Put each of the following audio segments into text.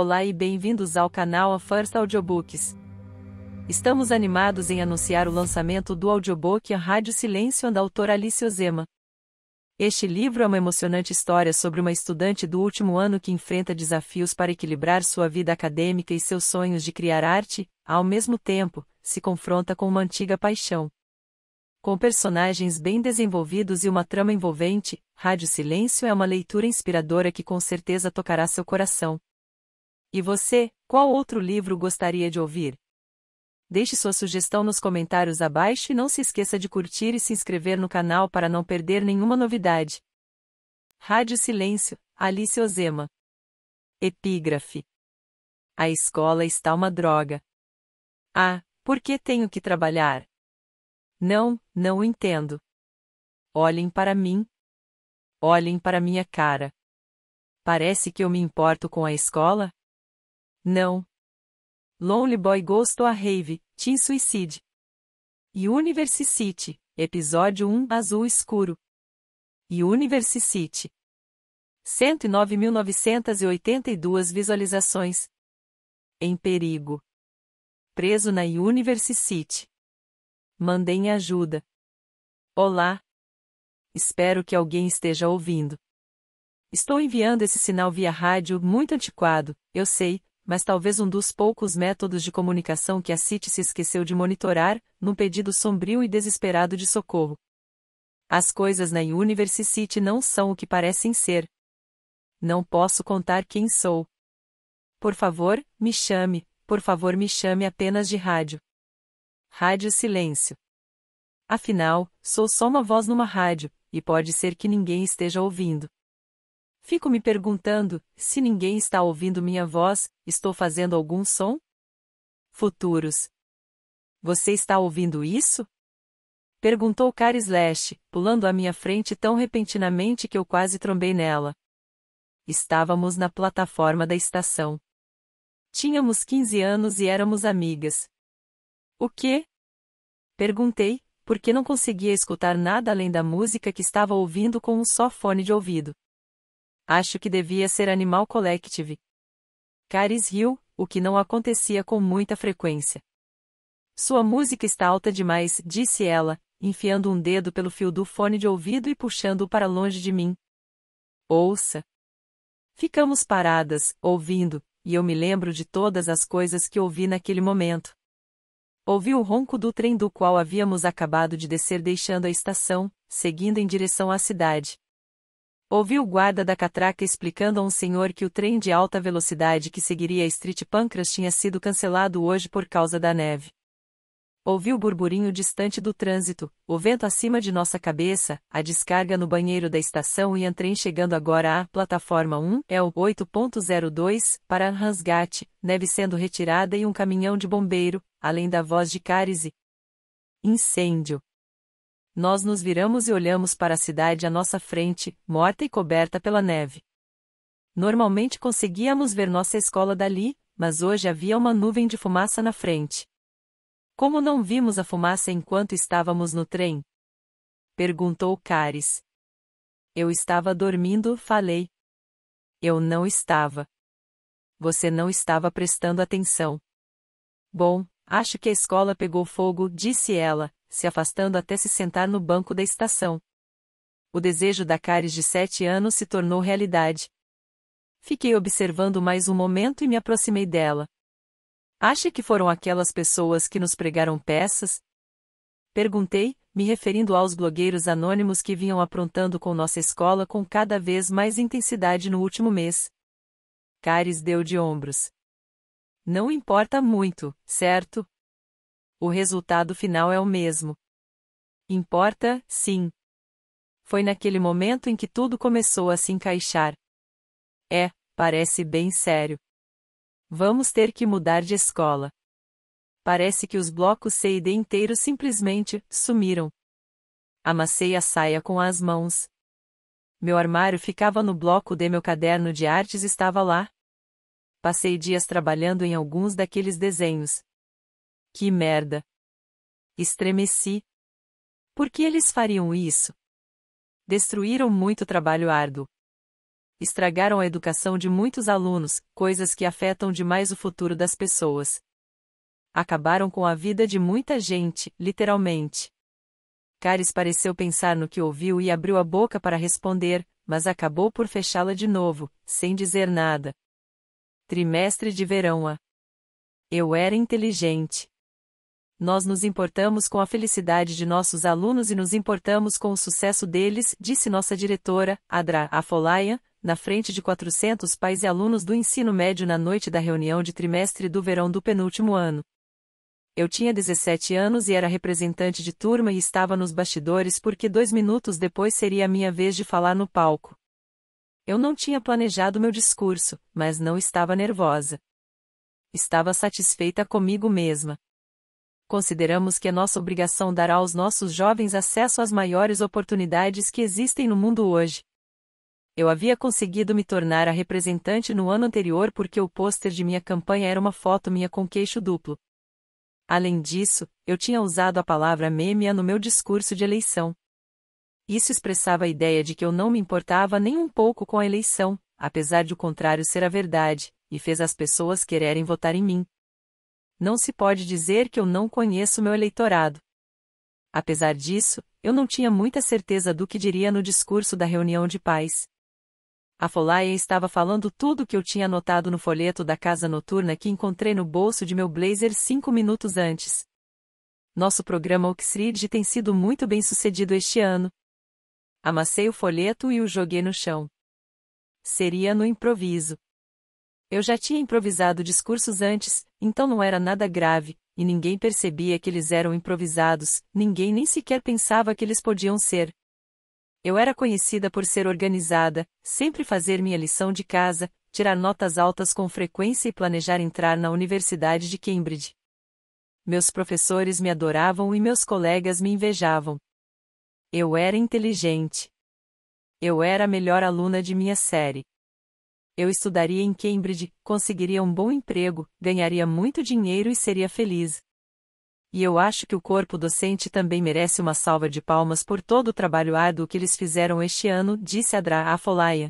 Olá e bem-vindos ao canal A First Audiobooks. Estamos animados em anunciar o lançamento do audiobook A Rádio Silêncio da autora Alice Ozema. Este livro é uma emocionante história sobre uma estudante do último ano que enfrenta desafios para equilibrar sua vida acadêmica e seus sonhos de criar arte, ao mesmo tempo, se confronta com uma antiga paixão. Com personagens bem desenvolvidos e uma trama envolvente, Rádio Silêncio é uma leitura inspiradora que com certeza tocará seu coração. E você, qual outro livro gostaria de ouvir? Deixe sua sugestão nos comentários abaixo e não se esqueça de curtir e se inscrever no canal para não perder nenhuma novidade. Rádio Silêncio, Alice Ozema. Epígrafe. A escola está uma droga. Ah, por que tenho que trabalhar? Não, não entendo. Olhem para mim. Olhem para minha cara. Parece que eu me importo com a escola? Não. Lonely Boy Goes to a Rave, Teen Suicide. University City, Episódio 1 Azul Escuro. University City. 109.982 visualizações. Em perigo. Preso na University City. Mandem ajuda. Olá. Espero que alguém esteja ouvindo. Estou enviando esse sinal via rádio muito antiquado, eu sei, mas talvez um dos poucos métodos de comunicação que a City se esqueceu de monitorar, num pedido sombrio e desesperado de socorro. As coisas na Universe City não são o que parecem ser. Não posso contar quem sou. Por favor, me chame, por favor me chame apenas de rádio. Rádio Silêncio. Afinal, sou só uma voz numa rádio, e pode ser que ninguém esteja ouvindo. Fico me perguntando, se ninguém está ouvindo minha voz, estou fazendo algum som? Futuros. Você está ouvindo isso? Perguntou Kari Slash, pulando à minha frente tão repentinamente que eu quase trombei nela. Estávamos na plataforma da estação. Tínhamos 15 anos e éramos amigas. O quê? Perguntei, porque não conseguia escutar nada além da música que estava ouvindo com um só fone de ouvido. Acho que devia ser Animal Collective. Caris riu, o que não acontecia com muita frequência. Sua música está alta demais, disse ela, enfiando um dedo pelo fio do fone de ouvido e puxando-o para longe de mim. Ouça. Ficamos paradas, ouvindo, e eu me lembro de todas as coisas que ouvi naquele momento. Ouvi o ronco do trem do qual havíamos acabado de descer deixando a estação, seguindo em direção à cidade. Ouvi o guarda da catraca explicando a um senhor que o trem de alta velocidade que seguiria a Street Pancras tinha sido cancelado hoje por causa da neve. Ouvi o burburinho distante do trânsito, o vento acima de nossa cabeça, a descarga no banheiro da estação e a trem chegando agora à plataforma 1, é o 8.02, para Hansgat, neve sendo retirada e um caminhão de bombeiro, além da voz de Cárize. Incêndio nós nos viramos e olhamos para a cidade à nossa frente, morta e coberta pela neve. Normalmente conseguíamos ver nossa escola dali, mas hoje havia uma nuvem de fumaça na frente. Como não vimos a fumaça enquanto estávamos no trem? Perguntou Caris. Eu estava dormindo, falei. Eu não estava. Você não estava prestando atenção. Bom, acho que a escola pegou fogo, disse ela, se afastando até se sentar no banco da estação. O desejo da Caris de sete anos se tornou realidade. Fiquei observando mais um momento e me aproximei dela. Acha que foram aquelas pessoas que nos pregaram peças? Perguntei, me referindo aos blogueiros anônimos que vinham aprontando com nossa escola com cada vez mais intensidade no último mês. Caris deu de ombros. Não importa muito, certo? O resultado final é o mesmo. Importa, sim. Foi naquele momento em que tudo começou a se encaixar. É, parece bem sério. Vamos ter que mudar de escola. Parece que os blocos C e D inteiros simplesmente sumiram. Amassei a saia com as mãos. Meu armário ficava no bloco D, meu caderno de artes estava lá. Passei dias trabalhando em alguns daqueles desenhos. Que merda! Estremeci. Por que eles fariam isso? Destruíram muito trabalho árduo. Estragaram a educação de muitos alunos, coisas que afetam demais o futuro das pessoas. Acabaram com a vida de muita gente, literalmente. Caris pareceu pensar no que ouviu e abriu a boca para responder, mas acabou por fechá-la de novo, sem dizer nada. Trimestre de verão A. Eu era inteligente. Nós nos importamos com a felicidade de nossos alunos e nos importamos com o sucesso deles, disse nossa diretora, Adra Afolayan, na frente de 400 pais e alunos do ensino médio na noite da reunião de trimestre do verão do penúltimo ano. Eu tinha 17 anos e era representante de turma e estava nos bastidores porque dois minutos depois seria a minha vez de falar no palco. Eu não tinha planejado meu discurso, mas não estava nervosa. Estava satisfeita comigo mesma consideramos que é nossa obrigação dar aos nossos jovens acesso às maiores oportunidades que existem no mundo hoje. Eu havia conseguido me tornar a representante no ano anterior porque o pôster de minha campanha era uma foto minha com queixo duplo. Além disso, eu tinha usado a palavra memeia no meu discurso de eleição. Isso expressava a ideia de que eu não me importava nem um pouco com a eleição, apesar de o contrário ser a verdade, e fez as pessoas quererem votar em mim, não se pode dizer que eu não conheço meu eleitorado. Apesar disso, eu não tinha muita certeza do que diria no discurso da reunião de paz. A Folaia estava falando tudo o que eu tinha anotado no folheto da casa noturna que encontrei no bolso de meu blazer cinco minutos antes. Nosso programa Oxridge tem sido muito bem sucedido este ano. Amassei o folheto e o joguei no chão. Seria no improviso. Eu já tinha improvisado discursos antes, então não era nada grave, e ninguém percebia que eles eram improvisados, ninguém nem sequer pensava que eles podiam ser. Eu era conhecida por ser organizada, sempre fazer minha lição de casa, tirar notas altas com frequência e planejar entrar na Universidade de Cambridge. Meus professores me adoravam e meus colegas me invejavam. Eu era inteligente. Eu era a melhor aluna de minha série. Eu estudaria em Cambridge, conseguiria um bom emprego, ganharia muito dinheiro e seria feliz. E eu acho que o corpo docente também merece uma salva de palmas por todo o trabalho árduo que eles fizeram este ano, disse Adra Afolaia.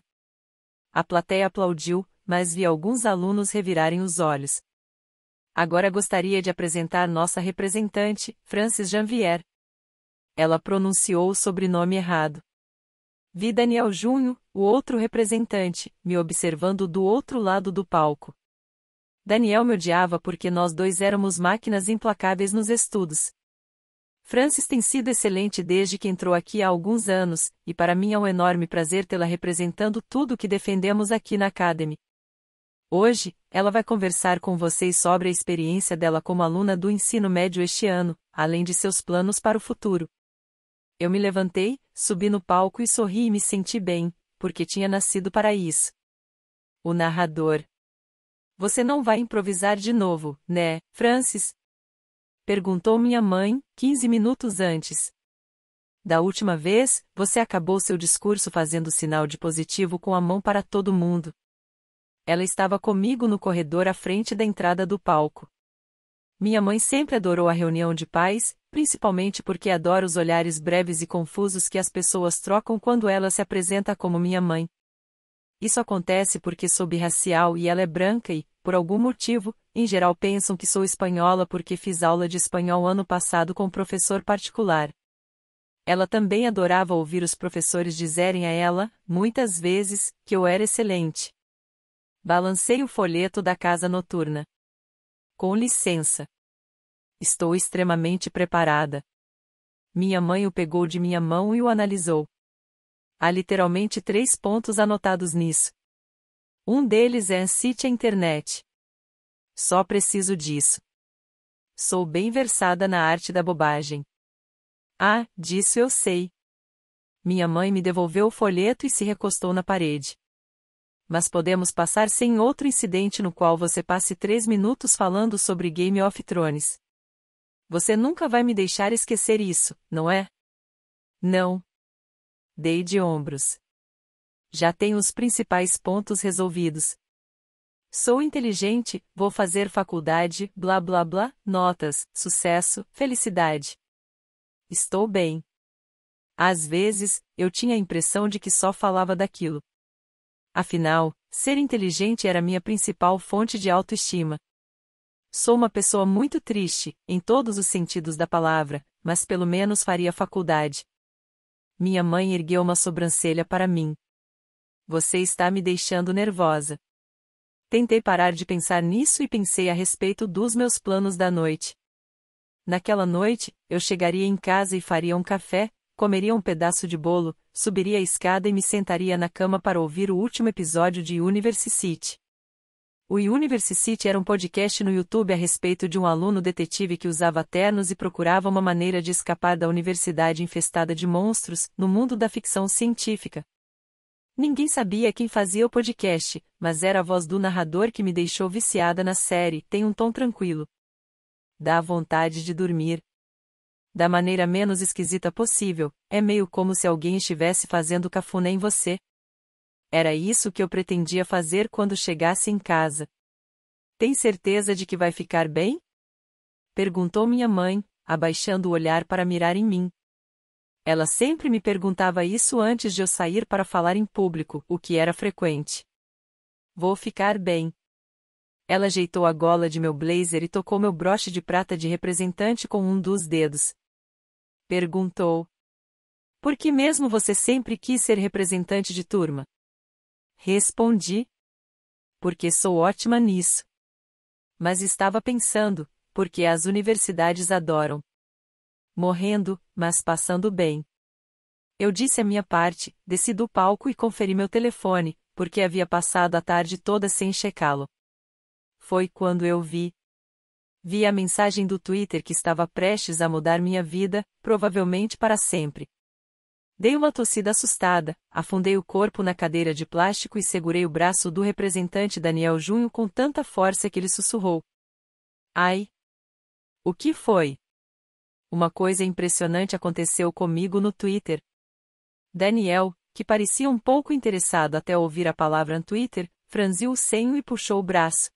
A plateia aplaudiu, mas vi alguns alunos revirarem os olhos. Agora gostaria de apresentar nossa representante, Francis Janvier. Ela pronunciou o sobrenome errado. Vi Daniel Junho, o outro representante, me observando do outro lado do palco. Daniel me odiava porque nós dois éramos máquinas implacáveis nos estudos. Francis tem sido excelente desde que entrou aqui há alguns anos, e para mim é um enorme prazer tê-la representando tudo o que defendemos aqui na Academy. Hoje, ela vai conversar com vocês sobre a experiência dela como aluna do ensino médio este ano, além de seus planos para o futuro. Eu me levantei, subi no palco e sorri e me senti bem, porque tinha nascido para isso. O narrador. Você não vai improvisar de novo, né, Francis? Perguntou minha mãe, 15 minutos antes. Da última vez, você acabou seu discurso fazendo sinal de positivo com a mão para todo mundo. Ela estava comigo no corredor à frente da entrada do palco. Minha mãe sempre adorou a reunião de pais, Principalmente porque adoro os olhares breves e confusos que as pessoas trocam quando ela se apresenta como minha mãe. Isso acontece porque sou birracial e ela é branca e, por algum motivo, em geral pensam que sou espanhola porque fiz aula de espanhol ano passado com um professor particular. Ela também adorava ouvir os professores dizerem a ela, muitas vezes, que eu era excelente. Balancei o folheto da casa noturna. Com licença. Estou extremamente preparada. Minha mãe o pegou de minha mão e o analisou. Há literalmente três pontos anotados nisso. Um deles é cite a internet. Só preciso disso. Sou bem versada na arte da bobagem. Ah, disso eu sei. Minha mãe me devolveu o folheto e se recostou na parede. Mas podemos passar sem outro incidente no qual você passe três minutos falando sobre Game of Thrones. Você nunca vai me deixar esquecer isso, não é? Não. Dei de ombros. Já tenho os principais pontos resolvidos. Sou inteligente, vou fazer faculdade, blá blá blá, notas, sucesso, felicidade. Estou bem. Às vezes, eu tinha a impressão de que só falava daquilo. Afinal, ser inteligente era minha principal fonte de autoestima. Sou uma pessoa muito triste, em todos os sentidos da palavra, mas pelo menos faria faculdade. Minha mãe ergueu uma sobrancelha para mim. Você está me deixando nervosa. Tentei parar de pensar nisso e pensei a respeito dos meus planos da noite. Naquela noite, eu chegaria em casa e faria um café, comeria um pedaço de bolo, subiria a escada e me sentaria na cama para ouvir o último episódio de University City. O University era um podcast no YouTube a respeito de um aluno detetive que usava ternos e procurava uma maneira de escapar da universidade infestada de monstros, no mundo da ficção científica. Ninguém sabia quem fazia o podcast, mas era a voz do narrador que me deixou viciada na série, tem um tom tranquilo. Dá vontade de dormir. Da maneira menos esquisita possível, é meio como se alguém estivesse fazendo cafuné em você. Era isso que eu pretendia fazer quando chegasse em casa. Tem certeza de que vai ficar bem? Perguntou minha mãe, abaixando o olhar para mirar em mim. Ela sempre me perguntava isso antes de eu sair para falar em público, o que era frequente. Vou ficar bem. Ela ajeitou a gola de meu blazer e tocou meu broche de prata de representante com um dos dedos. Perguntou: Por que mesmo você sempre quis ser representante de turma? Respondi. Porque sou ótima nisso. Mas estava pensando, porque as universidades adoram. Morrendo, mas passando bem. Eu disse a minha parte, desci do palco e conferi meu telefone, porque havia passado a tarde toda sem checá-lo. Foi quando eu vi. Vi a mensagem do Twitter que estava prestes a mudar minha vida, provavelmente para sempre. Dei uma tossida assustada, afundei o corpo na cadeira de plástico e segurei o braço do representante Daniel Junho com tanta força que ele sussurrou. Ai! O que foi? Uma coisa impressionante aconteceu comigo no Twitter. Daniel, que parecia um pouco interessado até ouvir a palavra Twitter, franziu o senho e puxou o braço.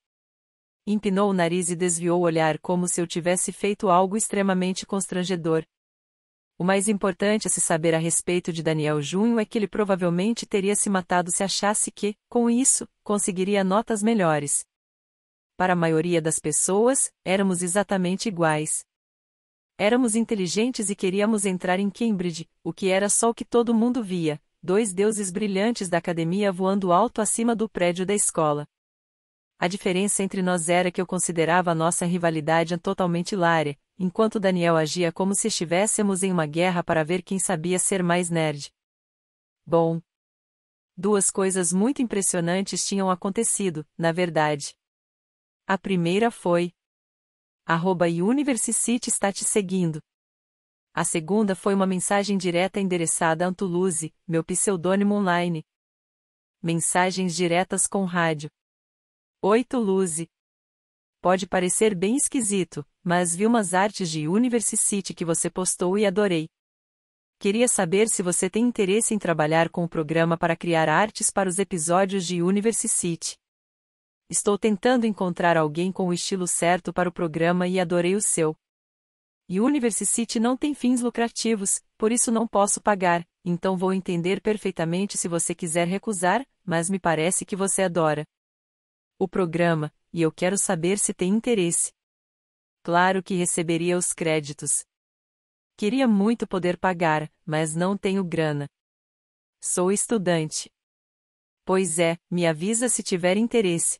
Empinou o nariz e desviou o olhar como se eu tivesse feito algo extremamente constrangedor. O mais importante a se saber a respeito de Daniel Junho é que ele provavelmente teria se matado se achasse que, com isso, conseguiria notas melhores. Para a maioria das pessoas, éramos exatamente iguais. Éramos inteligentes e queríamos entrar em Cambridge, o que era só o que todo mundo via, dois deuses brilhantes da academia voando alto acima do prédio da escola. A diferença entre nós era que eu considerava a nossa rivalidade totalmente hilária, enquanto Daniel agia como se estivéssemos em uma guerra para ver quem sabia ser mais nerd. Bom. Duas coisas muito impressionantes tinham acontecido, na verdade. A primeira foi. Arroba University está te seguindo. A segunda foi uma mensagem direta endereçada a Antuluze, meu pseudônimo online. Mensagens diretas com rádio. Oi Toulouse, Pode parecer bem esquisito, mas vi umas artes de University City que você postou e adorei. Queria saber se você tem interesse em trabalhar com o programa para criar artes para os episódios de University City. Estou tentando encontrar alguém com o estilo certo para o programa e adorei o seu. E University City não tem fins lucrativos, por isso não posso pagar, então vou entender perfeitamente se você quiser recusar, mas me parece que você adora. O programa, e eu quero saber se tem interesse. Claro que receberia os créditos. Queria muito poder pagar, mas não tenho grana. Sou estudante. Pois é, me avisa se tiver interesse.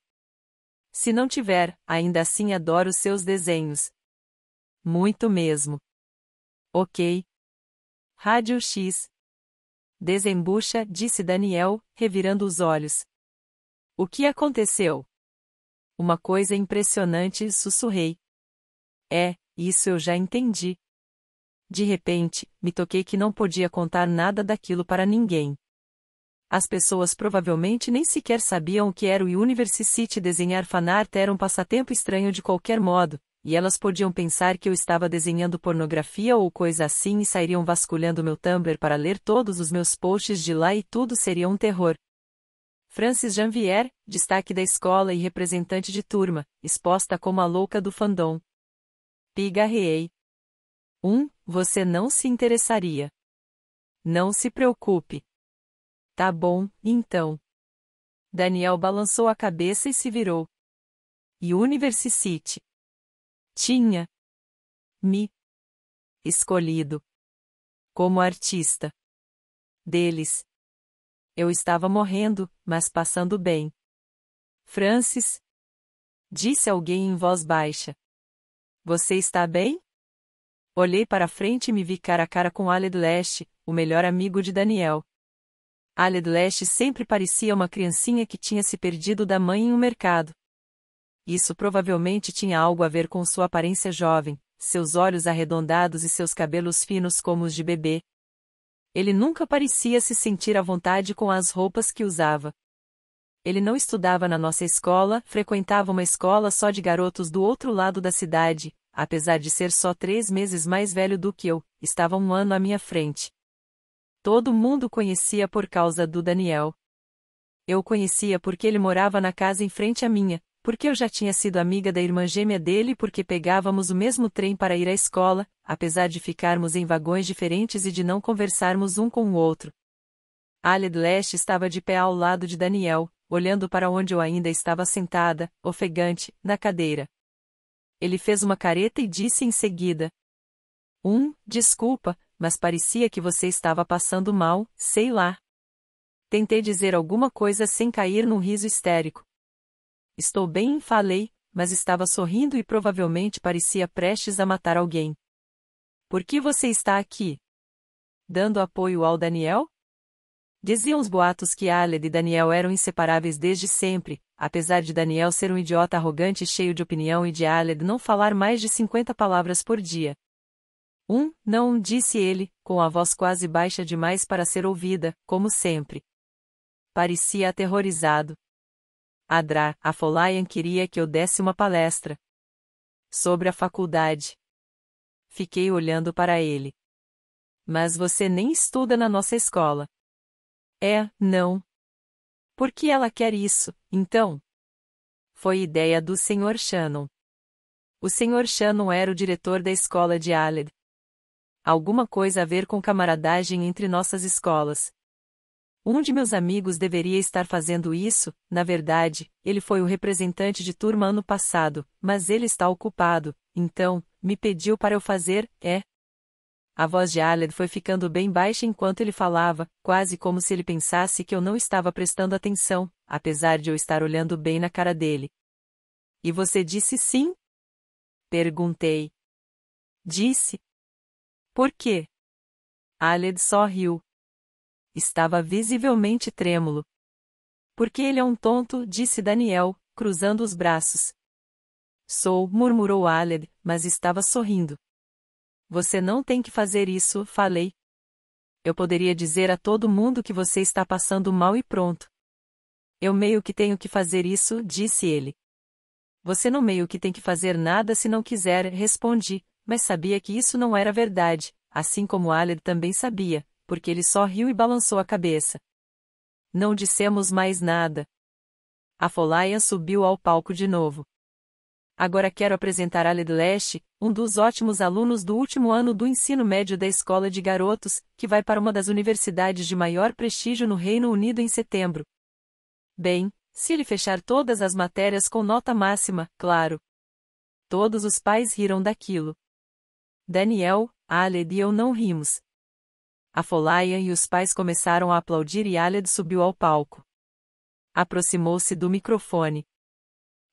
Se não tiver, ainda assim adoro seus desenhos. Muito mesmo. Ok. Rádio X. Desembucha, disse Daniel, revirando os olhos. O que aconteceu? Uma coisa impressionante, sussurrei. É, isso eu já entendi. De repente, me toquei que não podia contar nada daquilo para ninguém. As pessoas provavelmente nem sequer sabiam o que era o University desenhar fanart era um passatempo estranho de qualquer modo, e elas podiam pensar que eu estava desenhando pornografia ou coisa assim e sairiam vasculhando meu Tumblr para ler todos os meus posts de lá e tudo seria um terror. Francis Janvier, destaque da escola e representante de turma, exposta como a louca do fandom. Pigarreei. 1. Um, você não se interessaria. Não se preocupe. Tá bom, então. Daniel balançou a cabeça e se virou. E University. Tinha. Me. Escolhido. Como artista. Deles. Eu estava morrendo, mas passando bem. Francis? Disse alguém em voz baixa. Você está bem? Olhei para frente e me vi cara a cara com Aled Leste, o melhor amigo de Daniel. Aled Leste sempre parecia uma criancinha que tinha se perdido da mãe em um mercado. Isso provavelmente tinha algo a ver com sua aparência jovem, seus olhos arredondados e seus cabelos finos como os de bebê, ele nunca parecia se sentir à vontade com as roupas que usava. Ele não estudava na nossa escola, frequentava uma escola só de garotos do outro lado da cidade, apesar de ser só três meses mais velho do que eu, estava um ano à minha frente. Todo mundo conhecia por causa do Daniel. Eu conhecia porque ele morava na casa em frente à minha, porque eu já tinha sido amiga da irmã gêmea dele porque pegávamos o mesmo trem para ir à escola, apesar de ficarmos em vagões diferentes e de não conversarmos um com o outro. Aled do Leste estava de pé ao lado de Daniel, olhando para onde eu ainda estava sentada, ofegante, na cadeira. Ele fez uma careta e disse em seguida: Um, desculpa, mas parecia que você estava passando mal, sei lá. Tentei dizer alguma coisa sem cair num riso histérico. Estou bem, falei, mas estava sorrindo e provavelmente parecia prestes a matar alguém. Por que você está aqui? Dando apoio ao Daniel? Diziam os boatos que Aled e Daniel eram inseparáveis desde sempre, apesar de Daniel ser um idiota arrogante e cheio de opinião e de Aled não falar mais de 50 palavras por dia. Um, não, disse ele, com a voz quase baixa demais para ser ouvida, como sempre. Parecia aterrorizado. Adra, a Folayan queria que eu desse uma palestra sobre a faculdade. Fiquei olhando para ele. Mas você nem estuda na nossa escola. É, não. Por que ela quer isso, então? Foi ideia do Sr. Shannon. O Sr. Shannon era o diretor da escola de Aled. Alguma coisa a ver com camaradagem entre nossas escolas, um de meus amigos deveria estar fazendo isso, na verdade, ele foi o representante de turma ano passado, mas ele está ocupado, então, me pediu para eu fazer, é. A voz de Aled foi ficando bem baixa enquanto ele falava, quase como se ele pensasse que eu não estava prestando atenção, apesar de eu estar olhando bem na cara dele. E você disse sim? Perguntei. Disse. Por quê? Aled sorriu estava visivelmente trêmulo. Porque ele é um tonto, disse Daniel, cruzando os braços. Sou, murmurou Aled, mas estava sorrindo. Você não tem que fazer isso, falei. Eu poderia dizer a todo mundo que você está passando mal e pronto. Eu meio que tenho que fazer isso, disse ele. Você não meio que tem que fazer nada se não quiser, respondi, mas sabia que isso não era verdade, assim como Aled também sabia, porque ele só riu e balançou a cabeça. Não dissemos mais nada. A Folaia subiu ao palco de novo. Agora quero apresentar a Ledleste, um dos ótimos alunos do último ano do ensino médio da Escola de Garotos, que vai para uma das universidades de maior prestígio no Reino Unido em setembro. Bem, se ele fechar todas as matérias com nota máxima, claro. Todos os pais riram daquilo. Daniel, Aled e eu não rimos, Afolayan e os pais começaram a aplaudir e Aled subiu ao palco. Aproximou-se do microfone.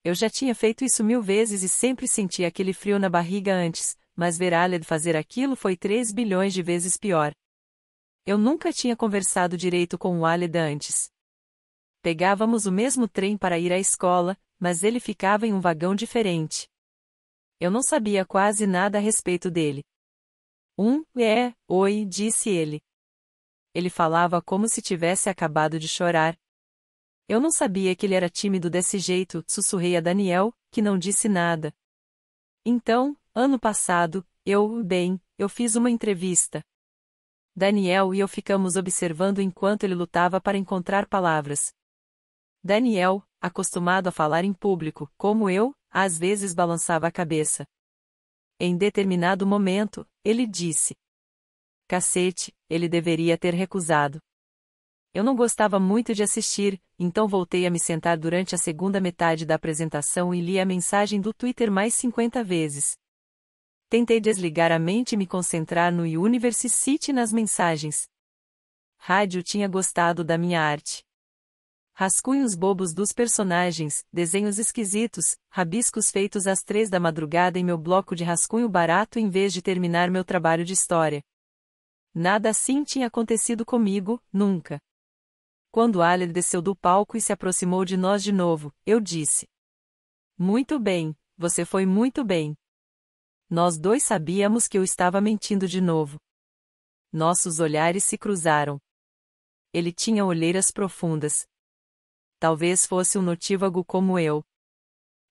Eu já tinha feito isso mil vezes e sempre senti aquele frio na barriga antes, mas ver Aled fazer aquilo foi 3 bilhões de vezes pior. Eu nunca tinha conversado direito com o Aled antes. Pegávamos o mesmo trem para ir à escola, mas ele ficava em um vagão diferente. Eu não sabia quase nada a respeito dele. Um, é, oi, disse ele. Ele falava como se tivesse acabado de chorar. Eu não sabia que ele era tímido desse jeito, sussurrei a Daniel, que não disse nada. Então, ano passado, eu, bem, eu fiz uma entrevista. Daniel e eu ficamos observando enquanto ele lutava para encontrar palavras. Daniel, acostumado a falar em público, como eu, às vezes balançava a cabeça. Em determinado momento, ele disse: Cacete, ele deveria ter recusado. Eu não gostava muito de assistir, então voltei a me sentar durante a segunda metade da apresentação e li a mensagem do Twitter mais 50 vezes. Tentei desligar a mente e me concentrar no City nas mensagens. Rádio tinha gostado da minha arte rascunhos bobos dos personagens, desenhos esquisitos, rabiscos feitos às três da madrugada em meu bloco de rascunho barato em vez de terminar meu trabalho de história. Nada assim tinha acontecido comigo, nunca. Quando Aller desceu do palco e se aproximou de nós de novo, eu disse: Muito bem, você foi muito bem. Nós dois sabíamos que eu estava mentindo de novo. Nossos olhares se cruzaram. Ele tinha olheiras profundas, Talvez fosse um notívago como eu.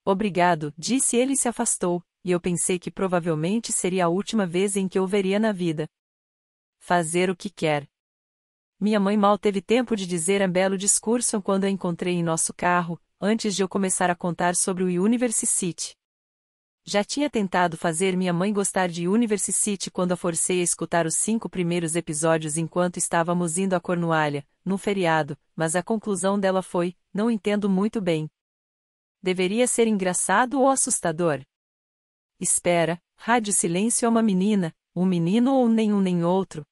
Obrigado, disse ele e se afastou, e eu pensei que provavelmente seria a última vez em que o veria na vida. Fazer o que quer. Minha mãe mal teve tempo de dizer um belo discurso quando a encontrei em nosso carro, antes de eu começar a contar sobre o University City. Já tinha tentado fazer minha mãe gostar de University City quando a forcei a escutar os cinco primeiros episódios enquanto estávamos indo à Cornualha, num feriado, mas a conclusão dela foi: não entendo muito bem. Deveria ser engraçado ou assustador? Espera, Rádio Silêncio é uma menina, um menino ou nenhum nem outro?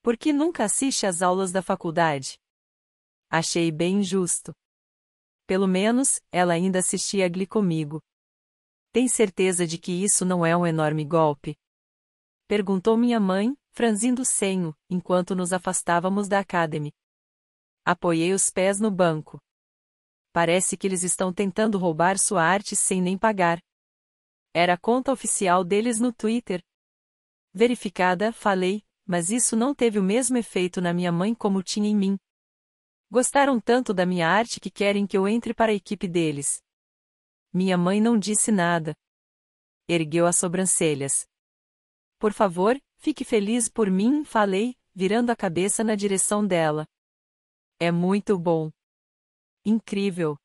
Por que nunca assiste às aulas da faculdade? Achei bem injusto. Pelo menos, ela ainda assistia Glee comigo, tem certeza de que isso não é um enorme golpe? Perguntou minha mãe, franzindo o senho, enquanto nos afastávamos da academy. Apoiei os pés no banco. Parece que eles estão tentando roubar sua arte sem nem pagar. Era a conta oficial deles no Twitter. Verificada, falei, mas isso não teve o mesmo efeito na minha mãe como tinha em mim. Gostaram tanto da minha arte que querem que eu entre para a equipe deles, minha mãe não disse nada. Ergueu as sobrancelhas. Por favor, fique feliz por mim, falei, virando a cabeça na direção dela. É muito bom. Incrível.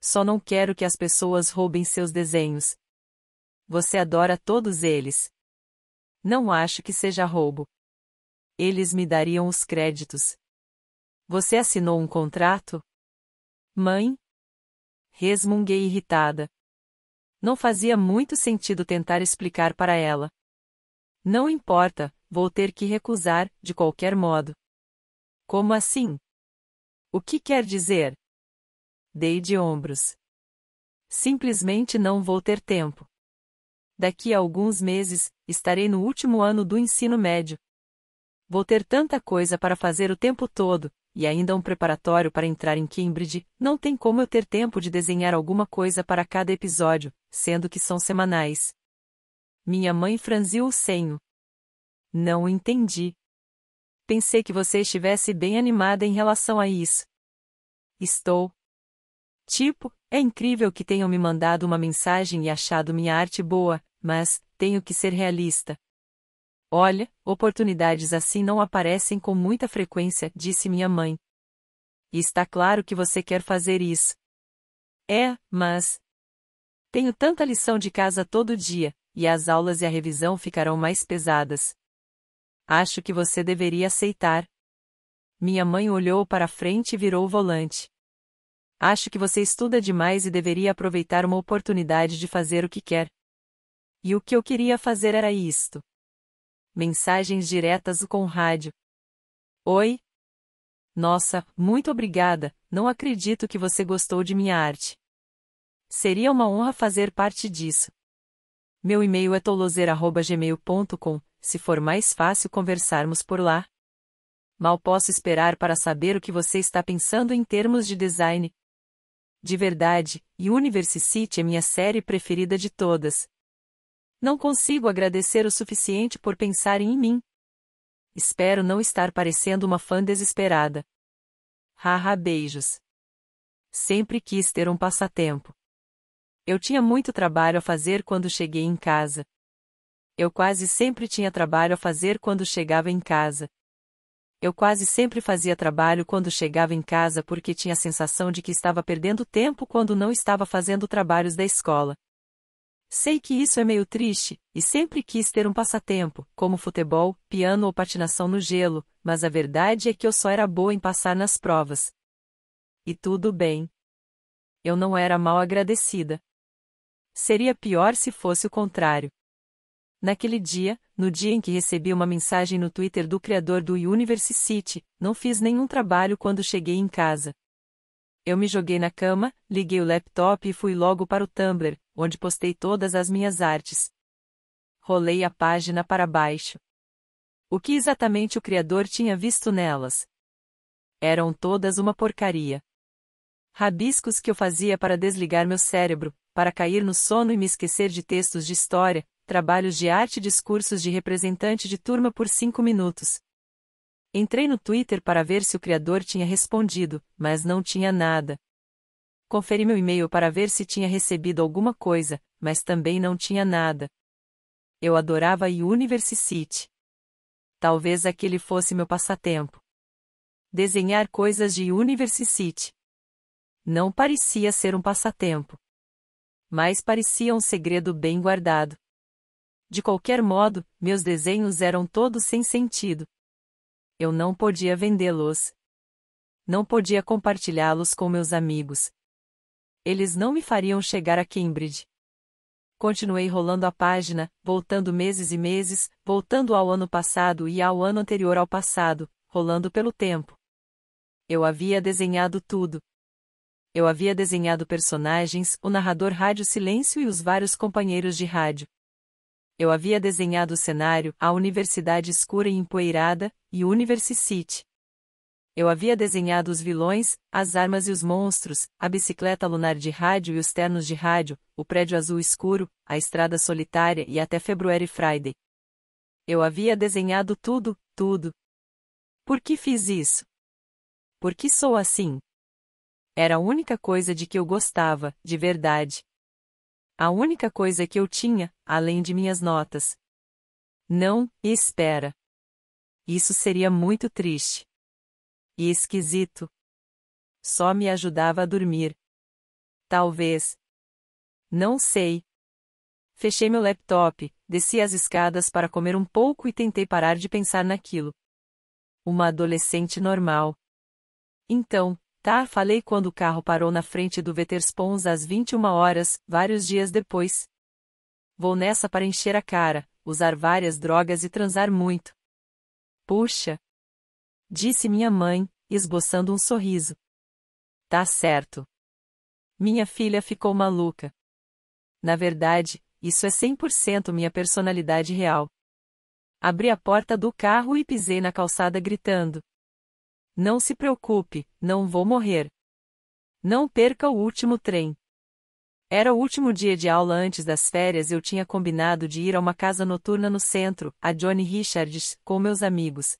Só não quero que as pessoas roubem seus desenhos. Você adora todos eles. Não acho que seja roubo. Eles me dariam os créditos. Você assinou um contrato? Mãe, Resmunguei irritada. Não fazia muito sentido tentar explicar para ela. Não importa, vou ter que recusar, de qualquer modo. Como assim? O que quer dizer? Dei de ombros. Simplesmente não vou ter tempo. Daqui a alguns meses, estarei no último ano do ensino médio. Vou ter tanta coisa para fazer o tempo todo, e ainda um preparatório para entrar em Cambridge, não tem como eu ter tempo de desenhar alguma coisa para cada episódio, sendo que são semanais. Minha mãe franziu o senho. Não entendi. Pensei que você estivesse bem animada em relação a isso. Estou. Tipo, é incrível que tenham me mandado uma mensagem e achado minha arte boa, mas tenho que ser realista. Olha, oportunidades assim não aparecem com muita frequência, disse minha mãe. E está claro que você quer fazer isso. É, mas. Tenho tanta lição de casa todo dia, e as aulas e a revisão ficarão mais pesadas. Acho que você deveria aceitar. Minha mãe olhou para frente e virou o volante. Acho que você estuda demais e deveria aproveitar uma oportunidade de fazer o que quer. E o que eu queria fazer era isto. Mensagens diretas com rádio. Oi? Nossa, muito obrigada, não acredito que você gostou de minha arte. Seria uma honra fazer parte disso. Meu e-mail é toloser.gmail.com, se for mais fácil conversarmos por lá. Mal posso esperar para saber o que você está pensando em termos de design. De verdade, University é minha série preferida de todas, não consigo agradecer o suficiente por pensar em mim. Espero não estar parecendo uma fã desesperada. Haha, beijos. Sempre quis ter um passatempo. Eu tinha muito trabalho a fazer quando cheguei em casa. Eu quase sempre tinha trabalho a fazer quando chegava em casa. Eu quase sempre fazia trabalho quando chegava em casa porque tinha a sensação de que estava perdendo tempo quando não estava fazendo trabalhos da escola. Sei que isso é meio triste, e sempre quis ter um passatempo, como futebol, piano ou patinação no gelo, mas a verdade é que eu só era boa em passar nas provas. E tudo bem. Eu não era mal agradecida. Seria pior se fosse o contrário. Naquele dia, no dia em que recebi uma mensagem no Twitter do criador do Universe City, não fiz nenhum trabalho quando cheguei em casa. Eu me joguei na cama, liguei o laptop e fui logo para o Tumblr, onde postei todas as minhas artes. Rolei a página para baixo. O que exatamente o Criador tinha visto nelas? Eram todas uma porcaria. Rabiscos que eu fazia para desligar meu cérebro, para cair no sono e me esquecer de textos de história, trabalhos de arte e discursos de representante de turma por cinco minutos. Entrei no Twitter para ver se o criador tinha respondido, mas não tinha nada. Conferi meu e-mail para ver se tinha recebido alguma coisa, mas também não tinha nada. Eu adorava a University City. Talvez aquele fosse meu passatempo. Desenhar coisas de University City. Não parecia ser um passatempo. Mas parecia um segredo bem guardado. De qualquer modo, meus desenhos eram todos sem sentido. Eu não podia vendê-los. Não podia compartilhá-los com meus amigos, eles não me fariam chegar a Cambridge. Continuei rolando a página, voltando meses e meses, voltando ao ano passado e ao ano anterior ao passado, rolando pelo tempo. Eu havia desenhado tudo. Eu havia desenhado personagens, o narrador rádio silêncio e os vários companheiros de rádio. Eu havia desenhado o cenário, a universidade escura e empoeirada, e University City. Eu havia desenhado os vilões, as armas e os monstros, a bicicleta lunar de rádio e os ternos de rádio, o prédio azul escuro, a estrada solitária e até February Friday. Eu havia desenhado tudo, tudo. Por que fiz isso? Por que sou assim? Era a única coisa de que eu gostava, de verdade. A única coisa que eu tinha, além de minhas notas. Não, espera. Isso seria muito triste. E esquisito. Só me ajudava a dormir. Talvez. Não sei. Fechei meu laptop, desci as escadas para comer um pouco e tentei parar de pensar naquilo. Uma adolescente normal. Então, tá, falei quando o carro parou na frente do Veterspons às 21 horas, vários dias depois. Vou nessa para encher a cara, usar várias drogas e transar muito. Puxa, Disse minha mãe, esboçando um sorriso. Tá certo. Minha filha ficou maluca. Na verdade, isso é 100% minha personalidade real. Abri a porta do carro e pisei na calçada gritando: Não se preocupe, não vou morrer. Não perca o último trem. Era o último dia de aula antes das férias e eu tinha combinado de ir a uma casa noturna no centro, a Johnny Richards, com meus amigos,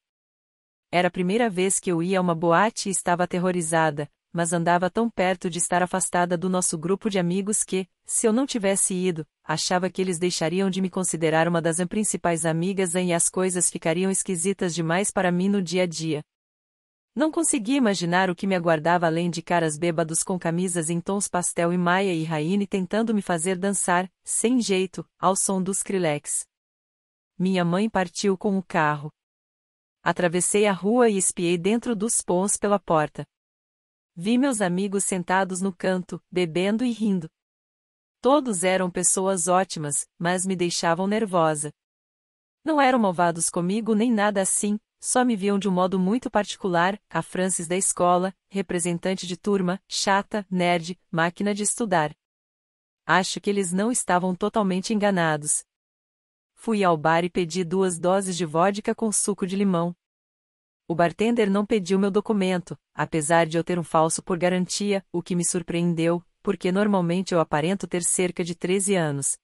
era a primeira vez que eu ia a uma boate e estava aterrorizada, mas andava tão perto de estar afastada do nosso grupo de amigos que, se eu não tivesse ido, achava que eles deixariam de me considerar uma das principais amigas e as coisas ficariam esquisitas demais para mim no dia a dia. Não conseguia imaginar o que me aguardava além de caras bêbados com camisas em tons pastel e Maia e Raine tentando me fazer dançar, sem jeito, ao som dos Skrillex. Minha mãe partiu com o carro, Atravessei a rua e espiei dentro dos pons pela porta. Vi meus amigos sentados no canto, bebendo e rindo. Todos eram pessoas ótimas, mas me deixavam nervosa. Não eram malvados comigo nem nada assim, só me viam de um modo muito particular, a Francis da escola, representante de turma, chata, nerd, máquina de estudar. Acho que eles não estavam totalmente enganados. Fui ao bar e pedi duas doses de vodka com suco de limão. O bartender não pediu meu documento, apesar de eu ter um falso por garantia, o que me surpreendeu, porque normalmente eu aparento ter cerca de 13 anos.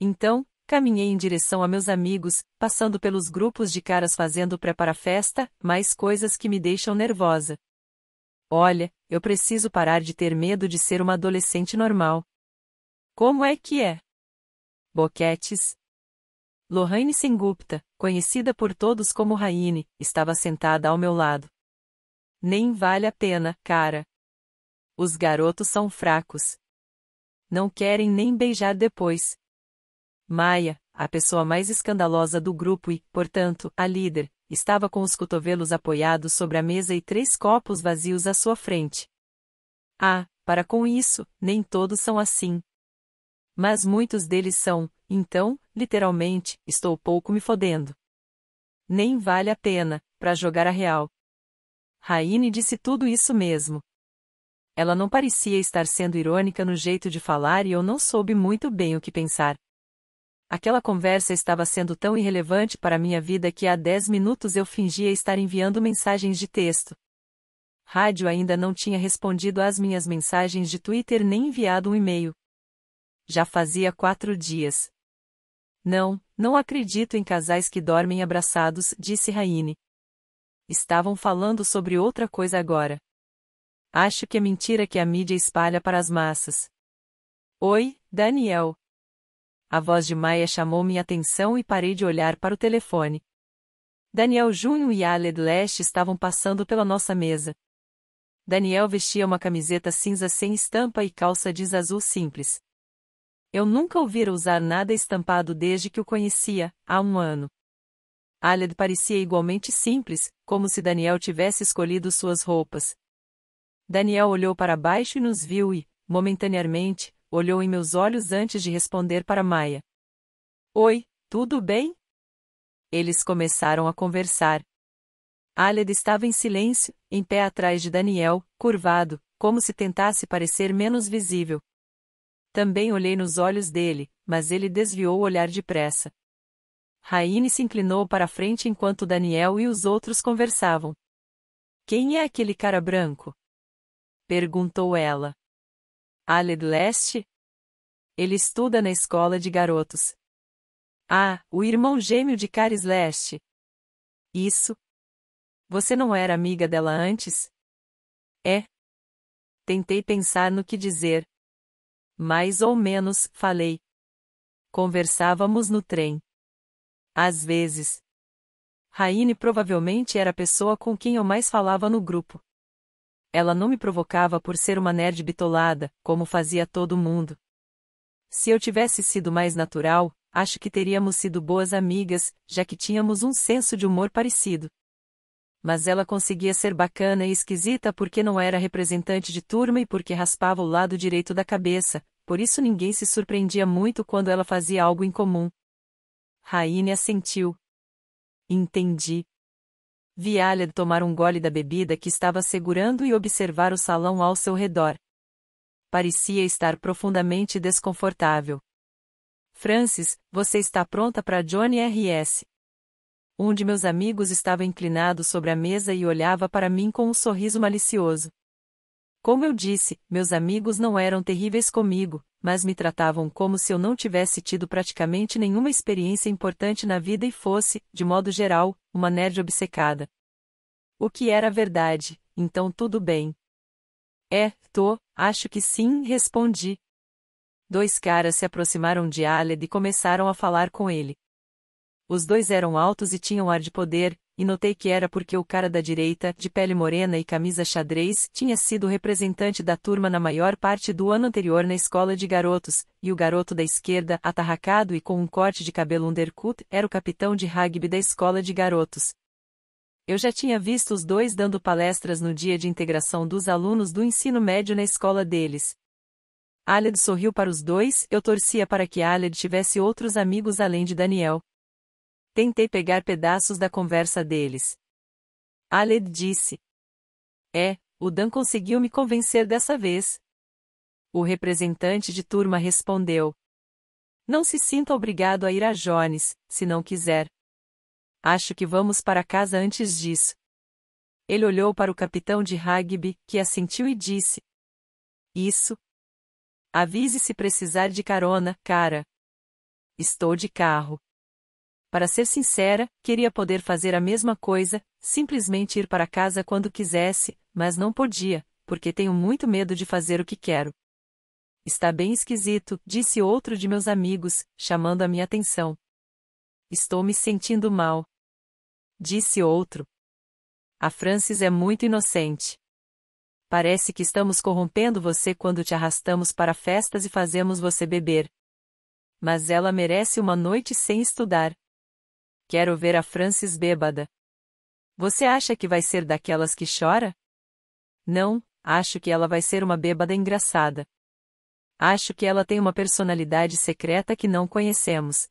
Então, caminhei em direção a meus amigos, passando pelos grupos de caras fazendo pré para a festa, mais coisas que me deixam nervosa. Olha, eu preciso parar de ter medo de ser uma adolescente normal. Como é que é? Boquetes, Lohane Singupta, conhecida por todos como Raine, estava sentada ao meu lado. Nem vale a pena, cara. Os garotos são fracos. Não querem nem beijar depois. Maia, a pessoa mais escandalosa do grupo e, portanto, a líder, estava com os cotovelos apoiados sobre a mesa e três copos vazios à sua frente. Ah, para com isso, nem todos são assim. Mas muitos deles são, então, literalmente, estou pouco me fodendo. Nem vale a pena, para jogar a real. Raine disse tudo isso mesmo. Ela não parecia estar sendo irônica no jeito de falar e eu não soube muito bem o que pensar. Aquela conversa estava sendo tão irrelevante para minha vida que há dez minutos eu fingia estar enviando mensagens de texto. Rádio ainda não tinha respondido às minhas mensagens de Twitter nem enviado um e-mail. Já fazia quatro dias. Não, não acredito em casais que dormem abraçados, disse Raine. Estavam falando sobre outra coisa agora. Acho que é mentira que a mídia espalha para as massas. Oi, Daniel. A voz de Maia chamou minha atenção e parei de olhar para o telefone. Daniel Júnior e Aled Leste estavam passando pela nossa mesa. Daniel vestia uma camiseta cinza sem estampa e calça jeans azul simples. Eu nunca o vira usar nada estampado desde que o conhecia, há um ano. Aled parecia igualmente simples, como se Daniel tivesse escolhido suas roupas. Daniel olhou para baixo e nos viu e, momentaneamente, olhou em meus olhos antes de responder para Maia. Oi, tudo bem? Eles começaram a conversar. Aled estava em silêncio, em pé atrás de Daniel, curvado, como se tentasse parecer menos visível. Também olhei nos olhos dele, mas ele desviou o olhar depressa. Raine se inclinou para a frente enquanto Daniel e os outros conversavam. Quem é aquele cara branco? Perguntou ela. Aled Leste? Ele estuda na escola de garotos. Ah, o irmão gêmeo de Caris Leste. Isso. Você não era amiga dela antes? É. Tentei pensar no que dizer, mais ou menos, falei. Conversávamos no trem. Às vezes. Raine provavelmente era a pessoa com quem eu mais falava no grupo. Ela não me provocava por ser uma nerd bitolada, como fazia todo mundo. Se eu tivesse sido mais natural, acho que teríamos sido boas amigas, já que tínhamos um senso de humor parecido mas ela conseguia ser bacana e esquisita porque não era representante de turma e porque raspava o lado direito da cabeça, por isso ninguém se surpreendia muito quando ela fazia algo incomum. Raine assentiu. Entendi. Vialha tomar um gole da bebida que estava segurando e observar o salão ao seu redor. Parecia estar profundamente desconfortável. Francis, você está pronta para Johnny R.S. Um de meus amigos estava inclinado sobre a mesa e olhava para mim com um sorriso malicioso. Como eu disse, meus amigos não eram terríveis comigo, mas me tratavam como se eu não tivesse tido praticamente nenhuma experiência importante na vida e fosse, de modo geral, uma nerd obcecada. O que era verdade, então tudo bem. É, tô, acho que sim, respondi. Dois caras se aproximaram de Aled e começaram a falar com ele. Os dois eram altos e tinham ar de poder, e notei que era porque o cara da direita, de pele morena e camisa xadrez, tinha sido representante da turma na maior parte do ano anterior na escola de garotos, e o garoto da esquerda, atarracado e com um corte de cabelo undercut, era o capitão de rugby da escola de garotos. Eu já tinha visto os dois dando palestras no dia de integração dos alunos do ensino médio na escola deles. Aled sorriu para os dois, eu torcia para que Aled tivesse outros amigos além de Daniel. Tentei pegar pedaços da conversa deles. Aled disse. É, o Dan conseguiu me convencer dessa vez. O representante de turma respondeu. Não se sinta obrigado a ir a Jones, se não quiser. Acho que vamos para casa antes disso. Ele olhou para o capitão de rugby, que assentiu e disse: Isso. Avise se precisar de carona, cara. Estou de carro. Para ser sincera, queria poder fazer a mesma coisa, simplesmente ir para casa quando quisesse, mas não podia, porque tenho muito medo de fazer o que quero. Está bem esquisito, disse outro de meus amigos, chamando a minha atenção. Estou me sentindo mal. Disse outro. A Francis é muito inocente. Parece que estamos corrompendo você quando te arrastamos para festas e fazemos você beber. Mas ela merece uma noite sem estudar. Quero ver a Francis bêbada. Você acha que vai ser daquelas que chora? Não, acho que ela vai ser uma bêbada engraçada. Acho que ela tem uma personalidade secreta que não conhecemos.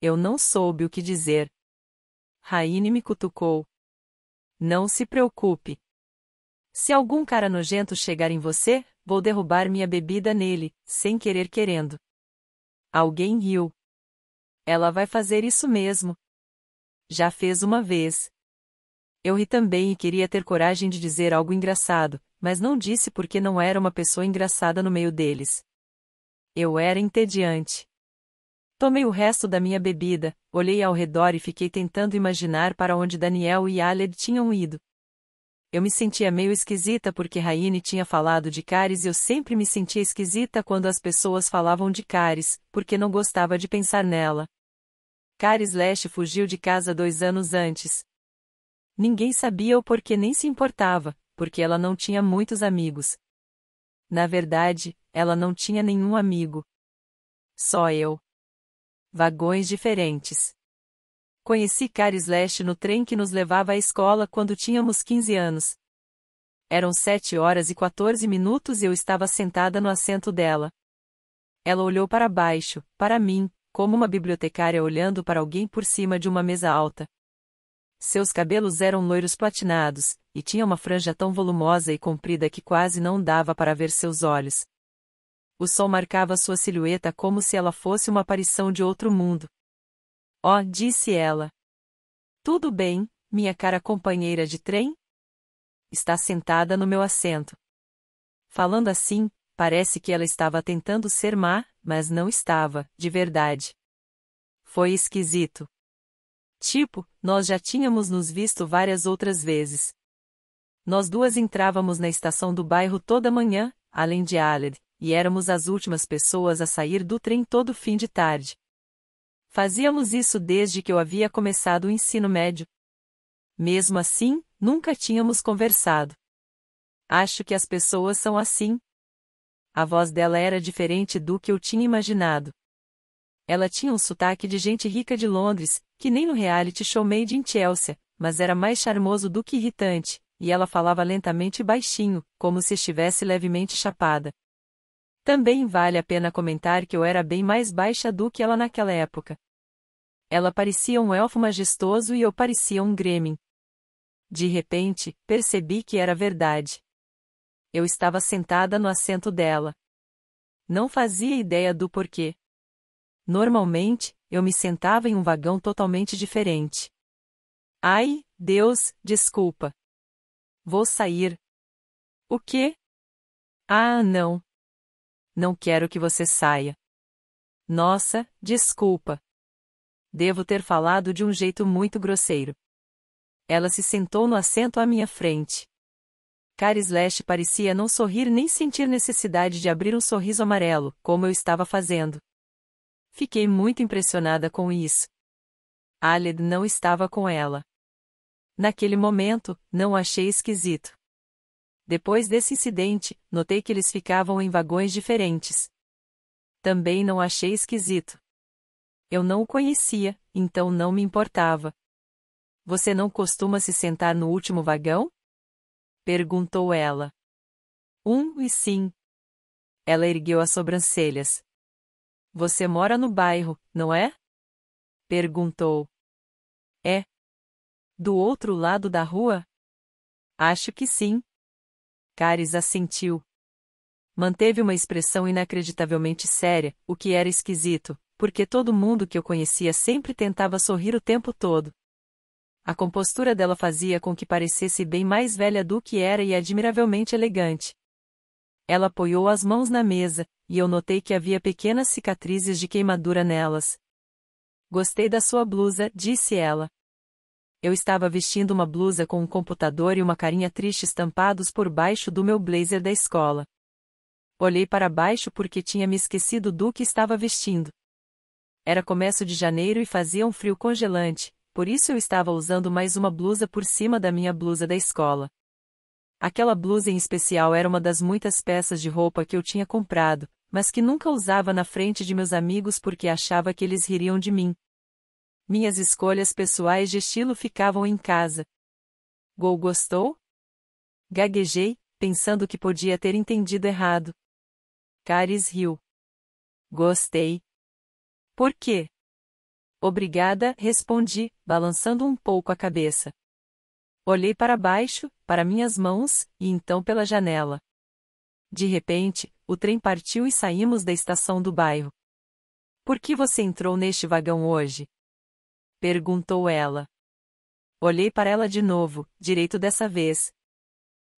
Eu não soube o que dizer. Raine me cutucou. Não se preocupe. Se algum cara nojento chegar em você, vou derrubar minha bebida nele, sem querer querendo. Alguém riu. Ela vai fazer isso mesmo, já fez uma vez. Eu ri também e queria ter coragem de dizer algo engraçado, mas não disse porque não era uma pessoa engraçada no meio deles. Eu era entediante. Tomei o resto da minha bebida, olhei ao redor e fiquei tentando imaginar para onde Daniel e Aled tinham ido. Eu me sentia meio esquisita porque Raine tinha falado de Caris e eu sempre me sentia esquisita quando as pessoas falavam de Caris, porque não gostava de pensar nela. Caris Leste fugiu de casa dois anos antes. Ninguém sabia o porquê nem se importava, porque ela não tinha muitos amigos. Na verdade, ela não tinha nenhum amigo. Só eu. Vagões diferentes. Conheci Caris Leste no trem que nos levava à escola quando tínhamos 15 anos. Eram 7 horas e 14 minutos e eu estava sentada no assento dela. Ela olhou para baixo, para mim, como uma bibliotecária olhando para alguém por cima de uma mesa alta. Seus cabelos eram loiros platinados, e tinha uma franja tão volumosa e comprida que quase não dava para ver seus olhos. O sol marcava sua silhueta como se ela fosse uma aparição de outro mundo. Oh, disse ela. Tudo bem, minha cara companheira de trem? Está sentada no meu assento. Falando assim, Parece que ela estava tentando ser má, mas não estava, de verdade. Foi esquisito. Tipo, nós já tínhamos nos visto várias outras vezes. Nós duas entrávamos na estação do bairro toda manhã, além de Aled, e éramos as últimas pessoas a sair do trem todo fim de tarde. Fazíamos isso desde que eu havia começado o ensino médio. Mesmo assim, nunca tínhamos conversado. Acho que as pessoas são assim, a voz dela era diferente do que eu tinha imaginado. Ela tinha um sotaque de gente rica de Londres, que nem no reality show Made in Chelsea, mas era mais charmoso do que irritante, e ela falava lentamente e baixinho, como se estivesse levemente chapada. Também vale a pena comentar que eu era bem mais baixa do que ela naquela época. Ela parecia um elfo majestoso e eu parecia um gremlin. De repente, percebi que era verdade. Eu estava sentada no assento dela. Não fazia ideia do porquê. Normalmente, eu me sentava em um vagão totalmente diferente. Ai, Deus, desculpa. Vou sair. O quê? Ah, não. Não quero que você saia. Nossa, desculpa. Devo ter falado de um jeito muito grosseiro. Ela se sentou no assento à minha frente. Car Slash parecia não sorrir nem sentir necessidade de abrir um sorriso amarelo, como eu estava fazendo. Fiquei muito impressionada com isso. Aled não estava com ela. Naquele momento, não achei esquisito. Depois desse incidente, notei que eles ficavam em vagões diferentes. Também não achei esquisito. Eu não o conhecia, então não me importava. Você não costuma se sentar no último vagão? Perguntou ela. Um e sim. Ela ergueu as sobrancelhas. Você mora no bairro, não é? Perguntou. É. Do outro lado da rua? Acho que sim. Caris assentiu. Manteve uma expressão inacreditavelmente séria, o que era esquisito, porque todo mundo que eu conhecia sempre tentava sorrir o tempo todo, a compostura dela fazia com que parecesse bem mais velha do que era e admiravelmente elegante. Ela apoiou as mãos na mesa, e eu notei que havia pequenas cicatrizes de queimadura nelas. Gostei da sua blusa, disse ela. Eu estava vestindo uma blusa com um computador e uma carinha triste estampados por baixo do meu blazer da escola. Olhei para baixo porque tinha me esquecido do que estava vestindo. Era começo de janeiro e fazia um frio congelante, por isso eu estava usando mais uma blusa por cima da minha blusa da escola. Aquela blusa em especial era uma das muitas peças de roupa que eu tinha comprado, mas que nunca usava na frente de meus amigos porque achava que eles ririam de mim. Minhas escolhas pessoais de estilo ficavam em casa. Gol gostou? Gaguejei, pensando que podia ter entendido errado. Caris riu. Gostei. Por quê? Obrigada, respondi, balançando um pouco a cabeça. Olhei para baixo, para minhas mãos, e então pela janela. De repente, o trem partiu e saímos da estação do bairro. Por que você entrou neste vagão hoje? Perguntou ela. Olhei para ela de novo, direito dessa vez.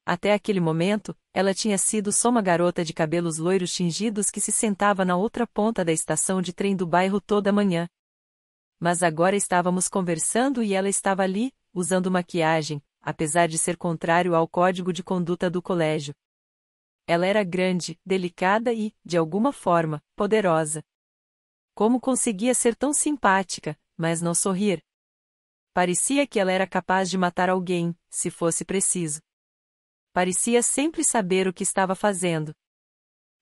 Até aquele momento, ela tinha sido só uma garota de cabelos loiros tingidos que se sentava na outra ponta da estação de trem do bairro toda manhã, mas agora estávamos conversando e ela estava ali, usando maquiagem, apesar de ser contrário ao código de conduta do colégio. Ela era grande, delicada e, de alguma forma, poderosa. Como conseguia ser tão simpática, mas não sorrir? Parecia que ela era capaz de matar alguém, se fosse preciso. Parecia sempre saber o que estava fazendo.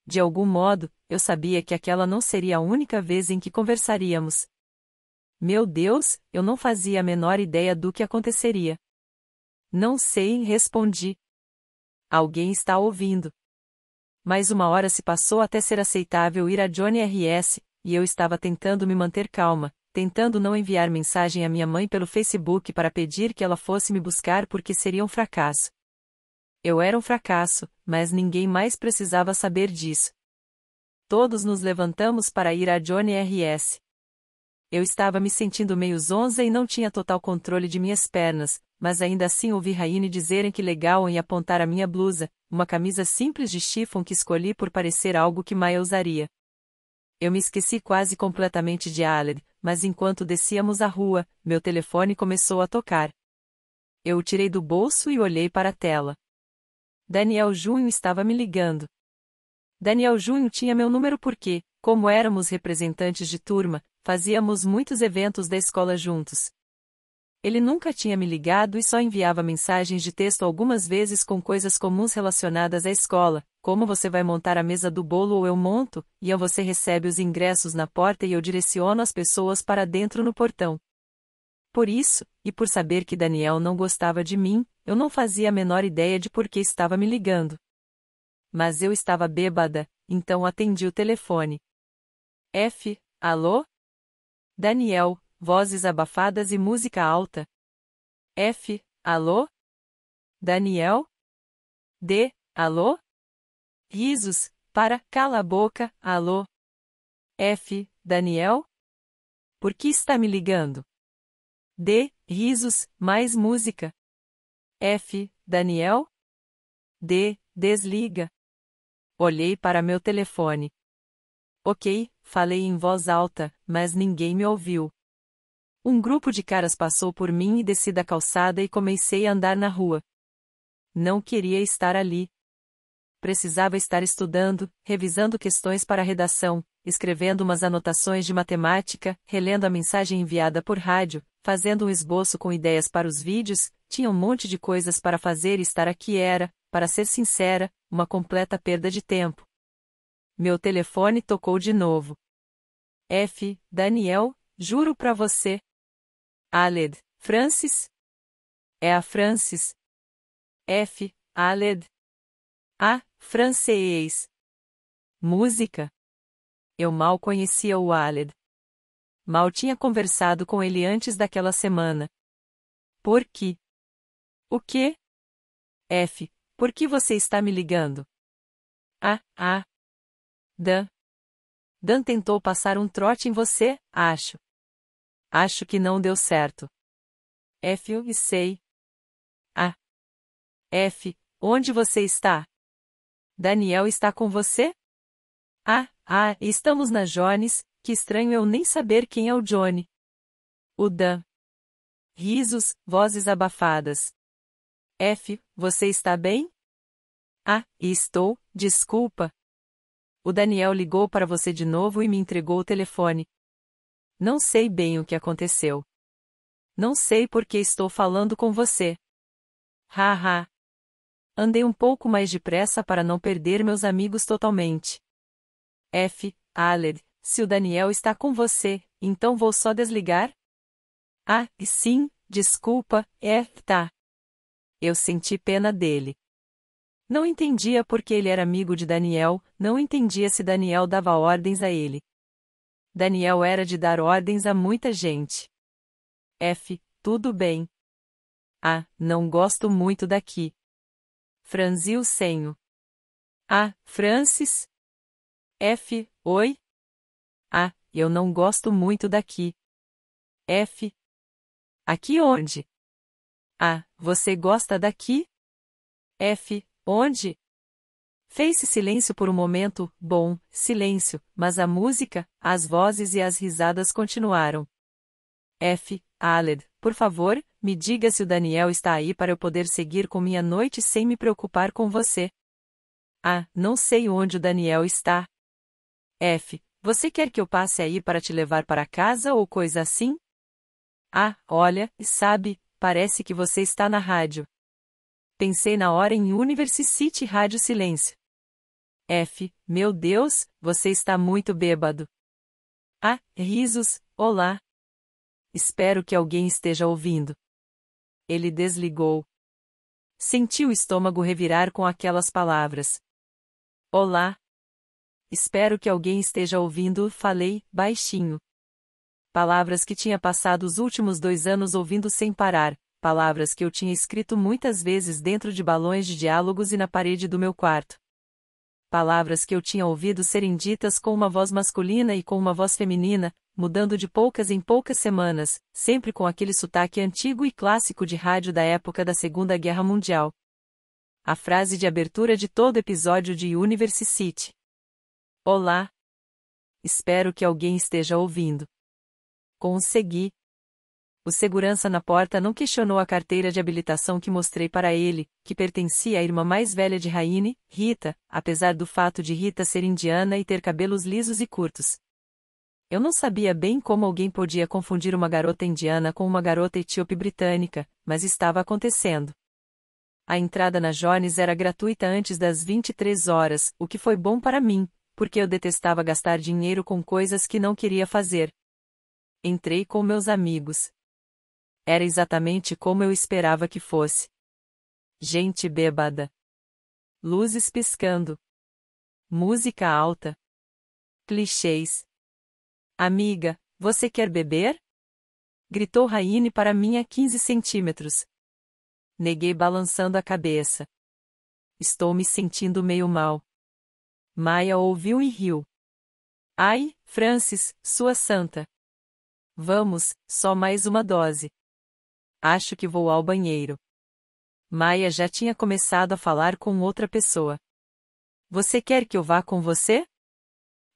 De algum modo, eu sabia que aquela não seria a única vez em que conversaríamos, meu Deus, eu não fazia a menor ideia do que aconteceria. Não sei, respondi. Alguém está ouvindo. Mais uma hora se passou até ser aceitável ir a Johnny RS, e eu estava tentando me manter calma, tentando não enviar mensagem à minha mãe pelo Facebook para pedir que ela fosse me buscar porque seria um fracasso. Eu era um fracasso, mas ninguém mais precisava saber disso. Todos nos levantamos para ir a Johnny RS. Eu estava me sentindo meio zonza e não tinha total controle de minhas pernas, mas ainda assim ouvi Raine dizerem que legal em apontar a minha blusa, uma camisa simples de chifon que escolhi por parecer algo que Maia usaria. Eu me esqueci quase completamente de Aled, mas enquanto descíamos a rua, meu telefone começou a tocar. Eu o tirei do bolso e olhei para a tela. Daniel Junho estava me ligando. Daniel Junho tinha meu número porque, como éramos representantes de turma, Fazíamos muitos eventos da escola juntos. Ele nunca tinha me ligado e só enviava mensagens de texto algumas vezes com coisas comuns relacionadas à escola, como você vai montar a mesa do bolo ou eu monto, e você recebe os ingressos na porta e eu direciono as pessoas para dentro no portão. Por isso, e por saber que Daniel não gostava de mim, eu não fazia a menor ideia de por que estava me ligando. Mas eu estava bêbada, então atendi o telefone. F, alô? Daniel, vozes abafadas e música alta. F. Alô? Daniel? D. Alô? Risos, para, cala a boca, alô. F. Daniel? Por que está me ligando? D. Risos, mais música. F. Daniel? D. Desliga. Olhei para meu telefone. Ok, Falei em voz alta, mas ninguém me ouviu. Um grupo de caras passou por mim e desci da calçada e comecei a andar na rua. Não queria estar ali. Precisava estar estudando, revisando questões para a redação, escrevendo umas anotações de matemática, relendo a mensagem enviada por rádio, fazendo um esboço com ideias para os vídeos, tinha um monte de coisas para fazer e estar aqui era, para ser sincera, uma completa perda de tempo. Meu telefone tocou de novo. F. Daniel, juro para você. Aled, Francis? É a Francis. F. Aled. A. Francês. Música. Eu mal conhecia o Aled. Mal tinha conversado com ele antes daquela semana. Por que? O quê? F. Por que você está me ligando? Ah, ah, Dan. Dan tentou passar um trote em você, acho. Acho que não deu certo. F e sei. A. F, onde você está? Daniel está com você? Ah, ah, estamos na Jones, que estranho eu nem saber quem é o Johnny. O Dan. Risos, vozes abafadas. F, você está bem? Ah, estou, desculpa, o Daniel ligou para você de novo e me entregou o telefone. Não sei bem o que aconteceu. Não sei por que estou falando com você. Haha. Andei um pouco mais depressa para não perder meus amigos totalmente. F. Aled, se o Daniel está com você, então vou só desligar? Ah, sim, desculpa, é, tá. Eu senti pena dele. Não entendia porque ele era amigo de Daniel, não entendia se Daniel dava ordens a ele. Daniel era de dar ordens a muita gente. F, tudo bem. Ah, não gosto muito daqui. Franziu o senho. Ah, Francis? F, oi? Ah, eu não gosto muito daqui. F. Aqui onde? Ah, você gosta daqui? F. Onde? Fez-se silêncio por um momento, bom, silêncio, mas a música, as vozes e as risadas continuaram. F. Aled, por favor, me diga se o Daniel está aí para eu poder seguir com minha noite sem me preocupar com você. Ah, não sei onde o Daniel está. F. Você quer que eu passe aí para te levar para casa ou coisa assim? Ah, olha, e sabe, parece que você está na rádio. Pensei na hora em Universe City Rádio Silêncio. F. Meu Deus, você está muito bêbado. A. Risos, olá. Espero que alguém esteja ouvindo. Ele desligou. Senti o estômago revirar com aquelas palavras. Olá. Espero que alguém esteja ouvindo, falei, baixinho. Palavras que tinha passado os últimos dois anos ouvindo sem parar palavras que eu tinha escrito muitas vezes dentro de balões de diálogos e na parede do meu quarto. Palavras que eu tinha ouvido serem ditas com uma voz masculina e com uma voz feminina, mudando de poucas em poucas semanas, sempre com aquele sotaque antigo e clássico de rádio da época da Segunda Guerra Mundial. A frase de abertura de todo episódio de Universe City. Olá! Espero que alguém esteja ouvindo. Consegui, o segurança na porta não questionou a carteira de habilitação que mostrei para ele, que pertencia à irmã mais velha de Raine, Rita, apesar do fato de Rita ser indiana e ter cabelos lisos e curtos. Eu não sabia bem como alguém podia confundir uma garota indiana com uma garota etíope britânica, mas estava acontecendo. A entrada na Jones era gratuita antes das 23 horas, o que foi bom para mim, porque eu detestava gastar dinheiro com coisas que não queria fazer. Entrei com meus amigos. Era exatamente como eu esperava que fosse. Gente bêbada. Luzes piscando. Música alta. Clichês. Amiga, você quer beber? Gritou Raine para mim a 15 centímetros. Neguei balançando a cabeça. Estou me sentindo meio mal. Maia ouviu e riu. Ai, Francis, sua santa. Vamos, só mais uma dose. Acho que vou ao banheiro. Maia já tinha começado a falar com outra pessoa. Você quer que eu vá com você?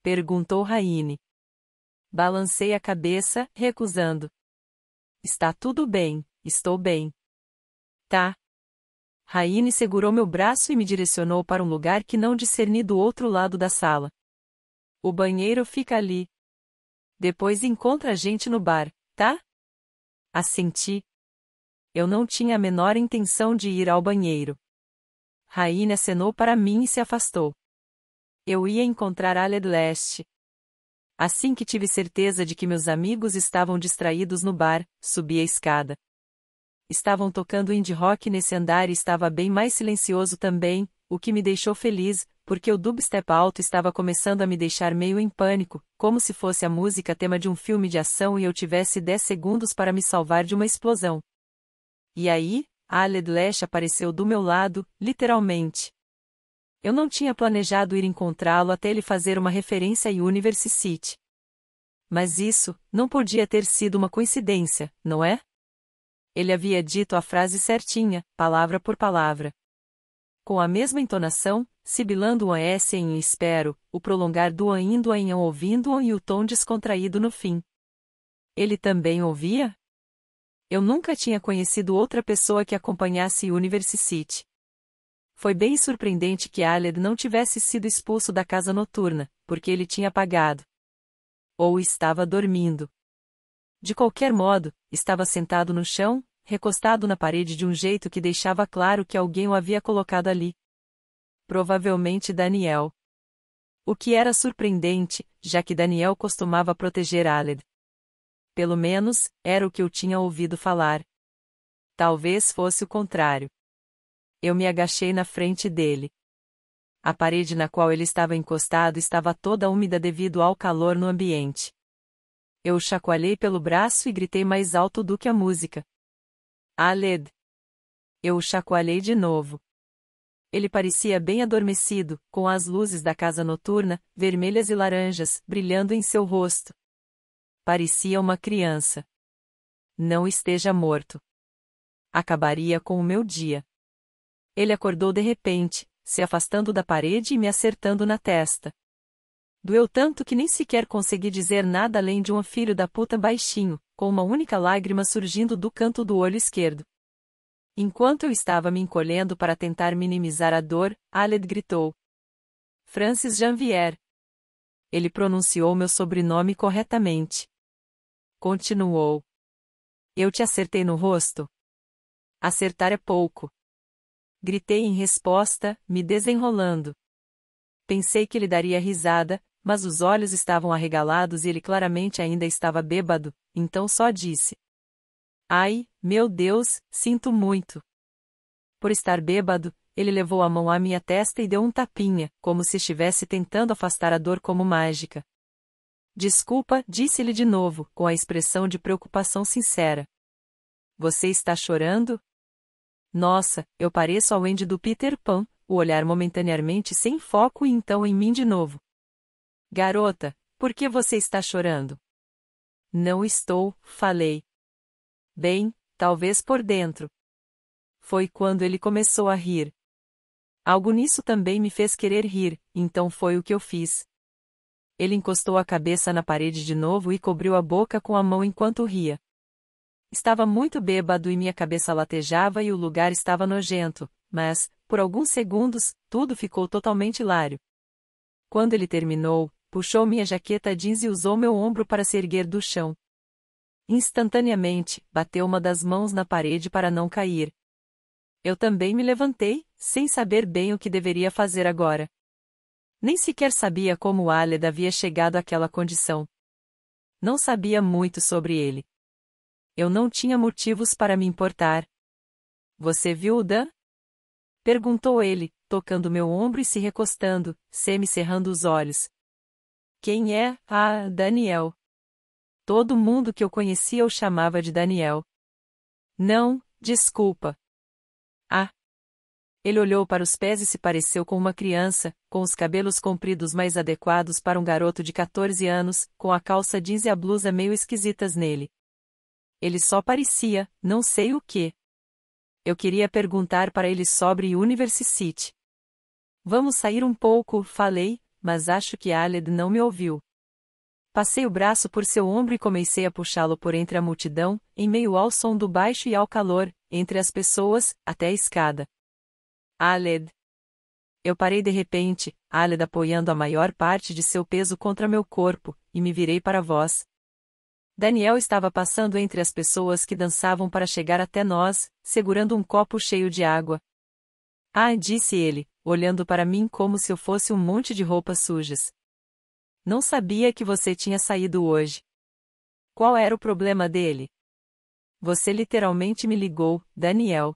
Perguntou Raine. Balancei a cabeça, recusando. Está tudo bem, estou bem. Tá. Raine segurou meu braço e me direcionou para um lugar que não discerni do outro lado da sala. O banheiro fica ali. Depois encontra a gente no bar, tá? Assenti, eu não tinha a menor intenção de ir ao banheiro. Rainha acenou para mim e se afastou. Eu ia encontrar Aled Leste. Assim que tive certeza de que meus amigos estavam distraídos no bar, subi a escada. Estavam tocando indie rock nesse andar e estava bem mais silencioso também, o que me deixou feliz, porque o dubstep alto estava começando a me deixar meio em pânico, como se fosse a música tema de um filme de ação e eu tivesse 10 segundos para me salvar de uma explosão. E aí, Aled Aledlesh apareceu do meu lado, literalmente. Eu não tinha planejado ir encontrá-lo até ele fazer uma referência à University City. Mas isso não podia ter sido uma coincidência, não é? Ele havia dito a frase certinha, palavra por palavra. Com a mesma entonação, sibilando um S em espero, o prolongar do an indo em ouvindo -o e o tom descontraído no fim. Ele também ouvia? Eu nunca tinha conhecido outra pessoa que acompanhasse University City. Foi bem surpreendente que Aled não tivesse sido expulso da casa noturna, porque ele tinha pagado. Ou estava dormindo. De qualquer modo, estava sentado no chão, recostado na parede de um jeito que deixava claro que alguém o havia colocado ali. Provavelmente Daniel. O que era surpreendente, já que Daniel costumava proteger Aled pelo menos, era o que eu tinha ouvido falar. Talvez fosse o contrário. Eu me agachei na frente dele. A parede na qual ele estava encostado estava toda úmida devido ao calor no ambiente. Eu o chacoalhei pelo braço e gritei mais alto do que a música. Aled! Eu o chacoalhei de novo. Ele parecia bem adormecido, com as luzes da casa noturna, vermelhas e laranjas, brilhando em seu rosto. Parecia uma criança. Não esteja morto. Acabaria com o meu dia. Ele acordou de repente, se afastando da parede e me acertando na testa. Doeu tanto que nem sequer consegui dizer nada além de um filho da puta baixinho, com uma única lágrima surgindo do canto do olho esquerdo. Enquanto eu estava me encolhendo para tentar minimizar a dor, Aled gritou. Francis Janvier. Ele pronunciou meu sobrenome corretamente. Continuou. Eu te acertei no rosto? Acertar é pouco. Gritei em resposta, me desenrolando. Pensei que ele daria risada, mas os olhos estavam arregalados e ele claramente ainda estava bêbado, então só disse: Ai, meu Deus, sinto muito. Por estar bêbado, ele levou a mão à minha testa e deu um tapinha, como se estivesse tentando afastar a dor como mágica. Desculpa, disse-lhe de novo, com a expressão de preocupação sincera. Você está chorando? Nossa, eu pareço ao Andy do Peter Pan, o olhar momentaneamente sem foco e então em mim de novo. Garota, por que você está chorando? Não estou, falei. Bem, talvez por dentro. Foi quando ele começou a rir. Algo nisso também me fez querer rir, então foi o que eu fiz. Ele encostou a cabeça na parede de novo e cobriu a boca com a mão enquanto ria. Estava muito bêbado e minha cabeça latejava e o lugar estava nojento, mas, por alguns segundos, tudo ficou totalmente hilário. Quando ele terminou, puxou minha jaqueta jeans e usou meu ombro para se erguer do chão. Instantaneamente, bateu uma das mãos na parede para não cair. Eu também me levantei, sem saber bem o que deveria fazer agora. Nem sequer sabia como Aled havia chegado àquela condição. Não sabia muito sobre ele. Eu não tinha motivos para me importar. Você viu o Dan? Perguntou ele, tocando meu ombro e se recostando, semi-cerrando os olhos. Quem é? Ah, Daniel. Todo mundo que eu conhecia o chamava de Daniel. Não, desculpa. Ah, ele olhou para os pés e se pareceu com uma criança, com os cabelos compridos mais adequados para um garoto de 14 anos, com a calça jeans e a blusa meio esquisitas nele. Ele só parecia, não sei o que. Eu queria perguntar para ele sobre University City. Vamos sair um pouco, falei, mas acho que Aled não me ouviu. Passei o braço por seu ombro e comecei a puxá-lo por entre a multidão, em meio ao som do baixo e ao calor, entre as pessoas, até a escada. Aled. Eu parei de repente, Aled apoiando a maior parte de seu peso contra meu corpo, e me virei para vós. Daniel estava passando entre as pessoas que dançavam para chegar até nós, segurando um copo cheio de água. Ah, disse ele, olhando para mim como se eu fosse um monte de roupas sujas. Não sabia que você tinha saído hoje. Qual era o problema dele? Você literalmente me ligou, Daniel.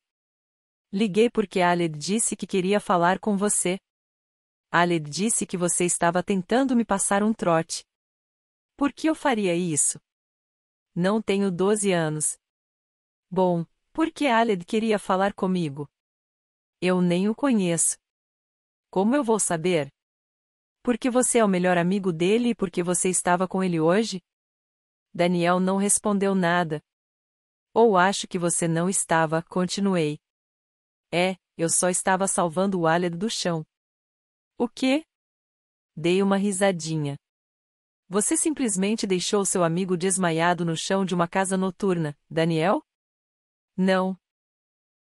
Liguei porque Aled disse que queria falar com você. Aled disse que você estava tentando me passar um trote. Por que eu faria isso? Não tenho 12 anos. Bom, por que Aled queria falar comigo? Eu nem o conheço. Como eu vou saber? Porque você é o melhor amigo dele e porque você estava com ele hoje? Daniel não respondeu nada. Ou acho que você não estava, continuei. É, eu só estava salvando o Aled do chão. O quê? Dei uma risadinha. Você simplesmente deixou seu amigo desmaiado no chão de uma casa noturna, Daniel? Não.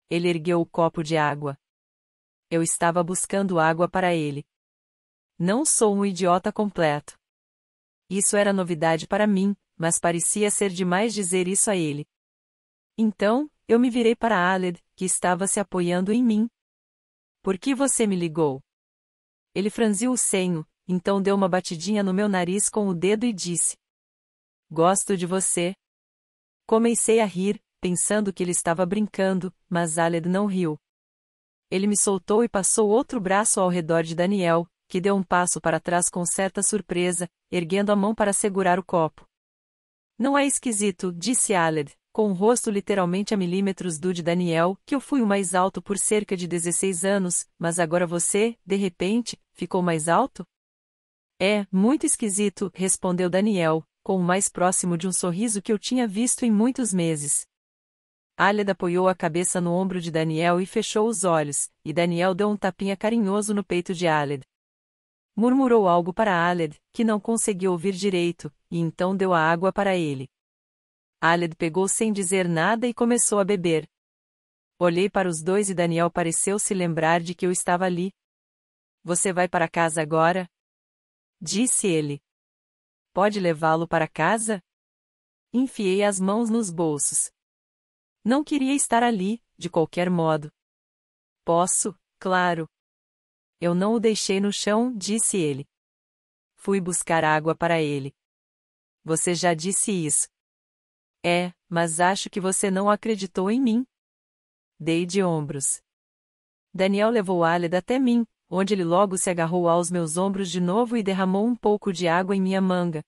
Ele ergueu o copo de água. Eu estava buscando água para ele. Não sou um idiota completo. Isso era novidade para mim, mas parecia ser demais dizer isso a ele. Então, eu me virei para Aled, que estava se apoiando em mim. Por que você me ligou? Ele franziu o senho, então deu uma batidinha no meu nariz com o dedo e disse: Gosto de você. Comecei a rir, pensando que ele estava brincando, mas Aled não riu. Ele me soltou e passou outro braço ao redor de Daniel, que deu um passo para trás com certa surpresa, erguendo a mão para segurar o copo. Não é esquisito, disse Aled, com o rosto literalmente a milímetros do de Daniel, que eu fui o mais alto por cerca de 16 anos, mas agora você, de repente, ficou mais alto? É, muito esquisito, respondeu Daniel, com o mais próximo de um sorriso que eu tinha visto em muitos meses. Álida apoiou a cabeça no ombro de Daniel e fechou os olhos, e Daniel deu um tapinha carinhoso no peito de Álida. Murmurou algo para Álida, que não conseguiu ouvir direito, e então deu a água para ele. Aled pegou sem dizer nada e começou a beber. Olhei para os dois e Daniel pareceu se lembrar de que eu estava ali. Você vai para casa agora? Disse ele. Pode levá-lo para casa? Enfiei as mãos nos bolsos. Não queria estar ali, de qualquer modo. Posso, claro. Eu não o deixei no chão, disse ele. Fui buscar água para ele. Você já disse isso. É, mas acho que você não acreditou em mim. Dei de ombros. Daniel levou Aled até mim, onde ele logo se agarrou aos meus ombros de novo e derramou um pouco de água em minha manga.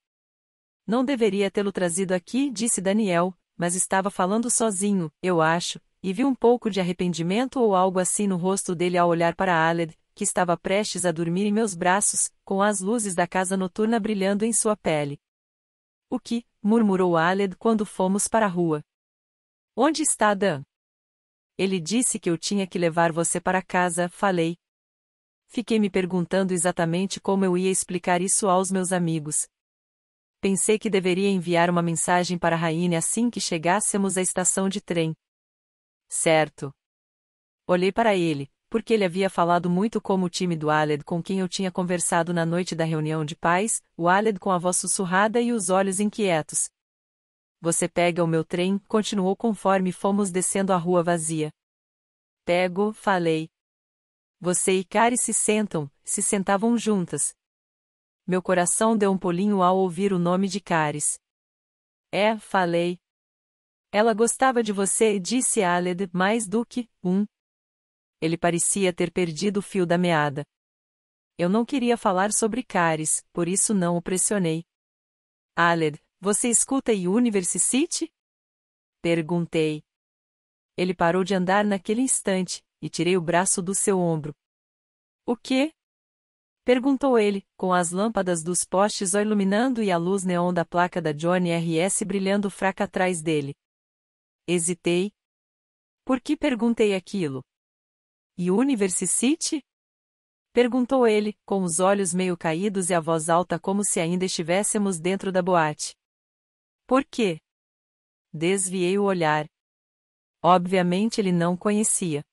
Não deveria tê-lo trazido aqui, disse Daniel, mas estava falando sozinho, eu acho, e vi um pouco de arrependimento ou algo assim no rosto dele ao olhar para Aled, que estava prestes a dormir em meus braços, com as luzes da casa noturna brilhando em sua pele. O que? murmurou Aled quando fomos para a rua. Onde está Dan? Ele disse que eu tinha que levar você para casa, falei. Fiquei me perguntando exatamente como eu ia explicar isso aos meus amigos. Pensei que deveria enviar uma mensagem para Raine assim que chegássemos à estação de trem. Certo. Olhei para ele, porque ele havia falado muito como o time do Aled com quem eu tinha conversado na noite da reunião de paz, o Aled com a voz sussurrada e os olhos inquietos. Você pega o meu trem, continuou conforme fomos descendo a rua vazia. Pego, falei. Você e Kari se sentam, se sentavam juntas. Meu coração deu um pulinho ao ouvir o nome de Caris. É, falei. Ela gostava de você, disse Aled, mais do que, um, ele parecia ter perdido o fio da meada. Eu não queria falar sobre Caris, por isso não o pressionei. Aled, você escuta University City? Perguntei. Ele parou de andar naquele instante, e tirei o braço do seu ombro. O quê? Perguntou ele, com as lâmpadas dos postes iluminando e a luz neon da placa da Johnny RS brilhando fraca atrás dele. Hesitei. Por que perguntei aquilo? E University City? Perguntou ele, com os olhos meio caídos e a voz alta como se ainda estivéssemos dentro da boate. Por quê? Desviei o olhar. Obviamente ele não conhecia.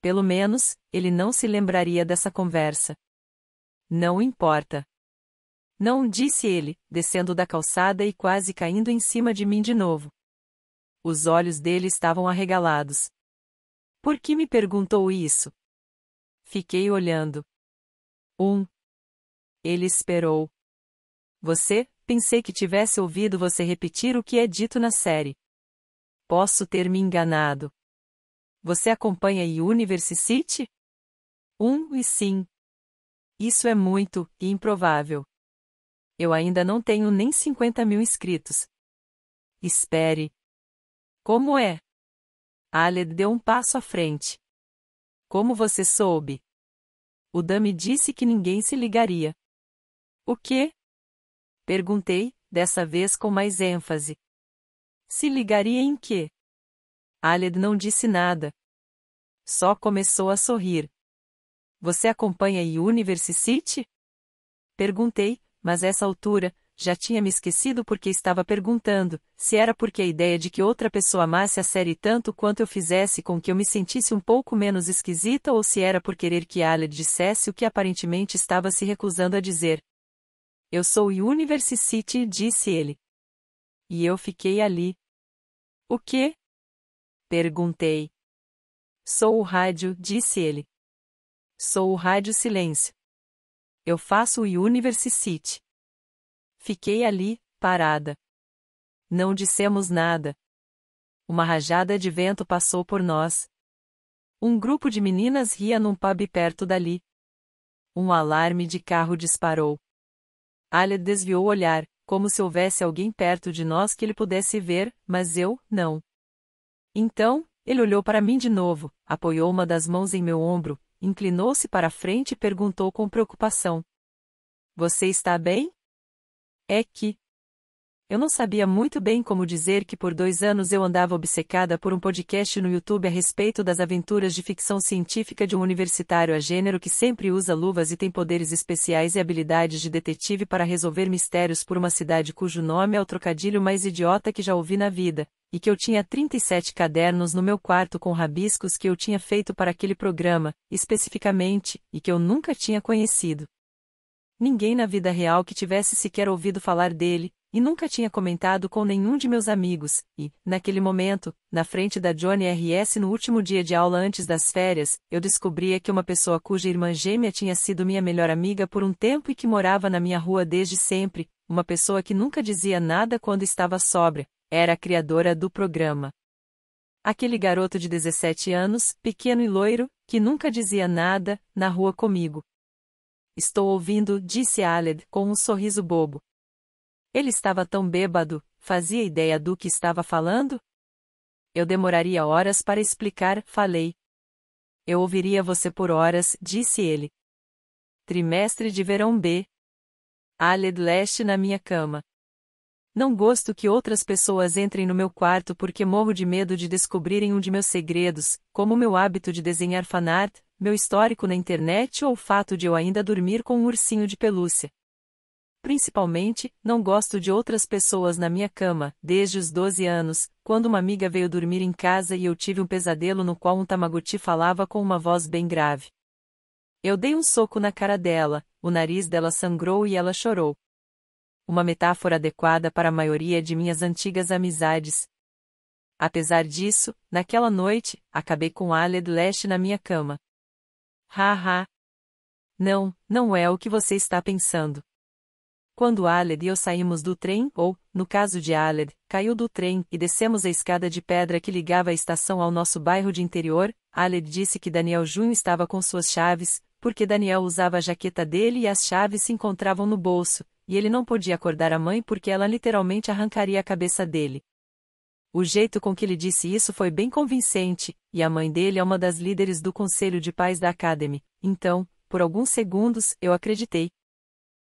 Pelo menos, ele não se lembraria dessa conversa. Não importa. Não disse ele, descendo da calçada e quase caindo em cima de mim de novo. Os olhos dele estavam arregalados. Por que me perguntou isso? Fiquei olhando. Um. Ele esperou. Você, pensei que tivesse ouvido você repetir o que é dito na série. Posso ter me enganado. Você acompanha a City? Um e sim. Isso é muito e improvável. Eu ainda não tenho nem 50 mil inscritos. Espere. Como é? Aled deu um passo à frente. Como você soube? O Dami disse que ninguém se ligaria. O quê? Perguntei, dessa vez com mais ênfase. Se ligaria em quê? Aled não disse nada. Só começou a sorrir. Você acompanha a University? Perguntei, mas essa altura, já tinha me esquecido porque estava perguntando, se era porque a ideia de que outra pessoa amasse a série tanto quanto eu fizesse com que eu me sentisse um pouco menos esquisita ou se era por querer que Aled dissesse o que aparentemente estava se recusando a dizer. Eu sou University City, disse ele. E eu fiquei ali. O quê? Perguntei. Sou o rádio, disse ele. Sou o rádio silêncio. Eu faço o University City. Fiquei ali, parada. Não dissemos nada. Uma rajada de vento passou por nós. Um grupo de meninas ria num pub perto dali. Um alarme de carro disparou. Alha desviou o olhar, como se houvesse alguém perto de nós que ele pudesse ver, mas eu, não. Então, ele olhou para mim de novo, apoiou uma das mãos em meu ombro, inclinou-se para frente e perguntou com preocupação: Você está bem? É que. Eu não sabia muito bem como dizer que por dois anos eu andava obcecada por um podcast no YouTube a respeito das aventuras de ficção científica de um universitário a gênero que sempre usa luvas e tem poderes especiais e habilidades de detetive para resolver mistérios por uma cidade cujo nome é o trocadilho mais idiota que já ouvi na vida, e que eu tinha 37 cadernos no meu quarto com rabiscos que eu tinha feito para aquele programa, especificamente, e que eu nunca tinha conhecido. Ninguém na vida real que tivesse sequer ouvido falar dele, e nunca tinha comentado com nenhum de meus amigos, e, naquele momento, na frente da Johnny RS no último dia de aula antes das férias, eu descobria que uma pessoa cuja irmã gêmea tinha sido minha melhor amiga por um tempo e que morava na minha rua desde sempre, uma pessoa que nunca dizia nada quando estava sóbria, era a criadora do programa. Aquele garoto de 17 anos, pequeno e loiro, que nunca dizia nada, na rua comigo, Estou ouvindo, disse Aled, com um sorriso bobo. Ele estava tão bêbado, fazia ideia do que estava falando? Eu demoraria horas para explicar, falei. Eu ouviria você por horas, disse ele. Trimestre de verão B. Aled Leste na minha cama. Não gosto que outras pessoas entrem no meu quarto porque morro de medo de descobrirem um de meus segredos, como meu hábito de desenhar fanart, meu histórico na internet ou o fato de eu ainda dormir com um ursinho de pelúcia. Principalmente, não gosto de outras pessoas na minha cama, desde os 12 anos, quando uma amiga veio dormir em casa e eu tive um pesadelo no qual um tamagotchi falava com uma voz bem grave. Eu dei um soco na cara dela, o nariz dela sangrou e ela chorou. Uma metáfora adequada para a maioria de minhas antigas amizades. Apesar disso, naquela noite, acabei com Aled Leste na minha cama. Haha. Não, não é o que você está pensando. Quando Aled e eu saímos do trem, ou, no caso de Aled, caiu do trem e descemos a escada de pedra que ligava a estação ao nosso bairro de interior, Aled disse que Daniel Junho estava com suas chaves, porque Daniel usava a jaqueta dele e as chaves se encontravam no bolso, e ele não podia acordar a mãe porque ela literalmente arrancaria a cabeça dele. O jeito com que ele disse isso foi bem convincente, e a mãe dele é uma das líderes do Conselho de Pais da Academy, então, por alguns segundos, eu acreditei.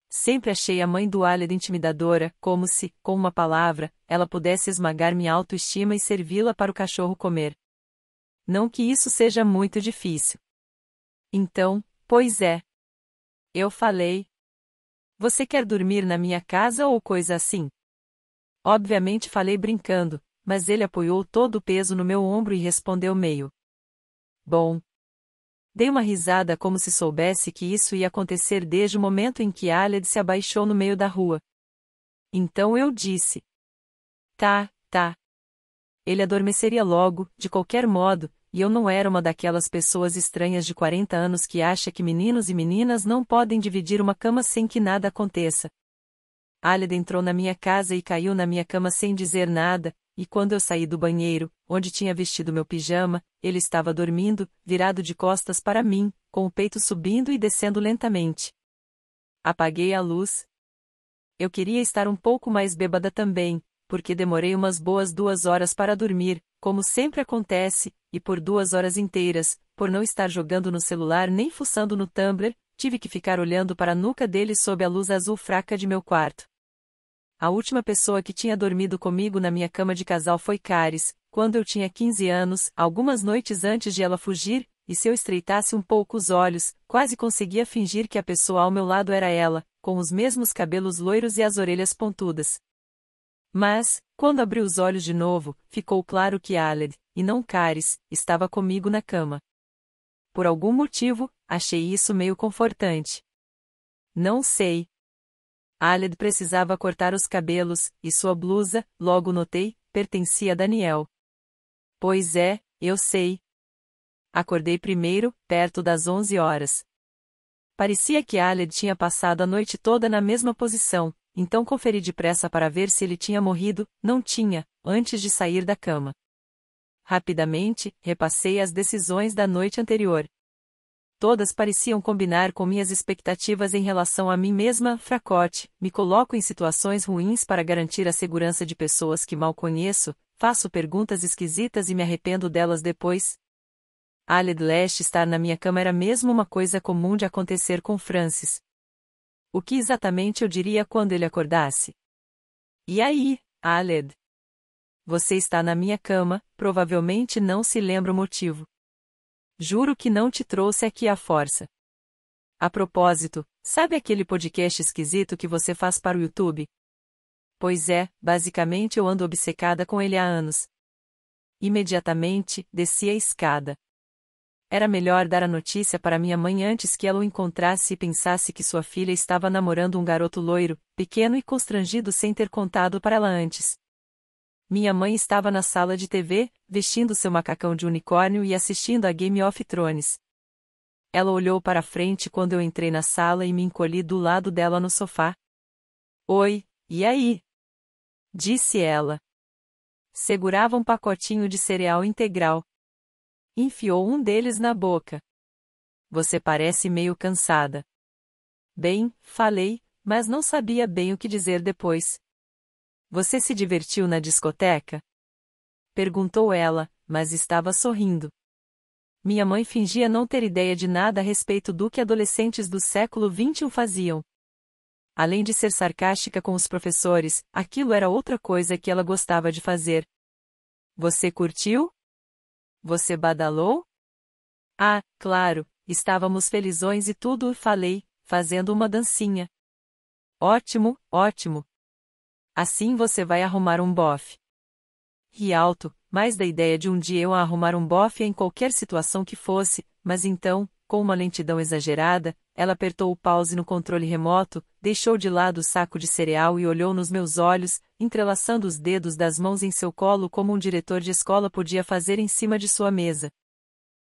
Sempre achei a mãe do Aled intimidadora, como se, com uma palavra, ela pudesse esmagar minha autoestima e servi-la para o cachorro comer. Não que isso seja muito difícil. Então, pois é. Eu falei. Você quer dormir na minha casa ou coisa assim? Obviamente falei brincando, mas ele apoiou todo o peso no meu ombro e respondeu meio. Bom. Dei uma risada como se soubesse que isso ia acontecer desde o momento em que Aled se abaixou no meio da rua. Então eu disse. Tá, tá. Ele adormeceria logo, de qualquer modo, e eu não era uma daquelas pessoas estranhas de 40 anos que acha que meninos e meninas não podem dividir uma cama sem que nada aconteça. Alida entrou na minha casa e caiu na minha cama sem dizer nada, e quando eu saí do banheiro, onde tinha vestido meu pijama, ele estava dormindo, virado de costas para mim, com o peito subindo e descendo lentamente. Apaguei a luz. Eu queria estar um pouco mais bêbada também, porque demorei umas boas duas horas para dormir, como sempre acontece, e por duas horas inteiras, por não estar jogando no celular nem fuçando no Tumblr, tive que ficar olhando para a nuca dele sob a luz azul fraca de meu quarto. A última pessoa que tinha dormido comigo na minha cama de casal foi Caris, quando eu tinha 15 anos, algumas noites antes de ela fugir, e se eu estreitasse um pouco os olhos, quase conseguia fingir que a pessoa ao meu lado era ela, com os mesmos cabelos loiros e as orelhas pontudas. Mas, quando abri os olhos de novo, ficou claro que Aled, e não Caris, estava comigo na cama. Por algum motivo, achei isso meio confortante. Não sei, Aled precisava cortar os cabelos, e sua blusa, logo notei, pertencia a Daniel. Pois é, eu sei. Acordei primeiro, perto das onze horas. Parecia que Aled tinha passado a noite toda na mesma posição, então conferi depressa para ver se ele tinha morrido, não tinha, antes de sair da cama. Rapidamente, repassei as decisões da noite anterior todas pareciam combinar com minhas expectativas em relação a mim mesma, fracote, me coloco em situações ruins para garantir a segurança de pessoas que mal conheço, faço perguntas esquisitas e me arrependo delas depois. Aled Leste estar na minha cama era mesmo uma coisa comum de acontecer com Francis. O que exatamente eu diria quando ele acordasse? E aí, Aled? Você está na minha cama, provavelmente não se lembra o motivo. Juro que não te trouxe aqui à força. A propósito, sabe aquele podcast esquisito que você faz para o YouTube? Pois é, basicamente eu ando obcecada com ele há anos. Imediatamente, desci a escada. Era melhor dar a notícia para minha mãe antes que ela o encontrasse e pensasse que sua filha estava namorando um garoto loiro, pequeno e constrangido sem ter contado para ela antes. Minha mãe estava na sala de TV, vestindo seu macacão de unicórnio e assistindo a Game of Thrones. Ela olhou para frente quando eu entrei na sala e me encolhi do lado dela no sofá. Oi, e aí? Disse ela. Segurava um pacotinho de cereal integral. Enfiou um deles na boca. Você parece meio cansada. Bem, falei, mas não sabia bem o que dizer depois. Você se divertiu na discoteca? Perguntou ela, mas estava sorrindo. Minha mãe fingia não ter ideia de nada a respeito do que adolescentes do século XXI faziam. Além de ser sarcástica com os professores, aquilo era outra coisa que ela gostava de fazer. Você curtiu? Você badalou? Ah, claro, estávamos felizões e tudo, falei, fazendo uma dancinha. Ótimo, ótimo, Assim você vai arrumar um bofe. Ri alto, mais da ideia de um dia eu arrumar um bofe em qualquer situação que fosse, mas então, com uma lentidão exagerada, ela apertou o pause no controle remoto, deixou de lado o saco de cereal e olhou nos meus olhos, entrelaçando os dedos das mãos em seu colo como um diretor de escola podia fazer em cima de sua mesa.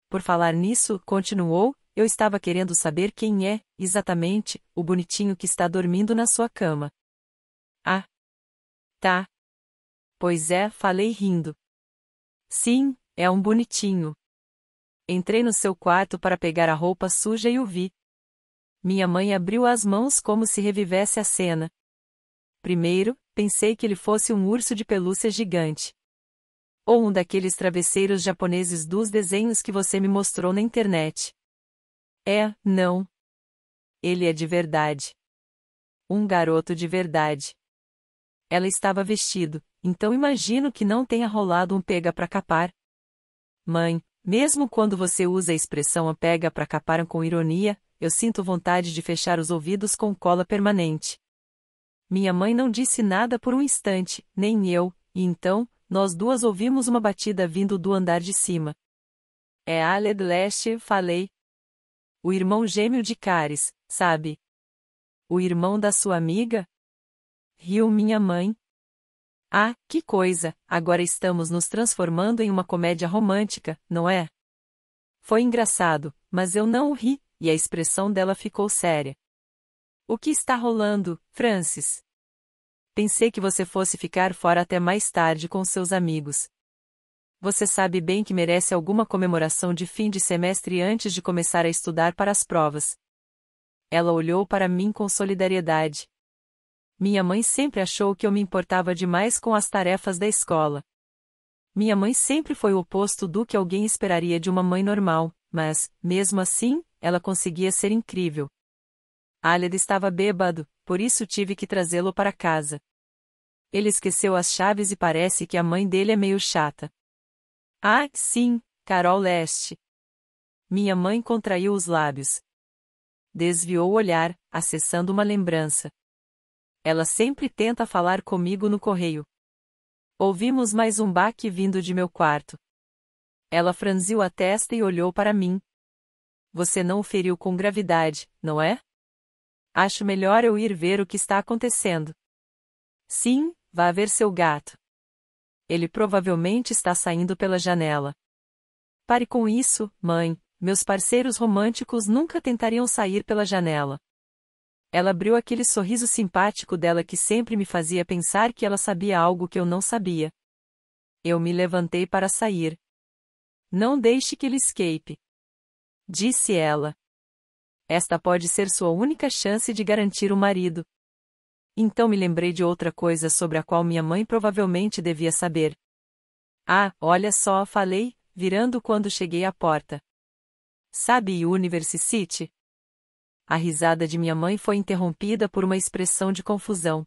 Por falar nisso, continuou, eu estava querendo saber quem é, exatamente, o bonitinho que está dormindo na sua cama. Ah, Tá. Pois é, falei rindo. Sim, é um bonitinho. Entrei no seu quarto para pegar a roupa suja e o vi. Minha mãe abriu as mãos como se revivesse a cena. Primeiro, pensei que ele fosse um urso de pelúcia gigante. Ou um daqueles travesseiros japoneses dos desenhos que você me mostrou na internet. É, não. Ele é de verdade. Um garoto de verdade. Ela estava vestido, então imagino que não tenha rolado um pega para capar. Mãe, mesmo quando você usa a expressão a pega para capar com ironia, eu sinto vontade de fechar os ouvidos com cola permanente. Minha mãe não disse nada por um instante, nem eu, e então, nós duas ouvimos uma batida vindo do andar de cima. É aled Leste, falei. O irmão gêmeo de Caris, sabe? O irmão da sua amiga? Riu minha mãe. Ah, que coisa, agora estamos nos transformando em uma comédia romântica, não é? Foi engraçado, mas eu não ri, e a expressão dela ficou séria. O que está rolando, Francis? Pensei que você fosse ficar fora até mais tarde com seus amigos. Você sabe bem que merece alguma comemoração de fim de semestre antes de começar a estudar para as provas. Ela olhou para mim com solidariedade. Minha mãe sempre achou que eu me importava demais com as tarefas da escola. Minha mãe sempre foi o oposto do que alguém esperaria de uma mãe normal, mas, mesmo assim, ela conseguia ser incrível. Alida estava bêbado, por isso tive que trazê-lo para casa. Ele esqueceu as chaves e parece que a mãe dele é meio chata. Ah, sim, Carol Leste. Minha mãe contraiu os lábios. Desviou o olhar, acessando uma lembrança. Ela sempre tenta falar comigo no correio. Ouvimos mais um baque vindo de meu quarto. Ela franziu a testa e olhou para mim. Você não o feriu com gravidade, não é? Acho melhor eu ir ver o que está acontecendo. Sim, vá ver seu gato. Ele provavelmente está saindo pela janela. Pare com isso, mãe. Meus parceiros românticos nunca tentariam sair pela janela. Ela abriu aquele sorriso simpático dela que sempre me fazia pensar que ela sabia algo que eu não sabia. Eu me levantei para sair. Não deixe que ele escape. Disse ela. Esta pode ser sua única chance de garantir o marido. Então me lembrei de outra coisa sobre a qual minha mãe provavelmente devia saber. Ah, olha só, falei, virando quando cheguei à porta. Sabe University? A risada de minha mãe foi interrompida por uma expressão de confusão.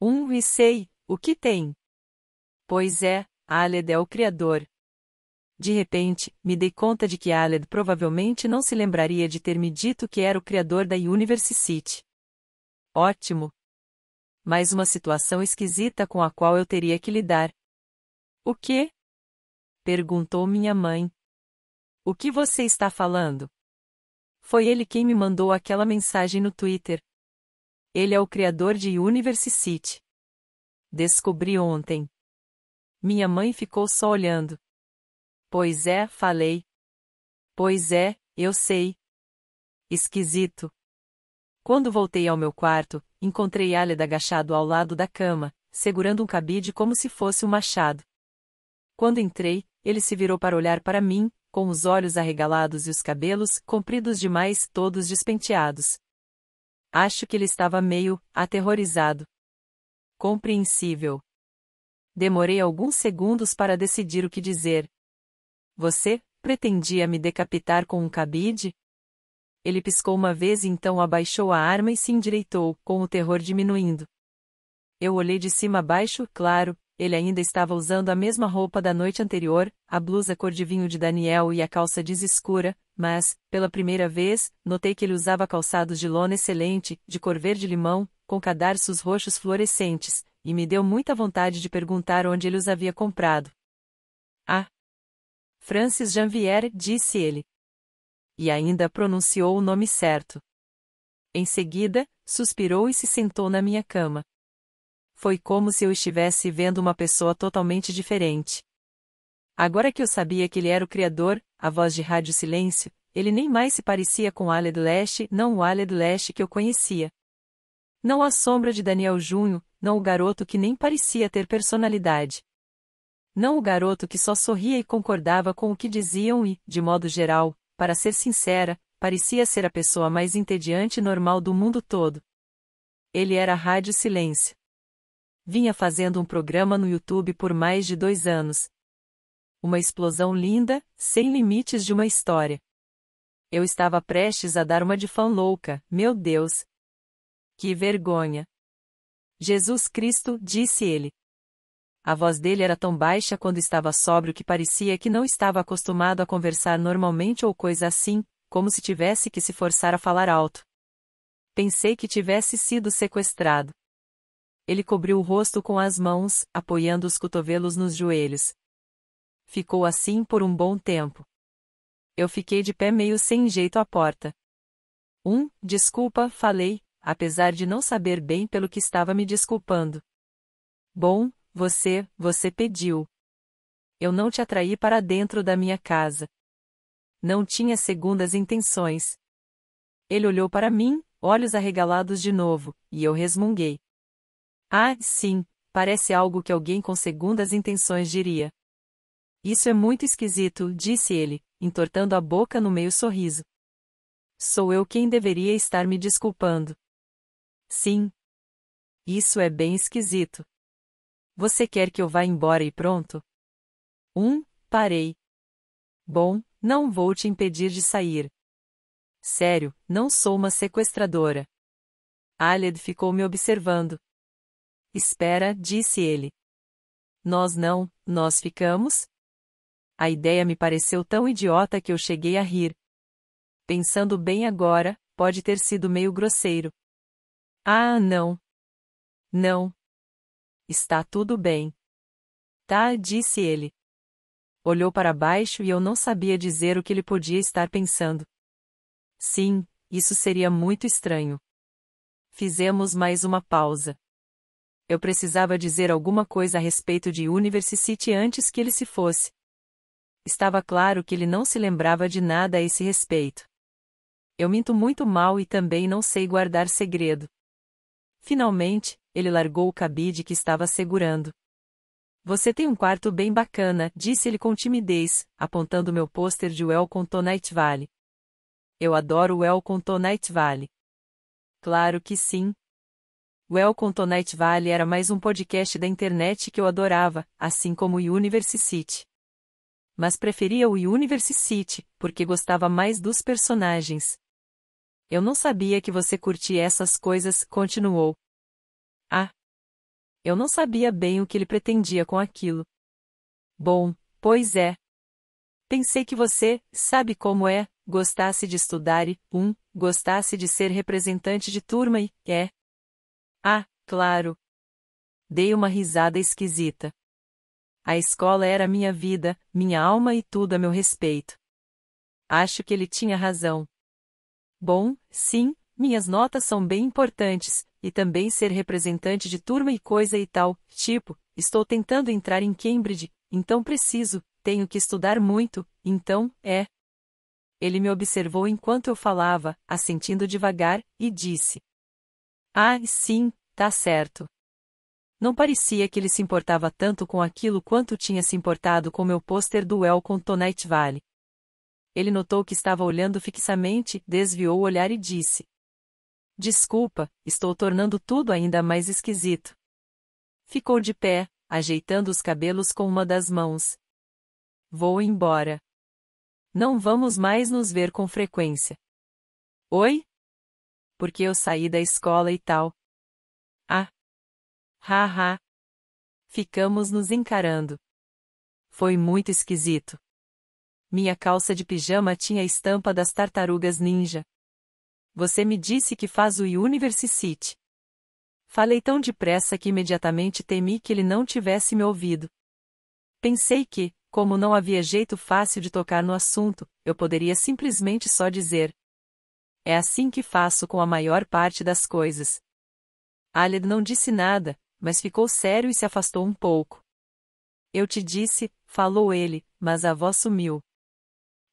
Um e sei, o que tem? Pois é, Aled é o criador. De repente, me dei conta de que Aled provavelmente não se lembraria de ter me dito que era o criador da Universe City. Ótimo! Mais uma situação esquisita com a qual eu teria que lidar. O que? Perguntou minha mãe. O que você está falando? Foi ele quem me mandou aquela mensagem no Twitter. Ele é o criador de Universe City. Descobri ontem. Minha mãe ficou só olhando. Pois é, falei. Pois é, eu sei. Esquisito. Quando voltei ao meu quarto, encontrei Aled agachado ao lado da cama, segurando um cabide como se fosse um machado. Quando entrei, ele se virou para olhar para mim, com os olhos arregalados e os cabelos compridos demais, todos despenteados. Acho que ele estava meio aterrorizado. Compreensível. Demorei alguns segundos para decidir o que dizer. Você pretendia me decapitar com um cabide? Ele piscou uma vez e então abaixou a arma e se endireitou, com o terror diminuindo. Eu olhei de cima a baixo, claro, ele ainda estava usando a mesma roupa da noite anterior, a blusa cor de vinho de Daniel e a calça diz escura, mas, pela primeira vez, notei que ele usava calçados de lona excelente, de cor verde-limão, com cadarços roxos fluorescentes, e me deu muita vontade de perguntar onde ele os havia comprado. Ah! Francis Janvier, disse ele. E ainda pronunciou o nome certo. Em seguida, suspirou e se sentou na minha cama. Foi como se eu estivesse vendo uma pessoa totalmente diferente. Agora que eu sabia que ele era o criador, a voz de Rádio Silêncio, ele nem mais se parecia com Ale do Leste, não o Ale do Leste que eu conhecia. Não a sombra de Daniel Junho, não o garoto que nem parecia ter personalidade. Não o garoto que só sorria e concordava com o que diziam e, de modo geral, para ser sincera, parecia ser a pessoa mais entediante e normal do mundo todo. Ele era Rádio Silêncio vinha fazendo um programa no YouTube por mais de dois anos. Uma explosão linda, sem limites de uma história. Eu estava prestes a dar uma de fã louca, meu Deus! Que vergonha! Jesus Cristo, disse ele. A voz dele era tão baixa quando estava sóbrio que parecia que não estava acostumado a conversar normalmente ou coisa assim, como se tivesse que se forçar a falar alto. Pensei que tivesse sido sequestrado. Ele cobriu o rosto com as mãos, apoiando os cotovelos nos joelhos. Ficou assim por um bom tempo. Eu fiquei de pé meio sem jeito à porta. Um, desculpa, falei, apesar de não saber bem pelo que estava me desculpando. Bom, você, você pediu. Eu não te atraí para dentro da minha casa. Não tinha segundas intenções. Ele olhou para mim, olhos arregalados de novo, e eu resmunguei. Ah, sim, parece algo que alguém com segundas intenções diria. Isso é muito esquisito, disse ele, entortando a boca no meio sorriso. Sou eu quem deveria estar me desculpando. Sim. Isso é bem esquisito. Você quer que eu vá embora e pronto? Um, parei. Bom, não vou te impedir de sair. Sério, não sou uma sequestradora. Aled ficou me observando. Espera, disse ele. Nós não, nós ficamos? A ideia me pareceu tão idiota que eu cheguei a rir. Pensando bem agora, pode ter sido meio grosseiro. Ah, não. Não. Está tudo bem. Tá, disse ele. Olhou para baixo e eu não sabia dizer o que ele podia estar pensando. Sim, isso seria muito estranho. Fizemos mais uma pausa eu precisava dizer alguma coisa a respeito de Universe City antes que ele se fosse. Estava claro que ele não se lembrava de nada a esse respeito. Eu minto muito mal e também não sei guardar segredo. Finalmente, ele largou o cabide que estava segurando. Você tem um quarto bem bacana, disse ele com timidez, apontando meu pôster de Welcome to Night Valley. Eu adoro Welcome to Night Valley. Claro que sim, Welcome to Night Vale era mais um podcast da internet que eu adorava, assim como o University City. Mas preferia o University City, porque gostava mais dos personagens. Eu não sabia que você curtia essas coisas, continuou. Ah. Eu não sabia bem o que ele pretendia com aquilo. Bom, pois é. Pensei que você, sabe como é, gostasse de estudar e, um, gostasse de ser representante de turma e, é, ah, claro! Dei uma risada esquisita. A escola era minha vida, minha alma e tudo a meu respeito. Acho que ele tinha razão. Bom, sim, minhas notas são bem importantes, e também ser representante de turma e coisa e tal, tipo, estou tentando entrar em Cambridge, então preciso, tenho que estudar muito, então, é. Ele me observou enquanto eu falava, assentindo devagar, e disse: ah, sim, tá certo. Não parecia que ele se importava tanto com aquilo quanto tinha se importado com meu pôster do com Night Valley. Ele notou que estava olhando fixamente, desviou o olhar e disse: Desculpa, estou tornando tudo ainda mais esquisito. Ficou de pé, ajeitando os cabelos com uma das mãos. Vou embora. Não vamos mais nos ver com frequência. Oi? porque eu saí da escola e tal. Ah! Ha ha! Ficamos nos encarando. Foi muito esquisito. Minha calça de pijama tinha a estampa das tartarugas ninja. Você me disse que faz o University City. Falei tão depressa que imediatamente temi que ele não tivesse me ouvido. Pensei que, como não havia jeito fácil de tocar no assunto, eu poderia simplesmente só dizer: é assim que faço com a maior parte das coisas. Aled não disse nada, mas ficou sério e se afastou um pouco. Eu te disse, falou ele, mas a voz sumiu.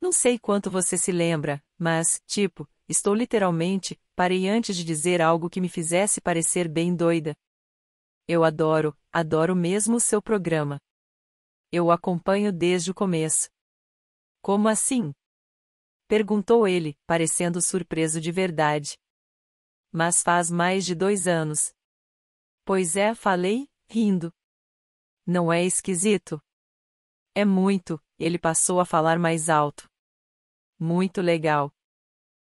Não sei quanto você se lembra, mas, tipo, estou literalmente, parei antes de dizer algo que me fizesse parecer bem doida. Eu adoro, adoro mesmo o seu programa. Eu o acompanho desde o começo. Como assim? Perguntou ele, parecendo surpreso de verdade. Mas faz mais de dois anos. Pois é, falei, rindo. Não é esquisito? É muito, ele passou a falar mais alto. Muito legal.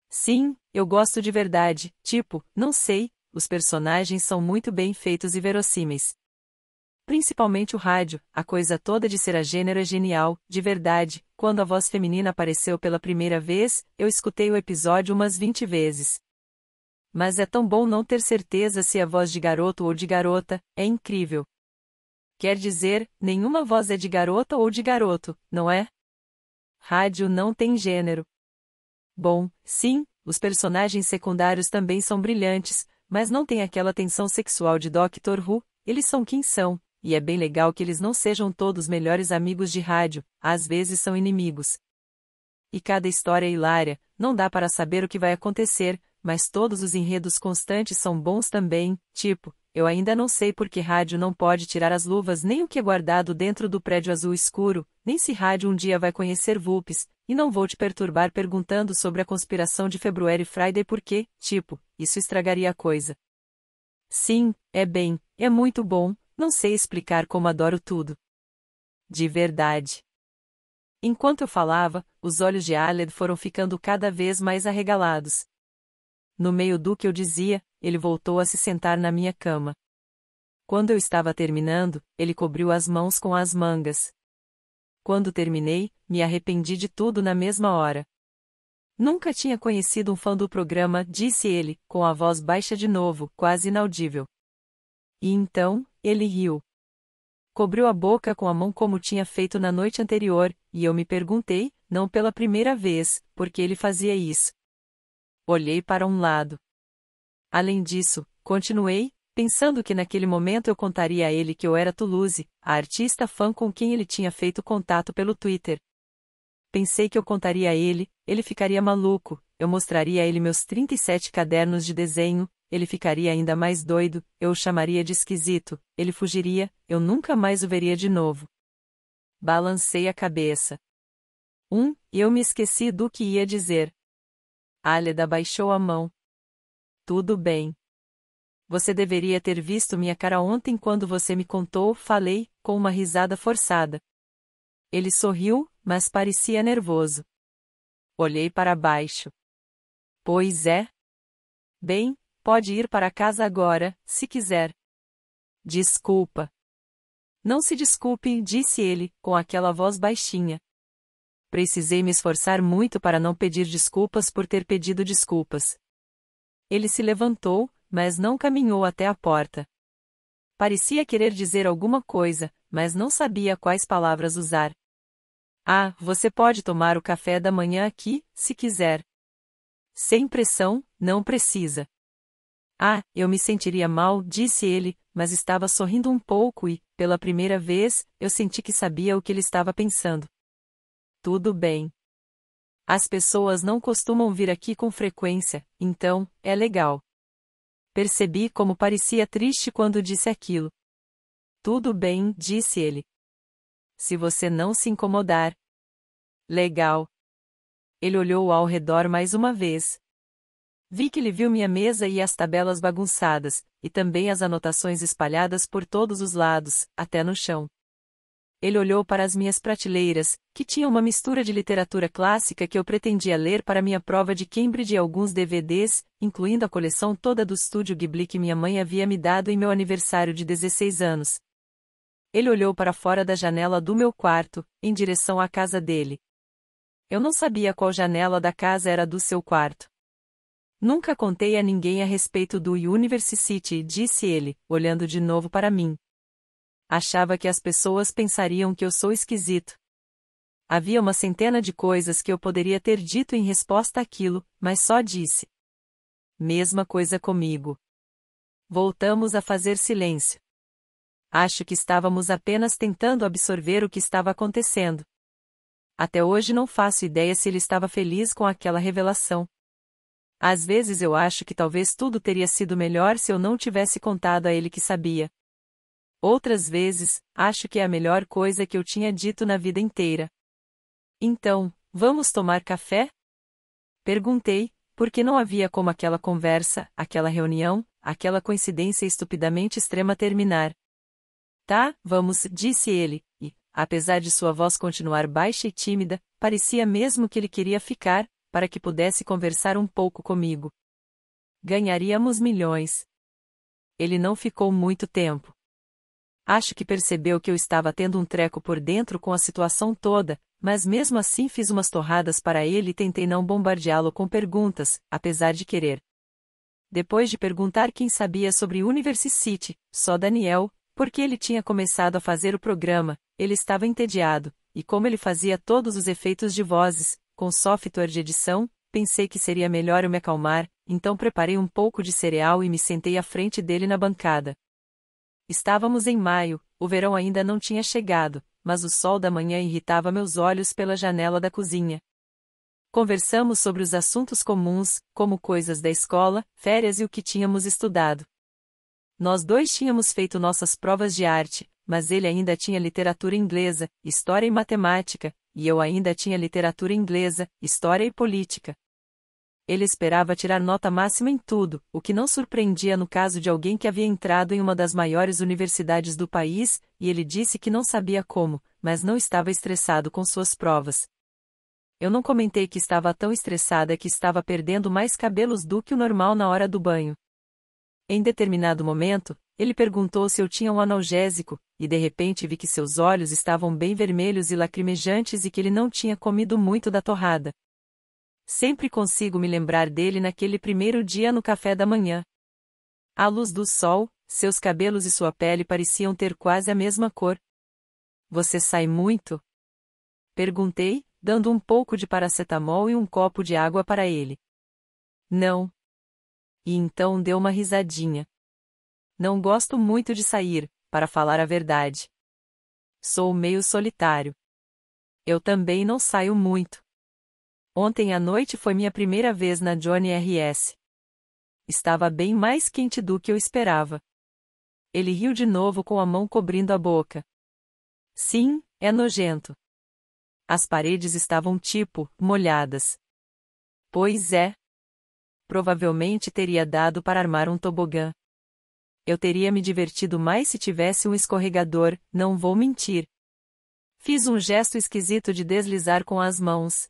Sim, eu gosto de verdade, tipo, não sei, os personagens são muito bem feitos e verossímeis. Principalmente o rádio, a coisa toda de ser a gênero é genial, de verdade. Quando a voz feminina apareceu pela primeira vez, eu escutei o episódio umas 20 vezes. Mas é tão bom não ter certeza se é voz de garoto ou de garota, é incrível. Quer dizer, nenhuma voz é de garota ou de garoto, não é? Rádio não tem gênero. Bom, sim, os personagens secundários também são brilhantes, mas não tem aquela tensão sexual de Doctor Who, eles são quem são, e é bem legal que eles não sejam todos melhores amigos de rádio, às vezes são inimigos. E cada história é hilária, não dá para saber o que vai acontecer, mas todos os enredos constantes são bons também, tipo, eu ainda não sei por que rádio não pode tirar as luvas nem o que é guardado dentro do prédio azul escuro, nem se rádio um dia vai conhecer VUPs, e não vou te perturbar perguntando sobre a conspiração de February Friday porque, tipo, isso estragaria a coisa. Sim, é bem, é muito bom, não sei explicar como adoro tudo. De verdade. Enquanto eu falava, os olhos de Aled foram ficando cada vez mais arregalados. No meio do que eu dizia, ele voltou a se sentar na minha cama. Quando eu estava terminando, ele cobriu as mãos com as mangas. Quando terminei, me arrependi de tudo na mesma hora. Nunca tinha conhecido um fã do programa, disse ele, com a voz baixa de novo, quase inaudível. E então, ele riu. Cobriu a boca com a mão como tinha feito na noite anterior, e eu me perguntei, não pela primeira vez, por que ele fazia isso. Olhei para um lado. Além disso, continuei, pensando que naquele momento eu contaria a ele que eu era Toulouse, a artista fã com quem ele tinha feito contato pelo Twitter. Pensei que eu contaria a ele, ele ficaria maluco, eu mostraria a ele meus 37 cadernos de desenho, ele ficaria ainda mais doido, eu o chamaria de esquisito, ele fugiria, eu nunca mais o veria de novo. Balancei a cabeça. Um, eu me esqueci do que ia dizer. Álida baixou a mão. Tudo bem. Você deveria ter visto minha cara ontem quando você me contou, falei, com uma risada forçada. Ele sorriu, mas parecia nervoso. Olhei para baixo. Pois é. Bem, Pode ir para casa agora, se quiser. Desculpa. Não se desculpe, disse ele, com aquela voz baixinha. Precisei me esforçar muito para não pedir desculpas por ter pedido desculpas. Ele se levantou, mas não caminhou até a porta. Parecia querer dizer alguma coisa, mas não sabia quais palavras usar. Ah, você pode tomar o café da manhã aqui, se quiser. Sem pressão, não precisa. Ah, eu me sentiria mal, disse ele, mas estava sorrindo um pouco e, pela primeira vez, eu senti que sabia o que ele estava pensando. Tudo bem. As pessoas não costumam vir aqui com frequência, então, é legal. Percebi como parecia triste quando disse aquilo. Tudo bem, disse ele. Se você não se incomodar. Legal. Ele olhou ao redor mais uma vez. Vi que ele viu minha mesa e as tabelas bagunçadas, e também as anotações espalhadas por todos os lados, até no chão. Ele olhou para as minhas prateleiras, que tinham uma mistura de literatura clássica que eu pretendia ler para minha prova de Cambridge e alguns DVDs, incluindo a coleção toda do estúdio Ghibli que minha mãe havia me dado em meu aniversário de 16 anos. Ele olhou para fora da janela do meu quarto, em direção à casa dele. Eu não sabia qual janela da casa era do seu quarto Nunca contei a ninguém a respeito do University City, disse ele, olhando de novo para mim. Achava que as pessoas pensariam que eu sou esquisito. Havia uma centena de coisas que eu poderia ter dito em resposta àquilo, mas só disse. Mesma coisa comigo. Voltamos a fazer silêncio. Acho que estávamos apenas tentando absorver o que estava acontecendo. Até hoje não faço ideia se ele estava feliz com aquela revelação. Às vezes eu acho que talvez tudo teria sido melhor se eu não tivesse contado a ele que sabia. Outras vezes, acho que é a melhor coisa que eu tinha dito na vida inteira. Então, vamos tomar café? Perguntei, porque não havia como aquela conversa, aquela reunião, aquela coincidência estupidamente extrema terminar. Tá, vamos, disse ele, e, apesar de sua voz continuar baixa e tímida, parecia mesmo que ele queria ficar, para que pudesse conversar um pouco comigo. Ganharíamos milhões. Ele não ficou muito tempo. Acho que percebeu que eu estava tendo um treco por dentro com a situação toda, mas mesmo assim fiz umas torradas para ele e tentei não bombardeá-lo com perguntas, apesar de querer. Depois de perguntar quem sabia sobre University City, só Daniel, porque ele tinha começado a fazer o programa, ele estava entediado, e como ele fazia todos os efeitos de vozes, com software de edição, pensei que seria melhor eu me acalmar, então preparei um pouco de cereal e me sentei à frente dele na bancada. Estávamos em maio, o verão ainda não tinha chegado, mas o sol da manhã irritava meus olhos pela janela da cozinha. Conversamos sobre os assuntos comuns, como coisas da escola, férias e o que tínhamos estudado. Nós dois tínhamos feito nossas provas de arte, mas ele ainda tinha literatura inglesa, história e matemática, e eu ainda tinha literatura inglesa, história e política. Ele esperava tirar nota máxima em tudo, o que não surpreendia no caso de alguém que havia entrado em uma das maiores universidades do país, e ele disse que não sabia como, mas não estava estressado com suas provas. Eu não comentei que estava tão estressada que estava perdendo mais cabelos do que o normal na hora do banho. Em determinado momento, ele perguntou se eu tinha um analgésico, e de repente vi que seus olhos estavam bem vermelhos e lacrimejantes e que ele não tinha comido muito da torrada. Sempre consigo me lembrar dele naquele primeiro dia no café da manhã. À luz do sol, seus cabelos e sua pele pareciam ter quase a mesma cor. Você sai muito? Perguntei, dando um pouco de paracetamol e um copo de água para ele. Não. E então deu uma risadinha. Não gosto muito de sair, para falar a verdade. Sou meio solitário. Eu também não saio muito. Ontem à noite foi minha primeira vez na Johnny RS. Estava bem mais quente do que eu esperava. Ele riu de novo com a mão cobrindo a boca. Sim, é nojento. As paredes estavam tipo molhadas. Pois é. Provavelmente teria dado para armar um tobogã. Eu teria me divertido mais se tivesse um escorregador, não vou mentir. Fiz um gesto esquisito de deslizar com as mãos.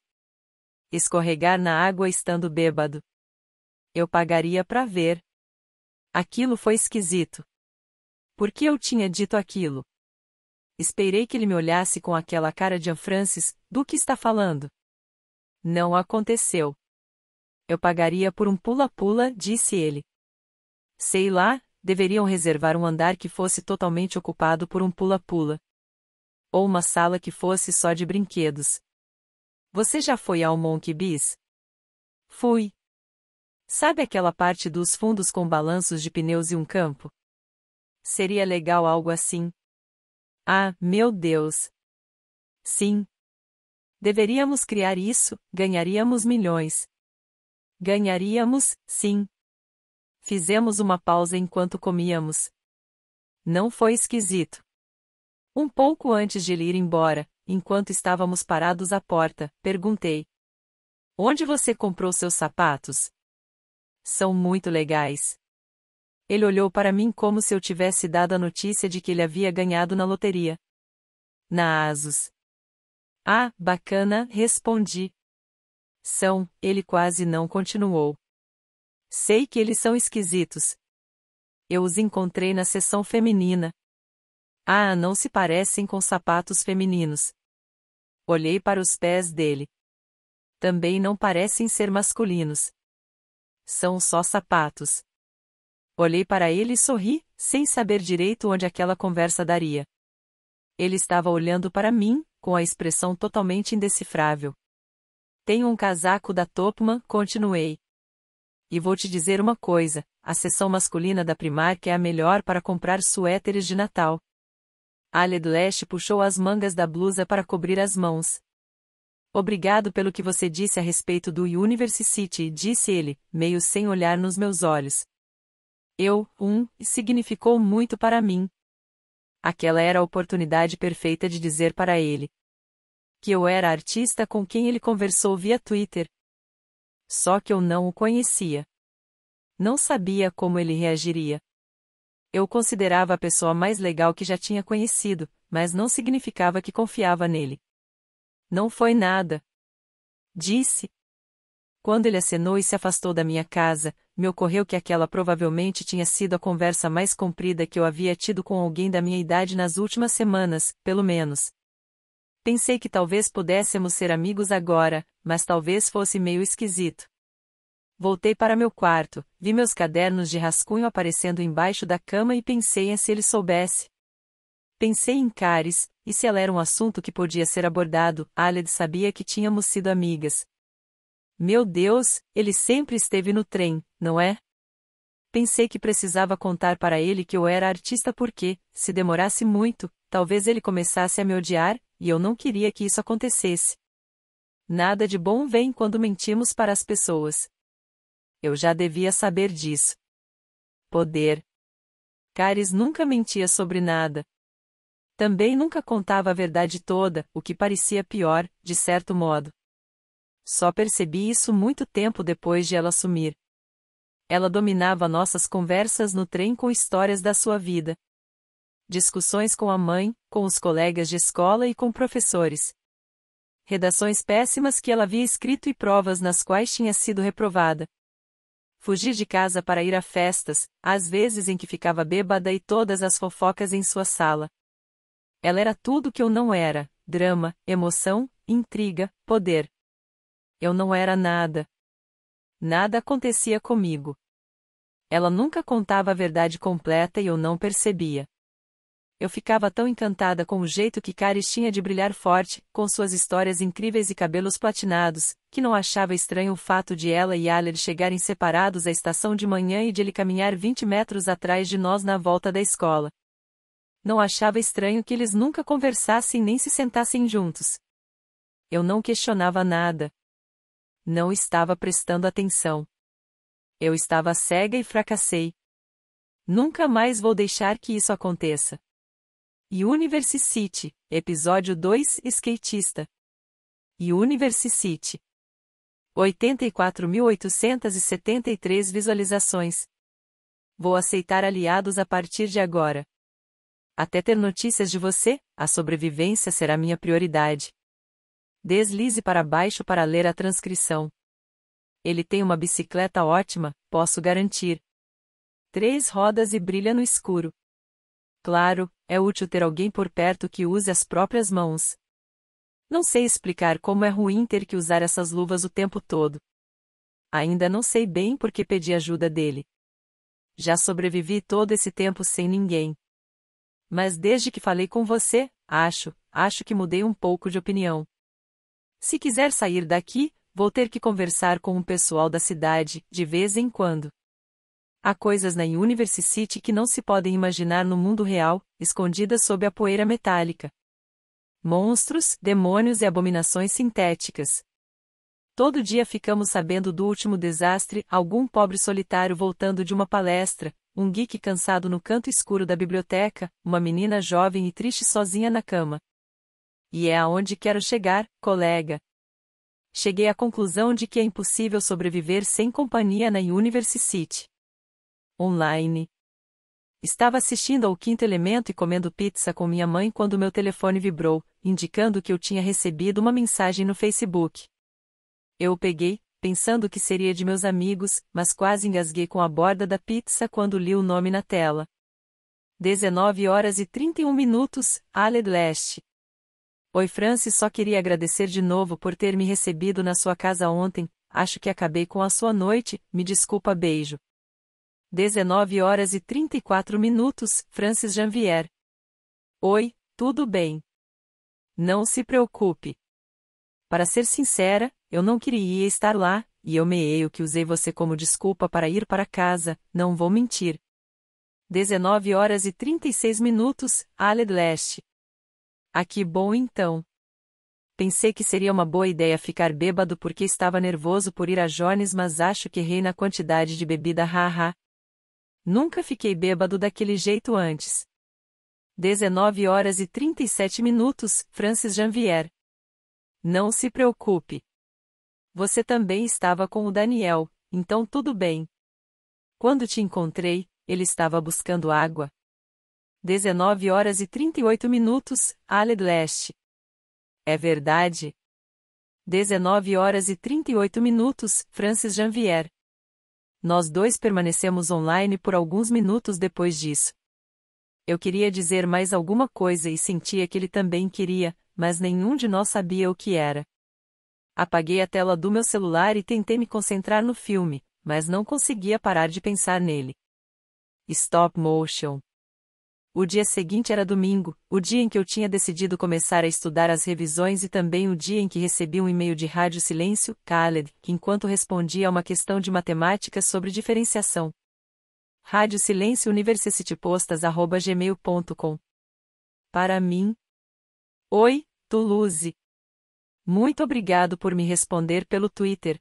Escorregar na água estando bêbado. Eu pagaria para ver. Aquilo foi esquisito. Por que eu tinha dito aquilo? Esperei que ele me olhasse com aquela cara de Francis, do que está falando? Não aconteceu. Eu pagaria por um pula-pula, disse ele. Sei lá, deveriam reservar um andar que fosse totalmente ocupado por um pula-pula. Ou uma sala que fosse só de brinquedos. Você já foi ao Monkey Biz? Fui. Sabe aquela parte dos fundos com balanços de pneus e um campo? Seria legal algo assim. Ah, meu Deus! Sim. Deveríamos criar isso, ganharíamos milhões. Ganharíamos, sim, Fizemos uma pausa enquanto comíamos. Não foi esquisito. Um pouco antes de ele ir embora, enquanto estávamos parados à porta, perguntei: Onde você comprou seus sapatos? São muito legais. Ele olhou para mim como se eu tivesse dado a notícia de que ele havia ganhado na loteria. Na Asus. Ah, bacana, respondi. São, ele quase não continuou. Sei que eles são esquisitos. Eu os encontrei na seção feminina. Ah, não se parecem com sapatos femininos. Olhei para os pés dele. Também não parecem ser masculinos. São só sapatos. Olhei para ele e sorri, sem saber direito onde aquela conversa daria. Ele estava olhando para mim, com a expressão totalmente indecifrável. Tenho um casaco da Topman, continuei. E vou te dizer uma coisa, a seção masculina da Primark é a melhor para comprar suéteres de Natal. Aled do Leste puxou as mangas da blusa para cobrir as mãos. Obrigado pelo que você disse a respeito do University City, disse ele, meio sem olhar nos meus olhos. Eu, um, significou muito para mim. Aquela era a oportunidade perfeita de dizer para ele que eu era a artista com quem ele conversou via Twitter, só que eu não o conhecia. Não sabia como ele reagiria. Eu o considerava a pessoa mais legal que já tinha conhecido, mas não significava que confiava nele. Não foi nada. Disse. Quando ele acenou e se afastou da minha casa, me ocorreu que aquela provavelmente tinha sido a conversa mais comprida que eu havia tido com alguém da minha idade nas últimas semanas, pelo menos. Pensei que talvez pudéssemos ser amigos agora, mas talvez fosse meio esquisito. Voltei para meu quarto, vi meus cadernos de rascunho aparecendo embaixo da cama e pensei em se ele soubesse. Pensei em Caris, e se ela era um assunto que podia ser abordado, Aled sabia que tínhamos sido amigas. Meu Deus, ele sempre esteve no trem, não é? Pensei que precisava contar para ele que eu era artista porque, se demorasse muito, talvez ele começasse a me odiar, e eu não queria que isso acontecesse. Nada de bom vem quando mentimos para as pessoas. Eu já devia saber disso. Poder. Cares nunca mentia sobre nada. Também nunca contava a verdade toda, o que parecia pior, de certo modo. Só percebi isso muito tempo depois de ela sumir. Ela dominava nossas conversas no trem com histórias da sua vida discussões com a mãe, com os colegas de escola e com professores. Redações péssimas que ela havia escrito e provas nas quais tinha sido reprovada. Fugir de casa para ir a festas, às vezes em que ficava bêbada e todas as fofocas em sua sala. Ela era tudo que eu não era: drama, emoção, intriga, poder. Eu não era nada. Nada acontecia comigo. Ela nunca contava a verdade completa e eu não percebia eu ficava tão encantada com o jeito que Caris tinha de brilhar forte, com suas histórias incríveis e cabelos platinados, que não achava estranho o fato de ela e Aller chegarem separados à estação de manhã e de ele caminhar 20 metros atrás de nós na volta da escola. Não achava estranho que eles nunca conversassem nem se sentassem juntos. Eu não questionava nada. Não estava prestando atenção. Eu estava cega e fracassei. Nunca mais vou deixar que isso aconteça. University City, Episódio 2 Skatista. University City. 84.873 visualizações. Vou aceitar aliados a partir de agora. Até ter notícias de você, a sobrevivência será minha prioridade. Deslize para baixo para ler a transcrição. Ele tem uma bicicleta ótima, posso garantir. Três rodas e brilha no escuro. Claro, é útil ter alguém por perto que use as próprias mãos. Não sei explicar como é ruim ter que usar essas luvas o tempo todo. Ainda não sei bem por que pedi ajuda dele. Já sobrevivi todo esse tempo sem ninguém. Mas desde que falei com você, acho, acho que mudei um pouco de opinião. Se quiser sair daqui, vou ter que conversar com o pessoal da cidade, de vez em quando. Há coisas na University City que não se podem imaginar no mundo real, escondidas sob a poeira metálica. Monstros, demônios e abominações sintéticas. Todo dia ficamos sabendo do último desastre, algum pobre solitário voltando de uma palestra, um geek cansado no canto escuro da biblioteca, uma menina jovem e triste sozinha na cama. E é aonde quero chegar, colega. Cheguei à conclusão de que é impossível sobreviver sem companhia na University City online. Estava assistindo ao quinto elemento e comendo pizza com minha mãe quando meu telefone vibrou, indicando que eu tinha recebido uma mensagem no Facebook. Eu o peguei, pensando que seria de meus amigos, mas quase engasguei com a borda da pizza quando li o nome na tela. 19 horas e 31 minutos, Aled Leste. Oi Francis, só queria agradecer de novo por ter me recebido na sua casa ontem, acho que acabei com a sua noite, me desculpa, beijo. 19 horas e 34 minutos, Francis Janvier. Oi, tudo bem? Não se preocupe. Para ser sincera, eu não queria estar lá, e eu meio que usei você como desculpa para ir para casa, não vou mentir. 19 horas e 36 minutos, Aled Leste. Ah, que bom então. Pensei que seria uma boa ideia ficar bêbado porque estava nervoso por ir a Jones, mas acho que errei na quantidade de bebida, haha. Nunca fiquei bêbado daquele jeito antes. 19 horas e 37 minutos, Francis Janvier. Não se preocupe. Você também estava com o Daniel, então tudo bem. Quando te encontrei, ele estava buscando água. 19 horas e 38 minutos, Aled do Leste. É verdade? 19 horas e 38 minutos, Francis Janvier. Nós dois permanecemos online por alguns minutos depois disso. Eu queria dizer mais alguma coisa e sentia que ele também queria, mas nenhum de nós sabia o que era. Apaguei a tela do meu celular e tentei me concentrar no filme, mas não conseguia parar de pensar nele. Stop motion. O dia seguinte era domingo, o dia em que eu tinha decidido começar a estudar as revisões e também o dia em que recebi um e-mail de Rádio Silêncio, Khaled, que enquanto respondia a uma questão de matemática sobre diferenciação. Rádio Silêncio universicitypostas.gmail.com Para mim. Oi, Toulouse. Muito obrigado por me responder pelo Twitter.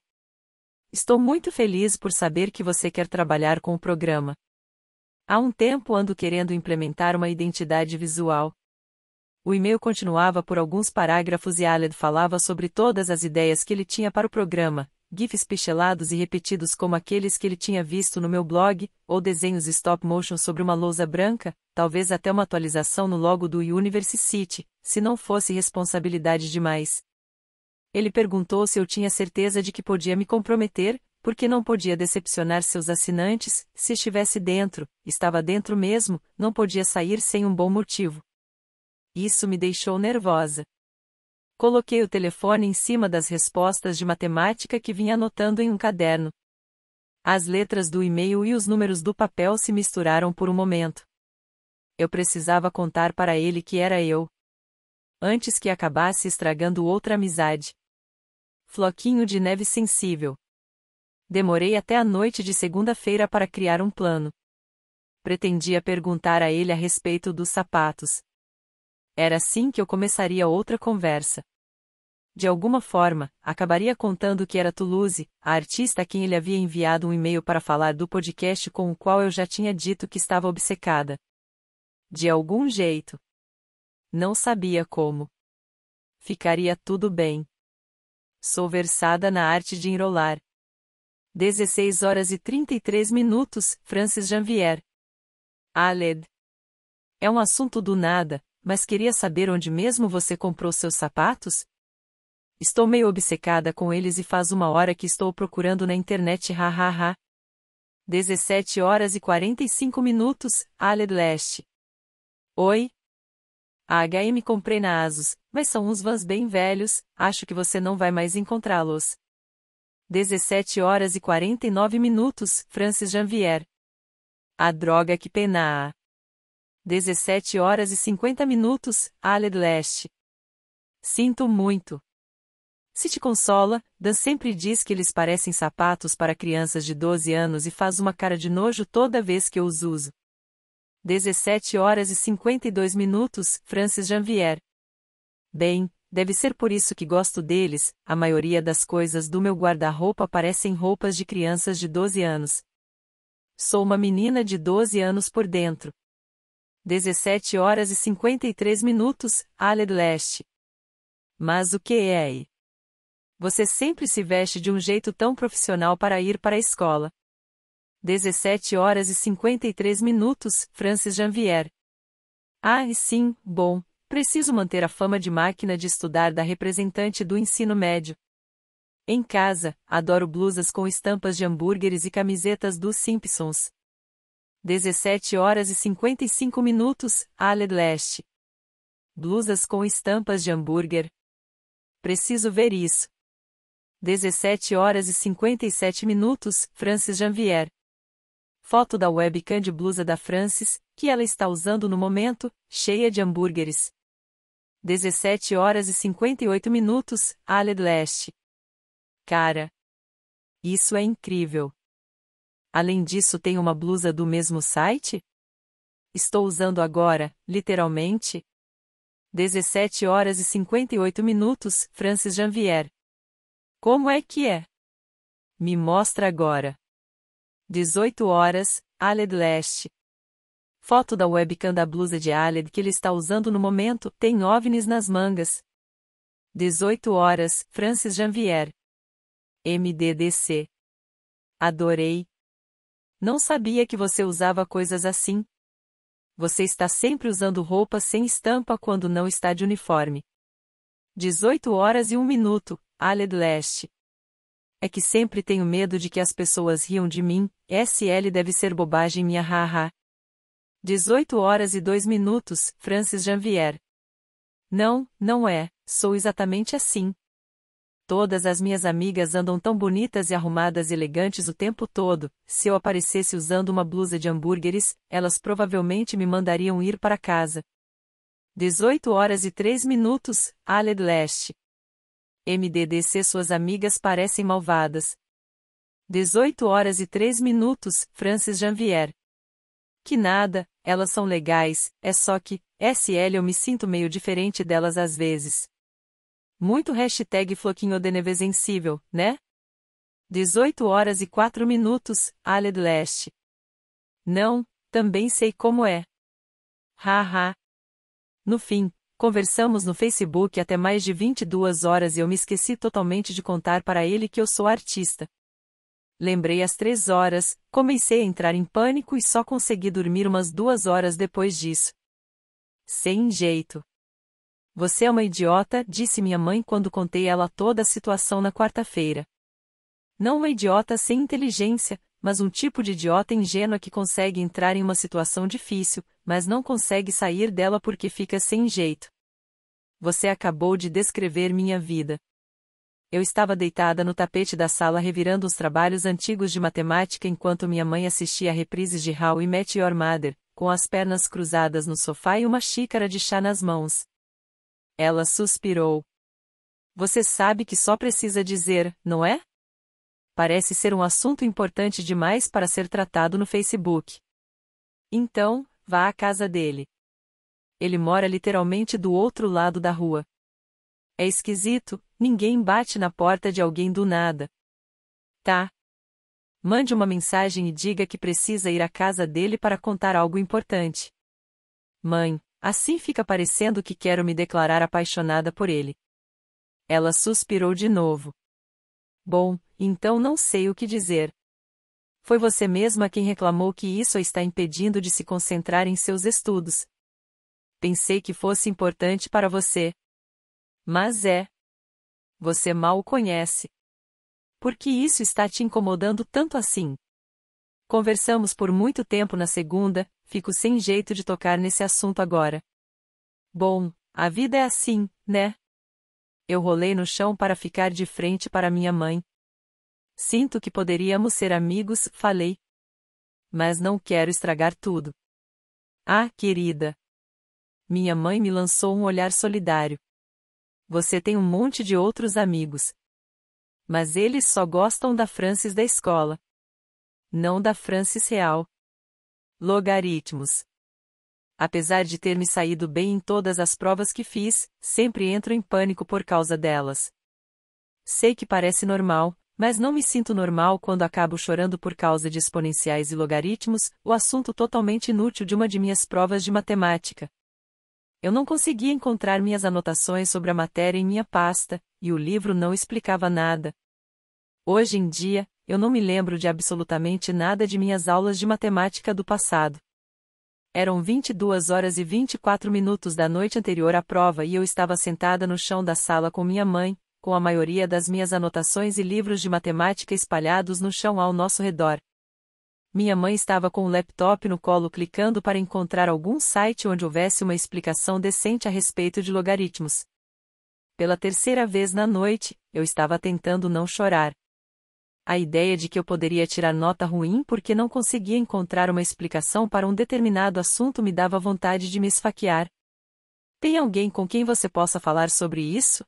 Estou muito feliz por saber que você quer trabalhar com o programa. Há um tempo ando querendo implementar uma identidade visual. O e-mail continuava por alguns parágrafos e Aled falava sobre todas as ideias que ele tinha para o programa, GIFs pichelados e repetidos como aqueles que ele tinha visto no meu blog, ou desenhos stop motion sobre uma lousa branca, talvez até uma atualização no logo do Universe City, se não fosse responsabilidade demais. Ele perguntou se eu tinha certeza de que podia me comprometer, porque não podia decepcionar seus assinantes, se estivesse dentro, estava dentro mesmo, não podia sair sem um bom motivo. Isso me deixou nervosa. Coloquei o telefone em cima das respostas de matemática que vinha anotando em um caderno. As letras do e-mail e os números do papel se misturaram por um momento. Eu precisava contar para ele que era eu. Antes que acabasse estragando outra amizade. Floquinho de neve sensível. Demorei até a noite de segunda-feira para criar um plano. Pretendia perguntar a ele a respeito dos sapatos. Era assim que eu começaria outra conversa. De alguma forma, acabaria contando que era Toulouse, a artista a quem ele havia enviado um e-mail para falar do podcast com o qual eu já tinha dito que estava obcecada. De algum jeito. Não sabia como. Ficaria tudo bem. Sou versada na arte de enrolar 16 horas e 33 minutos, Francis Janvier. Aled. É um assunto do nada, mas queria saber onde mesmo você comprou seus sapatos? Estou meio obcecada com eles e faz uma hora que estou procurando na internet, hahaha. 17 horas e 45 minutos, Aled Leste. Oi? A HM comprei na Asus, mas são uns vans bem velhos, acho que você não vai mais encontrá-los. 17 horas e 49 minutos, Francis Janvier. A droga que pena. 17 horas e 50 minutos, Aled Leste. Sinto muito. Se te consola, Dan sempre diz que eles parecem sapatos para crianças de 12 anos e faz uma cara de nojo toda vez que eu os uso. 17 horas e 52 minutos, Francis Janvier. Bem, Deve ser por isso que gosto deles, a maioria das coisas do meu guarda-roupa parecem roupas de crianças de 12 anos. Sou uma menina de 12 anos por dentro. 17 horas e 53 minutos, Aled do Leste. Mas o que é aí? Você sempre se veste de um jeito tão profissional para ir para a escola. 17 horas e 53 minutos, Francis Janvier. Ah, e sim, bom, Preciso manter a fama de máquina de estudar da representante do ensino médio. Em casa, adoro blusas com estampas de hambúrgueres e camisetas dos Simpsons. 17 horas e 55 minutos, Aled Leste. Blusas com estampas de hambúrguer. Preciso ver isso. 17 horas e 57 minutos, Francis Janvier. Foto da webcam de blusa da Francis, que ela está usando no momento, cheia de hambúrgueres. 17 horas e 58 minutos, Aled do Leste. Cara, isso é incrível. Além disso, tem uma blusa do mesmo site? Estou usando agora, literalmente. 17 horas e 58 minutos, Francis Janvier. Como é que é? Me mostra agora. 18 horas, Aled do Leste. Foto da webcam da blusa de Aled que ele está usando no momento, tem ovnis nas mangas. 18 horas, Francis Janvier. MDDC. Adorei. Não sabia que você usava coisas assim. Você está sempre usando roupa sem estampa quando não está de uniforme. 18 horas e 1 minuto, Aled Leste. É que sempre tenho medo de que as pessoas riam de mim, SL deve ser bobagem minha haha. 18 horas e 2 minutos, Francis Janvier. Não, não é, sou exatamente assim. Todas as minhas amigas andam tão bonitas e arrumadas e elegantes o tempo todo. Se eu aparecesse usando uma blusa de hambúrgueres, elas provavelmente me mandariam ir para casa. 18 horas e 3 minutos, Aled Leste. MDDC Suas amigas parecem malvadas. 18 horas e 3 minutos, Francis Janvier. Que nada, elas são legais, é só que, SL eu me sinto meio diferente delas às vezes. Muito hashtag Floquinho né? 18 horas e 4 minutos, Aled do Leste. Não, também sei como é. Haha. no fim, conversamos no Facebook até mais de 22 horas e eu me esqueci totalmente de contar para ele que eu sou artista. Lembrei às três horas, comecei a entrar em pânico e só consegui dormir umas duas horas depois disso. Sem jeito. Você é uma idiota, disse minha mãe quando contei ela toda a situação na quarta-feira. Não uma idiota sem inteligência, mas um tipo de idiota ingênua que consegue entrar em uma situação difícil, mas não consegue sair dela porque fica sem jeito. Você acabou de descrever minha vida eu estava deitada no tapete da sala revirando os trabalhos antigos de matemática enquanto minha mãe assistia a reprises de How e Met Your Mother, com as pernas cruzadas no sofá e uma xícara de chá nas mãos. Ela suspirou. Você sabe que só precisa dizer, não é? Parece ser um assunto importante demais para ser tratado no Facebook. Então, vá à casa dele. Ele mora literalmente do outro lado da rua. É esquisito, Ninguém bate na porta de alguém do nada. Tá. Mande uma mensagem e diga que precisa ir à casa dele para contar algo importante. Mãe, assim fica parecendo que quero me declarar apaixonada por ele. Ela suspirou de novo. Bom, então não sei o que dizer. Foi você mesma quem reclamou que isso a está impedindo de se concentrar em seus estudos. Pensei que fosse importante para você. Mas é. Você mal o conhece. Por que isso está te incomodando tanto assim? Conversamos por muito tempo na segunda, fico sem jeito de tocar nesse assunto agora. Bom, a vida é assim, né? Eu rolei no chão para ficar de frente para minha mãe. Sinto que poderíamos ser amigos, falei. Mas não quero estragar tudo. Ah, querida! Minha mãe me lançou um olhar solidário você tem um monte de outros amigos. Mas eles só gostam da Francis da escola. Não da Francis real. Logaritmos. Apesar de ter me saído bem em todas as provas que fiz, sempre entro em pânico por causa delas. Sei que parece normal, mas não me sinto normal quando acabo chorando por causa de exponenciais e logaritmos, o assunto totalmente inútil de uma de minhas provas de matemática. Eu não conseguia encontrar minhas anotações sobre a matéria em minha pasta, e o livro não explicava nada. Hoje em dia, eu não me lembro de absolutamente nada de minhas aulas de matemática do passado. Eram 22 horas e 24 minutos da noite anterior à prova e eu estava sentada no chão da sala com minha mãe, com a maioria das minhas anotações e livros de matemática espalhados no chão ao nosso redor. Minha mãe estava com o laptop no colo clicando para encontrar algum site onde houvesse uma explicação decente a respeito de logaritmos. Pela terceira vez na noite, eu estava tentando não chorar. A ideia de que eu poderia tirar nota ruim porque não conseguia encontrar uma explicação para um determinado assunto me dava vontade de me esfaquear. Tem alguém com quem você possa falar sobre isso?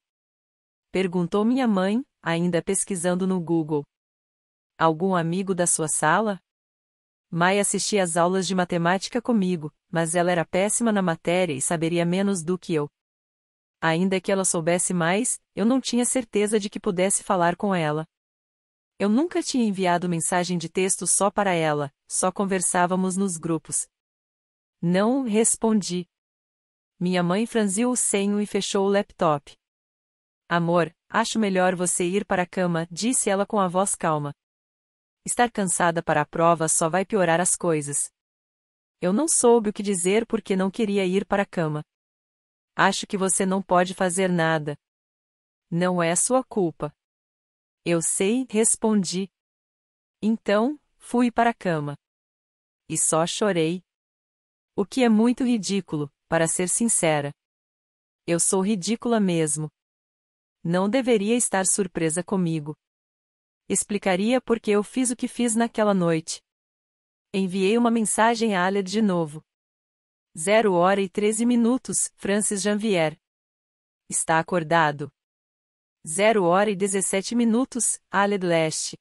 Perguntou minha mãe, ainda pesquisando no Google. Algum amigo da sua sala? Mai assistia às aulas de matemática comigo, mas ela era péssima na matéria e saberia menos do que eu. Ainda que ela soubesse mais, eu não tinha certeza de que pudesse falar com ela. Eu nunca tinha enviado mensagem de texto só para ela, só conversávamos nos grupos. Não respondi. Minha mãe franziu o senho e fechou o laptop. Amor, acho melhor você ir para a cama, disse ela com a voz calma. Estar cansada para a prova só vai piorar as coisas. Eu não soube o que dizer porque não queria ir para a cama. Acho que você não pode fazer nada. Não é sua culpa. Eu sei, respondi. Então, fui para a cama. E só chorei. O que é muito ridículo, para ser sincera. Eu sou ridícula mesmo. Não deveria estar surpresa comigo. Explicaria por que eu fiz o que fiz naquela noite. Enviei uma mensagem a Alia de novo. 0 hora e 13 minutos, Francis Janvier. Está acordado. 0 hora e 17 minutos, Aled do Leste.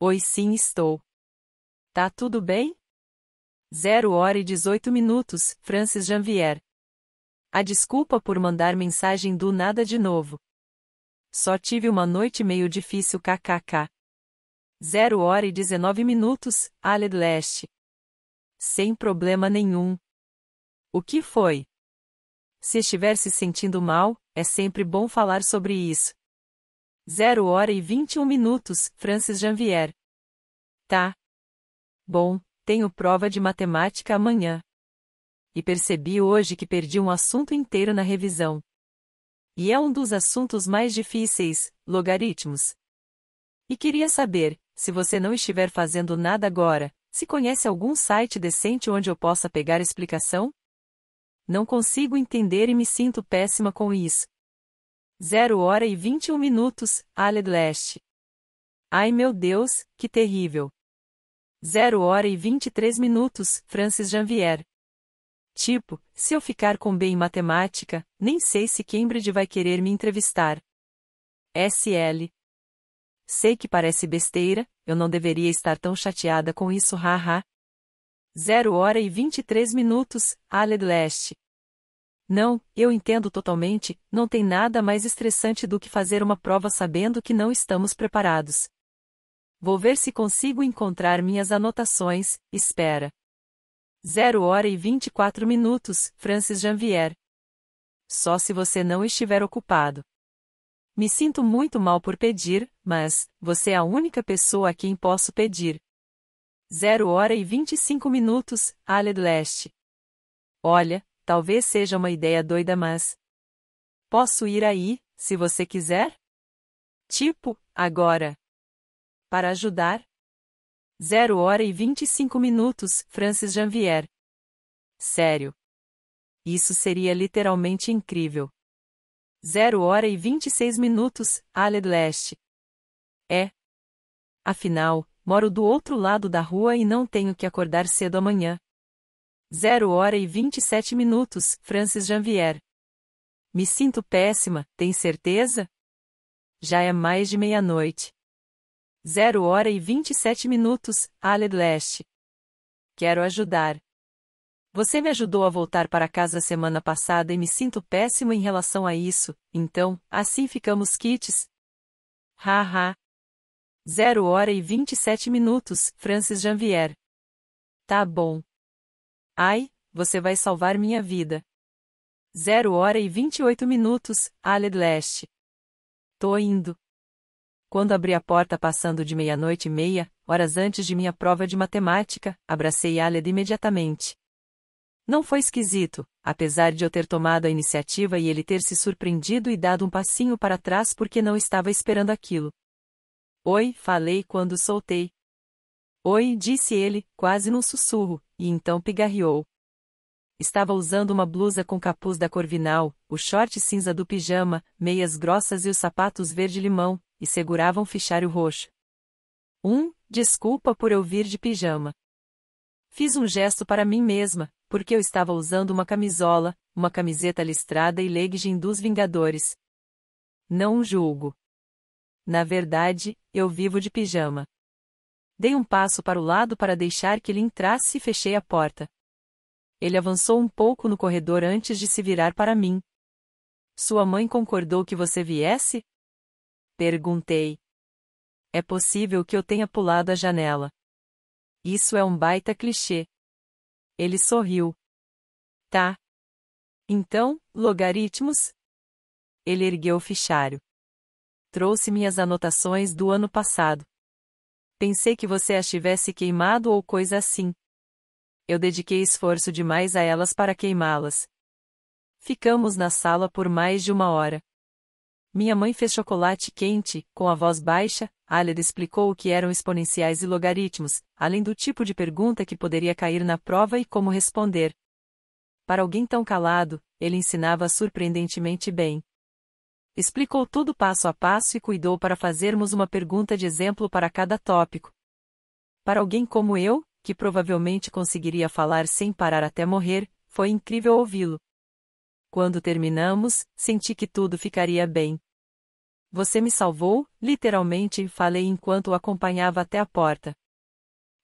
Oi, sim, estou. Tá tudo bem? 0 hora e 18 minutos, Francis Janvier. A desculpa por mandar mensagem do nada de novo. Só tive uma noite meio difícil kkk. 0 hora e 19 minutos, Aled Leste. Sem problema nenhum. O que foi? Se estiver se sentindo mal, é sempre bom falar sobre isso. 0 hora e 21 minutos, Francis Janvier. Tá. Bom, tenho prova de matemática amanhã. E percebi hoje que perdi um assunto inteiro na revisão. E é um dos assuntos mais difíceis, logaritmos. E queria saber, se você não estiver fazendo nada agora, se conhece algum site decente onde eu possa pegar explicação? Não consigo entender e me sinto péssima com isso. 0 hora e 21 minutos, Aled Leste. Ai meu Deus, que terrível. 0 hora e 23 minutos, Francis Janvier. Tipo, se eu ficar com B em matemática, nem sei se Cambridge vai querer me entrevistar. SL. Sei que parece besteira, eu não deveria estar tão chateada com isso, haha. 0 hora e 23 minutos, Aled do Leste. Não, eu entendo totalmente, não tem nada mais estressante do que fazer uma prova sabendo que não estamos preparados. Vou ver se consigo encontrar minhas anotações, espera. 0 hora e 24 minutos, Francis Janvier. Só se você não estiver ocupado. Me sinto muito mal por pedir, mas você é a única pessoa a quem posso pedir. 0 hora e 25 minutos, Aled do Leste. Olha, talvez seja uma ideia doida, mas posso ir aí, se você quiser? Tipo, agora. Para ajudar, 0 hora e 25 minutos, Francis Janvier. Sério. Isso seria literalmente incrível. 0 hora e 26 minutos, Aled Leste. É. Afinal, moro do outro lado da rua e não tenho que acordar cedo amanhã. 0 hora e 27 minutos, Francis Janvier. Me sinto péssima, tem certeza? Já é mais de meia-noite. 0 hora e 27 minutos, Aled Leste. Quero ajudar. Você me ajudou a voltar para casa semana passada e me sinto péssimo em relação a isso, então, assim ficamos kits. Haha. 0 hora e 27 minutos, Francis Janvier. Tá bom. Ai, você vai salvar minha vida. 0 hora e 28 minutos, Aled Leste. Tô indo. Quando abri a porta passando de meia-noite e meia, horas antes de minha prova de matemática, abracei Aled imediatamente. Não foi esquisito, apesar de eu ter tomado a iniciativa e ele ter se surpreendido e dado um passinho para trás porque não estava esperando aquilo. Oi, falei quando soltei. Oi, disse ele, quase num sussurro, e então pigarreou. Estava usando uma blusa com capuz da Corvinal, o short cinza do pijama, meias grossas e os sapatos verde-limão, e segurava um fichário roxo. Um, desculpa por eu vir de pijama. Fiz um gesto para mim mesma, porque eu estava usando uma camisola, uma camiseta listrada e legging dos Vingadores. Não julgo. Na verdade, eu vivo de pijama. Dei um passo para o lado para deixar que ele entrasse e fechei a porta. Ele avançou um pouco no corredor antes de se virar para mim. Sua mãe concordou que você viesse? Perguntei. É possível que eu tenha pulado a janela. Isso é um baita clichê. Ele sorriu. Tá. Então, logaritmos? Ele ergueu o fichário. Trouxe minhas anotações do ano passado. Pensei que você as tivesse queimado ou coisa assim eu dediquei esforço demais a elas para queimá-las. Ficamos na sala por mais de uma hora. Minha mãe fez chocolate quente, com a voz baixa, Alida explicou o que eram exponenciais e logaritmos, além do tipo de pergunta que poderia cair na prova e como responder. Para alguém tão calado, ele ensinava surpreendentemente bem. Explicou tudo passo a passo e cuidou para fazermos uma pergunta de exemplo para cada tópico. Para alguém como eu, que provavelmente conseguiria falar sem parar até morrer, foi incrível ouvi-lo. Quando terminamos, senti que tudo ficaria bem. Você me salvou, literalmente, falei enquanto o acompanhava até a porta.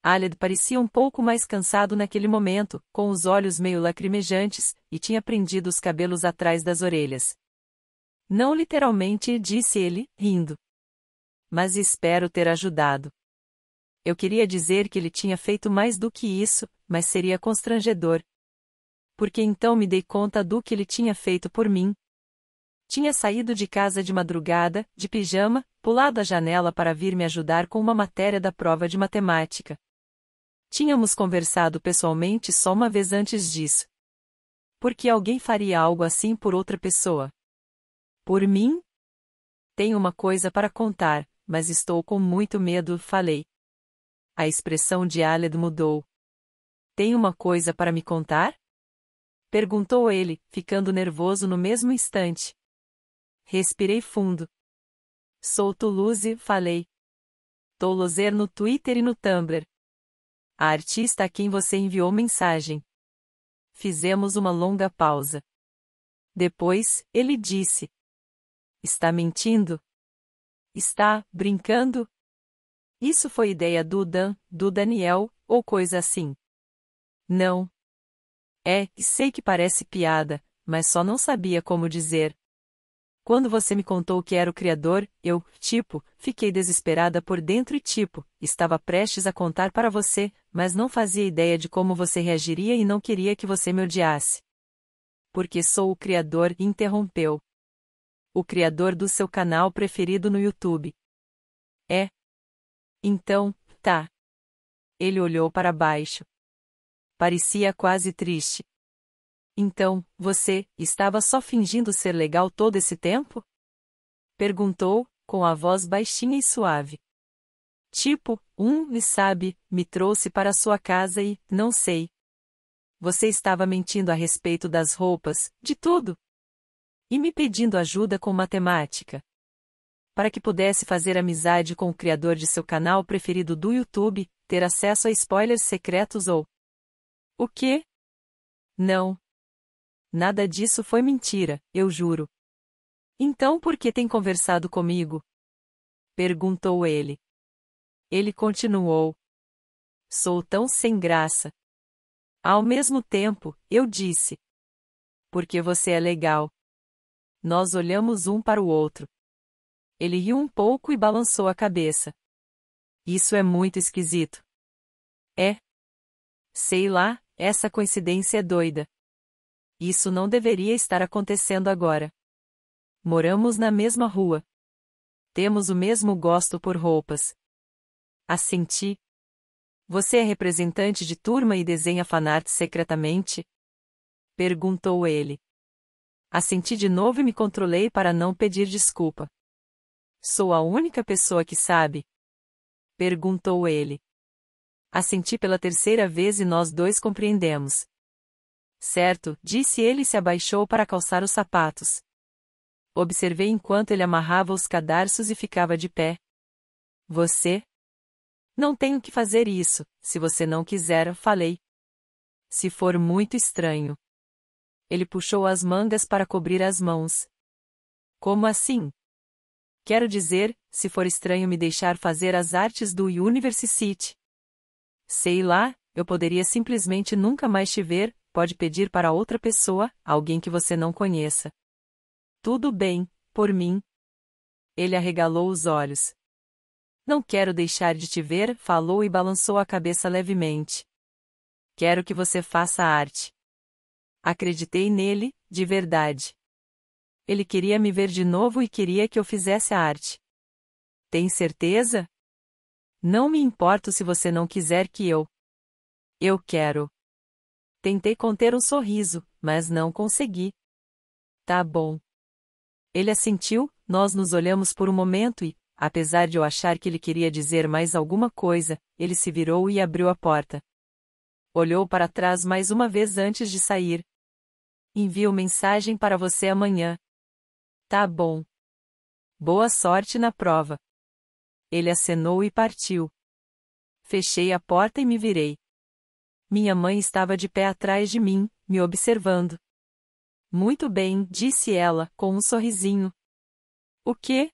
Aled parecia um pouco mais cansado naquele momento, com os olhos meio lacrimejantes, e tinha prendido os cabelos atrás das orelhas. Não literalmente, disse ele, rindo. Mas espero ter ajudado. Eu queria dizer que ele tinha feito mais do que isso, mas seria constrangedor. Porque então me dei conta do que ele tinha feito por mim. Tinha saído de casa de madrugada, de pijama, pulado a janela para vir me ajudar com uma matéria da prova de matemática. Tínhamos conversado pessoalmente só uma vez antes disso. Porque alguém faria algo assim por outra pessoa? Por mim? Tenho uma coisa para contar, mas estou com muito medo, falei. A expressão de Aled mudou. Tem uma coisa para me contar? Perguntou ele, ficando nervoso no mesmo instante. Respirei fundo. Sou Luzi, falei. Touloser no Twitter e no Tumblr. A artista a quem você enviou mensagem. Fizemos uma longa pausa. Depois, ele disse: Está mentindo? Está brincando? Isso foi ideia do Dan, do Daniel, ou coisa assim. Não. É, sei que parece piada, mas só não sabia como dizer. Quando você me contou que era o criador, eu, tipo, fiquei desesperada por dentro e tipo, estava prestes a contar para você, mas não fazia ideia de como você reagiria e não queria que você me odiasse. Porque sou o criador, interrompeu. O criador do seu canal preferido no YouTube. É, então, tá. Ele olhou para baixo. Parecia quase triste. Então, você estava só fingindo ser legal todo esse tempo? Perguntou, com a voz baixinha e suave. Tipo, um, me sabe, me trouxe para sua casa e, não sei. Você estava mentindo a respeito das roupas, de tudo. E me pedindo ajuda com matemática para que pudesse fazer amizade com o criador de seu canal preferido do YouTube, ter acesso a spoilers secretos ou. O quê? Não. Nada disso foi mentira, eu juro. Então por que tem conversado comigo? Perguntou ele. Ele continuou. Sou tão sem graça. Ao mesmo tempo, eu disse. Porque você é legal. Nós olhamos um para o outro. Ele riu um pouco e balançou a cabeça. Isso é muito esquisito. É. Sei lá, essa coincidência é doida. Isso não deveria estar acontecendo agora. Moramos na mesma rua. Temos o mesmo gosto por roupas. Assenti. Você é representante de turma e desenha fanart secretamente? Perguntou ele. Assenti de novo e me controlei para não pedir desculpa. Sou a única pessoa que sabe? Perguntou ele. Assenti pela terceira vez e nós dois compreendemos. Certo, disse ele e se abaixou para calçar os sapatos. Observei enquanto ele amarrava os cadarços e ficava de pé. Você? Não tenho que fazer isso, se você não quiser, falei. Se for muito estranho. Ele puxou as mangas para cobrir as mãos. Como assim? Quero dizer, se for estranho me deixar fazer as artes do University City. Sei lá, eu poderia simplesmente nunca mais te ver, pode pedir para outra pessoa, alguém que você não conheça. Tudo bem, por mim. Ele arregalou os olhos. Não quero deixar de te ver, falou e balançou a cabeça levemente. Quero que você faça arte. Acreditei nele, de verdade. Ele queria me ver de novo e queria que eu fizesse a arte. Tem certeza? Não me importo se você não quiser que eu. Eu quero. Tentei conter um sorriso, mas não consegui. Tá bom. Ele assentiu, nós nos olhamos por um momento e, apesar de eu achar que ele queria dizer mais alguma coisa, ele se virou e abriu a porta. Olhou para trás mais uma vez antes de sair. Envio mensagem para você amanhã. Tá bom. Boa sorte na prova. Ele acenou e partiu. Fechei a porta e me virei. Minha mãe estava de pé atrás de mim, me observando. Muito bem, disse ela, com um sorrisinho. O quê?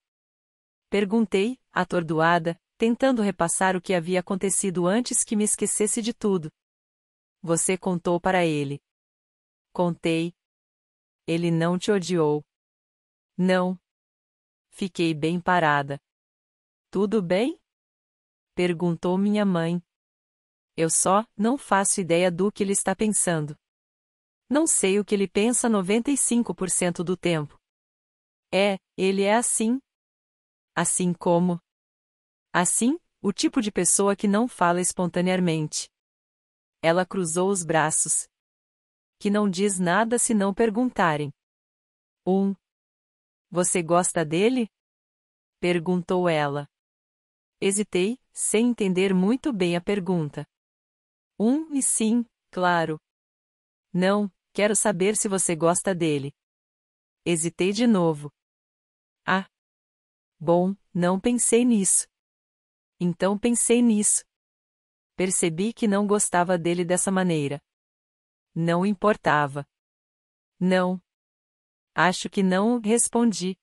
Perguntei, atordoada, tentando repassar o que havia acontecido antes que me esquecesse de tudo. Você contou para ele. Contei. Ele não te odiou. Não. Fiquei bem parada. Tudo bem? Perguntou minha mãe. Eu só não faço ideia do que ele está pensando. Não sei o que ele pensa 95% do tempo. É, ele é assim. Assim como? Assim, o tipo de pessoa que não fala espontaneamente. Ela cruzou os braços. Que não diz nada se não perguntarem. Um, você gosta dele? Perguntou ela. Hesitei, sem entender muito bem a pergunta. Um e sim, claro. Não, quero saber se você gosta dele. Hesitei de novo. Ah. Bom, não pensei nisso. Então pensei nisso. Percebi que não gostava dele dessa maneira. Não importava. Não, Acho que não, respondi.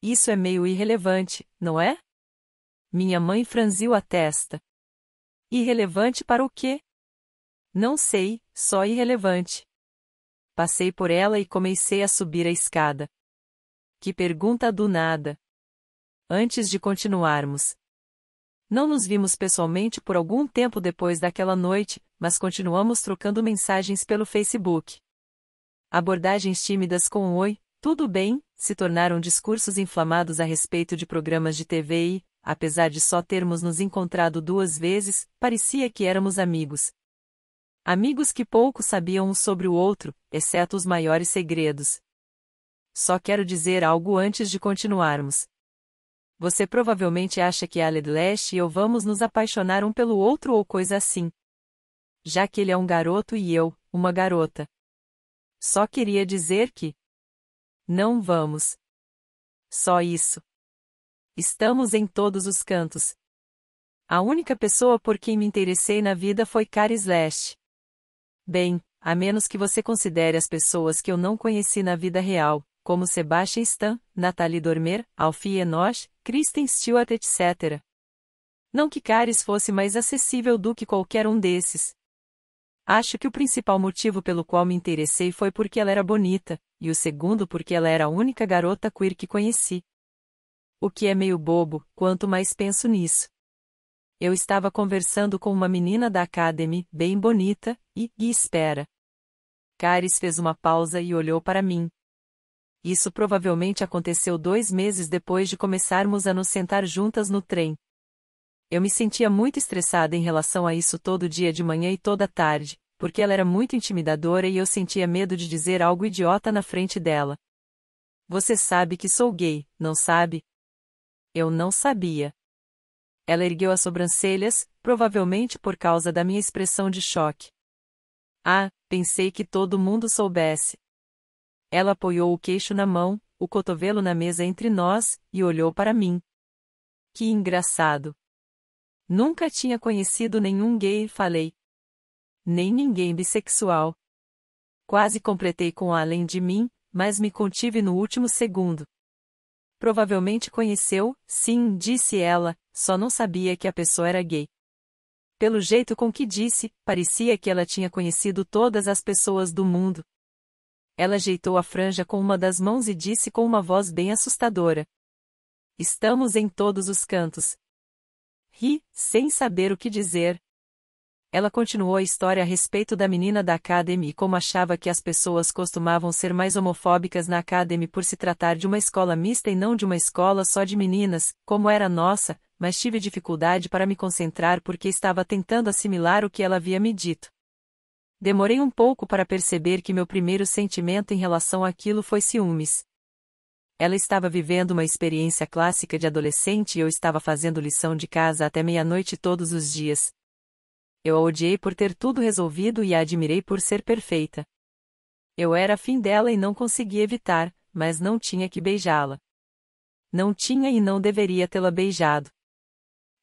Isso é meio irrelevante, não é? Minha mãe franziu a testa. Irrelevante para o quê? Não sei, só irrelevante. Passei por ela e comecei a subir a escada. Que pergunta do nada. Antes de continuarmos. Não nos vimos pessoalmente por algum tempo depois daquela noite, mas continuamos trocando mensagens pelo Facebook. Abordagens tímidas com oi, tudo bem, se tornaram discursos inflamados a respeito de programas de TV e, apesar de só termos nos encontrado duas vezes, parecia que éramos amigos. Amigos que pouco sabiam um sobre o outro, exceto os maiores segredos. Só quero dizer algo antes de continuarmos. Você provavelmente acha que Aled Lash e eu vamos nos apaixonar um pelo outro ou coisa assim. Já que ele é um garoto e eu, uma garota. Só queria dizer que. Não vamos. Só isso. Estamos em todos os cantos. A única pessoa por quem me interessei na vida foi Kari Slash. Bem, a menos que você considere as pessoas que eu não conheci na vida real, como Sebastian Stan, Nathalie Dormer, Alfie Enoch, Kristen Stewart etc. Não que Caris fosse mais acessível do que qualquer um desses, Acho que o principal motivo pelo qual me interessei foi porque ela era bonita, e o segundo porque ela era a única garota queer que conheci. O que é meio bobo, quanto mais penso nisso. Eu estava conversando com uma menina da Academy, bem bonita, e, e espera. Caris fez uma pausa e olhou para mim. Isso provavelmente aconteceu dois meses depois de começarmos a nos sentar juntas no trem, eu me sentia muito estressada em relação a isso todo dia de manhã e toda tarde, porque ela era muito intimidadora e eu sentia medo de dizer algo idiota na frente dela. Você sabe que sou gay, não sabe? Eu não sabia. Ela ergueu as sobrancelhas, provavelmente por causa da minha expressão de choque. Ah, pensei que todo mundo soubesse. Ela apoiou o queixo na mão, o cotovelo na mesa entre nós, e olhou para mim. Que engraçado. Nunca tinha conhecido nenhum gay falei. Nem ninguém bissexual. Quase completei com além de mim, mas me contive no último segundo. Provavelmente conheceu, sim, disse ela, só não sabia que a pessoa era gay. Pelo jeito com que disse, parecia que ela tinha conhecido todas as pessoas do mundo. Ela ajeitou a franja com uma das mãos e disse com uma voz bem assustadora: Estamos em todos os cantos, ri, sem saber o que dizer. Ela continuou a história a respeito da menina da Academy e como achava que as pessoas costumavam ser mais homofóbicas na Academy por se tratar de uma escola mista e não de uma escola só de meninas, como era a nossa, mas tive dificuldade para me concentrar porque estava tentando assimilar o que ela havia me dito. Demorei um pouco para perceber que meu primeiro sentimento em relação àquilo foi ciúmes. Ela estava vivendo uma experiência clássica de adolescente e eu estava fazendo lição de casa até meia-noite todos os dias. Eu a odiei por ter tudo resolvido e a admirei por ser perfeita. Eu era afim dela e não conseguia evitar, mas não tinha que beijá-la. Não tinha e não deveria tê-la beijado.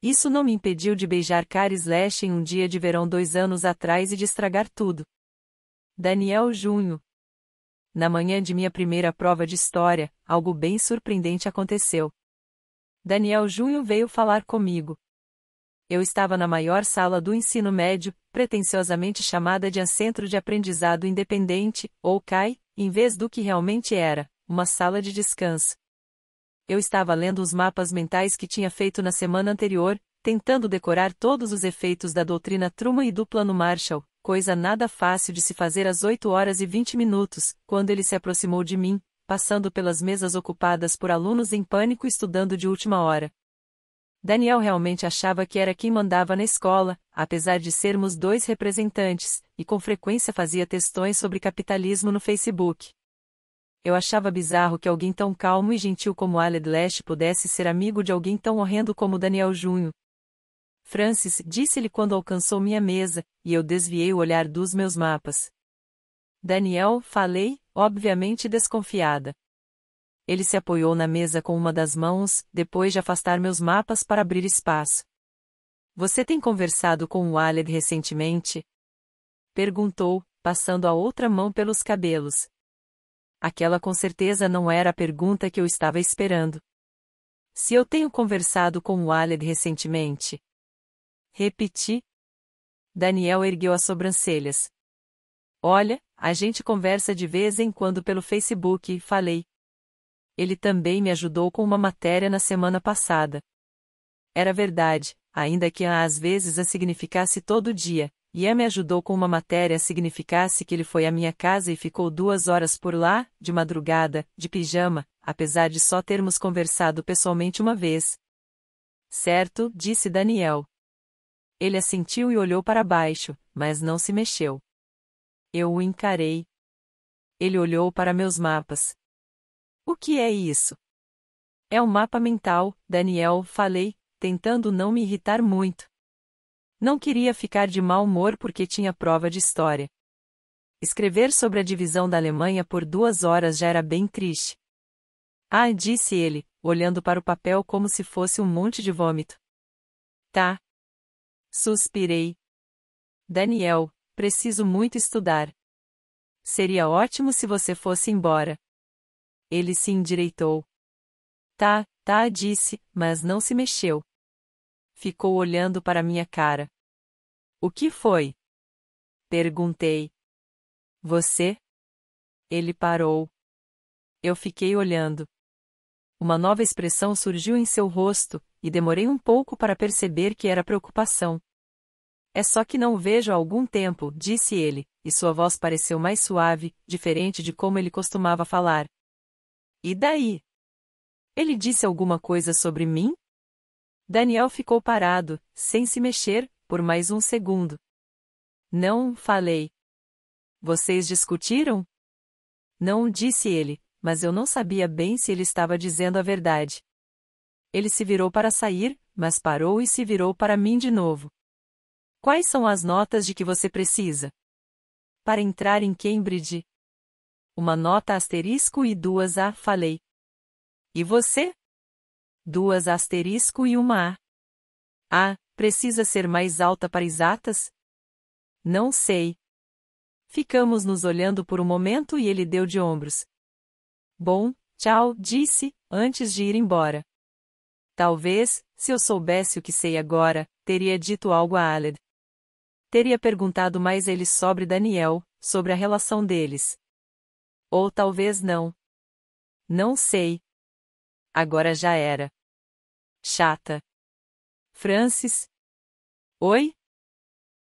Isso não me impediu de beijar Caris Lash em um dia de verão dois anos atrás e de estragar tudo. Daniel Junho na manhã de minha primeira prova de história, algo bem surpreendente aconteceu. Daniel Júnior veio falar comigo. Eu estava na maior sala do ensino médio, pretensiosamente chamada de Centro de Aprendizado Independente, ou CAI, em vez do que realmente era, uma sala de descanso. Eu estava lendo os mapas mentais que tinha feito na semana anterior, tentando decorar todos os efeitos da doutrina Truman e do Plano Marshall, coisa nada fácil de se fazer às 8 horas e 20 minutos, quando ele se aproximou de mim, passando pelas mesas ocupadas por alunos em pânico estudando de última hora. Daniel realmente achava que era quem mandava na escola, apesar de sermos dois representantes, e com frequência fazia testões sobre capitalismo no Facebook. Eu achava bizarro que alguém tão calmo e gentil como Aled Leste pudesse ser amigo de alguém tão horrendo como Daniel Junho, Francis, disse-lhe quando alcançou minha mesa, e eu desviei o olhar dos meus mapas. Daniel, falei, obviamente desconfiada. Ele se apoiou na mesa com uma das mãos, depois de afastar meus mapas para abrir espaço. Você tem conversado com o Aled recentemente? Perguntou, passando a outra mão pelos cabelos. Aquela com certeza não era a pergunta que eu estava esperando. Se eu tenho conversado com o Aled recentemente, Repeti. Daniel ergueu as sobrancelhas. Olha, a gente conversa de vez em quando pelo Facebook, falei. Ele também me ajudou com uma matéria na semana passada. Era verdade, ainda que a às vezes a significasse todo dia, Ian me ajudou com uma matéria significasse que ele foi à minha casa e ficou duas horas por lá, de madrugada, de pijama, apesar de só termos conversado pessoalmente uma vez. Certo, disse Daniel. Ele assentiu e olhou para baixo, mas não se mexeu. Eu o encarei. Ele olhou para meus mapas. O que é isso? É um mapa mental, Daniel, falei, tentando não me irritar muito. Não queria ficar de mau humor porque tinha prova de história. Escrever sobre a divisão da Alemanha por duas horas já era bem triste. Ah, disse ele, olhando para o papel como se fosse um monte de vômito. Tá, Suspirei. Daniel, preciso muito estudar. Seria ótimo se você fosse embora. Ele se endireitou. Tá, tá, disse, mas não se mexeu. Ficou olhando para minha cara. O que foi? Perguntei. Você? Ele parou. Eu fiquei olhando. Uma nova expressão surgiu em seu rosto, e demorei um pouco para perceber que era preocupação. É só que não o vejo há algum tempo, disse ele, e sua voz pareceu mais suave, diferente de como ele costumava falar. E daí? Ele disse alguma coisa sobre mim? Daniel ficou parado, sem se mexer, por mais um segundo. Não, falei. Vocês discutiram? Não, disse ele, mas eu não sabia bem se ele estava dizendo a verdade. Ele se virou para sair, mas parou e se virou para mim de novo. Quais são as notas de que você precisa? Para entrar em Cambridge? Uma nota asterisco e duas A, falei. E você? Duas asterisco e uma A. Ah, precisa ser mais alta para exatas? Não sei. Ficamos nos olhando por um momento e ele deu de ombros. Bom, tchau, disse, antes de ir embora. Talvez, se eu soubesse o que sei agora, teria dito algo a Aled. Teria perguntado mais ele sobre Daniel, sobre a relação deles. Ou talvez não. Não sei. Agora já era. Chata. Francis? Oi?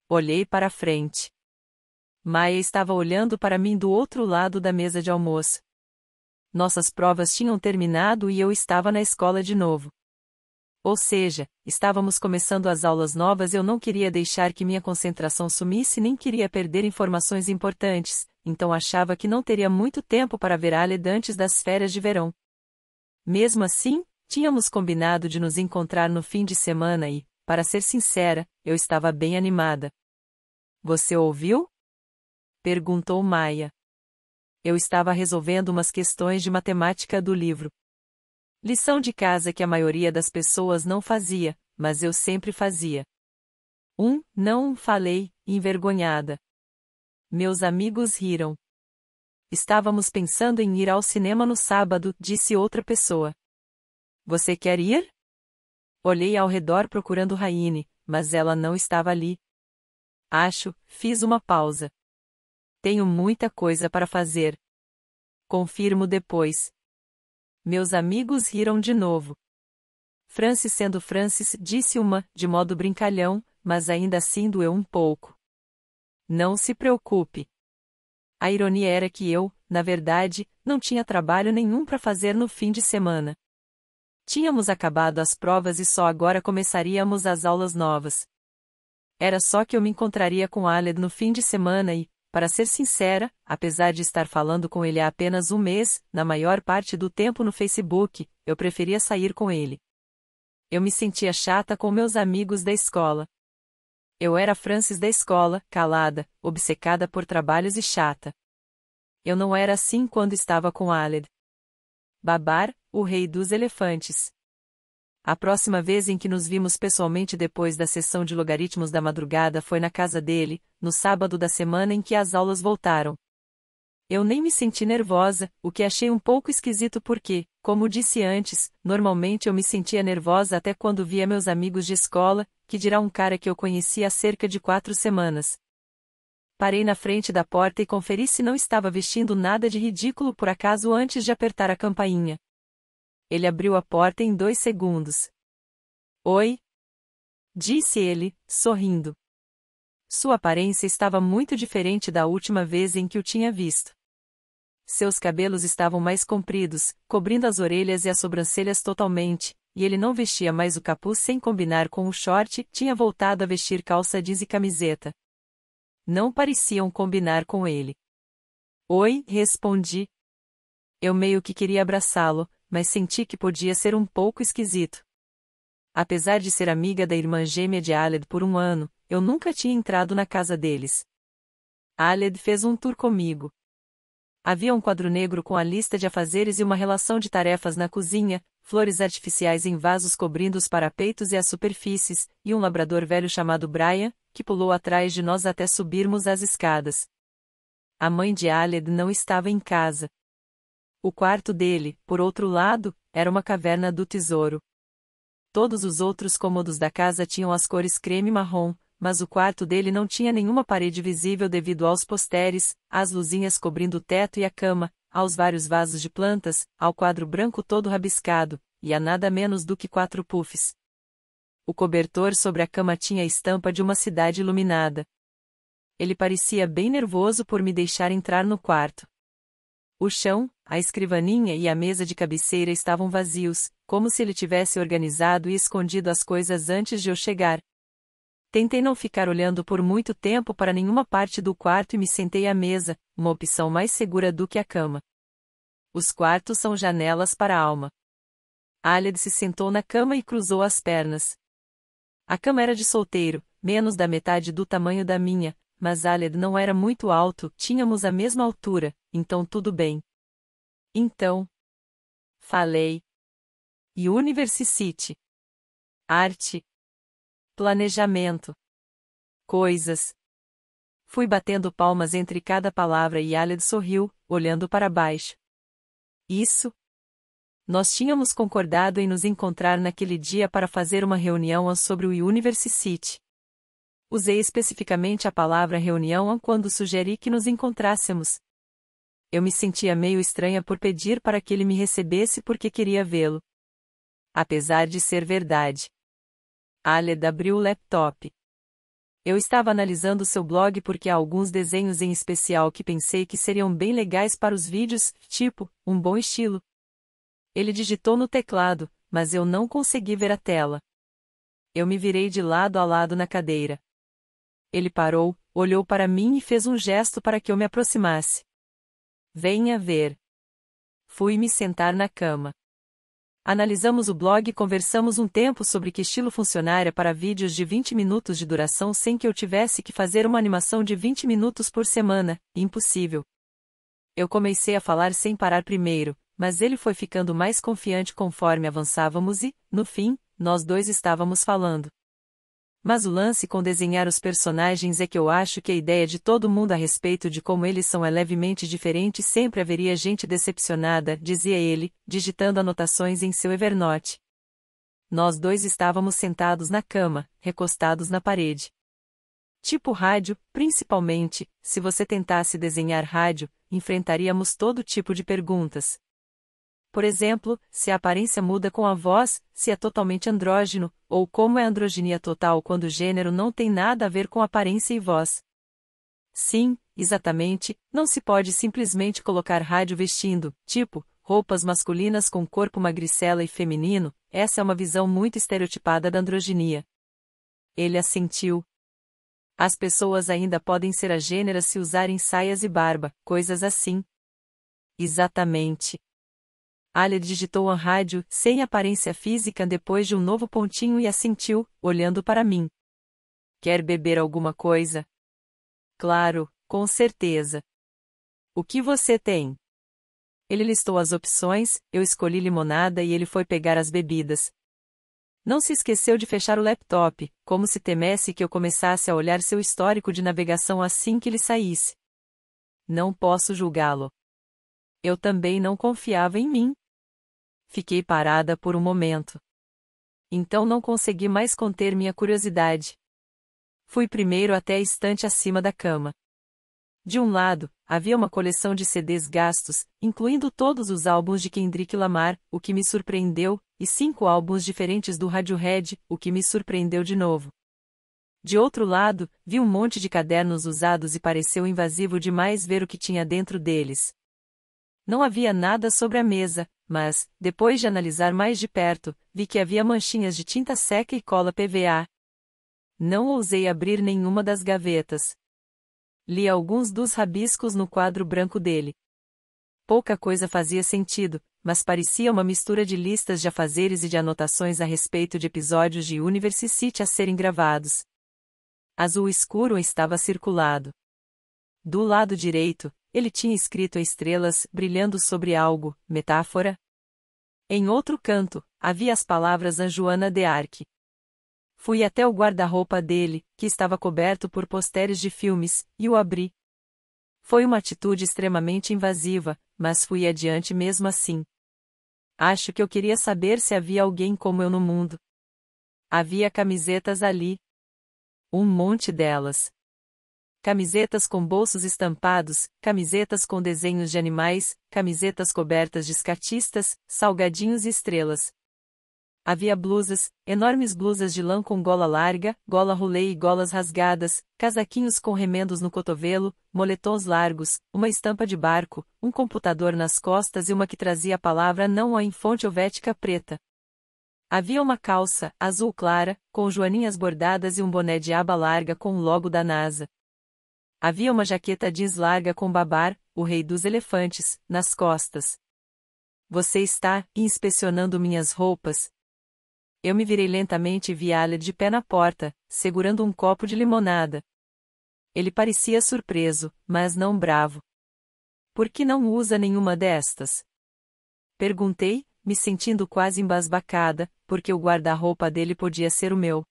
Olhei para frente. Maia estava olhando para mim do outro lado da mesa de almoço. Nossas provas tinham terminado e eu estava na escola de novo. Ou seja, estávamos começando as aulas novas e eu não queria deixar que minha concentração sumisse nem queria perder informações importantes, então achava que não teria muito tempo para ver a Aled antes das férias de verão. Mesmo assim, tínhamos combinado de nos encontrar no fim de semana e, para ser sincera, eu estava bem animada. Você ouviu? Perguntou Maia. Eu estava resolvendo umas questões de matemática do livro. Lição de casa que a maioria das pessoas não fazia, mas eu sempre fazia. 1. Um, não falei, envergonhada. Meus amigos riram. Estávamos pensando em ir ao cinema no sábado, disse outra pessoa. Você quer ir? Olhei ao redor procurando Raine, mas ela não estava ali. Acho, fiz uma pausa. Tenho muita coisa para fazer. Confirmo depois. Meus amigos riram de novo. Francis sendo Francis, disse uma, de modo brincalhão, mas ainda assim doeu um pouco. Não se preocupe. A ironia era que eu, na verdade, não tinha trabalho nenhum para fazer no fim de semana. Tínhamos acabado as provas e só agora começaríamos as aulas novas. Era só que eu me encontraria com Aled no fim de semana e, para ser sincera, apesar de estar falando com ele há apenas um mês, na maior parte do tempo no Facebook, eu preferia sair com ele. Eu me sentia chata com meus amigos da escola. Eu era Francis da escola, calada, obcecada por trabalhos e chata. Eu não era assim quando estava com Aled. Babar, o rei dos elefantes. A próxima vez em que nos vimos pessoalmente depois da sessão de logaritmos da madrugada foi na casa dele, no sábado da semana em que as aulas voltaram. Eu nem me senti nervosa, o que achei um pouco esquisito porque, como disse antes, normalmente eu me sentia nervosa até quando via meus amigos de escola, que dirá um cara que eu conhecia há cerca de quatro semanas. Parei na frente da porta e conferi se não estava vestindo nada de ridículo por acaso antes de apertar a campainha. Ele abriu a porta em dois segundos. Oi? Disse ele, sorrindo. Sua aparência estava muito diferente da última vez em que o tinha visto. Seus cabelos estavam mais compridos, cobrindo as orelhas e as sobrancelhas totalmente, e ele não vestia mais o capuz sem combinar com o short, tinha voltado a vestir calça jeans e camiseta. Não pareciam combinar com ele. Oi, respondi. Eu meio que queria abraçá-lo, mas senti que podia ser um pouco esquisito. Apesar de ser amiga da irmã gêmea de Aled por um ano, eu nunca tinha entrado na casa deles. Aled fez um tour comigo. Havia um quadro negro com a lista de afazeres e uma relação de tarefas na cozinha, flores artificiais em vasos cobrindo os parapeitos e as superfícies, e um labrador velho chamado Brian, que pulou atrás de nós até subirmos as escadas. A mãe de Aled não estava em casa. O quarto dele, por outro lado, era uma caverna do tesouro. Todos os outros cômodos da casa tinham as cores creme marrom, mas o quarto dele não tinha nenhuma parede visível devido aos posteres, às luzinhas cobrindo o teto e a cama, aos vários vasos de plantas, ao quadro branco todo rabiscado, e a nada menos do que quatro puffs. O cobertor sobre a cama tinha a estampa de uma cidade iluminada. Ele parecia bem nervoso por me deixar entrar no quarto. O chão, a escrivaninha e a mesa de cabeceira estavam vazios, como se ele tivesse organizado e escondido as coisas antes de eu chegar. Tentei não ficar olhando por muito tempo para nenhuma parte do quarto e me sentei à mesa, uma opção mais segura do que a cama. Os quartos são janelas para a alma. Aled se sentou na cama e cruzou as pernas. A cama era de solteiro, menos da metade do tamanho da minha, mas Aled não era muito alto, tínhamos a mesma altura, então tudo bem. Então. Falei. E University. Arte. Planejamento. Coisas. Fui batendo palmas entre cada palavra e Aled sorriu, olhando para baixo. Isso? Nós tínhamos concordado em nos encontrar naquele dia para fazer uma reunião sobre o University City. Usei especificamente a palavra reunião quando sugeri que nos encontrássemos. Eu me sentia meio estranha por pedir para que ele me recebesse porque queria vê-lo. Apesar de ser verdade. Aled abriu o laptop. Eu estava analisando seu blog porque há alguns desenhos em especial que pensei que seriam bem legais para os vídeos, tipo, um bom estilo. Ele digitou no teclado, mas eu não consegui ver a tela. Eu me virei de lado a lado na cadeira. Ele parou, olhou para mim e fez um gesto para que eu me aproximasse. Venha ver. Fui me sentar na cama. Analisamos o blog e conversamos um tempo sobre que estilo funcionaria para vídeos de 20 minutos de duração sem que eu tivesse que fazer uma animação de 20 minutos por semana, impossível. Eu comecei a falar sem parar primeiro, mas ele foi ficando mais confiante conforme avançávamos e, no fim, nós dois estávamos falando. Mas o lance com desenhar os personagens é que eu acho que a ideia de todo mundo a respeito de como eles são é levemente diferente e sempre haveria gente decepcionada, dizia ele, digitando anotações em seu Evernote. Nós dois estávamos sentados na cama, recostados na parede. Tipo rádio, principalmente, se você tentasse desenhar rádio, enfrentaríamos todo tipo de perguntas, por exemplo, se a aparência muda com a voz, se é totalmente andrógeno, ou como é androginia total quando o gênero não tem nada a ver com aparência e voz. Sim, exatamente, não se pode simplesmente colocar rádio vestindo, tipo, roupas masculinas com corpo magricela e feminino, essa é uma visão muito estereotipada da androginia. Ele assentiu. As pessoas ainda podem ser agêneras se usarem saias e barba, coisas assim. Exatamente. Alia digitou a rádio, sem aparência física depois de um novo pontinho e assentiu, olhando para mim. Quer beber alguma coisa? Claro, com certeza. O que você tem? Ele listou as opções, eu escolhi limonada e ele foi pegar as bebidas. Não se esqueceu de fechar o laptop, como se temesse que eu começasse a olhar seu histórico de navegação assim que ele saísse. Não posso julgá-lo. Eu também não confiava em mim. Fiquei parada por um momento. Então não consegui mais conter minha curiosidade. Fui primeiro até a estante acima da cama. De um lado, havia uma coleção de CDs gastos, incluindo todos os álbuns de Kendrick Lamar, o que me surpreendeu, e cinco álbuns diferentes do Radiohead, o que me surpreendeu de novo. De outro lado, vi um monte de cadernos usados e pareceu invasivo demais ver o que tinha dentro deles, não havia nada sobre a mesa, mas, depois de analisar mais de perto, vi que havia manchinhas de tinta seca e cola PVA. Não ousei abrir nenhuma das gavetas. Li alguns dos rabiscos no quadro branco dele. Pouca coisa fazia sentido, mas parecia uma mistura de listas de afazeres e de anotações a respeito de episódios de Universe City a serem gravados. Azul escuro estava circulado. Do lado direito, ele tinha escrito estrelas brilhando sobre algo, metáfora? Em outro canto, havia as palavras Joana de Arc. Fui até o guarda-roupa dele, que estava coberto por posteres de filmes, e o abri. Foi uma atitude extremamente invasiva, mas fui adiante mesmo assim. Acho que eu queria saber se havia alguém como eu no mundo. Havia camisetas ali. Um monte delas, camisetas com bolsos estampados, camisetas com desenhos de animais, camisetas cobertas de escartistas, salgadinhos e estrelas. Havia blusas, enormes blusas de lã com gola larga, gola rolê e golas rasgadas, casaquinhos com remendos no cotovelo, moletons largos, uma estampa de barco, um computador nas costas e uma que trazia a palavra não a em fonte ovética preta. Havia uma calça, azul clara, com joaninhas bordadas e um boné de aba larga com o logo da NASA. Havia uma jaqueta jeans larga com babar, o rei dos elefantes, nas costas. Você está inspecionando minhas roupas? Eu me virei lentamente e vi Aled de pé na porta, segurando um copo de limonada. Ele parecia surpreso, mas não bravo. Por que não usa nenhuma destas? Perguntei, me sentindo quase embasbacada, porque o guarda-roupa dele podia ser o meu.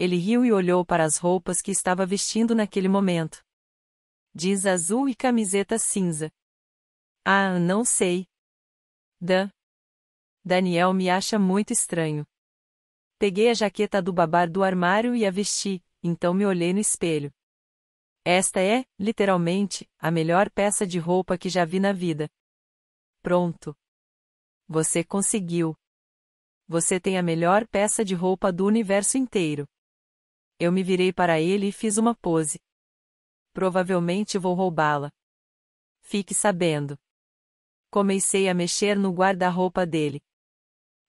Ele riu e olhou para as roupas que estava vestindo naquele momento. Jeans azul e camiseta cinza. Ah, não sei. Dan. Daniel me acha muito estranho. Peguei a jaqueta do babar do armário e a vesti, então me olhei no espelho. Esta é, literalmente, a melhor peça de roupa que já vi na vida. Pronto. Você conseguiu. Você tem a melhor peça de roupa do universo inteiro. Eu me virei para ele e fiz uma pose. Provavelmente vou roubá-la. Fique sabendo. Comecei a mexer no guarda-roupa dele.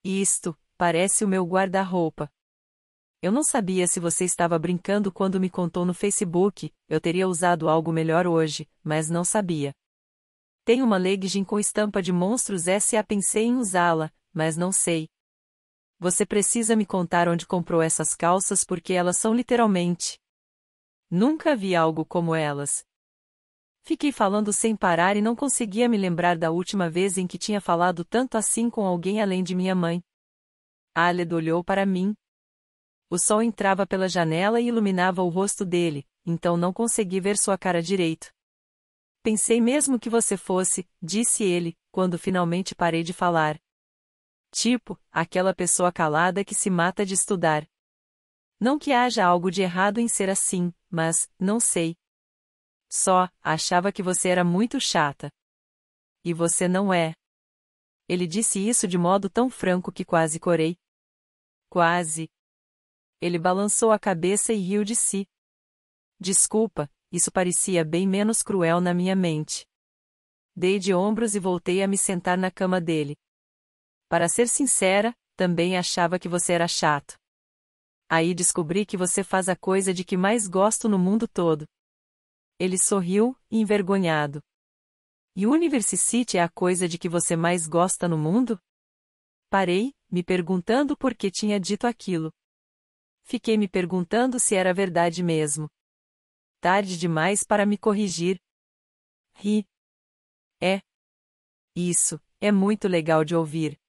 Isto, parece o meu guarda-roupa. Eu não sabia se você estava brincando quando me contou no Facebook, eu teria usado algo melhor hoje, mas não sabia. Tem uma legging com estampa de monstros S.A. pensei em usá-la, mas não sei. Você precisa me contar onde comprou essas calças porque elas são literalmente. Nunca vi algo como elas. Fiquei falando sem parar e não conseguia me lembrar da última vez em que tinha falado tanto assim com alguém além de minha mãe. Aled olhou para mim. O sol entrava pela janela e iluminava o rosto dele, então não consegui ver sua cara direito. Pensei mesmo que você fosse, disse ele, quando finalmente parei de falar. Tipo, aquela pessoa calada que se mata de estudar. Não que haja algo de errado em ser assim, mas, não sei. Só, achava que você era muito chata. E você não é. Ele disse isso de modo tão franco que quase corei. Quase. Ele balançou a cabeça e riu de si. Desculpa, isso parecia bem menos cruel na minha mente. Dei de ombros e voltei a me sentar na cama dele. Para ser sincera, também achava que você era chato. Aí descobri que você faz a coisa de que mais gosto no mundo todo. Ele sorriu, envergonhado. E City é a coisa de que você mais gosta no mundo? Parei, me perguntando por que tinha dito aquilo. Fiquei me perguntando se era verdade mesmo. Tarde demais para me corrigir. Ri. É. Isso, é muito legal de ouvir.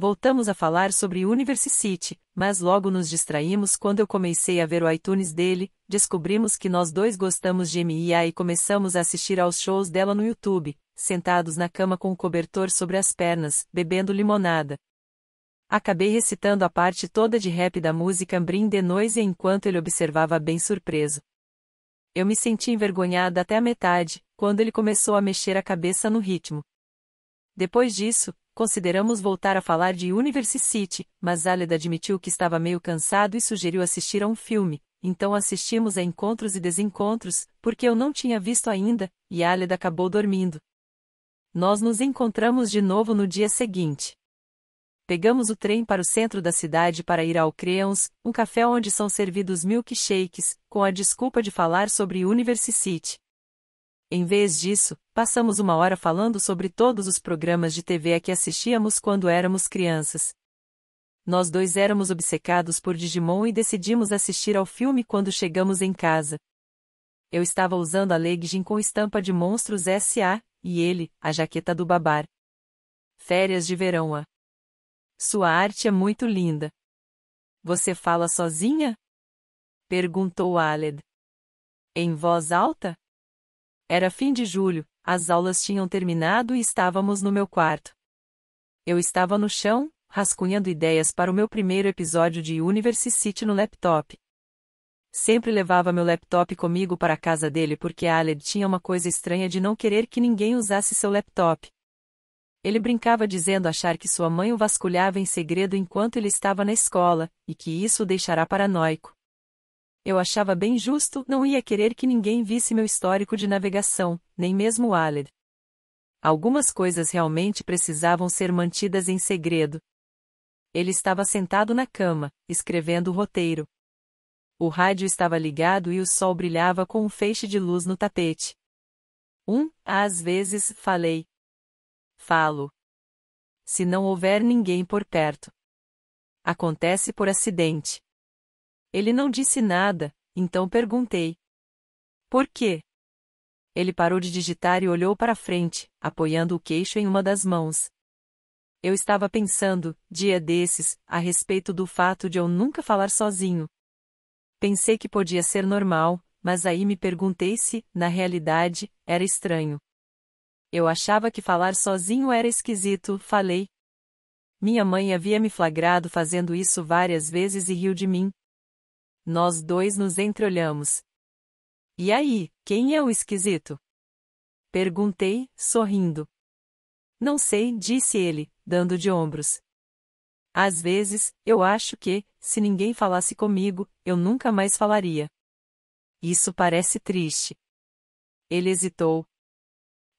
Voltamos a falar sobre City, mas logo nos distraímos quando eu comecei a ver o iTunes dele, descobrimos que nós dois gostamos de MIA e começamos a assistir aos shows dela no YouTube, sentados na cama com o cobertor sobre as pernas, bebendo limonada. Acabei recitando a parte toda de rap da música Brin de Noise enquanto ele observava bem surpreso. Eu me senti envergonhada até a metade, quando ele começou a mexer a cabeça no ritmo. Depois disso, consideramos voltar a falar de Universe City, mas Aled admitiu que estava meio cansado e sugeriu assistir a um filme, então assistimos a Encontros e Desencontros, porque eu não tinha visto ainda, e Aled acabou dormindo. Nós nos encontramos de novo no dia seguinte. Pegamos o trem para o centro da cidade para ir ao Creons, um café onde são servidos milkshakes, com a desculpa de falar sobre Universe City. Em vez disso, passamos uma hora falando sobre todos os programas de TV a que assistíamos quando éramos crianças. Nós dois éramos obcecados por Digimon e decidimos assistir ao filme quando chegamos em casa. Eu estava usando a legging com estampa de monstros S.A., e ele, a jaqueta do babar. Férias de verão a. Sua arte é muito linda. Você fala sozinha? Perguntou Aled. Em voz alta? Era fim de julho, as aulas tinham terminado e estávamos no meu quarto. Eu estava no chão, rascunhando ideias para o meu primeiro episódio de University City no laptop. Sempre levava meu laptop comigo para a casa dele porque Aled tinha uma coisa estranha de não querer que ninguém usasse seu laptop. Ele brincava dizendo achar que sua mãe o vasculhava em segredo enquanto ele estava na escola, e que isso o deixará paranoico. Eu achava bem justo, não ia querer que ninguém visse meu histórico de navegação, nem mesmo Waller. Aled. Algumas coisas realmente precisavam ser mantidas em segredo. Ele estava sentado na cama, escrevendo o roteiro. O rádio estava ligado e o sol brilhava com um feixe de luz no tapete. Um, às vezes, falei. Falo. Se não houver ninguém por perto. Acontece por acidente. Ele não disse nada, então perguntei. Por quê? Ele parou de digitar e olhou para frente, apoiando o queixo em uma das mãos. Eu estava pensando, dia desses, a respeito do fato de eu nunca falar sozinho. Pensei que podia ser normal, mas aí me perguntei se, na realidade, era estranho. Eu achava que falar sozinho era esquisito, falei. Minha mãe havia me flagrado fazendo isso várias vezes e riu de mim, nós dois nos entreolhamos. E aí, quem é o esquisito? Perguntei, sorrindo. Não sei, disse ele, dando de ombros. Às vezes, eu acho que, se ninguém falasse comigo, eu nunca mais falaria. Isso parece triste. Ele hesitou.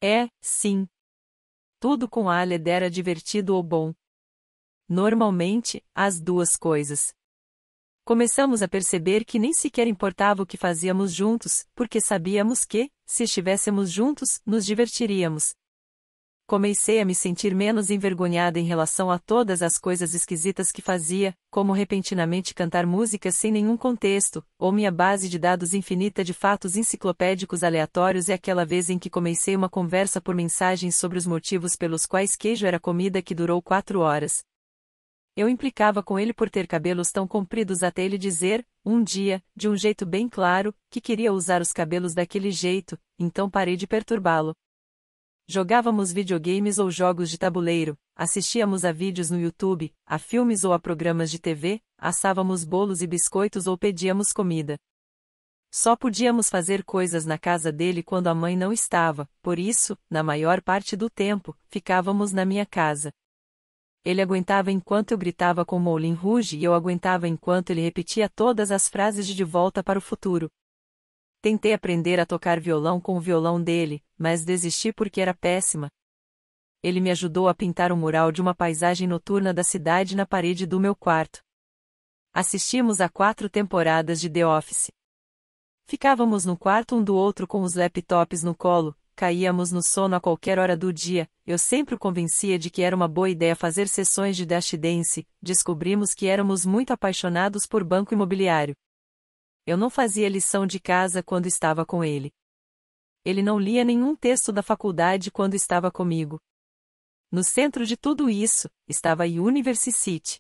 É, sim. Tudo com Aled era divertido ou bom. Normalmente, as duas coisas. Começamos a perceber que nem sequer importava o que fazíamos juntos, porque sabíamos que, se estivéssemos juntos, nos divertiríamos. Comecei a me sentir menos envergonhada em relação a todas as coisas esquisitas que fazia, como repentinamente cantar música sem nenhum contexto, ou minha base de dados infinita de fatos enciclopédicos aleatórios e aquela vez em que comecei uma conversa por mensagens sobre os motivos pelos quais queijo era comida que durou quatro horas, eu implicava com ele por ter cabelos tão compridos até ele dizer, um dia, de um jeito bem claro, que queria usar os cabelos daquele jeito, então parei de perturbá-lo. Jogávamos videogames ou jogos de tabuleiro, assistíamos a vídeos no YouTube, a filmes ou a programas de TV, assávamos bolos e biscoitos ou pedíamos comida. Só podíamos fazer coisas na casa dele quando a mãe não estava, por isso, na maior parte do tempo, ficávamos na minha casa. Ele aguentava enquanto eu gritava com Moulin Rouge e eu aguentava enquanto ele repetia todas as frases de De Volta para o Futuro. Tentei aprender a tocar violão com o violão dele, mas desisti porque era péssima. Ele me ajudou a pintar um mural de uma paisagem noturna da cidade na parede do meu quarto. Assistimos a quatro temporadas de The Office. Ficávamos no quarto um do outro com os laptops no colo, Caíamos no sono a qualquer hora do dia, eu sempre o convencia de que era uma boa ideia fazer sessões de dash dance, descobrimos que éramos muito apaixonados por banco imobiliário. Eu não fazia lição de casa quando estava com ele. Ele não lia nenhum texto da faculdade quando estava comigo. No centro de tudo isso, estava a University City.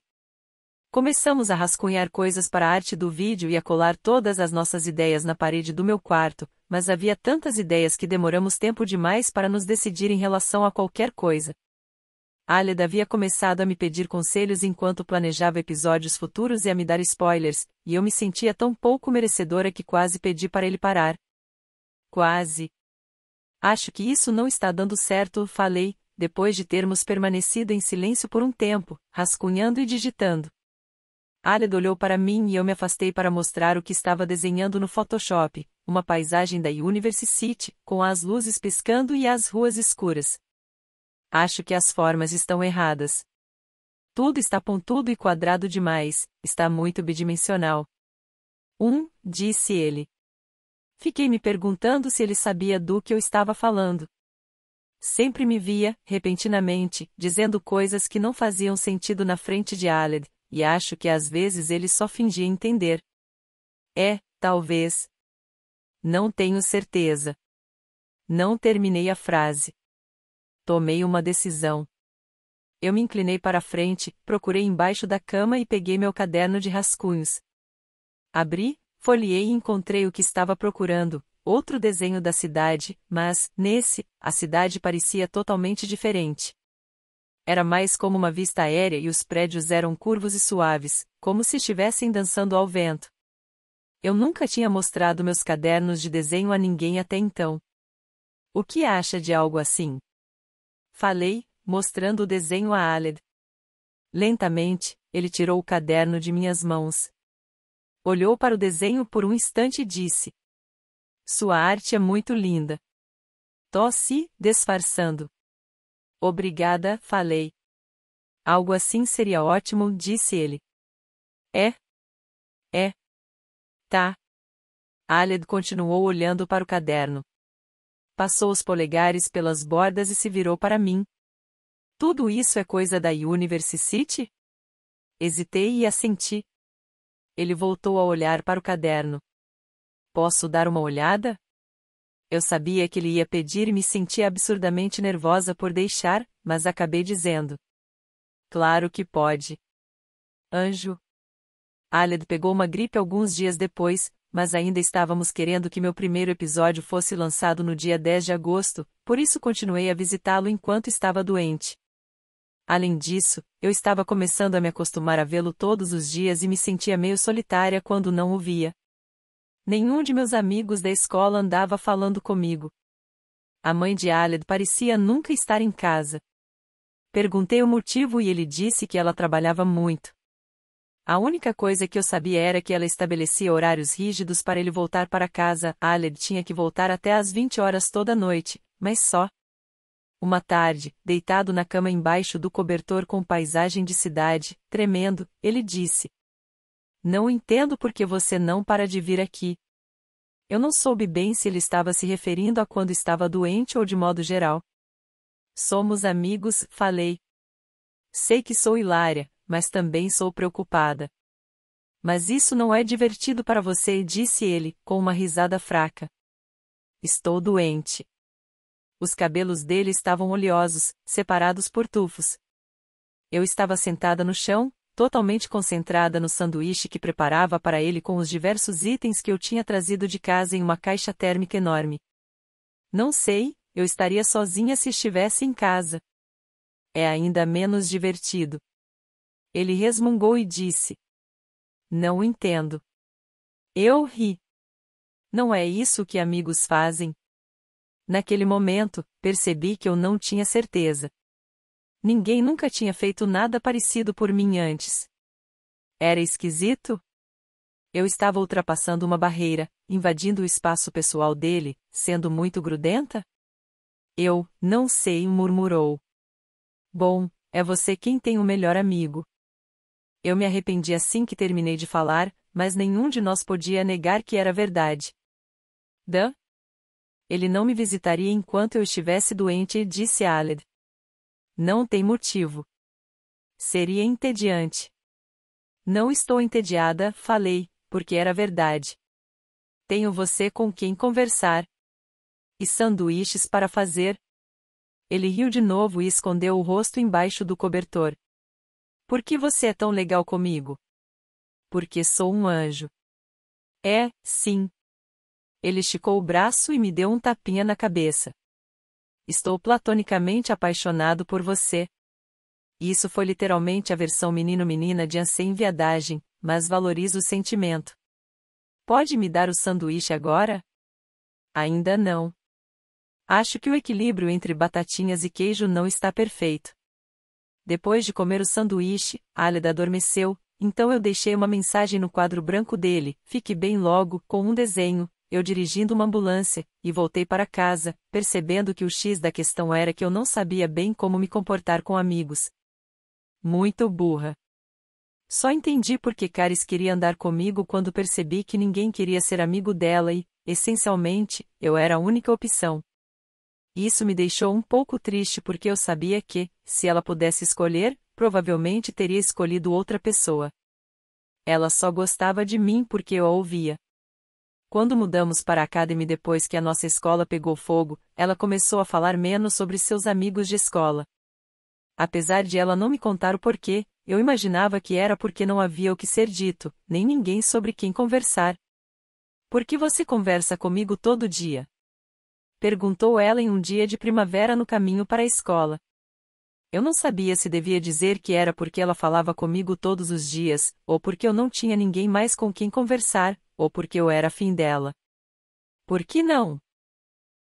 Começamos a rascunhar coisas para a arte do vídeo e a colar todas as nossas ideias na parede do meu quarto, mas havia tantas ideias que demoramos tempo demais para nos decidir em relação a qualquer coisa. Aled havia começado a me pedir conselhos enquanto planejava episódios futuros e a me dar spoilers, e eu me sentia tão pouco merecedora que quase pedi para ele parar. Quase. Acho que isso não está dando certo, falei, depois de termos permanecido em silêncio por um tempo, rascunhando e digitando. Aled olhou para mim e eu me afastei para mostrar o que estava desenhando no Photoshop, uma paisagem da University City, com as luzes piscando e as ruas escuras. Acho que as formas estão erradas. Tudo está pontudo e quadrado demais, está muito bidimensional. Um, disse ele. Fiquei me perguntando se ele sabia do que eu estava falando. Sempre me via, repentinamente, dizendo coisas que não faziam sentido na frente de Aled, e acho que às vezes ele só fingia entender. É, talvez. Não tenho certeza. Não terminei a frase. Tomei uma decisão. Eu me inclinei para frente, procurei embaixo da cama e peguei meu caderno de rascunhos. Abri, folhei e encontrei o que estava procurando, outro desenho da cidade, mas, nesse, a cidade parecia totalmente diferente. Era mais como uma vista aérea e os prédios eram curvos e suaves, como se estivessem dançando ao vento. Eu nunca tinha mostrado meus cadernos de desenho a ninguém até então. O que acha de algo assim? Falei, mostrando o desenho a Aled. Lentamente, ele tirou o caderno de minhas mãos. Olhou para o desenho por um instante e disse: Sua arte é muito linda. Tosse, disfarçando. Obrigada, falei. Algo assim seria ótimo, disse ele. É? É. Tá. Aled continuou olhando para o caderno. Passou os polegares pelas bordas e se virou para mim. Tudo isso é coisa da University City? Hesitei e assenti. Ele voltou a olhar para o caderno. Posso dar uma olhada? Eu sabia que ele ia pedir e me sentia absurdamente nervosa por deixar, mas acabei dizendo. Claro que pode. Anjo. Aled pegou uma gripe alguns dias depois, mas ainda estávamos querendo que meu primeiro episódio fosse lançado no dia 10 de agosto, por isso continuei a visitá-lo enquanto estava doente. Além disso, eu estava começando a me acostumar a vê-lo todos os dias e me sentia meio solitária quando não o via. Nenhum de meus amigos da escola andava falando comigo. A mãe de Aled parecia nunca estar em casa. Perguntei o motivo e ele disse que ela trabalhava muito. A única coisa que eu sabia era que ela estabelecia horários rígidos para ele voltar para casa. Aled tinha que voltar até às 20 horas toda noite, mas só. Uma tarde, deitado na cama embaixo do cobertor com paisagem de cidade, tremendo, ele disse: não entendo por que você não para de vir aqui. Eu não soube bem se ele estava se referindo a quando estava doente ou de modo geral. Somos amigos, falei. Sei que sou hilária, mas também sou preocupada. Mas isso não é divertido para você, disse ele, com uma risada fraca. Estou doente. Os cabelos dele estavam oleosos, separados por tufos. Eu estava sentada no chão, totalmente concentrada no sanduíche que preparava para ele com os diversos itens que eu tinha trazido de casa em uma caixa térmica enorme. Não sei, eu estaria sozinha se estivesse em casa. É ainda menos divertido. Ele resmungou e disse: Não entendo. Eu ri. Não é isso que amigos fazem? Naquele momento, percebi que eu não tinha certeza. Ninguém nunca tinha feito nada parecido por mim antes. Era esquisito? Eu estava ultrapassando uma barreira, invadindo o espaço pessoal dele, sendo muito grudenta? Eu, não sei, murmurou. Bom, é você quem tem o melhor amigo. Eu me arrependi assim que terminei de falar, mas nenhum de nós podia negar que era verdade. Dan? Ele não me visitaria enquanto eu estivesse doente, disse Aled. Não tem motivo. Seria entediante. Não estou entediada, falei, porque era verdade. Tenho você com quem conversar. E sanduíches para fazer? Ele riu de novo e escondeu o rosto embaixo do cobertor. Por que você é tão legal comigo? Porque sou um anjo. É, sim. Ele esticou o braço e me deu um tapinha na cabeça. Estou platonicamente apaixonado por você. Isso foi literalmente a versão menino-menina de Ansem Viadagem, mas valorizo o sentimento. Pode me dar o sanduíche agora? Ainda não. Acho que o equilíbrio entre batatinhas e queijo não está perfeito. Depois de comer o sanduíche, Álida adormeceu, então eu deixei uma mensagem no quadro branco dele, fique bem logo, com um desenho, eu dirigindo uma ambulância, e voltei para casa, percebendo que o X da questão era que eu não sabia bem como me comportar com amigos. Muito burra. Só entendi porque Caris queria andar comigo quando percebi que ninguém queria ser amigo dela e, essencialmente, eu era a única opção. Isso me deixou um pouco triste porque eu sabia que, se ela pudesse escolher, provavelmente teria escolhido outra pessoa. Ela só gostava de mim porque eu a ouvia. Quando mudamos para a Academy depois que a nossa escola pegou fogo, ela começou a falar menos sobre seus amigos de escola. Apesar de ela não me contar o porquê, eu imaginava que era porque não havia o que ser dito, nem ninguém sobre quem conversar. Por que você conversa comigo todo dia? Perguntou ela em um dia de primavera no caminho para a escola. Eu não sabia se devia dizer que era porque ela falava comigo todos os dias, ou porque eu não tinha ninguém mais com quem conversar, ou porque eu era afim dela. Por que não?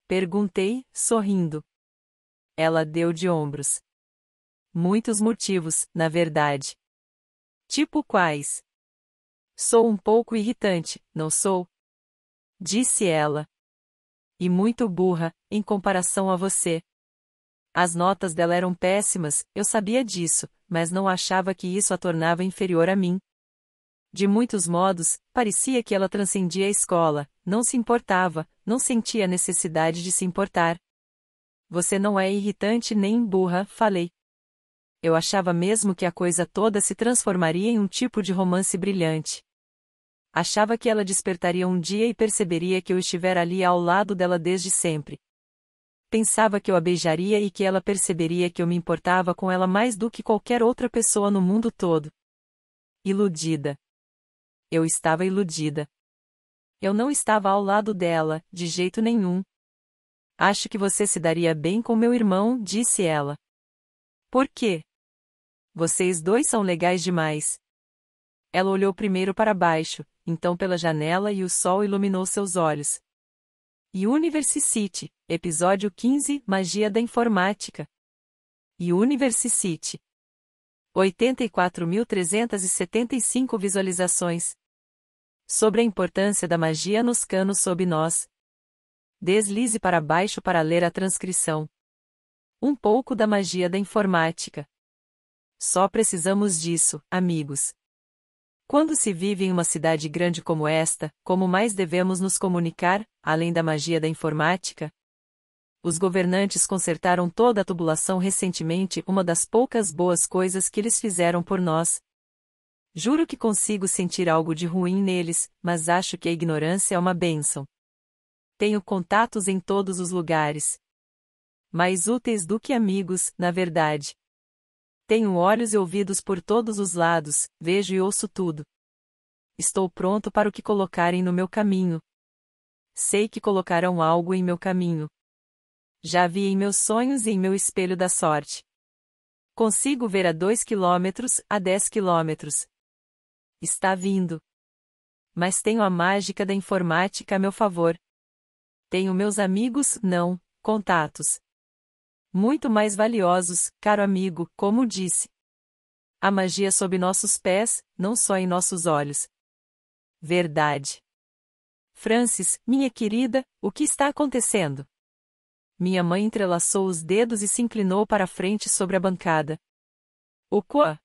Perguntei, sorrindo. Ela deu de ombros. Muitos motivos, na verdade. Tipo quais? Sou um pouco irritante, não sou? Disse ela. E muito burra, em comparação a você. As notas dela eram péssimas, eu sabia disso, mas não achava que isso a tornava inferior a mim. De muitos modos, parecia que ela transcendia a escola, não se importava, não sentia necessidade de se importar. Você não é irritante nem burra, falei. Eu achava mesmo que a coisa toda se transformaria em um tipo de romance brilhante. Achava que ela despertaria um dia e perceberia que eu estivera ali ao lado dela desde sempre. Pensava que eu a beijaria e que ela perceberia que eu me importava com ela mais do que qualquer outra pessoa no mundo todo. Iludida. Eu estava iludida. Eu não estava ao lado dela, de jeito nenhum. Acho que você se daria bem com meu irmão, disse ela. Por quê? Vocês dois são legais demais. Ela olhou primeiro para baixo, então pela janela e o sol iluminou seus olhos, e City, episódio 15 Magia da Informática. E City. 84.375 visualizações. Sobre a importância da magia nos canos sob nós. Deslize para baixo para ler a transcrição. Um pouco da magia da informática. Só precisamos disso, amigos. Quando se vive em uma cidade grande como esta, como mais devemos nos comunicar, além da magia da informática? Os governantes consertaram toda a tubulação recentemente, uma das poucas boas coisas que eles fizeram por nós. Juro que consigo sentir algo de ruim neles, mas acho que a ignorância é uma bênção. Tenho contatos em todos os lugares. Mais úteis do que amigos, na verdade. Tenho olhos e ouvidos por todos os lados, vejo e ouço tudo. Estou pronto para o que colocarem no meu caminho, sei que colocarão algo em meu caminho. Já vi em meus sonhos e em meu espelho da sorte. Consigo ver a dois quilômetros, a dez quilômetros. Está vindo. Mas tenho a mágica da informática a meu favor. Tenho meus amigos, não, contatos. Muito mais valiosos, caro amigo, como disse. A magia sob nossos pés, não só em nossos olhos. Verdade. Francis, minha querida, o que está acontecendo? Minha mãe entrelaçou os dedos e se inclinou para a frente sobre a bancada. O quê?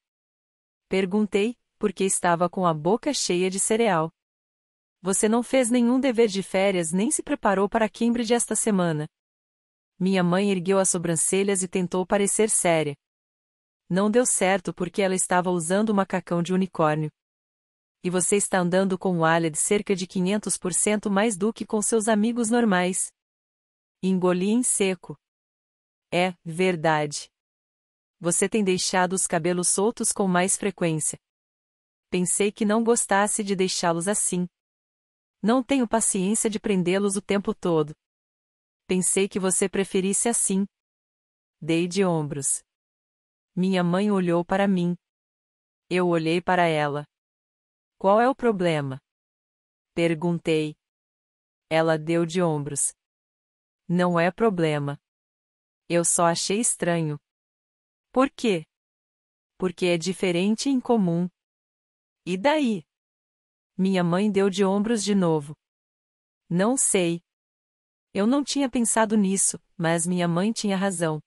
Perguntei, porque estava com a boca cheia de cereal. Você não fez nenhum dever de férias nem se preparou para Cambridge esta semana. Minha mãe ergueu as sobrancelhas e tentou parecer séria. Não deu certo porque ela estava usando o macacão de unicórnio e você está andando com o alha de cerca de 500% mais do que com seus amigos normais. Engoli em seco. É, verdade. Você tem deixado os cabelos soltos com mais frequência. Pensei que não gostasse de deixá-los assim. Não tenho paciência de prendê-los o tempo todo. Pensei que você preferisse assim. Dei de ombros. Minha mãe olhou para mim. Eu olhei para ela. Qual é o problema? Perguntei. Ela deu de ombros. Não é problema. Eu só achei estranho. Por quê? Porque é diferente e incomum. E daí? Minha mãe deu de ombros de novo. Não sei. Eu não tinha pensado nisso, mas minha mãe tinha razão.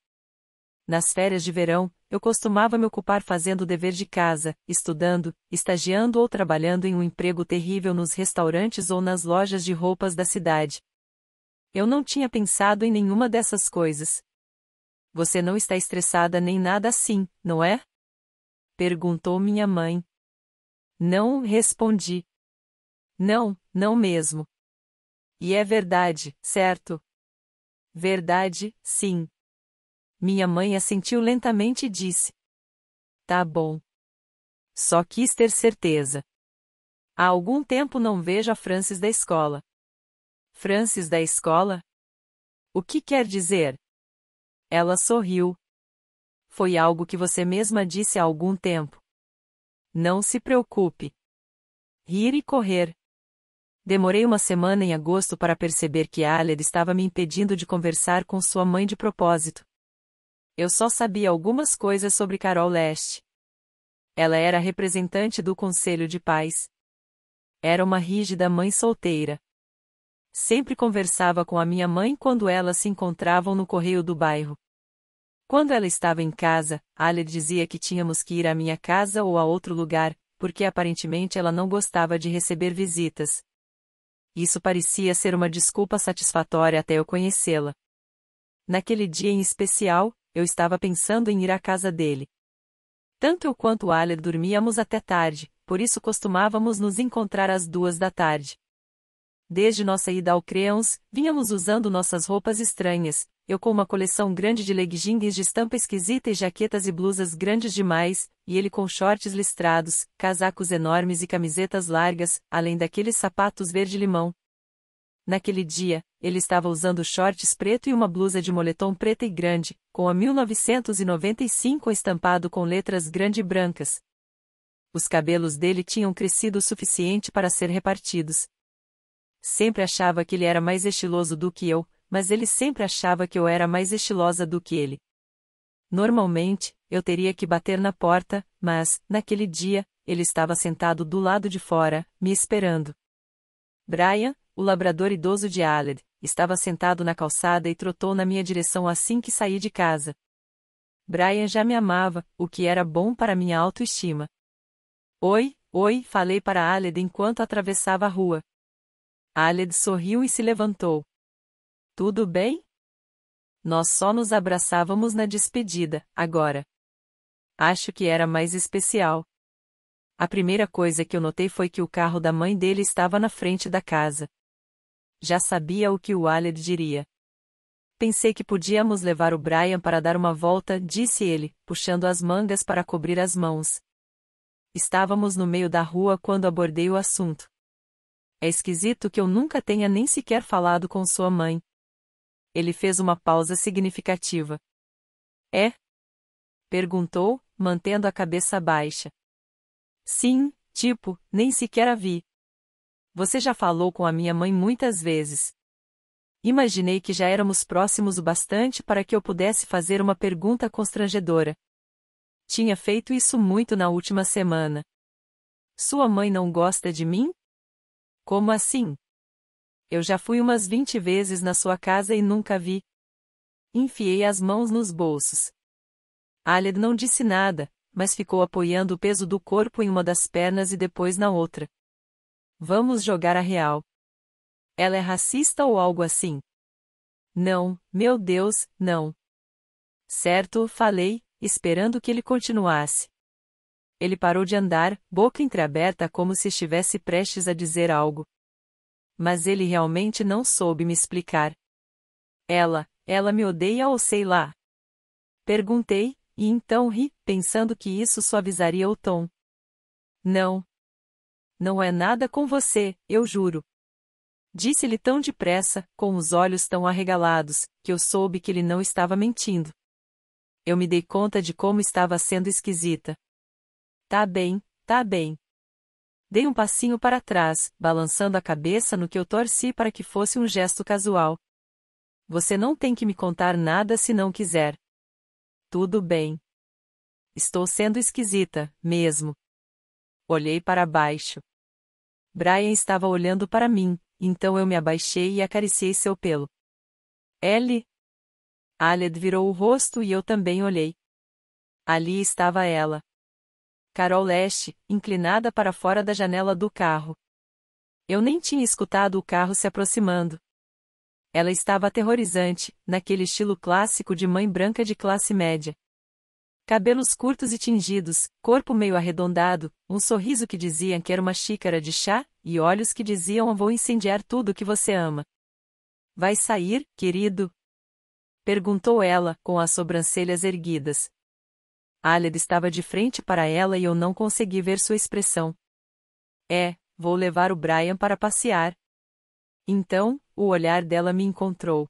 Nas férias de verão, eu costumava me ocupar fazendo o dever de casa, estudando, estagiando ou trabalhando em um emprego terrível nos restaurantes ou nas lojas de roupas da cidade. Eu não tinha pensado em nenhuma dessas coisas. Você não está estressada nem nada assim, não é? Perguntou minha mãe. Não respondi. Não, não mesmo. E é verdade, certo? Verdade, sim. Minha mãe assentiu lentamente e disse: Tá bom. Só quis ter certeza. Há algum tempo não vejo a Francis da escola. Francis da escola? O que quer dizer? Ela sorriu. Foi algo que você mesma disse há algum tempo. Não se preocupe. Rir e correr. Demorei uma semana em agosto para perceber que Aller estava me impedindo de conversar com sua mãe de propósito. Eu só sabia algumas coisas sobre Carol Leste. Ela era representante do Conselho de Pais. Era uma rígida mãe solteira. Sempre conversava com a minha mãe quando elas se encontravam no correio do bairro. Quando ela estava em casa, Alia dizia que tínhamos que ir à minha casa ou a outro lugar, porque aparentemente ela não gostava de receber visitas. Isso parecia ser uma desculpa satisfatória até eu conhecê-la. Naquele dia em especial, eu estava pensando em ir à casa dele. Tanto eu quanto Aller dormíamos até tarde, por isso costumávamos nos encontrar às duas da tarde. Desde nossa ida ao Creons, vínhamos usando nossas roupas estranhas, eu com uma coleção grande de leggings de estampa esquisita e jaquetas e blusas grandes demais, e ele com shorts listrados, casacos enormes e camisetas largas, além daqueles sapatos verde-limão, Naquele dia, ele estava usando shorts preto e uma blusa de moletom preta e grande, com a 1995 estampado com letras grande e brancas. Os cabelos dele tinham crescido o suficiente para ser repartidos. Sempre achava que ele era mais estiloso do que eu, mas ele sempre achava que eu era mais estilosa do que ele. Normalmente, eu teria que bater na porta, mas, naquele dia, ele estava sentado do lado de fora, me esperando. Brian, o labrador idoso de Aled estava sentado na calçada e trotou na minha direção assim que saí de casa. Brian já me amava, o que era bom para minha autoestima. Oi, oi, falei para Aled enquanto atravessava a rua. Aled sorriu e se levantou. Tudo bem? Nós só nos abraçávamos na despedida, agora. Acho que era mais especial. A primeira coisa que eu notei foi que o carro da mãe dele estava na frente da casa já sabia o que o Aled diria. Pensei que podíamos levar o Brian para dar uma volta, disse ele, puxando as mangas para cobrir as mãos. Estávamos no meio da rua quando abordei o assunto. É esquisito que eu nunca tenha nem sequer falado com sua mãe. Ele fez uma pausa significativa. É? Perguntou, mantendo a cabeça baixa. Sim, tipo, nem sequer a vi. Você já falou com a minha mãe muitas vezes. Imaginei que já éramos próximos o bastante para que eu pudesse fazer uma pergunta constrangedora. Tinha feito isso muito na última semana. Sua mãe não gosta de mim? Como assim? Eu já fui umas vinte vezes na sua casa e nunca vi. Enfiei as mãos nos bolsos. Aled não disse nada, mas ficou apoiando o peso do corpo em uma das pernas e depois na outra. Vamos jogar a real. Ela é racista ou algo assim? Não, meu Deus, não. Certo, falei, esperando que ele continuasse. Ele parou de andar, boca entreaberta como se estivesse prestes a dizer algo. Mas ele realmente não soube me explicar. Ela, ela me odeia ou sei lá? Perguntei, e então ri, pensando que isso suavizaria o tom. Não, não é nada com você, eu juro. Disse-lhe tão depressa, com os olhos tão arregalados, que eu soube que ele não estava mentindo. Eu me dei conta de como estava sendo esquisita. Tá bem, tá bem. Dei um passinho para trás, balançando a cabeça no que eu torci para que fosse um gesto casual. Você não tem que me contar nada se não quiser. Tudo bem. Estou sendo esquisita, mesmo. Olhei para baixo. Brian estava olhando para mim, então eu me abaixei e acariciei seu pelo. Ellie? Aled virou o rosto e eu também olhei. Ali estava ela. Carol Leste, inclinada para fora da janela do carro. Eu nem tinha escutado o carro se aproximando. Ela estava aterrorizante, naquele estilo clássico de mãe branca de classe média. Cabelos curtos e tingidos, corpo meio arredondado, um sorriso que dizia que era uma xícara de chá, e olhos que diziam vou incendiar tudo que você ama. Vai sair, querido? Perguntou ela, com as sobrancelhas erguidas. Aled estava de frente para ela e eu não consegui ver sua expressão. É, vou levar o Brian para passear. Então, o olhar dela me encontrou.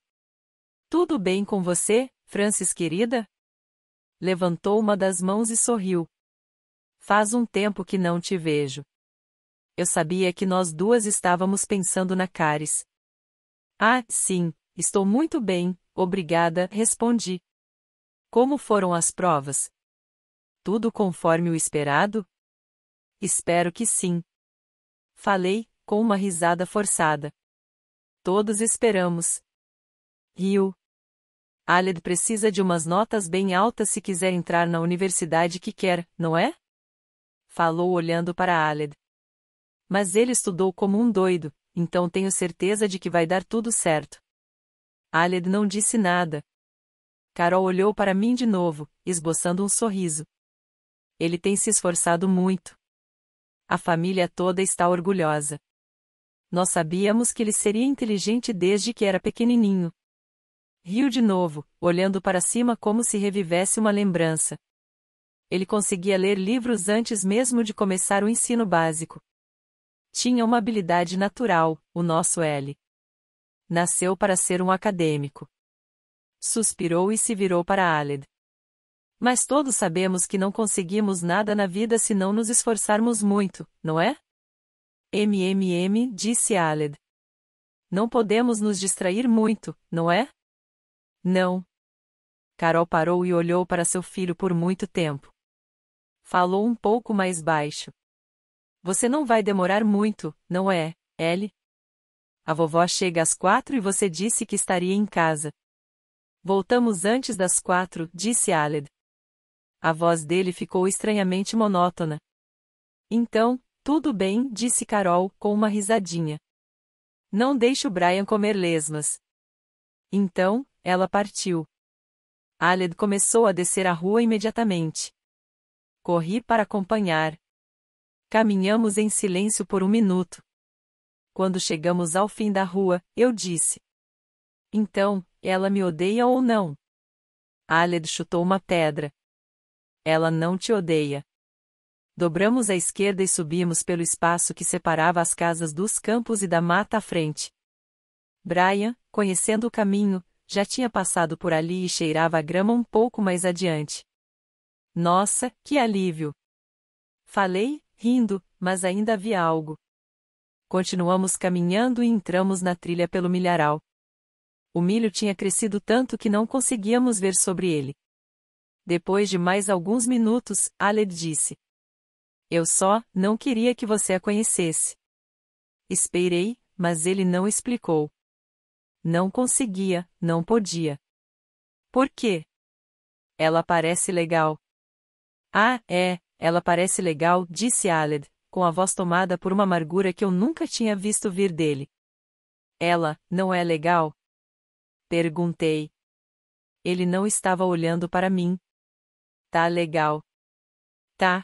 Tudo bem com você, Francis querida? levantou uma das mãos e sorriu. Faz um tempo que não te vejo. Eu sabia que nós duas estávamos pensando na Caris. Ah, sim, estou muito bem, obrigada, respondi. Como foram as provas? Tudo conforme o esperado? Espero que sim. Falei, com uma risada forçada. Todos esperamos. Rio, Aled precisa de umas notas bem altas se quiser entrar na universidade que quer, não é? Falou olhando para Aled. Mas ele estudou como um doido, então tenho certeza de que vai dar tudo certo. Aled não disse nada. Carol olhou para mim de novo, esboçando um sorriso. Ele tem se esforçado muito. A família toda está orgulhosa. Nós sabíamos que ele seria inteligente desde que era pequenininho, Riu de novo, olhando para cima como se revivesse uma lembrança. Ele conseguia ler livros antes mesmo de começar o ensino básico. Tinha uma habilidade natural, o nosso L. Nasceu para ser um acadêmico. Suspirou e se virou para Aled. Mas todos sabemos que não conseguimos nada na vida se não nos esforçarmos muito, não é? MMM, disse Aled. Não podemos nos distrair muito, não é? Não. Carol parou e olhou para seu filho por muito tempo. Falou um pouco mais baixo. Você não vai demorar muito, não é, Ellie? A vovó chega às quatro e você disse que estaria em casa. Voltamos antes das quatro, disse Aled. A voz dele ficou estranhamente monótona. Então, tudo bem, disse Carol, com uma risadinha. Não deixe o Brian comer lesmas. Então, ela partiu. Aled começou a descer a rua imediatamente. Corri para acompanhar. Caminhamos em silêncio por um minuto. Quando chegamos ao fim da rua, eu disse. Então, ela me odeia ou não? Aled chutou uma pedra. Ela não te odeia. Dobramos à esquerda e subimos pelo espaço que separava as casas dos campos e da mata à frente. Brian, conhecendo o caminho, já tinha passado por ali e cheirava a grama um pouco mais adiante. Nossa, que alívio! Falei, rindo, mas ainda havia algo. Continuamos caminhando e entramos na trilha pelo milharal. O milho tinha crescido tanto que não conseguíamos ver sobre ele. Depois de mais alguns minutos, Aled disse: Eu só não queria que você a conhecesse. Esperei, mas ele não explicou. Não conseguia, não podia. Por quê? Ela parece legal. Ah, é, ela parece legal, disse Aled, com a voz tomada por uma amargura que eu nunca tinha visto vir dele. Ela, não é legal? Perguntei. Ele não estava olhando para mim. Tá legal. Tá.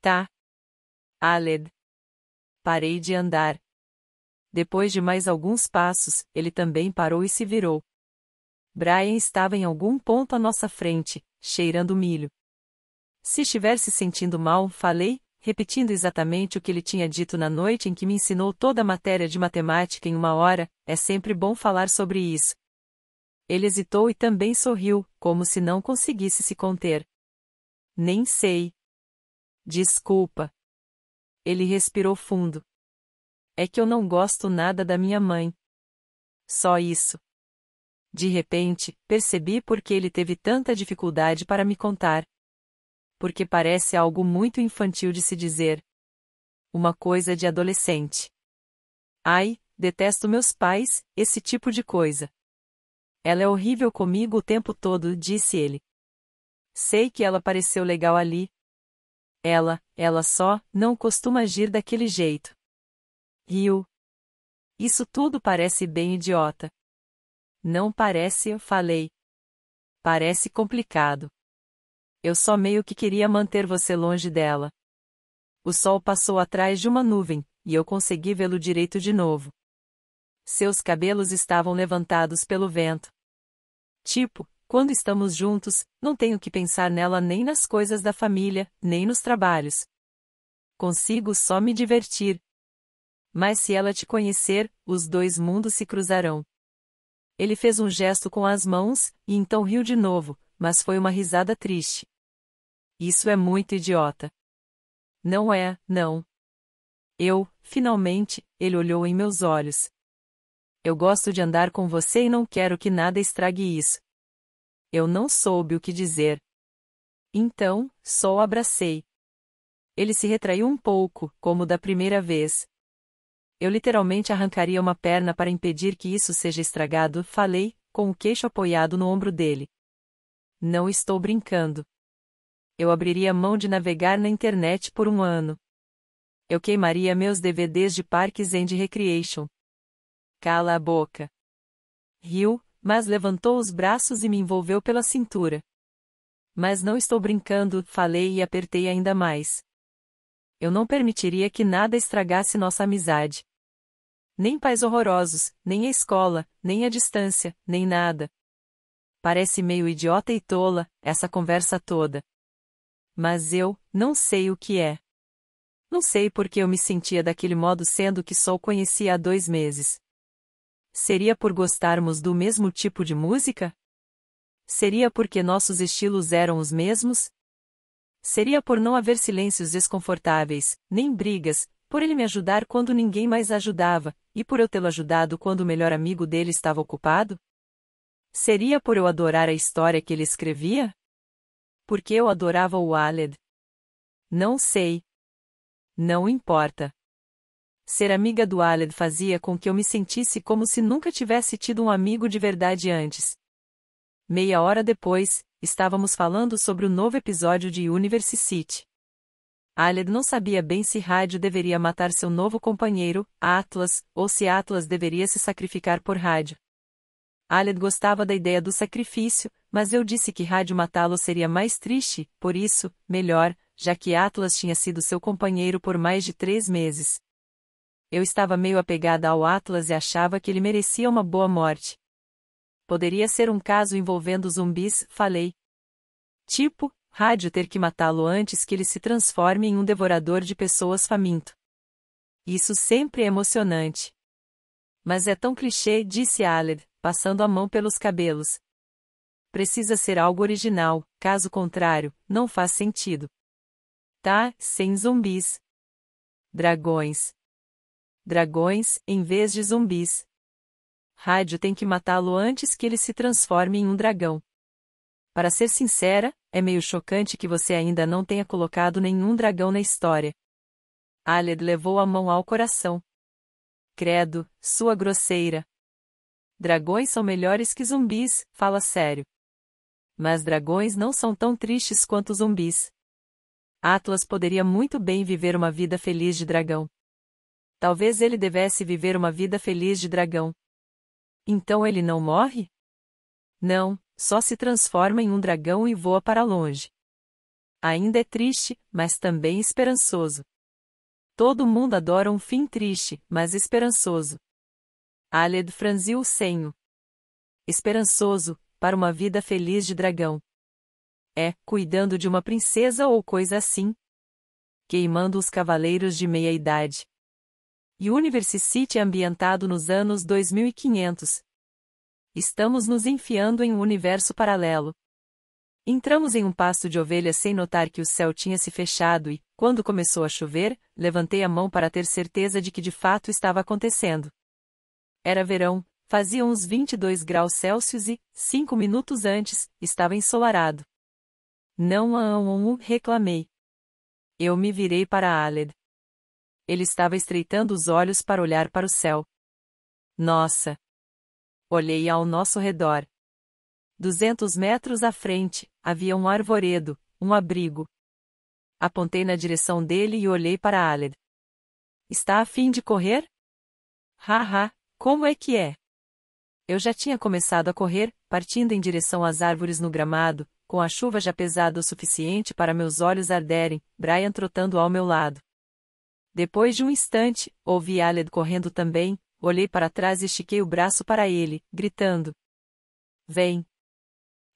Tá. Aled. Parei de andar. Depois de mais alguns passos, ele também parou e se virou. Brian estava em algum ponto à nossa frente, cheirando milho. Se estiver se sentindo mal, falei, repetindo exatamente o que ele tinha dito na noite em que me ensinou toda a matéria de matemática em uma hora, é sempre bom falar sobre isso. Ele hesitou e também sorriu, como se não conseguisse se conter. Nem sei. Desculpa. Ele respirou fundo. É que eu não gosto nada da minha mãe. Só isso. De repente, percebi por que ele teve tanta dificuldade para me contar. Porque parece algo muito infantil de se dizer. Uma coisa de adolescente. Ai, detesto meus pais, esse tipo de coisa. Ela é horrível comigo o tempo todo, disse ele. Sei que ela pareceu legal ali. Ela, ela só, não costuma agir daquele jeito. Rio. Isso tudo parece bem idiota. Não parece, eu falei. Parece complicado. Eu só meio que queria manter você longe dela. O sol passou atrás de uma nuvem, e eu consegui vê-lo direito de novo. Seus cabelos estavam levantados pelo vento. Tipo, quando estamos juntos, não tenho que pensar nela nem nas coisas da família, nem nos trabalhos. Consigo só me divertir, mas se ela te conhecer, os dois mundos se cruzarão. Ele fez um gesto com as mãos, e então riu de novo, mas foi uma risada triste. Isso é muito idiota. Não é, não. Eu, finalmente, ele olhou em meus olhos. Eu gosto de andar com você e não quero que nada estrague isso. Eu não soube o que dizer. Então, só o abracei. Ele se retraiu um pouco, como da primeira vez. Eu literalmente arrancaria uma perna para impedir que isso seja estragado, falei, com o queixo apoiado no ombro dele. Não estou brincando. Eu abriria mão de navegar na internet por um ano. Eu queimaria meus DVDs de Parques and Recreation. Cala a boca. Riu, mas levantou os braços e me envolveu pela cintura. Mas não estou brincando, falei e apertei ainda mais. Eu não permitiria que nada estragasse nossa amizade. Nem pais horrorosos, nem a escola, nem a distância, nem nada. Parece meio idiota e tola, essa conversa toda. Mas eu, não sei o que é. Não sei por que eu me sentia daquele modo sendo que só o conhecia há dois meses. Seria por gostarmos do mesmo tipo de música? Seria porque nossos estilos eram os mesmos? Seria por não haver silêncios desconfortáveis, nem brigas, por ele me ajudar quando ninguém mais ajudava, e por eu tê-lo ajudado quando o melhor amigo dele estava ocupado? Seria por eu adorar a história que ele escrevia? Porque eu adorava o Aled. Não sei. Não importa. Ser amiga do Aled fazia com que eu me sentisse como se nunca tivesse tido um amigo de verdade antes. Meia hora depois, estávamos falando sobre o novo episódio de University City. Aled não sabia bem se Rádio deveria matar seu novo companheiro, Atlas, ou se Atlas deveria se sacrificar por Rádio. Aled gostava da ideia do sacrifício, mas eu disse que Rádio matá-lo seria mais triste, por isso, melhor, já que Atlas tinha sido seu companheiro por mais de três meses. Eu estava meio apegada ao Atlas e achava que ele merecia uma boa morte. Poderia ser um caso envolvendo zumbis, falei. Tipo, Rádio ter que matá-lo antes que ele se transforme em um devorador de pessoas faminto. Isso sempre é emocionante. Mas é tão clichê, disse Aled, passando a mão pelos cabelos. Precisa ser algo original, caso contrário, não faz sentido. Tá, sem zumbis. Dragões. Dragões, em vez de zumbis. Rádio tem que matá-lo antes que ele se transforme em um dragão. Para ser sincera, é meio chocante que você ainda não tenha colocado nenhum dragão na história. Aled levou a mão ao coração. Credo, sua grosseira. Dragões são melhores que zumbis, fala sério. Mas dragões não são tão tristes quanto zumbis. Atlas poderia muito bem viver uma vida feliz de dragão. Talvez ele devesse viver uma vida feliz de dragão. Então ele não morre? Não, só se transforma em um dragão e voa para longe. Ainda é triste, mas também esperançoso. Todo mundo adora um fim triste, mas esperançoso. Aled franziu o senho. Esperançoso, para uma vida feliz de dragão. É, cuidando de uma princesa ou coisa assim. Queimando os cavaleiros de meia-idade. University ambientado nos anos 2500, Estamos nos enfiando em um universo paralelo. Entramos em um pasto de ovelhas sem notar que o céu tinha se fechado e, quando começou a chover, levantei a mão para ter certeza de que de fato estava acontecendo. Era verão, fazia uns 22 graus Celsius e, cinco minutos antes, estava ensolarado. Não, um, um, reclamei. Eu me virei para Aled. Ele estava estreitando os olhos para olhar para o céu. Nossa, Olhei ao nosso redor. Duzentos metros à frente, havia um arvoredo, um abrigo. Apontei na direção dele e olhei para Aled. Está a fim de correr? Haha, como é que é? Eu já tinha começado a correr, partindo em direção às árvores no gramado, com a chuva já pesada o suficiente para meus olhos arderem, Brian trotando ao meu lado. Depois de um instante, ouvi Aled correndo também, Olhei para trás e estiquei o braço para ele, gritando: Vem!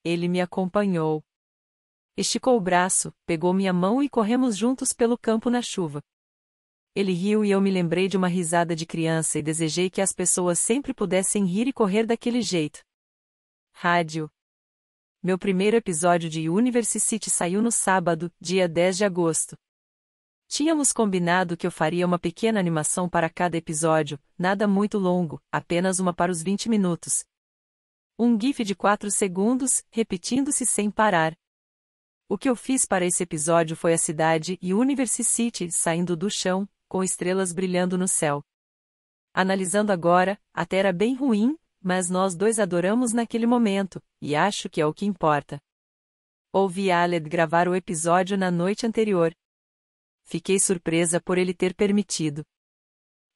Ele me acompanhou. Esticou o braço, pegou minha mão e corremos juntos pelo campo na chuva. Ele riu e eu me lembrei de uma risada de criança e desejei que as pessoas sempre pudessem rir e correr daquele jeito. Rádio. Meu primeiro episódio de University saiu no sábado, dia 10 de agosto. Tínhamos combinado que eu faria uma pequena animação para cada episódio, nada muito longo, apenas uma para os 20 minutos. Um GIF de 4 segundos, repetindo-se sem parar. O que eu fiz para esse episódio foi a cidade e Universe City saindo do chão, com estrelas brilhando no céu. Analisando agora, até era bem ruim, mas nós dois adoramos naquele momento, e acho que é o que importa. Ouvi Aled gravar o episódio na noite anterior. Fiquei surpresa por ele ter permitido.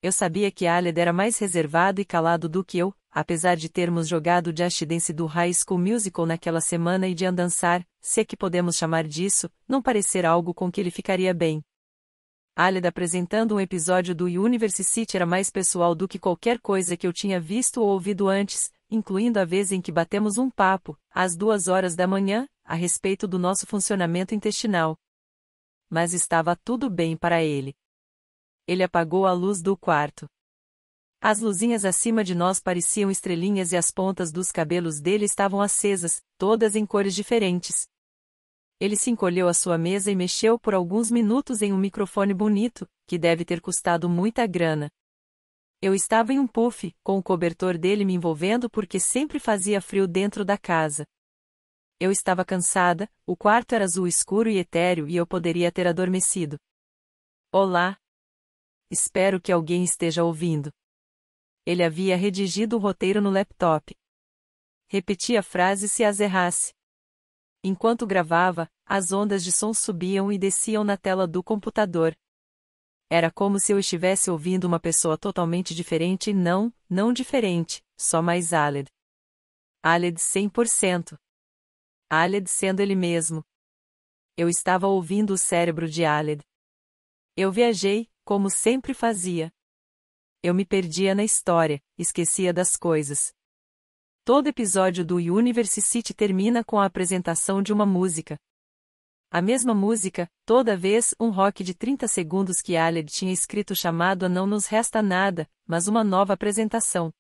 Eu sabia que Aled era mais reservado e calado do que eu, apesar de termos jogado Just Dance do High School Musical naquela semana e de andançar, se é que podemos chamar disso, não parecer algo com que ele ficaria bem. Aled apresentando um episódio do Universe City era mais pessoal do que qualquer coisa que eu tinha visto ou ouvido antes, incluindo a vez em que batemos um papo, às duas horas da manhã, a respeito do nosso funcionamento intestinal mas estava tudo bem para ele. Ele apagou a luz do quarto. As luzinhas acima de nós pareciam estrelinhas e as pontas dos cabelos dele estavam acesas, todas em cores diferentes. Ele se encolheu à sua mesa e mexeu por alguns minutos em um microfone bonito, que deve ter custado muita grana. Eu estava em um puff, com o cobertor dele me envolvendo porque sempre fazia frio dentro da casa. Eu estava cansada, o quarto era azul escuro e etéreo e eu poderia ter adormecido. Olá! Espero que alguém esteja ouvindo. Ele havia redigido o roteiro no laptop. Repetia a frase se as errasse. Enquanto gravava, as ondas de som subiam e desciam na tela do computador. Era como se eu estivesse ouvindo uma pessoa totalmente diferente e não, não diferente, só mais Aled. Aled 100%. Aled sendo ele mesmo. Eu estava ouvindo o cérebro de Aled. Eu viajei, como sempre fazia. Eu me perdia na história, esquecia das coisas. Todo episódio do Universe City termina com a apresentação de uma música. A mesma música, toda vez um rock de 30 segundos que Aled tinha escrito chamado A Não Nos Resta Nada, mas uma nova apresentação.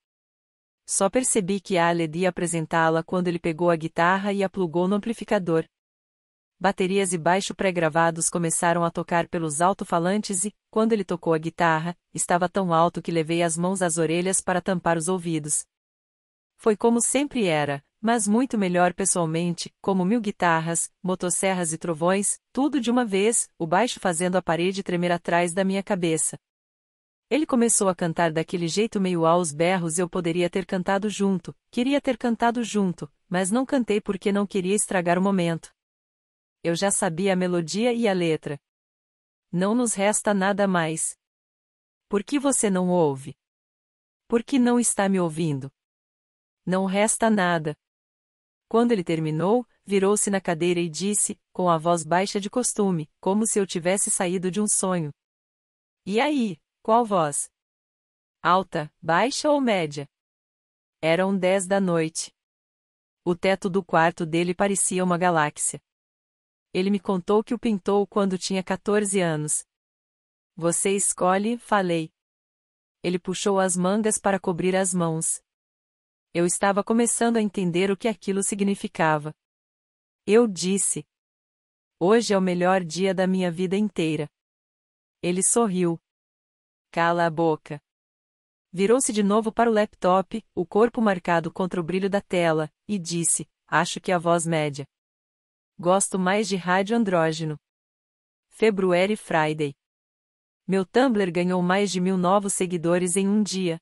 Só percebi que Aled ia apresentá-la quando ele pegou a guitarra e a plugou no amplificador. Baterias e baixo pré-gravados começaram a tocar pelos alto-falantes e, quando ele tocou a guitarra, estava tão alto que levei as mãos às orelhas para tampar os ouvidos. Foi como sempre era, mas muito melhor pessoalmente, como mil guitarras, motosserras e trovões, tudo de uma vez, o baixo fazendo a parede tremer atrás da minha cabeça. Ele começou a cantar daquele jeito meio aos berros e eu poderia ter cantado junto, queria ter cantado junto, mas não cantei porque não queria estragar o momento. Eu já sabia a melodia e a letra. Não nos resta nada mais. Por que você não ouve? Por que não está me ouvindo? Não resta nada. Quando ele terminou, virou-se na cadeira e disse, com a voz baixa de costume, como se eu tivesse saído de um sonho. E aí, qual voz? Alta, baixa ou média? Eram dez da noite. O teto do quarto dele parecia uma galáxia. Ele me contou que o pintou quando tinha 14 anos. Você escolhe, falei. Ele puxou as mangas para cobrir as mãos. Eu estava começando a entender o que aquilo significava. Eu disse: Hoje é o melhor dia da minha vida inteira. Ele sorriu. Cala a boca. Virou-se de novo para o laptop, o corpo marcado contra o brilho da tela, e disse: Acho que a voz média. Gosto mais de rádio andrógeno. February Friday. Meu Tumblr ganhou mais de mil novos seguidores em um dia.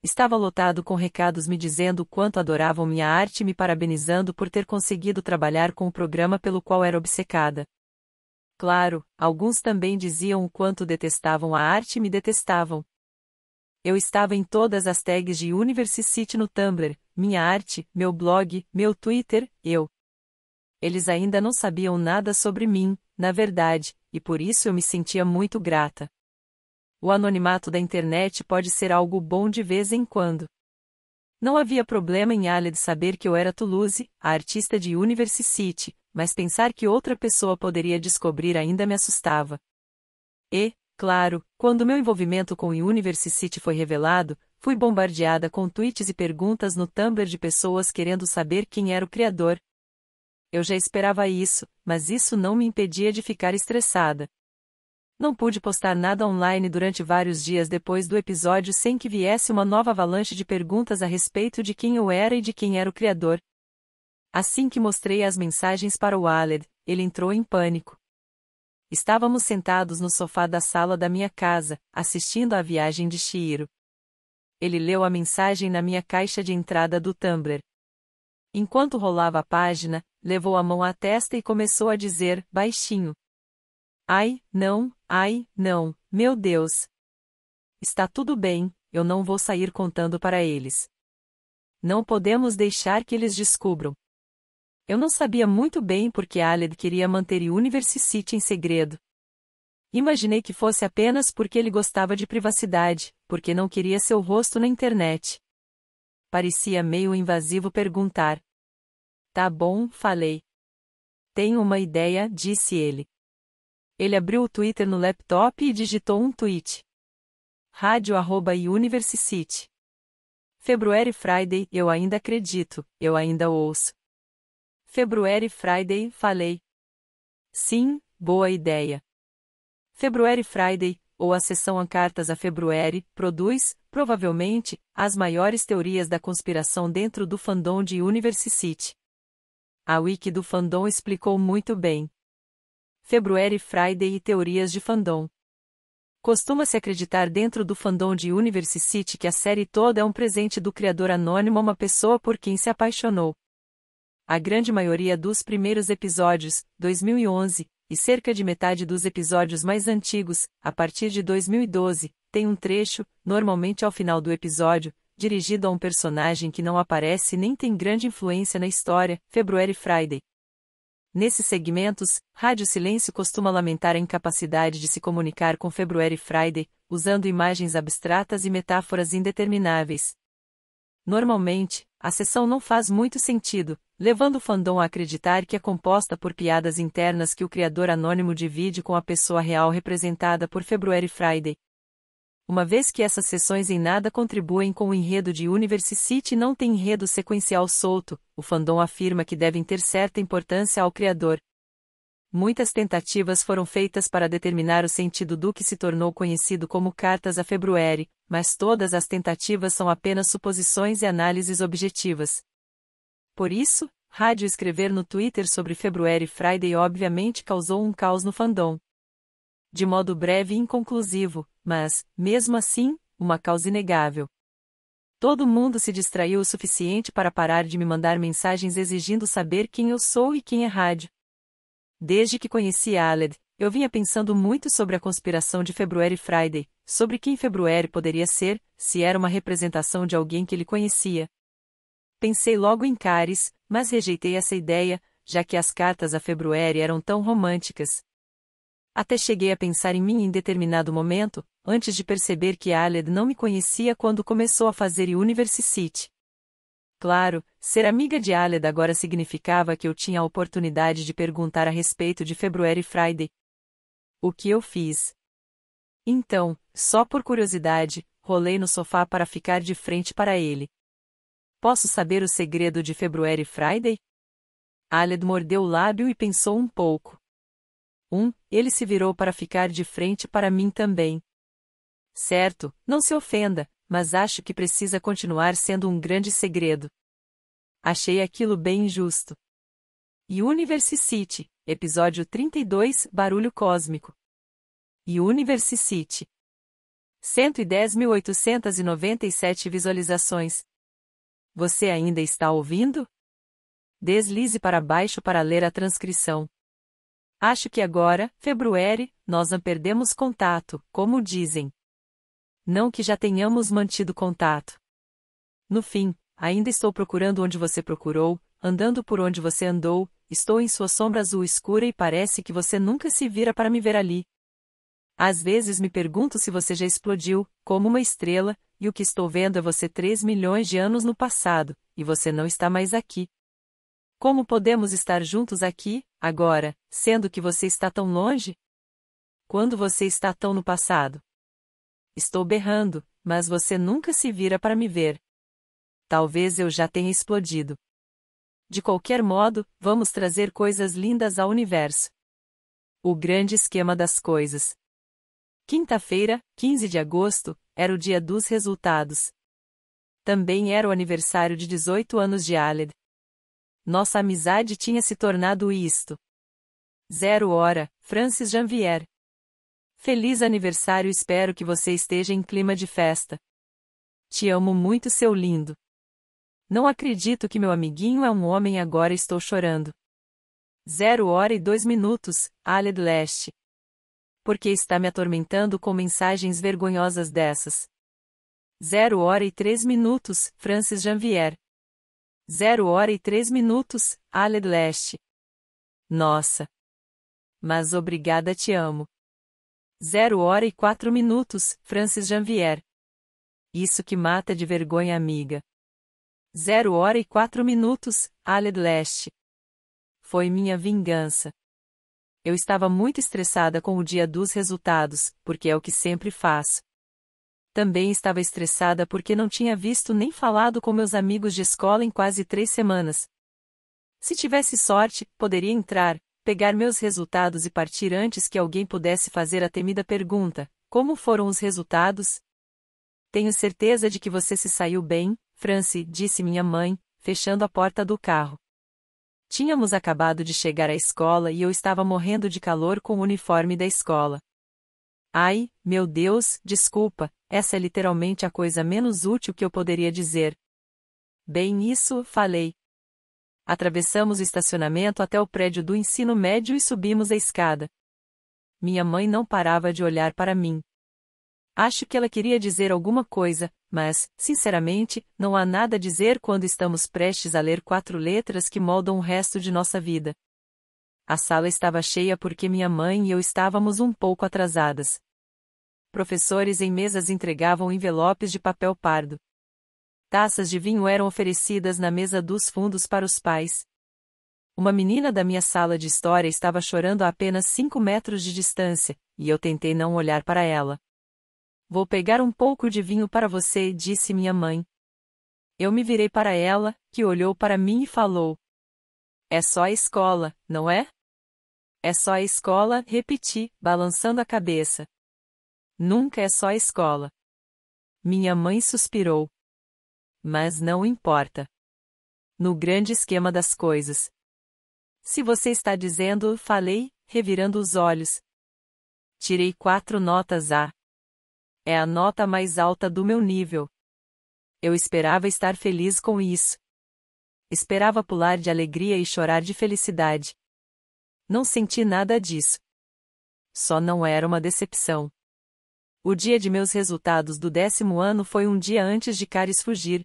Estava lotado com recados me dizendo o quanto adoravam minha arte e me parabenizando por ter conseguido trabalhar com o programa pelo qual era obcecada. Claro, alguns também diziam o quanto detestavam a arte e me detestavam. Eu estava em todas as tags de City no Tumblr, minha arte, meu blog, meu Twitter, eu. Eles ainda não sabiam nada sobre mim, na verdade, e por isso eu me sentia muito grata. O anonimato da internet pode ser algo bom de vez em quando. Não havia problema em Aled saber que eu era Toulouse, a artista de City mas pensar que outra pessoa poderia descobrir ainda me assustava. E, claro, quando meu envolvimento com o University foi revelado, fui bombardeada com tweets e perguntas no Tumblr de pessoas querendo saber quem era o criador. Eu já esperava isso, mas isso não me impedia de ficar estressada. Não pude postar nada online durante vários dias depois do episódio sem que viesse uma nova avalanche de perguntas a respeito de quem eu era e de quem era o criador. Assim que mostrei as mensagens para o Aled, ele entrou em pânico. Estávamos sentados no sofá da sala da minha casa, assistindo à viagem de Shiro. Ele leu a mensagem na minha caixa de entrada do Tumblr. Enquanto rolava a página, levou a mão à testa e começou a dizer, baixinho: Ai, não, ai, não, meu Deus. Está tudo bem, eu não vou sair contando para eles. Não podemos deixar que eles descubram. Eu não sabia muito bem por que Aled queria manter University City em segredo. Imaginei que fosse apenas porque ele gostava de privacidade, porque não queria seu rosto na internet. Parecia meio invasivo perguntar. Tá bom, falei. Tenho uma ideia, disse ele. Ele abriu o Twitter no laptop e digitou um tweet. Rádio arroba University. February Friday, eu ainda acredito, eu ainda ouço. February Friday, falei. Sim, boa ideia. February Friday, ou a sessão a cartas a February, produz, provavelmente, as maiores teorias da conspiração dentro do fandom de University City. A wiki do fandom explicou muito bem. February Friday e teorias de fandom. Costuma-se acreditar dentro do fandom de University City que a série toda é um presente do criador anônimo a uma pessoa por quem se apaixonou. A grande maioria dos primeiros episódios, 2011, e cerca de metade dos episódios mais antigos, a partir de 2012, tem um trecho, normalmente ao final do episódio, dirigido a um personagem que não aparece nem tem grande influência na história, February Friday. Nesses segmentos, Rádio Silêncio costuma lamentar a incapacidade de se comunicar com February Friday, usando imagens abstratas e metáforas indetermináveis. Normalmente, a sessão não faz muito sentido, levando o fandom a acreditar que é composta por piadas internas que o criador anônimo divide com a pessoa real representada por February Friday. Uma vez que essas sessões em nada contribuem com o enredo de Universe City e não tem enredo sequencial solto, o fandom afirma que devem ter certa importância ao criador. Muitas tentativas foram feitas para determinar o sentido do que se tornou conhecido como cartas a February, mas todas as tentativas são apenas suposições e análises objetivas. Por isso, rádio escrever no Twitter sobre February Friday obviamente causou um caos no fandom. De modo breve e inconclusivo, mas, mesmo assim, uma causa inegável. Todo mundo se distraiu o suficiente para parar de me mandar mensagens exigindo saber quem eu sou e quem é rádio. Desde que conheci Aled, eu vinha pensando muito sobre a conspiração de February Friday, sobre quem February poderia ser, se era uma representação de alguém que ele conhecia, Pensei logo em Cares, mas rejeitei essa ideia, já que as cartas a Februari eram tão românticas. Até cheguei a pensar em mim em determinado momento, antes de perceber que Aled não me conhecia quando começou a fazer University City. Claro, ser amiga de Aled agora significava que eu tinha a oportunidade de perguntar a respeito de February Friday. O que eu fiz? Então, só por curiosidade, rolei no sofá para ficar de frente para ele. Posso saber o segredo de February Friday? Aled mordeu o lábio e pensou um pouco. Um, ele se virou para ficar de frente para mim também. Certo, não se ofenda, mas acho que precisa continuar sendo um grande segredo. Achei aquilo bem injusto. University City, episódio 32 Barulho Cósmico. University City. 110.897 visualizações, você ainda está ouvindo? Deslize para baixo para ler a transcrição. Acho que agora, fevereiro, nós não perdemos contato, como dizem. Não que já tenhamos mantido contato. No fim, ainda estou procurando onde você procurou, andando por onde você andou, estou em sua sombra azul escura e parece que você nunca se vira para me ver ali. Às vezes me pergunto se você já explodiu, como uma estrela, e o que estou vendo é você três milhões de anos no passado, e você não está mais aqui. Como podemos estar juntos aqui, agora, sendo que você está tão longe? Quando você está tão no passado? Estou berrando, mas você nunca se vira para me ver. Talvez eu já tenha explodido. De qualquer modo, vamos trazer coisas lindas ao universo. O grande esquema das coisas, Quinta-feira, 15 de agosto, era o dia dos resultados. Também era o aniversário de 18 anos de Aled. Nossa amizade tinha se tornado isto. Zero hora, Francis Janvier. Feliz aniversário, espero que você esteja em clima de festa. Te amo muito, seu lindo. Não acredito que meu amiguinho é um homem agora estou chorando. Zero hora e dois minutos, Aled Leste porque está me atormentando com mensagens vergonhosas dessas. 0 hora e 3 minutos, Francis Janvier. 0 hora e 3 minutos, Aled Leste. Nossa. Mas obrigada te amo. 0 hora e 4 minutos, Francis Janvier. Isso que mata de vergonha amiga. 0 hora e 4 minutos, Aled Leste. Foi minha vingança. Eu estava muito estressada com o dia dos resultados, porque é o que sempre faço. Também estava estressada porque não tinha visto nem falado com meus amigos de escola em quase três semanas. Se tivesse sorte, poderia entrar, pegar meus resultados e partir antes que alguém pudesse fazer a temida pergunta: Como foram os resultados? Tenho certeza de que você se saiu bem, Franci, disse minha mãe, fechando a porta do carro. Tínhamos acabado de chegar à escola e eu estava morrendo de calor com o uniforme da escola. Ai, meu Deus, desculpa, essa é literalmente a coisa menos útil que eu poderia dizer. Bem, isso, falei. Atravessamos o estacionamento até o prédio do ensino médio e subimos a escada. Minha mãe não parava de olhar para mim. Acho que ela queria dizer alguma coisa, mas, sinceramente, não há nada a dizer quando estamos prestes a ler quatro letras que moldam o resto de nossa vida. A sala estava cheia porque minha mãe e eu estávamos um pouco atrasadas. Professores em mesas entregavam envelopes de papel pardo. Taças de vinho eram oferecidas na mesa dos fundos para os pais. Uma menina da minha sala de história estava chorando a apenas cinco metros de distância, e eu tentei não olhar para ela. Vou pegar um pouco de vinho para você, disse minha mãe. Eu me virei para ela, que olhou para mim e falou: É só a escola, não é? É só a escola, repeti, balançando a cabeça. Nunca é só a escola. Minha mãe suspirou. Mas não importa. No grande esquema das coisas. Se você está dizendo, falei, revirando os olhos. Tirei quatro notas A. É a nota mais alta do meu nível. Eu esperava estar feliz com isso. Esperava pular de alegria e chorar de felicidade. Não senti nada disso. Só não era uma decepção. O dia de meus resultados do décimo ano foi um dia antes de Caris fugir.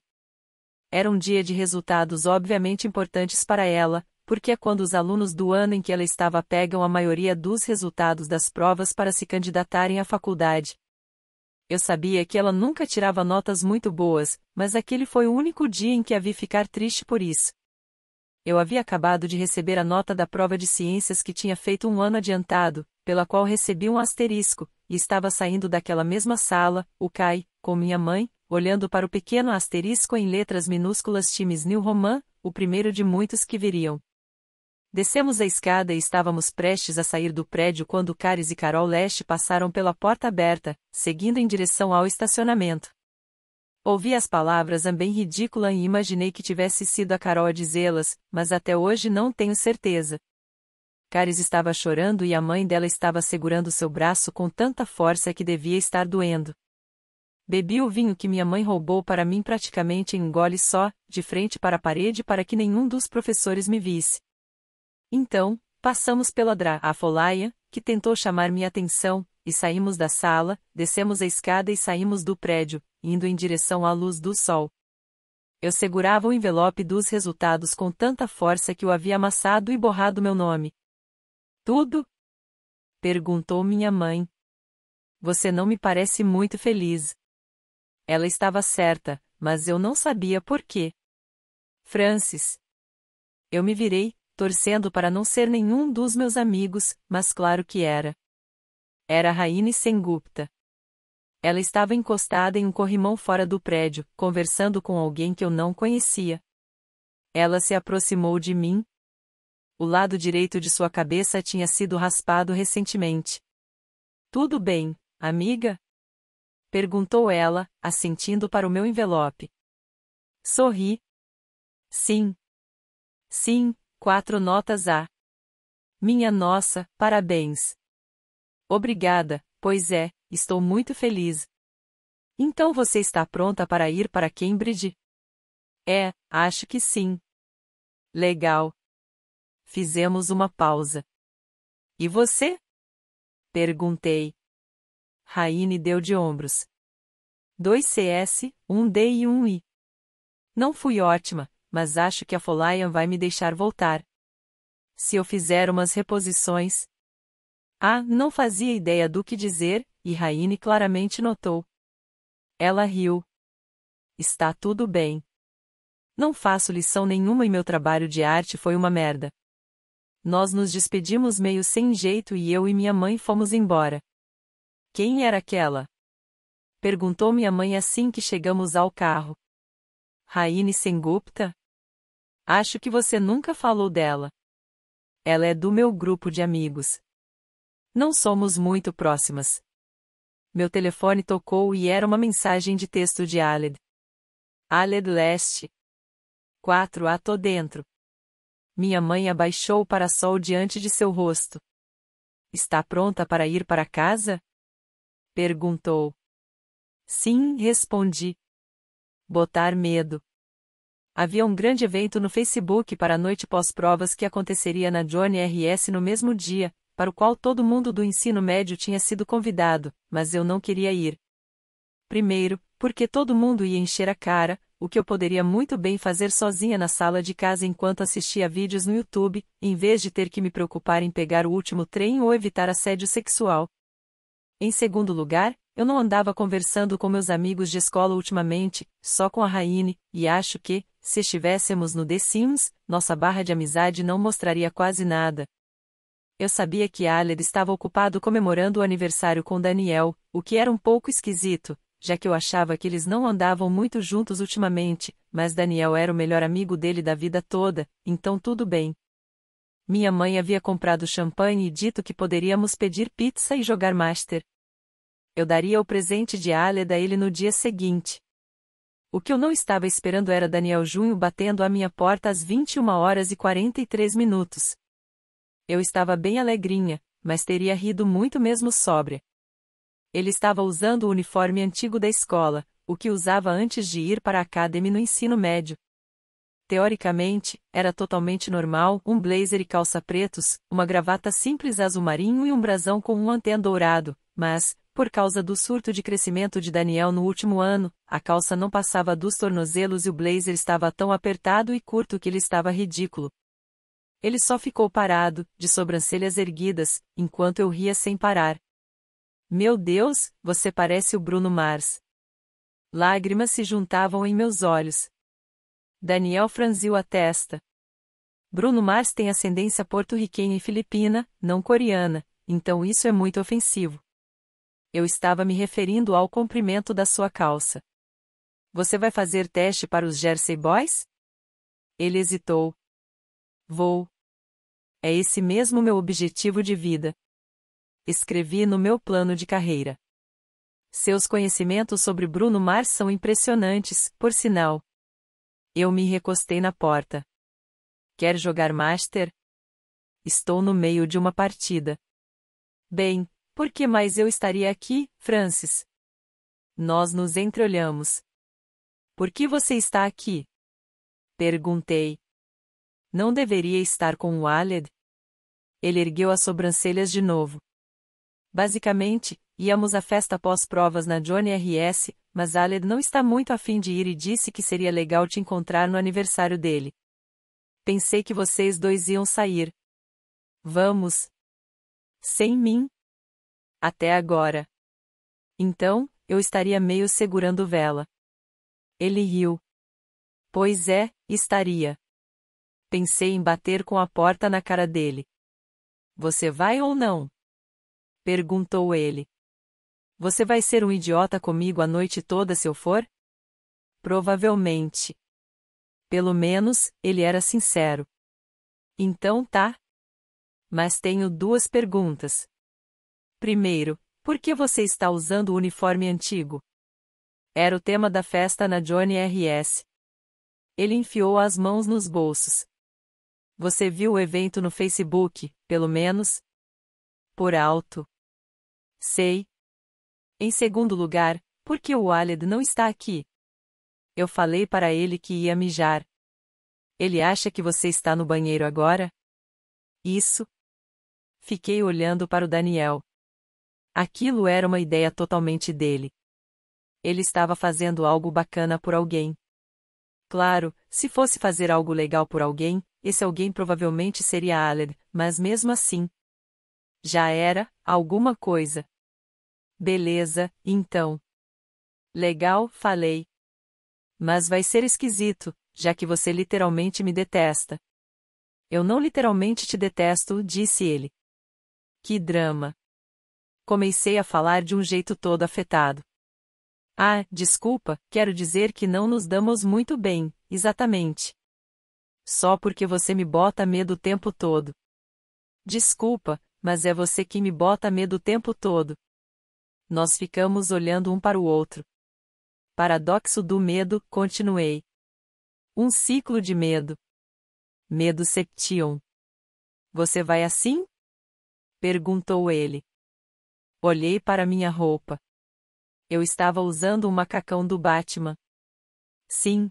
Era um dia de resultados obviamente importantes para ela, porque é quando os alunos do ano em que ela estava pegam a maioria dos resultados das provas para se candidatarem à faculdade. Eu sabia que ela nunca tirava notas muito boas, mas aquele foi o único dia em que a vi ficar triste por isso. Eu havia acabado de receber a nota da prova de ciências que tinha feito um ano adiantado, pela qual recebi um asterisco, e estava saindo daquela mesma sala, o Kai, com minha mãe, olhando para o pequeno asterisco em letras minúsculas Times New Roman, o primeiro de muitos que viriam. Descemos a escada e estávamos prestes a sair do prédio quando Caris e Carol Leste passaram pela porta aberta, seguindo em direção ao estacionamento. Ouvi as palavras bem ridícula e imaginei que tivesse sido a Carol a dizê-las, mas até hoje não tenho certeza. Caris estava chorando e a mãe dela estava segurando seu braço com tanta força que devia estar doendo. Bebi o vinho que minha mãe roubou para mim praticamente em um gole só, de frente para a parede para que nenhum dos professores me visse. Então, passamos pela Dra. Afolaia, que tentou chamar minha atenção, e saímos da sala, descemos a escada e saímos do prédio, indo em direção à luz do sol. Eu segurava o envelope dos resultados com tanta força que o havia amassado e borrado meu nome. Tudo? perguntou minha mãe. Você não me parece muito feliz. Ela estava certa, mas eu não sabia por quê. Francis. Eu me virei, torcendo para não ser nenhum dos meus amigos, mas claro que era. Era Raine Sengupta. Ela estava encostada em um corrimão fora do prédio, conversando com alguém que eu não conhecia. Ela se aproximou de mim. O lado direito de sua cabeça tinha sido raspado recentemente. Tudo bem, amiga? Perguntou ela, assentindo para o meu envelope. Sorri. Sim. Sim, quatro notas a. Minha nossa, parabéns. Obrigada, pois é, estou muito feliz. Então você está pronta para ir para Cambridge? É, acho que sim. Legal. Fizemos uma pausa. E você? Perguntei. Raine deu de ombros. Dois CS, um d um e um i não fui ótima, mas acho que a Folayan vai me deixar voltar. Se eu fizer umas reposições. Ah, não fazia ideia do que dizer, e Raine claramente notou. Ela riu. Está tudo bem. Não faço lição nenhuma e meu trabalho de arte foi uma merda. Nós nos despedimos meio sem jeito e eu e minha mãe fomos embora. Quem era aquela? Perguntou minha mãe assim que chegamos ao carro. Raine Sengupta? Acho que você nunca falou dela. Ela é do meu grupo de amigos. Não somos muito próximas. Meu telefone tocou e era uma mensagem de texto de Aled. Aled Leste. 4 a ah, tô dentro. Minha mãe abaixou o parasol diante de seu rosto. Está pronta para ir para casa? Perguntou. Sim, respondi. Botar medo. Havia um grande evento no Facebook para a noite pós-provas que aconteceria na Johnny RS no mesmo dia, para o qual todo mundo do ensino médio tinha sido convidado, mas eu não queria ir. Primeiro, porque todo mundo ia encher a cara, o que eu poderia muito bem fazer sozinha na sala de casa enquanto assistia vídeos no YouTube, em vez de ter que me preocupar em pegar o último trem ou evitar assédio sexual. Em segundo lugar, eu não andava conversando com meus amigos de escola ultimamente, só com a Raine, e acho que, se estivéssemos no The Sims, nossa barra de amizade não mostraria quase nada. Eu sabia que Aled estava ocupado comemorando o aniversário com Daniel, o que era um pouco esquisito, já que eu achava que eles não andavam muito juntos ultimamente, mas Daniel era o melhor amigo dele da vida toda, então tudo bem. Minha mãe havia comprado champanhe e dito que poderíamos pedir pizza e jogar Master. Eu daria o presente de Aled a ele no dia seguinte. O que eu não estava esperando era Daniel Junho batendo à minha porta às 21 horas e 43 minutos. Eu estava bem alegrinha, mas teria rido muito mesmo sóbria. Ele estava usando o uniforme antigo da escola, o que usava antes de ir para a academia no ensino médio. Teoricamente, era totalmente normal, um blazer e calça pretos, uma gravata simples azul marinho e um brasão com um antena dourado, mas, por causa do surto de crescimento de Daniel no último ano, a calça não passava dos tornozelos e o blazer estava tão apertado e curto que ele estava ridículo. Ele só ficou parado, de sobrancelhas erguidas, enquanto eu ria sem parar. Meu Deus, você parece o Bruno Mars. Lágrimas se juntavam em meus olhos. Daniel franziu a testa. Bruno Mars tem ascendência porto-riquenha e filipina, não coreana, então isso é muito ofensivo eu estava me referindo ao comprimento da sua calça. Você vai fazer teste para os Jersey Boys? Ele hesitou. Vou. É esse mesmo meu objetivo de vida. Escrevi no meu plano de carreira. Seus conhecimentos sobre Bruno Mars são impressionantes, por sinal. Eu me recostei na porta. Quer jogar Master? Estou no meio de uma partida. Bem, por que mais eu estaria aqui, Francis? Nós nos entreolhamos. Por que você está aqui? Perguntei. Não deveria estar com o Aled? Ele ergueu as sobrancelhas de novo. Basicamente, íamos à festa pós-provas na Johnny RS, mas Aled não está muito afim de ir e disse que seria legal te encontrar no aniversário dele. Pensei que vocês dois iam sair. Vamos. Sem mim? Até agora. Então, eu estaria meio segurando vela. Ele riu. Pois é, estaria. Pensei em bater com a porta na cara dele. Você vai ou não? Perguntou ele. Você vai ser um idiota comigo a noite toda se eu for? Provavelmente. Pelo menos, ele era sincero. Então tá. Mas tenho duas perguntas. Primeiro, por que você está usando o uniforme antigo? Era o tema da festa na Johnny RS. Ele enfiou as mãos nos bolsos. Você viu o evento no Facebook, pelo menos? Por alto. Sei. Em segundo lugar, por que o Walid não está aqui? Eu falei para ele que ia mijar. Ele acha que você está no banheiro agora? Isso. Fiquei olhando para o Daniel. Aquilo era uma ideia totalmente dele. Ele estava fazendo algo bacana por alguém. Claro, se fosse fazer algo legal por alguém, esse alguém provavelmente seria Aled, mas mesmo assim. Já era, alguma coisa. Beleza, então. Legal, falei. Mas vai ser esquisito, já que você literalmente me detesta. Eu não literalmente te detesto, disse ele. Que drama. Comecei a falar de um jeito todo afetado. Ah, desculpa, quero dizer que não nos damos muito bem, exatamente. Só porque você me bota medo o tempo todo. Desculpa, mas é você que me bota medo o tempo todo. Nós ficamos olhando um para o outro. Paradoxo do medo, continuei. Um ciclo de medo. Medo seption. Você vai assim? Perguntou ele. Olhei para minha roupa. Eu estava usando um macacão do Batman. Sim.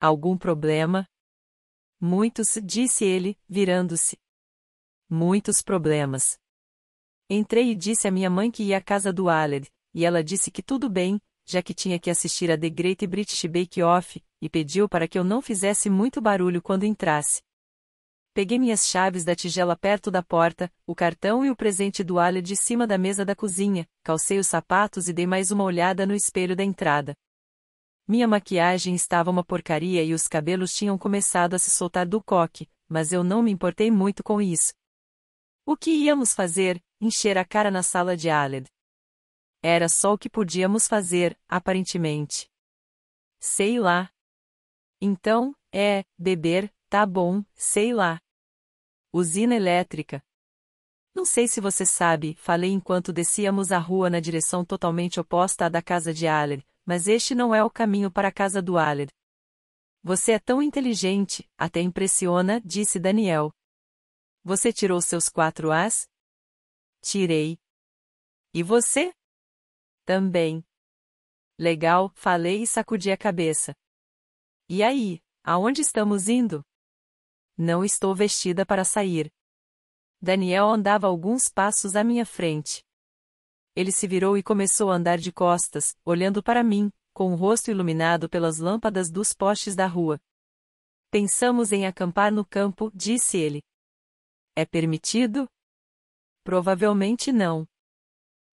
Algum problema? Muitos, disse ele, virando-se. Muitos problemas. Entrei e disse à minha mãe que ia à casa do Aled, e ela disse que tudo bem, já que tinha que assistir a The Great British Bake Off, e pediu para que eu não fizesse muito barulho quando entrasse. Peguei minhas chaves da tigela perto da porta, o cartão e o presente do alho de cima da mesa da cozinha, calcei os sapatos e dei mais uma olhada no espelho da entrada. Minha maquiagem estava uma porcaria e os cabelos tinham começado a se soltar do coque, mas eu não me importei muito com isso. O que íamos fazer? Encher a cara na sala de Aled. Era só o que podíamos fazer, aparentemente. Sei lá. Então, é, beber, Tá bom, sei lá. Usina elétrica. Não sei se você sabe, falei enquanto descíamos a rua na direção totalmente oposta à da casa de Aller, mas este não é o caminho para a casa do Aller. Você é tão inteligente, até impressiona, disse Daniel. Você tirou seus quatro As? Tirei. E você? Também. Legal, falei e sacudi a cabeça. E aí, aonde estamos indo? Não estou vestida para sair. Daniel andava alguns passos à minha frente. Ele se virou e começou a andar de costas, olhando para mim, com o rosto iluminado pelas lâmpadas dos postes da rua. Pensamos em acampar no campo, disse ele. É permitido? Provavelmente não.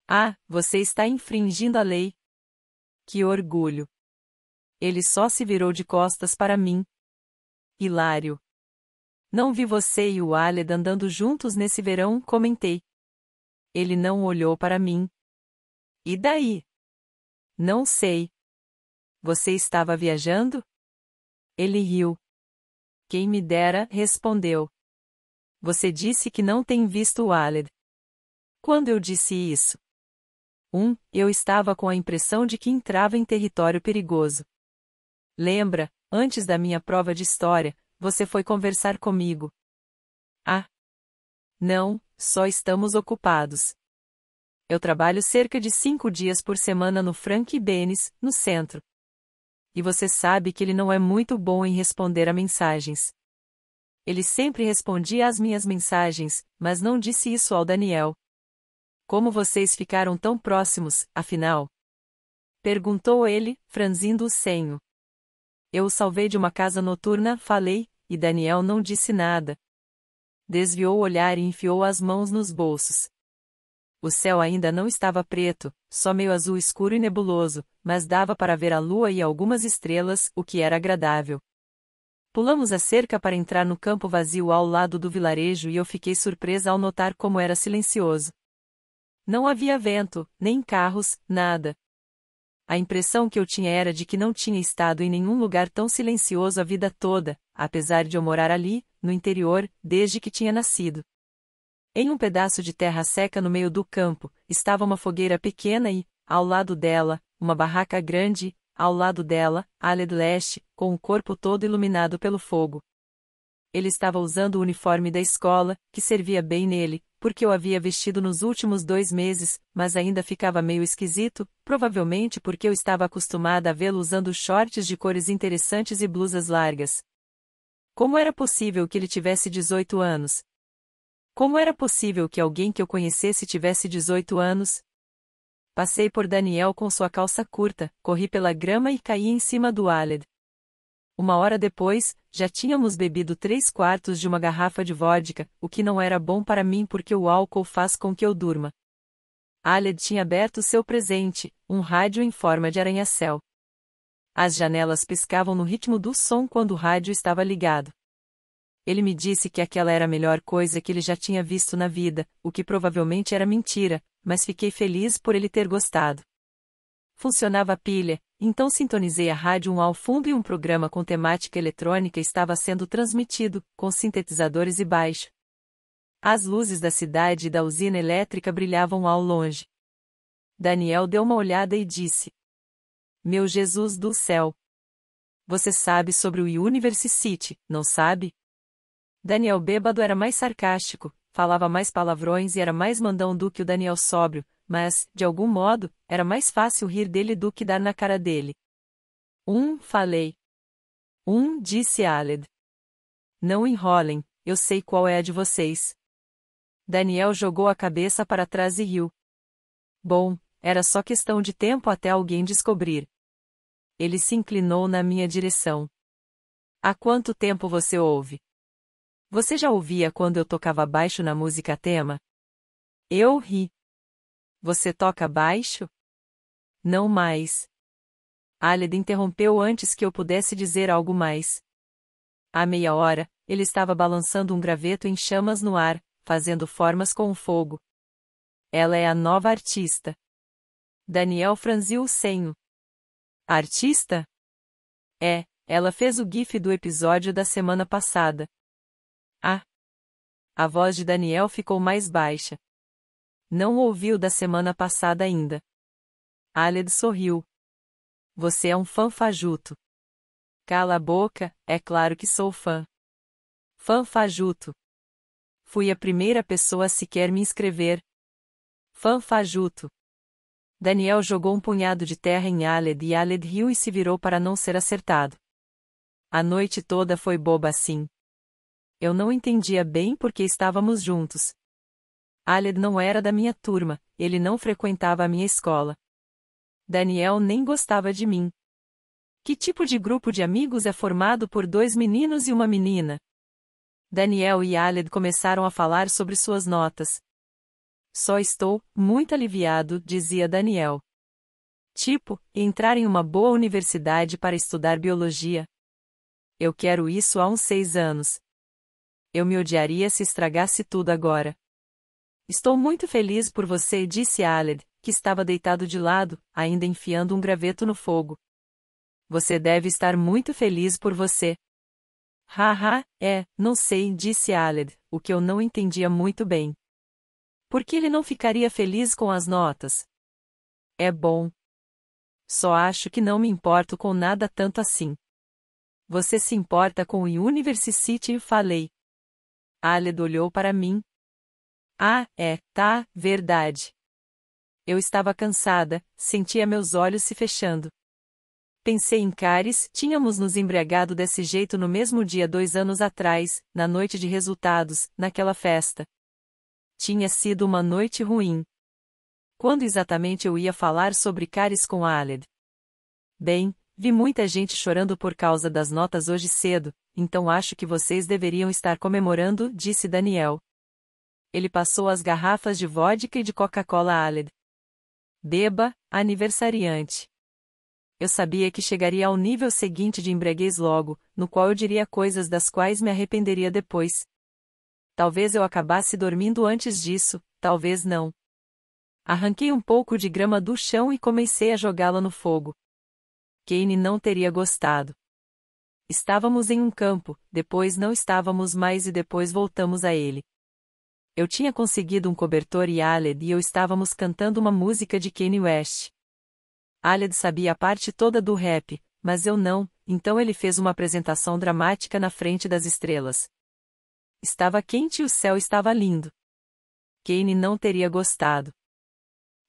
Ah, você está infringindo a lei. Que orgulho! Ele só se virou de costas para mim. Hilário. Não vi você e o Aled andando juntos nesse verão, comentei. Ele não olhou para mim. E daí? Não sei. Você estava viajando? Ele riu. Quem me dera, respondeu. Você disse que não tem visto o Aled. Quando eu disse isso? Um, eu estava com a impressão de que entrava em território perigoso. Lembra, antes da minha prova de história, você foi conversar comigo. Ah! Não, só estamos ocupados. Eu trabalho cerca de cinco dias por semana no Frank e Dennis, no centro. E você sabe que ele não é muito bom em responder a mensagens. Ele sempre respondia às minhas mensagens, mas não disse isso ao Daniel. Como vocês ficaram tão próximos, afinal? Perguntou ele, franzindo o senho. Eu o salvei de uma casa noturna, falei, e Daniel não disse nada. Desviou o olhar e enfiou as mãos nos bolsos. O céu ainda não estava preto, só meio azul escuro e nebuloso, mas dava para ver a lua e algumas estrelas, o que era agradável. Pulamos a cerca para entrar no campo vazio ao lado do vilarejo e eu fiquei surpresa ao notar como era silencioso. Não havia vento, nem carros, nada. A impressão que eu tinha era de que não tinha estado em nenhum lugar tão silencioso a vida toda, apesar de eu morar ali, no interior, desde que tinha nascido. Em um pedaço de terra seca no meio do campo, estava uma fogueira pequena e, ao lado dela, uma barraca grande, ao lado dela, Aled leste, com o corpo todo iluminado pelo fogo. Ele estava usando o uniforme da escola, que servia bem nele, porque eu havia vestido nos últimos dois meses, mas ainda ficava meio esquisito, provavelmente porque eu estava acostumada a vê-lo usando shorts de cores interessantes e blusas largas. Como era possível que ele tivesse 18 anos? Como era possível que alguém que eu conhecesse tivesse 18 anos? Passei por Daniel com sua calça curta, corri pela grama e caí em cima do Aled. Uma hora depois, já tínhamos bebido três quartos de uma garrafa de vodka, o que não era bom para mim porque o álcool faz com que eu durma. Aled tinha aberto seu presente, um rádio em forma de aranha-céu. As janelas piscavam no ritmo do som quando o rádio estava ligado. Ele me disse que aquela era a melhor coisa que ele já tinha visto na vida, o que provavelmente era mentira, mas fiquei feliz por ele ter gostado. Funcionava a pilha, então sintonizei a rádio um ao fundo e um programa com temática eletrônica estava sendo transmitido, com sintetizadores e baixo. As luzes da cidade e da usina elétrica brilhavam ao longe. Daniel deu uma olhada e disse: Meu Jesus do céu! Você sabe sobre o Universe City, não sabe? Daniel bêbado era mais sarcástico, falava mais palavrões e era mais mandão do que o Daniel sóbrio, mas, de algum modo, era mais fácil rir dele do que dar na cara dele. Um, falei. Um, disse Aled. Não enrolem, eu sei qual é a de vocês. Daniel jogou a cabeça para trás e riu. Bom, era só questão de tempo até alguém descobrir. Ele se inclinou na minha direção. Há quanto tempo você ouve? Você já ouvia quando eu tocava baixo na música tema? Eu ri. Você toca baixo? Não mais. Alida interrompeu antes que eu pudesse dizer algo mais. Há meia hora, ele estava balançando um graveto em chamas no ar, fazendo formas com o fogo. Ela é a nova artista. Daniel franziu o senho. Artista? É, ela fez o gif do episódio da semana passada. Ah! A voz de Daniel ficou mais baixa. Não ouviu da semana passada ainda. Aled sorriu. Você é um fanfajuto. Cala a boca, é claro que sou fã. Fanfajuto. Fui a primeira pessoa a sequer me inscrever. Fanfajuto. Daniel jogou um punhado de terra em Aled e Aled riu e se virou para não ser acertado. A noite toda foi boba assim. Eu não entendia bem porque estávamos juntos, Aled não era da minha turma, ele não frequentava a minha escola. Daniel nem gostava de mim. Que tipo de grupo de amigos é formado por dois meninos e uma menina? Daniel e Aled começaram a falar sobre suas notas. Só estou muito aliviado, dizia Daniel. Tipo, entrar em uma boa universidade para estudar biologia. Eu quero isso há uns seis anos. Eu me odiaria se estragasse tudo agora. Estou muito feliz por você, disse Aled, que estava deitado de lado, ainda enfiando um graveto no fogo. Você deve estar muito feliz por você. Haha, é, não sei, disse Aled, o que eu não entendia muito bem. Por que ele não ficaria feliz com as notas? É bom. Só acho que não me importo com nada tanto assim. Você se importa com o University, falei. Aled olhou para mim, ah, é, tá, verdade. Eu estava cansada, sentia meus olhos se fechando. Pensei em Caris, tínhamos nos embriagado desse jeito no mesmo dia dois anos atrás, na noite de resultados, naquela festa. Tinha sido uma noite ruim. Quando exatamente eu ia falar sobre Caris com Aled? Bem, vi muita gente chorando por causa das notas hoje cedo, então acho que vocês deveriam estar comemorando, disse Daniel ele passou as garrafas de vodka e de Coca-Cola Aled. Beba, aniversariante. Eu sabia que chegaria ao nível seguinte de embriaguez logo, no qual eu diria coisas das quais me arrependeria depois. Talvez eu acabasse dormindo antes disso, talvez não. Arranquei um pouco de grama do chão e comecei a jogá-la no fogo. Kane não teria gostado. Estávamos em um campo, depois não estávamos mais e depois voltamos a ele. Eu tinha conseguido um cobertor e Aled e eu estávamos cantando uma música de Kanye West. Aled sabia a parte toda do rap, mas eu não, então ele fez uma apresentação dramática na frente das estrelas. Estava quente e o céu estava lindo. Kane não teria gostado.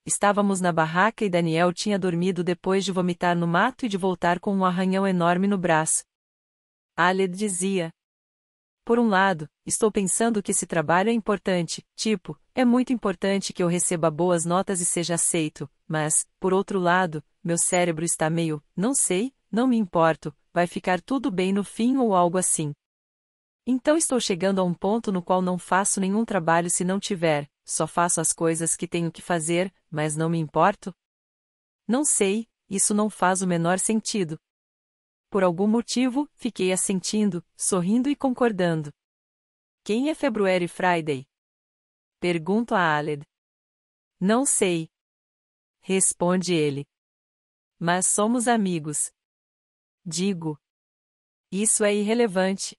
Estávamos na barraca e Daniel tinha dormido depois de vomitar no mato e de voltar com um arranhão enorme no braço. Aled dizia: por um lado, estou pensando que esse trabalho é importante, tipo, é muito importante que eu receba boas notas e seja aceito, mas, por outro lado, meu cérebro está meio, não sei, não me importo, vai ficar tudo bem no fim ou algo assim. Então estou chegando a um ponto no qual não faço nenhum trabalho se não tiver, só faço as coisas que tenho que fazer, mas não me importo? Não sei, isso não faz o menor sentido, por algum motivo, fiquei assentindo, sorrindo e concordando. Quem é February Friday? Pergunto a Aled. Não sei. Responde ele. Mas somos amigos. Digo. Isso é irrelevante.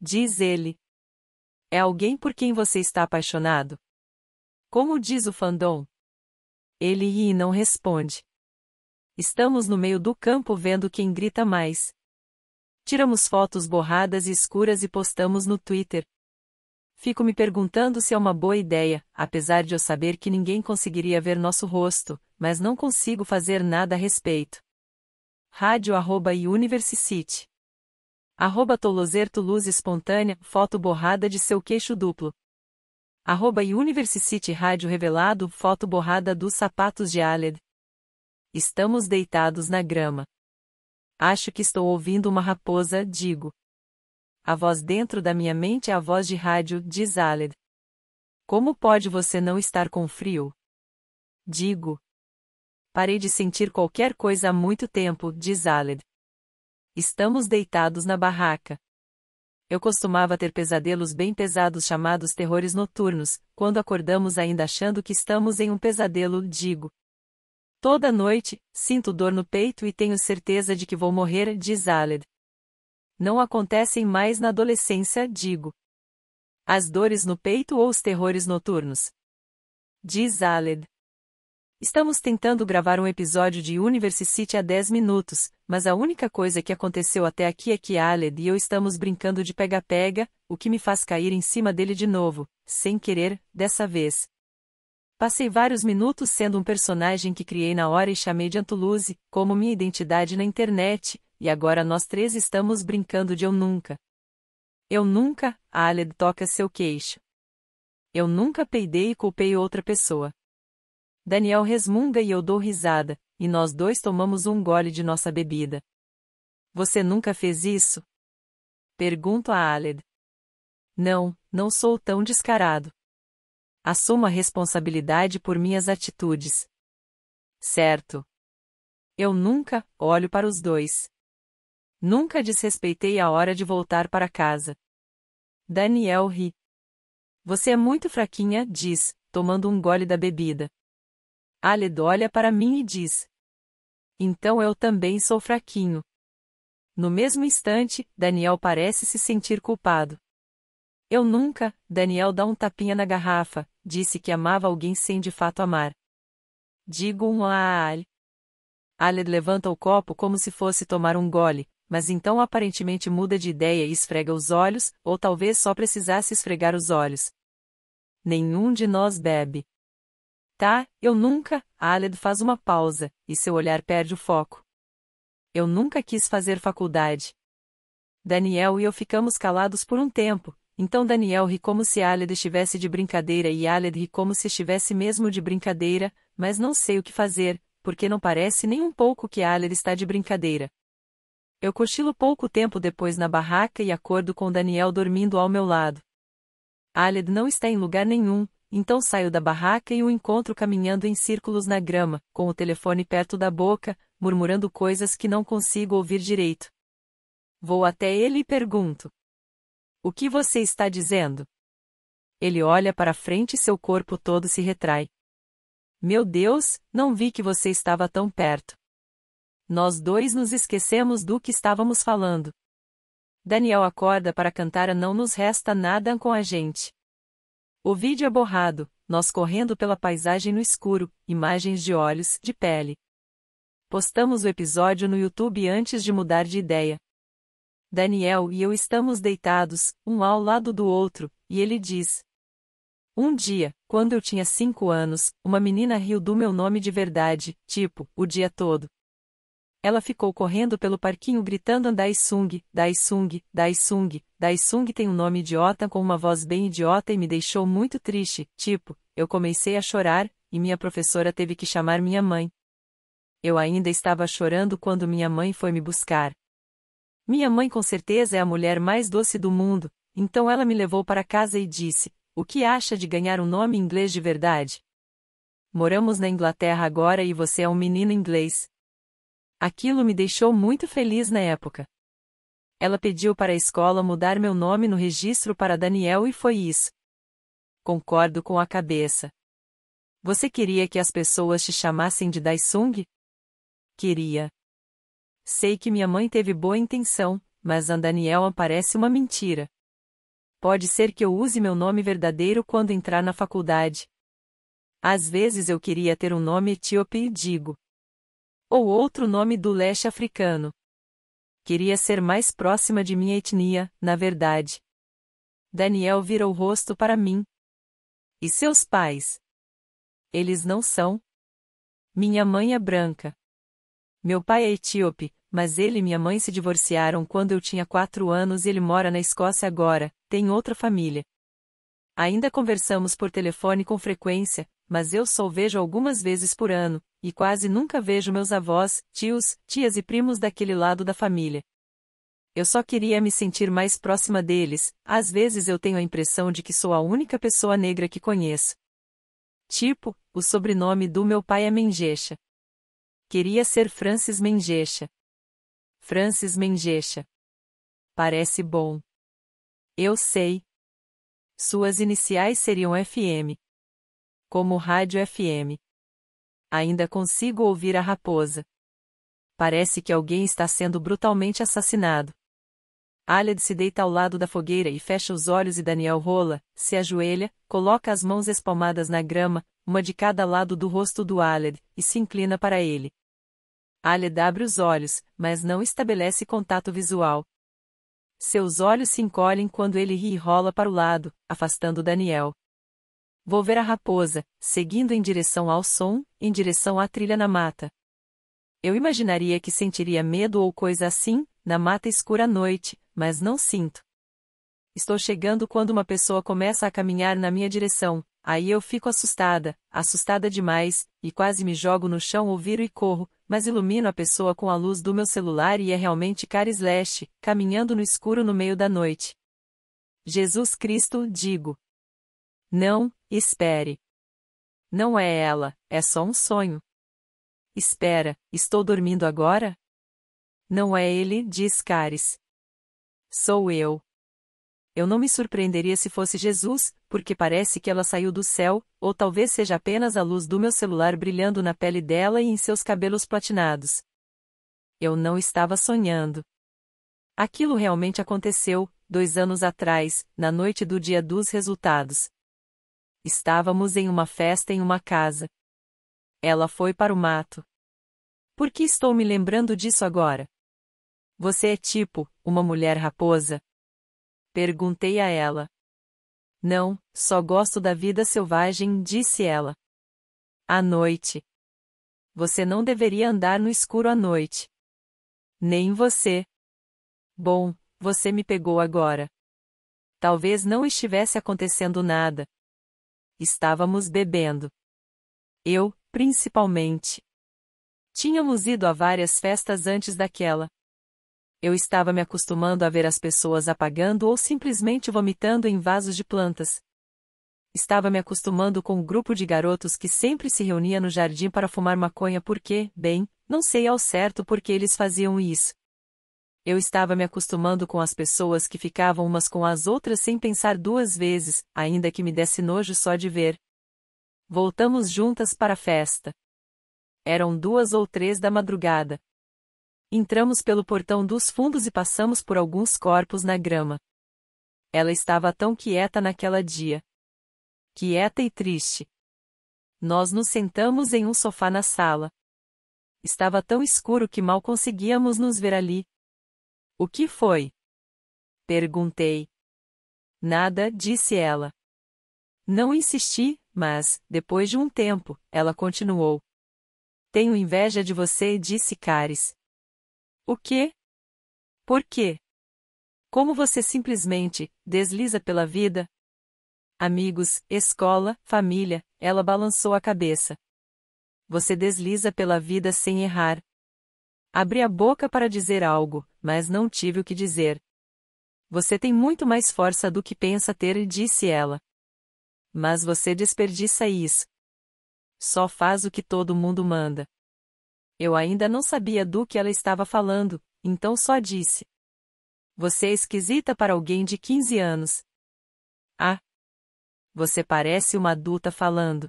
Diz ele. É alguém por quem você está apaixonado? Como diz o fandom? Ele ri e não responde. Estamos no meio do campo vendo quem grita mais. Tiramos fotos borradas e escuras e postamos no Twitter. Fico me perguntando se é uma boa ideia, apesar de eu saber que ninguém conseguiria ver nosso rosto, mas não consigo fazer nada a respeito. Rádio arroba Universicity. Arroba Toloserto luz espontânea, foto borrada de seu queixo duplo. Arroba Universicity rádio revelado, foto borrada dos sapatos de Aled. Estamos deitados na grama. Acho que estou ouvindo uma raposa, digo. A voz dentro da minha mente é a voz de rádio, diz Aled. Como pode você não estar com frio? Digo. Parei de sentir qualquer coisa há muito tempo, diz Aled. Estamos deitados na barraca. Eu costumava ter pesadelos bem pesados chamados terrores noturnos, quando acordamos ainda achando que estamos em um pesadelo, digo. Toda noite, sinto dor no peito e tenho certeza de que vou morrer, diz Aled. Não acontecem mais na adolescência, digo. As dores no peito ou os terrores noturnos? Diz Aled. Estamos tentando gravar um episódio de Universe City há 10 minutos, mas a única coisa que aconteceu até aqui é que Aled e eu estamos brincando de pega-pega, o que me faz cair em cima dele de novo, sem querer, dessa vez. Passei vários minutos sendo um personagem que criei na hora e chamei de Antuluze, como minha identidade na internet, e agora nós três estamos brincando de eu nunca. Eu nunca, a Aled toca seu queixo. Eu nunca peidei e culpei outra pessoa. Daniel resmunga e eu dou risada, e nós dois tomamos um gole de nossa bebida. Você nunca fez isso? Pergunto a Aled. Não, não sou tão descarado. Assuma responsabilidade por minhas atitudes. Certo. Eu nunca olho para os dois. Nunca desrespeitei a hora de voltar para casa. Daniel ri. Você é muito fraquinha, diz, tomando um gole da bebida. Aled olha para mim e diz. Então eu também sou fraquinho. No mesmo instante, Daniel parece se sentir culpado. Eu nunca, Daniel dá um tapinha na garrafa, Disse que amava alguém sem de fato amar. Digo um a Aled levanta o copo como se fosse tomar um gole, mas então aparentemente muda de ideia e esfrega os olhos, ou talvez só precisasse esfregar os olhos. Nenhum de nós bebe. Tá, eu nunca. Aled faz uma pausa, e seu olhar perde o foco. Eu nunca quis fazer faculdade. Daniel e eu ficamos calados por um tempo, então Daniel ri como se Aled estivesse de brincadeira e Aled ri como se estivesse mesmo de brincadeira, mas não sei o que fazer, porque não parece nem um pouco que Aled está de brincadeira. Eu cochilo pouco tempo depois na barraca e acordo com Daniel dormindo ao meu lado. Aled não está em lugar nenhum, então saio da barraca e o encontro caminhando em círculos na grama, com o telefone perto da boca, murmurando coisas que não consigo ouvir direito. Vou até ele e pergunto: o que você está dizendo? Ele olha para frente e seu corpo todo se retrai. Meu Deus, não vi que você estava tão perto. Nós dois nos esquecemos do que estávamos falando. Daniel acorda para cantar a Não Nos Resta Nada com a gente. O vídeo é borrado, nós correndo pela paisagem no escuro, imagens de olhos, de pele. Postamos o episódio no YouTube antes de mudar de ideia. Daniel e eu estamos deitados, um ao lado do outro, e ele diz: Um dia, quando eu tinha cinco anos, uma menina riu do meu nome de verdade, tipo, o dia todo. Ela ficou correndo pelo parquinho gritando Andai Sung, Dai Sung, Dai Sung, Dai Sung tem um nome idiota com uma voz bem idiota e me deixou muito triste, tipo, eu comecei a chorar, e minha professora teve que chamar minha mãe. Eu ainda estava chorando quando minha mãe foi me buscar. Minha mãe com certeza é a mulher mais doce do mundo, então ela me levou para casa e disse: O que acha de ganhar um nome inglês de verdade? Moramos na Inglaterra agora e você é um menino inglês. Aquilo me deixou muito feliz na época. Ela pediu para a escola mudar meu nome no registro para Daniel e foi isso. Concordo com a cabeça. Você queria que as pessoas te chamassem de Daisung? Queria. Sei que minha mãe teve boa intenção, mas a Daniela parece uma mentira. Pode ser que eu use meu nome verdadeiro quando entrar na faculdade. Às vezes eu queria ter um nome etíope e digo. Ou outro nome do leste africano. Queria ser mais próxima de minha etnia, na verdade. Daniel vira o rosto para mim. E seus pais? Eles não são. Minha mãe é branca. Meu pai é etíope, mas ele e minha mãe se divorciaram quando eu tinha quatro anos e ele mora na Escócia agora, tem outra família. Ainda conversamos por telefone com frequência, mas eu só o vejo algumas vezes por ano, e quase nunca vejo meus avós, tios, tias e primos daquele lado da família. Eu só queria me sentir mais próxima deles, às vezes eu tenho a impressão de que sou a única pessoa negra que conheço. Tipo, o sobrenome do meu pai é Mengecha. Queria ser Francis Mengecha. Francis Mengecha. Parece bom. Eu sei. Suas iniciais seriam FM. Como rádio FM. Ainda consigo ouvir a raposa. Parece que alguém está sendo brutalmente assassinado. Aled se deita ao lado da fogueira e fecha os olhos e Daniel rola, se ajoelha, coloca as mãos espalmadas na grama, uma de cada lado do rosto do Aled, e se inclina para ele. Aled abre os olhos, mas não estabelece contato visual. Seus olhos se encolhem quando ele ri e rola para o lado, afastando Daniel. Vou ver a raposa, seguindo em direção ao som, em direção à trilha na mata. Eu imaginaria que sentiria medo ou coisa assim, na mata escura à noite, mas não sinto. Estou chegando quando uma pessoa começa a caminhar na minha direção, Aí eu fico assustada, assustada demais, e quase me jogo no chão ou viro e corro, mas ilumino a pessoa com a luz do meu celular e é realmente Cara Slash, caminhando no escuro no meio da noite. Jesus Cristo, digo. Não, espere. Não é ela, é só um sonho. Espera, estou dormindo agora? Não é ele, diz Caris. Sou eu. Eu não me surpreenderia se fosse Jesus, porque parece que ela saiu do céu, ou talvez seja apenas a luz do meu celular brilhando na pele dela e em seus cabelos platinados. Eu não estava sonhando. Aquilo realmente aconteceu, dois anos atrás, na noite do dia dos resultados. Estávamos em uma festa em uma casa. Ela foi para o mato. Por que estou me lembrando disso agora? Você é tipo, uma mulher raposa, Perguntei a ela. Não, só gosto da vida selvagem, disse ela. À noite. Você não deveria andar no escuro à noite. Nem você. Bom, você me pegou agora. Talvez não estivesse acontecendo nada. Estávamos bebendo. Eu, principalmente. Tínhamos ido a várias festas antes daquela, eu estava me acostumando a ver as pessoas apagando ou simplesmente vomitando em vasos de plantas. Estava me acostumando com o um grupo de garotos que sempre se reunia no jardim para fumar maconha porque, bem, não sei ao certo por que eles faziam isso. Eu estava me acostumando com as pessoas que ficavam umas com as outras sem pensar duas vezes, ainda que me desse nojo só de ver. Voltamos juntas para a festa. Eram duas ou três da madrugada. Entramos pelo portão dos fundos e passamos por alguns corpos na grama. Ela estava tão quieta naquela dia. Quieta e triste. Nós nos sentamos em um sofá na sala. Estava tão escuro que mal conseguíamos nos ver ali. O que foi? Perguntei. Nada, disse ela. Não insisti, mas, depois de um tempo, ela continuou. Tenho inveja de você, disse Caris. O que? Por quê? Como você simplesmente desliza pela vida? Amigos, escola, família, ela balançou a cabeça. Você desliza pela vida sem errar. Abri a boca para dizer algo, mas não tive o que dizer. Você tem muito mais força do que pensa ter, disse ela. Mas você desperdiça isso. Só faz o que todo mundo manda. Eu ainda não sabia do que ela estava falando, então só disse. Você é esquisita para alguém de 15 anos. Ah! Você parece uma adulta falando.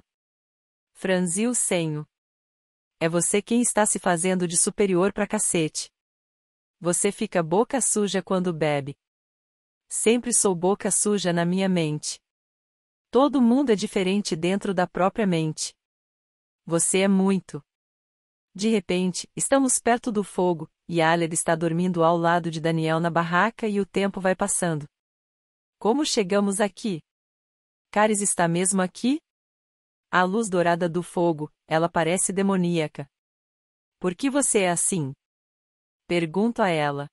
Franziu o senho. É você quem está se fazendo de superior pra cacete. Você fica boca suja quando bebe. Sempre sou boca suja na minha mente. Todo mundo é diferente dentro da própria mente. Você é muito. De repente, estamos perto do fogo, e Aler está dormindo ao lado de Daniel na barraca e o tempo vai passando. Como chegamos aqui? Caris está mesmo aqui? A luz dourada do fogo, ela parece demoníaca. Por que você é assim? Pergunto a ela.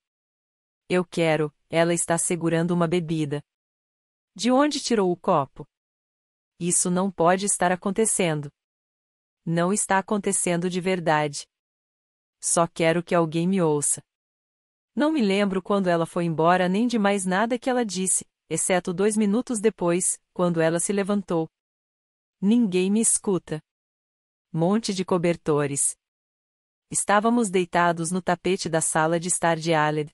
Eu quero, ela está segurando uma bebida. De onde tirou o copo? Isso não pode estar acontecendo não está acontecendo de verdade. Só quero que alguém me ouça. Não me lembro quando ela foi embora nem de mais nada que ela disse, exceto dois minutos depois, quando ela se levantou. Ninguém me escuta. Monte de cobertores. Estávamos deitados no tapete da sala de estar de Aled.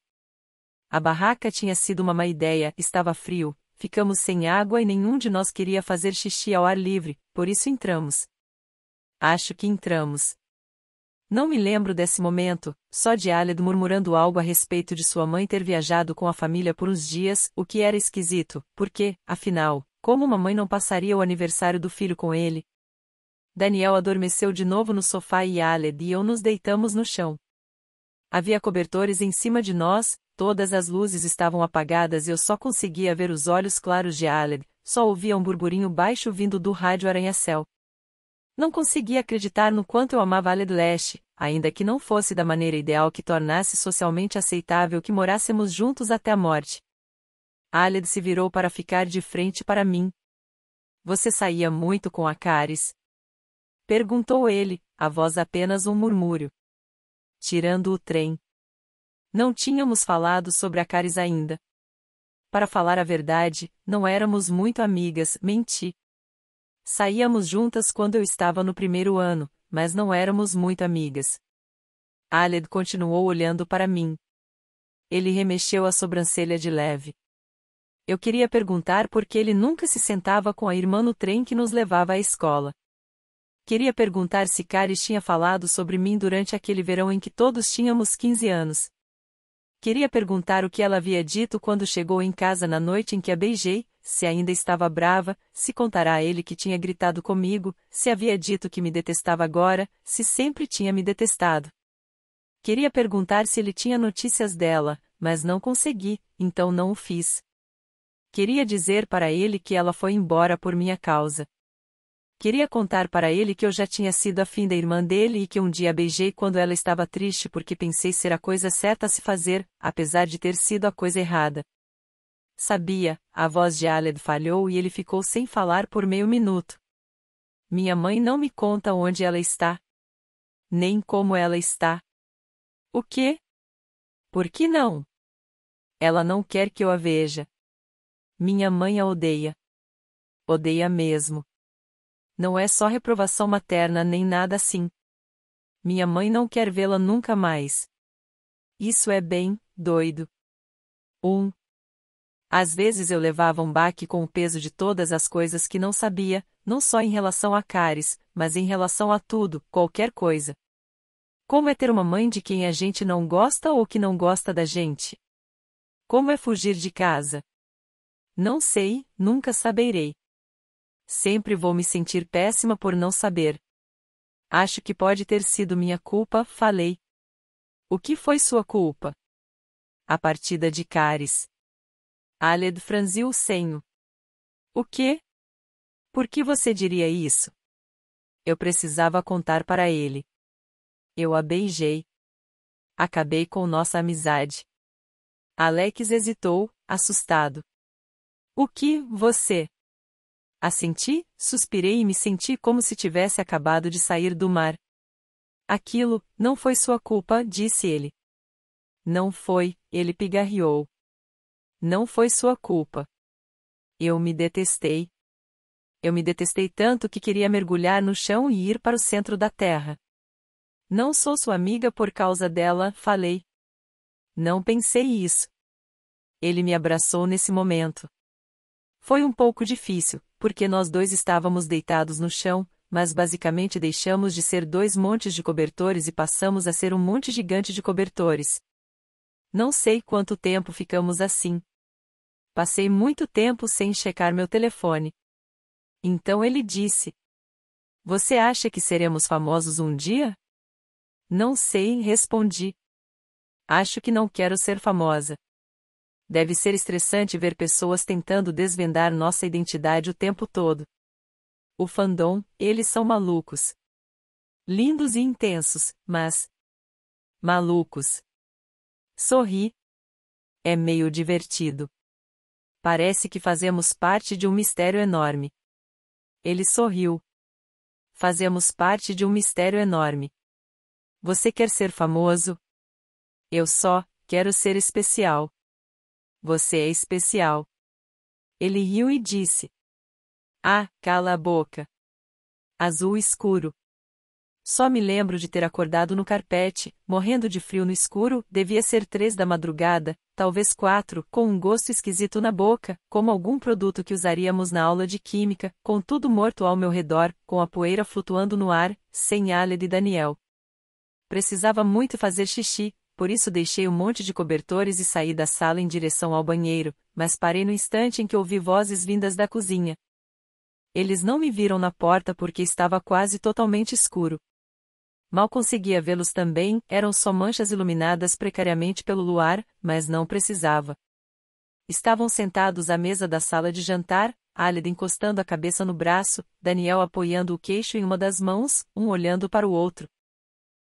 A barraca tinha sido uma má ideia, estava frio, ficamos sem água e nenhum de nós queria fazer xixi ao ar livre, por isso entramos. Acho que entramos. Não me lembro desse momento, só de Aled murmurando algo a respeito de sua mãe ter viajado com a família por uns dias, o que era esquisito, porque, afinal, como uma mãe não passaria o aniversário do filho com ele? Daniel adormeceu de novo no sofá e Aled e eu nos deitamos no chão. Havia cobertores em cima de nós, todas as luzes estavam apagadas e eu só conseguia ver os olhos claros de Aled, só ouvia um burburinho baixo vindo do rádio Aranha-Céu. Não conseguia acreditar no quanto eu amava Leste, ainda que não fosse da maneira ideal que tornasse socialmente aceitável que morássemos juntos até a morte. Aled se virou para ficar de frente para mim. Você saía muito com a Caris? Perguntou ele, a voz apenas um murmúrio. Tirando o trem. Não tínhamos falado sobre a Caris ainda. Para falar a verdade, não éramos muito amigas, menti. Saíamos juntas quando eu estava no primeiro ano, mas não éramos muito amigas. Aled continuou olhando para mim. Ele remexeu a sobrancelha de leve. Eu queria perguntar por que ele nunca se sentava com a irmã no trem que nos levava à escola. Queria perguntar se Caris tinha falado sobre mim durante aquele verão em que todos tínhamos 15 anos. Queria perguntar o que ela havia dito quando chegou em casa na noite em que a beijei, se ainda estava brava, se contará a ele que tinha gritado comigo, se havia dito que me detestava agora, se sempre tinha me detestado. Queria perguntar se ele tinha notícias dela, mas não consegui, então não o fiz. Queria dizer para ele que ela foi embora por minha causa. Queria contar para ele que eu já tinha sido afim da irmã dele e que um dia beijei quando ela estava triste porque pensei ser a coisa certa a se fazer, apesar de ter sido a coisa errada. Sabia, a voz de Aled falhou e ele ficou sem falar por meio minuto. Minha mãe não me conta onde ela está. Nem como ela está. O quê? Por que não? Ela não quer que eu a veja. Minha mãe a odeia. Odeia mesmo. Não é só reprovação materna nem nada assim. Minha mãe não quer vê-la nunca mais. Isso é bem doido. Um, às vezes eu levava um baque com o peso de todas as coisas que não sabia, não só em relação a Caris, mas em relação a tudo, qualquer coisa. Como é ter uma mãe de quem a gente não gosta ou que não gosta da gente? Como é fugir de casa? Não sei, nunca saberei. Sempre vou me sentir péssima por não saber. Acho que pode ter sido minha culpa, falei. O que foi sua culpa? A partida de Caris. Aled franziu o senho. O quê? Por que você diria isso? Eu precisava contar para ele. Eu a beijei. Acabei com nossa amizade. Alex hesitou, assustado. O que, você? Assenti, suspirei e me senti como se tivesse acabado de sair do mar. Aquilo, não foi sua culpa, disse ele. Não foi, ele pigarreou. Não foi sua culpa. Eu me detestei. Eu me detestei tanto que queria mergulhar no chão e ir para o centro da terra. Não sou sua amiga por causa dela, falei. Não pensei isso. Ele me abraçou nesse momento. Foi um pouco difícil, porque nós dois estávamos deitados no chão, mas basicamente deixamos de ser dois montes de cobertores e passamos a ser um monte gigante de cobertores. Não sei quanto tempo ficamos assim, Passei muito tempo sem checar meu telefone. Então ele disse: Você acha que seremos famosos um dia? Não sei, respondi. Acho que não quero ser famosa. Deve ser estressante ver pessoas tentando desvendar nossa identidade o tempo todo. O fandom, eles são malucos. Lindos e intensos, mas. Malucos. Sorri. É meio divertido. Parece que fazemos parte de um mistério enorme. Ele sorriu. Fazemos parte de um mistério enorme. Você quer ser famoso? Eu só quero ser especial. Você é especial. Ele riu e disse: Ah, cala a boca. Azul escuro. Só me lembro de ter acordado no carpete, morrendo de frio no escuro, devia ser três da madrugada, talvez quatro, com um gosto esquisito na boca, como algum produto que usaríamos na aula de química, com tudo morto ao meu redor, com a poeira flutuando no ar, sem Aled e Daniel. Precisava muito fazer xixi, por isso deixei um monte de cobertores e saí da sala em direção ao banheiro, mas parei no instante em que ouvi vozes vindas da cozinha. Eles não me viram na porta porque estava quase totalmente escuro. Mal conseguia vê-los também, eram só manchas iluminadas precariamente pelo luar, mas não precisava. Estavam sentados à mesa da sala de jantar, Álida encostando a cabeça no braço, Daniel apoiando o queixo em uma das mãos, um olhando para o outro.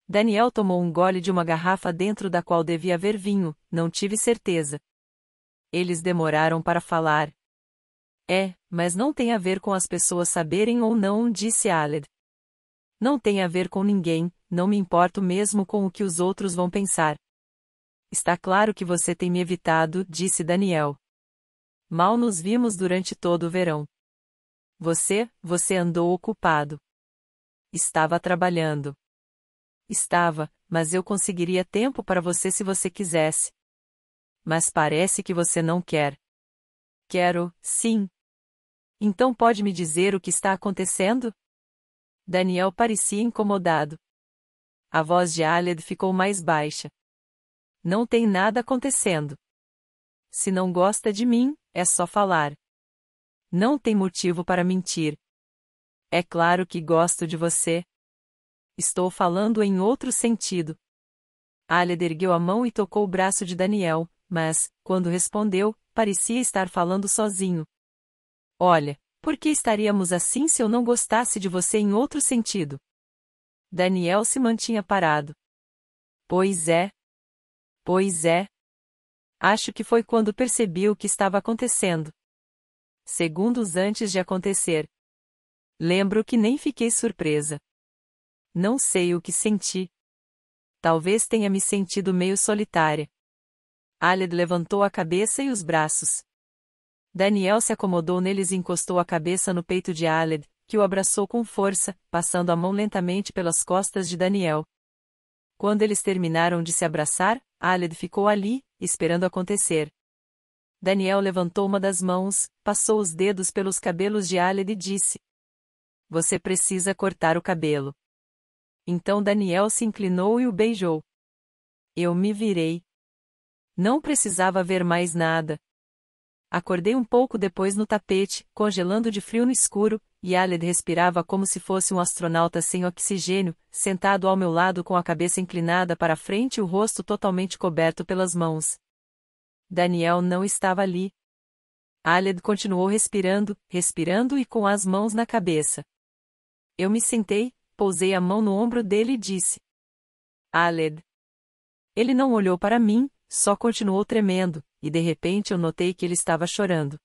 Daniel tomou um gole de uma garrafa dentro da qual devia haver vinho, não tive certeza. Eles demoraram para falar. É, mas não tem a ver com as pessoas saberem ou não, disse Aled. Não tem a ver com ninguém, não me importo mesmo com o que os outros vão pensar. Está claro que você tem me evitado, disse Daniel. Mal nos vimos durante todo o verão. Você, você andou ocupado. Estava trabalhando. Estava, mas eu conseguiria tempo para você se você quisesse. Mas parece que você não quer. Quero, sim. Então pode me dizer o que está acontecendo? Daniel parecia incomodado. A voz de Aled ficou mais baixa. Não tem nada acontecendo. Se não gosta de mim, é só falar. Não tem motivo para mentir. É claro que gosto de você. Estou falando em outro sentido. Aled ergueu a mão e tocou o braço de Daniel, mas, quando respondeu, parecia estar falando sozinho. Olha, por que estaríamos assim se eu não gostasse de você em outro sentido? Daniel se mantinha parado. Pois é. Pois é. Acho que foi quando percebi o que estava acontecendo. Segundos antes de acontecer. Lembro que nem fiquei surpresa. Não sei o que senti. Talvez tenha me sentido meio solitária. Aled levantou a cabeça e os braços. Daniel se acomodou neles e encostou a cabeça no peito de Aled, que o abraçou com força, passando a mão lentamente pelas costas de Daniel. Quando eles terminaram de se abraçar, Aled ficou ali, esperando acontecer. Daniel levantou uma das mãos, passou os dedos pelos cabelos de Aled e disse: Você precisa cortar o cabelo. Então Daniel se inclinou e o beijou. Eu me virei. Não precisava ver mais nada, Acordei um pouco depois no tapete, congelando de frio no escuro, e Aled respirava como se fosse um astronauta sem oxigênio, sentado ao meu lado com a cabeça inclinada para frente e o rosto totalmente coberto pelas mãos. Daniel não estava ali. Aled continuou respirando, respirando e com as mãos na cabeça. Eu me sentei, pousei a mão no ombro dele e disse: Aled. Ele não olhou para mim, só continuou tremendo, e de repente eu notei que ele estava chorando.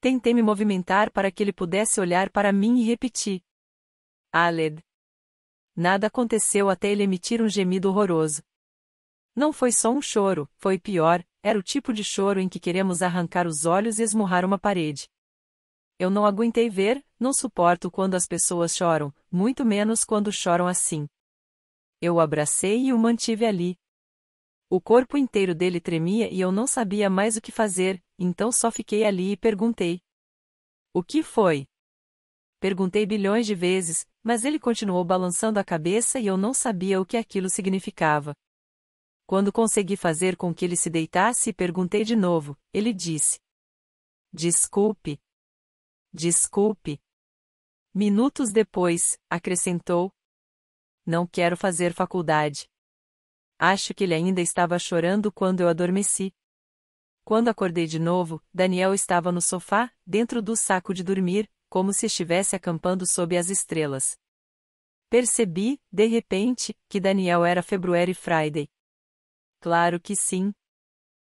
Tentei me movimentar para que ele pudesse olhar para mim e repetir: Aled. Nada aconteceu até ele emitir um gemido horroroso. Não foi só um choro, foi pior, era o tipo de choro em que queremos arrancar os olhos e esmurrar uma parede. Eu não aguentei ver, não suporto quando as pessoas choram, muito menos quando choram assim. Eu o abracei e o mantive ali, o corpo inteiro dele tremia e eu não sabia mais o que fazer, então só fiquei ali e perguntei: O que foi? Perguntei bilhões de vezes, mas ele continuou balançando a cabeça e eu não sabia o que aquilo significava. Quando consegui fazer com que ele se deitasse e perguntei de novo, ele disse: Desculpe. Desculpe. Minutos depois, acrescentou: Não quero fazer faculdade. Acho que ele ainda estava chorando quando eu adormeci. Quando acordei de novo, Daniel estava no sofá, dentro do saco de dormir, como se estivesse acampando sob as estrelas. Percebi, de repente, que Daniel era February Friday. Claro que sim.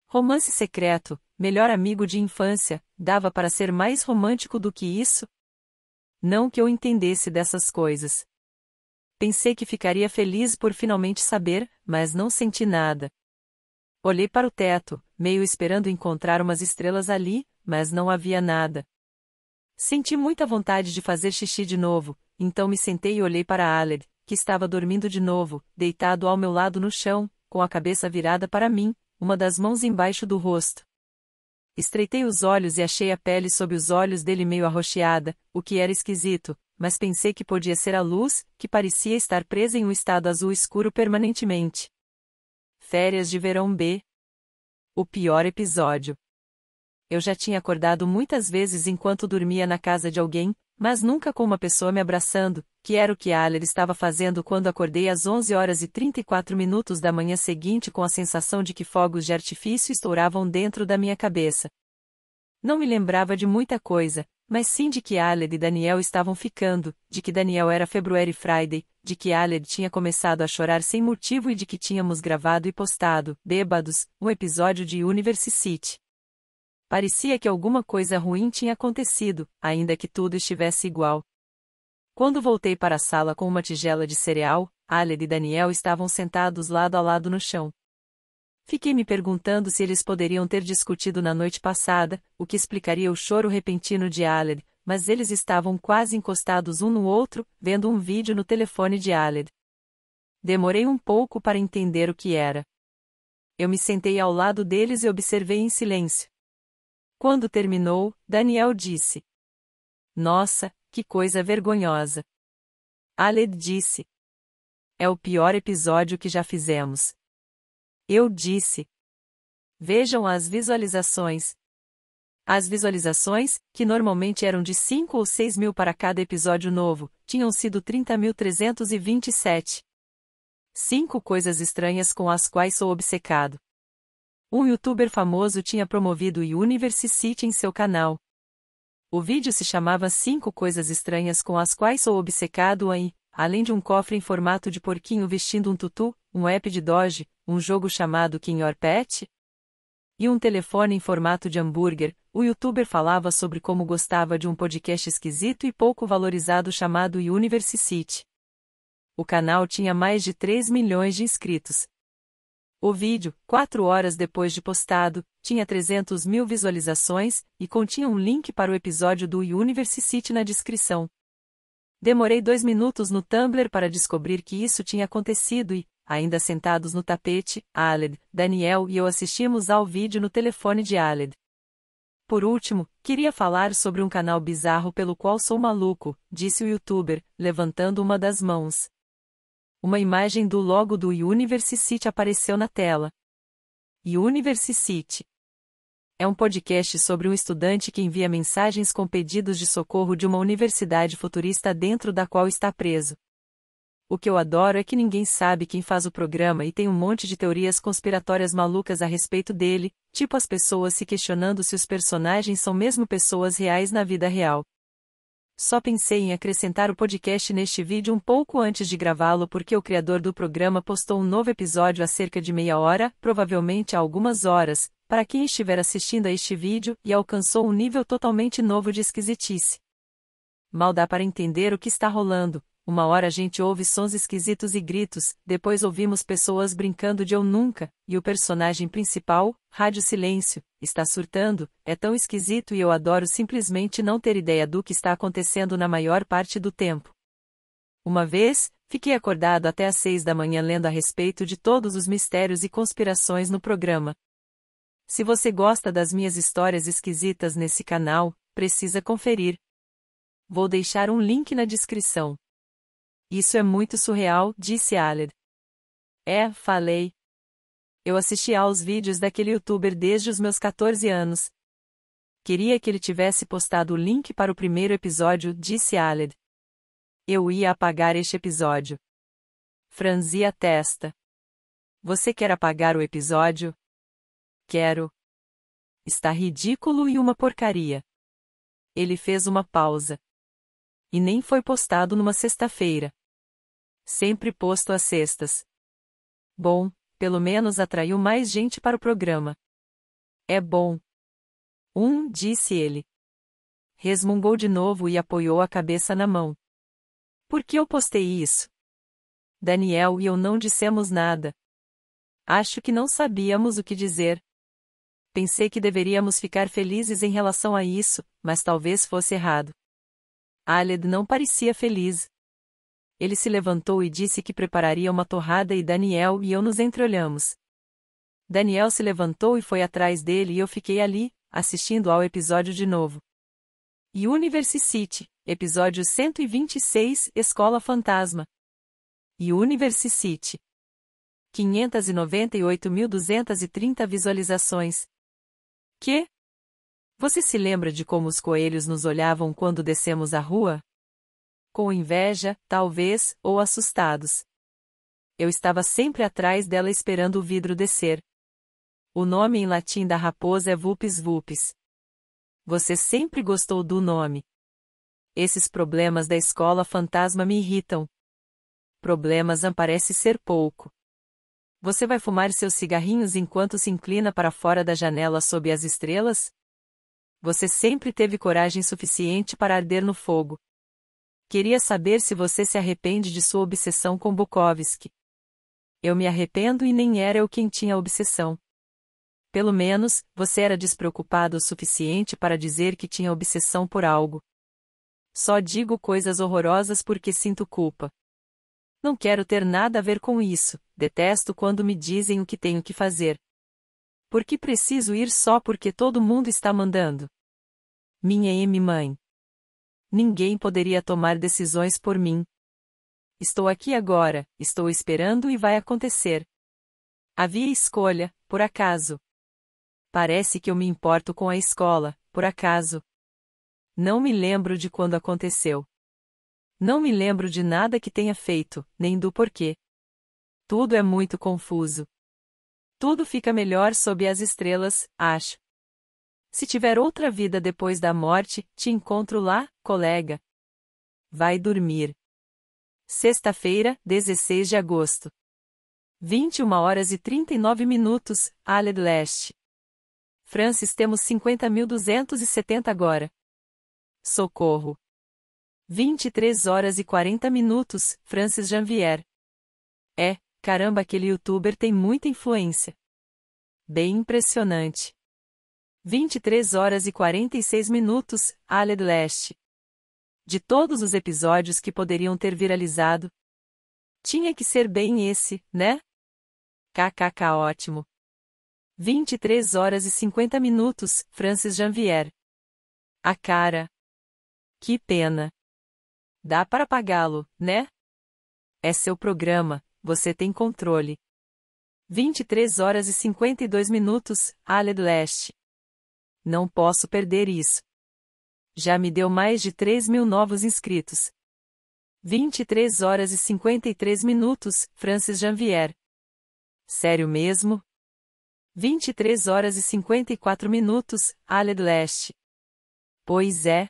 Romance secreto, melhor amigo de infância, dava para ser mais romântico do que isso? Não que eu entendesse dessas coisas. Pensei que ficaria feliz por finalmente saber, mas não senti nada. Olhei para o teto, meio esperando encontrar umas estrelas ali, mas não havia nada. Senti muita vontade de fazer xixi de novo, então me sentei e olhei para Aled, que estava dormindo de novo, deitado ao meu lado no chão, com a cabeça virada para mim, uma das mãos embaixo do rosto. Estreitei os olhos e achei a pele sob os olhos dele meio arroxeada, o que era esquisito, mas pensei que podia ser a luz, que parecia estar presa em um estado azul escuro permanentemente. Férias de verão B. O pior episódio. Eu já tinha acordado muitas vezes enquanto dormia na casa de alguém, mas nunca com uma pessoa me abraçando, que era o que Aller estava fazendo quando acordei às 11 horas e 34 minutos da manhã seguinte com a sensação de que fogos de artifício estouravam dentro da minha cabeça. Não me lembrava de muita coisa, mas sim de que Aller e Daniel estavam ficando, de que Daniel era February Friday, de que Aller tinha começado a chorar sem motivo e de que tínhamos gravado e postado, bêbados, um episódio de University City. Parecia que alguma coisa ruim tinha acontecido, ainda que tudo estivesse igual. Quando voltei para a sala com uma tigela de cereal, Aled e Daniel estavam sentados lado a lado no chão. Fiquei me perguntando se eles poderiam ter discutido na noite passada, o que explicaria o choro repentino de Aled, mas eles estavam quase encostados um no outro, vendo um vídeo no telefone de Aled. Demorei um pouco para entender o que era. Eu me sentei ao lado deles e observei em silêncio. Quando terminou, Daniel disse: Nossa, que coisa vergonhosa! Aled disse: É o pior episódio que já fizemos. Eu disse: Vejam as visualizações. As visualizações, que normalmente eram de 5 ou 6 mil para cada episódio novo, tinham sido 30.327. Cinco coisas estranhas com as quais sou obcecado. Um youtuber famoso tinha promovido o Universe City em seu canal. O vídeo se chamava 5 coisas estranhas com as quais sou obcecado aí, além de um cofre em formato de porquinho vestindo um tutu, um app de Doge, um jogo chamado Your Pet e um telefone em formato de hambúrguer, o youtuber falava sobre como gostava de um podcast esquisito e pouco valorizado chamado Universe City. O canal tinha mais de 3 milhões de inscritos, o vídeo, quatro horas depois de postado, tinha 300 mil visualizações e continha um link para o episódio do Universe City na descrição. Demorei dois minutos no Tumblr para descobrir que isso tinha acontecido e, ainda sentados no tapete, Aled, Daniel e eu assistimos ao vídeo no telefone de Aled. Por último, queria falar sobre um canal bizarro pelo qual sou maluco, disse o youtuber, levantando uma das mãos uma imagem do logo do University apareceu na tela. University é um podcast sobre um estudante que envia mensagens com pedidos de socorro de uma universidade futurista dentro da qual está preso. O que eu adoro é que ninguém sabe quem faz o programa e tem um monte de teorias conspiratórias malucas a respeito dele, tipo as pessoas se questionando se os personagens são mesmo pessoas reais na vida real. Só pensei em acrescentar o podcast neste vídeo um pouco antes de gravá-lo porque o criador do programa postou um novo episódio há cerca de meia hora, provavelmente há algumas horas, para quem estiver assistindo a este vídeo e alcançou um nível totalmente novo de esquisitice. Mal dá para entender o que está rolando, uma hora a gente ouve sons esquisitos e gritos, depois ouvimos pessoas brincando de eu nunca, e o personagem principal, Rádio Silêncio, está surtando, é tão esquisito e eu adoro simplesmente não ter ideia do que está acontecendo na maior parte do tempo. Uma vez, fiquei acordado até às seis da manhã lendo a respeito de todos os mistérios e conspirações no programa. Se você gosta das minhas histórias esquisitas nesse canal, precisa conferir. Vou deixar um link na descrição. Isso é muito surreal, disse Aller. É, falei. Eu assisti aos vídeos daquele youtuber desde os meus 14 anos. Queria que ele tivesse postado o link para o primeiro episódio, disse Aller. Eu ia apagar este episódio. Franzi a testa. Você quer apagar o episódio? Quero. Está ridículo e uma porcaria. Ele fez uma pausa. E nem foi postado numa sexta-feira. Sempre posto às sextas. Bom, pelo menos atraiu mais gente para o programa. É bom. Um, disse ele. Resmungou de novo e apoiou a cabeça na mão. Por que eu postei isso? Daniel e eu não dissemos nada. Acho que não sabíamos o que dizer. Pensei que deveríamos ficar felizes em relação a isso, mas talvez fosse errado. Aled não parecia feliz. Ele se levantou e disse que prepararia uma torrada e Daniel e eu nos entreolhamos. Daniel se levantou e foi atrás dele e eu fiquei ali, assistindo ao episódio de novo. University City, episódio 126, Escola Fantasma. University City. 598.230 visualizações. Que? Você se lembra de como os coelhos nos olhavam quando descemos a rua? com inveja, talvez, ou assustados. Eu estava sempre atrás dela esperando o vidro descer. O nome em latim da raposa é Vulpes vulpes. Você sempre gostou do nome. Esses problemas da escola fantasma me irritam. Problemas não parece ser pouco. Você vai fumar seus cigarrinhos enquanto se inclina para fora da janela sob as estrelas? Você sempre teve coragem suficiente para arder no fogo. Queria saber se você se arrepende de sua obsessão com Bukowski. Eu me arrependo e nem era eu quem tinha obsessão. Pelo menos, você era despreocupado o suficiente para dizer que tinha obsessão por algo. Só digo coisas horrorosas porque sinto culpa. Não quero ter nada a ver com isso, detesto quando me dizem o que tenho que fazer. Por que preciso ir só porque todo mundo está mandando? Minha M mãe. Ninguém poderia tomar decisões por mim. Estou aqui agora, estou esperando e vai acontecer. Havia escolha, por acaso. Parece que eu me importo com a escola, por acaso. Não me lembro de quando aconteceu. Não me lembro de nada que tenha feito, nem do porquê. Tudo é muito confuso. Tudo fica melhor sob as estrelas, acho. Se tiver outra vida depois da morte, te encontro lá, colega. Vai dormir. Sexta-feira, 16 de agosto. 21 horas e 39 minutos, Aled Leste. Francis temos 50.270 agora. Socorro. 23 horas e 40 minutos, Francis Janvier. É, caramba, aquele youtuber tem muita influência. Bem impressionante. 23 horas e 46 minutos, Aled do Leste. De todos os episódios que poderiam ter viralizado, tinha que ser bem esse, né? KKK ótimo. 23 horas e 50 minutos, Francis Janvier. A cara. Que pena. Dá para pagá-lo, né? É seu programa, você tem controle. 23 horas e 52 minutos, Aled do Leste. Não posso perder isso. Já me deu mais de 3 mil novos inscritos. 23 horas e 53 minutos, Francis Janvier. Sério mesmo? 23 horas e 54 minutos, Aled Leste. Pois é.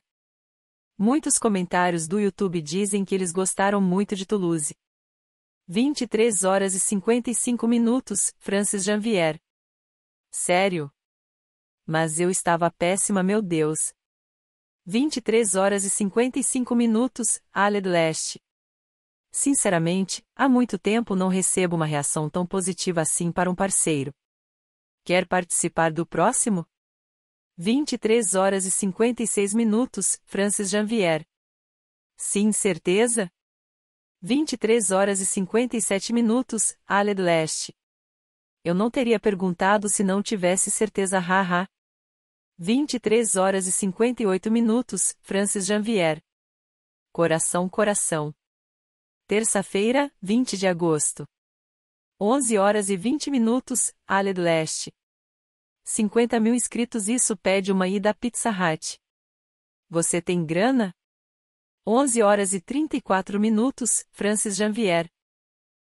Muitos comentários do YouTube dizem que eles gostaram muito de Toulouse. 23 horas e 55 minutos, Francis Janvier. Sério? Mas eu estava péssima, meu Deus. 23 horas e 55 minutos, Aled do Leste. Sinceramente, há muito tempo não recebo uma reação tão positiva assim para um parceiro. Quer participar do próximo? 23 horas e 56 minutos, Francis Janvier. Sim, certeza? 23 horas e 57 minutos, Aled do Leste. Eu não teria perguntado se não tivesse certeza, haha. 23 horas e 58 minutos, Francis Janvier. Coração, coração. Terça-feira, 20 de agosto. 11 horas e 20 minutos, Ale Leste. 50 mil inscritos, isso pede uma ida à Pizza Hut. Você tem grana? 11 horas e 34 minutos, Francis Janvier.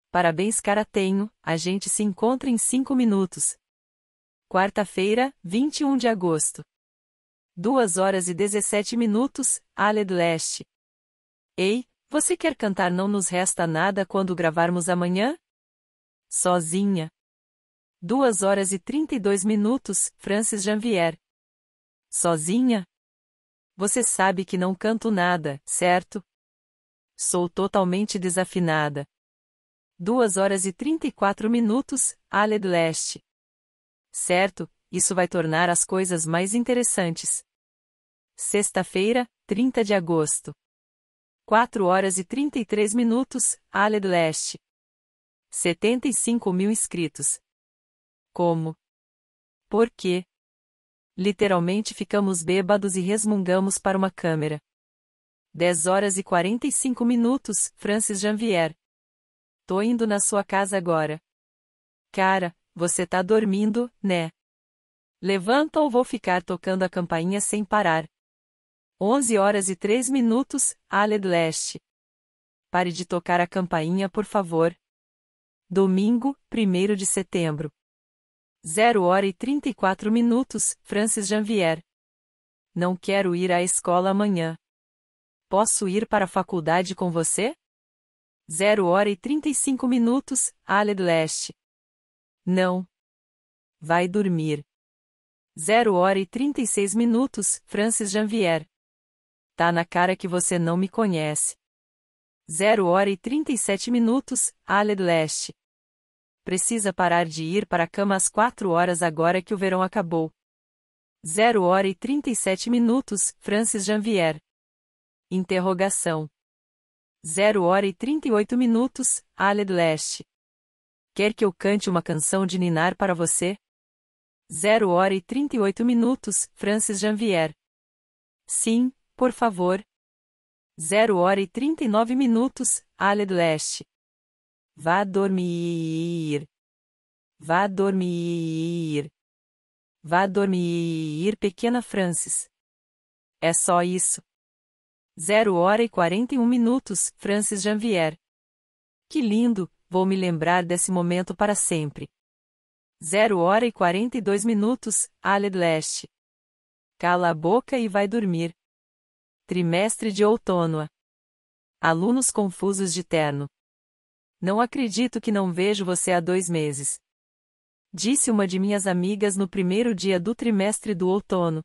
Parabéns, cara, tenho, a gente se encontra em 5 minutos. Quarta-feira, 21 de agosto. 2 horas e 17 minutos, Aled do Leste. Ei, você quer cantar Não Nos Resta Nada quando gravarmos amanhã? Sozinha. 2 horas e 32 minutos, Francis Janvier. Sozinha? Você sabe que não canto nada, certo? Sou totalmente desafinada. 2 horas e 34 minutos, Aled do Leste certo, isso vai tornar as coisas mais interessantes. Sexta-feira, 30 de agosto. 4 horas e 33 minutos, Ale do Leste. 75 mil inscritos. Como? Por quê? Literalmente ficamos bêbados e resmungamos para uma câmera. 10 horas e 45 minutos, Francis Janvier. Tô indo na sua casa agora. Cara, você tá dormindo, né? Levanta ou vou ficar tocando a campainha sem parar. 11 horas e 3 minutos, Aled Leste. Pare de tocar a campainha, por favor. Domingo, 1 de setembro. 0 hora e 34 minutos, Francis Janvier. Não quero ir à escola amanhã. Posso ir para a faculdade com você? 0 hora e 35 minutos, Aled Leste. Não. Vai dormir. 0 hora e 36 minutos, Francis Janvier. Tá na cara que você não me conhece. 0 hora e 37 minutos, Aled Leste. Precisa parar de ir para a cama às 4 horas agora que o verão acabou. 0 hora e 37 minutos, Francis Janvier. Interrogação. 0 hora e 38 minutos, Aled Leste. Quer que eu cante uma canção de Ninar para você? 0 hora e 38 minutos, Francis Janvier. Sim, por favor. 0 hora e 39 minutos, Ale do Leste. Vá dormir. Vá dormir. Vá dormir, pequena Francis. É só isso. 0 hora e 41 minutos, Francis Janvier. Que lindo, Vou me lembrar desse momento para sempre. 0 hora e 42 minutos, Aled Leste. Cala a boca e vai dormir. Trimestre de outono. Alunos confusos de terno. Não acredito que não vejo você há dois meses. Disse uma de minhas amigas no primeiro dia do trimestre do outono.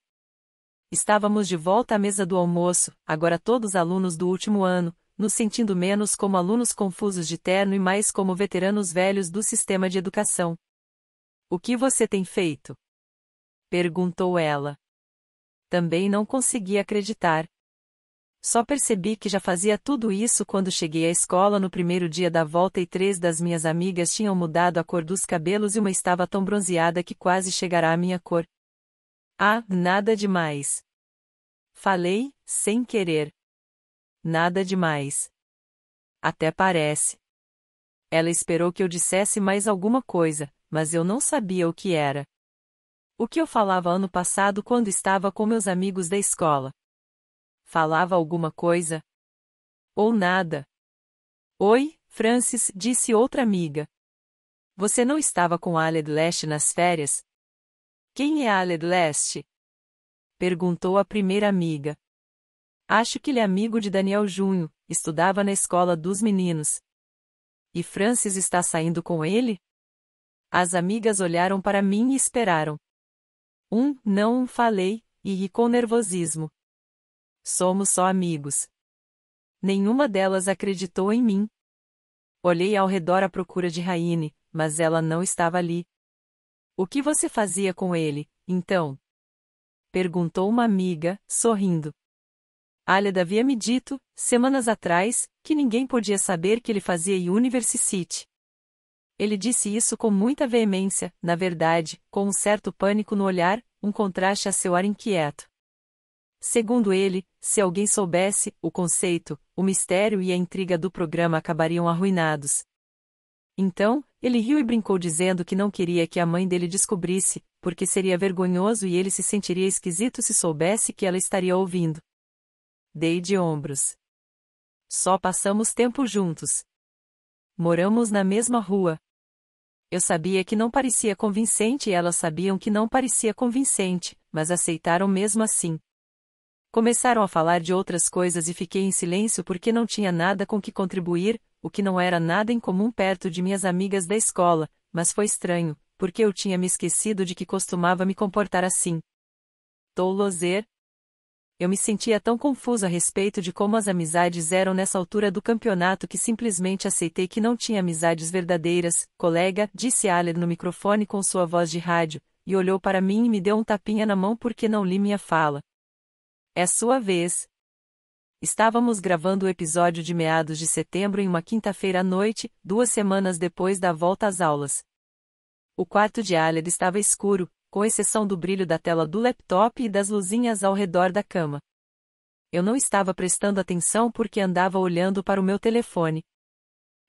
Estávamos de volta à mesa do almoço, agora todos alunos do último ano, nos sentindo menos como alunos confusos de terno e mais como veteranos velhos do sistema de educação. O que você tem feito? perguntou ela. Também não consegui acreditar. Só percebi que já fazia tudo isso quando cheguei à escola no primeiro dia da volta e três das minhas amigas tinham mudado a cor dos cabelos e uma estava tão bronzeada que quase chegará à minha cor. Ah, nada demais. Falei, sem querer. Nada demais. Até parece. Ela esperou que eu dissesse mais alguma coisa, mas eu não sabia o que era. O que eu falava ano passado quando estava com meus amigos da escola? Falava alguma coisa? Ou nada? Oi, Francis, disse outra amiga. Você não estava com Aled Leste nas férias? Quem é Aled Leste? Perguntou a primeira amiga. Acho que ele é amigo de Daniel Junho, estudava na escola dos meninos. E Francis está saindo com ele? As amigas olharam para mim e esperaram. Um, não, falei, e ri com nervosismo. Somos só amigos. Nenhuma delas acreditou em mim. Olhei ao redor à procura de Raine, mas ela não estava ali. O que você fazia com ele, então? Perguntou uma amiga, sorrindo. Aled havia me dito, semanas atrás, que ninguém podia saber que ele fazia University City. Ele disse isso com muita veemência, na verdade, com um certo pânico no olhar, um contraste a seu ar inquieto. Segundo ele, se alguém soubesse, o conceito, o mistério e a intriga do programa acabariam arruinados. Então, ele riu e brincou dizendo que não queria que a mãe dele descobrisse, porque seria vergonhoso e ele se sentiria esquisito se soubesse que ela estaria ouvindo. Dei de ombros. Só passamos tempo juntos. Moramos na mesma rua. Eu sabia que não parecia convincente e elas sabiam que não parecia convincente, mas aceitaram mesmo assim. Começaram a falar de outras coisas e fiquei em silêncio porque não tinha nada com que contribuir, o que não era nada em comum perto de minhas amigas da escola, mas foi estranho, porque eu tinha me esquecido de que costumava me comportar assim. Tolozer? eu me sentia tão confuso a respeito de como as amizades eram nessa altura do campeonato que simplesmente aceitei que não tinha amizades verdadeiras, colega, disse Aller no microfone com sua voz de rádio, e olhou para mim e me deu um tapinha na mão porque não li minha fala. É sua vez. Estávamos gravando o episódio de meados de setembro em uma quinta-feira à noite, duas semanas depois da volta às aulas. O quarto de Aller estava escuro, com exceção do brilho da tela do laptop e das luzinhas ao redor da cama. Eu não estava prestando atenção porque andava olhando para o meu telefone.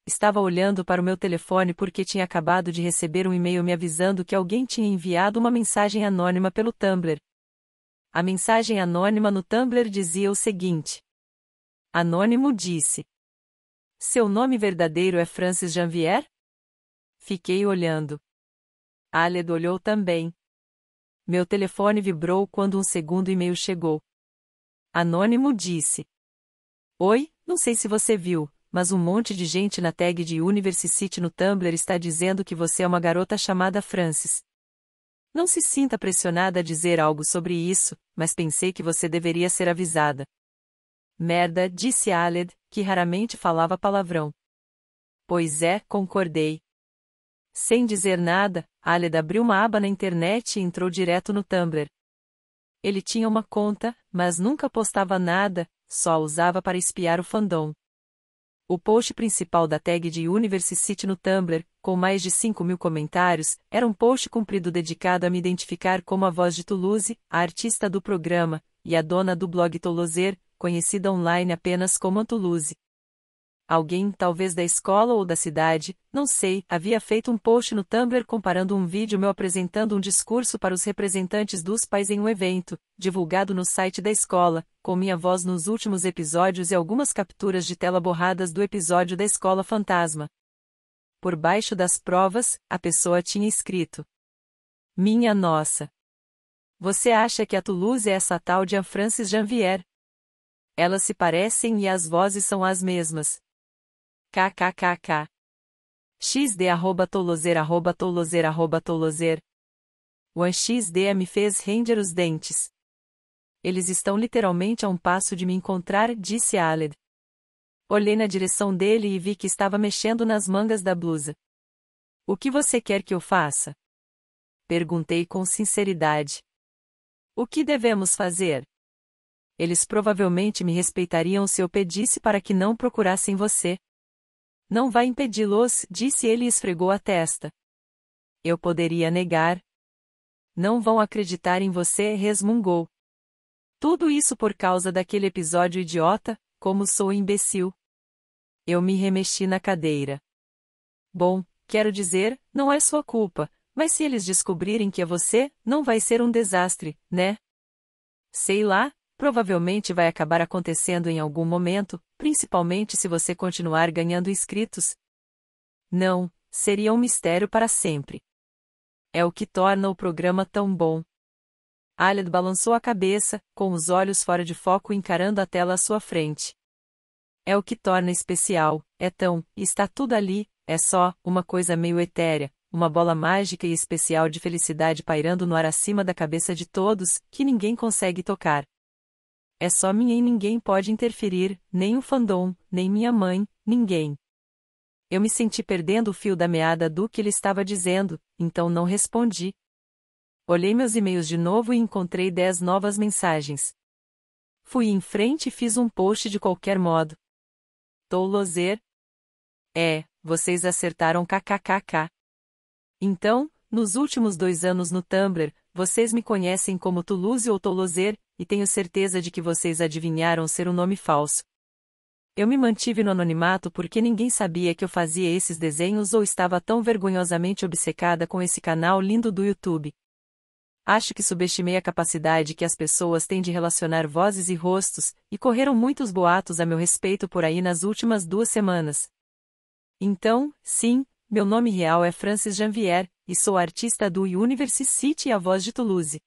Estava olhando para o meu telefone porque tinha acabado de receber um e-mail me avisando que alguém tinha enviado uma mensagem anônima pelo Tumblr. A mensagem anônima no Tumblr dizia o seguinte: Anônimo disse: Seu nome verdadeiro é Francis Janvier? Fiquei olhando. Aled olhou também. Meu telefone vibrou quando um segundo e-mail chegou. Anônimo disse: Oi, não sei se você viu, mas um monte de gente na tag de University no Tumblr está dizendo que você é uma garota chamada Francis. Não se sinta pressionada a dizer algo sobre isso, mas pensei que você deveria ser avisada. Merda, disse Aled, que raramente falava palavrão. Pois é, concordei, sem dizer nada, Aled abriu uma aba na internet e entrou direto no Tumblr. Ele tinha uma conta, mas nunca postava nada, só a usava para espiar o fandom. O post principal da tag de Universe City no Tumblr, com mais de 5 mil comentários, era um post comprido dedicado a me identificar como a voz de Toulouse, a artista do programa, e a dona do blog Toulouser, conhecida online apenas como Toulouse. Alguém, talvez da escola ou da cidade, não sei, havia feito um post no Tumblr comparando um vídeo meu apresentando um discurso para os representantes dos pais em um evento, divulgado no site da escola, com minha voz nos últimos episódios e algumas capturas de tela borradas do episódio da escola fantasma. Por baixo das provas, a pessoa tinha escrito: Minha nossa. Você acha que a Toulouse é essa tal de Anne Francis Janvier? Elas se parecem e as vozes são as mesmas, kkkk. xd arroba tolozer arroba tolozer arroba tolozer. O xd me fez render os dentes. Eles estão literalmente a um passo de me encontrar, disse Aled. Olhei na direção dele e vi que estava mexendo nas mangas da blusa. O que você quer que eu faça? Perguntei com sinceridade. O que devemos fazer? Eles provavelmente me respeitariam se eu pedisse para que não procurassem você. Não vai impedi-los, disse ele e esfregou a testa. Eu poderia negar. Não vão acreditar em você, resmungou. Tudo isso por causa daquele episódio idiota, como sou imbecil. Eu me remexi na cadeira. Bom, quero dizer, não é sua culpa, mas se eles descobrirem que é você, não vai ser um desastre, né? Sei lá, provavelmente vai acabar acontecendo em algum momento, principalmente se você continuar ganhando inscritos. Não, seria um mistério para sempre. É o que torna o programa tão bom. Aled balançou a cabeça, com os olhos fora de foco encarando a tela à sua frente. É o que torna especial, é tão, está tudo ali, é só, uma coisa meio etérea, uma bola mágica e especial de felicidade pairando no ar acima da cabeça de todos, que ninguém consegue tocar é só minha e ninguém pode interferir, nem o fandom, nem minha mãe, ninguém. Eu me senti perdendo o fio da meada do que ele estava dizendo, então não respondi. Olhei meus e-mails de novo e encontrei dez novas mensagens. Fui em frente e fiz um post de qualquer modo. Tolozer, É, vocês acertaram kkkk. Então, nos últimos dois anos no Tumblr, vocês me conhecem como Toulouse ou Touloser, e tenho certeza de que vocês adivinharam ser um nome falso. Eu me mantive no anonimato porque ninguém sabia que eu fazia esses desenhos ou estava tão vergonhosamente obcecada com esse canal lindo do YouTube. Acho que subestimei a capacidade que as pessoas têm de relacionar vozes e rostos, e correram muitos boatos a meu respeito por aí nas últimas duas semanas. Então, sim, meu nome real é Francis Janvier, e sou artista do University City e A Voz de Toulouse.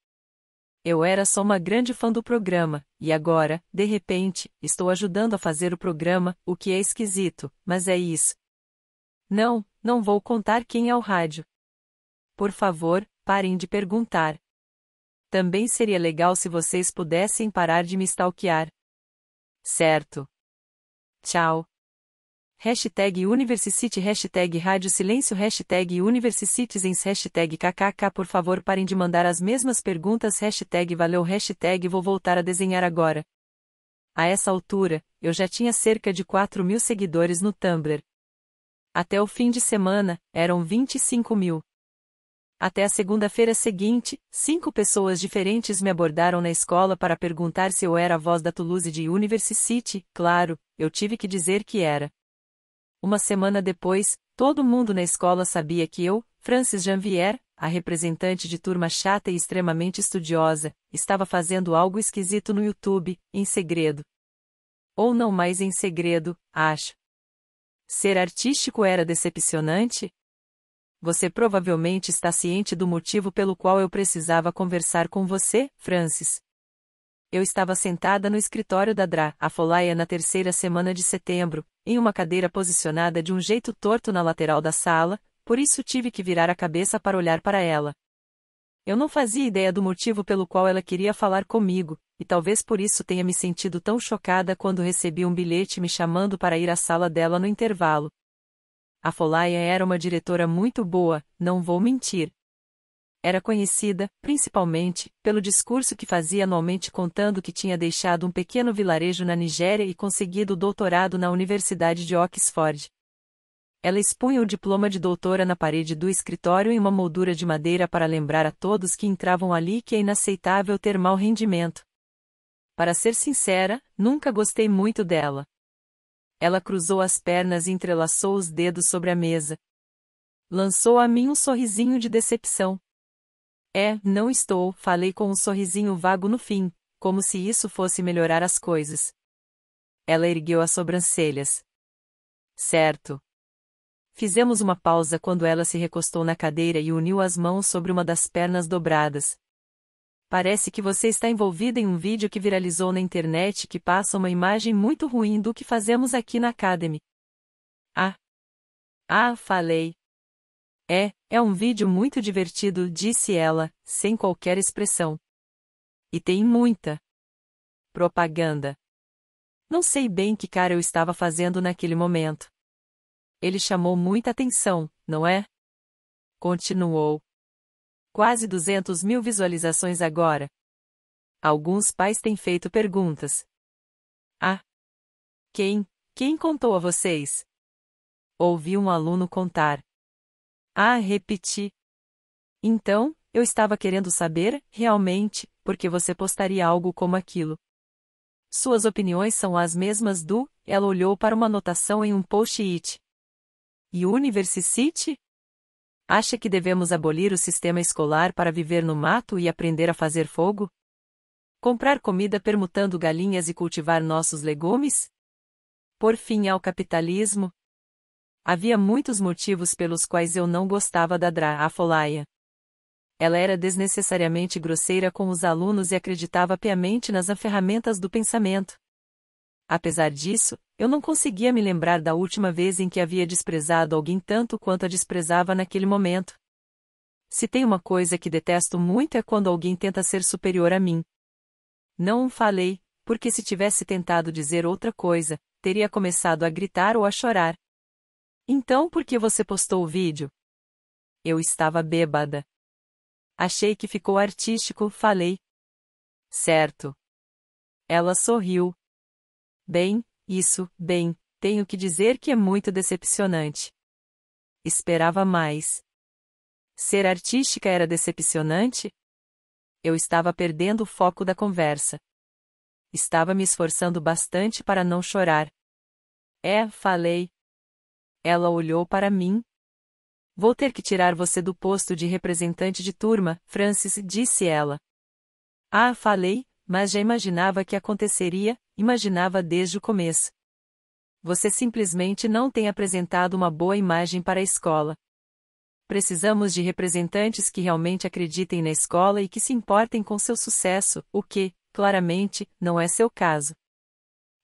Eu era só uma grande fã do programa, e agora, de repente, estou ajudando a fazer o programa, o que é esquisito, mas é isso. Não, não vou contar quem é o rádio. Por favor, parem de perguntar. Também seria legal se vocês pudessem parar de me stalkear. Certo. Tchau hashtag Universicity, hashtag Rádio Silêncio, hashtag Universicitizens, hashtag KKK Por favor parem de mandar as mesmas perguntas, hashtag valeu, hashtag vou voltar a desenhar agora. A essa altura, eu já tinha cerca de 4 mil seguidores no Tumblr. Até o fim de semana, eram 25 mil. Até a segunda-feira seguinte, cinco pessoas diferentes me abordaram na escola para perguntar se eu era a voz da Toulouse de University City, claro, eu tive que dizer que era. Uma semana depois, todo mundo na escola sabia que eu, Francis Janvier, a representante de turma chata e extremamente estudiosa, estava fazendo algo esquisito no YouTube, em segredo. Ou não mais em segredo, acho. Ser artístico era decepcionante? Você provavelmente está ciente do motivo pelo qual eu precisava conversar com você, Francis eu estava sentada no escritório da DRA, a Folaia na terceira semana de setembro, em uma cadeira posicionada de um jeito torto na lateral da sala, por isso tive que virar a cabeça para olhar para ela. Eu não fazia ideia do motivo pelo qual ela queria falar comigo, e talvez por isso tenha me sentido tão chocada quando recebi um bilhete me chamando para ir à sala dela no intervalo. A Folaia era uma diretora muito boa, não vou mentir, era conhecida, principalmente, pelo discurso que fazia anualmente contando que tinha deixado um pequeno vilarejo na Nigéria e conseguido o doutorado na Universidade de Oxford. Ela expunha o diploma de doutora na parede do escritório em uma moldura de madeira para lembrar a todos que entravam ali que é inaceitável ter mau rendimento. Para ser sincera, nunca gostei muito dela. Ela cruzou as pernas e entrelaçou os dedos sobre a mesa. Lançou a mim um sorrisinho de decepção é, não estou, falei com um sorrisinho vago no fim, como se isso fosse melhorar as coisas. Ela ergueu as sobrancelhas. Certo. Fizemos uma pausa quando ela se recostou na cadeira e uniu as mãos sobre uma das pernas dobradas. Parece que você está envolvida em um vídeo que viralizou na internet que passa uma imagem muito ruim do que fazemos aqui na Academy. Ah. Ah, falei, é, é um vídeo muito divertido, disse ela, sem qualquer expressão. E tem muita propaganda. Não sei bem que cara eu estava fazendo naquele momento. Ele chamou muita atenção, não é? Continuou. Quase 200 mil visualizações agora. Alguns pais têm feito perguntas. Ah! Quem, quem contou a vocês? Ouvi um aluno contar. Ah, repeti. Então, eu estava querendo saber, realmente, por que você postaria algo como aquilo. Suas opiniões são as mesmas do. Ela olhou para uma anotação em um post-it. E City? Acha que devemos abolir o sistema escolar para viver no mato e aprender a fazer fogo? Comprar comida permutando galinhas e cultivar nossos legumes? Por fim ao capitalismo, Havia muitos motivos pelos quais eu não gostava da Dra. Afolaia. Ela era desnecessariamente grosseira com os alunos e acreditava piamente nas ferramentas do pensamento. Apesar disso, eu não conseguia me lembrar da última vez em que havia desprezado alguém tanto quanto a desprezava naquele momento. Se tem uma coisa que detesto muito é quando alguém tenta ser superior a mim. Não falei, porque se tivesse tentado dizer outra coisa, teria começado a gritar ou a chorar. Então por que você postou o vídeo? Eu estava bêbada. Achei que ficou artístico, falei. Certo. Ela sorriu. Bem, isso, bem, tenho que dizer que é muito decepcionante. Esperava mais. Ser artística era decepcionante? Eu estava perdendo o foco da conversa. Estava me esforçando bastante para não chorar. É, falei, ela olhou para mim. Vou ter que tirar você do posto de representante de turma, Francis, disse ela. Ah, falei, mas já imaginava que aconteceria, imaginava desde o começo. Você simplesmente não tem apresentado uma boa imagem para a escola. Precisamos de representantes que realmente acreditem na escola e que se importem com seu sucesso, o que, claramente, não é seu caso.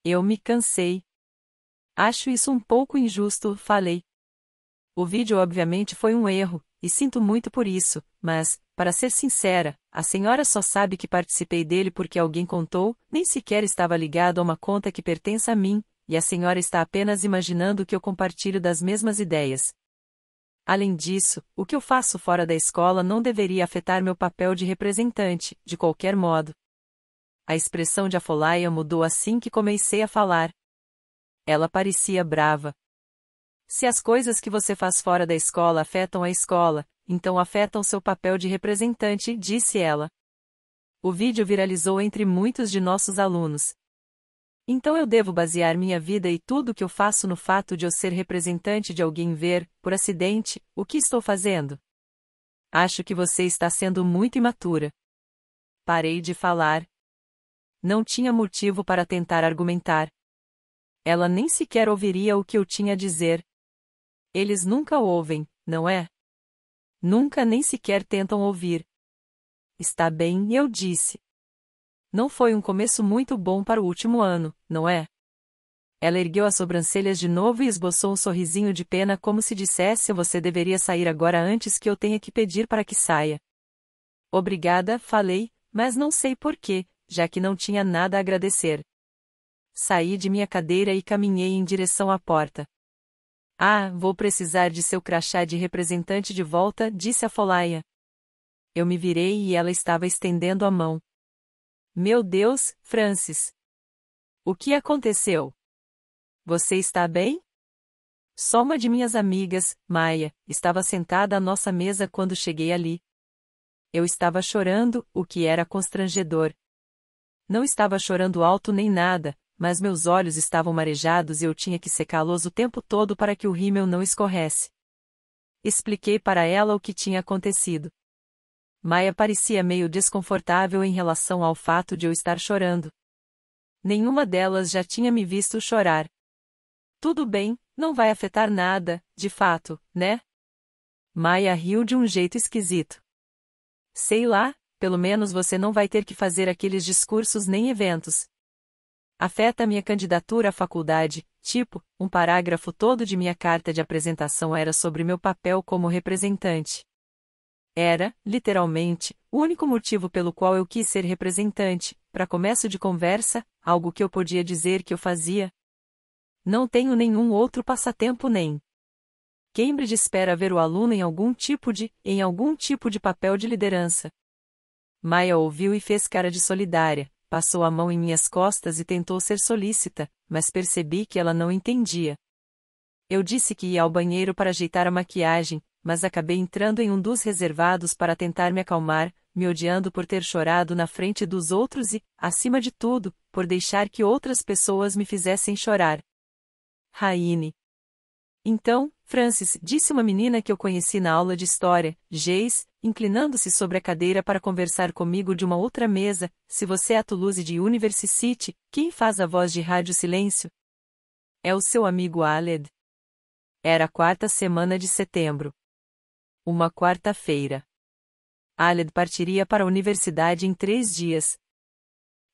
Eu me cansei. Acho isso um pouco injusto, falei. O vídeo obviamente foi um erro, e sinto muito por isso, mas, para ser sincera, a senhora só sabe que participei dele porque alguém contou, nem sequer estava ligado a uma conta que pertence a mim, e a senhora está apenas imaginando que eu compartilho das mesmas ideias. Além disso, o que eu faço fora da escola não deveria afetar meu papel de representante, de qualquer modo. A expressão de Afolaia mudou assim que comecei a falar, ela parecia brava. Se as coisas que você faz fora da escola afetam a escola, então afetam seu papel de representante, disse ela. O vídeo viralizou entre muitos de nossos alunos. Então eu devo basear minha vida e tudo que eu faço no fato de eu ser representante de alguém ver, por acidente, o que estou fazendo? Acho que você está sendo muito imatura. Parei de falar. Não tinha motivo para tentar argumentar. Ela nem sequer ouviria o que eu tinha a dizer. Eles nunca ouvem, não é? Nunca nem sequer tentam ouvir. Está bem, eu disse. Não foi um começo muito bom para o último ano, não é? Ela ergueu as sobrancelhas de novo e esboçou um sorrisinho de pena como se dissesse você deveria sair agora antes que eu tenha que pedir para que saia. Obrigada, falei, mas não sei porquê, já que não tinha nada a agradecer. Saí de minha cadeira e caminhei em direção à porta. Ah, vou precisar de seu crachá de representante de volta, disse a Folaia. Eu me virei e ela estava estendendo a mão. Meu Deus, Francis! O que aconteceu? Você está bem? Só uma de minhas amigas, Maia, estava sentada à nossa mesa quando cheguei ali. Eu estava chorando, o que era constrangedor. Não estava chorando alto nem nada, mas meus olhos estavam marejados e eu tinha que secá-los o tempo todo para que o rímel não escorresse. Expliquei para ela o que tinha acontecido. Maia parecia meio desconfortável em relação ao fato de eu estar chorando. Nenhuma delas já tinha me visto chorar. Tudo bem, não vai afetar nada, de fato, né? Maia riu de um jeito esquisito. Sei lá, pelo menos você não vai ter que fazer aqueles discursos nem eventos, afeta minha candidatura à faculdade. Tipo, um parágrafo todo de minha carta de apresentação era sobre meu papel como representante. Era, literalmente, o único motivo pelo qual eu quis ser representante, para começo de conversa, algo que eu podia dizer que eu fazia. Não tenho nenhum outro passatempo nem. Cambridge espera ver o aluno em algum tipo de, em algum tipo de papel de liderança. Maia ouviu e fez cara de solidária, passou a mão em minhas costas e tentou ser solícita, mas percebi que ela não entendia. Eu disse que ia ao banheiro para ajeitar a maquiagem, mas acabei entrando em um dos reservados para tentar me acalmar, me odiando por ter chorado na frente dos outros e, acima de tudo, por deixar que outras pessoas me fizessem chorar. Raine. Então, Francis, disse uma menina que eu conheci na aula de história, Geis, inclinando-se sobre a cadeira para conversar comigo de uma outra mesa, se você é a Toulouse de University City, quem faz a voz de rádio silêncio? É o seu amigo Aled. Era a quarta semana de setembro. Uma quarta-feira. Aled partiria para a universidade em três dias.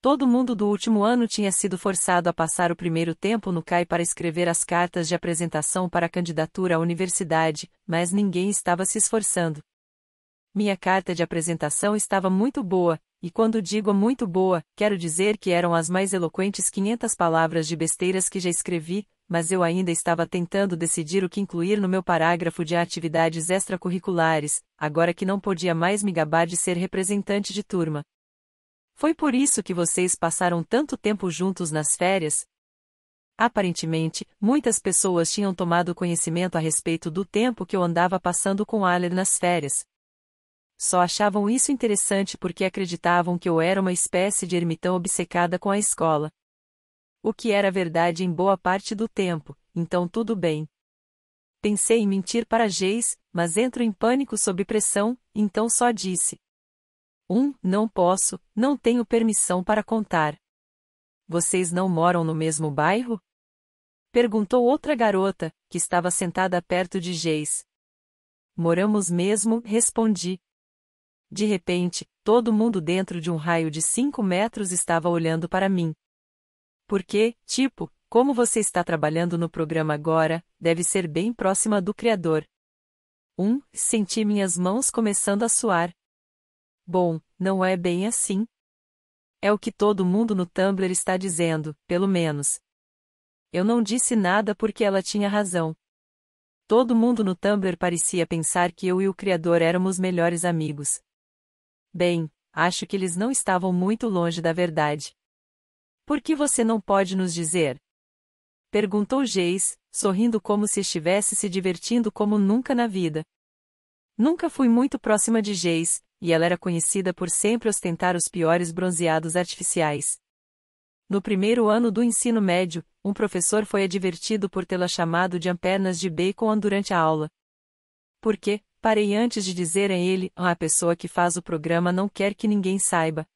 Todo mundo do último ano tinha sido forçado a passar o primeiro tempo no CAI para escrever as cartas de apresentação para a candidatura à universidade, mas ninguém estava se esforçando. Minha carta de apresentação estava muito boa, e quando digo muito boa, quero dizer que eram as mais eloquentes 500 palavras de besteiras que já escrevi, mas eu ainda estava tentando decidir o que incluir no meu parágrafo de atividades extracurriculares, agora que não podia mais me gabar de ser representante de turma. Foi por isso que vocês passaram tanto tempo juntos nas férias? Aparentemente, muitas pessoas tinham tomado conhecimento a respeito do tempo que eu andava passando com Aller nas férias, só achavam isso interessante porque acreditavam que eu era uma espécie de ermitão obcecada com a escola. O que era verdade em boa parte do tempo, então tudo bem. Pensei em mentir para Geis, mas entro em pânico sob pressão, então só disse. Um, não posso, não tenho permissão para contar. Vocês não moram no mesmo bairro? Perguntou outra garota, que estava sentada perto de Geis. Moramos mesmo, respondi. De repente, todo mundo dentro de um raio de 5 metros estava olhando para mim. Porque, tipo, como você está trabalhando no programa agora, deve ser bem próxima do Criador. 1. Um, senti minhas mãos começando a suar. Bom, não é bem assim. É o que todo mundo no Tumblr está dizendo, pelo menos. Eu não disse nada porque ela tinha razão. Todo mundo no Tumblr parecia pensar que eu e o Criador éramos melhores amigos. Bem, acho que eles não estavam muito longe da verdade. Por que você não pode nos dizer? Perguntou Geis, sorrindo como se estivesse se divertindo como nunca na vida. Nunca fui muito próxima de Geis, e ela era conhecida por sempre ostentar os piores bronzeados artificiais. No primeiro ano do ensino médio, um professor foi advertido por tê-la chamado de ampernas de bacon durante a aula. Por quê? Parei antes de dizer a ele, oh, a pessoa que faz o programa não quer que ninguém saiba.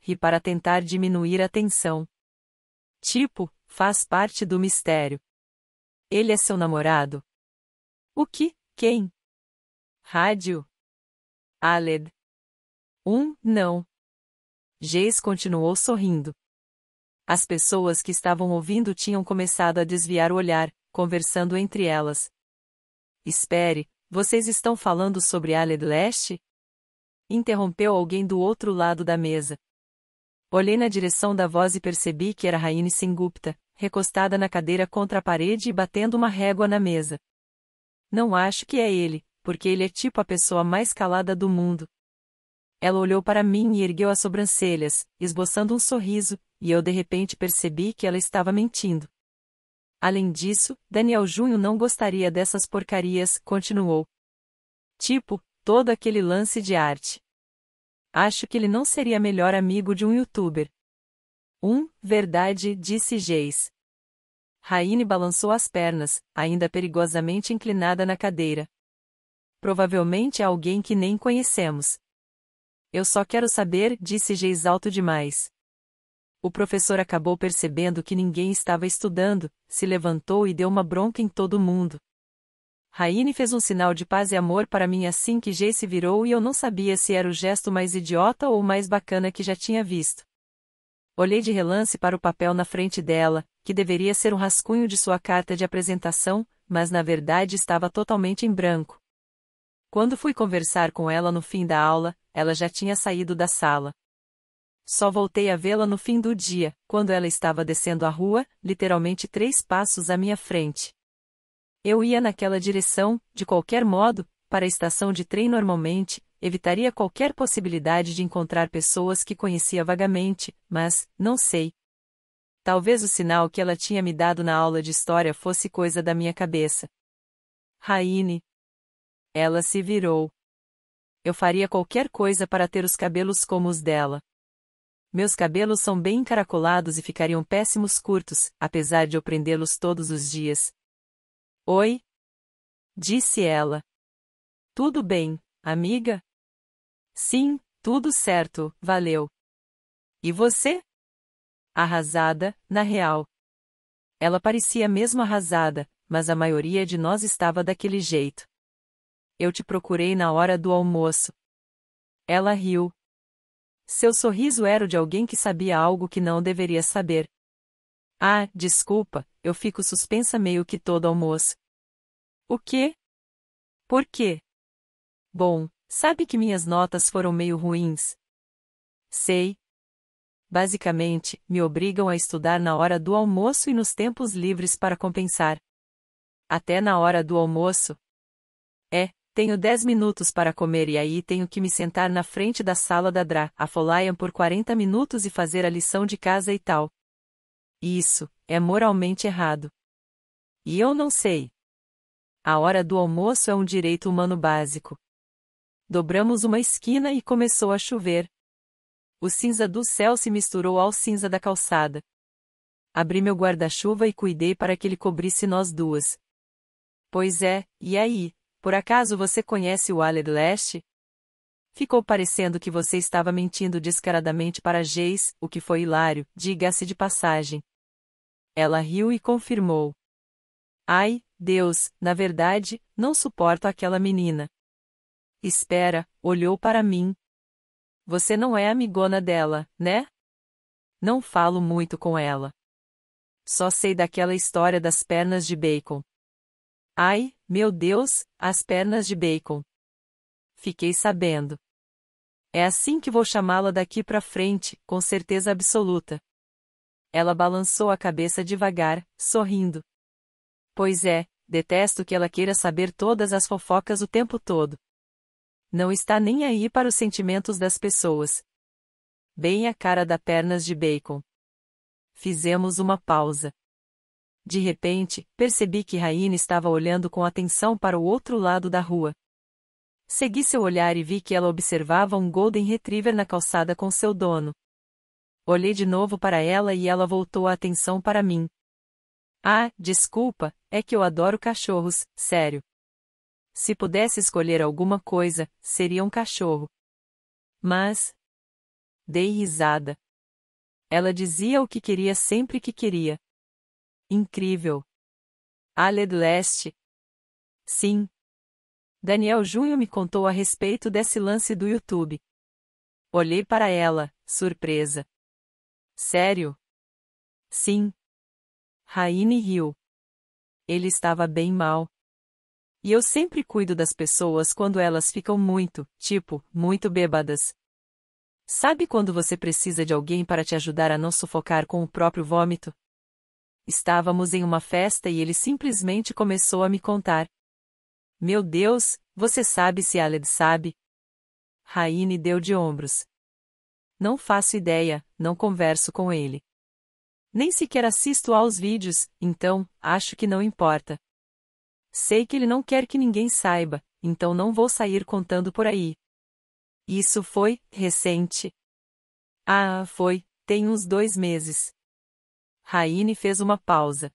Ri para tentar diminuir a tensão. Tipo, faz parte do mistério. Ele é seu namorado? O que? Quem? Rádio. Aled. Um, não. Geis continuou sorrindo. As pessoas que estavam ouvindo tinham começado a desviar o olhar, conversando entre elas. Espere, vocês estão falando sobre Aled Leste? Interrompeu alguém do outro lado da mesa. Olhei na direção da voz e percebi que era Raine Singupta, recostada na cadeira contra a parede e batendo uma régua na mesa. Não acho que é ele, porque ele é tipo a pessoa mais calada do mundo. Ela olhou para mim e ergueu as sobrancelhas, esboçando um sorriso, e eu de repente percebi que ela estava mentindo. Além disso, Daniel Junho não gostaria dessas porcarias, continuou. Tipo, todo aquele lance de arte. Acho que ele não seria melhor amigo de um youtuber. Um, verdade, disse Geis. Raine balançou as pernas, ainda perigosamente inclinada na cadeira. Provavelmente é alguém que nem conhecemos. Eu só quero saber, disse Geis alto demais. O professor acabou percebendo que ninguém estava estudando, se levantou e deu uma bronca em todo mundo. Raine fez um sinal de paz e amor para mim assim que Jay se virou e eu não sabia se era o gesto mais idiota ou mais bacana que já tinha visto. Olhei de relance para o papel na frente dela, que deveria ser um rascunho de sua carta de apresentação, mas na verdade estava totalmente em branco. Quando fui conversar com ela no fim da aula, ela já tinha saído da sala. Só voltei a vê-la no fim do dia, quando ela estava descendo a rua, literalmente três passos à minha frente. Eu ia naquela direção, de qualquer modo, para a estação de trem normalmente, evitaria qualquer possibilidade de encontrar pessoas que conhecia vagamente, mas, não sei. Talvez o sinal que ela tinha me dado na aula de história fosse coisa da minha cabeça. Raine. Ela se virou. Eu faria qualquer coisa para ter os cabelos como os dela. Meus cabelos são bem encaracolados e ficariam péssimos curtos, apesar de eu prendê-los todos os dias. Oi? Disse ela. Tudo bem, amiga? Sim, tudo certo, valeu. E você? Arrasada, na real. Ela parecia mesmo arrasada, mas a maioria de nós estava daquele jeito. Eu te procurei na hora do almoço. Ela riu, seu sorriso era o de alguém que sabia algo que não deveria saber. Ah, desculpa, eu fico suspensa meio que todo almoço. O quê? Por quê? Bom, sabe que minhas notas foram meio ruins? Sei. Basicamente, me obrigam a estudar na hora do almoço e nos tempos livres para compensar. Até na hora do almoço? É. Tenho dez minutos para comer e aí tenho que me sentar na frente da sala da Dra. Afolayan por 40 minutos e fazer a lição de casa e tal. Isso, é moralmente errado. E eu não sei. A hora do almoço é um direito humano básico. Dobramos uma esquina e começou a chover. O cinza do céu se misturou ao cinza da calçada. Abri meu guarda-chuva e cuidei para que ele cobrisse nós duas. Pois é, e aí? Por acaso você conhece o Ale Leste? Ficou parecendo que você estava mentindo descaradamente para Geis, o que foi hilário, diga-se de passagem. Ela riu e confirmou. Ai, Deus, na verdade, não suporto aquela menina. Espera, olhou para mim. Você não é amigona dela, né? Não falo muito com ela. Só sei daquela história das pernas de bacon. Ai, meu Deus, as pernas de bacon. Fiquei sabendo. É assim que vou chamá-la daqui para frente, com certeza absoluta. Ela balançou a cabeça devagar, sorrindo. Pois é, detesto que ela queira saber todas as fofocas o tempo todo. Não está nem aí para os sentimentos das pessoas. Bem a cara da pernas de bacon. Fizemos uma pausa. De repente, percebi que Raine estava olhando com atenção para o outro lado da rua. Segui seu olhar e vi que ela observava um Golden Retriever na calçada com seu dono. Olhei de novo para ela e ela voltou a atenção para mim. Ah, desculpa, é que eu adoro cachorros, sério. Se pudesse escolher alguma coisa, seria um cachorro. Mas. Dei risada. Ela dizia o que queria sempre que queria. Incrível. Aled do Leste. Sim. Daniel Junho me contou a respeito desse lance do YouTube. Olhei para ela, surpresa. Sério? Sim. Raine riu. Ele estava bem mal. E eu sempre cuido das pessoas quando elas ficam muito, tipo, muito bêbadas. Sabe quando você precisa de alguém para te ajudar a não sufocar com o próprio vômito? Estávamos em uma festa e ele simplesmente começou a me contar. Meu Deus, você sabe se Aled sabe? Raine deu de ombros. Não faço ideia, não converso com ele. Nem sequer assisto aos vídeos, então, acho que não importa. Sei que ele não quer que ninguém saiba, então não vou sair contando por aí. Isso foi, recente. Ah, foi, tem uns dois meses. Raine fez uma pausa.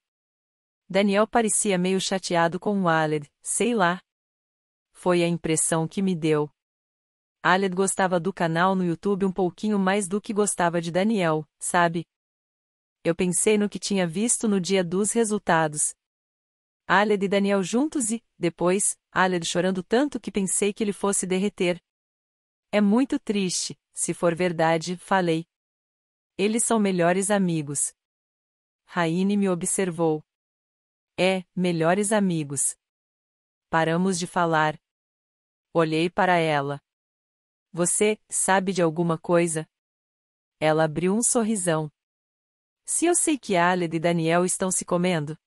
Daniel parecia meio chateado com Aled, sei lá. Foi a impressão que me deu. Aled gostava do canal no YouTube um pouquinho mais do que gostava de Daniel, sabe? Eu pensei no que tinha visto no dia dos resultados. Aled e Daniel juntos e, depois, Aled chorando tanto que pensei que ele fosse derreter. É muito triste, se for verdade, falei. Eles são melhores amigos. Raine me observou. É, melhores amigos. Paramos de falar. Olhei para ela. Você sabe de alguma coisa? Ela abriu um sorrisão. Se eu sei que Aled e Daniel estão se comendo?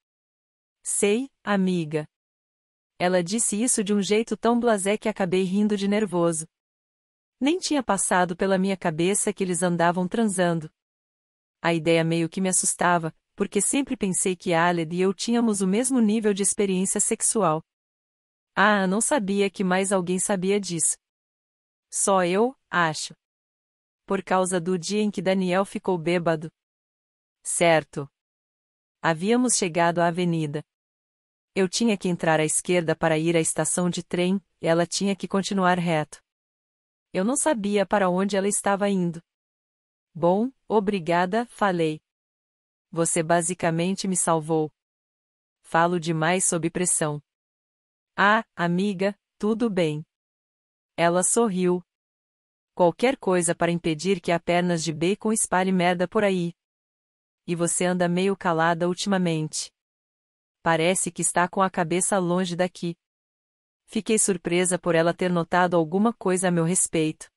Sei, amiga. Ela disse isso de um jeito tão blasé que acabei rindo de nervoso. Nem tinha passado pela minha cabeça que eles andavam transando. A ideia meio que me assustava, porque sempre pensei que Aled e eu tínhamos o mesmo nível de experiência sexual. Ah, não sabia que mais alguém sabia disso. Só eu, acho. Por causa do dia em que Daniel ficou bêbado. Certo. Havíamos chegado à avenida. Eu tinha que entrar à esquerda para ir à estação de trem, ela tinha que continuar reto. Eu não sabia para onde ela estava indo. Bom, obrigada, falei. Você basicamente me salvou. Falo demais sob pressão. Ah, amiga, tudo bem. Ela sorriu. Qualquer coisa para impedir que a pernas de bacon espalhe merda por aí. E você anda meio calada ultimamente. Parece que está com a cabeça longe daqui. Fiquei surpresa por ela ter notado alguma coisa a meu respeito.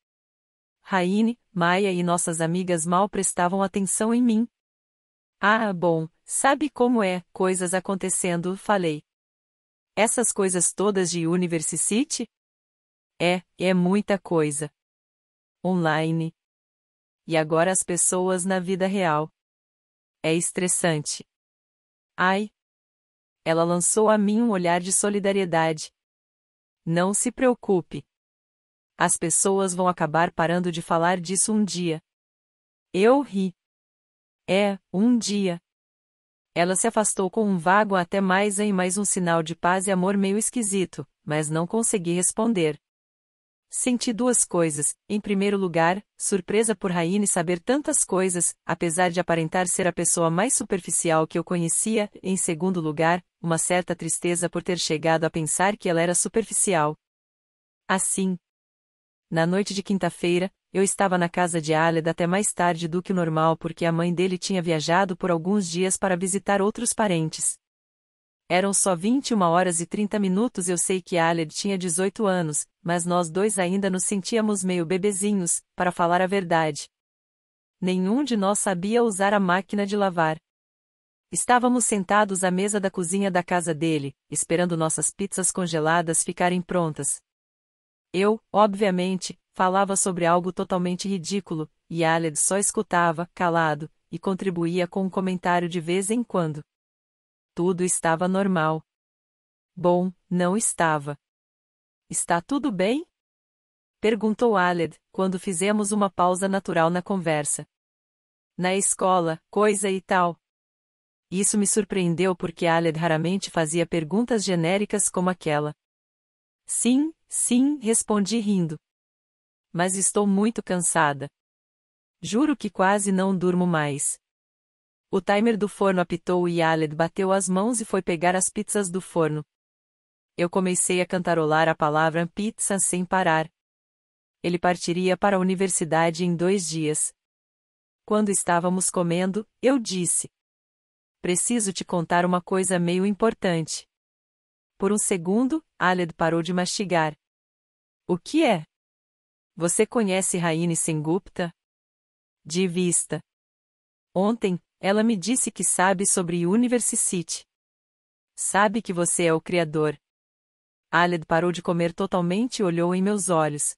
Raine, Maia e nossas amigas mal prestavam atenção em mim. Ah, bom, sabe como é, coisas acontecendo, falei. Essas coisas todas de University City? É, é muita coisa. Online. E agora as pessoas na vida real. É estressante. Ai. Ela lançou a mim um olhar de solidariedade. Não se preocupe. As pessoas vão acabar parando de falar disso um dia. Eu ri. É, um dia. Ela se afastou com um vago até mais em mais um sinal de paz e amor meio esquisito, mas não consegui responder. Senti duas coisas. Em primeiro lugar, surpresa por Raine saber tantas coisas, apesar de aparentar ser a pessoa mais superficial que eu conhecia. Em segundo lugar, uma certa tristeza por ter chegado a pensar que ela era superficial. Assim. Na noite de quinta-feira, eu estava na casa de Aled até mais tarde do que o normal porque a mãe dele tinha viajado por alguns dias para visitar outros parentes. Eram só 21 horas e 30 minutos eu sei que Aled tinha 18 anos, mas nós dois ainda nos sentíamos meio bebezinhos, para falar a verdade. Nenhum de nós sabia usar a máquina de lavar. Estávamos sentados à mesa da cozinha da casa dele, esperando nossas pizzas congeladas ficarem prontas. Eu, obviamente, Falava sobre algo totalmente ridículo, e Aled só escutava, calado, e contribuía com um comentário de vez em quando. Tudo estava normal. Bom, não estava. Está tudo bem? Perguntou Aled, quando fizemos uma pausa natural na conversa. Na escola, coisa e tal. Isso me surpreendeu porque Aled raramente fazia perguntas genéricas como aquela. Sim, sim, respondi rindo. Mas estou muito cansada. Juro que quase não durmo mais. O timer do forno apitou e Aled bateu as mãos e foi pegar as pizzas do forno. Eu comecei a cantarolar a palavra pizza sem parar. Ele partiria para a universidade em dois dias. Quando estávamos comendo, eu disse: Preciso te contar uma coisa meio importante. Por um segundo, Aled parou de mastigar. O que é? Você conhece Raine Sengupta? De vista. Ontem, ela me disse que sabe sobre Universe City. Sabe que você é o criador. Aled parou de comer totalmente e olhou em meus olhos.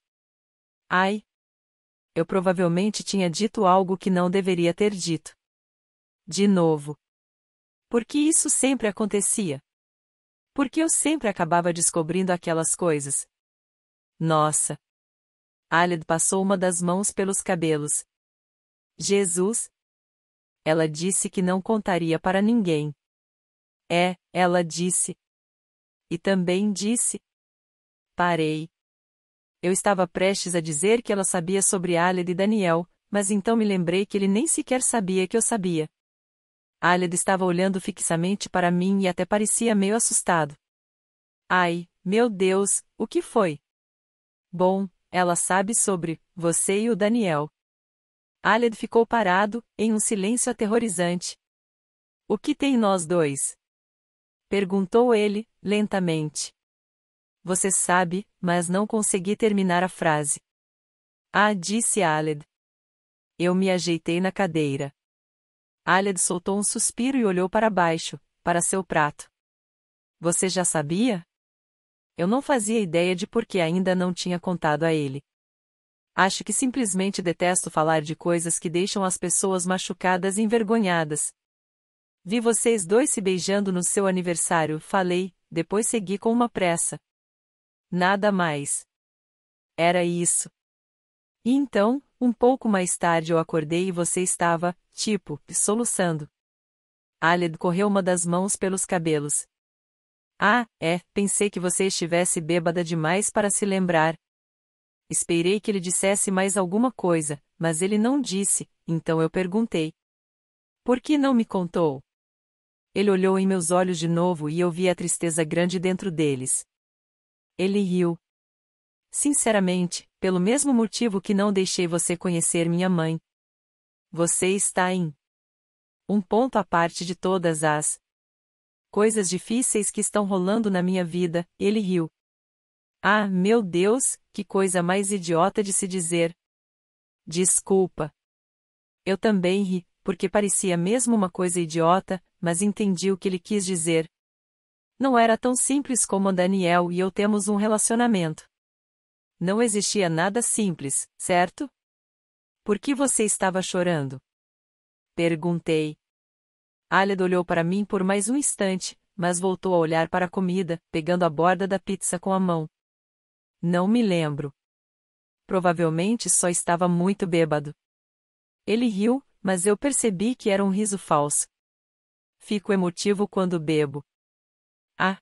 Ai! Eu provavelmente tinha dito algo que não deveria ter dito. De novo. Por que isso sempre acontecia? Por que eu sempre acabava descobrindo aquelas coisas? Nossa, Aled passou uma das mãos pelos cabelos. Jesus? Ela disse que não contaria para ninguém. É, ela disse. E também disse. Parei. Eu estava prestes a dizer que ela sabia sobre Aled e Daniel, mas então me lembrei que ele nem sequer sabia que eu sabia. Aled estava olhando fixamente para mim e até parecia meio assustado. Ai, meu Deus, o que foi? Bom, ela sabe sobre você e o Daniel. Aled ficou parado, em um silêncio aterrorizante. O que tem nós dois? Perguntou ele, lentamente. Você sabe, mas não consegui terminar a frase. Ah, disse Aled. Eu me ajeitei na cadeira. Aled soltou um suspiro e olhou para baixo, para seu prato. Você já sabia? Eu não fazia ideia de por que ainda não tinha contado a ele. Acho que simplesmente detesto falar de coisas que deixam as pessoas machucadas e envergonhadas. Vi vocês dois se beijando no seu aniversário, falei, depois segui com uma pressa. Nada mais. Era isso. E então, um pouco mais tarde eu acordei e você estava, tipo, soluçando. Aled correu uma das mãos pelos cabelos. Ah, é, pensei que você estivesse bêbada demais para se lembrar. Esperei que ele dissesse mais alguma coisa, mas ele não disse, então eu perguntei. Por que não me contou? Ele olhou em meus olhos de novo e eu vi a tristeza grande dentro deles. Ele riu. Sinceramente, pelo mesmo motivo que não deixei você conhecer minha mãe. Você está em. Um ponto à parte de todas as coisas difíceis que estão rolando na minha vida, ele riu. Ah, meu Deus, que coisa mais idiota de se dizer. Desculpa. Eu também ri, porque parecia mesmo uma coisa idiota, mas entendi o que ele quis dizer. Não era tão simples como a Daniel e eu temos um relacionamento. Não existia nada simples, certo? Por que você estava chorando? Perguntei. Aled olhou para mim por mais um instante, mas voltou a olhar para a comida, pegando a borda da pizza com a mão. Não me lembro. Provavelmente só estava muito bêbado. Ele riu, mas eu percebi que era um riso falso. Fico emotivo quando bebo. Ah!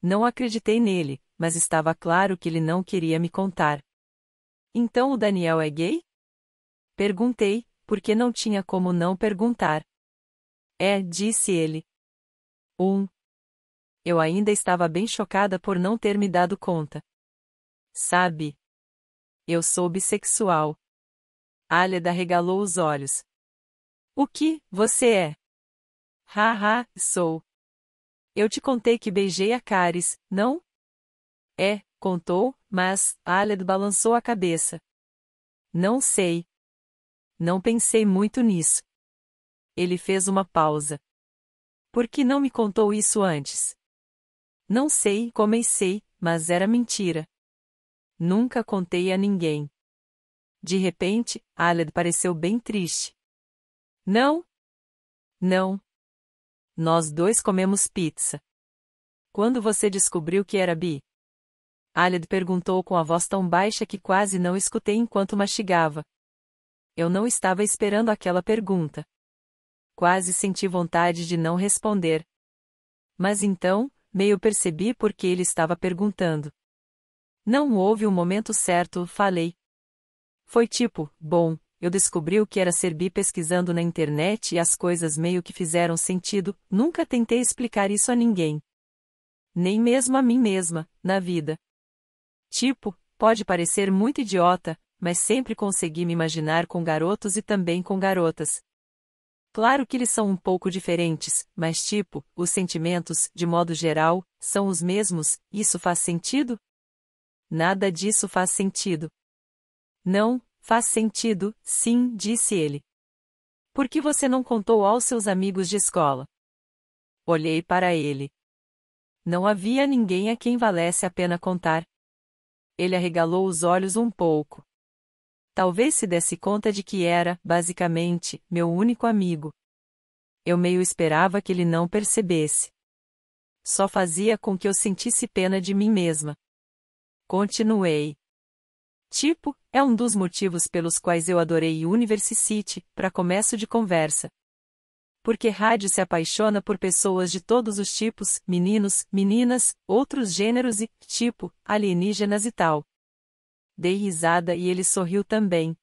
Não acreditei nele, mas estava claro que ele não queria me contar. Então o Daniel é gay? Perguntei, porque não tinha como não perguntar. É, disse ele. Um. Eu ainda estava bem chocada por não ter me dado conta. Sabe? Eu sou bissexual. Álida regalou os olhos. O que, você é? Haha, sou. Eu te contei que beijei a Caris, não? É, contou, mas Aled balançou a cabeça. Não sei. Não pensei muito nisso. Ele fez uma pausa. Por que não me contou isso antes? Não sei, comecei, mas era mentira. Nunca contei a ninguém. De repente, Aled pareceu bem triste. Não? Não. Nós dois comemos pizza. Quando você descobriu que era bi? Aled perguntou com a voz tão baixa que quase não escutei enquanto mastigava. Eu não estava esperando aquela pergunta quase senti vontade de não responder. Mas então, meio percebi por que ele estava perguntando. Não houve um momento certo, falei. Foi tipo, bom, eu descobri o que era ser bi pesquisando na internet e as coisas meio que fizeram sentido, nunca tentei explicar isso a ninguém. Nem mesmo a mim mesma, na vida. Tipo, pode parecer muito idiota, mas sempre consegui me imaginar com garotos e também com garotas. Claro que eles são um pouco diferentes, mas tipo, os sentimentos, de modo geral, são os mesmos, isso faz sentido? Nada disso faz sentido. Não, faz sentido, sim, disse ele. Por que você não contou aos seus amigos de escola? Olhei para ele. Não havia ninguém a quem valesse a pena contar. Ele arregalou os olhos um pouco. Talvez se desse conta de que era, basicamente, meu único amigo. Eu meio esperava que ele não percebesse. Só fazia com que eu sentisse pena de mim mesma. Continuei. Tipo, é um dos motivos pelos quais eu adorei University City, para começo de conversa. Porque rádio se apaixona por pessoas de todos os tipos, meninos, meninas, outros gêneros e, tipo, alienígenas e tal dei risada e ele sorriu também.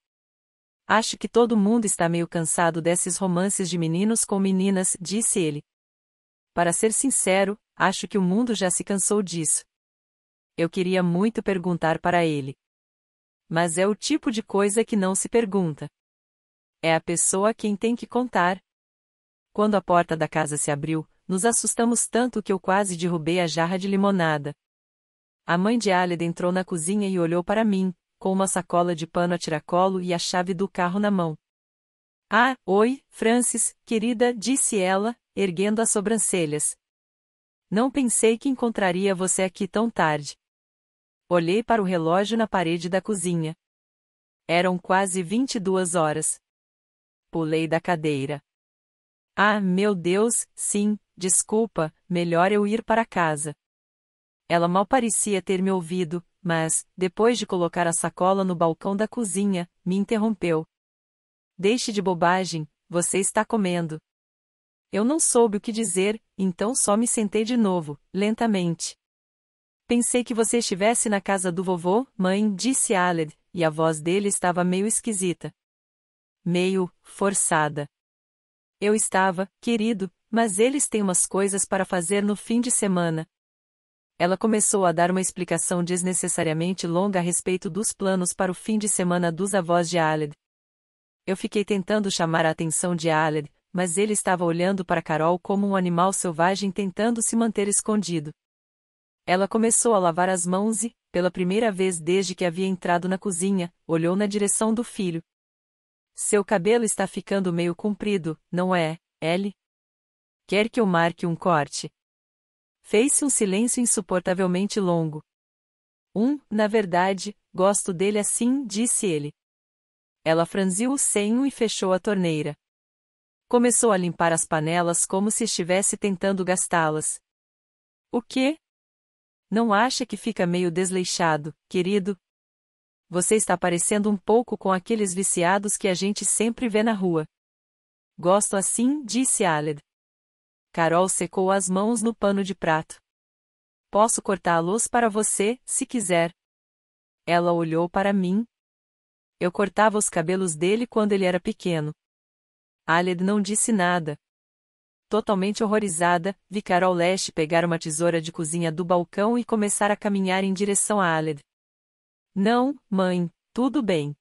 Acho que todo mundo está meio cansado desses romances de meninos com meninas, disse ele. Para ser sincero, acho que o mundo já se cansou disso. Eu queria muito perguntar para ele. Mas é o tipo de coisa que não se pergunta. É a pessoa quem tem que contar. Quando a porta da casa se abriu, nos assustamos tanto que eu quase derrubei a jarra de limonada. A mãe de Alida entrou na cozinha e olhou para mim, com uma sacola de pano a tiracolo e a chave do carro na mão. Ah, oi, Francis, querida, disse ela, erguendo as sobrancelhas. Não pensei que encontraria você aqui tão tarde. Olhei para o relógio na parede da cozinha. Eram quase 22 horas. Pulei da cadeira. Ah, meu Deus, sim, desculpa, melhor eu ir para casa. Ela mal parecia ter me ouvido, mas, depois de colocar a sacola no balcão da cozinha, me interrompeu. Deixe de bobagem, você está comendo. Eu não soube o que dizer, então só me sentei de novo, lentamente. Pensei que você estivesse na casa do vovô, mãe, disse Aled, e a voz dele estava meio esquisita. Meio forçada. Eu estava, querido, mas eles têm umas coisas para fazer no fim de semana, ela começou a dar uma explicação desnecessariamente longa a respeito dos planos para o fim de semana dos avós de Aled. Eu fiquei tentando chamar a atenção de Aled, mas ele estava olhando para Carol como um animal selvagem tentando se manter escondido. Ela começou a lavar as mãos e, pela primeira vez desde que havia entrado na cozinha, olhou na direção do filho. Seu cabelo está ficando meio comprido, não é, Ellie? Quer que eu marque um corte? Fez-se um silêncio insuportavelmente longo. Um, na verdade, gosto dele assim, disse ele. Ela franziu o senho e fechou a torneira. Começou a limpar as panelas como se estivesse tentando gastá-las. O quê? Não acha que fica meio desleixado, querido? Você está parecendo um pouco com aqueles viciados que a gente sempre vê na rua. Gosto assim, disse Aled. Carol secou as mãos no pano de prato. Posso cortá-los para você, se quiser. Ela olhou para mim. Eu cortava os cabelos dele quando ele era pequeno. Aled não disse nada. Totalmente horrorizada, vi Carol Leste pegar uma tesoura de cozinha do balcão e começar a caminhar em direção a Aled. Não, mãe, tudo bem.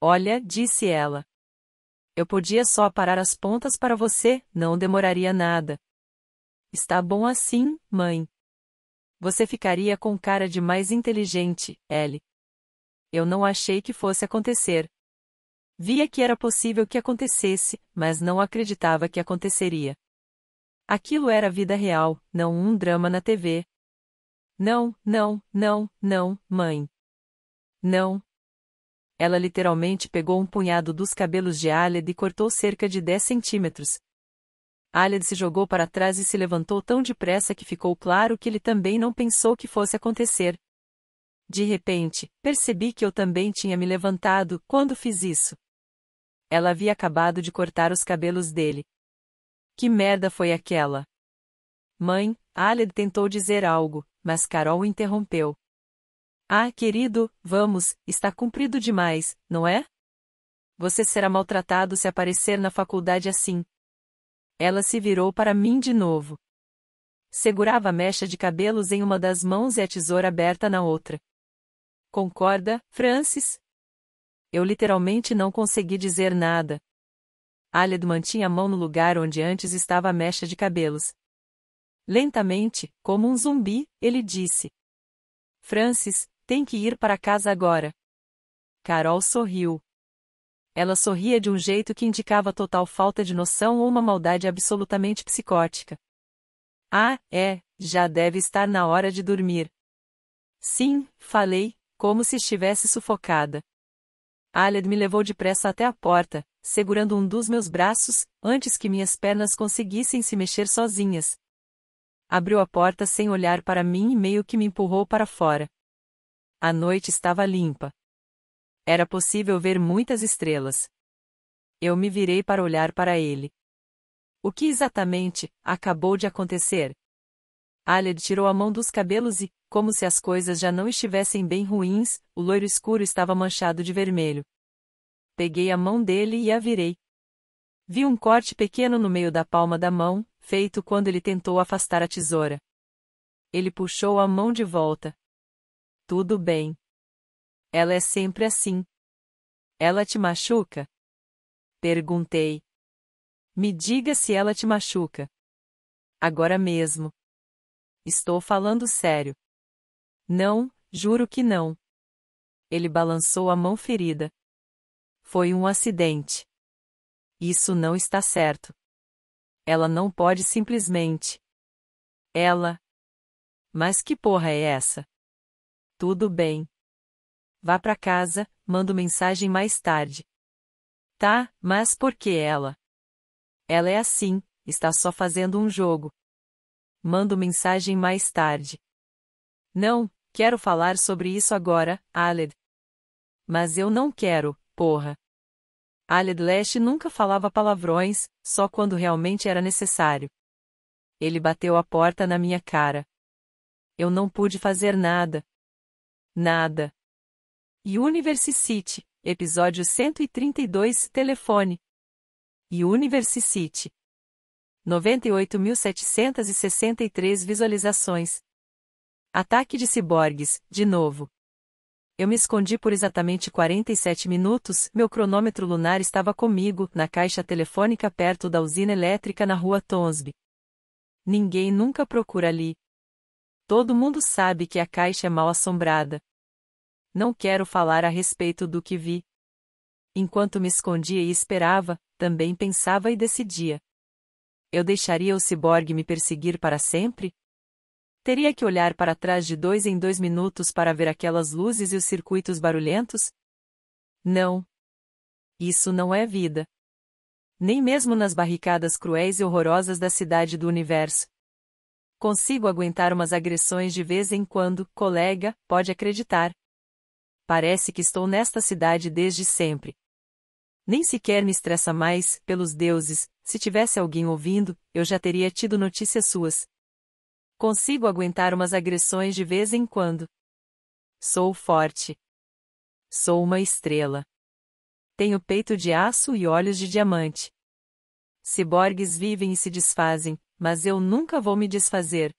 Olha, disse ela. Eu podia só aparar as pontas para você, não demoraria nada. Está bom assim, mãe. Você ficaria com cara de mais inteligente, Ellie. Eu não achei que fosse acontecer. Via que era possível que acontecesse, mas não acreditava que aconteceria. Aquilo era vida real, não um drama na TV. Não, não, não, não, mãe. Não, ela literalmente pegou um punhado dos cabelos de Aled e cortou cerca de 10 centímetros. Aled se jogou para trás e se levantou tão depressa que ficou claro que ele também não pensou que fosse acontecer. De repente, percebi que eu também tinha me levantado quando fiz isso. Ela havia acabado de cortar os cabelos dele. Que merda foi aquela? Mãe, Aled tentou dizer algo, mas Carol o interrompeu. Ah, querido, vamos, está cumprido demais, não é? Você será maltratado se aparecer na faculdade assim. Ela se virou para mim de novo. Segurava a mecha de cabelos em uma das mãos e a tesoura aberta na outra. Concorda, Francis? Eu literalmente não consegui dizer nada. Aled mantinha a mão no lugar onde antes estava a mecha de cabelos. Lentamente, como um zumbi, ele disse: Francis, tem que ir para casa agora. Carol sorriu. Ela sorria de um jeito que indicava total falta de noção ou uma maldade absolutamente psicótica. Ah, é, já deve estar na hora de dormir. Sim, falei, como se estivesse sufocada. Aled me levou depressa até a porta, segurando um dos meus braços, antes que minhas pernas conseguissem se mexer sozinhas. Abriu a porta sem olhar para mim e meio que me empurrou para fora. A noite estava limpa. Era possível ver muitas estrelas. Eu me virei para olhar para ele. O que exatamente acabou de acontecer? Aled tirou a mão dos cabelos e, como se as coisas já não estivessem bem ruins, o loiro escuro estava manchado de vermelho. Peguei a mão dele e a virei. Vi um corte pequeno no meio da palma da mão, feito quando ele tentou afastar a tesoura. Ele puxou a mão de volta. Tudo bem. Ela é sempre assim. Ela te machuca? Perguntei. Me diga se ela te machuca. Agora mesmo. Estou falando sério. Não, juro que não. Ele balançou a mão ferida. Foi um acidente. Isso não está certo. Ela não pode simplesmente. Ela. Mas que porra é essa? Tudo bem. Vá para casa, mando mensagem mais tarde. Tá, mas por que ela? Ela é assim, está só fazendo um jogo. Mando mensagem mais tarde. Não, quero falar sobre isso agora, Aled. Mas eu não quero, porra. Aled Lash nunca falava palavrões, só quando realmente era necessário. Ele bateu a porta na minha cara. Eu não pude fazer nada, Nada. University City, episódio 132, telefone. University City. 98.763 visualizações. Ataque de ciborgues, de novo. Eu me escondi por exatamente 47 minutos, meu cronômetro lunar estava comigo, na caixa telefônica perto da usina elétrica na rua Tonsby. Ninguém nunca procura ali, Todo mundo sabe que a caixa é mal assombrada. Não quero falar a respeito do que vi. Enquanto me escondia e esperava, também pensava e decidia. Eu deixaria o ciborgue me perseguir para sempre? Teria que olhar para trás de dois em dois minutos para ver aquelas luzes e os circuitos barulhentos? Não. Isso não é vida. Nem mesmo nas barricadas cruéis e horrorosas da cidade do universo. Consigo aguentar umas agressões de vez em quando, colega, pode acreditar. Parece que estou nesta cidade desde sempre. Nem sequer me estressa mais, pelos deuses, se tivesse alguém ouvindo, eu já teria tido notícias suas. Consigo aguentar umas agressões de vez em quando. Sou forte. Sou uma estrela. Tenho peito de aço e olhos de diamante. Ciborgues vivem e se desfazem, mas eu nunca vou me desfazer.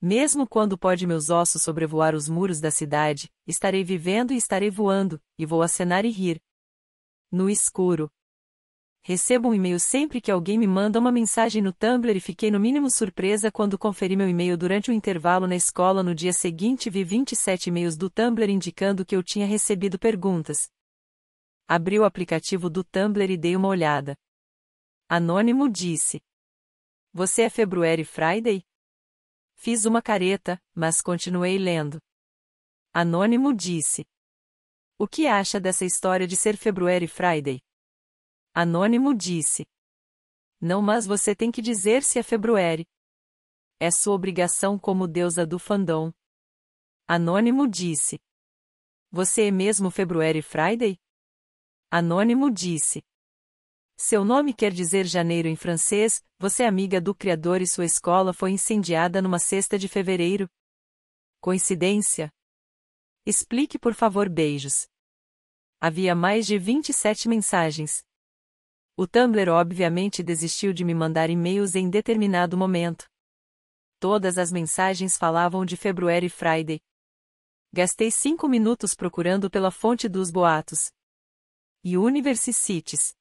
Mesmo quando pode meus ossos sobrevoar os muros da cidade, estarei vivendo e estarei voando, e vou acenar e rir. No escuro. Recebo um e-mail sempre que alguém me manda uma mensagem no Tumblr e fiquei no mínimo surpresa quando conferi meu e-mail durante o um intervalo na escola no dia seguinte e vi 27 e-mails do Tumblr indicando que eu tinha recebido perguntas. Abri o aplicativo do Tumblr e dei uma olhada. Anônimo disse. Você é February Friday? Fiz uma careta, mas continuei lendo. Anônimo disse. O que acha dessa história de ser February Friday? Anônimo disse. Não, mas você tem que dizer se é February. É sua obrigação como deusa do fandom. Anônimo disse. Você é mesmo February Friday? Anônimo disse. Seu nome quer dizer janeiro em francês, você é amiga do criador e sua escola foi incendiada numa sexta de fevereiro. Coincidência? Explique por favor beijos. Havia mais de 27 mensagens. O Tumblr obviamente desistiu de me mandar e-mails em determinado momento. Todas as mensagens falavam de February Friday. Gastei cinco minutos procurando pela fonte dos boatos. E Cities.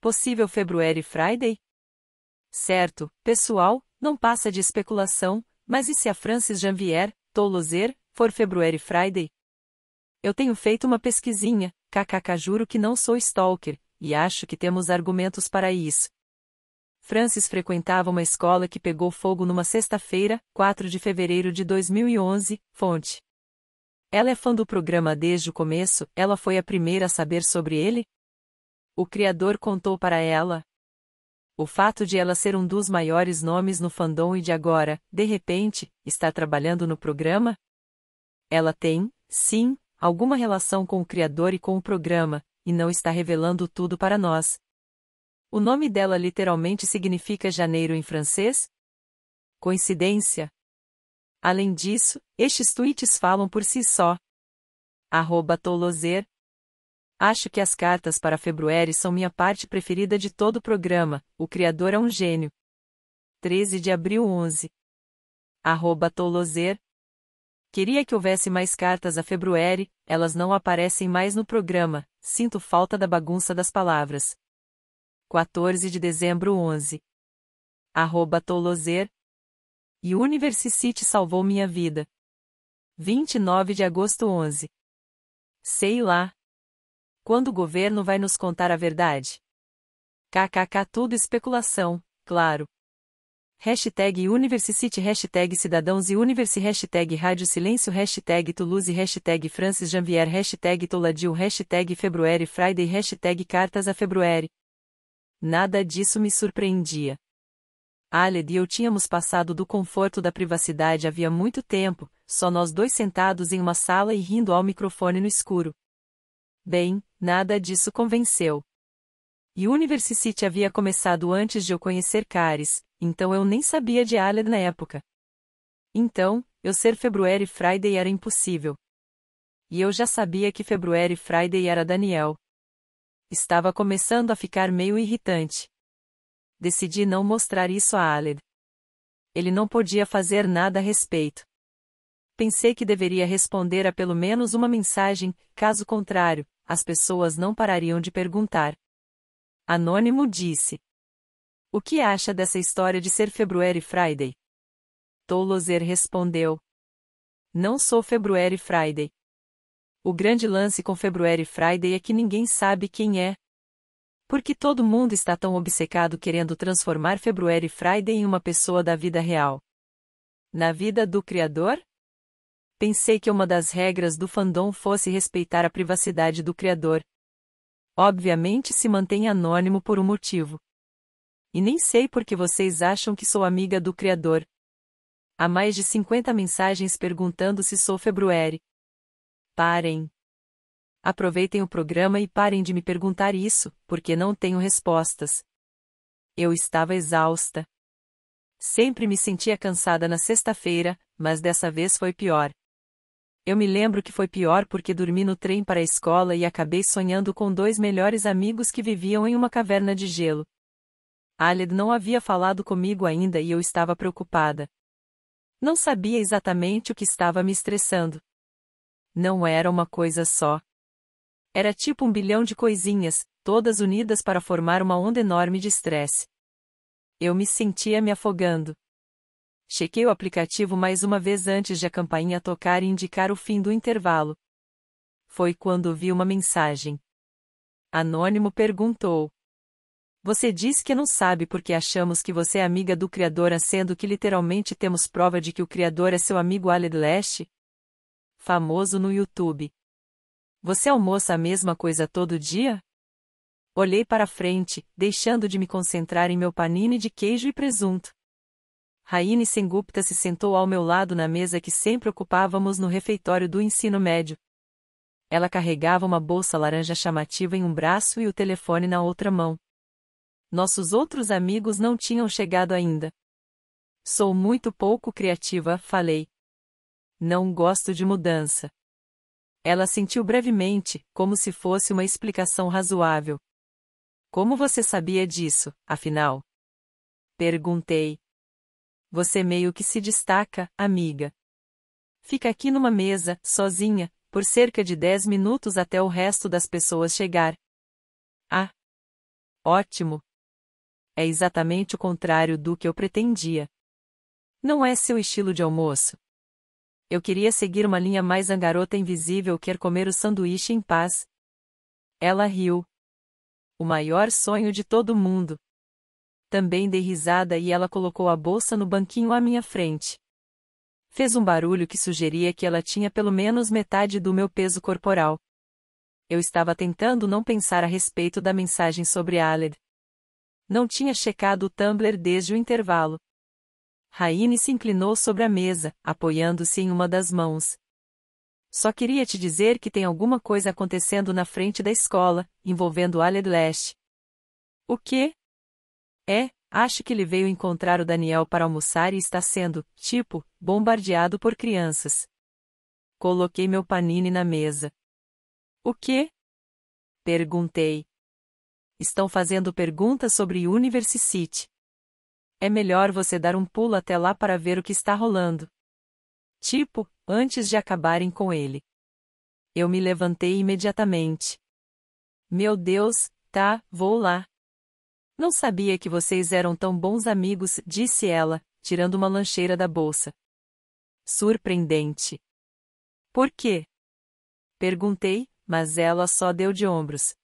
Possível February Friday? Certo, pessoal, não passa de especulação, mas e se a Francis Janvier, Touloser, for February Friday? Eu tenho feito uma pesquisinha, kkk juro que não sou stalker, e acho que temos argumentos para isso. Francis frequentava uma escola que pegou fogo numa sexta-feira, 4 de fevereiro de 2011, fonte. Ela é fã do programa desde o começo, ela foi a primeira a saber sobre ele, o criador contou para ela. O fato de ela ser um dos maiores nomes no fandom e de agora, de repente, estar trabalhando no programa? Ela tem, sim, alguma relação com o criador e com o programa, e não está revelando tudo para nós. O nome dela literalmente significa janeiro em francês? Coincidência? Além disso, estes tweets falam por si só. Arroba Toloser, Acho que as cartas para February são minha parte preferida de todo o programa. O criador é um gênio. 13 de abril 11. Arroba Tolozer. Queria que houvesse mais cartas a February, elas não aparecem mais no programa. Sinto falta da bagunça das palavras. 14 de dezembro 11. Arroba Tolozer. E University salvou minha vida. 29 de agosto 11. Sei lá, quando o governo vai nos contar a verdade? KKK tudo especulação, claro. Hashtag Universicity, hashtag Cidadãos e Universi, hashtag Rádio Silêncio, hashtag Toulouse, hashtag Francis Janvier, hashtag Toladil, hashtag February Friday, hashtag Cartas a February. Nada disso me surpreendia. Aled e eu tínhamos passado do conforto da privacidade havia muito tempo, só nós dois sentados em uma sala e rindo ao microfone no escuro. Bem, nada disso convenceu. E University havia começado antes de eu conhecer Caris, então eu nem sabia de Aled na época. Então, eu ser February Friday era impossível. E eu já sabia que February Friday era Daniel. Estava começando a ficar meio irritante. Decidi não mostrar isso a Aled. Ele não podia fazer nada a respeito. Pensei que deveria responder a pelo menos uma mensagem, caso contrário, as pessoas não parariam de perguntar. Anônimo disse: O que acha dessa história de ser February Friday? Toloser respondeu: Não sou February Friday. O grande lance com February Friday é que ninguém sabe quem é. Porque todo mundo está tão obcecado querendo transformar February Friday em uma pessoa da vida real. Na vida do Criador? pensei que uma das regras do fandom fosse respeitar a privacidade do criador. Obviamente se mantém anônimo por um motivo. E nem sei por que vocês acham que sou amiga do criador. Há mais de 50 mensagens perguntando se sou Februari. Parem. Aproveitem o programa e parem de me perguntar isso, porque não tenho respostas. Eu estava exausta. Sempre me sentia cansada na sexta-feira, mas dessa vez foi pior. Eu me lembro que foi pior porque dormi no trem para a escola e acabei sonhando com dois melhores amigos que viviam em uma caverna de gelo. Aled não havia falado comigo ainda e eu estava preocupada. Não sabia exatamente o que estava me estressando. Não era uma coisa só. Era tipo um bilhão de coisinhas, todas unidas para formar uma onda enorme de estresse. Eu me sentia me afogando. Chequei o aplicativo mais uma vez antes de a campainha tocar e indicar o fim do intervalo. Foi quando vi uma mensagem. Anônimo perguntou: Você diz que não sabe porque achamos que você é amiga do Criador, sendo que literalmente temos prova de que o Criador é seu amigo Aled Leste? Famoso no YouTube. Você almoça a mesma coisa todo dia? Olhei para frente, deixando de me concentrar em meu panini de queijo e presunto. Raine Sengupta se sentou ao meu lado na mesa que sempre ocupávamos no refeitório do ensino médio. Ela carregava uma bolsa laranja chamativa em um braço e o telefone na outra mão. Nossos outros amigos não tinham chegado ainda. Sou muito pouco criativa, falei. Não gosto de mudança. Ela sentiu brevemente, como se fosse uma explicação razoável. Como você sabia disso, afinal? Perguntei. Você meio que se destaca, amiga. Fica aqui numa mesa, sozinha, por cerca de 10 minutos até o resto das pessoas chegar. Ah! Ótimo! É exatamente o contrário do que eu pretendia. Não é seu estilo de almoço. Eu queria seguir uma linha mais angarota invisível quer comer o sanduíche em paz. Ela riu. O maior sonho de todo mundo. Também dei risada e ela colocou a bolsa no banquinho à minha frente. Fez um barulho que sugeria que ela tinha pelo menos metade do meu peso corporal. Eu estava tentando não pensar a respeito da mensagem sobre Aled. Não tinha checado o Tumblr desde o intervalo. Raine se inclinou sobre a mesa, apoiando-se em uma das mãos. Só queria te dizer que tem alguma coisa acontecendo na frente da escola, envolvendo Aled Leste. O quê? É, acho que ele veio encontrar o Daniel para almoçar e está sendo, tipo, bombardeado por crianças. Coloquei meu panini na mesa. O quê? Perguntei. Estão fazendo perguntas sobre University City. É melhor você dar um pulo até lá para ver o que está rolando. Tipo, antes de acabarem com ele. Eu me levantei imediatamente. Meu Deus, tá, vou lá. Não sabia que vocês eram tão bons amigos, disse ela, tirando uma lancheira da bolsa. Surpreendente. Por quê? Perguntei, mas ela só deu de ombros.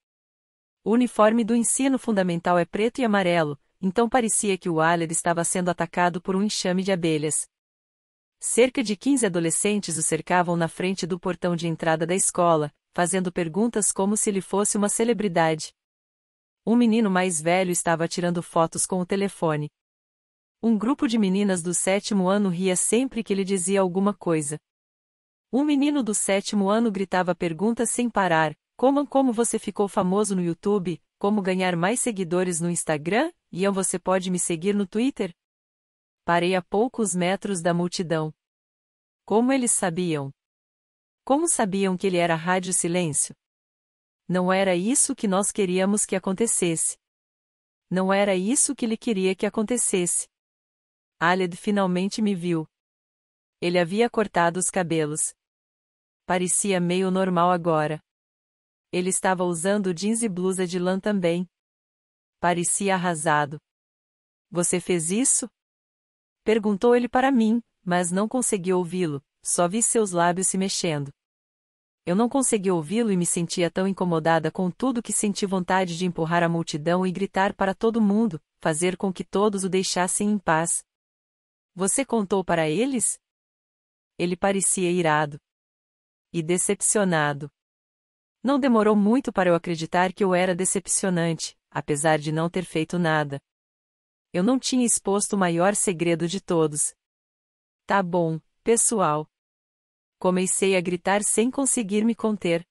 O uniforme do ensino fundamental é preto e amarelo, então parecia que o Aller estava sendo atacado por um enxame de abelhas. Cerca de 15 adolescentes o cercavam na frente do portão de entrada da escola, fazendo perguntas como se ele fosse uma celebridade. Um menino mais velho estava tirando fotos com o telefone. Um grupo de meninas do sétimo ano ria sempre que ele dizia alguma coisa. Um menino do sétimo ano gritava perguntas sem parar, como como você ficou famoso no YouTube, como ganhar mais seguidores no Instagram, e você pode me seguir no Twitter? Parei a poucos metros da multidão. Como eles sabiam? Como sabiam que ele era Rádio Silêncio? Não era isso que nós queríamos que acontecesse. Não era isso que ele queria que acontecesse. Aled finalmente me viu. Ele havia cortado os cabelos. Parecia meio normal agora. Ele estava usando jeans e blusa de lã também. Parecia arrasado. Você fez isso? Perguntou ele para mim, mas não consegui ouvi-lo, só vi seus lábios se mexendo. Eu não consegui ouvi-lo e me sentia tão incomodada com tudo que senti vontade de empurrar a multidão e gritar para todo mundo, fazer com que todos o deixassem em paz. Você contou para eles? Ele parecia irado. E decepcionado. Não demorou muito para eu acreditar que eu era decepcionante, apesar de não ter feito nada. Eu não tinha exposto o maior segredo de todos. Tá bom, pessoal, Comecei a gritar sem conseguir me conter.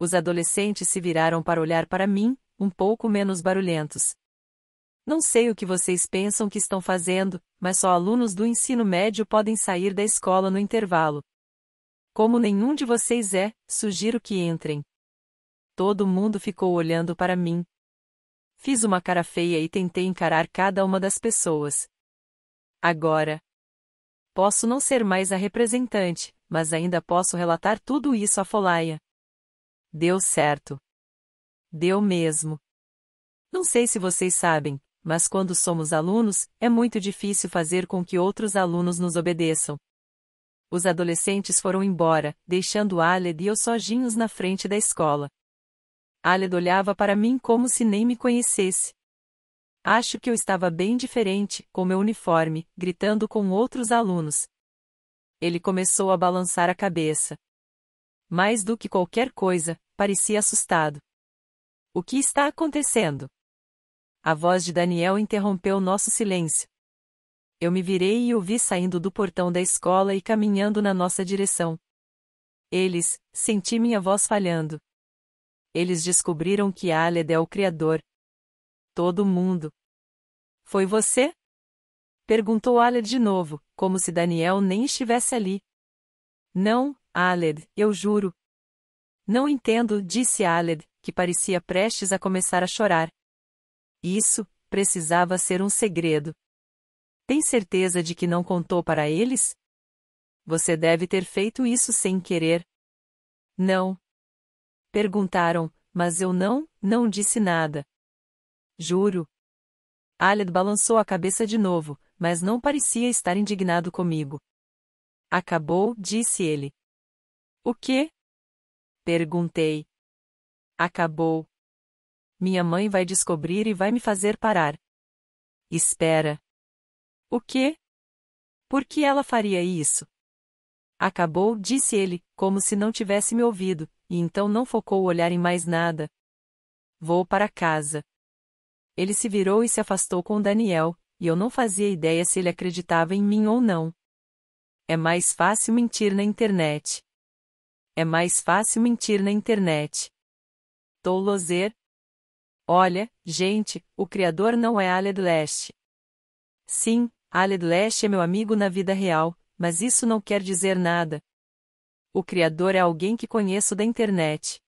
Os adolescentes se viraram para olhar para mim, um pouco menos barulhentos. Não sei o que vocês pensam que estão fazendo, mas só alunos do ensino médio podem sair da escola no intervalo. Como nenhum de vocês é, sugiro que entrem. Todo mundo ficou olhando para mim. Fiz uma cara feia e tentei encarar cada uma das pessoas. Agora. Posso não ser mais a representante, mas ainda posso relatar tudo isso à Folaia. Deu certo. Deu mesmo. Não sei se vocês sabem, mas quando somos alunos, é muito difícil fazer com que outros alunos nos obedeçam. Os adolescentes foram embora, deixando Aled e eu sozinhos na frente da escola. Aled olhava para mim como se nem me conhecesse. Acho que eu estava bem diferente, com meu uniforme, gritando com outros alunos, ele começou a balançar a cabeça. Mais do que qualquer coisa, parecia assustado. O que está acontecendo? A voz de Daniel interrompeu nosso silêncio. Eu me virei e o vi saindo do portão da escola e caminhando na nossa direção. Eles, senti minha voz falhando. Eles descobriram que Aled é o Criador. Todo mundo. Foi você? Perguntou Aled de novo, como se Daniel nem estivesse ali. Não, Aled, eu juro. Não entendo, disse Aled, que parecia prestes a começar a chorar. Isso, precisava ser um segredo. Tem certeza de que não contou para eles? Você deve ter feito isso sem querer. Não. Perguntaram, mas eu não, não disse nada. Juro. Aled balançou a cabeça de novo, mas não parecia estar indignado comigo. Acabou, disse ele. O quê? Perguntei. Acabou. Minha mãe vai descobrir e vai me fazer parar. Espera. O quê? Por que ela faria isso? Acabou, disse ele, como se não tivesse me ouvido, e então não focou o olhar em mais nada. Vou para casa. Ele se virou e se afastou com Daniel, e eu não fazia ideia se ele acreditava em mim ou não. É mais fácil mentir na internet. É mais fácil mentir na internet. Tolozer. Olha, gente, o criador não é Aled Leste. Sim, Aled Leste é meu amigo na vida real, mas isso não quer dizer nada. O criador é alguém que conheço da internet.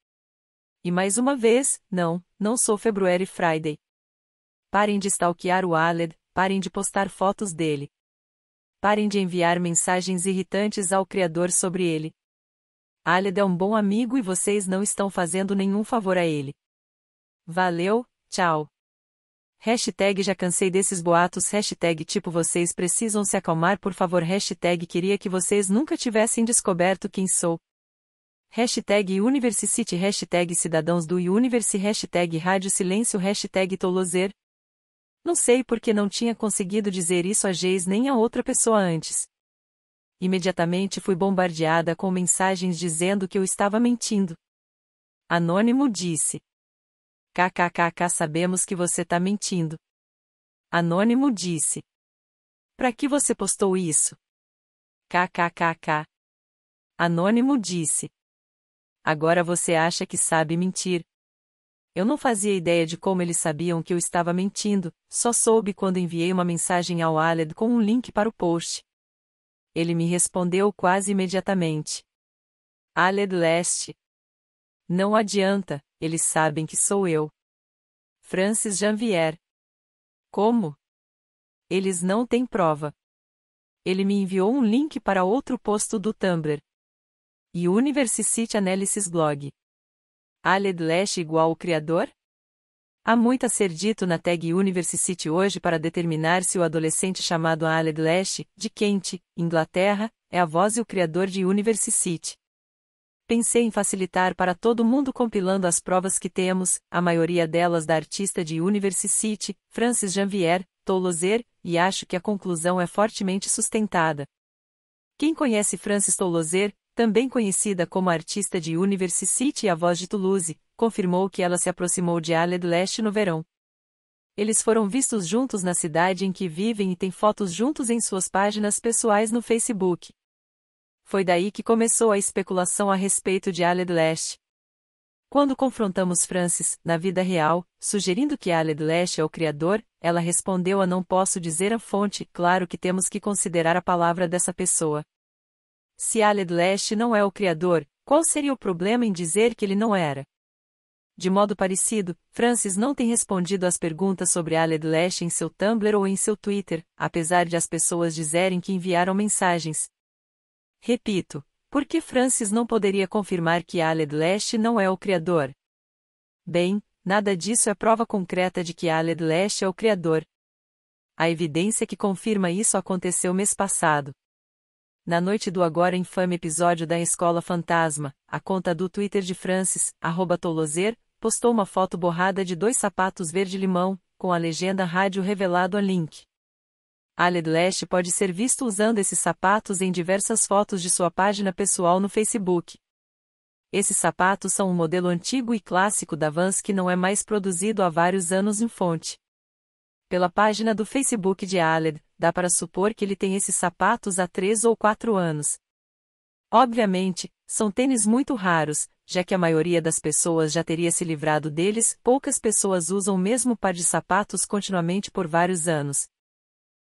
E mais uma vez, não, não sou February Friday. Parem de stalkear o Aled, Parem de postar fotos dele. Parem de enviar mensagens irritantes ao Criador sobre ele. Aled é um bom amigo e vocês não estão fazendo nenhum favor a ele. Valeu, tchau. Hashtag já cansei desses boatos. Hashtag tipo vocês precisam se acalmar por favor. Hashtag queria que vocês nunca tivessem descoberto quem sou. Hashtag City. Hashtag cidadãos do Universe. Hashtag rádio silêncio. Hashtag tolozer. Não sei porque não tinha conseguido dizer isso a Geis nem a outra pessoa antes. Imediatamente fui bombardeada com mensagens dizendo que eu estava mentindo. Anônimo disse. KKKK sabemos que você tá mentindo. Anônimo disse. Para que você postou isso? KKKK. Anônimo disse. Agora você acha que sabe mentir, eu não fazia ideia de como eles sabiam que eu estava mentindo, só soube quando enviei uma mensagem ao Aled com um link para o post. Ele me respondeu quase imediatamente. Aled Leste. Não adianta, eles sabem que sou eu. Francis Janvier. Como? Eles não têm prova. Ele me enviou um link para outro posto do Tumblr. E University Analysis Blog. Aled Lash igual o criador? Há muito a ser dito na Tag University hoje para determinar se o adolescente chamado Aled Lash, de Kent, Inglaterra, é a voz e o criador de University. Pensei em facilitar para todo mundo compilando as provas que temos, a maioria delas da artista de University, Francis Janvier, Toulouser, e acho que a conclusão é fortemente sustentada. Quem conhece Francis Toulouser? também conhecida como artista de City e a voz de Toulouse, confirmou que ela se aproximou de Aled Leste no verão. Eles foram vistos juntos na cidade em que vivem e têm fotos juntos em suas páginas pessoais no Facebook. Foi daí que começou a especulação a respeito de Aled Leste. Quando confrontamos Francis, na vida real, sugerindo que Aled Leste é o criador, ela respondeu a não posso dizer a fonte, claro que temos que considerar a palavra dessa pessoa. Se Aled Leste não é o criador, qual seria o problema em dizer que ele não era? De modo parecido, Francis não tem respondido às perguntas sobre Aled Leste em seu Tumblr ou em seu Twitter, apesar de as pessoas dizerem que enviaram mensagens. Repito, por que Francis não poderia confirmar que Aled Leste não é o criador? Bem, nada disso é prova concreta de que Aled Leste é o criador. A evidência que confirma isso aconteceu mês passado na noite do agora infame episódio da Escola Fantasma, a conta do Twitter de Francis, arroba Toloser, postou uma foto borrada de dois sapatos verde-limão, com a legenda rádio revelado a link. Aled Lash pode ser visto usando esses sapatos em diversas fotos de sua página pessoal no Facebook. Esses sapatos são um modelo antigo e clássico da Vans que não é mais produzido há vários anos em fonte. Pela página do Facebook de Aled, dá para supor que ele tem esses sapatos há três ou quatro anos. Obviamente, são tênis muito raros, já que a maioria das pessoas já teria se livrado deles, poucas pessoas usam o mesmo par de sapatos continuamente por vários anos.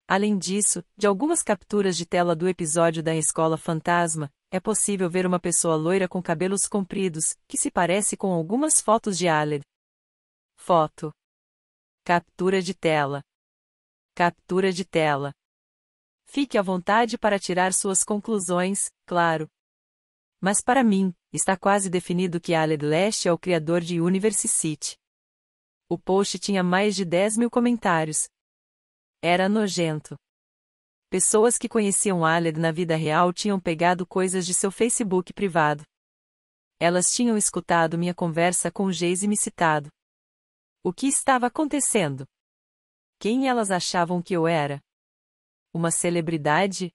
Além disso, de algumas capturas de tela do episódio da Escola Fantasma, é possível ver uma pessoa loira com cabelos compridos, que se parece com algumas fotos de Aled. Foto. Captura de tela. Captura de tela. Fique à vontade para tirar suas conclusões, claro. Mas para mim, está quase definido que Aled Leste é o criador de Universe City. O post tinha mais de 10 mil comentários. Era nojento. Pessoas que conheciam Aled na vida real tinham pegado coisas de seu Facebook privado. Elas tinham escutado minha conversa com Geis e me citado. O que estava acontecendo? Quem elas achavam que eu era? Uma celebridade?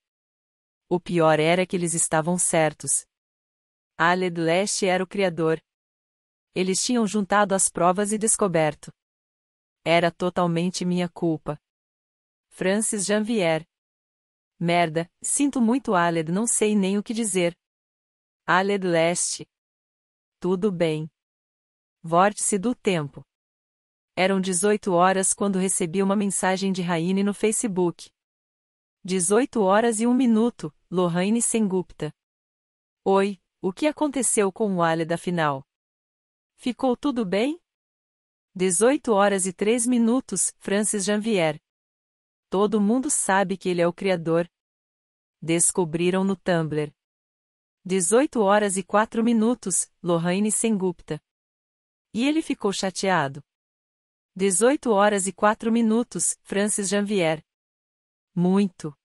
O pior era que eles estavam certos. Aled Leste era o criador. Eles tinham juntado as provas e descoberto. Era totalmente minha culpa. Francis Janvier. Merda, sinto muito Aled, não sei nem o que dizer. Aled Leste. Tudo bem. Vórtice do tempo. Eram 18 horas quando recebi uma mensagem de Raine no Facebook. 18 horas e 1 minuto, Lohane Sengupta. Oi, o que aconteceu com o Ale da final? Ficou tudo bem? 18 horas e 3 minutos, Francis Janvier. Todo mundo sabe que ele é o criador. Descobriram no Tumblr. 18 horas e 4 minutos, Lohane Sengupta. E ele ficou chateado. 18 horas e 4 minutos, Francis Janvier. Muito.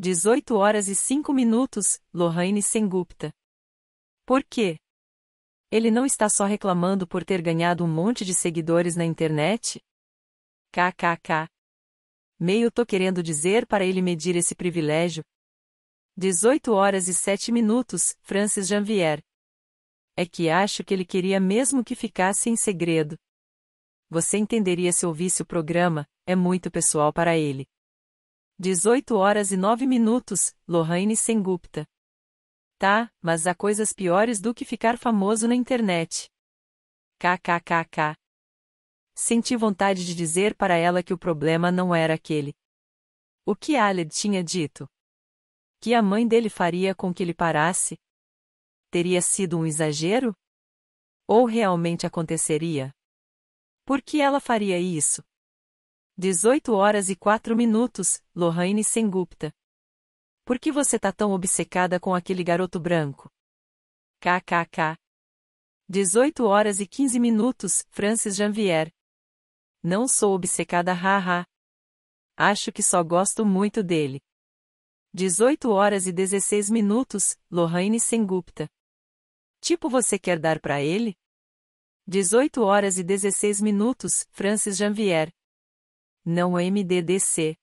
18 horas e 5 minutos, Lohane Sengupta. Por quê? Ele não está só reclamando por ter ganhado um monte de seguidores na internet? KKK. Meio tô querendo dizer para ele medir esse privilégio. 18 horas e 7 minutos, Francis Janvier. É que acho que ele queria mesmo que ficasse em segredo. Você entenderia se ouvisse o programa, é muito pessoal para ele. 18 horas e 9 minutos, Lohane Sengupta. Tá, mas há coisas piores do que ficar famoso na internet. KKKK. Senti vontade de dizer para ela que o problema não era aquele. O que Aled tinha dito? Que a mãe dele faria com que ele parasse? Teria sido um exagero? Ou realmente aconteceria? Por que ela faria isso? 18 horas e 4 minutos, Lohane Sengupta. Por que você tá tão obcecada com aquele garoto branco? KKK. 18 horas e 15 minutos, Francis Janvier. Não sou obcecada, haha. Acho que só gosto muito dele. 18 horas e 16 minutos, Lohane Sengupta. Tipo você quer dar para ele? 18 horas e 16 minutos, Francis Janvier. Não é MDDC.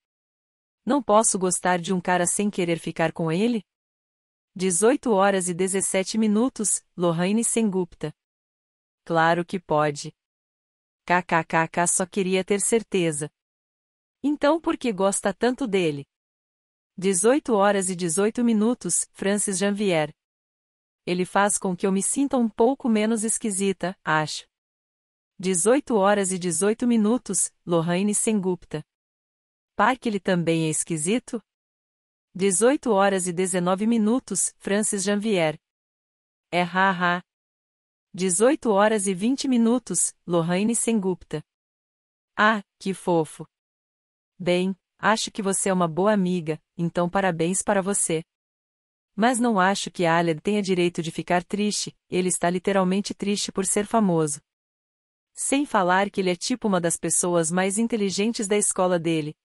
Não posso gostar de um cara sem querer ficar com ele? 18 horas e 17 minutos, Lohane Sengupta. Claro que pode. KKKK só queria ter certeza. Então por que gosta tanto dele? 18 horas e 18 minutos, Francis Janvier ele faz com que eu me sinta um pouco menos esquisita, acho. 18 horas e 18 minutos, Lohane Sengupta. Par que ele também é esquisito? 18 horas e 19 minutos, Francis Janvier. É haha. 18 horas e 20 minutos, Lohane Sengupta. Ah, que fofo. Bem, acho que você é uma boa amiga, então parabéns para você. Mas não acho que Aled tenha direito de ficar triste, ele está literalmente triste por ser famoso. Sem falar que ele é tipo uma das pessoas mais inteligentes da escola dele.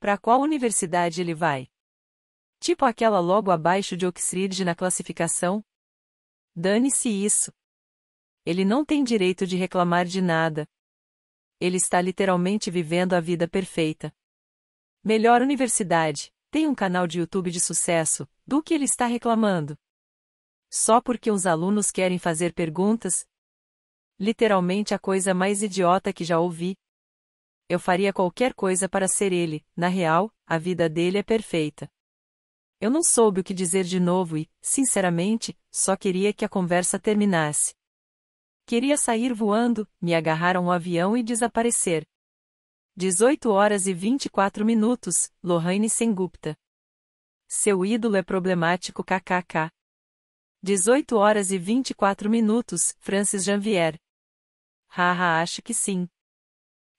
Para qual universidade ele vai? Tipo aquela logo abaixo de Oxford na classificação? Dane-se isso. Ele não tem direito de reclamar de nada. Ele está literalmente vivendo a vida perfeita. Melhor universidade. Tem um canal de YouTube de sucesso, do que ele está reclamando? Só porque os alunos querem fazer perguntas? Literalmente a coisa mais idiota que já ouvi. Eu faria qualquer coisa para ser ele, na real, a vida dele é perfeita. Eu não soube o que dizer de novo e, sinceramente, só queria que a conversa terminasse. Queria sair voando, me agarrar a um avião e desaparecer. 18 horas e 24 minutos, Lohane Sengupta. Seu ídolo é problemático kkk. 18 horas e 24 minutos, Francis Janvier. Haha, acho que sim.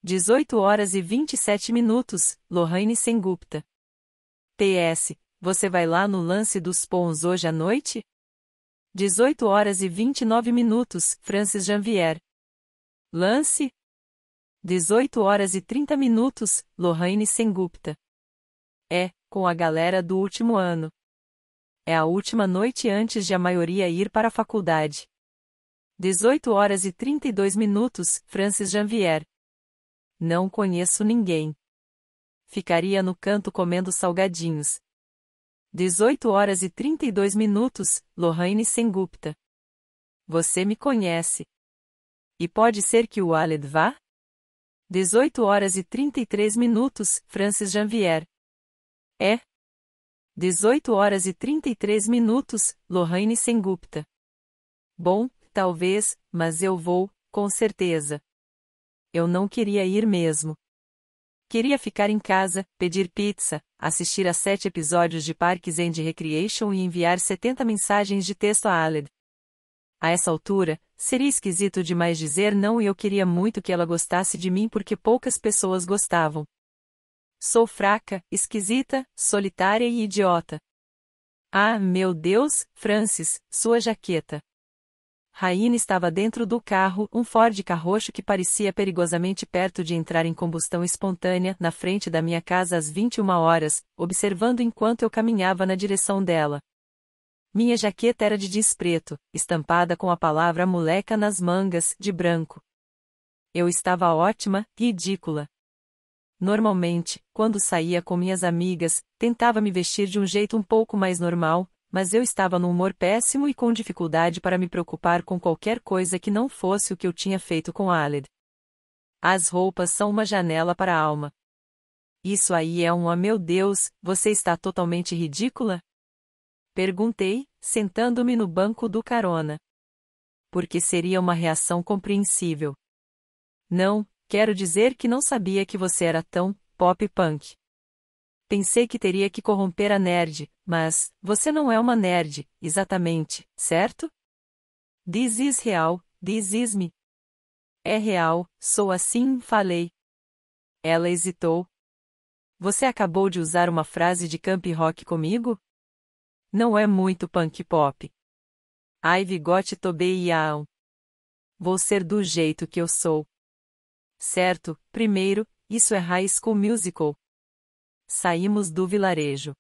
18 horas e 27 minutos, Lohane Sengupta. PS, você vai lá no lance dos Pons hoje à noite? 18 horas e 29 minutos, Francis Janvier. Lance? 18 horas e 30 minutos, Lohane Sengupta. É, com a galera do último ano. É a última noite antes de a maioria ir para a faculdade. 18 horas e 32 minutos, Francis Janvier. Não conheço ninguém. Ficaria no canto comendo salgadinhos. 18 horas e 32 minutos, Lohane Sengupta. Você me conhece. E pode ser que o Aled vá? 18 horas e 33 minutos, Francis Janvier. É. 18 horas e 33 minutos, Lohane Sengupta. Bom, talvez, mas eu vou, com certeza. Eu não queria ir mesmo. Queria ficar em casa, pedir pizza, assistir a sete episódios de Parks and Recreation e enviar 70 mensagens de texto a Aled. A essa altura, seria esquisito demais dizer não e eu queria muito que ela gostasse de mim porque poucas pessoas gostavam. Sou fraca, esquisita, solitária e idiota. Ah, meu Deus, Francis, sua jaqueta. Raine estava dentro do carro, um Ford carrocho que parecia perigosamente perto de entrar em combustão espontânea, na frente da minha casa às 21 horas, observando enquanto eu caminhava na direção dela. Minha jaqueta era de despreto, estampada com a palavra moleca nas mangas, de branco. Eu estava ótima, ridícula. Normalmente, quando saía com minhas amigas, tentava me vestir de um jeito um pouco mais normal, mas eu estava num humor péssimo e com dificuldade para me preocupar com qualquer coisa que não fosse o que eu tinha feito com Aled. As roupas são uma janela para a alma. Isso aí é um, ah oh meu Deus, você está totalmente ridícula? Perguntei, sentando-me no banco do carona. Porque seria uma reação compreensível. Não, quero dizer que não sabia que você era tão pop punk. Pensei que teria que corromper a nerd, mas você não é uma nerd, exatamente, certo? This is real, this is me. É real, sou assim, falei. Ela hesitou. Você acabou de usar uma frase de camp rock comigo? Não é muito punk pop. Ai Vigote Tobeião. Vou ser do jeito que eu sou. Certo, primeiro, isso é High School Musical. Saímos do vilarejo.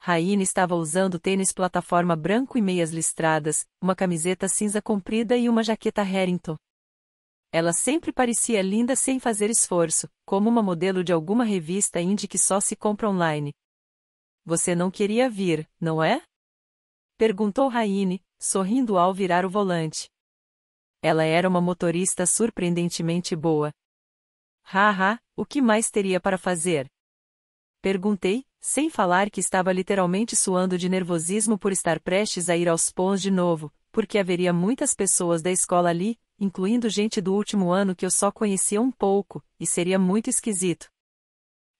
Raine estava usando tênis plataforma branco e meias listradas, uma camiseta cinza comprida e uma jaqueta Harrington. Ela sempre parecia linda sem fazer esforço, como uma modelo de alguma revista indie que só se compra online. Você não queria vir, não é? Perguntou Raine, sorrindo ao virar o volante. Ela era uma motorista surpreendentemente boa. Haha, o que mais teria para fazer? Perguntei, sem falar que estava literalmente suando de nervosismo por estar prestes a ir aos pons de novo, porque haveria muitas pessoas da escola ali, incluindo gente do último ano que eu só conhecia um pouco, e seria muito esquisito.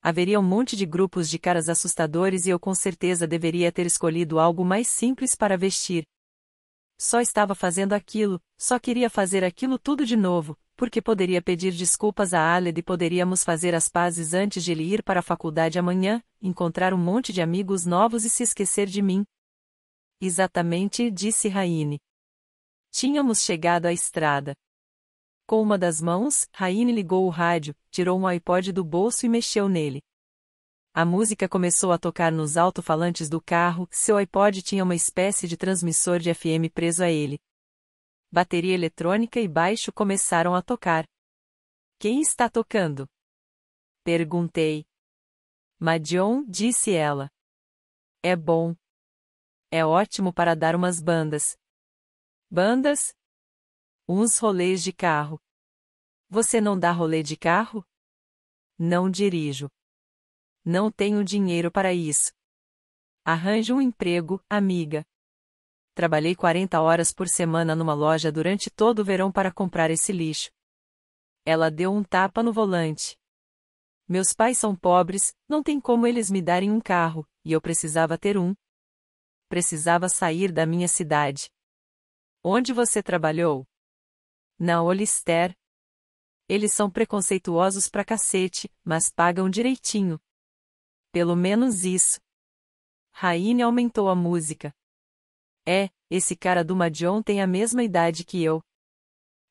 Haveria um monte de grupos de caras assustadores e eu com certeza deveria ter escolhido algo mais simples para vestir. Só estava fazendo aquilo, só queria fazer aquilo tudo de novo, porque poderia pedir desculpas a Aled e poderíamos fazer as pazes antes de ele ir para a faculdade amanhã, encontrar um monte de amigos novos e se esquecer de mim. Exatamente, disse Raine. Tínhamos chegado à estrada. Com uma das mãos, Raine ligou o rádio, tirou um iPod do bolso e mexeu nele. A música começou a tocar nos alto-falantes do carro, seu iPod tinha uma espécie de transmissor de FM preso a ele. Bateria eletrônica e baixo começaram a tocar. Quem está tocando? Perguntei. Madion, disse ela. É bom. É ótimo para dar umas bandas. Bandas, Uns rolês de carro. Você não dá rolê de carro? Não dirijo. Não tenho dinheiro para isso. Arranje um emprego, amiga. Trabalhei 40 horas por semana numa loja durante todo o verão para comprar esse lixo. Ela deu um tapa no volante. Meus pais são pobres, não tem como eles me darem um carro, e eu precisava ter um. Precisava sair da minha cidade. Onde você trabalhou? na Olister. Eles são preconceituosos pra cacete, mas pagam direitinho. Pelo menos isso. Raine aumentou a música. É, esse cara do Madion tem a mesma idade que eu.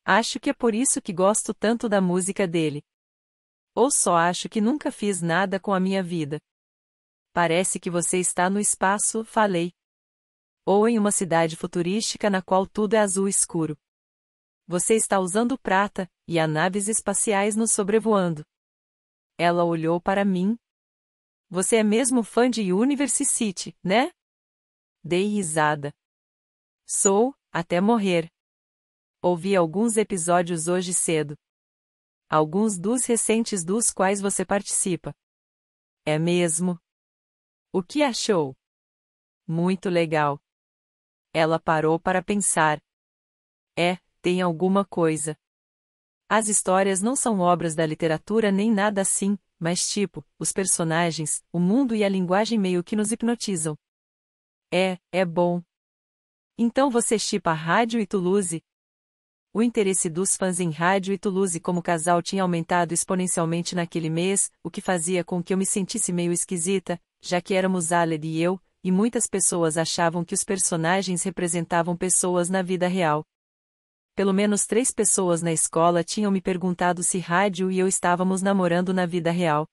Acho que é por isso que gosto tanto da música dele. Ou só acho que nunca fiz nada com a minha vida. Parece que você está no espaço, falei. Ou em uma cidade futurística na qual tudo é azul escuro. Você está usando prata, e há naves espaciais nos sobrevoando. Ela olhou para mim. Você é mesmo fã de Universe City, né? Dei risada. Sou, até morrer. Ouvi alguns episódios hoje cedo. Alguns dos recentes dos quais você participa. É mesmo? O que achou? Muito legal. Ela parou para pensar. É, tem alguma coisa. As histórias não são obras da literatura nem nada assim, mas tipo, os personagens, o mundo e a linguagem meio que nos hipnotizam. É, é bom. Então você chipa rádio e Toulouse? O interesse dos fãs em rádio e Toulouse como casal tinha aumentado exponencialmente naquele mês, o que fazia com que eu me sentisse meio esquisita, já que éramos Aled e eu, e muitas pessoas achavam que os personagens representavam pessoas na vida real pelo menos três pessoas na escola tinham me perguntado se rádio e eu estávamos namorando na vida real.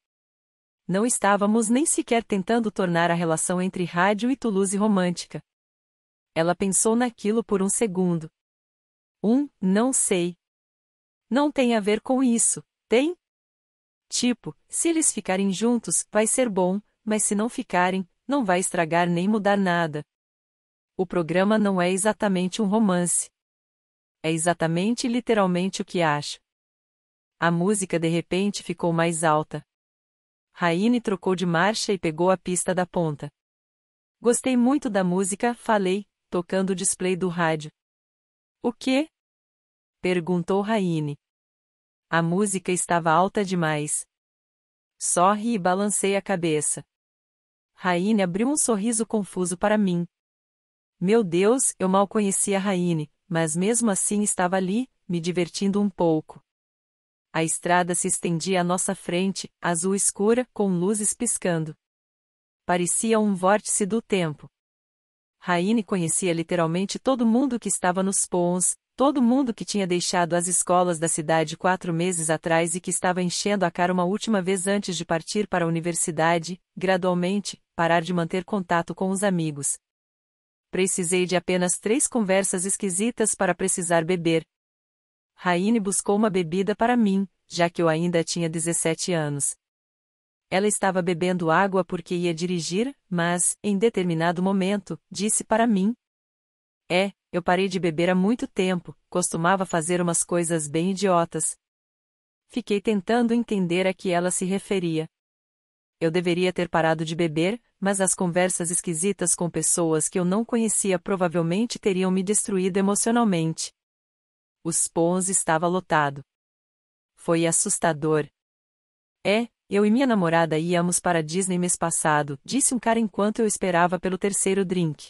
Não estávamos nem sequer tentando tornar a relação entre rádio e Toulouse romântica. Ela pensou naquilo por um segundo. Um, não sei. Não tem a ver com isso, tem? Tipo, se eles ficarem juntos, vai ser bom, mas se não ficarem, não vai estragar nem mudar nada. O programa não é exatamente um romance é exatamente e literalmente o que acho. A música de repente ficou mais alta. Raine trocou de marcha e pegou a pista da ponta. Gostei muito da música, falei, tocando o display do rádio. O quê? perguntou Raine. A música estava alta demais. Sorri e balancei a cabeça. Raine abriu um sorriso confuso para mim. Meu Deus, eu mal conhecia Raine. Mas mesmo assim estava ali, me divertindo um pouco. A estrada se estendia à nossa frente, azul escura, com luzes piscando. Parecia um vórtice do tempo. Raine conhecia literalmente todo mundo que estava nos Pons, todo mundo que tinha deixado as escolas da cidade quatro meses atrás e que estava enchendo a cara uma última vez antes de partir para a universidade, gradualmente, parar de manter contato com os amigos, Precisei de apenas três conversas esquisitas para precisar beber. Raine buscou uma bebida para mim, já que eu ainda tinha 17 anos. Ela estava bebendo água porque ia dirigir, mas, em determinado momento, disse para mim. É, eu parei de beber há muito tempo, costumava fazer umas coisas bem idiotas. Fiquei tentando entender a que ela se referia eu deveria ter parado de beber, mas as conversas esquisitas com pessoas que eu não conhecia provavelmente teriam me destruído emocionalmente. O Spons estava lotado. Foi assustador. É, eu e minha namorada íamos para Disney mês passado, disse um cara enquanto eu esperava pelo terceiro drink.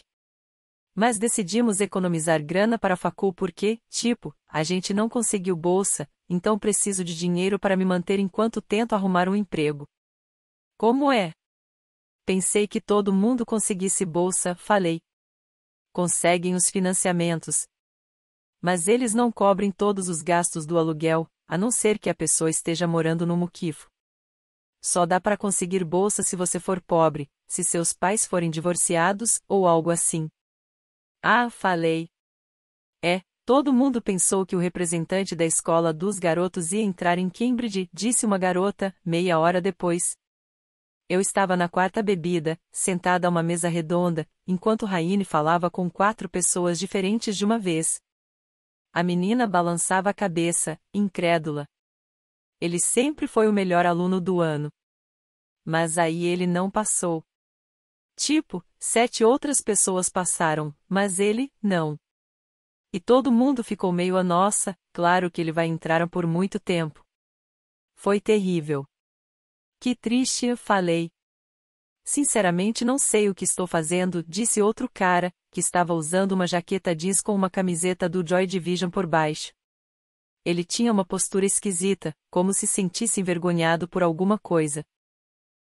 Mas decidimos economizar grana para a facul porque, tipo, a gente não conseguiu bolsa, então preciso de dinheiro para me manter enquanto tento arrumar um emprego. Como é? Pensei que todo mundo conseguisse bolsa, falei. Conseguem os financiamentos. Mas eles não cobrem todos os gastos do aluguel, a não ser que a pessoa esteja morando no muquifo. Só dá para conseguir bolsa se você for pobre, se seus pais forem divorciados ou algo assim. Ah, falei. É, todo mundo pensou que o representante da escola dos garotos ia entrar em Cambridge, disse uma garota, meia hora depois, eu estava na quarta bebida, sentada a uma mesa redonda, enquanto Raine falava com quatro pessoas diferentes de uma vez. A menina balançava a cabeça, incrédula. Ele sempre foi o melhor aluno do ano. Mas aí ele não passou. Tipo, sete outras pessoas passaram, mas ele, não. E todo mundo ficou meio a nossa, claro que ele vai entrar por muito tempo. Foi terrível. Que triste eu falei. Sinceramente não sei o que estou fazendo, disse outro cara, que estava usando uma jaqueta jeans com uma camiseta do Joy Division por baixo. Ele tinha uma postura esquisita, como se sentisse envergonhado por alguma coisa.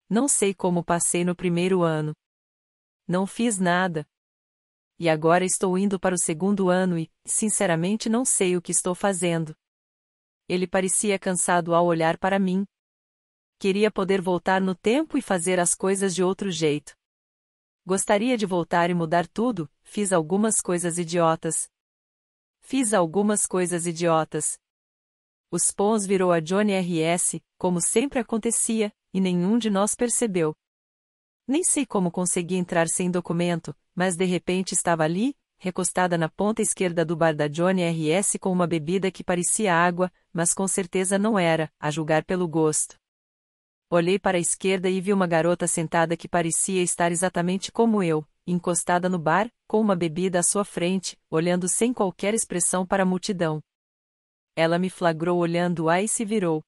Não sei como passei no primeiro ano. Não fiz nada. E agora estou indo para o segundo ano e, sinceramente, não sei o que estou fazendo. Ele parecia cansado ao olhar para mim, Queria poder voltar no tempo e fazer as coisas de outro jeito. Gostaria de voltar e mudar tudo, fiz algumas coisas idiotas. Fiz algumas coisas idiotas. Os Pons virou a Johnny RS, como sempre acontecia, e nenhum de nós percebeu. Nem sei como consegui entrar sem documento, mas de repente estava ali, recostada na ponta esquerda do bar da Johnny RS com uma bebida que parecia água, mas com certeza não era, a julgar pelo gosto. Olhei para a esquerda e vi uma garota sentada que parecia estar exatamente como eu, encostada no bar, com uma bebida à sua frente, olhando sem qualquer expressão para a multidão. Ela me flagrou olhando-a e se virou.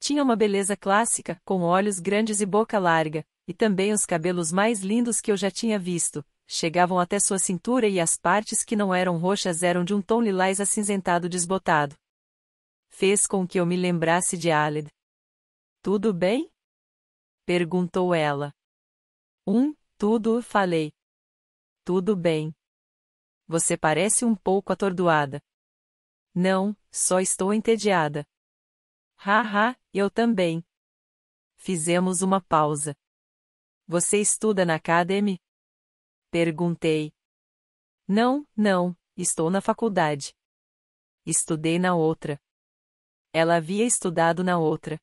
Tinha uma beleza clássica, com olhos grandes e boca larga, e também os cabelos mais lindos que eu já tinha visto. Chegavam até sua cintura e as partes que não eram roxas eram de um tom lilás acinzentado desbotado. Fez com que eu me lembrasse de Aled, tudo bem? Perguntou ela. Um, tudo, falei. Tudo bem. Você parece um pouco atordoada. Não, só estou entediada. Haha, eu também. Fizemos uma pausa. Você estuda na Academy? Perguntei. Não, não, estou na faculdade. Estudei na outra. Ela havia estudado na outra.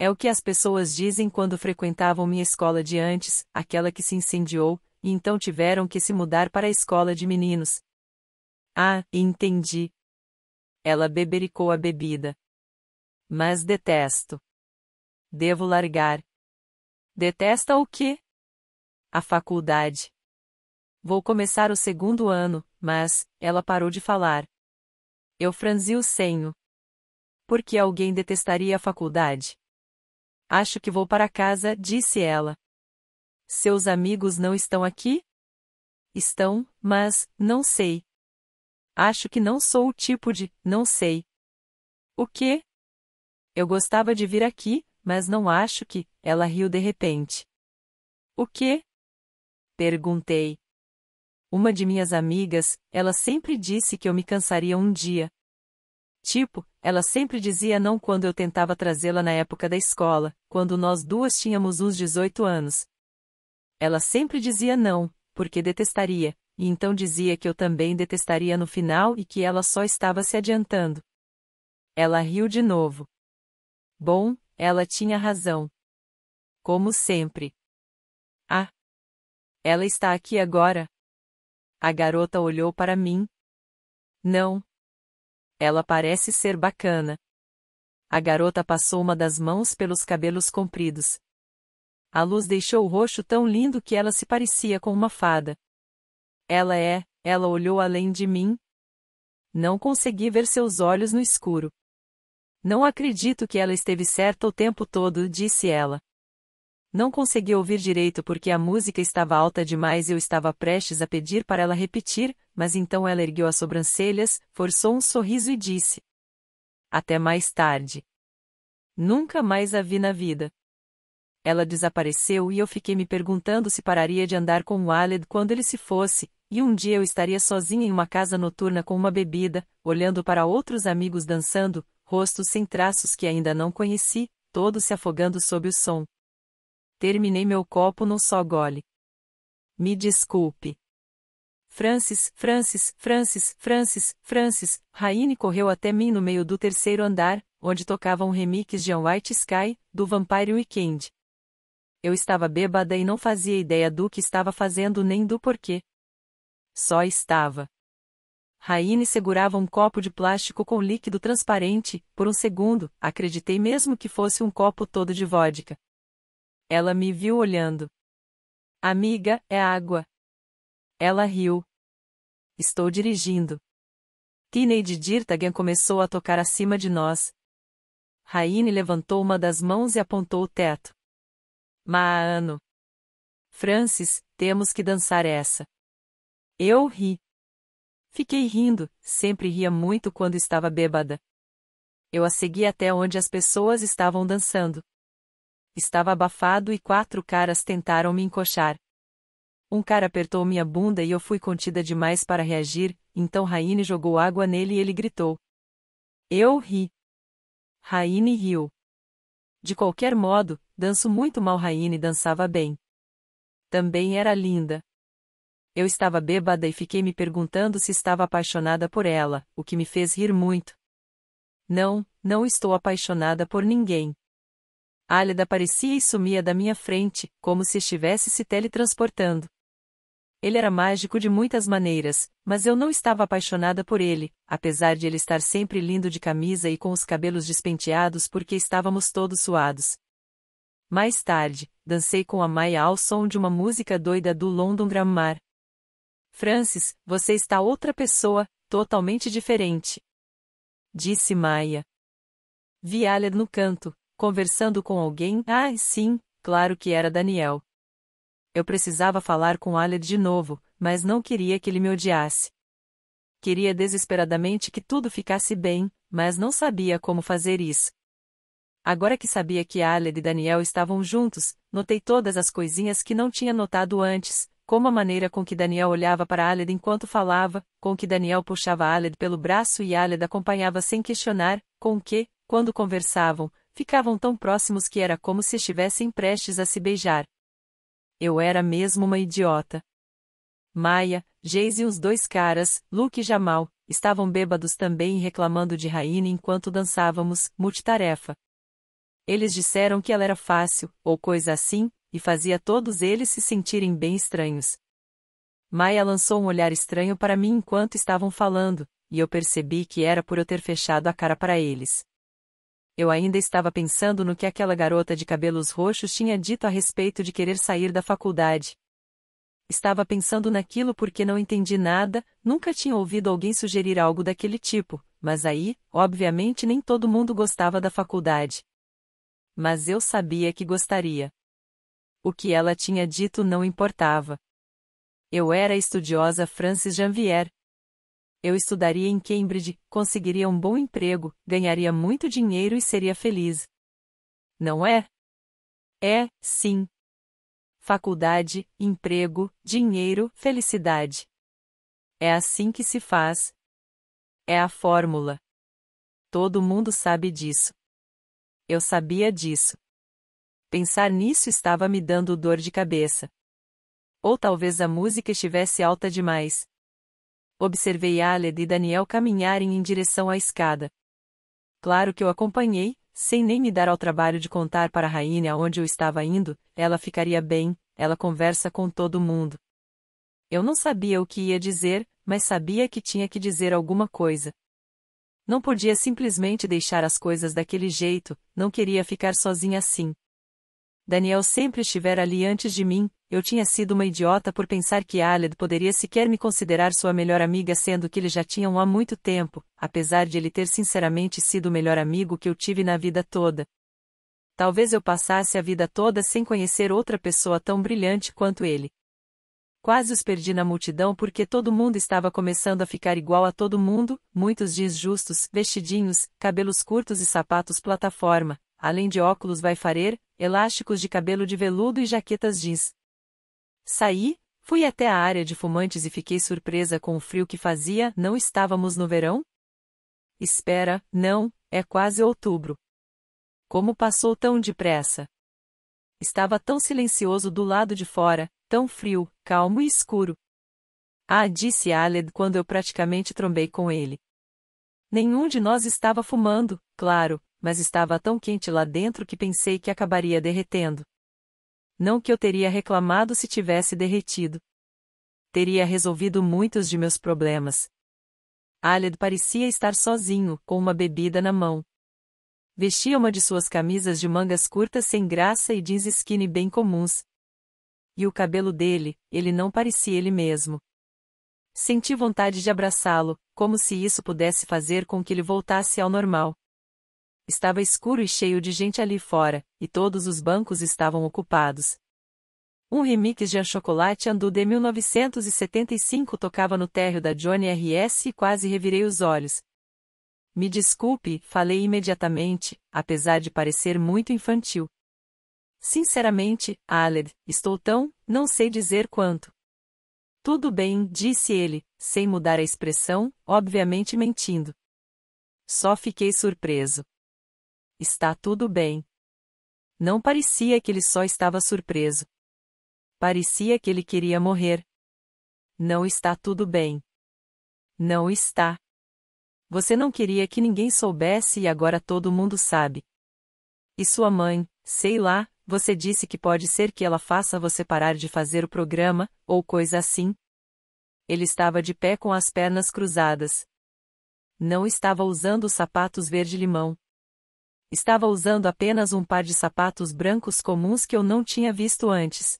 É o que as pessoas dizem quando frequentavam minha escola de antes, aquela que se incendiou, e então tiveram que se mudar para a escola de meninos. Ah, entendi. Ela bebericou a bebida. Mas detesto. Devo largar. Detesta o quê? A faculdade. Vou começar o segundo ano, mas ela parou de falar. Eu franzi o senho. Por que alguém detestaria a faculdade? Acho que vou para casa, disse ela. Seus amigos não estão aqui? Estão, mas, não sei. Acho que não sou o tipo de, não sei. O quê? Eu gostava de vir aqui, mas não acho que, ela riu de repente. O quê? Perguntei. Uma de minhas amigas, ela sempre disse que eu me cansaria um dia, Tipo, ela sempre dizia não quando eu tentava trazê-la na época da escola, quando nós duas tínhamos uns 18 anos. Ela sempre dizia não, porque detestaria, e então dizia que eu também detestaria no final e que ela só estava se adiantando. Ela riu de novo. Bom, ela tinha razão. Como sempre. Ah! Ela está aqui agora? A garota olhou para mim. Não, ela parece ser bacana. A garota passou uma das mãos pelos cabelos compridos. A luz deixou o roxo tão lindo que ela se parecia com uma fada. Ela é, ela olhou além de mim. Não consegui ver seus olhos no escuro. Não acredito que ela esteve certa o tempo todo, disse ela. Não consegui ouvir direito porque a música estava alta demais e eu estava prestes a pedir para ela repetir, mas então ela ergueu as sobrancelhas, forçou um sorriso e disse: Até mais tarde. Nunca mais a vi na vida. Ela desapareceu e eu fiquei me perguntando se pararia de andar com Walid quando ele se fosse, e um dia eu estaria sozinha em uma casa noturna com uma bebida, olhando para outros amigos dançando, rostos sem traços que ainda não conheci, todos se afogando sob o som. Terminei meu copo no só gole. Me desculpe. Francis, Francis, Francis, Francis, Francis, Raine correu até mim no meio do terceiro andar, onde tocavam um remix de A White Sky, do Vampire Weekend. Eu estava bêbada e não fazia ideia do que estava fazendo nem do porquê. Só estava. Raine segurava um copo de plástico com líquido transparente, por um segundo, acreditei mesmo que fosse um copo todo de vodka. Ela me viu olhando. Amiga, é água. Ela riu. Estou dirigindo. Teenage Dirtagen começou a tocar acima de nós. Raine levantou uma das mãos e apontou o teto. Maano. Francis, temos que dançar essa. Eu ri. Fiquei rindo, sempre ria muito quando estava bêbada. Eu a segui até onde as pessoas estavam dançando estava abafado e quatro caras tentaram me encoxar. Um cara apertou minha bunda e eu fui contida demais para reagir, então Raine jogou água nele e ele gritou. Eu ri. Raine riu. De qualquer modo, danço muito mal Raine dançava bem. Também era linda. Eu estava bêbada e fiquei me perguntando se estava apaixonada por ela, o que me fez rir muito. Não, não estou apaixonada por ninguém. Álida aparecia e sumia da minha frente, como se estivesse se teletransportando. Ele era mágico de muitas maneiras, mas eu não estava apaixonada por ele, apesar de ele estar sempre lindo de camisa e com os cabelos despenteados porque estávamos todos suados. Mais tarde, dancei com a Maia ao som de uma música doida do London Grammar. Francis, você está outra pessoa, totalmente diferente. Disse Maia. Vi Aled no canto, conversando com alguém. Ah, sim, claro que era Daniel. Eu precisava falar com Aled de novo, mas não queria que ele me odiasse. Queria desesperadamente que tudo ficasse bem, mas não sabia como fazer isso. Agora que sabia que Aled e Daniel estavam juntos, notei todas as coisinhas que não tinha notado antes, como a maneira com que Daniel olhava para Aled enquanto falava, com que Daniel puxava Aled pelo braço e Aled acompanhava sem questionar, com que, quando conversavam, Ficavam tão próximos que era como se estivessem prestes a se beijar. Eu era mesmo uma idiota. Maia, Jace e os dois caras, Luke e Jamal, estavam bêbados também e reclamando de Raine enquanto dançávamos, multitarefa. Eles disseram que ela era fácil, ou coisa assim, e fazia todos eles se sentirem bem estranhos. Maia lançou um olhar estranho para mim enquanto estavam falando, e eu percebi que era por eu ter fechado a cara para eles eu ainda estava pensando no que aquela garota de cabelos roxos tinha dito a respeito de querer sair da faculdade. Estava pensando naquilo porque não entendi nada, nunca tinha ouvido alguém sugerir algo daquele tipo, mas aí, obviamente, nem todo mundo gostava da faculdade. Mas eu sabia que gostaria. O que ela tinha dito não importava. Eu era a estudiosa Francis Janvier, eu estudaria em Cambridge, conseguiria um bom emprego, ganharia muito dinheiro e seria feliz. Não é? É, sim. Faculdade, emprego, dinheiro, felicidade. É assim que se faz. É a fórmula. Todo mundo sabe disso. Eu sabia disso. Pensar nisso estava me dando dor de cabeça. Ou talvez a música estivesse alta demais, observei Aled e Daniel caminharem em direção à escada. Claro que eu acompanhei, sem nem me dar ao trabalho de contar para a rainha aonde eu estava indo, ela ficaria bem, ela conversa com todo mundo. Eu não sabia o que ia dizer, mas sabia que tinha que dizer alguma coisa. Não podia simplesmente deixar as coisas daquele jeito, não queria ficar sozinha assim. Daniel sempre estivera ali antes de mim, eu tinha sido uma idiota por pensar que Aled poderia sequer me considerar sua melhor amiga sendo que eles já tinham há muito tempo, apesar de ele ter sinceramente sido o melhor amigo que eu tive na vida toda. Talvez eu passasse a vida toda sem conhecer outra pessoa tão brilhante quanto ele. Quase os perdi na multidão porque todo mundo estava começando a ficar igual a todo mundo, muitos jeans justos, vestidinhos, cabelos curtos e sapatos plataforma, além de óculos vai farer, elásticos de cabelo de veludo e jaquetas jeans. Saí, fui até a área de fumantes e fiquei surpresa com o frio que fazia, não estávamos no verão? Espera, não, é quase outubro. Como passou tão depressa? Estava tão silencioso do lado de fora, tão frio, calmo e escuro. Ah, disse Aled quando eu praticamente trombei com ele. Nenhum de nós estava fumando, claro, mas estava tão quente lá dentro que pensei que acabaria derretendo. Não que eu teria reclamado se tivesse derretido. Teria resolvido muitos de meus problemas. Aled parecia estar sozinho, com uma bebida na mão. Vestia uma de suas camisas de mangas curtas sem graça e jeans skinny bem comuns. E o cabelo dele, ele não parecia ele mesmo. Senti vontade de abraçá-lo, como se isso pudesse fazer com que ele voltasse ao normal. Estava escuro e cheio de gente ali fora, e todos os bancos estavam ocupados. Um remix de Chocolate Andu de 1975 tocava no térreo da Johnny RS e quase revirei os olhos. Me desculpe, falei imediatamente, apesar de parecer muito infantil. Sinceramente, Aled, estou tão, não sei dizer quanto. Tudo bem, disse ele, sem mudar a expressão, obviamente mentindo. Só fiquei surpreso. Está tudo bem. Não parecia que ele só estava surpreso. Parecia que ele queria morrer. Não está tudo bem. Não está. Você não queria que ninguém soubesse e agora todo mundo sabe. E sua mãe, sei lá, você disse que pode ser que ela faça você parar de fazer o programa, ou coisa assim. Ele estava de pé com as pernas cruzadas. Não estava usando os sapatos verde-limão. Estava usando apenas um par de sapatos brancos comuns que eu não tinha visto antes.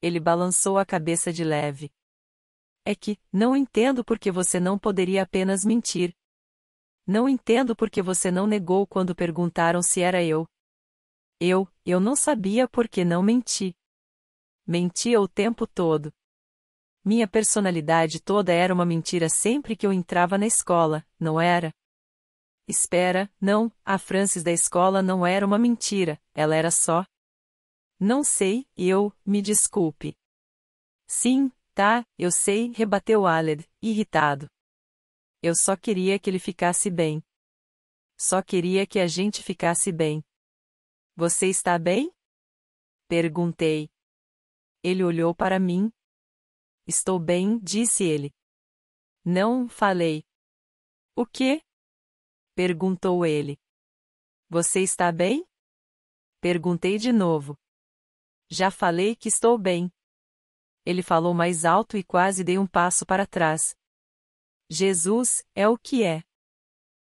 Ele balançou a cabeça de leve. É que, não entendo porque você não poderia apenas mentir. Não entendo porque você não negou quando perguntaram se era eu. Eu, eu não sabia porque não menti. Mentia o tempo todo. Minha personalidade toda era uma mentira sempre que eu entrava na escola, não era? Espera, não, a Francis da escola não era uma mentira, ela era só. Não sei, eu, me desculpe. Sim, tá, eu sei, rebateu Aled, irritado. Eu só queria que ele ficasse bem. Só queria que a gente ficasse bem. Você está bem? Perguntei. Ele olhou para mim. Estou bem, disse ele. Não, falei. O quê? Perguntou ele. Você está bem? Perguntei de novo. Já falei que estou bem. Ele falou mais alto e quase dei um passo para trás. Jesus é o que é.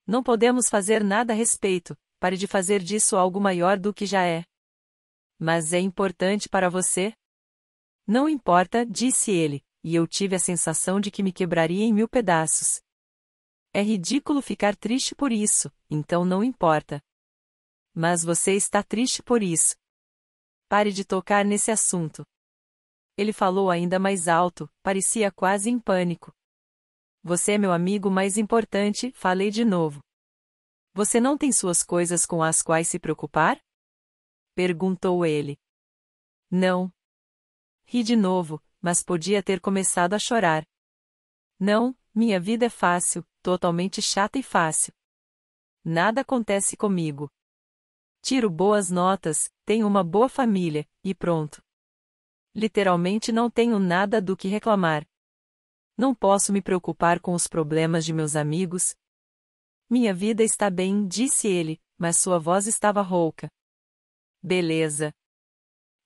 Não podemos fazer nada a respeito, pare de fazer disso algo maior do que já é. Mas é importante para você? Não importa, disse ele, e eu tive a sensação de que me quebraria em mil pedaços. É ridículo ficar triste por isso, então não importa. Mas você está triste por isso. Pare de tocar nesse assunto. Ele falou ainda mais alto, parecia quase em pânico. Você é meu amigo mais importante, falei de novo. Você não tem suas coisas com as quais se preocupar? Perguntou ele. Não. Ri de novo, mas podia ter começado a chorar. Não, minha vida é fácil, totalmente chata e fácil. Nada acontece comigo. Tiro boas notas, tenho uma boa família, e pronto. Literalmente não tenho nada do que reclamar. Não posso me preocupar com os problemas de meus amigos. Minha vida está bem, disse ele, mas sua voz estava rouca. Beleza.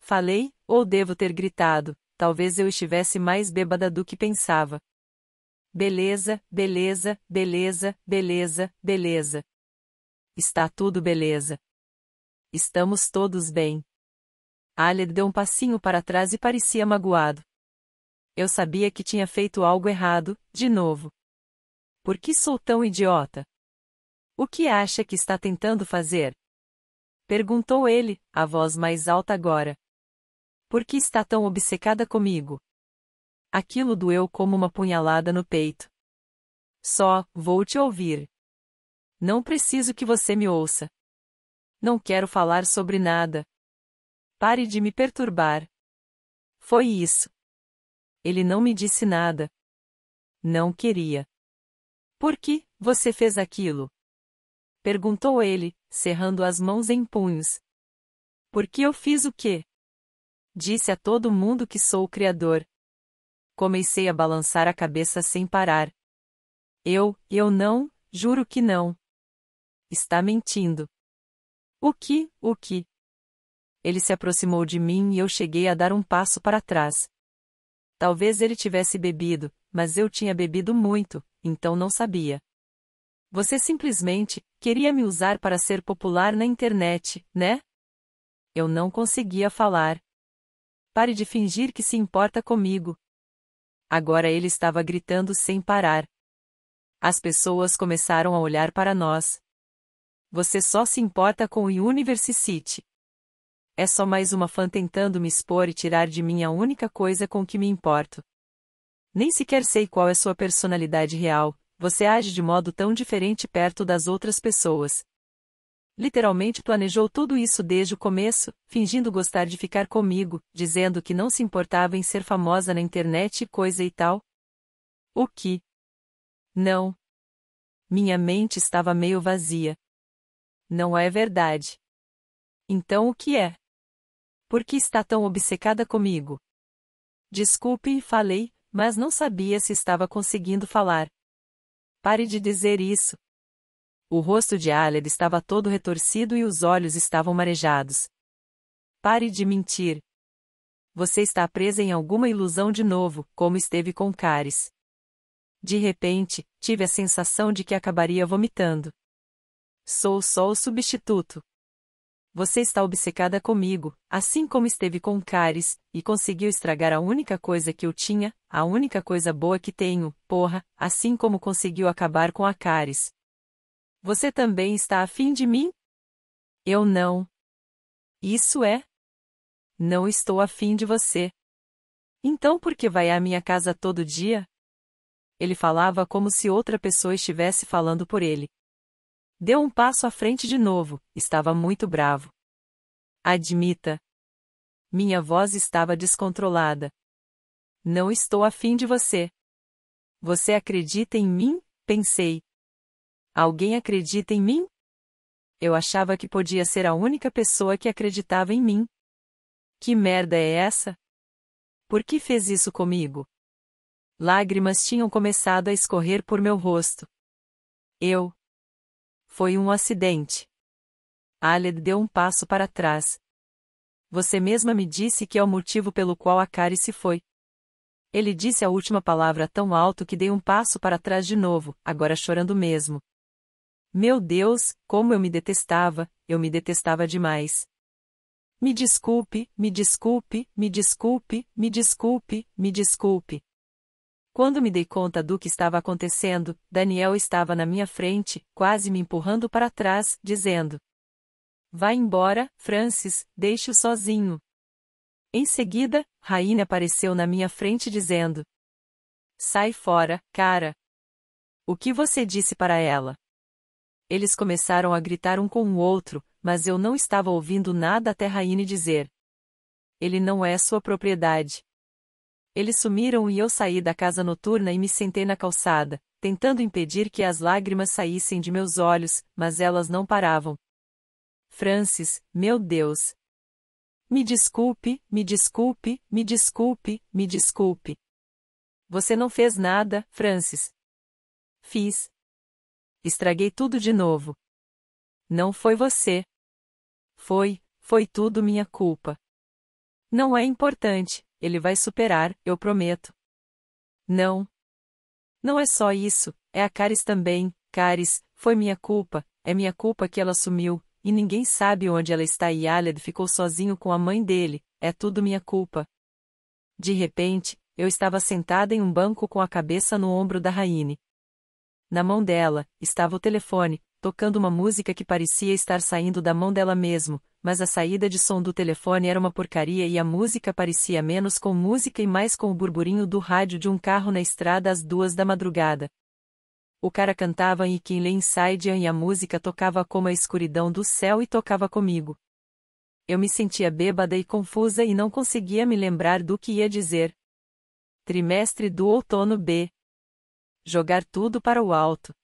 Falei, ou devo ter gritado, talvez eu estivesse mais bêbada do que pensava. Beleza, beleza, beleza, beleza, beleza. Está tudo beleza. Estamos todos bem. Aled deu um passinho para trás e parecia magoado. Eu sabia que tinha feito algo errado, de novo. Por que sou tão idiota? O que acha que está tentando fazer? Perguntou ele, a voz mais alta agora. Por que está tão obcecada comigo? Aquilo doeu como uma punhalada no peito. Só, vou te ouvir. Não preciso que você me ouça. Não quero falar sobre nada. Pare de me perturbar. Foi isso. Ele não me disse nada. Não queria. Por que você fez aquilo? Perguntou ele, cerrando as mãos em punhos. Por que eu fiz o quê? Disse a todo mundo que sou o Criador, Comecei a balançar a cabeça sem parar. Eu, eu não, juro que não. Está mentindo. O que, o que? Ele se aproximou de mim e eu cheguei a dar um passo para trás. Talvez ele tivesse bebido, mas eu tinha bebido muito, então não sabia. Você simplesmente queria me usar para ser popular na internet, né? Eu não conseguia falar. Pare de fingir que se importa comigo, Agora ele estava gritando sem parar. As pessoas começaram a olhar para nós. Você só se importa com o University City. É só mais uma fã tentando me expor e tirar de mim a única coisa com que me importo. Nem sequer sei qual é sua personalidade real, você age de modo tão diferente perto das outras pessoas. Literalmente planejou tudo isso desde o começo, fingindo gostar de ficar comigo, dizendo que não se importava em ser famosa na internet e coisa e tal. O que? Não. Minha mente estava meio vazia. Não é verdade. Então o que é? Por que está tão obcecada comigo? Desculpe, falei, mas não sabia se estava conseguindo falar. Pare de dizer isso, o rosto de Aled estava todo retorcido e os olhos estavam marejados. Pare de mentir. Você está presa em alguma ilusão de novo, como esteve com Caris. De repente, tive a sensação de que acabaria vomitando. Sou só o substituto. Você está obcecada comigo, assim como esteve com Caris, e conseguiu estragar a única coisa que eu tinha, a única coisa boa que tenho, porra, assim como conseguiu acabar com a Caris, você também está afim de mim? Eu não. Isso é. Não estou afim de você. Então por que vai à minha casa todo dia? Ele falava como se outra pessoa estivesse falando por ele. Deu um passo à frente de novo, estava muito bravo. Admita. Minha voz estava descontrolada. Não estou afim de você. Você acredita em mim? Pensei, Alguém acredita em mim? Eu achava que podia ser a única pessoa que acreditava em mim. Que merda é essa? Por que fez isso comigo? Lágrimas tinham começado a escorrer por meu rosto. Eu. Foi um acidente. Aled deu um passo para trás. Você mesma me disse que é o motivo pelo qual a Kari se foi. Ele disse a última palavra tão alto que dei um passo para trás de novo, agora chorando mesmo. Meu Deus, como eu me detestava, eu me detestava demais. Me desculpe, me desculpe, me desculpe, me desculpe, me desculpe. Quando me dei conta do que estava acontecendo, Daniel estava na minha frente, quase me empurrando para trás, dizendo: Vá embora, Francis, deixe-o sozinho. Em seguida, Raina apareceu na minha frente dizendo: Sai fora, cara. O que você disse para ela? Eles começaram a gritar um com o outro, mas eu não estava ouvindo nada até Raine dizer. Ele não é sua propriedade. Eles sumiram e eu saí da casa noturna e me sentei na calçada, tentando impedir que as lágrimas saíssem de meus olhos, mas elas não paravam. Francis, meu Deus! Me desculpe, me desculpe, me desculpe, me desculpe. Você não fez nada, Francis. Fiz, Estraguei tudo de novo. Não foi você. Foi, foi tudo minha culpa. Não é importante, ele vai superar, eu prometo. Não. Não é só isso, é a Caris também, Caris, foi minha culpa, é minha culpa que ela sumiu, e ninguém sabe onde ela está e Aled ficou sozinho com a mãe dele, é tudo minha culpa. De repente, eu estava sentada em um banco com a cabeça no ombro da Raine. Na mão dela, estava o telefone, tocando uma música que parecia estar saindo da mão dela mesmo, mas a saída de som do telefone era uma porcaria e a música parecia menos com música e mais com o burburinho do rádio de um carro na estrada às duas da madrugada. O cara cantava em Kinley Inside e a música tocava como a escuridão do céu e tocava comigo. Eu me sentia bêbada e confusa e não conseguia me lembrar do que ia dizer. Trimestre do outono B jogar tudo para o alto.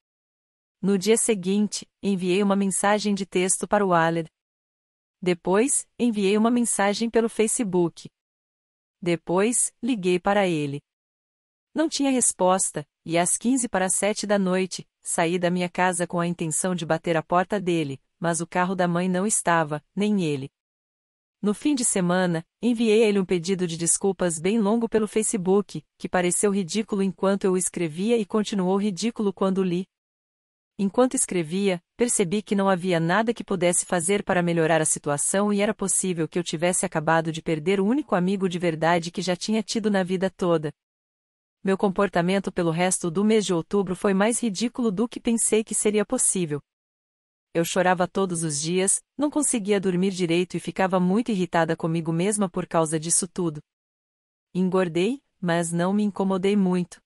No dia seguinte, enviei uma mensagem de texto para o Aller. Depois, enviei uma mensagem pelo Facebook. Depois, liguei para ele. Não tinha resposta, e às 15 para 7 da noite, saí da minha casa com a intenção de bater a porta dele, mas o carro da mãe não estava, nem ele. No fim de semana, enviei a ele um pedido de desculpas bem longo pelo Facebook, que pareceu ridículo enquanto eu o escrevia e continuou ridículo quando li. Enquanto escrevia, percebi que não havia nada que pudesse fazer para melhorar a situação e era possível que eu tivesse acabado de perder o único amigo de verdade que já tinha tido na vida toda. Meu comportamento pelo resto do mês de outubro foi mais ridículo do que pensei que seria possível. Eu chorava todos os dias, não conseguia dormir direito e ficava muito irritada comigo mesma por causa disso tudo. Engordei, mas não me incomodei muito.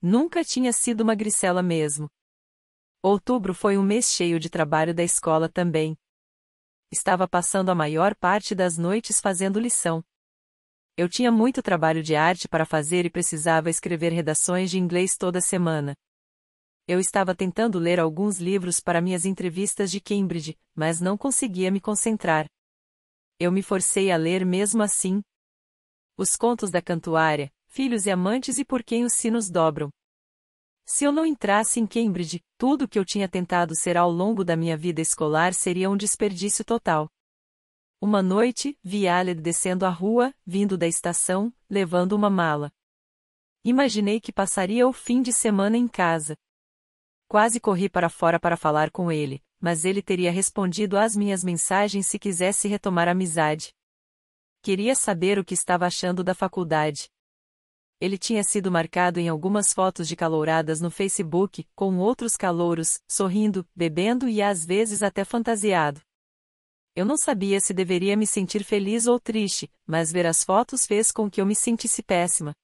Nunca tinha sido uma grisela mesmo. Outubro foi um mês cheio de trabalho da escola também. Estava passando a maior parte das noites fazendo lição. Eu tinha muito trabalho de arte para fazer e precisava escrever redações de inglês toda semana. Eu estava tentando ler alguns livros para minhas entrevistas de Cambridge, mas não conseguia me concentrar. Eu me forcei a ler mesmo assim. Os contos da cantuária, filhos e amantes e por quem os sinos dobram. Se eu não entrasse em Cambridge, tudo o que eu tinha tentado ser ao longo da minha vida escolar seria um desperdício total. Uma noite, vi Aled descendo a rua, vindo da estação, levando uma mala. Imaginei que passaria o fim de semana em casa. Quase corri para fora para falar com ele, mas ele teria respondido às minhas mensagens se quisesse retomar a amizade. Queria saber o que estava achando da faculdade. Ele tinha sido marcado em algumas fotos de calouradas no Facebook, com outros calouros, sorrindo, bebendo e às vezes até fantasiado. Eu não sabia se deveria me sentir feliz ou triste, mas ver as fotos fez com que eu me sentisse péssima.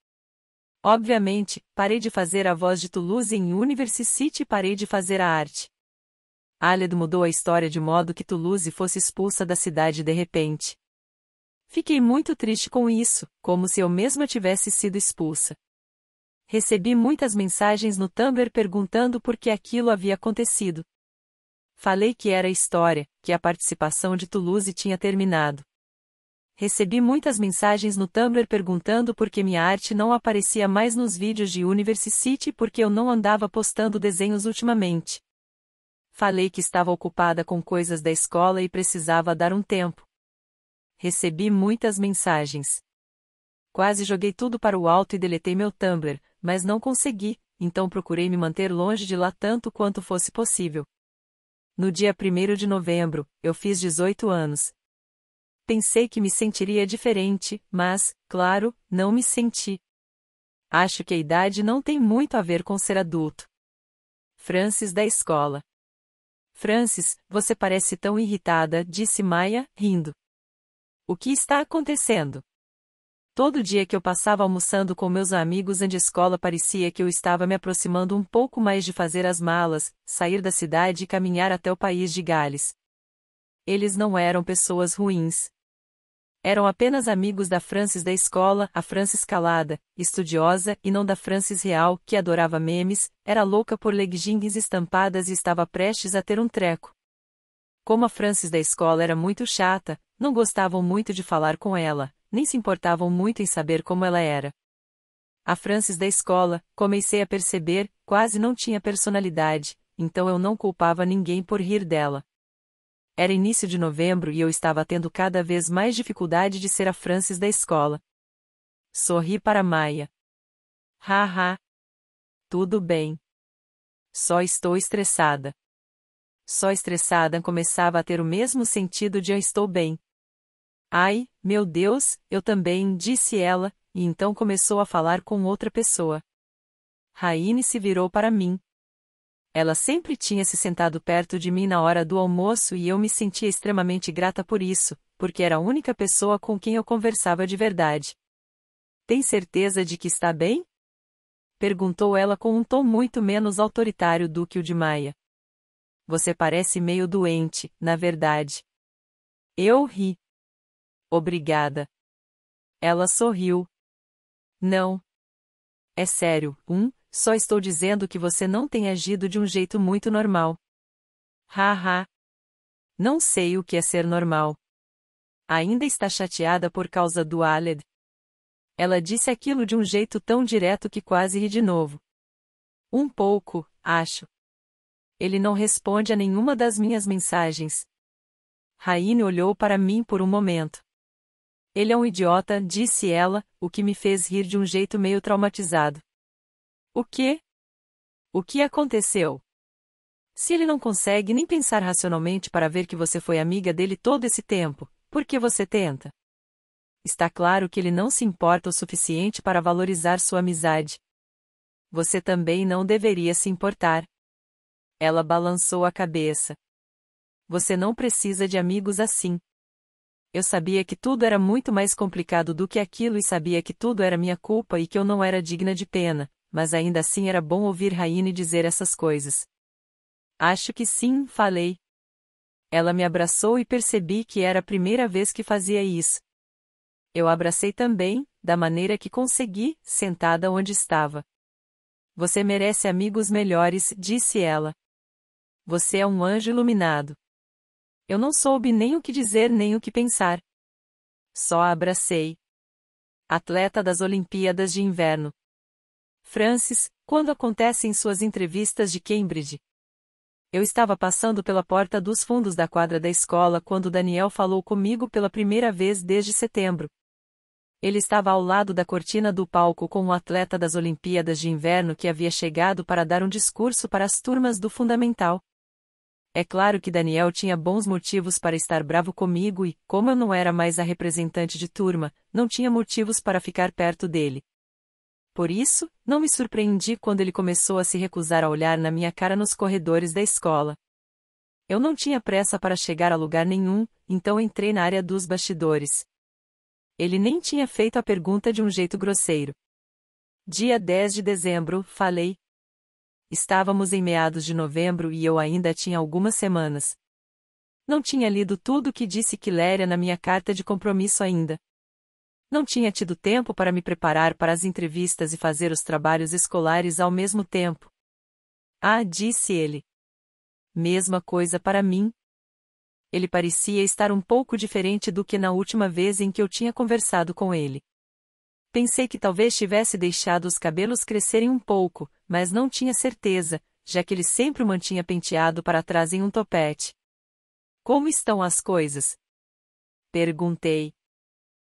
Obviamente, parei de fazer a voz de Toulouse em University City e parei de fazer a arte. Aled mudou a história de modo que Toulouse fosse expulsa da cidade de repente. Fiquei muito triste com isso, como se eu mesma tivesse sido expulsa. Recebi muitas mensagens no Tumblr perguntando por que aquilo havia acontecido. Falei que era história, que a participação de Toulouse tinha terminado. Recebi muitas mensagens no Tumblr perguntando por que minha arte não aparecia mais nos vídeos de Universe City e por que eu não andava postando desenhos ultimamente. Falei que estava ocupada com coisas da escola e precisava dar um tempo. Recebi muitas mensagens. Quase joguei tudo para o alto e deletei meu Tumblr, mas não consegui, então procurei me manter longe de lá tanto quanto fosse possível. No dia 1 de novembro, eu fiz 18 anos, Pensei que me sentiria diferente, mas, claro, não me senti. Acho que a idade não tem muito a ver com ser adulto. Francis da escola. Francis, você parece tão irritada, disse Maia, rindo. O que está acontecendo? Todo dia que eu passava almoçando com meus amigos antes da escola parecia que eu estava me aproximando um pouco mais de fazer as malas, sair da cidade e caminhar até o país de Gales, eles não eram pessoas ruins. Eram apenas amigos da Francis da escola, a Francis calada, estudiosa, e não da Francis real, que adorava memes, era louca por leggings estampadas e estava prestes a ter um treco. Como a Francis da escola era muito chata, não gostavam muito de falar com ela, nem se importavam muito em saber como ela era. A Francis da escola, comecei a perceber, quase não tinha personalidade, então eu não culpava ninguém por rir dela. Era início de novembro e eu estava tendo cada vez mais dificuldade de ser a Francis da escola. Sorri para Maia. Haha. Tudo bem. Só estou estressada. Só estressada começava a ter o mesmo sentido de eu estou bem. Ai, meu Deus, eu também, disse ela, e então começou a falar com outra pessoa. Raine se virou para mim. Ela sempre tinha se sentado perto de mim na hora do almoço e eu me sentia extremamente grata por isso, porque era a única pessoa com quem eu conversava de verdade. Tem certeza de que está bem? Perguntou ela com um tom muito menos autoritário do que o de Maia. Você parece meio doente, na verdade. Eu ri. Obrigada. Ela sorriu. Não. É sério, um, só estou dizendo que você não tem agido de um jeito muito normal. Haha. não sei o que é ser normal. Ainda está chateada por causa do Aled? Ela disse aquilo de um jeito tão direto que quase ri de novo. Um pouco, acho. Ele não responde a nenhuma das minhas mensagens. Raine olhou para mim por um momento. Ele é um idiota, disse ela, o que me fez rir de um jeito meio traumatizado. O que? O que aconteceu? Se ele não consegue nem pensar racionalmente para ver que você foi amiga dele todo esse tempo, por que você tenta? Está claro que ele não se importa o suficiente para valorizar sua amizade. Você também não deveria se importar. Ela balançou a cabeça. Você não precisa de amigos assim. Eu sabia que tudo era muito mais complicado do que aquilo e sabia que tudo era minha culpa e que eu não era digna de pena, mas ainda assim era bom ouvir Raine dizer essas coisas. Acho que sim, falei. Ela me abraçou e percebi que era a primeira vez que fazia isso. Eu abracei também, da maneira que consegui, sentada onde estava. Você merece amigos melhores, disse ela. Você é um anjo iluminado. Eu não soube nem o que dizer nem o que pensar. Só a abracei. Atleta das Olimpíadas de Inverno. Francis, quando acontece em suas entrevistas de Cambridge. Eu estava passando pela porta dos fundos da quadra da escola quando Daniel falou comigo pela primeira vez desde setembro. Ele estava ao lado da cortina do palco com um atleta das Olimpíadas de Inverno que havia chegado para dar um discurso para as turmas do Fundamental. É claro que Daniel tinha bons motivos para estar bravo comigo e, como eu não era mais a representante de turma, não tinha motivos para ficar perto dele. Por isso, não me surpreendi quando ele começou a se recusar a olhar na minha cara nos corredores da escola. Eu não tinha pressa para chegar a lugar nenhum, então entrei na área dos bastidores. Ele nem tinha feito a pergunta de um jeito grosseiro. Dia 10 de dezembro, falei. Estávamos em meados de novembro e eu ainda tinha algumas semanas. Não tinha lido tudo o que disse Quiléria na minha carta de compromisso ainda. Não tinha tido tempo para me preparar para as entrevistas e fazer os trabalhos escolares ao mesmo tempo. Ah, disse ele. Mesma coisa para mim. Ele parecia estar um pouco diferente do que na última vez em que eu tinha conversado com ele. Pensei que talvez tivesse deixado os cabelos crescerem um pouco, mas não tinha certeza, já que ele sempre o mantinha penteado para trás em um topete. Como estão as coisas? Perguntei.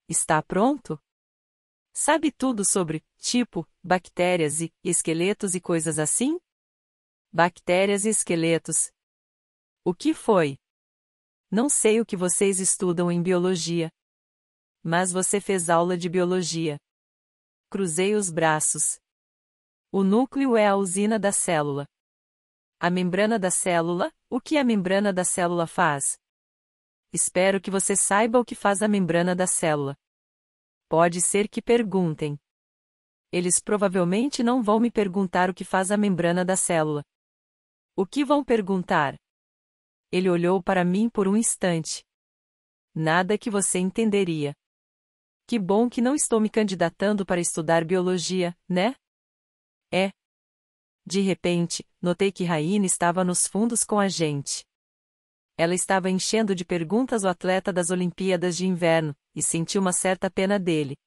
Está pronto? Sabe tudo sobre tipo, bactérias e esqueletos e coisas assim? Bactérias e esqueletos. O que foi? Não sei o que vocês estudam em biologia. Mas você fez aula de biologia. Cruzei os braços. O núcleo é a usina da célula. A membrana da célula, o que a membrana da célula faz? Espero que você saiba o que faz a membrana da célula. Pode ser que perguntem. Eles provavelmente não vão me perguntar o que faz a membrana da célula. O que vão perguntar? Ele olhou para mim por um instante. Nada que você entenderia. Que bom que não estou me candidatando para estudar biologia, né? É. De repente, notei que Raine estava nos fundos com a gente. Ela estava enchendo de perguntas o atleta das Olimpíadas de Inverno, e sentiu uma certa pena dele.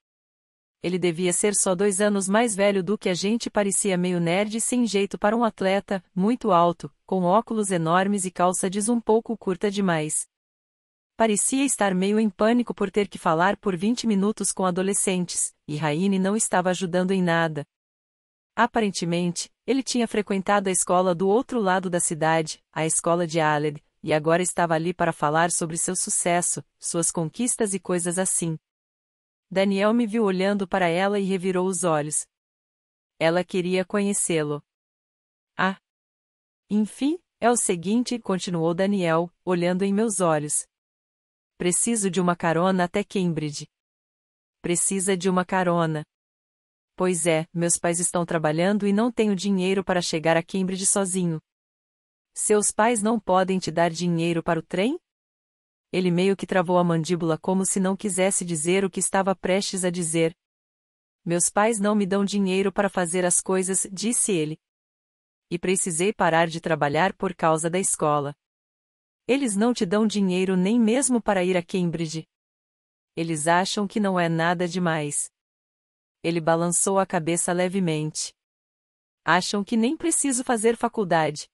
Ele devia ser só dois anos mais velho do que a gente parecia meio nerd e sem jeito para um atleta, muito alto, com óculos enormes e calça diz um pouco curta demais. Parecia estar meio em pânico por ter que falar por 20 minutos com adolescentes, e Raine não estava ajudando em nada. Aparentemente, ele tinha frequentado a escola do outro lado da cidade, a escola de Aled, e agora estava ali para falar sobre seu sucesso, suas conquistas e coisas assim. Daniel me viu olhando para ela e revirou os olhos. Ela queria conhecê-lo. Ah! Enfim, é o seguinte, continuou Daniel, olhando em meus olhos. Preciso de uma carona até Cambridge. Precisa de uma carona. Pois é, meus pais estão trabalhando e não tenho dinheiro para chegar a Cambridge sozinho. Seus pais não podem te dar dinheiro para o trem? Ele meio que travou a mandíbula como se não quisesse dizer o que estava prestes a dizer. Meus pais não me dão dinheiro para fazer as coisas, disse ele. E precisei parar de trabalhar por causa da escola. Eles não te dão dinheiro nem mesmo para ir a Cambridge. Eles acham que não é nada demais. Ele balançou a cabeça levemente. Acham que nem preciso fazer faculdade.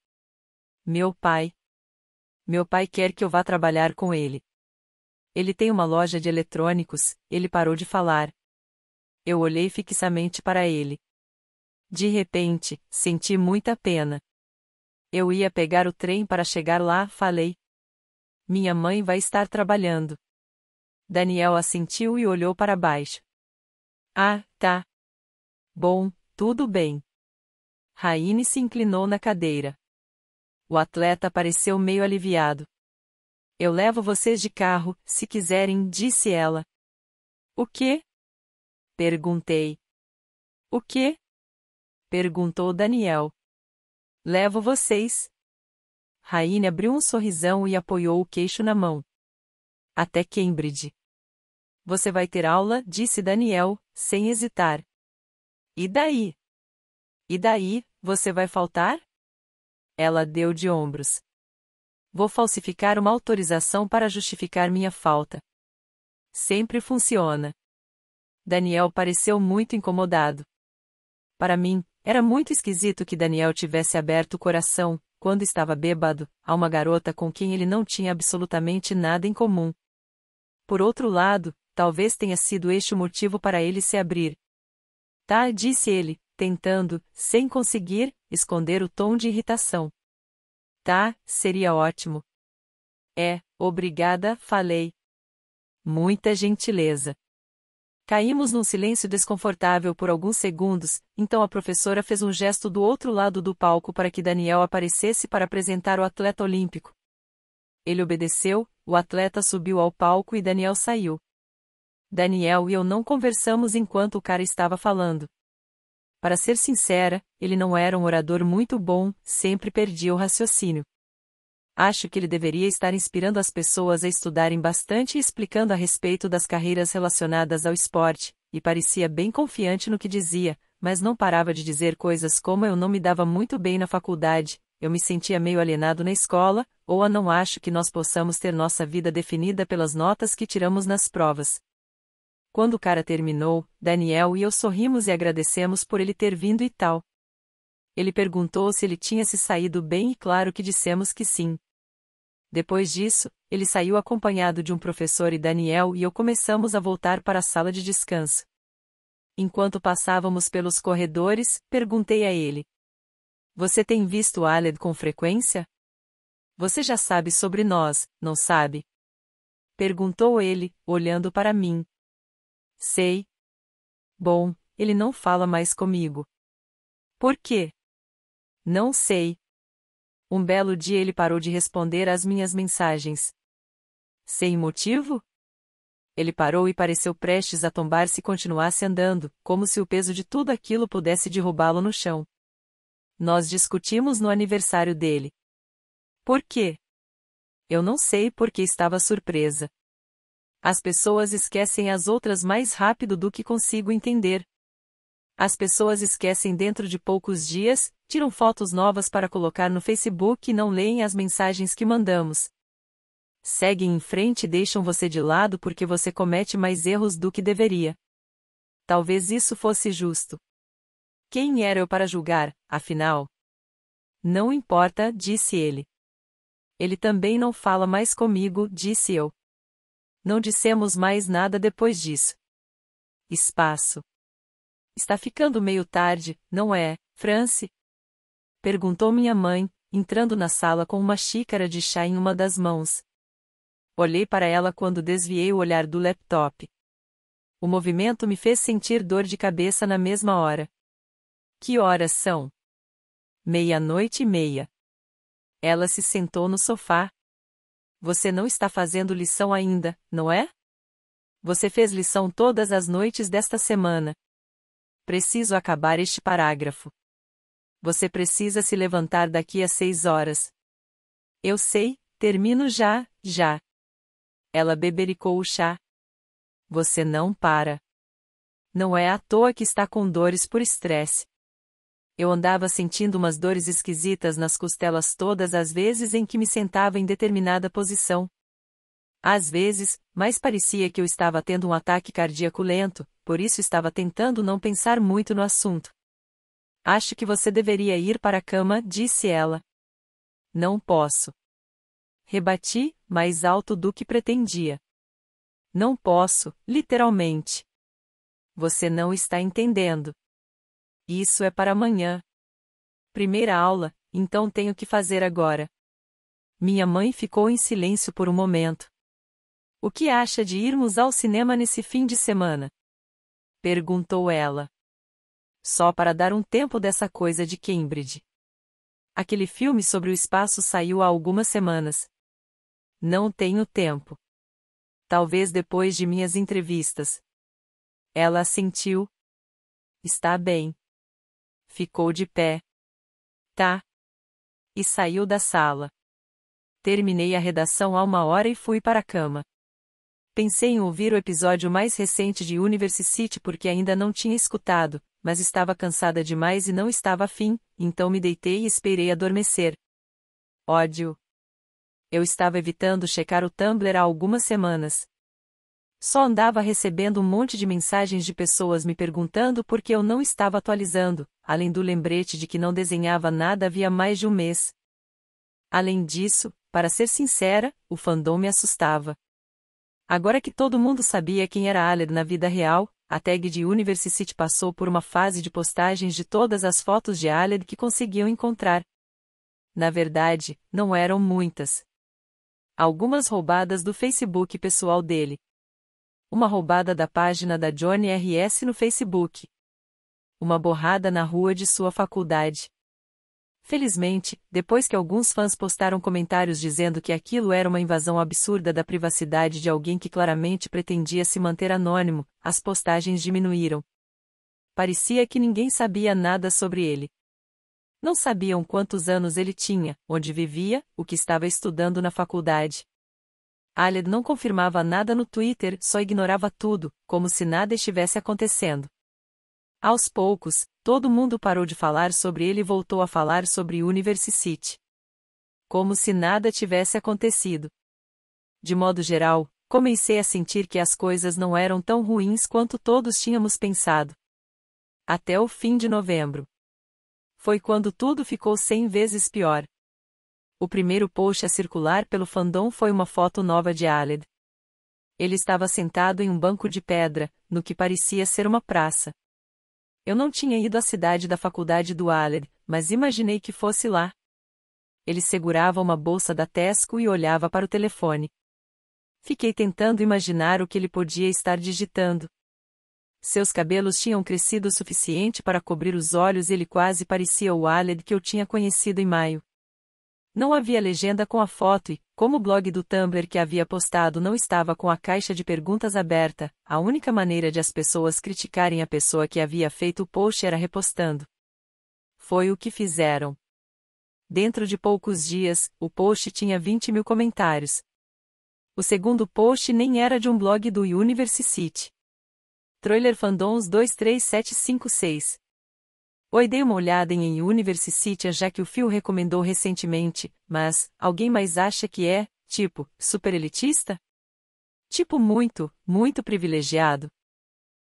Meu pai. Meu pai quer que eu vá trabalhar com ele. Ele tem uma loja de eletrônicos, ele parou de falar. Eu olhei fixamente para ele. De repente, senti muita pena. Eu ia pegar o trem para chegar lá, falei. Minha mãe vai estar trabalhando. Daniel assentiu e olhou para baixo. Ah, tá. Bom, tudo bem. Raine se inclinou na cadeira. O atleta pareceu meio aliviado. Eu levo vocês de carro, se quiserem, disse ela. O quê? Perguntei. O quê? Perguntou Daniel. Levo vocês. Raine abriu um sorrisão e apoiou o queixo na mão. Até Cambridge. Você vai ter aula, disse Daniel, sem hesitar. E daí? E daí, você vai faltar? Ela deu de ombros. Vou falsificar uma autorização para justificar minha falta. Sempre funciona. Daniel pareceu muito incomodado. Para mim, era muito esquisito que Daniel tivesse aberto o coração, quando estava bêbado, a uma garota com quem ele não tinha absolutamente nada em comum. Por outro lado, talvez tenha sido este o motivo para ele se abrir. Tá, disse ele, tentando, sem conseguir, esconder o tom de irritação. Tá, seria ótimo. É, obrigada, falei. Muita gentileza. Caímos num silêncio desconfortável por alguns segundos, então a professora fez um gesto do outro lado do palco para que Daniel aparecesse para apresentar o atleta olímpico. Ele obedeceu, o atleta subiu ao palco e Daniel saiu. Daniel e eu não conversamos enquanto o cara estava falando. Para ser sincera, ele não era um orador muito bom, sempre perdia o raciocínio. Acho que ele deveria estar inspirando as pessoas a estudarem bastante e explicando a respeito das carreiras relacionadas ao esporte, e parecia bem confiante no que dizia, mas não parava de dizer coisas como eu não me dava muito bem na faculdade, eu me sentia meio alienado na escola, ou a não acho que nós possamos ter nossa vida definida pelas notas que tiramos nas provas, quando o cara terminou, Daniel e eu sorrimos e agradecemos por ele ter vindo e tal. Ele perguntou se ele tinha se saído bem e claro que dissemos que sim. Depois disso, ele saiu acompanhado de um professor e Daniel e eu começamos a voltar para a sala de descanso. Enquanto passávamos pelos corredores, perguntei a ele: Você tem visto Aled com frequência? Você já sabe sobre nós, não sabe? Perguntou ele, olhando para mim. Sei. Bom, ele não fala mais comigo. Por quê? Não sei. Um belo dia ele parou de responder às minhas mensagens. Sem motivo? Ele parou e pareceu prestes a tombar se continuasse andando, como se o peso de tudo aquilo pudesse derrubá-lo no chão. Nós discutimos no aniversário dele. Por quê? Eu não sei porque estava surpresa. As pessoas esquecem as outras mais rápido do que consigo entender. As pessoas esquecem dentro de poucos dias, tiram fotos novas para colocar no Facebook e não leem as mensagens que mandamos. Seguem em frente e deixam você de lado porque você comete mais erros do que deveria. Talvez isso fosse justo. Quem era eu para julgar, afinal? Não importa, disse ele. Ele também não fala mais comigo, disse eu. Não dissemos mais nada depois disso. Espaço. Está ficando meio tarde, não é, France? Perguntou minha mãe, entrando na sala com uma xícara de chá em uma das mãos. Olhei para ela quando desviei o olhar do laptop. O movimento me fez sentir dor de cabeça na mesma hora. Que horas são? Meia-noite e meia. Ela se sentou no sofá, você não está fazendo lição ainda, não é? Você fez lição todas as noites desta semana. Preciso acabar este parágrafo. Você precisa se levantar daqui a seis horas. Eu sei, termino já, já. Ela bebericou o chá. Você não para. Não é à toa que está com dores por estresse eu andava sentindo umas dores esquisitas nas costelas todas as vezes em que me sentava em determinada posição. Às vezes, mais parecia que eu estava tendo um ataque cardíaco lento, por isso estava tentando não pensar muito no assunto. Acho que você deveria ir para a cama, disse ela. Não posso. Rebati, mais alto do que pretendia. Não posso, literalmente. Você não está entendendo. Isso é para amanhã. Primeira aula, então tenho que fazer agora. Minha mãe ficou em silêncio por um momento. O que acha de irmos ao cinema nesse fim de semana? Perguntou ela. Só para dar um tempo dessa coisa de Cambridge. Aquele filme sobre o espaço saiu há algumas semanas. Não tenho tempo. Talvez depois de minhas entrevistas. Ela assentiu. Está bem ficou de pé. Tá. E saiu da sala. Terminei a redação a uma hora e fui para a cama. Pensei em ouvir o episódio mais recente de City porque ainda não tinha escutado, mas estava cansada demais e não estava afim, então me deitei e esperei adormecer. Ódio. Eu estava evitando checar o Tumblr há algumas semanas, só andava recebendo um monte de mensagens de pessoas me perguntando por que eu não estava atualizando, além do lembrete de que não desenhava nada havia mais de um mês. Além disso, para ser sincera, o fandom me assustava. Agora que todo mundo sabia quem era Aller na vida real, a tag de University passou por uma fase de postagens de todas as fotos de Aller que conseguiam encontrar. Na verdade, não eram muitas. Algumas roubadas do Facebook pessoal dele uma roubada da página da Johnny RS no Facebook. Uma borrada na rua de sua faculdade. Felizmente, depois que alguns fãs postaram comentários dizendo que aquilo era uma invasão absurda da privacidade de alguém que claramente pretendia se manter anônimo, as postagens diminuíram. Parecia que ninguém sabia nada sobre ele. Não sabiam quantos anos ele tinha, onde vivia, o que estava estudando na faculdade, Aled não confirmava nada no Twitter, só ignorava tudo, como se nada estivesse acontecendo. Aos poucos, todo mundo parou de falar sobre ele e voltou a falar sobre University City. Como se nada tivesse acontecido. De modo geral, comecei a sentir que as coisas não eram tão ruins quanto todos tínhamos pensado. Até o fim de novembro. Foi quando tudo ficou cem vezes pior. O primeiro post a circular pelo fandom foi uma foto nova de Aled. Ele estava sentado em um banco de pedra, no que parecia ser uma praça. Eu não tinha ido à cidade da faculdade do Aled, mas imaginei que fosse lá. Ele segurava uma bolsa da Tesco e olhava para o telefone. Fiquei tentando imaginar o que ele podia estar digitando. Seus cabelos tinham crescido o suficiente para cobrir os olhos e ele quase parecia o Aled que eu tinha conhecido em maio. Não havia legenda com a foto e, como o blog do Tumblr que havia postado não estava com a caixa de perguntas aberta, a única maneira de as pessoas criticarem a pessoa que havia feito o post era repostando. Foi o que fizeram. Dentro de poucos dias, o post tinha 20 mil comentários. O segundo post nem era de um blog do University. Troiler Fandoms 23756 Oi, dei uma olhada em University City já que o Phil recomendou recentemente, mas, alguém mais acha que é, tipo, super elitista? Tipo muito, muito privilegiado.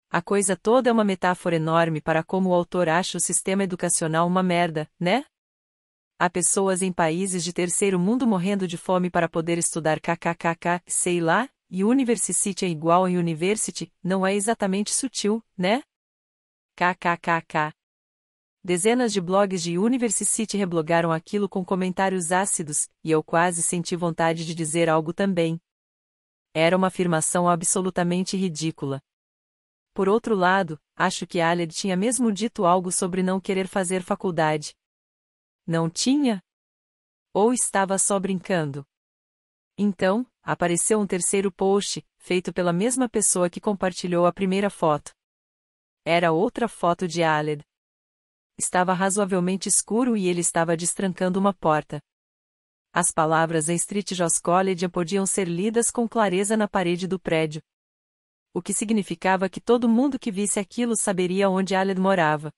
A coisa toda é uma metáfora enorme para como o autor acha o sistema educacional uma merda, né? Há pessoas em países de terceiro mundo morrendo de fome para poder estudar kkkk, sei lá, e University City é igual a University, não é exatamente sutil, né? kkkk. Dezenas de blogs de University reblogaram aquilo com comentários ácidos, e eu quase senti vontade de dizer algo também. Era uma afirmação absolutamente ridícula. Por outro lado, acho que Aled tinha mesmo dito algo sobre não querer fazer faculdade. Não tinha? Ou estava só brincando? Então, apareceu um terceiro post, feito pela mesma pessoa que compartilhou a primeira foto. Era outra foto de Aled. Estava razoavelmente escuro e ele estava destrancando uma porta. As palavras em Street Joss College podiam ser lidas com clareza na parede do prédio. O que significava que todo mundo que visse aquilo saberia onde Aled morava.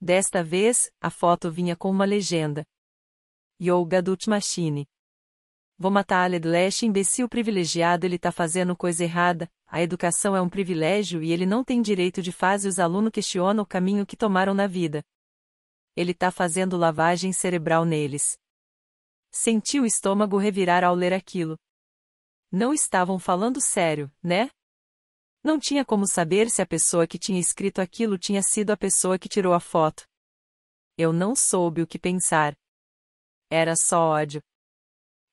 Desta vez, a foto vinha com uma legenda. Yoga Dut Machine. Vou matar Aled Lash, imbecil privilegiado, ele tá fazendo coisa errada, a educação é um privilégio e ele não tem direito de fazer os alunos questionam o caminho que tomaram na vida. Ele tá fazendo lavagem cerebral neles. Senti o estômago revirar ao ler aquilo. Não estavam falando sério, né? Não tinha como saber se a pessoa que tinha escrito aquilo tinha sido a pessoa que tirou a foto. Eu não soube o que pensar. Era só ódio.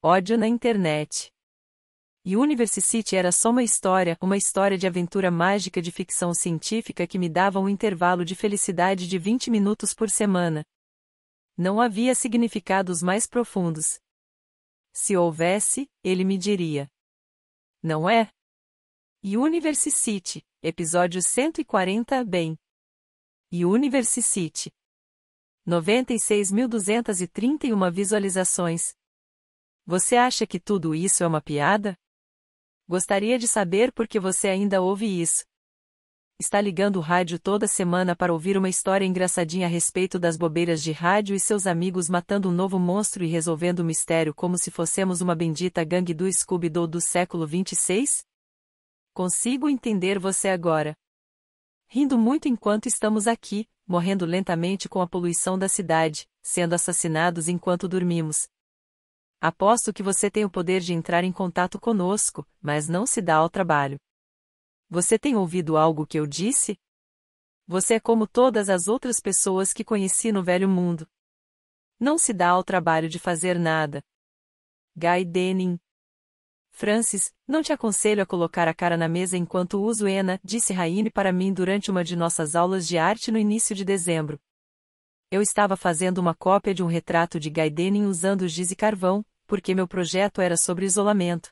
Ódio na internet. E University era só uma história, uma história de aventura mágica de ficção científica que me dava um intervalo de felicidade de 20 minutos por semana. Não havia significados mais profundos. Se houvesse, ele me diria. Não é? E University, episódio 140 Bem. E University. 96.231 visualizações. Você acha que tudo isso é uma piada? Gostaria de saber por que você ainda ouve isso. Está ligando o rádio toda semana para ouvir uma história engraçadinha a respeito das bobeiras de rádio e seus amigos matando um novo monstro e resolvendo o um mistério como se fossemos uma bendita gangue do Scooby-Doo do século 26? Consigo entender você agora. Rindo muito enquanto estamos aqui, morrendo lentamente com a poluição da cidade, sendo assassinados enquanto dormimos, Aposto que você tem o poder de entrar em contato conosco, mas não se dá ao trabalho. Você tem ouvido algo que eu disse? Você é como todas as outras pessoas que conheci no velho mundo. Não se dá ao trabalho de fazer nada. Guy Denning. Francis, não te aconselho a colocar a cara na mesa enquanto uso ENA, disse Raine para mim durante uma de nossas aulas de arte no início de dezembro. Eu estava fazendo uma cópia de um retrato de Gaidenin usando giz e carvão, porque meu projeto era sobre isolamento.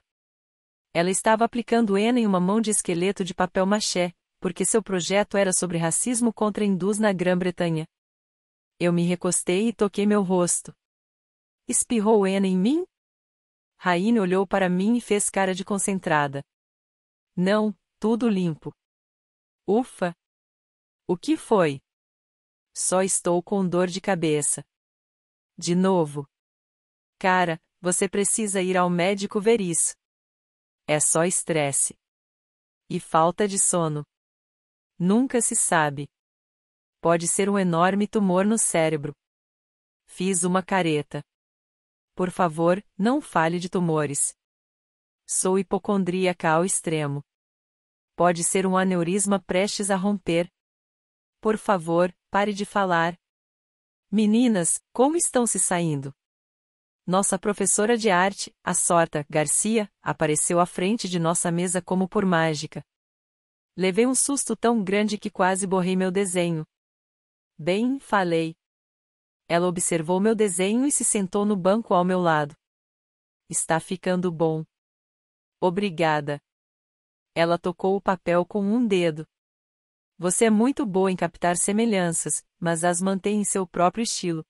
Ela estava aplicando henna em uma mão de esqueleto de papel machê, porque seu projeto era sobre racismo contra hindus na Grã-Bretanha. Eu me recostei e toquei meu rosto. Espirrou henna em mim? Raine olhou para mim e fez cara de concentrada. Não, tudo limpo. Ufa! O que foi? Só estou com dor de cabeça. De novo. Cara, você precisa ir ao médico ver isso. É só estresse. E falta de sono. Nunca se sabe. Pode ser um enorme tumor no cérebro. Fiz uma careta. Por favor, não fale de tumores. Sou hipocondríaca ao extremo. Pode ser um aneurisma prestes a romper. Por favor, pare de falar. Meninas, como estão se saindo? Nossa professora de arte, a sorta Garcia, apareceu à frente de nossa mesa como por mágica. Levei um susto tão grande que quase borrei meu desenho. Bem, falei. Ela observou meu desenho e se sentou no banco ao meu lado. Está ficando bom. Obrigada. Ela tocou o papel com um dedo. Você é muito boa em captar semelhanças, mas as mantém em seu próprio estilo.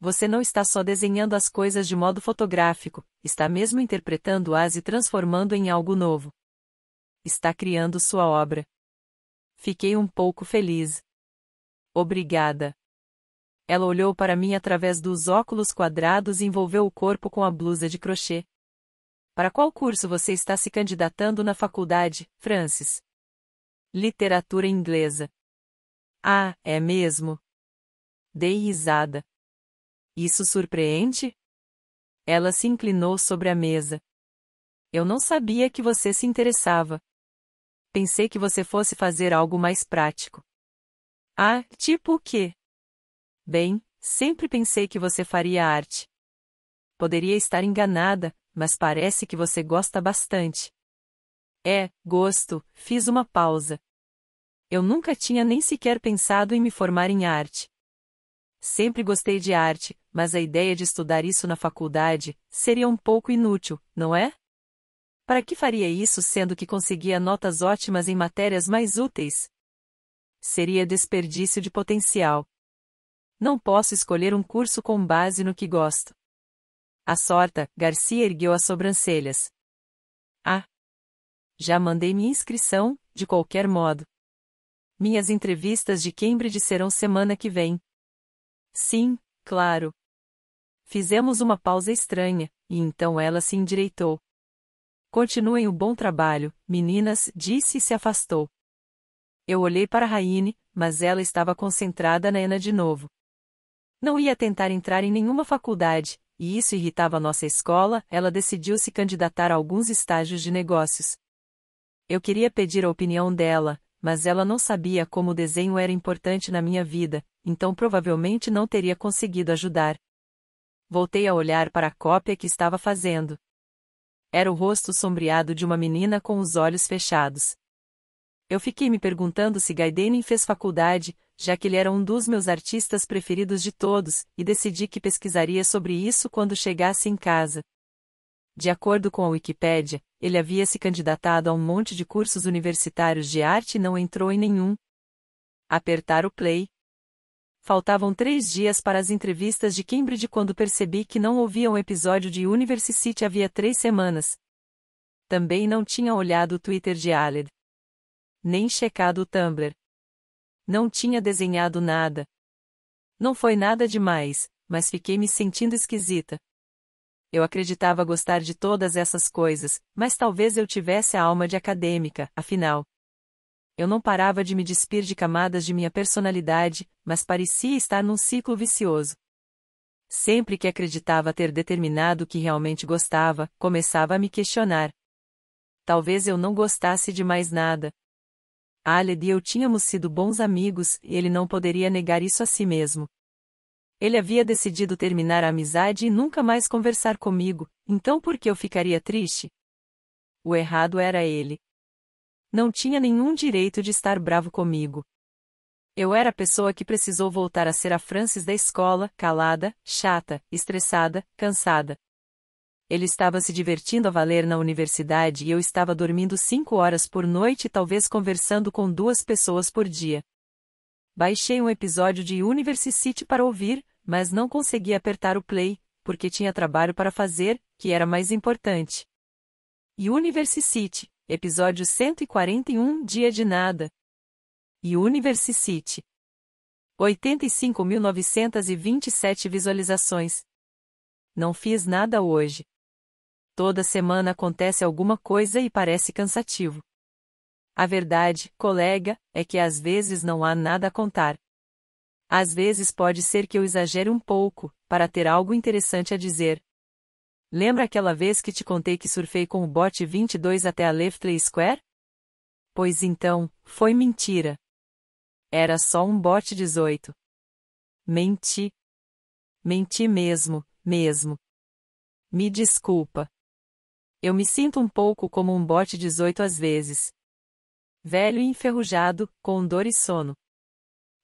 Você não está só desenhando as coisas de modo fotográfico, está mesmo interpretando-as e transformando em algo novo. Está criando sua obra. Fiquei um pouco feliz. Obrigada. Ela olhou para mim através dos óculos quadrados e envolveu o corpo com a blusa de crochê. Para qual curso você está se candidatando na faculdade, Francis? Literatura inglesa. Ah, é mesmo? Dei risada. Isso surpreende? Ela se inclinou sobre a mesa. Eu não sabia que você se interessava. Pensei que você fosse fazer algo mais prático. Ah, tipo o quê? Bem, sempre pensei que você faria arte. Poderia estar enganada, mas parece que você gosta bastante. É, gosto, fiz uma pausa. Eu nunca tinha nem sequer pensado em me formar em arte. Sempre gostei de arte, mas a ideia de estudar isso na faculdade seria um pouco inútil, não é? Para que faria isso sendo que conseguia notas ótimas em matérias mais úteis? Seria desperdício de potencial. Não posso escolher um curso com base no que gosto. A sorta, Garcia ergueu as sobrancelhas. Ah, já mandei minha inscrição, de qualquer modo. Minhas entrevistas de Cambridge serão semana que vem. Sim, claro. Fizemos uma pausa estranha, e então ela se endireitou. Continuem o bom trabalho, meninas, disse e se afastou. Eu olhei para Raine, mas ela estava concentrada na Ana de novo. Não ia tentar entrar em nenhuma faculdade, e isso irritava nossa escola, ela decidiu se candidatar a alguns estágios de negócios. Eu queria pedir a opinião dela, mas ela não sabia como o desenho era importante na minha vida, então provavelmente não teria conseguido ajudar. Voltei a olhar para a cópia que estava fazendo. Era o rosto sombreado de uma menina com os olhos fechados. Eu fiquei me perguntando se Gaidenin fez faculdade, já que ele era um dos meus artistas preferidos de todos, e decidi que pesquisaria sobre isso quando chegasse em casa. De acordo com a Wikipédia, ele havia se candidatado a um monte de cursos universitários de arte e não entrou em nenhum. Apertar o play. Faltavam três dias para as entrevistas de Cambridge quando percebi que não ouvia um episódio de University City havia três semanas. Também não tinha olhado o Twitter de Aled. Nem checado o Tumblr. Não tinha desenhado nada. Não foi nada demais, mas fiquei me sentindo esquisita. Eu acreditava gostar de todas essas coisas, mas talvez eu tivesse a alma de acadêmica, afinal. Eu não parava de me despir de camadas de minha personalidade, mas parecia estar num ciclo vicioso. Sempre que acreditava ter determinado o que realmente gostava, começava a me questionar. Talvez eu não gostasse de mais nada. Aled e eu tínhamos sido bons amigos, e ele não poderia negar isso a si mesmo. Ele havia decidido terminar a amizade e nunca mais conversar comigo, então por que eu ficaria triste? O errado era ele. Não tinha nenhum direito de estar bravo comigo. Eu era a pessoa que precisou voltar a ser a Francis da escola, calada, chata, estressada, cansada. Ele estava se divertindo a valer na universidade e eu estava dormindo cinco horas por noite e talvez conversando com duas pessoas por dia baixei um episódio de University City para ouvir, mas não consegui apertar o play, porque tinha trabalho para fazer, que era mais importante. University City, episódio 141 Dia de Nada. University City. 85.927 visualizações. Não fiz nada hoje. Toda semana acontece alguma coisa e parece cansativo. A verdade, colega, é que às vezes não há nada a contar. Às vezes pode ser que eu exagere um pouco, para ter algo interessante a dizer. Lembra aquela vez que te contei que surfei com o bote 22 até a Leftley Square? Pois então, foi mentira. Era só um bote 18. Menti. Menti mesmo, mesmo. Me desculpa. Eu me sinto um pouco como um bote 18 às vezes. Velho e enferrujado, com dor e sono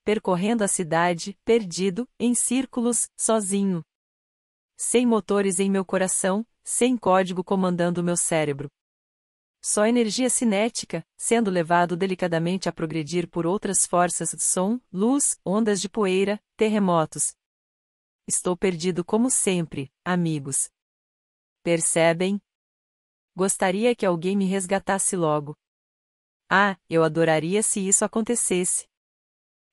percorrendo a cidade, perdido, em círculos, sozinho. Sem motores em meu coração, sem código comandando meu cérebro. Só energia cinética, sendo levado delicadamente a progredir por outras forças som, luz, ondas de poeira, terremotos. Estou perdido como sempre, amigos. Percebem? Gostaria que alguém me resgatasse logo. Ah, eu adoraria se isso acontecesse.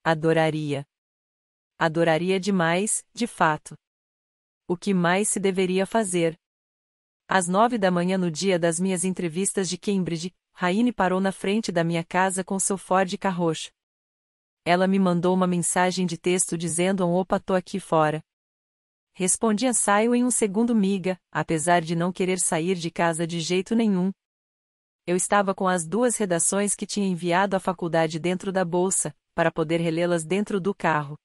Adoraria. Adoraria demais, de fato. O que mais se deveria fazer? Às nove da manhã no dia das minhas entrevistas de Cambridge, Raine parou na frente da minha casa com seu Ford Carroxo. Ela me mandou uma mensagem de texto dizendo um opa tô aqui fora. Respondi a saio em um segundo miga, apesar de não querer sair de casa de jeito nenhum. Eu estava com as duas redações que tinha enviado à faculdade dentro da bolsa, para poder relê-las dentro do carro.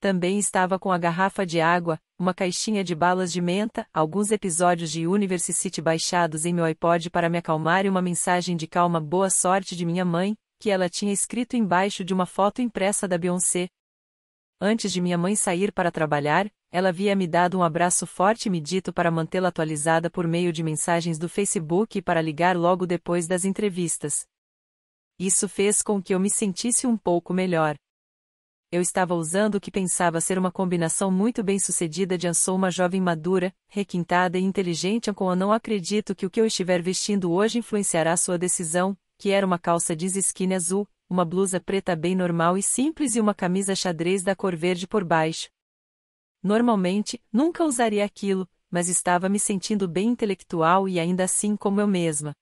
Também estava com a garrafa de água, uma caixinha de balas de menta, alguns episódios de City baixados em meu iPod para me acalmar e uma mensagem de calma boa sorte de minha mãe, que ela tinha escrito embaixo de uma foto impressa da Beyoncé. Antes de minha mãe sair para trabalhar, ela havia me dado um abraço forte e me dito para mantê-la atualizada por meio de mensagens do Facebook e para ligar logo depois das entrevistas. Isso fez com que eu me sentisse um pouco melhor. Eu estava usando o que pensava ser uma combinação muito bem sucedida de sou uma jovem madura, requintada e inteligente com a não acredito que o que eu estiver vestindo hoje influenciará sua decisão, que era uma calça de skin azul, uma blusa preta bem normal e simples e uma camisa xadrez da cor verde por baixo. Normalmente, nunca usaria aquilo, mas estava me sentindo bem intelectual e ainda assim como eu mesma.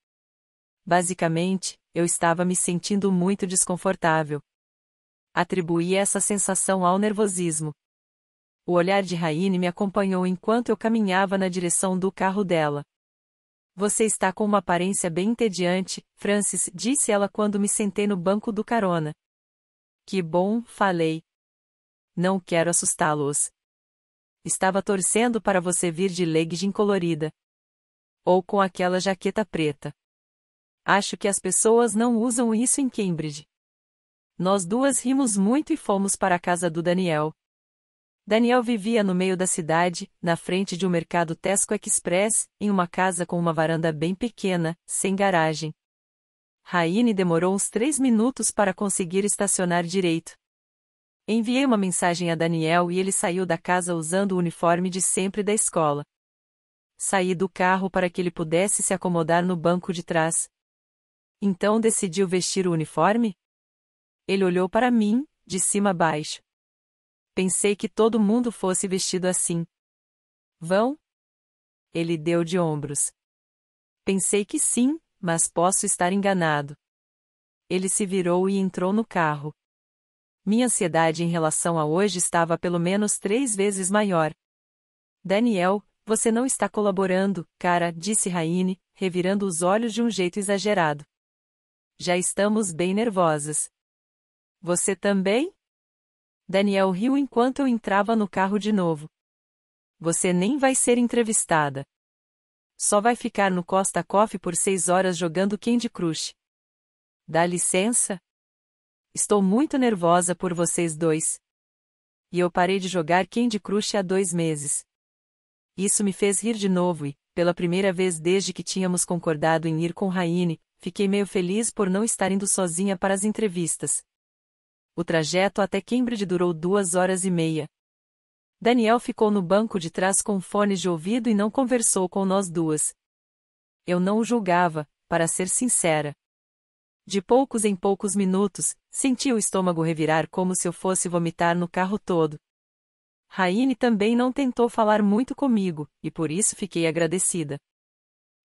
Basicamente, eu estava me sentindo muito desconfortável. Atribuí essa sensação ao nervosismo. O olhar de Raine me acompanhou enquanto eu caminhava na direção do carro dela. Você está com uma aparência bem entediante, Francis, disse ela quando me sentei no banco do carona. Que bom, falei. Não quero assustá-los. Estava torcendo para você vir de legging colorida. Ou com aquela jaqueta preta. Acho que as pessoas não usam isso em Cambridge. Nós duas rimos muito e fomos para a casa do Daniel. Daniel vivia no meio da cidade, na frente de um mercado Tesco Express, em uma casa com uma varanda bem pequena, sem garagem. Raine demorou uns três minutos para conseguir estacionar direito. Enviei uma mensagem a Daniel e ele saiu da casa usando o uniforme de sempre da escola. Saí do carro para que ele pudesse se acomodar no banco de trás, então decidiu vestir o uniforme? Ele olhou para mim, de cima a baixo. Pensei que todo mundo fosse vestido assim. Vão? Ele deu de ombros. Pensei que sim, mas posso estar enganado. Ele se virou e entrou no carro. Minha ansiedade em relação a hoje estava pelo menos três vezes maior. Daniel, você não está colaborando, cara, disse Raine, revirando os olhos de um jeito exagerado. Já estamos bem nervosas. Você também? Daniel riu enquanto eu entrava no carro de novo. Você nem vai ser entrevistada. Só vai ficar no Costa Coffee por seis horas jogando Candy Crush. Dá licença? Estou muito nervosa por vocês dois. E eu parei de jogar Candy Crush há dois meses. Isso me fez rir de novo e, pela primeira vez desde que tínhamos concordado em ir com Raine, Fiquei meio feliz por não estar indo sozinha para as entrevistas. O trajeto até Cambridge durou duas horas e meia. Daniel ficou no banco de trás com fones de ouvido e não conversou com nós duas. Eu não o julgava, para ser sincera. De poucos em poucos minutos, senti o estômago revirar como se eu fosse vomitar no carro todo. Raine também não tentou falar muito comigo, e por isso fiquei agradecida.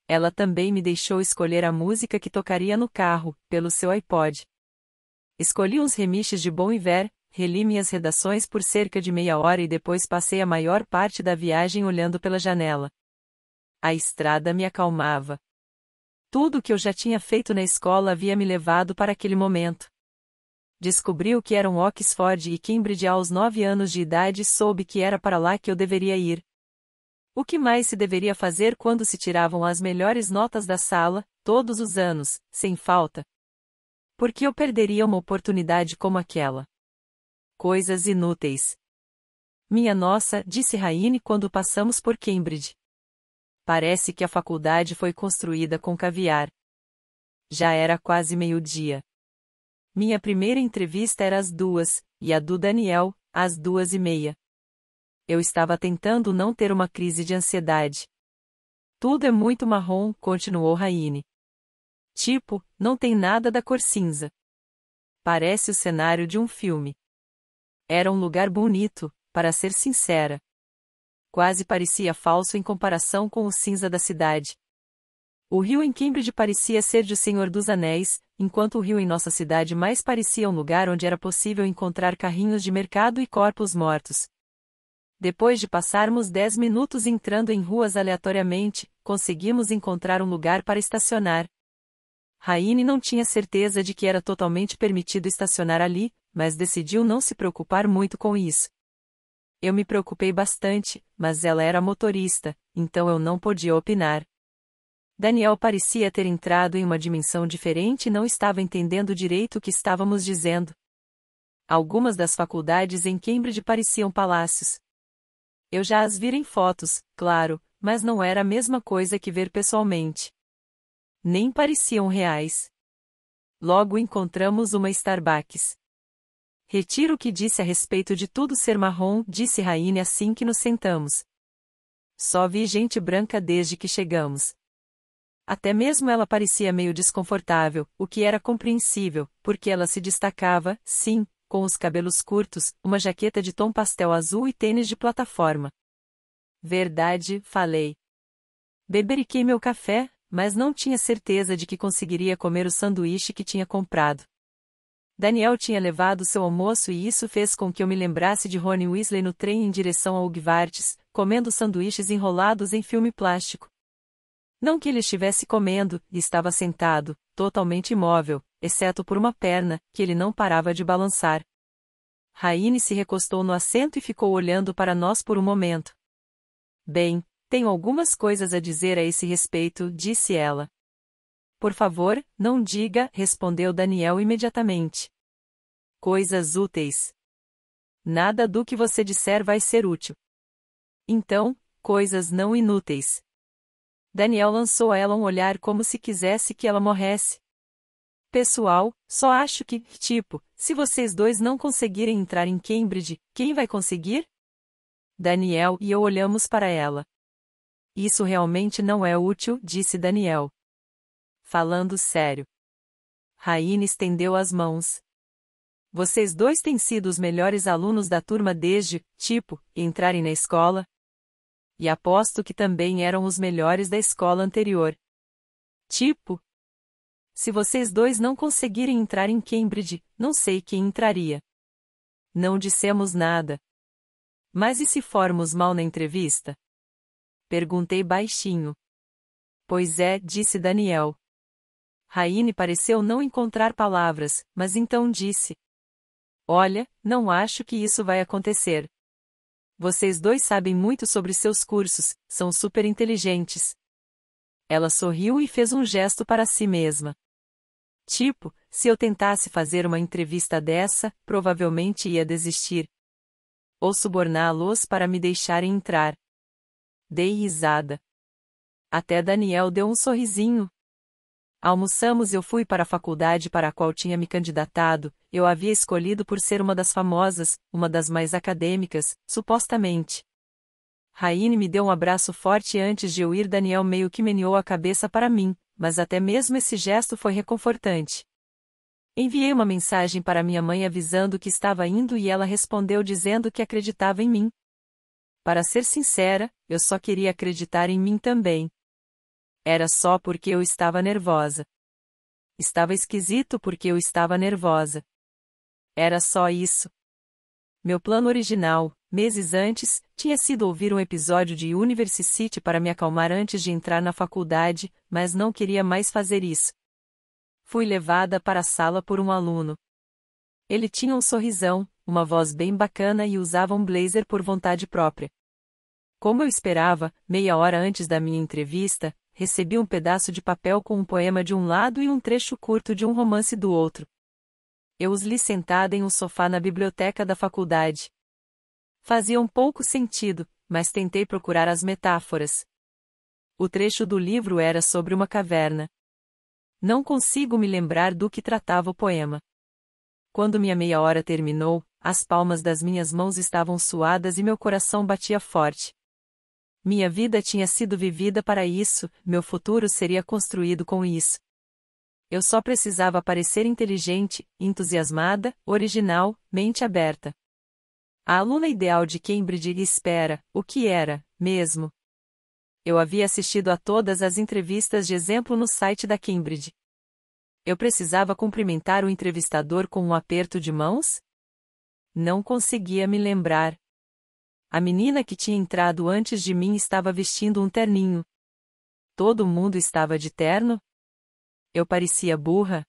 Ela também me deixou escolher a música que tocaria no carro, pelo seu iPod. Escolhi uns remixes de Bom Iver, reli minhas redações por cerca de meia hora e depois passei a maior parte da viagem olhando pela janela. A estrada me acalmava. Tudo o que eu já tinha feito na escola havia me levado para aquele momento. Descobriu que eram Oxford e Cambridge aos nove anos de idade e soube que era para lá que eu deveria ir. O que mais se deveria fazer quando se tiravam as melhores notas da sala, todos os anos, sem falta? Porque eu perderia uma oportunidade como aquela. Coisas inúteis. Minha nossa, disse Raine quando passamos por Cambridge. Parece que a faculdade foi construída com caviar. Já era quase meio-dia. Minha primeira entrevista era às duas, e a do Daniel, às duas e meia eu estava tentando não ter uma crise de ansiedade. Tudo é muito marrom, continuou Raine. Tipo, não tem nada da cor cinza. Parece o cenário de um filme. Era um lugar bonito, para ser sincera. Quase parecia falso em comparação com o cinza da cidade. O rio em Cambridge parecia ser de O Senhor dos Anéis, enquanto o rio em nossa cidade mais parecia um lugar onde era possível encontrar carrinhos de mercado e corpos mortos. Depois de passarmos 10 minutos entrando em ruas aleatoriamente, conseguimos encontrar um lugar para estacionar. Raine não tinha certeza de que era totalmente permitido estacionar ali, mas decidiu não se preocupar muito com isso. Eu me preocupei bastante, mas ela era motorista, então eu não podia opinar. Daniel parecia ter entrado em uma dimensão diferente e não estava entendendo direito o que estávamos dizendo. Algumas das faculdades em Cambridge pareciam palácios, eu já as vi em fotos, claro, mas não era a mesma coisa que ver pessoalmente. Nem pareciam reais. Logo encontramos uma Starbucks. Retiro o que disse a respeito de tudo ser marrom, disse Raine assim que nos sentamos. Só vi gente branca desde que chegamos. Até mesmo ela parecia meio desconfortável, o que era compreensível, porque ela se destacava, sim, com os cabelos curtos, uma jaqueta de tom pastel azul e tênis de plataforma. Verdade, falei. Beberiquei meu café, mas não tinha certeza de que conseguiria comer o sanduíche que tinha comprado. Daniel tinha levado seu almoço e isso fez com que eu me lembrasse de Rony Weasley no trem em direção ao Gvartes, comendo sanduíches enrolados em filme plástico. Não que ele estivesse comendo, estava sentado, totalmente imóvel, exceto por uma perna, que ele não parava de balançar. Raine se recostou no assento e ficou olhando para nós por um momento. Bem, tenho algumas coisas a dizer a esse respeito, disse ela. Por favor, não diga, respondeu Daniel imediatamente. Coisas úteis. Nada do que você disser vai ser útil. Então, coisas não inúteis. Daniel lançou a ela um olhar como se quisesse que ela morresse. Pessoal, só acho que, tipo, se vocês dois não conseguirem entrar em Cambridge, quem vai conseguir? Daniel e eu olhamos para ela. Isso realmente não é útil, disse Daniel. Falando sério. Raine estendeu as mãos. Vocês dois têm sido os melhores alunos da turma desde, tipo, entrarem na escola, e aposto que também eram os melhores da escola anterior. Tipo, se vocês dois não conseguirem entrar em Cambridge, não sei quem entraria. Não dissemos nada. Mas e se formos mal na entrevista? Perguntei baixinho. Pois é, disse Daniel. Raine pareceu não encontrar palavras, mas então disse: Olha, não acho que isso vai acontecer. Vocês dois sabem muito sobre seus cursos, são super inteligentes. Ela sorriu e fez um gesto para si mesma. Tipo, se eu tentasse fazer uma entrevista dessa, provavelmente ia desistir. Ou suborná-los para me deixarem entrar. Dei risada. Até Daniel deu um sorrisinho, Almoçamos e eu fui para a faculdade para a qual tinha me candidatado, eu havia escolhido por ser uma das famosas, uma das mais acadêmicas, supostamente. Raine me deu um abraço forte antes de eu ir Daniel meio que meneou a cabeça para mim, mas até mesmo esse gesto foi reconfortante. Enviei uma mensagem para minha mãe avisando que estava indo e ela respondeu dizendo que acreditava em mim. Para ser sincera, eu só queria acreditar em mim também, era só porque eu estava nervosa. Estava esquisito porque eu estava nervosa. Era só isso. Meu plano original, meses antes, tinha sido ouvir um episódio de University para me acalmar antes de entrar na faculdade, mas não queria mais fazer isso. Fui levada para a sala por um aluno. Ele tinha um sorrisão, uma voz bem bacana e usava um blazer por vontade própria. Como eu esperava, meia hora antes da minha entrevista, recebi um pedaço de papel com um poema de um lado e um trecho curto de um romance do outro. Eu os li sentada em um sofá na biblioteca da faculdade. Faziam pouco sentido, mas tentei procurar as metáforas. O trecho do livro era sobre uma caverna. Não consigo me lembrar do que tratava o poema. Quando minha meia hora terminou, as palmas das minhas mãos estavam suadas e meu coração batia forte. Minha vida tinha sido vivida para isso, meu futuro seria construído com isso. Eu só precisava parecer inteligente, entusiasmada, original, mente aberta. A aluna ideal de Cambridge espera, o que era, mesmo. Eu havia assistido a todas as entrevistas de exemplo no site da Cambridge. Eu precisava cumprimentar o entrevistador com um aperto de mãos? Não conseguia me lembrar. A menina que tinha entrado antes de mim estava vestindo um terninho. Todo mundo estava de terno? Eu parecia burra?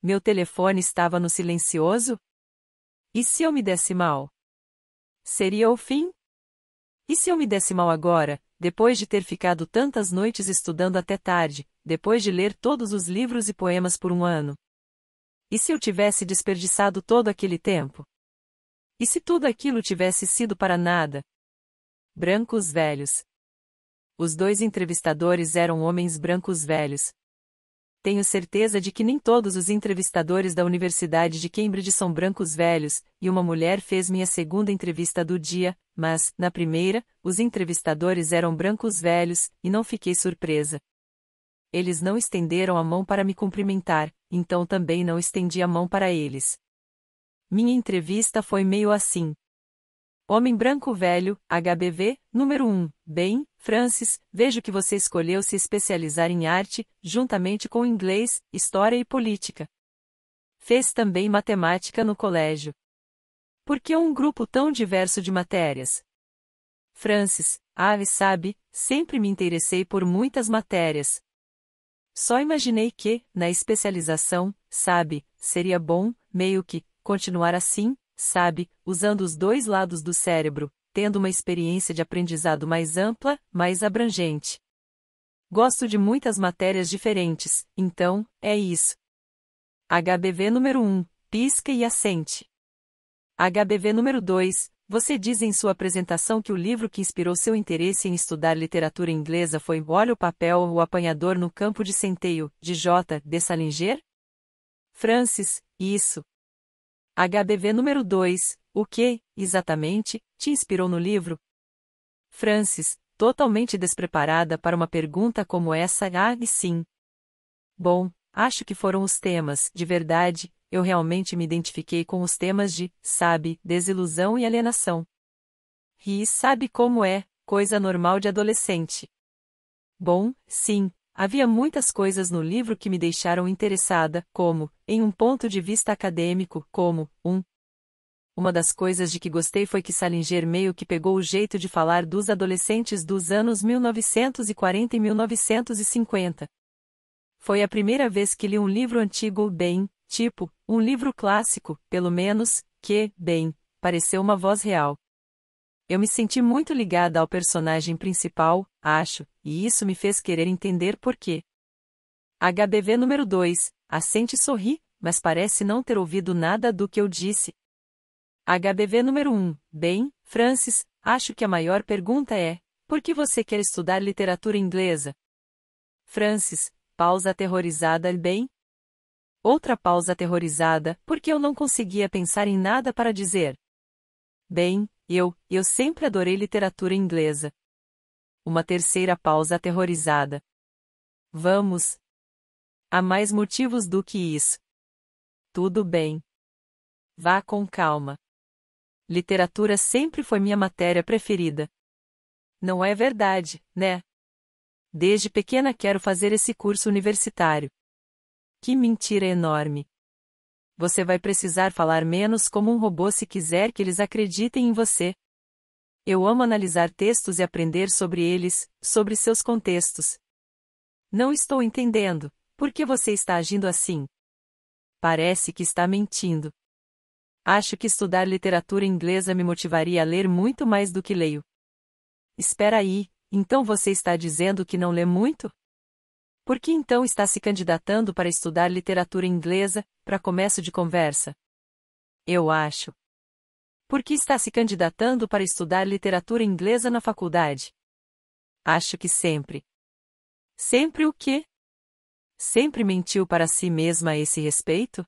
Meu telefone estava no silencioso? E se eu me desse mal? Seria o fim? E se eu me desse mal agora, depois de ter ficado tantas noites estudando até tarde, depois de ler todos os livros e poemas por um ano? E se eu tivesse desperdiçado todo aquele tempo? E se tudo aquilo tivesse sido para nada? Brancos velhos. Os dois entrevistadores eram homens brancos velhos. Tenho certeza de que nem todos os entrevistadores da Universidade de Cambridge são brancos velhos, e uma mulher fez minha segunda entrevista do dia, mas, na primeira, os entrevistadores eram brancos velhos, e não fiquei surpresa. Eles não estenderam a mão para me cumprimentar, então também não estendi a mão para eles. Minha entrevista foi meio assim. Homem Branco Velho, HBV, número 1. Bem, Francis, vejo que você escolheu se especializar em arte, juntamente com inglês, história e política. Fez também matemática no colégio. Por que um grupo tão diverso de matérias? Francis, e sabe, sempre me interessei por muitas matérias. Só imaginei que, na especialização, sabe, seria bom, meio que, Continuar assim, sabe, usando os dois lados do cérebro, tendo uma experiência de aprendizado mais ampla, mais abrangente. Gosto de muitas matérias diferentes, então, é isso. HBV número 1, pisca e assente. HBV número 2, você diz em sua apresentação que o livro que inspirou seu interesse em estudar literatura inglesa foi Olha o Papel ou O Apanhador no Campo de Centeio, de J. de Salinger? Francis, isso. HDV número 2, o que, exatamente, te inspirou no livro? Francis, totalmente despreparada para uma pergunta como essa, ah, e sim. Bom, acho que foram os temas, de verdade, eu realmente me identifiquei com os temas de, sabe, desilusão e alienação. E sabe como é, coisa normal de adolescente. Bom, sim, Havia muitas coisas no livro que me deixaram interessada, como, em um ponto de vista acadêmico, como, um. Uma das coisas de que gostei foi que Salinger meio que pegou o jeito de falar dos adolescentes dos anos 1940 e 1950. Foi a primeira vez que li um livro antigo bem, tipo, um livro clássico, pelo menos, que, bem, pareceu uma voz real. Eu me senti muito ligada ao personagem principal, acho, e isso me fez querer entender por quê. HBV número 2, assente e sorri, mas parece não ter ouvido nada do que eu disse. HBV número 1, bem, Francis, acho que a maior pergunta é, por que você quer estudar literatura inglesa? Francis, pausa aterrorizada bem? Outra pausa aterrorizada, porque eu não conseguia pensar em nada para dizer. Bem, eu, eu sempre adorei literatura inglesa. Uma terceira pausa aterrorizada. Vamos. Há mais motivos do que isso. Tudo bem. Vá com calma. Literatura sempre foi minha matéria preferida. Não é verdade, né? Desde pequena quero fazer esse curso universitário. Que mentira enorme! você vai precisar falar menos como um robô se quiser que eles acreditem em você. Eu amo analisar textos e aprender sobre eles, sobre seus contextos. Não estou entendendo. Por que você está agindo assim? Parece que está mentindo. Acho que estudar literatura inglesa me motivaria a ler muito mais do que leio. Espera aí, então você está dizendo que não lê muito? Por que então está se candidatando para estudar literatura inglesa, para começo de conversa? Eu acho. Por que está se candidatando para estudar literatura inglesa na faculdade? Acho que sempre. Sempre o quê? Sempre mentiu para si mesma a esse respeito?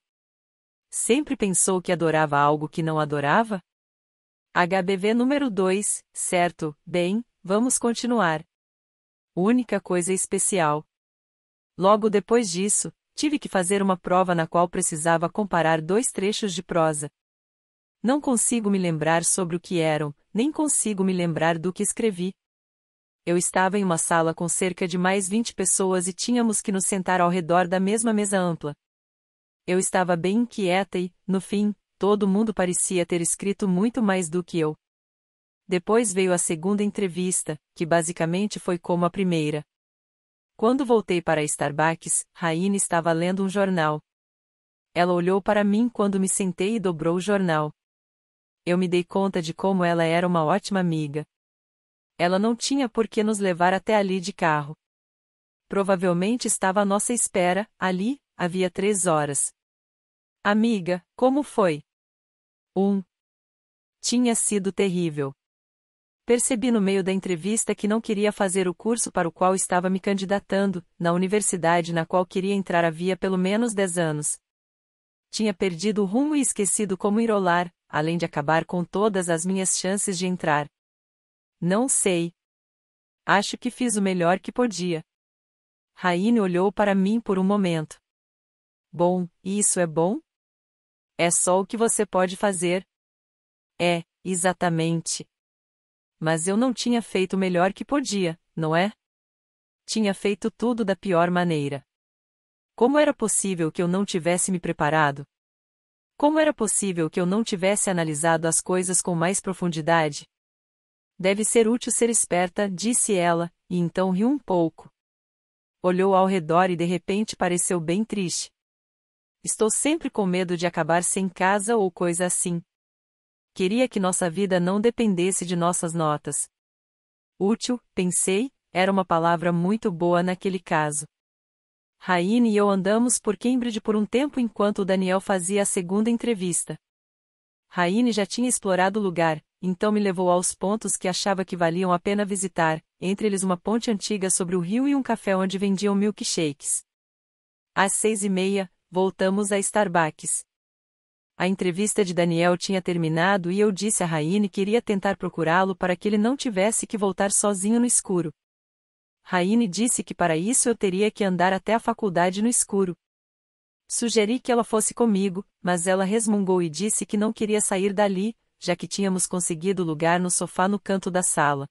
Sempre pensou que adorava algo que não adorava? HBV número 2, certo, bem, vamos continuar. Única coisa especial, Logo depois disso, tive que fazer uma prova na qual precisava comparar dois trechos de prosa. Não consigo me lembrar sobre o que eram, nem consigo me lembrar do que escrevi. Eu estava em uma sala com cerca de mais 20 pessoas e tínhamos que nos sentar ao redor da mesma mesa ampla. Eu estava bem inquieta e, no fim, todo mundo parecia ter escrito muito mais do que eu. Depois veio a segunda entrevista, que basicamente foi como a primeira. Quando voltei para a Starbucks, Raine estava lendo um jornal. Ela olhou para mim quando me sentei e dobrou o jornal. Eu me dei conta de como ela era uma ótima amiga. Ela não tinha por que nos levar até ali de carro. Provavelmente estava à nossa espera, ali, havia três horas. Amiga, como foi? Um. Tinha sido terrível. Percebi no meio da entrevista que não queria fazer o curso para o qual estava me candidatando, na universidade na qual queria entrar havia pelo menos 10 anos. Tinha perdido o rumo e esquecido como enrolar, além de acabar com todas as minhas chances de entrar. Não sei. Acho que fiz o melhor que podia. Raine olhou para mim por um momento. Bom, isso é bom? É só o que você pode fazer? É, exatamente. Mas eu não tinha feito o melhor que podia, não é? Tinha feito tudo da pior maneira. Como era possível que eu não tivesse me preparado? Como era possível que eu não tivesse analisado as coisas com mais profundidade? Deve ser útil ser esperta, disse ela, e então riu um pouco. Olhou ao redor e de repente pareceu bem triste. Estou sempre com medo de acabar sem casa ou coisa assim, queria que nossa vida não dependesse de nossas notas. Útil, pensei, era uma palavra muito boa naquele caso. Raine e eu andamos por Cambridge por um tempo enquanto Daniel fazia a segunda entrevista. Raine já tinha explorado o lugar, então me levou aos pontos que achava que valiam a pena visitar, entre eles uma ponte antiga sobre o rio e um café onde vendiam milkshakes. Às seis e meia, voltamos a Starbucks. A entrevista de Daniel tinha terminado e eu disse a Raine que iria tentar procurá-lo para que ele não tivesse que voltar sozinho no escuro. Raine disse que para isso eu teria que andar até a faculdade no escuro. Sugeri que ela fosse comigo, mas ela resmungou e disse que não queria sair dali, já que tínhamos conseguido lugar no sofá no canto da sala.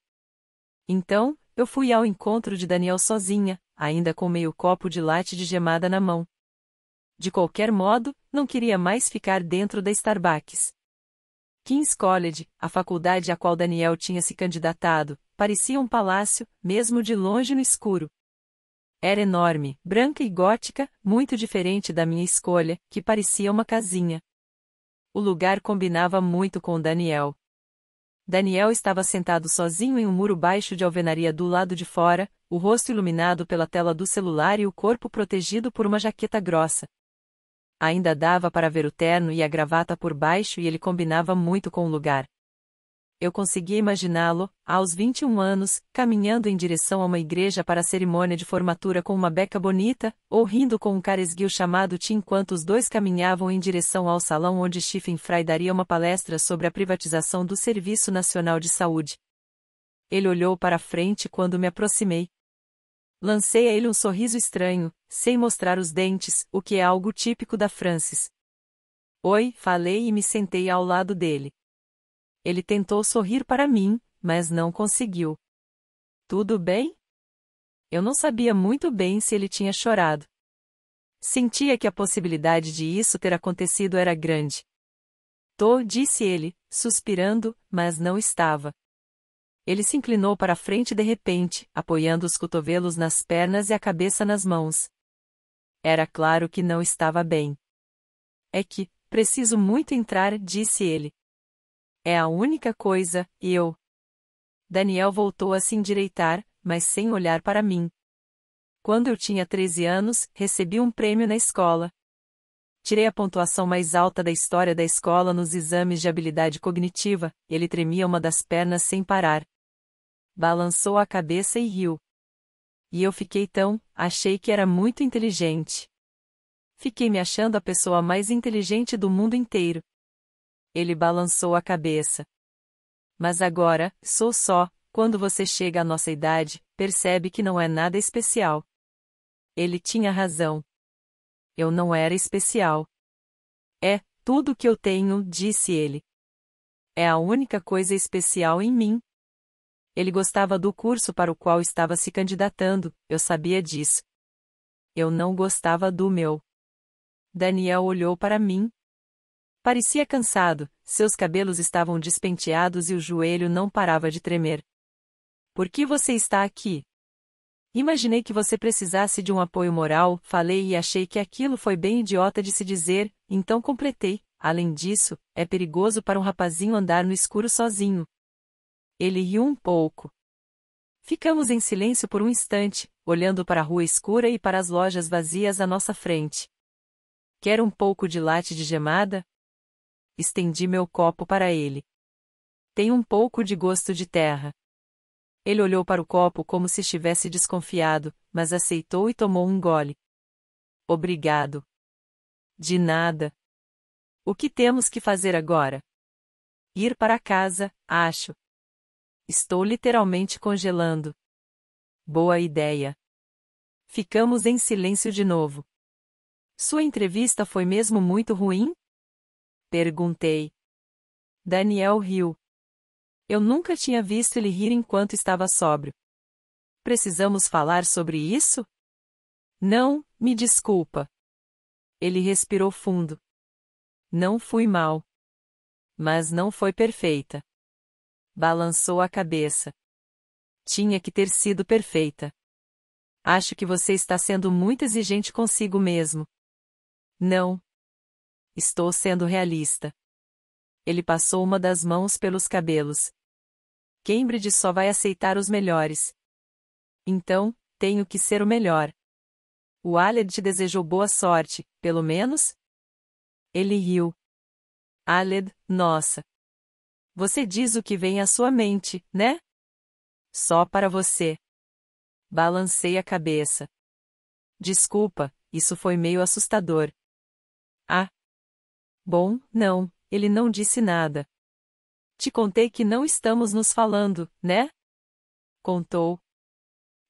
Então, eu fui ao encontro de Daniel sozinha, ainda com meio copo de latte de gemada na mão. De qualquer modo, não queria mais ficar dentro da Starbucks. King's College, a faculdade à qual Daniel tinha se candidatado, parecia um palácio, mesmo de longe no escuro. Era enorme, branca e gótica, muito diferente da minha escolha, que parecia uma casinha. O lugar combinava muito com Daniel. Daniel estava sentado sozinho em um muro baixo de alvenaria do lado de fora, o rosto iluminado pela tela do celular e o corpo protegido por uma jaqueta grossa ainda dava para ver o terno e a gravata por baixo e ele combinava muito com o lugar. Eu conseguia imaginá-lo, aos 21 anos, caminhando em direção a uma igreja para a cerimônia de formatura com uma beca bonita, ou rindo com um cara esguio chamado Tim enquanto os dois caminhavam em direção ao salão onde Fry daria uma palestra sobre a privatização do Serviço Nacional de Saúde. Ele olhou para frente quando me aproximei. Lancei a ele um sorriso estranho, sem mostrar os dentes, o que é algo típico da Francis. Oi, falei e me sentei ao lado dele. Ele tentou sorrir para mim, mas não conseguiu. Tudo bem? Eu não sabia muito bem se ele tinha chorado. Sentia que a possibilidade de isso ter acontecido era grande. Tô, disse ele, suspirando, mas não estava. Ele se inclinou para a frente de repente, apoiando os cotovelos nas pernas e a cabeça nas mãos. Era claro que não estava bem. É que, preciso muito entrar, disse ele. É a única coisa, e eu. Daniel voltou a se endireitar, mas sem olhar para mim. Quando eu tinha 13 anos, recebi um prêmio na escola. Tirei a pontuação mais alta da história da escola nos exames de habilidade cognitiva, ele tremia uma das pernas sem parar balançou a cabeça e riu. E eu fiquei tão, achei que era muito inteligente. Fiquei me achando a pessoa mais inteligente do mundo inteiro. Ele balançou a cabeça. Mas agora, sou só, quando você chega à nossa idade, percebe que não é nada especial. Ele tinha razão. Eu não era especial. É, tudo o que eu tenho, disse ele. É a única coisa especial em mim, ele gostava do curso para o qual estava se candidatando, eu sabia disso. Eu não gostava do meu. Daniel olhou para mim. Parecia cansado, seus cabelos estavam despenteados e o joelho não parava de tremer. Por que você está aqui? Imaginei que você precisasse de um apoio moral, falei e achei que aquilo foi bem idiota de se dizer, então completei. Além disso, é perigoso para um rapazinho andar no escuro sozinho. Ele riu um pouco. Ficamos em silêncio por um instante, olhando para a rua escura e para as lojas vazias à nossa frente. Quer um pouco de latte de gemada? Estendi meu copo para ele. Tem um pouco de gosto de terra. Ele olhou para o copo como se estivesse desconfiado, mas aceitou e tomou um gole. Obrigado. De nada. O que temos que fazer agora? Ir para casa, acho. Estou literalmente congelando. Boa ideia. Ficamos em silêncio de novo. Sua entrevista foi mesmo muito ruim? Perguntei. Daniel riu. Eu nunca tinha visto ele rir enquanto estava sóbrio. Precisamos falar sobre isso? Não, me desculpa. Ele respirou fundo. Não fui mal. Mas não foi perfeita. Balançou a cabeça. Tinha que ter sido perfeita. Acho que você está sendo muito exigente consigo mesmo. Não. Estou sendo realista. Ele passou uma das mãos pelos cabelos. Cambridge só vai aceitar os melhores. Então, tenho que ser o melhor. O Aled te desejou boa sorte, pelo menos? Ele riu. Aled, nossa. Você diz o que vem à sua mente, né? Só para você. Balancei a cabeça. Desculpa, isso foi meio assustador. Ah. Bom, não, ele não disse nada. Te contei que não estamos nos falando, né? Contou.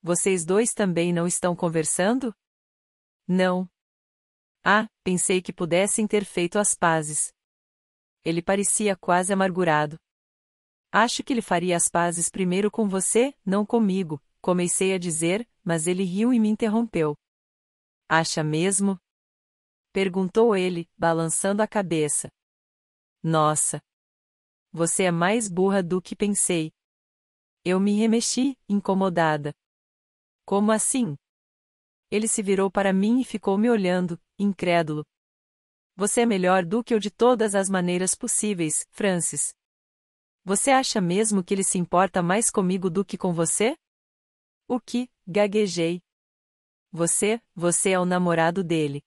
Vocês dois também não estão conversando? Não. Ah, pensei que pudessem ter feito as pazes ele parecia quase amargurado. Acho que ele faria as pazes primeiro com você, não comigo, comecei a dizer, mas ele riu e me interrompeu. Acha mesmo? Perguntou ele, balançando a cabeça. Nossa! Você é mais burra do que pensei. Eu me remexi, incomodada. Como assim? Ele se virou para mim e ficou me olhando, incrédulo. Você é melhor do que eu de todas as maneiras possíveis, Francis. Você acha mesmo que ele se importa mais comigo do que com você? O que? Gaguejei. Você, você é o namorado dele.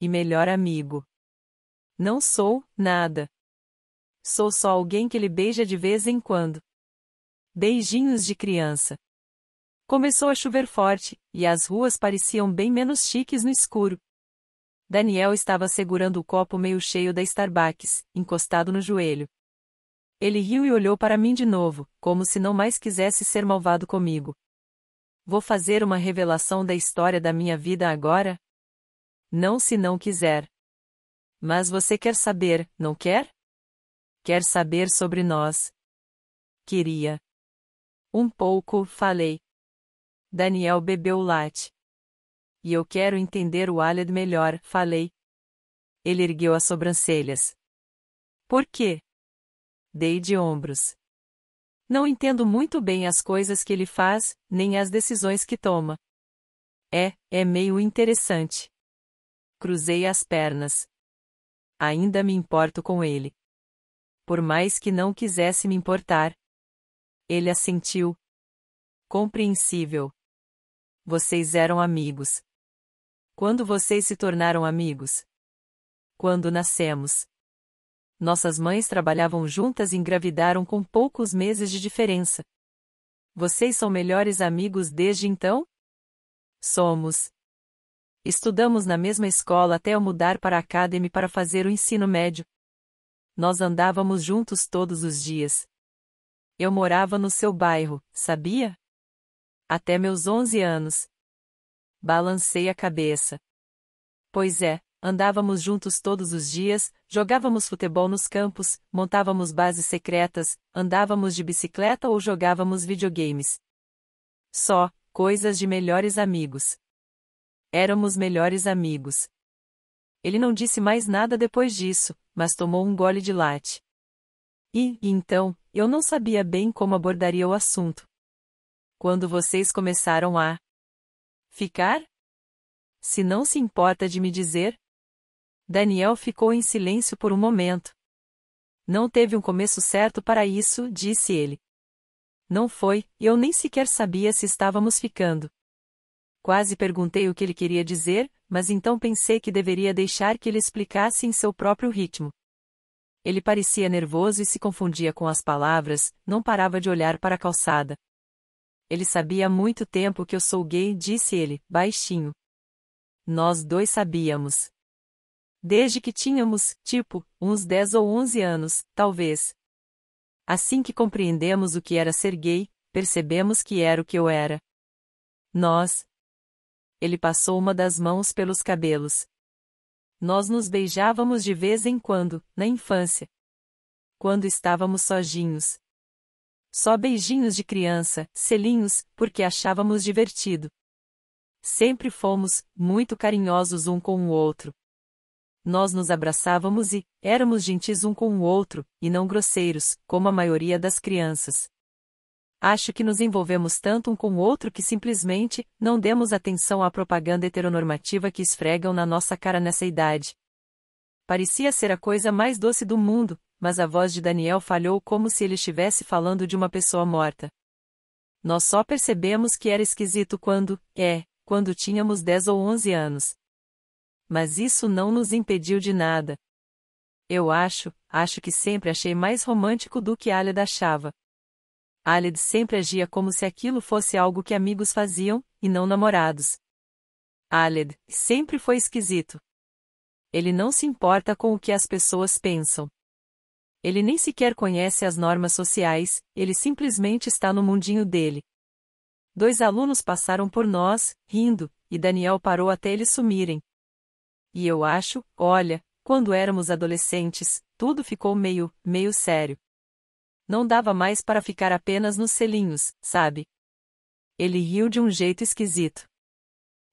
E melhor amigo. Não sou, nada. Sou só alguém que ele beija de vez em quando. Beijinhos de criança. Começou a chover forte, e as ruas pareciam bem menos chiques no escuro. Daniel estava segurando o copo meio cheio da Starbucks, encostado no joelho. Ele riu e olhou para mim de novo, como se não mais quisesse ser malvado comigo. Vou fazer uma revelação da história da minha vida agora? Não se não quiser. Mas você quer saber, não quer? Quer saber sobre nós? Queria. Um pouco, falei. Daniel bebeu o latte. E eu quero entender o Aled melhor, falei. Ele ergueu as sobrancelhas. Por quê? Dei de ombros. Não entendo muito bem as coisas que ele faz, nem as decisões que toma. É, é meio interessante. Cruzei as pernas. Ainda me importo com ele. Por mais que não quisesse me importar. Ele assentiu. Compreensível. Vocês eram amigos. Quando vocês se tornaram amigos? Quando nascemos. Nossas mães trabalhavam juntas e engravidaram com poucos meses de diferença. Vocês são melhores amigos desde então? Somos. Estudamos na mesma escola até eu mudar para a Academy para fazer o ensino médio. Nós andávamos juntos todos os dias. Eu morava no seu bairro, sabia? Até meus 11 anos, Balancei a cabeça. Pois é, andávamos juntos todos os dias, jogávamos futebol nos campos, montávamos bases secretas, andávamos de bicicleta ou jogávamos videogames. Só, coisas de melhores amigos. Éramos melhores amigos. Ele não disse mais nada depois disso, mas tomou um gole de latte. E, então, eu não sabia bem como abordaria o assunto. Quando vocês começaram a Ficar? Se não se importa de me dizer. Daniel ficou em silêncio por um momento. Não teve um começo certo para isso, disse ele. Não foi, eu nem sequer sabia se estávamos ficando. Quase perguntei o que ele queria dizer, mas então pensei que deveria deixar que ele explicasse em seu próprio ritmo. Ele parecia nervoso e se confundia com as palavras, não parava de olhar para a calçada. Ele sabia há muito tempo que eu sou gay, disse ele, baixinho. Nós dois sabíamos. Desde que tínhamos, tipo, uns 10 ou 11 anos, talvez. Assim que compreendemos o que era ser gay, percebemos que era o que eu era. Nós. Ele passou uma das mãos pelos cabelos. Nós nos beijávamos de vez em quando, na infância. Quando estávamos sozinhos. Só beijinhos de criança, selinhos, porque achávamos divertido. Sempre fomos muito carinhosos um com o outro. Nós nos abraçávamos e éramos gentis um com o outro, e não grosseiros, como a maioria das crianças. Acho que nos envolvemos tanto um com o outro que simplesmente não demos atenção à propaganda heteronormativa que esfregam na nossa cara nessa idade. Parecia ser a coisa mais doce do mundo, mas a voz de Daniel falhou como se ele estivesse falando de uma pessoa morta. Nós só percebemos que era esquisito quando, é, quando tínhamos 10 ou 11 anos. Mas isso não nos impediu de nada. Eu acho, acho que sempre achei mais romântico do que Aled achava. Aled sempre agia como se aquilo fosse algo que amigos faziam, e não namorados. Aled sempre foi esquisito. Ele não se importa com o que as pessoas pensam. Ele nem sequer conhece as normas sociais, ele simplesmente está no mundinho dele. Dois alunos passaram por nós, rindo, e Daniel parou até eles sumirem. E eu acho, olha, quando éramos adolescentes, tudo ficou meio, meio sério. Não dava mais para ficar apenas nos selinhos, sabe? Ele riu de um jeito esquisito.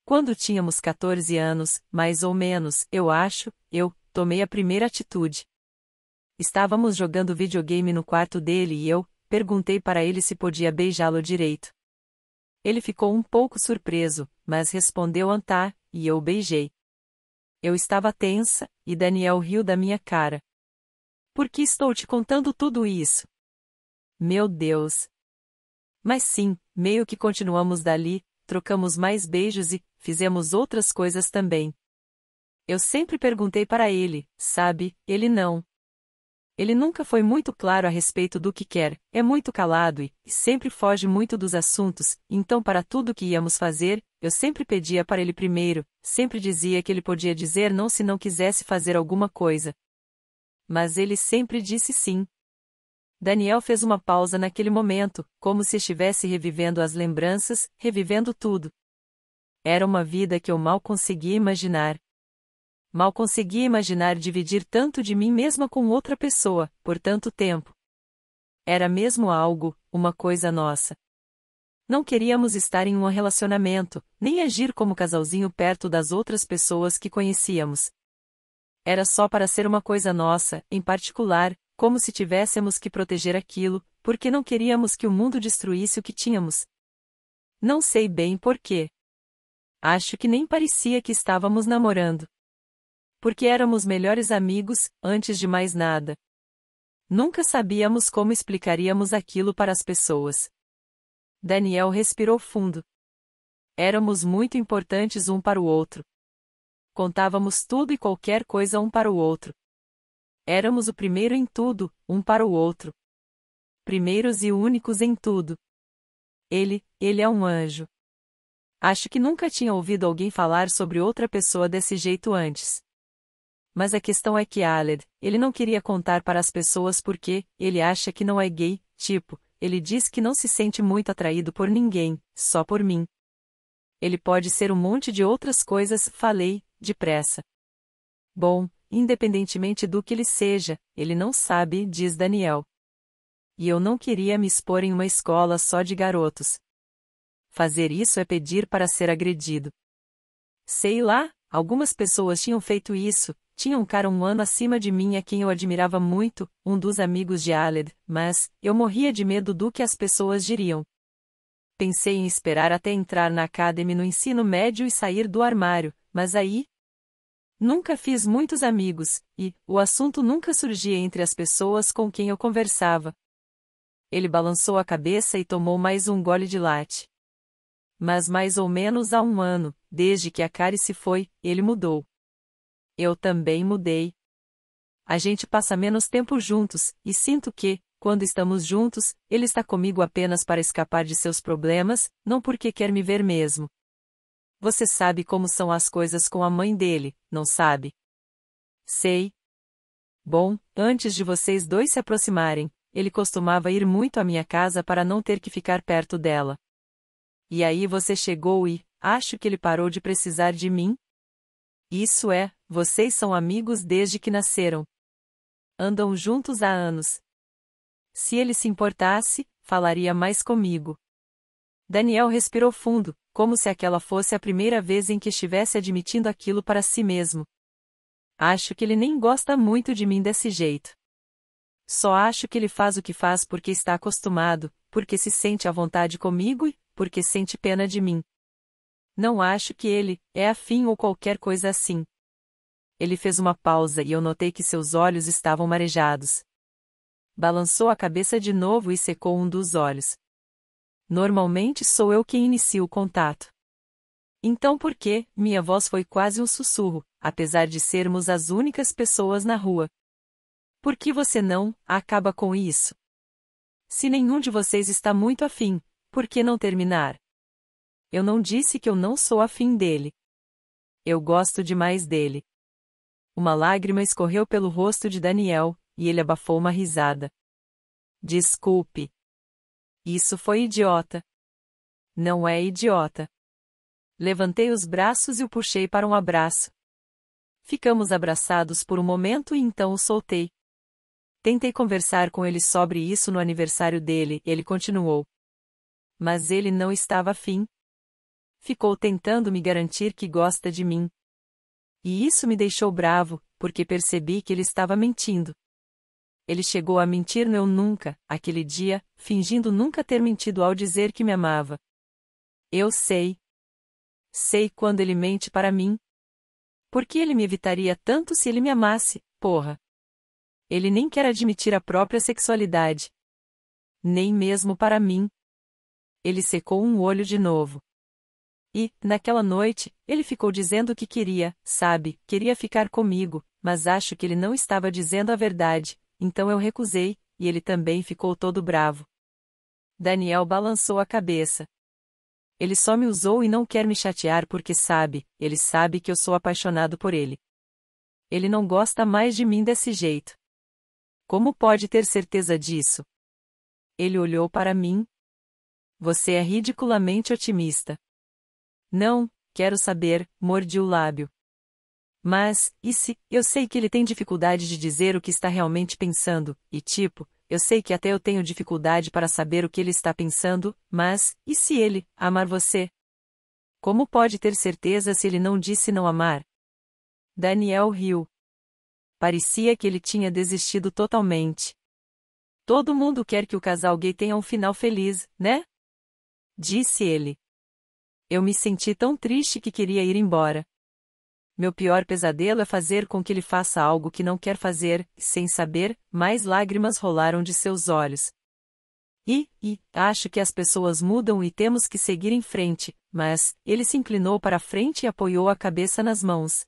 Quando tínhamos 14 anos, mais ou menos, eu acho, eu tomei a primeira atitude. Estávamos jogando videogame no quarto dele e eu, perguntei para ele se podia beijá-lo direito. Ele ficou um pouco surpreso, mas respondeu Antá, ah, e eu beijei. Eu estava tensa, e Daniel riu da minha cara. Por que estou te contando tudo isso? Meu Deus! Mas sim, meio que continuamos dali, trocamos mais beijos e fizemos outras coisas também. Eu sempre perguntei para ele, sabe, ele não. Ele nunca foi muito claro a respeito do que quer, é muito calado e, e, sempre foge muito dos assuntos, então para tudo que íamos fazer, eu sempre pedia para ele primeiro, sempre dizia que ele podia dizer não se não quisesse fazer alguma coisa. Mas ele sempre disse sim. Daniel fez uma pausa naquele momento, como se estivesse revivendo as lembranças, revivendo tudo. Era uma vida que eu mal conseguia imaginar. Mal conseguia imaginar dividir tanto de mim mesma com outra pessoa, por tanto tempo. Era mesmo algo, uma coisa nossa. Não queríamos estar em um relacionamento, nem agir como casalzinho perto das outras pessoas que conhecíamos. Era só para ser uma coisa nossa, em particular, como se tivéssemos que proteger aquilo, porque não queríamos que o mundo destruísse o que tínhamos. Não sei bem porquê. Acho que nem parecia que estávamos namorando porque éramos melhores amigos, antes de mais nada. Nunca sabíamos como explicaríamos aquilo para as pessoas. Daniel respirou fundo. Éramos muito importantes um para o outro. Contávamos tudo e qualquer coisa um para o outro. Éramos o primeiro em tudo, um para o outro. Primeiros e únicos em tudo. Ele, ele é um anjo. Acho que nunca tinha ouvido alguém falar sobre outra pessoa desse jeito antes. Mas a questão é que Aled, ele não queria contar para as pessoas porque, ele acha que não é gay, tipo, ele diz que não se sente muito atraído por ninguém, só por mim. Ele pode ser um monte de outras coisas, falei, depressa. Bom, independentemente do que ele seja, ele não sabe, diz Daniel. E eu não queria me expor em uma escola só de garotos. Fazer isso é pedir para ser agredido. Sei lá, algumas pessoas tinham feito isso, tinha um cara um ano acima de mim a quem eu admirava muito, um dos amigos de Aled, mas, eu morria de medo do que as pessoas diriam. Pensei em esperar até entrar na academia no ensino médio e sair do armário, mas aí. Nunca fiz muitos amigos, e, o assunto nunca surgia entre as pessoas com quem eu conversava. Ele balançou a cabeça e tomou mais um gole de latte. Mas mais ou menos há um ano, desde que a Kari se foi, ele mudou. Eu também mudei. A gente passa menos tempo juntos, e sinto que, quando estamos juntos, ele está comigo apenas para escapar de seus problemas, não porque quer me ver mesmo. Você sabe como são as coisas com a mãe dele, não sabe? Sei. Bom, antes de vocês dois se aproximarem, ele costumava ir muito à minha casa para não ter que ficar perto dela. E aí você chegou e, acho que ele parou de precisar de mim? Isso é, vocês são amigos desde que nasceram. Andam juntos há anos. Se ele se importasse, falaria mais comigo. Daniel respirou fundo, como se aquela fosse a primeira vez em que estivesse admitindo aquilo para si mesmo. Acho que ele nem gosta muito de mim desse jeito. Só acho que ele faz o que faz porque está acostumado, porque se sente à vontade comigo e porque sente pena de mim. Não acho que ele é afim ou qualquer coisa assim. Ele fez uma pausa e eu notei que seus olhos estavam marejados. Balançou a cabeça de novo e secou um dos olhos. Normalmente sou eu quem inicio o contato. Então por que, minha voz foi quase um sussurro, apesar de sermos as únicas pessoas na rua. Por que você não acaba com isso? Se nenhum de vocês está muito afim, por que não terminar? Eu não disse que eu não sou afim dele. Eu gosto demais dele. Uma lágrima escorreu pelo rosto de Daniel, e ele abafou uma risada. Desculpe. Isso foi idiota. Não é idiota. Levantei os braços e o puxei para um abraço. Ficamos abraçados por um momento e então o soltei. Tentei conversar com ele sobre isso no aniversário dele, ele continuou. Mas ele não estava afim. Ficou tentando me garantir que gosta de mim, e isso me deixou bravo, porque percebi que ele estava mentindo. Ele chegou a mentir no eu nunca, aquele dia, fingindo nunca ter mentido ao dizer que me amava. Eu sei. Sei quando ele mente para mim. Por que ele me evitaria tanto se ele me amasse, porra? Ele nem quer admitir a própria sexualidade. Nem mesmo para mim. Ele secou um olho de novo. E, naquela noite, ele ficou dizendo que queria, sabe, queria ficar comigo, mas acho que ele não estava dizendo a verdade, então eu recusei, e ele também ficou todo bravo. Daniel balançou a cabeça. Ele só me usou e não quer me chatear porque sabe, ele sabe que eu sou apaixonado por ele. Ele não gosta mais de mim desse jeito. Como pode ter certeza disso? Ele olhou para mim. Você é ridiculamente otimista. Não, quero saber, mordi o lábio. Mas, e se, eu sei que ele tem dificuldade de dizer o que está realmente pensando, e tipo, eu sei que até eu tenho dificuldade para saber o que ele está pensando, mas, e se ele, amar você? Como pode ter certeza se ele não disse não amar? Daniel riu. Parecia que ele tinha desistido totalmente. Todo mundo quer que o casal gay tenha um final feliz, né? Disse ele. Eu me senti tão triste que queria ir embora. Meu pior pesadelo é fazer com que ele faça algo que não quer fazer, sem saber, mais lágrimas rolaram de seus olhos. E, e, acho que as pessoas mudam e temos que seguir em frente, mas, ele se inclinou para frente e apoiou a cabeça nas mãos.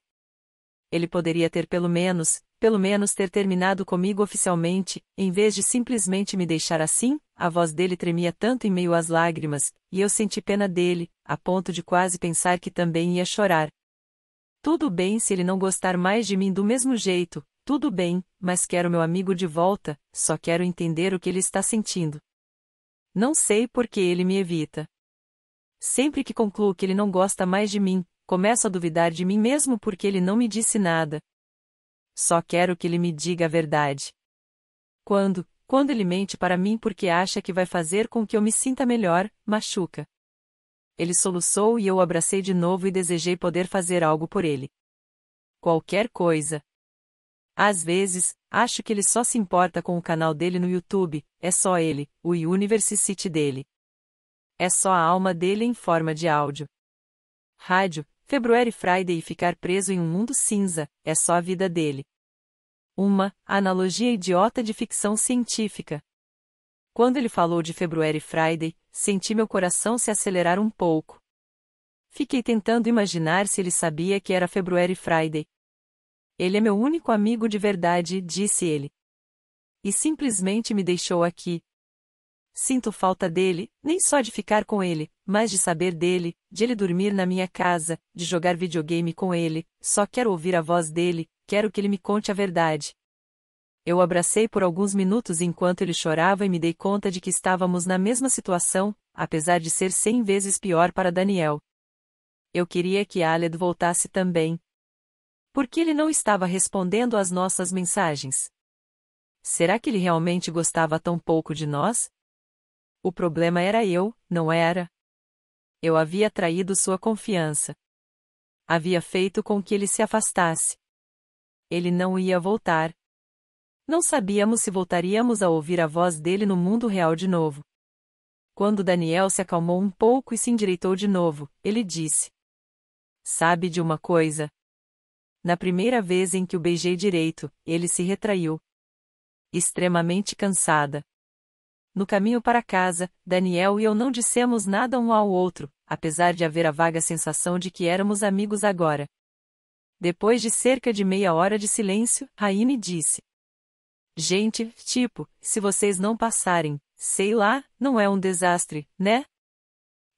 Ele poderia ter pelo menos, pelo menos ter terminado comigo oficialmente, em vez de simplesmente me deixar assim, a voz dele tremia tanto em meio às lágrimas, e eu senti pena dele, a ponto de quase pensar que também ia chorar. Tudo bem se ele não gostar mais de mim do mesmo jeito, tudo bem, mas quero meu amigo de volta, só quero entender o que ele está sentindo. Não sei por que ele me evita. Sempre que concluo que ele não gosta mais de mim, começo a duvidar de mim mesmo porque ele não me disse nada. Só quero que ele me diga a verdade. Quando, quando ele mente para mim porque acha que vai fazer com que eu me sinta melhor, machuca. Ele soluçou e eu o abracei de novo e desejei poder fazer algo por ele. Qualquer coisa. Às vezes, acho que ele só se importa com o canal dele no YouTube, é só ele, o City dele. É só a alma dele em forma de áudio. Rádio, February Friday e ficar preso em um mundo cinza, é só a vida dele. Uma analogia idiota de ficção científica. Quando ele falou de February Friday, senti meu coração se acelerar um pouco. Fiquei tentando imaginar se ele sabia que era February Friday. Ele é meu único amigo de verdade, disse ele. E simplesmente me deixou aqui. Sinto falta dele, nem só de ficar com ele, mas de saber dele, de ele dormir na minha casa, de jogar videogame com ele, só quero ouvir a voz dele, quero que ele me conte a verdade. Eu abracei por alguns minutos enquanto ele chorava e me dei conta de que estávamos na mesma situação, apesar de ser cem vezes pior para Daniel. Eu queria que Aled voltasse também. Por que ele não estava respondendo às nossas mensagens? Será que ele realmente gostava tão pouco de nós? O problema era eu, não era? Eu havia traído sua confiança. Havia feito com que ele se afastasse. Ele não ia voltar. Não sabíamos se voltaríamos a ouvir a voz dele no mundo real de novo. Quando Daniel se acalmou um pouco e se endireitou de novo, ele disse: Sabe de uma coisa? Na primeira vez em que o beijei direito, ele se retraiu. Extremamente cansada. No caminho para casa, Daniel e eu não dissemos nada um ao outro, apesar de haver a vaga sensação de que éramos amigos agora. Depois de cerca de meia hora de silêncio, Raine disse: Gente, tipo, se vocês não passarem, sei lá, não é um desastre, né?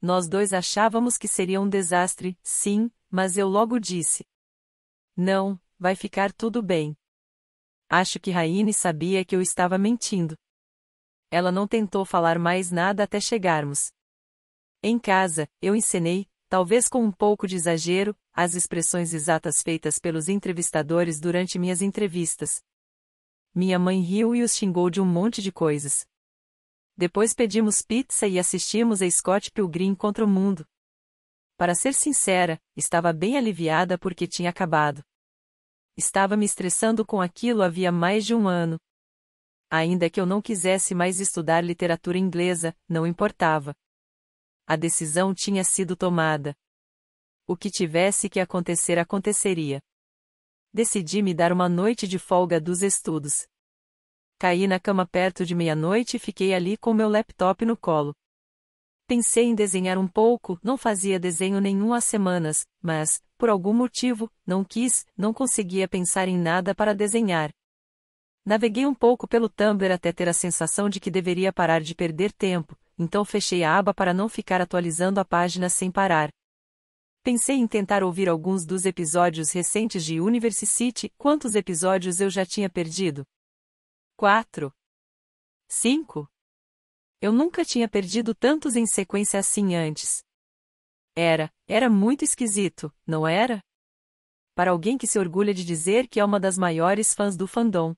Nós dois achávamos que seria um desastre, sim, mas eu logo disse: Não, vai ficar tudo bem. Acho que Raine sabia que eu estava mentindo. Ela não tentou falar mais nada até chegarmos. Em casa, eu encenei, talvez com um pouco de exagero, as expressões exatas feitas pelos entrevistadores durante minhas entrevistas. Minha mãe riu e os xingou de um monte de coisas. Depois pedimos pizza e assistimos a Scott Pilgrim contra o mundo. Para ser sincera, estava bem aliviada porque tinha acabado. Estava me estressando com aquilo havia mais de um ano. Ainda que eu não quisesse mais estudar literatura inglesa, não importava. A decisão tinha sido tomada. O que tivesse que acontecer aconteceria. Decidi me dar uma noite de folga dos estudos. Caí na cama perto de meia-noite e fiquei ali com meu laptop no colo. Pensei em desenhar um pouco, não fazia desenho nenhum há semanas, mas, por algum motivo, não quis, não conseguia pensar em nada para desenhar. Naveguei um pouco pelo Tumblr até ter a sensação de que deveria parar de perder tempo, então fechei a aba para não ficar atualizando a página sem parar. Pensei em tentar ouvir alguns dos episódios recentes de Universe City, quantos episódios eu já tinha perdido? 4. 5. Eu nunca tinha perdido tantos em sequência assim antes. Era, era muito esquisito, não era? Para alguém que se orgulha de dizer que é uma das maiores fãs do fandom.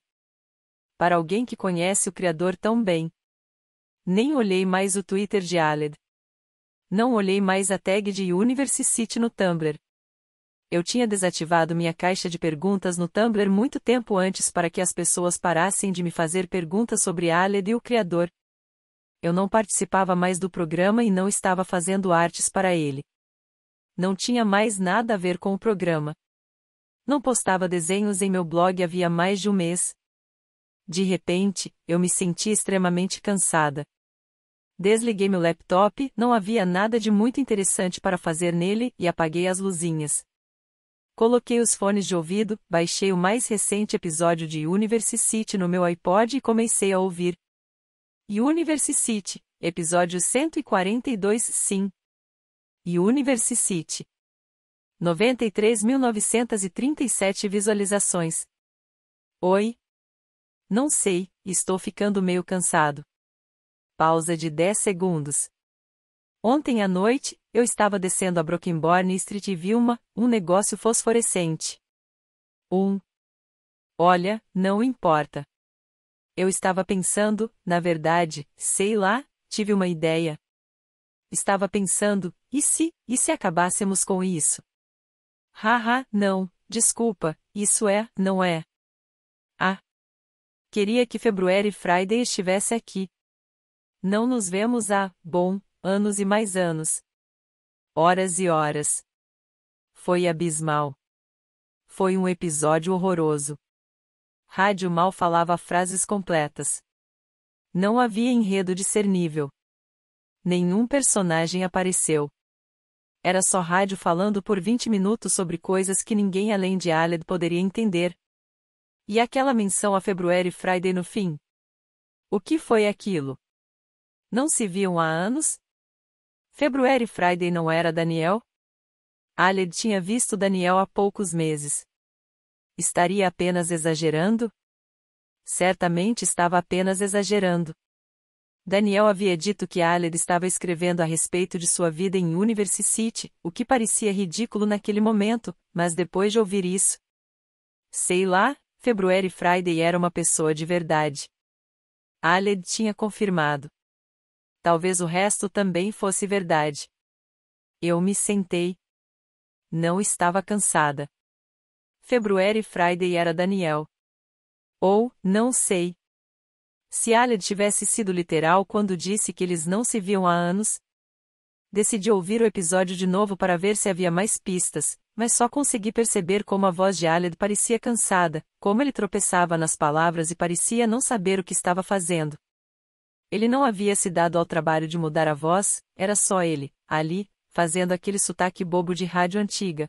Para alguém que conhece o criador tão bem. Nem olhei mais o Twitter de Aled. Não olhei mais a tag de University City no Tumblr. Eu tinha desativado minha caixa de perguntas no Tumblr muito tempo antes para que as pessoas parassem de me fazer perguntas sobre Aled e o criador. Eu não participava mais do programa e não estava fazendo artes para ele. Não tinha mais nada a ver com o programa. Não postava desenhos em meu blog havia mais de um mês, de repente, eu me senti extremamente cansada. Desliguei meu laptop, não havia nada de muito interessante para fazer nele e apaguei as luzinhas. Coloquei os fones de ouvido, baixei o mais recente episódio de Universe City no meu iPod e comecei a ouvir. Universe City, episódio 142, sim. Universe City. 93.937 visualizações. Oi, não sei, estou ficando meio cansado. Pausa de 10 segundos. Ontem à noite, eu estava descendo a Brokenborn Street e vi uma, um negócio fosforescente. Um. Olha, não importa. Eu estava pensando, na verdade, sei lá, tive uma ideia. Estava pensando, e se, e se acabássemos com isso? Haha, não, desculpa, isso é, não é. Ah, Queria que February Friday estivesse aqui. Não nos vemos há, bom, anos e mais anos. Horas e horas. Foi abismal. Foi um episódio horroroso. Rádio mal falava frases completas. Não havia enredo discernível. Nenhum personagem apareceu. Era só rádio falando por 20 minutos sobre coisas que ninguém além de Aled poderia entender, e aquela menção a February Friday no fim? O que foi aquilo? Não se viam há anos? February Friday não era Daniel? Aled tinha visto Daniel há poucos meses. Estaria apenas exagerando? Certamente estava apenas exagerando. Daniel havia dito que Aled estava escrevendo a respeito de sua vida em University City, o que parecia ridículo naquele momento, mas depois de ouvir isso. Sei lá, February Friday era uma pessoa de verdade. Aled tinha confirmado. Talvez o resto também fosse verdade. Eu me sentei. Não estava cansada. February Friday era Daniel. Ou, não sei. Se Aled tivesse sido literal quando disse que eles não se viam há anos, decidi ouvir o episódio de novo para ver se havia mais pistas, mas só consegui perceber como a voz de Aled parecia cansada, como ele tropeçava nas palavras e parecia não saber o que estava fazendo. Ele não havia se dado ao trabalho de mudar a voz, era só ele, ali, fazendo aquele sotaque bobo de rádio antiga.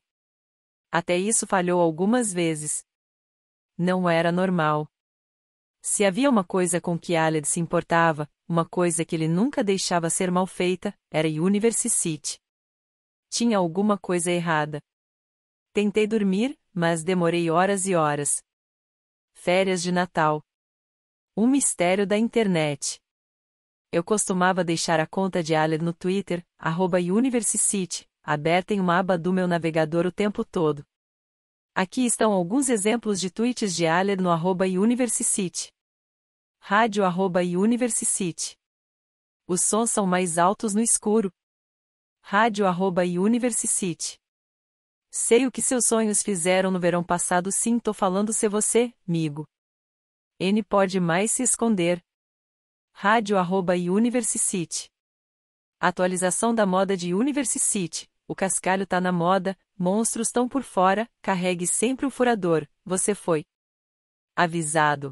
Até isso falhou algumas vezes. Não era normal. Se havia uma coisa com que Aled se importava, uma coisa que ele nunca deixava ser mal feita, era University City. Tinha alguma coisa errada. Tentei dormir, mas demorei horas e horas. Férias de Natal. O mistério da internet. Eu costumava deixar a conta de Aller no Twitter, arroba Universicity, aberta em uma aba do meu navegador o tempo todo. Aqui estão alguns exemplos de tweets de Aller no arroba Universicity. Rádio arroba Universicity. Os sons são mais altos no escuro. Rádio arroba Universicity. Sei o que seus sonhos fizeram no verão passado sim tô falando se você, amigo. N pode mais se esconder. Rádio arroba City. Atualização da moda de City. O cascalho tá na moda, monstros tão por fora, carregue sempre o furador, você foi. Avisado.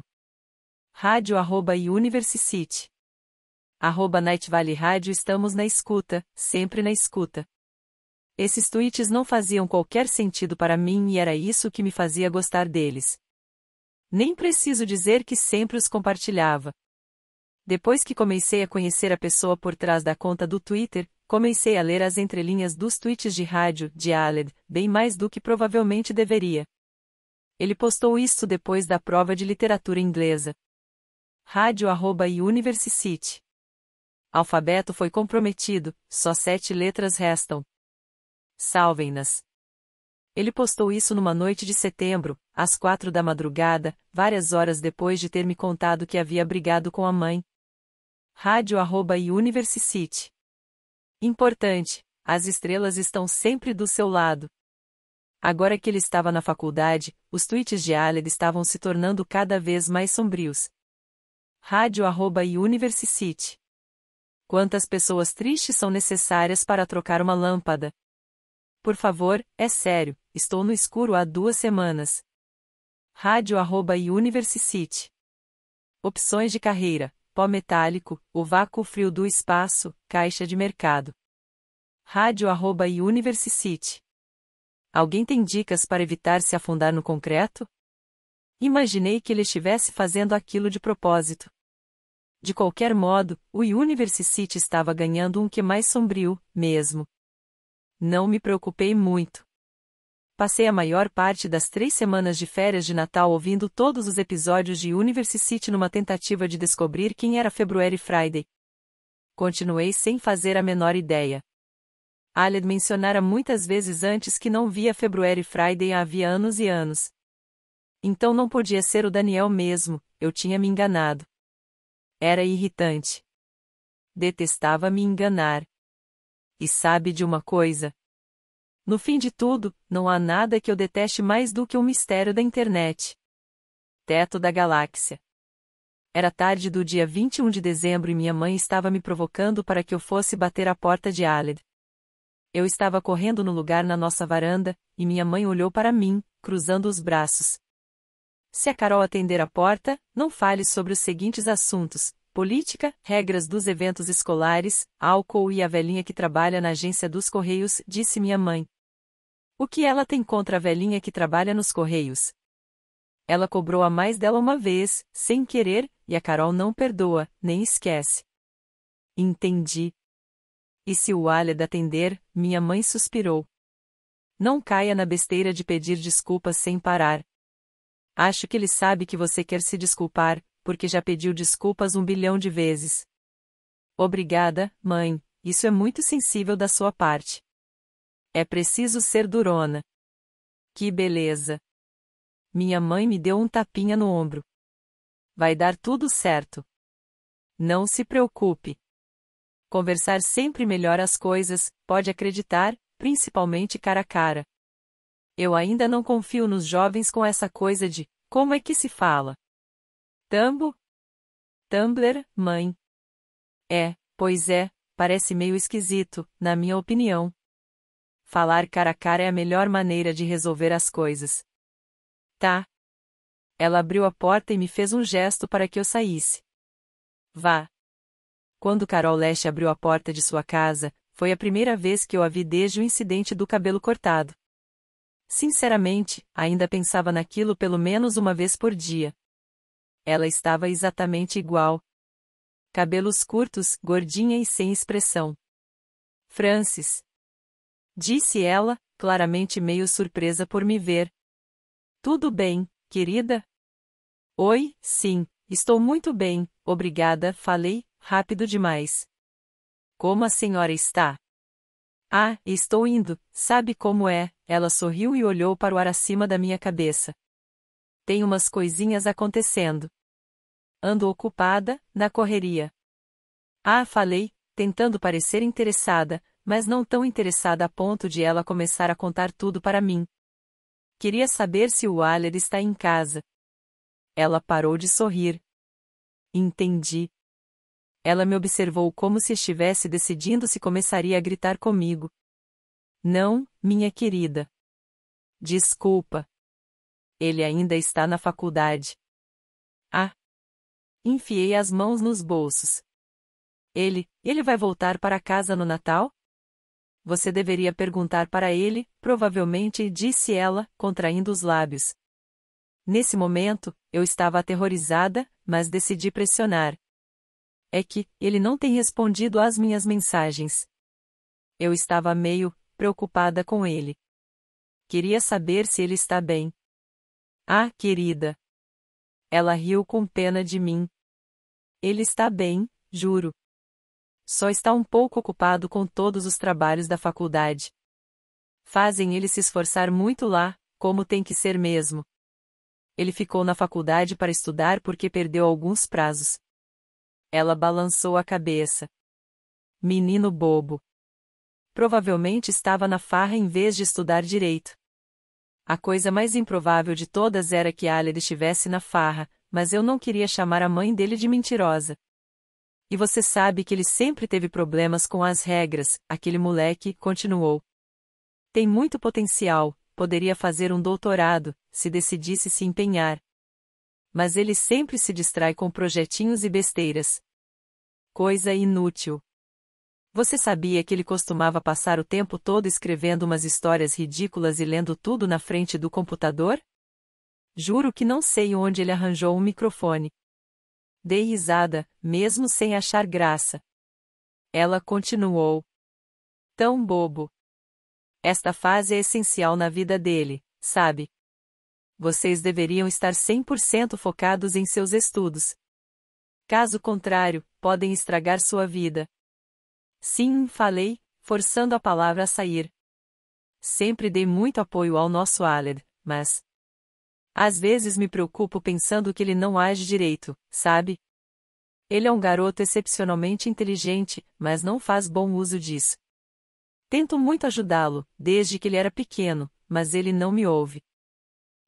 Rádio arroba City. Arroba Night Valley Rádio estamos na escuta, sempre na escuta. Esses tweets não faziam qualquer sentido para mim e era isso que me fazia gostar deles. Nem preciso dizer que sempre os compartilhava. Depois que comecei a conhecer a pessoa por trás da conta do Twitter, comecei a ler as entrelinhas dos tweets de rádio de Aled, bem mais do que provavelmente deveria. Ele postou isso depois da prova de literatura inglesa. Rádio arroba University. Alfabeto foi comprometido, só sete letras restam salvem-nas. Ele postou isso numa noite de setembro, às quatro da madrugada, várias horas depois de ter me contado que havia brigado com a mãe. Rádio arroba University. Importante, as estrelas estão sempre do seu lado. Agora que ele estava na faculdade, os tweets de Aled estavam se tornando cada vez mais sombrios. Rádio arroba University. Quantas pessoas tristes são necessárias para trocar uma lâmpada? Por favor, é sério, estou no escuro há duas semanas. Rádio arroba Universicity. Opções de carreira: pó metálico, o vácuo frio do espaço, caixa de mercado. Rádio arroba Universicity. Alguém tem dicas para evitar se afundar no concreto? Imaginei que ele estivesse fazendo aquilo de propósito. De qualquer modo, o University estava ganhando um que mais sombrio, mesmo, não me preocupei muito. Passei a maior parte das três semanas de férias de Natal ouvindo todos os episódios de University City numa tentativa de descobrir quem era February Friday. Continuei sem fazer a menor ideia. Aled mencionara muitas vezes antes que não via February Friday havia anos e anos. Então não podia ser o Daniel mesmo, eu tinha me enganado. Era irritante. Detestava me enganar. E sabe de uma coisa? No fim de tudo, não há nada que eu deteste mais do que o mistério da internet. Teto da Galáxia. Era tarde do dia 21 de dezembro e minha mãe estava me provocando para que eu fosse bater a porta de Aled. Eu estava correndo no lugar na nossa varanda, e minha mãe olhou para mim, cruzando os braços. Se a Carol atender a porta, não fale sobre os seguintes assuntos: política, regras dos eventos escolares, álcool e a velhinha que trabalha na agência dos Correios, disse minha mãe. O que ela tem contra a velhinha que trabalha nos Correios? Ela cobrou a mais dela uma vez, sem querer, e a Carol não perdoa, nem esquece. Entendi. E se o Aled atender, minha mãe suspirou. Não caia na besteira de pedir desculpas sem parar. Acho que ele sabe que você quer se desculpar, porque já pediu desculpas um bilhão de vezes. Obrigada, mãe, isso é muito sensível da sua parte. É preciso ser durona. Que beleza! Minha mãe me deu um tapinha no ombro. Vai dar tudo certo. Não se preocupe. Conversar sempre melhora as coisas, pode acreditar, principalmente cara a cara. Eu ainda não confio nos jovens com essa coisa de como é que se fala. Tambo? Tumblr, mãe. É, pois é, parece meio esquisito, na minha opinião. Falar cara a cara é a melhor maneira de resolver as coisas. Tá. Ela abriu a porta e me fez um gesto para que eu saísse. Vá. Quando Carol Leste abriu a porta de sua casa, foi a primeira vez que eu a vi desde o incidente do cabelo cortado. Sinceramente, ainda pensava naquilo pelo menos uma vez por dia, ela estava exatamente igual. Cabelos curtos, gordinha e sem expressão. Francis. Disse ela, claramente meio surpresa por me ver. Tudo bem, querida? Oi, sim, estou muito bem, obrigada, falei, rápido demais. Como a senhora está? Ah, estou indo, sabe como é? Ela sorriu e olhou para o ar acima da minha cabeça. Tem umas coisinhas acontecendo. Ando ocupada, na correria. Ah, falei, tentando parecer interessada, mas não tão interessada a ponto de ela começar a contar tudo para mim. Queria saber se o Aller está em casa. Ela parou de sorrir. Entendi. Ela me observou como se estivesse decidindo se começaria a gritar comigo. Não, minha querida. Desculpa. Ele ainda está na faculdade. Ah! Enfiei as mãos nos bolsos. Ele, ele vai voltar para casa no Natal? Você deveria perguntar para ele, provavelmente, disse ela, contraindo os lábios. Nesse momento, eu estava aterrorizada, mas decidi pressionar. É que, ele não tem respondido às minhas mensagens. Eu estava meio preocupada com ele. Queria saber se ele está bem. Ah, querida! Ela riu com pena de mim. Ele está bem, juro. Só está um pouco ocupado com todos os trabalhos da faculdade. Fazem ele se esforçar muito lá, como tem que ser mesmo. Ele ficou na faculdade para estudar porque perdeu alguns prazos. Ela balançou a cabeça. Menino bobo. Provavelmente estava na farra em vez de estudar direito. A coisa mais improvável de todas era que Aled estivesse na farra, mas eu não queria chamar a mãe dele de mentirosa. E você sabe que ele sempre teve problemas com as regras, aquele moleque, continuou. Tem muito potencial, poderia fazer um doutorado, se decidisse se empenhar. Mas ele sempre se distrai com projetinhos e besteiras. Coisa inútil. Você sabia que ele costumava passar o tempo todo escrevendo umas histórias ridículas e lendo tudo na frente do computador? Juro que não sei onde ele arranjou um microfone. Dei risada, mesmo sem achar graça. Ela continuou. Tão bobo. Esta fase é essencial na vida dele, sabe? Vocês deveriam estar 100% focados em seus estudos. Caso contrário, podem estragar sua vida. Sim, falei, forçando a palavra a sair. Sempre dei muito apoio ao nosso Aled, mas. Às vezes me preocupo pensando que ele não age direito, sabe? Ele é um garoto excepcionalmente inteligente, mas não faz bom uso disso. Tento muito ajudá-lo, desde que ele era pequeno, mas ele não me ouve.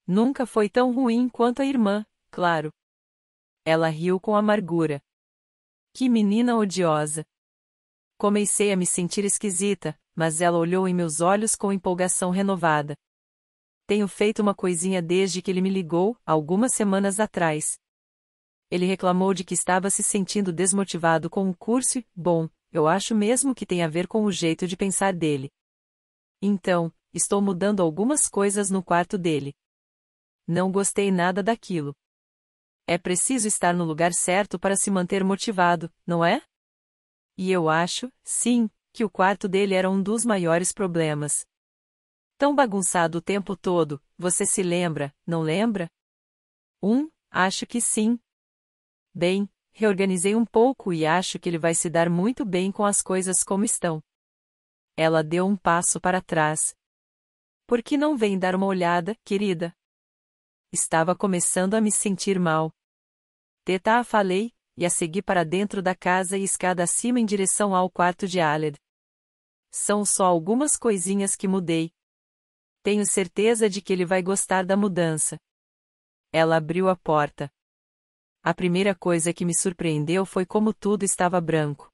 Nunca foi tão ruim quanto a irmã, claro. Ela riu com amargura. Que menina odiosa! Comecei a me sentir esquisita, mas ela olhou em meus olhos com empolgação renovada. Tenho feito uma coisinha desde que ele me ligou, algumas semanas atrás. Ele reclamou de que estava se sentindo desmotivado com o curso e, bom, eu acho mesmo que tem a ver com o jeito de pensar dele. Então, estou mudando algumas coisas no quarto dele. Não gostei nada daquilo. É preciso estar no lugar certo para se manter motivado, não é? E eu acho, sim, que o quarto dele era um dos maiores problemas. Tão bagunçado o tempo todo, você se lembra, não lembra? Um, acho que sim. Bem, reorganizei um pouco e acho que ele vai se dar muito bem com as coisas como estão. Ela deu um passo para trás. Por que não vem dar uma olhada, querida? Estava começando a me sentir mal. Teta, falei, e a segui para dentro da casa e escada acima em direção ao quarto de Aled. São só algumas coisinhas que mudei. Tenho certeza de que ele vai gostar da mudança. Ela abriu a porta. A primeira coisa que me surpreendeu foi como tudo estava branco.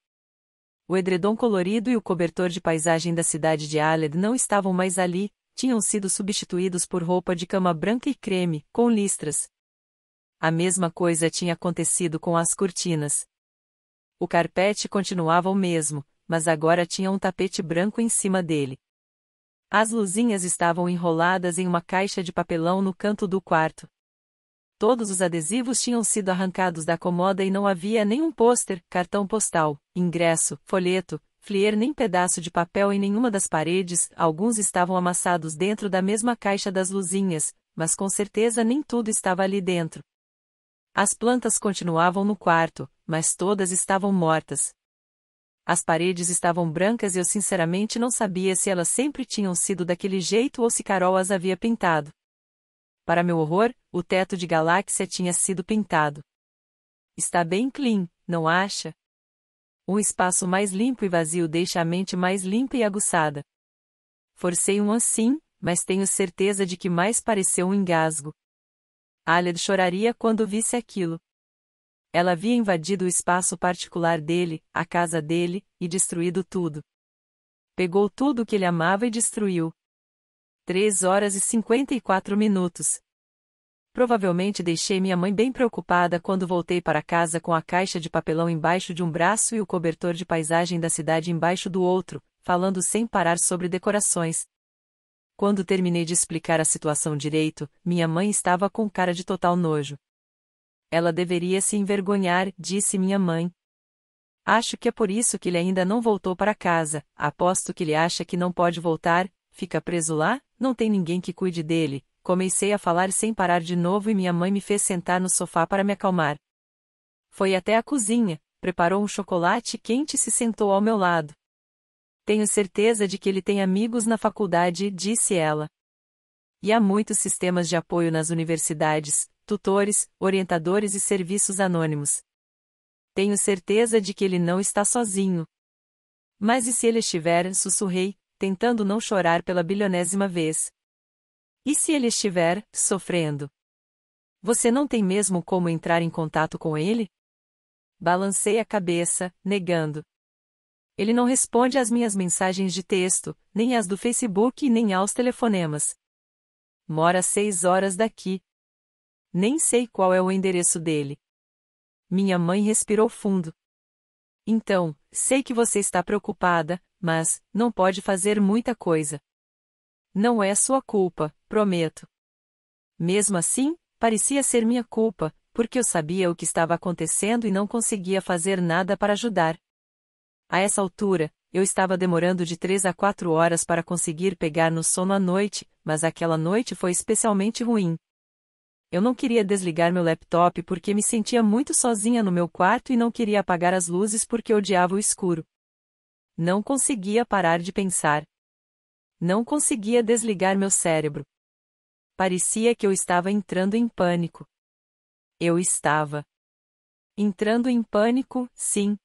O edredom colorido e o cobertor de paisagem da cidade de Aled não estavam mais ali, tinham sido substituídos por roupa de cama branca e creme, com listras, a mesma coisa tinha acontecido com as cortinas. O carpete continuava o mesmo, mas agora tinha um tapete branco em cima dele. As luzinhas estavam enroladas em uma caixa de papelão no canto do quarto. Todos os adesivos tinham sido arrancados da comoda e não havia nenhum pôster, cartão postal, ingresso, folheto, flier nem pedaço de papel em nenhuma das paredes, alguns estavam amassados dentro da mesma caixa das luzinhas, mas com certeza nem tudo estava ali dentro. As plantas continuavam no quarto, mas todas estavam mortas. As paredes estavam brancas e eu sinceramente não sabia se elas sempre tinham sido daquele jeito ou se Carol as havia pintado. Para meu horror, o teto de galáxia tinha sido pintado. Está bem clean, não acha? Um espaço mais limpo e vazio deixa a mente mais limpa e aguçada. Forcei um assim, mas tenho certeza de que mais pareceu um engasgo. Aled choraria quando visse aquilo. Ela havia invadido o espaço particular dele, a casa dele, e destruído tudo. Pegou tudo o que ele amava e destruiu. 3 horas e 54 minutos. Provavelmente deixei minha mãe bem preocupada quando voltei para casa com a caixa de papelão embaixo de um braço e o cobertor de paisagem da cidade embaixo do outro, falando sem parar sobre decorações, quando terminei de explicar a situação direito, minha mãe estava com cara de total nojo. Ela deveria se envergonhar, disse minha mãe. Acho que é por isso que ele ainda não voltou para casa, aposto que ele acha que não pode voltar, fica preso lá, não tem ninguém que cuide dele. Comecei a falar sem parar de novo e minha mãe me fez sentar no sofá para me acalmar. Foi até a cozinha, preparou um chocolate quente e se sentou ao meu lado. Tenho certeza de que ele tem amigos na faculdade, disse ela. E há muitos sistemas de apoio nas universidades, tutores, orientadores e serviços anônimos. Tenho certeza de que ele não está sozinho. Mas e se ele estiver, sussurrei, tentando não chorar pela bilionésima vez. E se ele estiver, sofrendo? Você não tem mesmo como entrar em contato com ele? Balancei a cabeça, negando. Ele não responde às minhas mensagens de texto, nem às do Facebook e nem aos telefonemas. Mora seis horas daqui. Nem sei qual é o endereço dele. Minha mãe respirou fundo. Então, sei que você está preocupada, mas não pode fazer muita coisa. Não é sua culpa, prometo. Mesmo assim, parecia ser minha culpa, porque eu sabia o que estava acontecendo e não conseguia fazer nada para ajudar. A essa altura, eu estava demorando de três a quatro horas para conseguir pegar no sono à noite, mas aquela noite foi especialmente ruim. Eu não queria desligar meu laptop porque me sentia muito sozinha no meu quarto e não queria apagar as luzes porque odiava o escuro. Não conseguia parar de pensar. Não conseguia desligar meu cérebro. Parecia que eu estava entrando em pânico. Eu estava entrando em pânico, sim,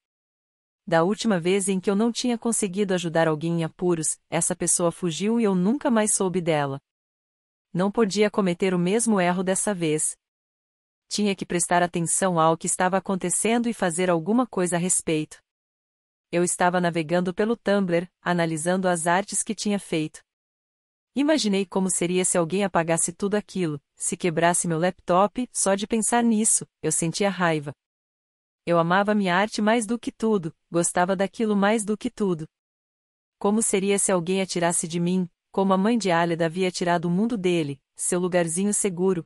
da última vez em que eu não tinha conseguido ajudar alguém em apuros, essa pessoa fugiu e eu nunca mais soube dela. Não podia cometer o mesmo erro dessa vez. Tinha que prestar atenção ao que estava acontecendo e fazer alguma coisa a respeito. Eu estava navegando pelo Tumblr, analisando as artes que tinha feito. Imaginei como seria se alguém apagasse tudo aquilo, se quebrasse meu laptop, só de pensar nisso, eu sentia raiva. Eu amava minha arte mais do que tudo, gostava daquilo mais do que tudo. Como seria se alguém atirasse de mim, como a mãe de Aled havia tirado o mundo dele, seu lugarzinho seguro?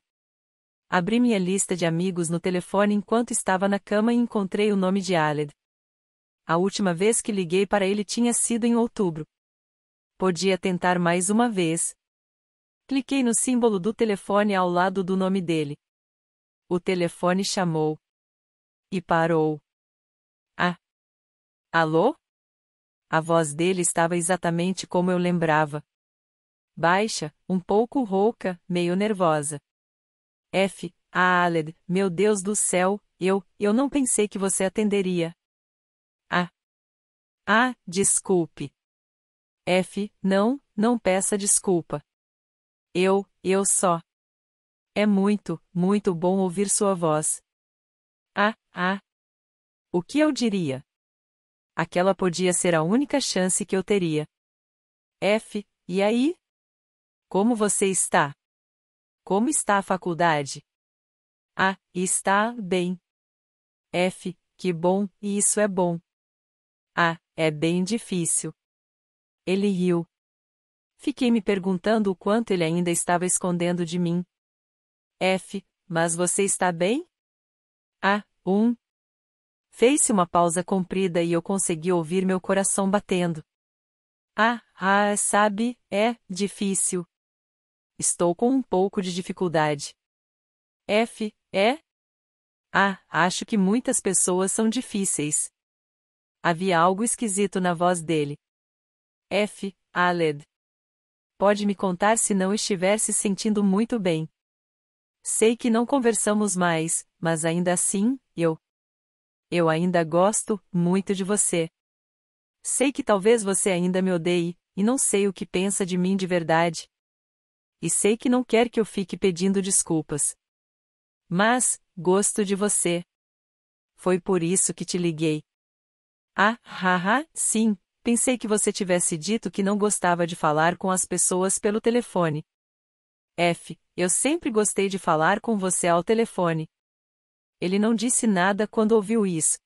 Abri minha lista de amigos no telefone enquanto estava na cama e encontrei o nome de Aled. A última vez que liguei para ele tinha sido em outubro. Podia tentar mais uma vez. Cliquei no símbolo do telefone ao lado do nome dele. O telefone chamou. E parou. Ah! Alô? A voz dele estava exatamente como eu lembrava. Baixa, um pouco rouca, meio nervosa. F. A. Aled, meu Deus do céu, eu, eu não pensei que você atenderia. Ah. Ah, desculpe. F. Não, não peça desculpa. Eu, eu só. É muito, muito bom ouvir sua voz. Ah, ah! O que eu diria? Aquela podia ser a única chance que eu teria. F, e aí? Como você está? Como está a faculdade? Ah, está bem. F, que bom, e isso é bom. Ah, é bem difícil. Ele riu. Fiquei me perguntando o quanto ele ainda estava escondendo de mim. F, mas você está bem? Ah, um. Fez-se uma pausa comprida e eu consegui ouvir meu coração batendo. Ah, ah, sabe, é difícil. Estou com um pouco de dificuldade. F, é? Ah, acho que muitas pessoas são difíceis. Havia algo esquisito na voz dele. F, Aled. Pode me contar se não estiver se sentindo muito bem. Sei que não conversamos mais, mas ainda assim, eu. Eu ainda gosto muito de você. Sei que talvez você ainda me odeie, e não sei o que pensa de mim de verdade. E sei que não quer que eu fique pedindo desculpas. Mas, gosto de você. Foi por isso que te liguei. Ah, haha, sim, pensei que você tivesse dito que não gostava de falar com as pessoas pelo telefone. F, eu sempre gostei de falar com você ao telefone. Ele não disse nada quando ouviu isso.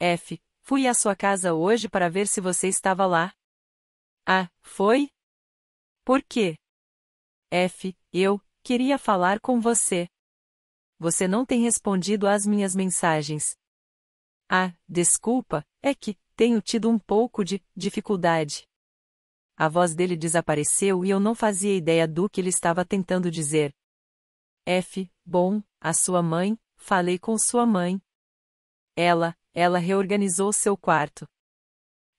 F. Fui à sua casa hoje para ver se você estava lá. Ah, foi? Por quê? F. Eu queria falar com você. Você não tem respondido às minhas mensagens. Ah, desculpa, é que tenho tido um pouco de dificuldade. A voz dele desapareceu e eu não fazia ideia do que ele estava tentando dizer. F. Bom, a sua mãe, Falei com sua mãe. Ela, ela reorganizou seu quarto.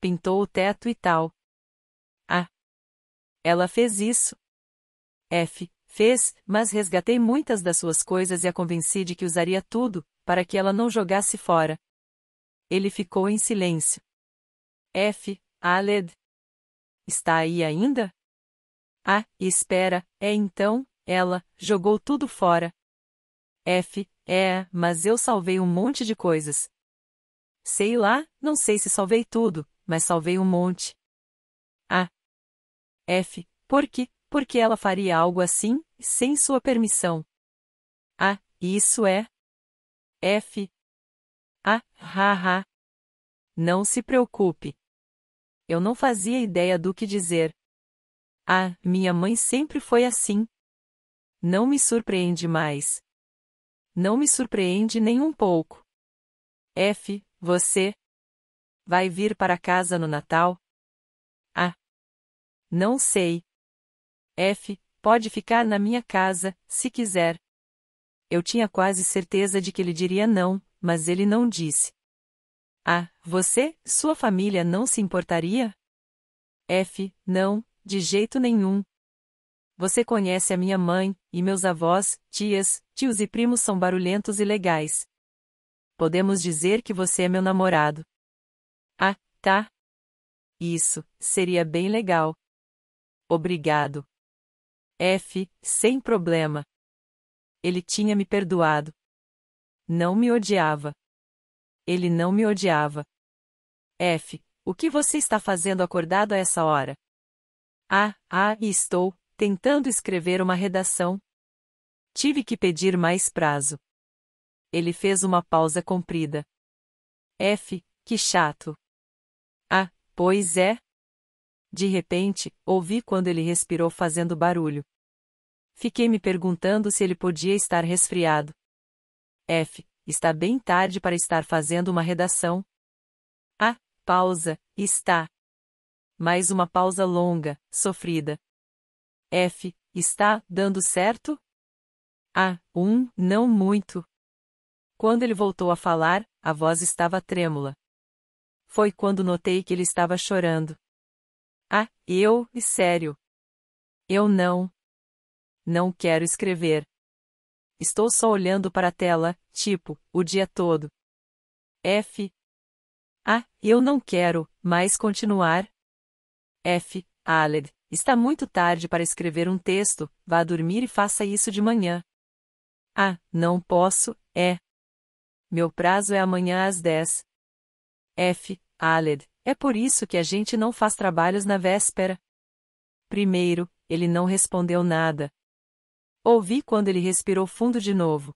Pintou o teto e tal. Ah. Ela fez isso. F. Fez, mas resgatei muitas das suas coisas e a convenci de que usaria tudo, para que ela não jogasse fora. Ele ficou em silêncio. F. Aled. Está aí ainda? Ah, espera, é então, ela, jogou tudo fora. F, é, mas eu salvei um monte de coisas. Sei lá, não sei se salvei tudo, mas salvei um monte. A. F, por que, Porque ela faria algo assim, sem sua permissão? A, isso é. F. A, haha. Não se preocupe. Eu não fazia ideia do que dizer. A, minha mãe sempre foi assim. Não me surpreende mais. Não me surpreende nem um pouco. F, você vai vir para casa no Natal? A, Não sei. F, pode ficar na minha casa, se quiser. Eu tinha quase certeza de que ele diria não, mas ele não disse. A, você, sua família não se importaria? F, não, de jeito nenhum, você conhece a minha mãe, e meus avós, tias, tios e primos são barulhentos e legais. Podemos dizer que você é meu namorado. Ah, tá. Isso, seria bem legal. Obrigado. F, sem problema. Ele tinha me perdoado. Não me odiava. Ele não me odiava. F, o que você está fazendo acordado a essa hora? Ah, ah, estou, tentando escrever uma redação. Tive que pedir mais prazo. Ele fez uma pausa comprida. F, que chato. Ah, pois é. De repente, ouvi quando ele respirou fazendo barulho. Fiquei me perguntando se ele podia estar resfriado. F, está bem tarde para estar fazendo uma redação. Ah, pausa, está. Mais uma pausa longa, sofrida. F, está dando certo? A um, não muito. Quando ele voltou a falar, a voz estava trêmula. Foi quando notei que ele estava chorando. Ah, eu, e sério. Eu não. Não quero escrever. Estou só olhando para a tela, tipo, o dia todo. F. Ah, eu não quero mais continuar. F. Aled, Está muito tarde para escrever um texto, vá dormir e faça isso de manhã. Ah, não posso, é. Meu prazo é amanhã às 10. F. Aled, é por isso que a gente não faz trabalhos na véspera. Primeiro, ele não respondeu nada. Ouvi quando ele respirou fundo de novo.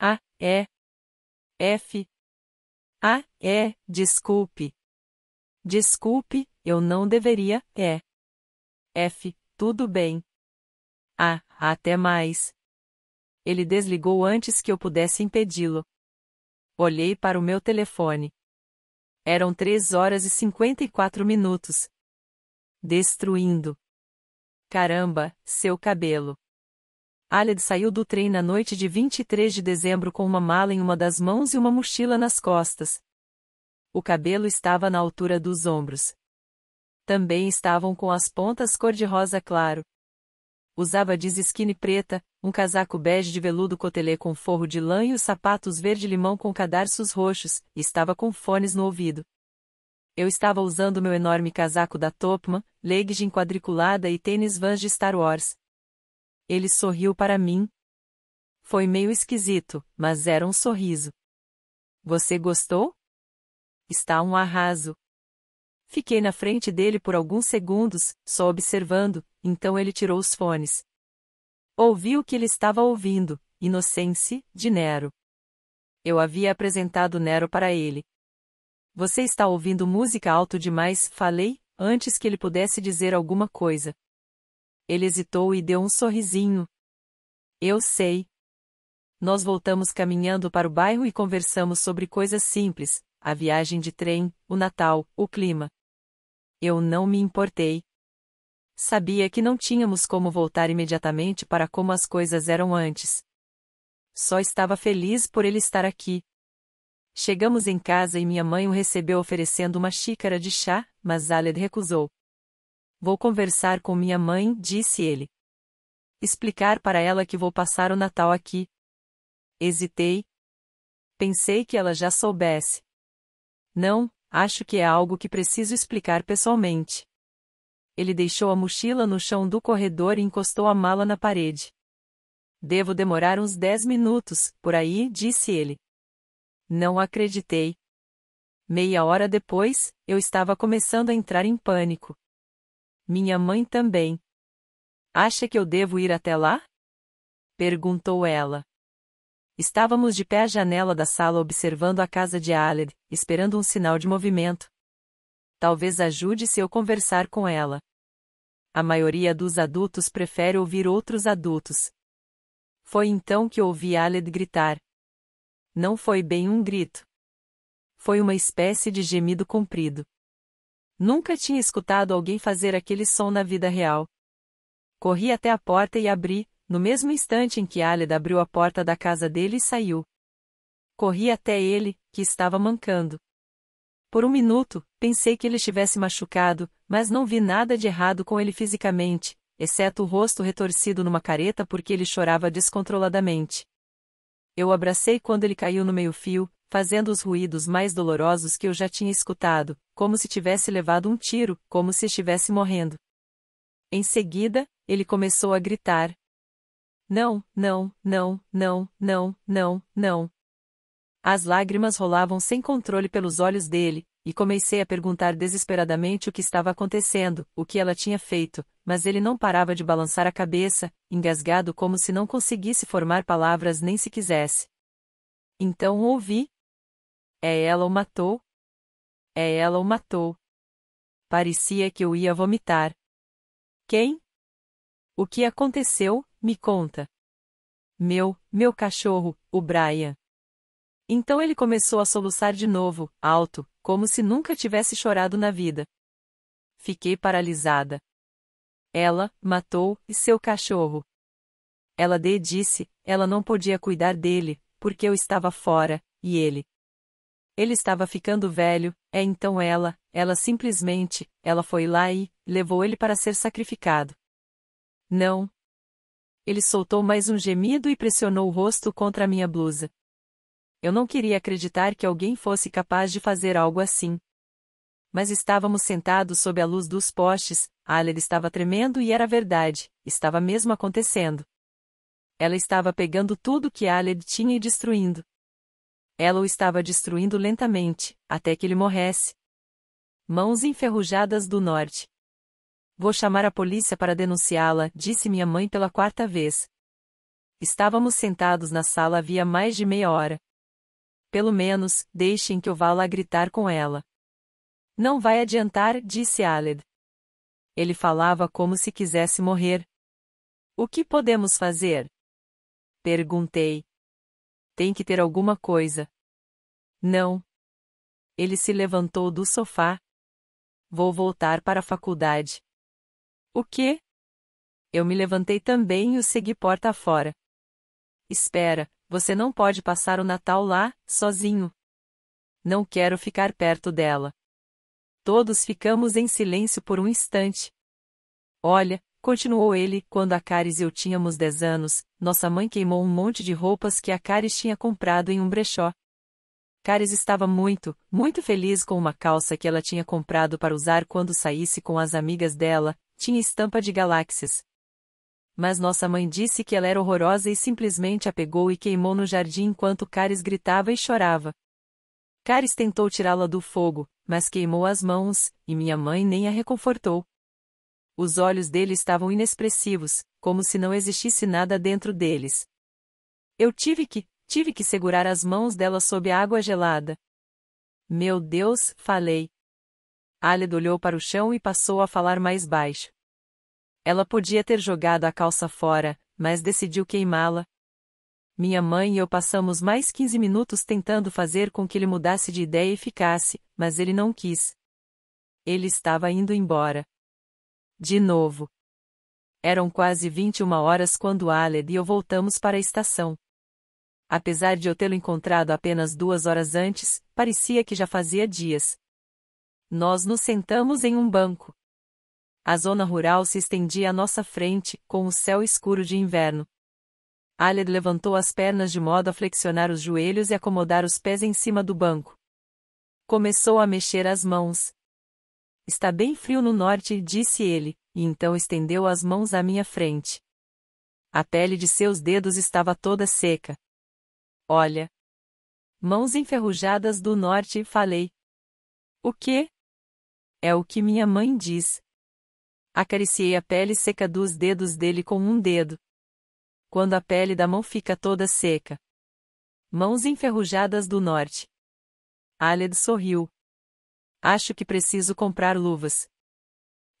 Ah, é. F. Ah, é, desculpe. Desculpe, eu não deveria, é. F, tudo bem. Ah, até mais. Ele desligou antes que eu pudesse impedi-lo. Olhei para o meu telefone. Eram três horas e cinquenta e quatro minutos. Destruindo. Caramba, seu cabelo. Aled saiu do trem na noite de 23 de dezembro com uma mala em uma das mãos e uma mochila nas costas. O cabelo estava na altura dos ombros também estavam com as pontas cor-de-rosa claro. Usava diz skinny preta, um casaco bege de veludo cotelê com forro de lã e os sapatos verde-limão com cadarços roxos, e estava com fones no ouvido. Eu estava usando meu enorme casaco da Topman, legging quadriculada e tênis Vans de Star Wars. Ele sorriu para mim. Foi meio esquisito, mas era um sorriso. Você gostou? Está um arraso, Fiquei na frente dele por alguns segundos, só observando, então ele tirou os fones. Ouvi o que ele estava ouvindo, Inocêncio, de Nero. Eu havia apresentado Nero para ele. Você está ouvindo música alto demais, falei, antes que ele pudesse dizer alguma coisa. Ele hesitou e deu um sorrisinho. Eu sei. Nós voltamos caminhando para o bairro e conversamos sobre coisas simples, a viagem de trem, o Natal, o clima. Eu não me importei. Sabia que não tínhamos como voltar imediatamente para como as coisas eram antes. Só estava feliz por ele estar aqui. Chegamos em casa e minha mãe o recebeu oferecendo uma xícara de chá, mas Aled recusou. Vou conversar com minha mãe, disse ele. Explicar para ela que vou passar o Natal aqui. Hesitei. Pensei que ela já soubesse. Não, Acho que é algo que preciso explicar pessoalmente. Ele deixou a mochila no chão do corredor e encostou a mala na parede. Devo demorar uns dez minutos, por aí, disse ele. Não acreditei. Meia hora depois, eu estava começando a entrar em pânico. Minha mãe também. Acha que eu devo ir até lá? Perguntou ela. Estávamos de pé à janela da sala observando a casa de Aled, esperando um sinal de movimento. Talvez ajude se eu conversar com ela. A maioria dos adultos prefere ouvir outros adultos. Foi então que ouvi Aled gritar. Não foi bem um grito. Foi uma espécie de gemido comprido. Nunca tinha escutado alguém fazer aquele som na vida real. Corri até a porta e abri, no mesmo instante em que Aled abriu a porta da casa dele e saiu. Corri até ele, que estava mancando. Por um minuto, pensei que ele estivesse machucado, mas não vi nada de errado com ele fisicamente, exceto o rosto retorcido numa careta porque ele chorava descontroladamente. Eu o abracei quando ele caiu no meio-fio, fazendo os ruídos mais dolorosos que eu já tinha escutado, como se tivesse levado um tiro, como se estivesse morrendo. Em seguida, ele começou a gritar, não, não, não, não, não, não, não. As lágrimas rolavam sem controle pelos olhos dele, e comecei a perguntar desesperadamente o que estava acontecendo, o que ela tinha feito, mas ele não parava de balançar a cabeça, engasgado como se não conseguisse formar palavras nem se quisesse. Então ouvi. É ela o matou? É ela o matou. Parecia que eu ia vomitar. Quem? O que aconteceu? Me conta. Meu, meu cachorro, o Brian. Então ele começou a soluçar de novo, alto, como se nunca tivesse chorado na vida. Fiquei paralisada. Ela matou e seu cachorro. Ela de disse, ela não podia cuidar dele, porque eu estava fora, e ele. Ele estava ficando velho, é então ela, ela simplesmente, ela foi lá e levou ele para ser sacrificado. Não, ele soltou mais um gemido e pressionou o rosto contra minha blusa. Eu não queria acreditar que alguém fosse capaz de fazer algo assim. Mas estávamos sentados sob a luz dos postes, Aller estava tremendo e era verdade, estava mesmo acontecendo. Ela estava pegando tudo que Aller tinha e destruindo. Ela o estava destruindo lentamente, até que ele morresse. Mãos enferrujadas do norte, Vou chamar a polícia para denunciá-la, disse minha mãe pela quarta vez. Estávamos sentados na sala havia mais de meia hora. Pelo menos, deixem que eu vá lá gritar com ela. Não vai adiantar, disse Aled. Ele falava como se quisesse morrer. O que podemos fazer? Perguntei. Tem que ter alguma coisa. Não. Ele se levantou do sofá. Vou voltar para a faculdade. O quê? Eu me levantei também e o segui porta fora. Espera, você não pode passar o Natal lá, sozinho. Não quero ficar perto dela. Todos ficamos em silêncio por um instante. Olha, continuou ele, quando a Caris e eu tínhamos 10 anos, nossa mãe queimou um monte de roupas que a Caris tinha comprado em um brechó. Caris estava muito, muito feliz com uma calça que ela tinha comprado para usar quando saísse com as amigas dela, tinha estampa de galáxias. Mas nossa mãe disse que ela era horrorosa e simplesmente a pegou e queimou no jardim enquanto Caris gritava e chorava. Caris tentou tirá-la do fogo, mas queimou as mãos, e minha mãe nem a reconfortou. Os olhos dele estavam inexpressivos, como se não existisse nada dentro deles. Eu tive que, tive que segurar as mãos dela sob a água gelada. Meu Deus, falei, Aled olhou para o chão e passou a falar mais baixo. Ela podia ter jogado a calça fora, mas decidiu queimá-la. Minha mãe e eu passamos mais 15 minutos tentando fazer com que ele mudasse de ideia e ficasse, mas ele não quis. Ele estava indo embora. De novo. Eram quase 21 horas quando Aled e eu voltamos para a estação. Apesar de eu tê-lo encontrado apenas duas horas antes, parecia que já fazia dias, nós nos sentamos em um banco. A zona rural se estendia à nossa frente, com o céu escuro de inverno. Aled levantou as pernas de modo a flexionar os joelhos e acomodar os pés em cima do banco. Começou a mexer as mãos. Está bem frio no norte, disse ele, e então estendeu as mãos à minha frente. A pele de seus dedos estava toda seca. Olha. Mãos enferrujadas do norte, falei. O quê? É o que minha mãe diz. Acariciei a pele seca dos dedos dele com um dedo. Quando a pele da mão fica toda seca. Mãos enferrujadas do norte. Aled sorriu. Acho que preciso comprar luvas.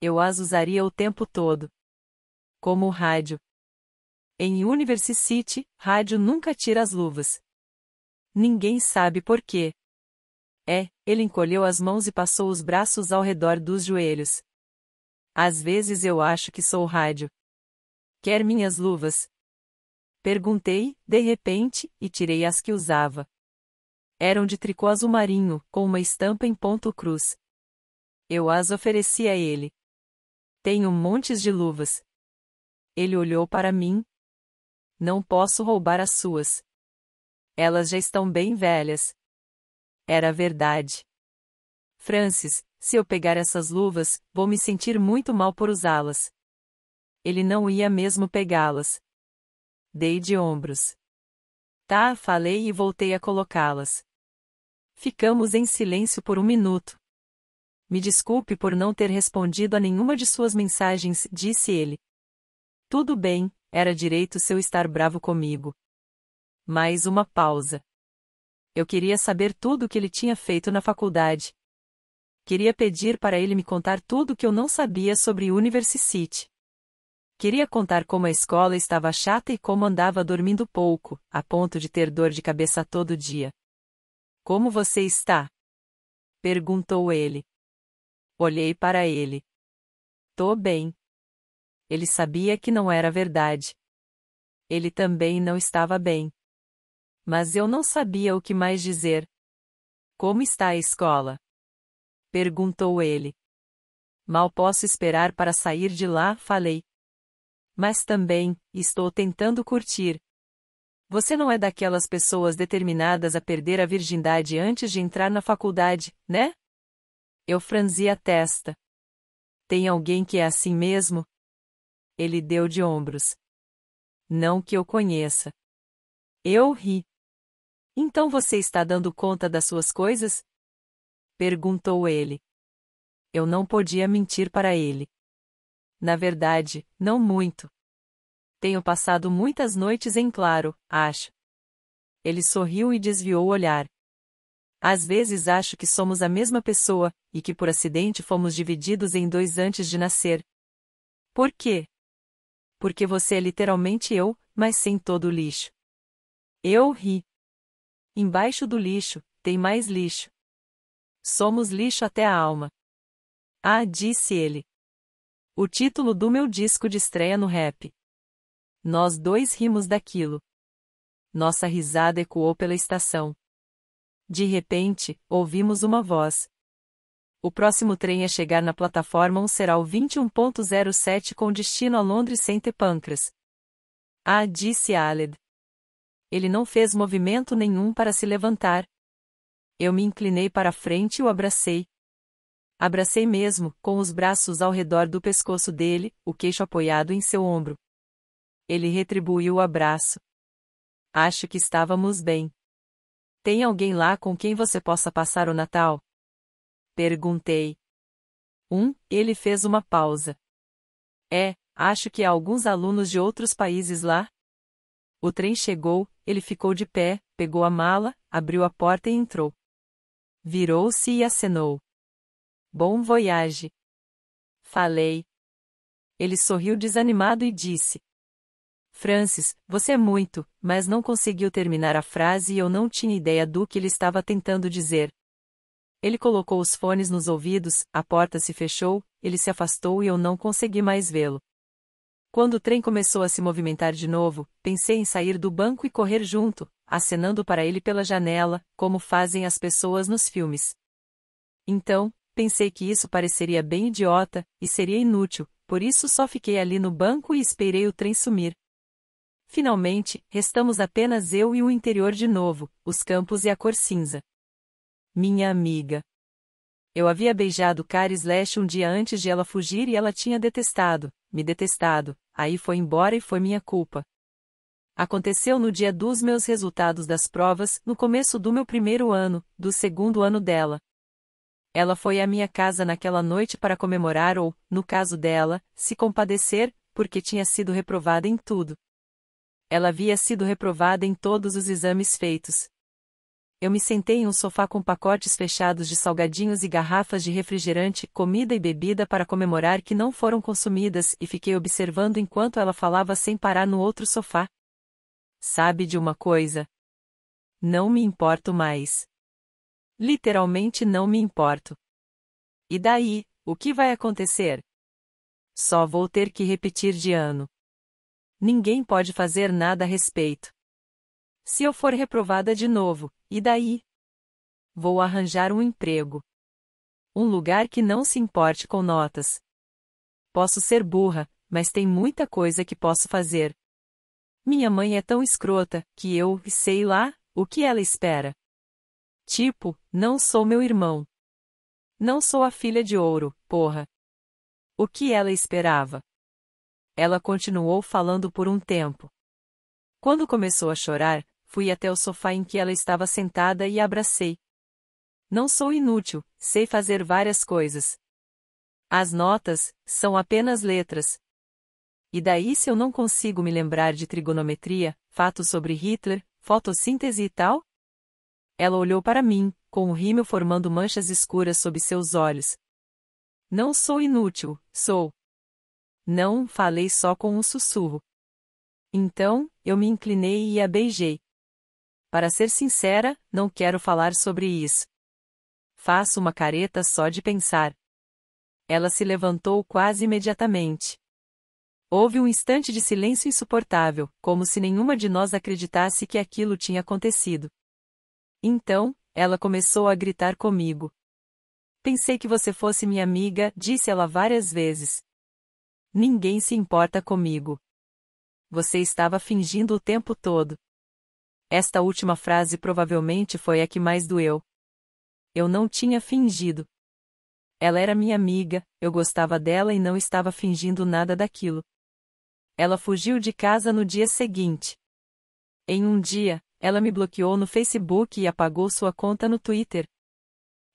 Eu as usaria o tempo todo. Como o rádio. Em University, rádio nunca tira as luvas. Ninguém sabe por quê. É, ele encolheu as mãos e passou os braços ao redor dos joelhos. Às vezes eu acho que sou rádio. Quer minhas luvas? Perguntei, de repente, e tirei as que usava. Eram de tricô azul marinho, com uma estampa em ponto cruz. Eu as ofereci a ele. Tenho montes de luvas. Ele olhou para mim. Não posso roubar as suas. Elas já estão bem velhas. Era verdade. Francis, se eu pegar essas luvas, vou me sentir muito mal por usá-las. Ele não ia mesmo pegá-las. Dei de ombros. Tá, falei e voltei a colocá-las. Ficamos em silêncio por um minuto. Me desculpe por não ter respondido a nenhuma de suas mensagens, disse ele. Tudo bem, era direito seu estar bravo comigo. Mais uma pausa. Eu queria saber tudo o que ele tinha feito na faculdade. Queria pedir para ele me contar tudo o que eu não sabia sobre University City. Queria contar como a escola estava chata e como andava dormindo pouco, a ponto de ter dor de cabeça todo dia. Como você está? Perguntou ele. Olhei para ele. Tô bem. Ele sabia que não era verdade. Ele também não estava bem. Mas eu não sabia o que mais dizer. Como está a escola? Perguntou ele. Mal posso esperar para sair de lá, falei. Mas também, estou tentando curtir. Você não é daquelas pessoas determinadas a perder a virgindade antes de entrar na faculdade, né? Eu franzi a testa. Tem alguém que é assim mesmo? Ele deu de ombros. Não que eu conheça. Eu ri. Então você está dando conta das suas coisas? Perguntou ele. Eu não podia mentir para ele. Na verdade, não muito. Tenho passado muitas noites em claro, acho. Ele sorriu e desviou o olhar. Às vezes acho que somos a mesma pessoa, e que por acidente fomos divididos em dois antes de nascer. Por quê? Porque você é literalmente eu, mas sem todo o lixo. Eu ri. Embaixo do lixo, tem mais lixo. Somos lixo até a alma. Ah, disse ele. O título do meu disco de estreia no rap. Nós dois rimos daquilo. Nossa risada ecoou pela estação. De repente, ouvimos uma voz. O próximo trem a chegar na plataforma 1 será o 21.07 com destino a Londres St. Pancras. Ah, disse Aled. Ele não fez movimento nenhum para se levantar. Eu me inclinei para a frente e o abracei. Abracei mesmo, com os braços ao redor do pescoço dele, o queixo apoiado em seu ombro. Ele retribuiu o abraço. Acho que estávamos bem. Tem alguém lá com quem você possa passar o Natal? Perguntei. Um, ele fez uma pausa. É, acho que há alguns alunos de outros países lá. O trem chegou, ele ficou de pé, pegou a mala, abriu a porta e entrou. Virou-se e acenou. Bom voyage. Falei. Ele sorriu desanimado e disse: Francis, você é muito, mas não conseguiu terminar a frase e eu não tinha ideia do que ele estava tentando dizer. Ele colocou os fones nos ouvidos, a porta se fechou, ele se afastou e eu não consegui mais vê-lo. Quando o trem começou a se movimentar de novo, pensei em sair do banco e correr junto, acenando para ele pela janela, como fazem as pessoas nos filmes. Então, pensei que isso pareceria bem idiota, e seria inútil, por isso só fiquei ali no banco e esperei o trem sumir. Finalmente, restamos apenas eu e o interior de novo, os campos e a cor cinza. Minha amiga. Eu havia beijado Kari Slash um dia antes de ela fugir e ela tinha detestado, me detestado, aí foi embora e foi minha culpa. Aconteceu no dia dos meus resultados das provas, no começo do meu primeiro ano, do segundo ano dela. Ela foi à minha casa naquela noite para comemorar ou, no caso dela, se compadecer, porque tinha sido reprovada em tudo. Ela havia sido reprovada em todos os exames feitos, eu me sentei em um sofá com pacotes fechados de salgadinhos e garrafas de refrigerante, comida e bebida para comemorar que não foram consumidas e fiquei observando enquanto ela falava sem parar no outro sofá. Sabe de uma coisa? Não me importo mais. Literalmente não me importo. E daí, o que vai acontecer? Só vou ter que repetir de ano. Ninguém pode fazer nada a respeito. Se eu for reprovada de novo, e daí? Vou arranjar um emprego. Um lugar que não se importe com notas. Posso ser burra, mas tem muita coisa que posso fazer. Minha mãe é tão escrota que eu, sei lá, o que ela espera. Tipo, não sou meu irmão. Não sou a filha de ouro, porra. O que ela esperava? Ela continuou falando por um tempo. Quando começou a chorar, fui até o sofá em que ela estava sentada e abracei. Não sou inútil, sei fazer várias coisas. As notas são apenas letras. E daí se eu não consigo me lembrar de trigonometria, fatos sobre Hitler, fotossíntese e tal? Ela olhou para mim, com o rímel formando manchas escuras sob seus olhos. Não sou inútil, sou. Não, falei só com um sussurro. Então, eu me inclinei e a beijei. Para ser sincera, não quero falar sobre isso. Faço uma careta só de pensar. Ela se levantou quase imediatamente. Houve um instante de silêncio insuportável, como se nenhuma de nós acreditasse que aquilo tinha acontecido. Então, ela começou a gritar comigo. Pensei que você fosse minha amiga, disse ela várias vezes. Ninguém se importa comigo. Você estava fingindo o tempo todo. Esta última frase provavelmente foi a que mais doeu. Eu não tinha fingido. Ela era minha amiga, eu gostava dela e não estava fingindo nada daquilo. Ela fugiu de casa no dia seguinte. Em um dia, ela me bloqueou no Facebook e apagou sua conta no Twitter.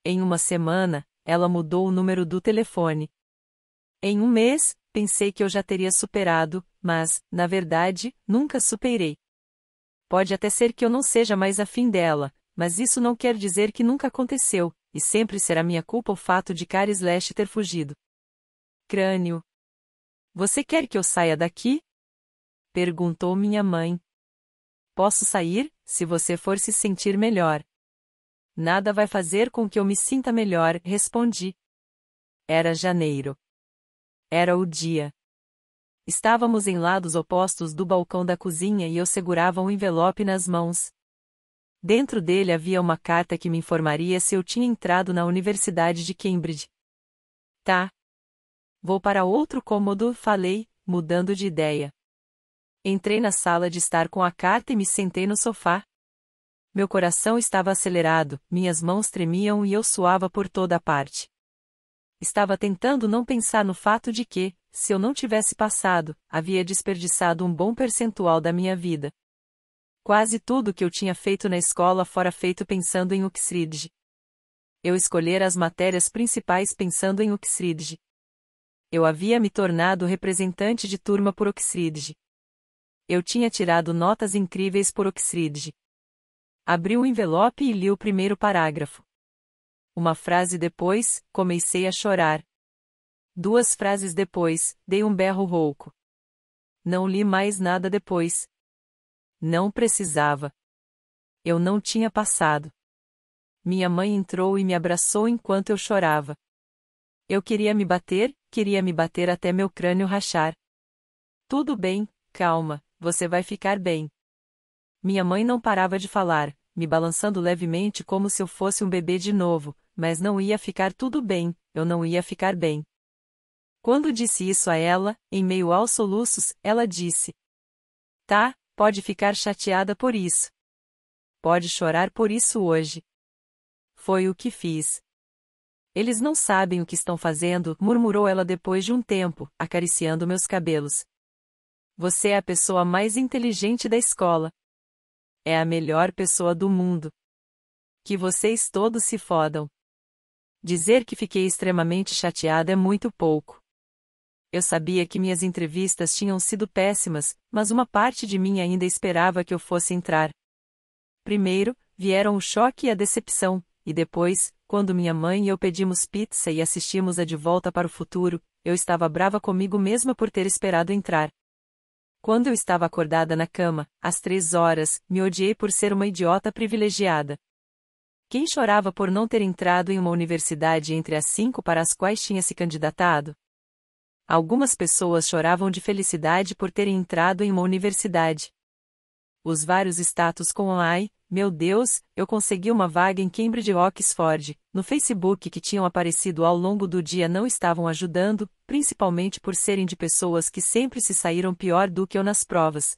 Em uma semana, ela mudou o número do telefone. Em um mês, pensei que eu já teria superado, mas, na verdade, nunca superei. Pode até ser que eu não seja mais afim dela, mas isso não quer dizer que nunca aconteceu, e sempre será minha culpa o fato de Karen Slash ter fugido. Crânio. Você quer que eu saia daqui? Perguntou minha mãe. Posso sair, se você for se sentir melhor. Nada vai fazer com que eu me sinta melhor, respondi. Era janeiro. Era o dia. Estávamos em lados opostos do balcão da cozinha e eu segurava um envelope nas mãos. Dentro dele havia uma carta que me informaria se eu tinha entrado na Universidade de Cambridge. Tá. Vou para outro cômodo, falei, mudando de ideia. Entrei na sala de estar com a carta e me sentei no sofá. Meu coração estava acelerado, minhas mãos tremiam e eu suava por toda a parte. Estava tentando não pensar no fato de que, se eu não tivesse passado, havia desperdiçado um bom percentual da minha vida. Quase tudo que eu tinha feito na escola fora feito pensando em Uxridge. Eu escolhera as matérias principais pensando em Uxridge. Eu havia me tornado representante de turma por Oxridge. Eu tinha tirado notas incríveis por Oxridge. Abri o envelope e li o primeiro parágrafo. Uma frase depois, comecei a chorar. Duas frases depois, dei um berro rouco. Não li mais nada depois. Não precisava. Eu não tinha passado. Minha mãe entrou e me abraçou enquanto eu chorava. Eu queria me bater, queria me bater até meu crânio rachar. Tudo bem, calma, você vai ficar bem. Minha mãe não parava de falar, me balançando levemente como se eu fosse um bebê de novo, mas não ia ficar tudo bem, eu não ia ficar bem. Quando disse isso a ela, em meio aos soluços, ela disse: Tá, pode ficar chateada por isso. Pode chorar por isso hoje. Foi o que fiz. Eles não sabem o que estão fazendo, murmurou ela depois de um tempo, acariciando meus cabelos. Você é a pessoa mais inteligente da escola. É a melhor pessoa do mundo. Que vocês todos se fodam. Dizer que fiquei extremamente chateada é muito pouco. Eu sabia que minhas entrevistas tinham sido péssimas, mas uma parte de mim ainda esperava que eu fosse entrar. Primeiro, vieram o choque e a decepção, e depois, quando minha mãe e eu pedimos pizza e assistimos a De Volta para o Futuro, eu estava brava comigo mesma por ter esperado entrar. Quando eu estava acordada na cama, às três horas, me odiei por ser uma idiota privilegiada. Quem chorava por não ter entrado em uma universidade entre as cinco para as quais tinha se candidatado? Algumas pessoas choravam de felicidade por terem entrado em uma universidade. Os vários status com ai, meu Deus, eu consegui uma vaga em Cambridge Oxford, no Facebook que tinham aparecido ao longo do dia não estavam ajudando, principalmente por serem de pessoas que sempre se saíram pior do que eu nas provas.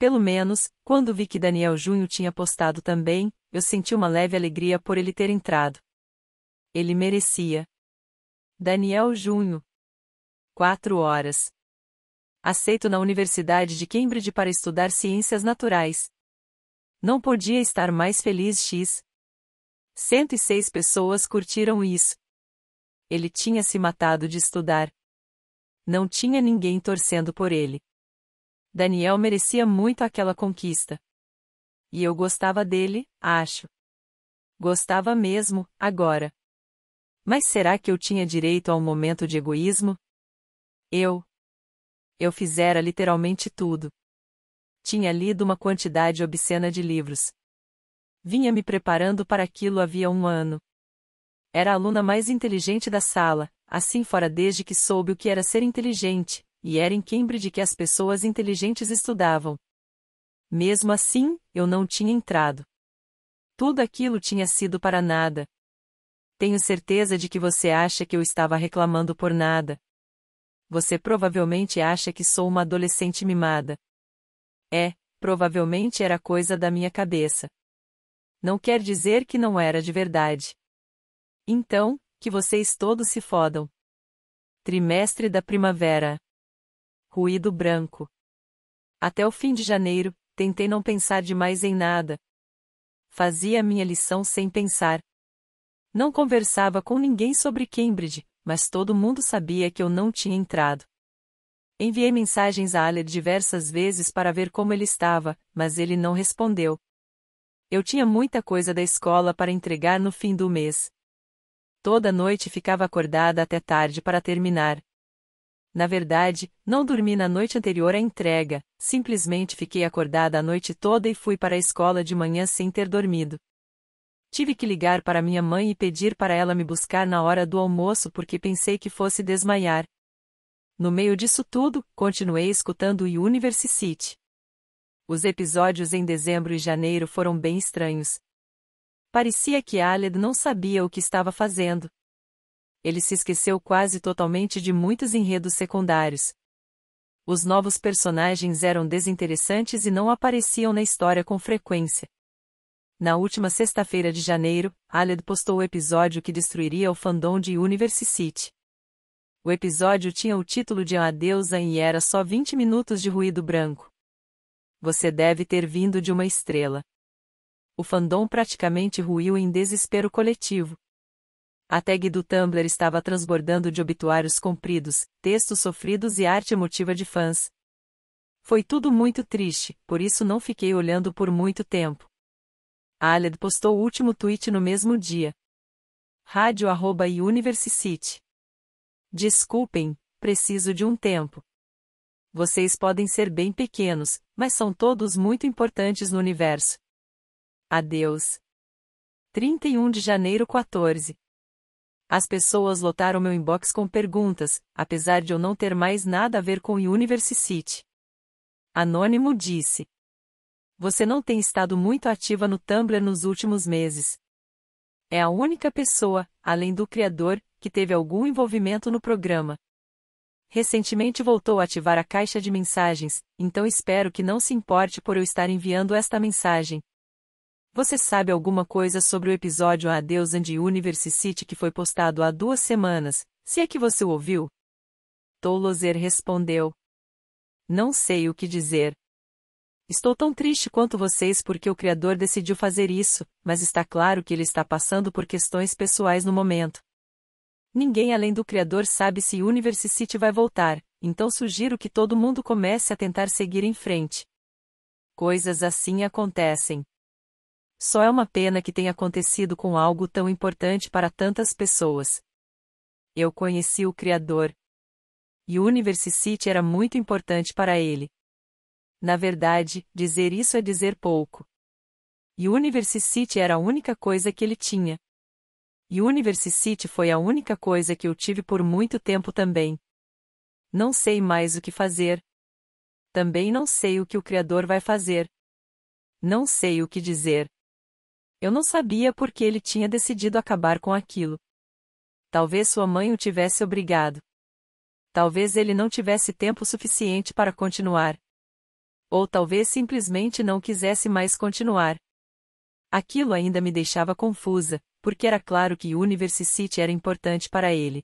Pelo menos, quando vi que Daniel Junho tinha postado também, eu senti uma leve alegria por ele ter entrado. Ele merecia. Daniel Junho. Quatro horas. Aceito na Universidade de Cambridge para estudar ciências naturais. Não podia estar mais feliz X. 106 pessoas curtiram isso. Ele tinha se matado de estudar. Não tinha ninguém torcendo por ele. Daniel merecia muito aquela conquista. E eu gostava dele, acho. Gostava mesmo, agora. Mas será que eu tinha direito a um momento de egoísmo? Eu. Eu fizera literalmente tudo. Tinha lido uma quantidade obscena de livros. Vinha me preparando para aquilo havia um ano. Era a aluna mais inteligente da sala, assim fora desde que soube o que era ser inteligente, e era em Cambridge que as pessoas inteligentes estudavam. Mesmo assim, eu não tinha entrado. Tudo aquilo tinha sido para nada. Tenho certeza de que você acha que eu estava reclamando por nada. Você provavelmente acha que sou uma adolescente mimada. É, provavelmente era coisa da minha cabeça. Não quer dizer que não era de verdade. Então, que vocês todos se fodam. Trimestre da primavera. Ruído branco. Até o fim de janeiro, Tentei não pensar demais em nada. Fazia minha lição sem pensar. Não conversava com ninguém sobre Cambridge, mas todo mundo sabia que eu não tinha entrado. Enviei mensagens a Aled diversas vezes para ver como ele estava, mas ele não respondeu. Eu tinha muita coisa da escola para entregar no fim do mês. Toda noite ficava acordada até tarde para terminar. Na verdade, não dormi na noite anterior à entrega, simplesmente fiquei acordada a noite toda e fui para a escola de manhã sem ter dormido. Tive que ligar para minha mãe e pedir para ela me buscar na hora do almoço porque pensei que fosse desmaiar. No meio disso tudo, continuei escutando o University City. Os episódios em dezembro e janeiro foram bem estranhos. Parecia que Aled não sabia o que estava fazendo ele se esqueceu quase totalmente de muitos enredos secundários. Os novos personagens eram desinteressantes e não apareciam na história com frequência. Na última sexta-feira de janeiro, Aled postou o episódio que destruiria o fandom de University City. O episódio tinha o título de A Deusa e era só 20 minutos de ruído branco. Você deve ter vindo de uma estrela. O fandom praticamente ruiu em desespero coletivo. A tag do Tumblr estava transbordando de obituários compridos, textos sofridos e arte emotiva de fãs. Foi tudo muito triste, por isso não fiquei olhando por muito tempo. Aled postou o último tweet no mesmo dia. Rádio arroba e Desculpem, preciso de um tempo. Vocês podem ser bem pequenos, mas são todos muito importantes no universo. Adeus. 31 de janeiro 14 as pessoas lotaram meu inbox com perguntas, apesar de eu não ter mais nada a ver com University City. Anônimo disse. Você não tem estado muito ativa no Tumblr nos últimos meses. É a única pessoa, além do criador, que teve algum envolvimento no programa. Recentemente voltou a ativar a caixa de mensagens, então espero que não se importe por eu estar enviando esta mensagem, você sabe alguma coisa sobre o episódio Adeus and City que foi postado há duas semanas, se é que você o ouviu? Toloser respondeu. Não sei o que dizer. Estou tão triste quanto vocês porque o criador decidiu fazer isso, mas está claro que ele está passando por questões pessoais no momento. Ninguém além do criador sabe se City vai voltar, então sugiro que todo mundo comece a tentar seguir em frente. Coisas assim acontecem. Só é uma pena que tenha acontecido com algo tão importante para tantas pessoas. Eu conheci o Criador. E o Universe City era muito importante para ele. Na verdade, dizer isso é dizer pouco. E o Universe City era a única coisa que ele tinha. E o Universe City foi a única coisa que eu tive por muito tempo também. Não sei mais o que fazer. Também não sei o que o Criador vai fazer. Não sei o que dizer. Eu não sabia por que ele tinha decidido acabar com aquilo. Talvez sua mãe o tivesse obrigado. Talvez ele não tivesse tempo suficiente para continuar. Ou talvez simplesmente não quisesse mais continuar. Aquilo ainda me deixava confusa, porque era claro que University City era importante para ele.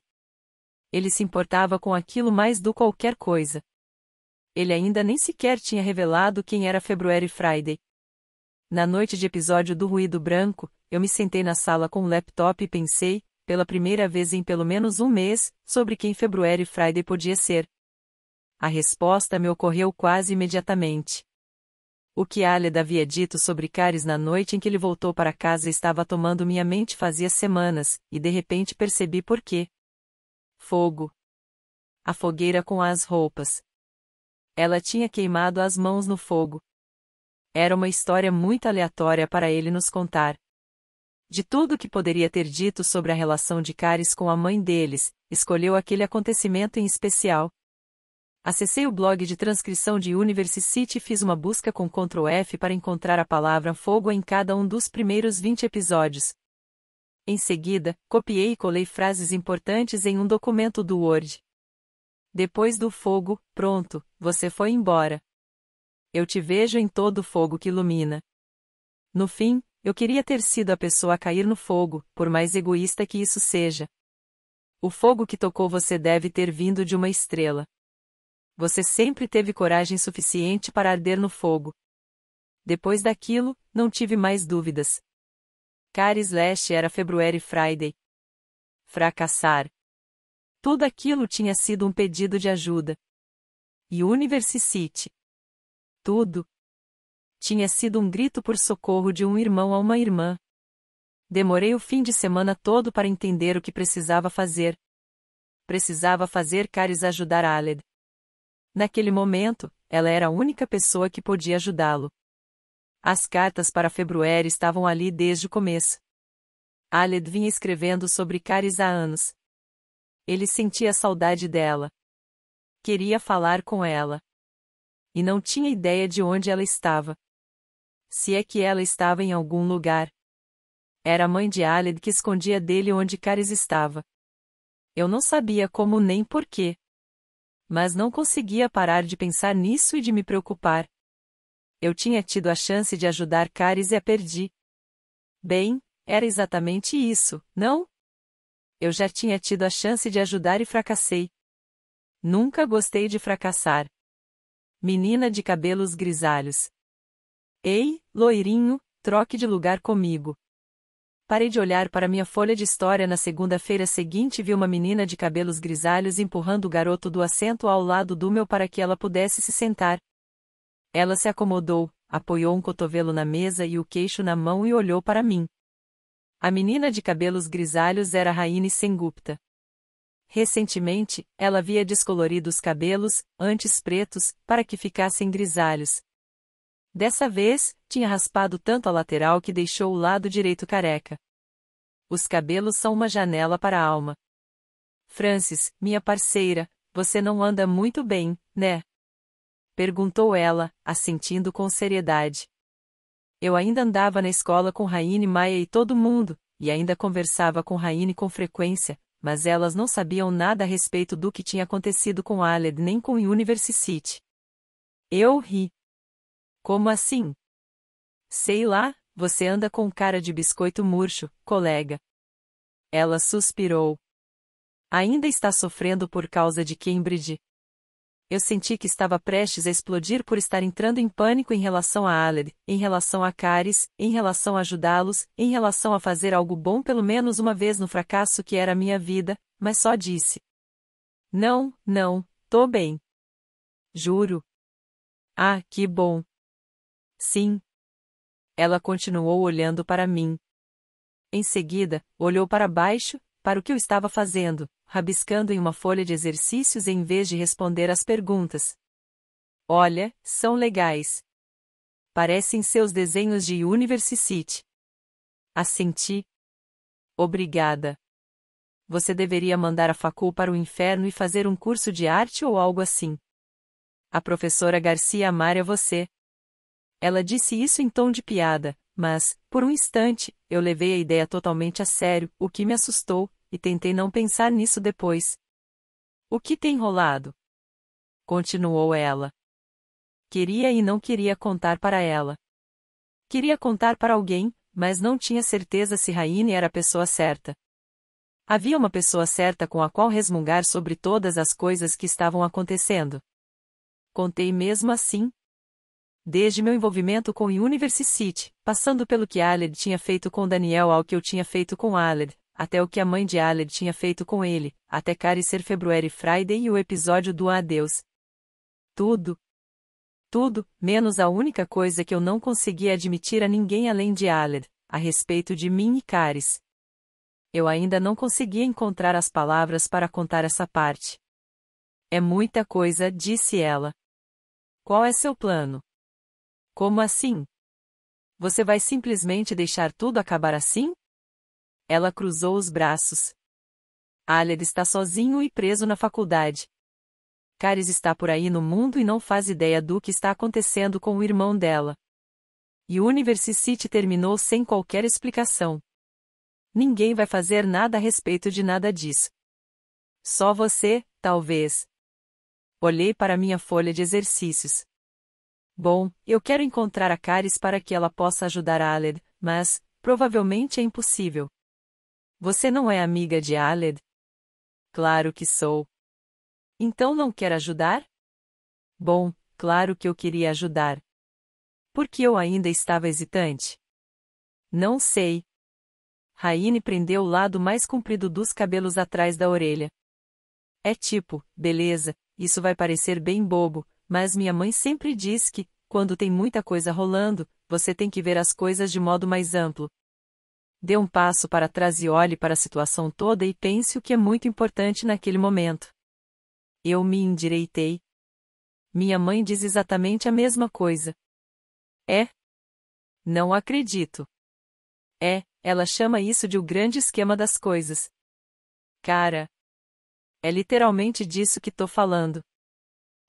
Ele se importava com aquilo mais do qualquer coisa. Ele ainda nem sequer tinha revelado quem era February Friday, na noite de episódio do ruído branco, eu me sentei na sala com o laptop e pensei, pela primeira vez em pelo menos um mês, sobre quem February Friday podia ser. A resposta me ocorreu quase imediatamente. O que Aled havia dito sobre Caris na noite em que ele voltou para casa estava tomando minha mente fazia semanas, e de repente percebi por quê. Fogo. A fogueira com as roupas. Ela tinha queimado as mãos no fogo. Era uma história muito aleatória para ele nos contar. De tudo que poderia ter dito sobre a relação de Caris com a mãe deles, escolheu aquele acontecimento em especial. Acessei o blog de transcrição de University e fiz uma busca com Ctrl F para encontrar a palavra fogo em cada um dos primeiros 20 episódios. Em seguida, copiei e colei frases importantes em um documento do Word. Depois do fogo, pronto, você foi embora. Eu te vejo em todo o fogo que ilumina. No fim, eu queria ter sido a pessoa a cair no fogo, por mais egoísta que isso seja. O fogo que tocou você deve ter vindo de uma estrela. Você sempre teve coragem suficiente para arder no fogo. Depois daquilo, não tive mais dúvidas. Caris leste era February Friday. Fracassar. Tudo aquilo tinha sido um pedido de ajuda. E City tudo. Tinha sido um grito por socorro de um irmão a uma irmã. Demorei o fim de semana todo para entender o que precisava fazer. Precisava fazer Caris ajudar Aled. Naquele momento, ela era a única pessoa que podia ajudá-lo. As cartas para February estavam ali desde o começo. Aled vinha escrevendo sobre Caris há anos. Ele sentia saudade dela. Queria falar com ela e não tinha ideia de onde ela estava. Se é que ela estava em algum lugar. Era a mãe de Aled que escondia dele onde Caris estava. Eu não sabia como nem porquê. Mas não conseguia parar de pensar nisso e de me preocupar. Eu tinha tido a chance de ajudar Caris e a perdi. Bem, era exatamente isso, não? Eu já tinha tido a chance de ajudar e fracassei. Nunca gostei de fracassar menina de cabelos grisalhos. Ei, loirinho, troque de lugar comigo. Parei de olhar para minha folha de história na segunda-feira seguinte e vi uma menina de cabelos grisalhos empurrando o garoto do assento ao lado do meu para que ela pudesse se sentar. Ela se acomodou, apoiou um cotovelo na mesa e o queixo na mão e olhou para mim. A menina de cabelos grisalhos era Raine Sengupta. Recentemente, ela havia descolorido os cabelos, antes pretos, para que ficassem grisalhos. Dessa vez, tinha raspado tanto a lateral que deixou o lado direito careca. Os cabelos são uma janela para a alma. Francis, minha parceira, você não anda muito bem, né? Perguntou ela, assentindo com seriedade. Eu ainda andava na escola com Raine Maia e todo mundo, e ainda conversava com Raine com frequência, mas elas não sabiam nada a respeito do que tinha acontecido com Aled nem com University City. Eu ri. Como assim? Sei lá, você anda com cara de biscoito murcho, colega. Ela suspirou. Ainda está sofrendo por causa de Cambridge, eu senti que estava prestes a explodir por estar entrando em pânico em relação a Aled, em relação a Caris, em relação a ajudá-los, em relação a fazer algo bom pelo menos uma vez no fracasso que era a minha vida, mas só disse. Não, não, tô bem. Juro. Ah, que bom. Sim. Ela continuou olhando para mim. Em seguida, olhou para baixo, para o que eu estava fazendo, rabiscando em uma folha de exercícios em vez de responder às perguntas. Olha, são legais. Parecem seus desenhos de University City. Assenti. Obrigada. Você deveria mandar a facul para o inferno e fazer um curso de arte ou algo assim. A professora Garcia amaria você. Ela disse isso em tom de piada, mas, por um instante, eu levei a ideia totalmente a sério, o que me assustou, e tentei não pensar nisso depois. O que tem rolado? Continuou ela. Queria e não queria contar para ela. Queria contar para alguém, mas não tinha certeza se Raine era a pessoa certa. Havia uma pessoa certa com a qual resmungar sobre todas as coisas que estavam acontecendo. Contei mesmo assim. Desde meu envolvimento com University, passando pelo que Aled tinha feito com Daniel ao que eu tinha feito com Aled, até o que a mãe de Aled tinha feito com ele, até Cari ser February Friday e o episódio do Adeus. Tudo. Tudo, menos a única coisa que eu não conseguia admitir a ninguém além de Aled, a respeito de mim e Caris. Eu ainda não conseguia encontrar as palavras para contar essa parte. É muita coisa, disse ela. Qual é seu plano? Como assim? Você vai simplesmente deixar tudo acabar assim? Ela cruzou os braços. Aled está sozinho e preso na faculdade. Caris está por aí no mundo e não faz ideia do que está acontecendo com o irmão dela. E University City terminou sem qualquer explicação. Ninguém vai fazer nada a respeito de nada disso. Só você, talvez. Olhei para minha folha de exercícios. Bom, eu quero encontrar a Caris para que ela possa ajudar a Aled, mas, provavelmente é impossível. Você não é amiga de Aled? Claro que sou. Então não quer ajudar? Bom, claro que eu queria ajudar. Por que eu ainda estava hesitante? Não sei. Raine prendeu o lado mais comprido dos cabelos atrás da orelha. É tipo, beleza, isso vai parecer bem bobo, mas minha mãe sempre diz que, quando tem muita coisa rolando, você tem que ver as coisas de modo mais amplo, Dê um passo para trás e olhe para a situação toda e pense o que é muito importante naquele momento. Eu me endireitei. Minha mãe diz exatamente a mesma coisa. É? Não acredito. É, ela chama isso de o grande esquema das coisas. Cara. É literalmente disso que tô falando.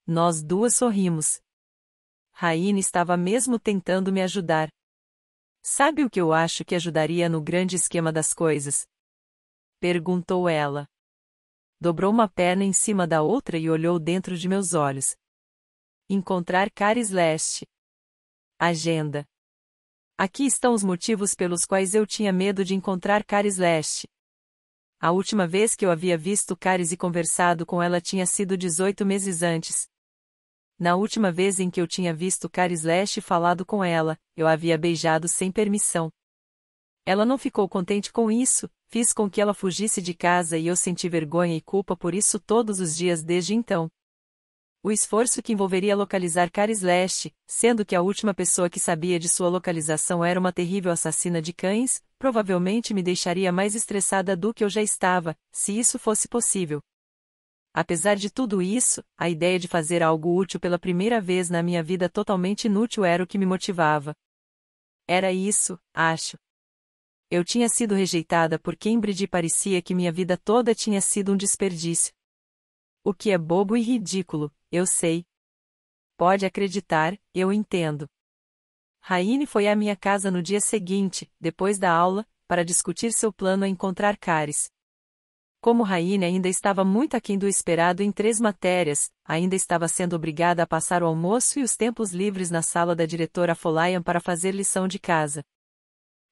Nós duas sorrimos. Raine estava mesmo tentando me ajudar. Sabe o que eu acho que ajudaria no grande esquema das coisas? Perguntou ela. Dobrou uma perna em cima da outra e olhou dentro de meus olhos. Encontrar Caris Leste. Agenda. Aqui estão os motivos pelos quais eu tinha medo de encontrar Caris Leste. A última vez que eu havia visto Caris e conversado com ela tinha sido 18 meses antes, na última vez em que eu tinha visto Kari e falado com ela, eu havia beijado sem permissão. Ela não ficou contente com isso, fiz com que ela fugisse de casa e eu senti vergonha e culpa por isso todos os dias desde então. O esforço que envolveria localizar Caris Leste, sendo que a última pessoa que sabia de sua localização era uma terrível assassina de cães, provavelmente me deixaria mais estressada do que eu já estava, se isso fosse possível. Apesar de tudo isso, a ideia de fazer algo útil pela primeira vez na minha vida totalmente inútil era o que me motivava. Era isso, acho. Eu tinha sido rejeitada por Cambridge e parecia que minha vida toda tinha sido um desperdício. O que é bobo e ridículo, eu sei. Pode acreditar, eu entendo. Raine foi à minha casa no dia seguinte, depois da aula, para discutir seu plano a encontrar Caris. Como Raine ainda estava muito aquém do esperado em três matérias, ainda estava sendo obrigada a passar o almoço e os tempos livres na sala da diretora Folayan para fazer lição de casa.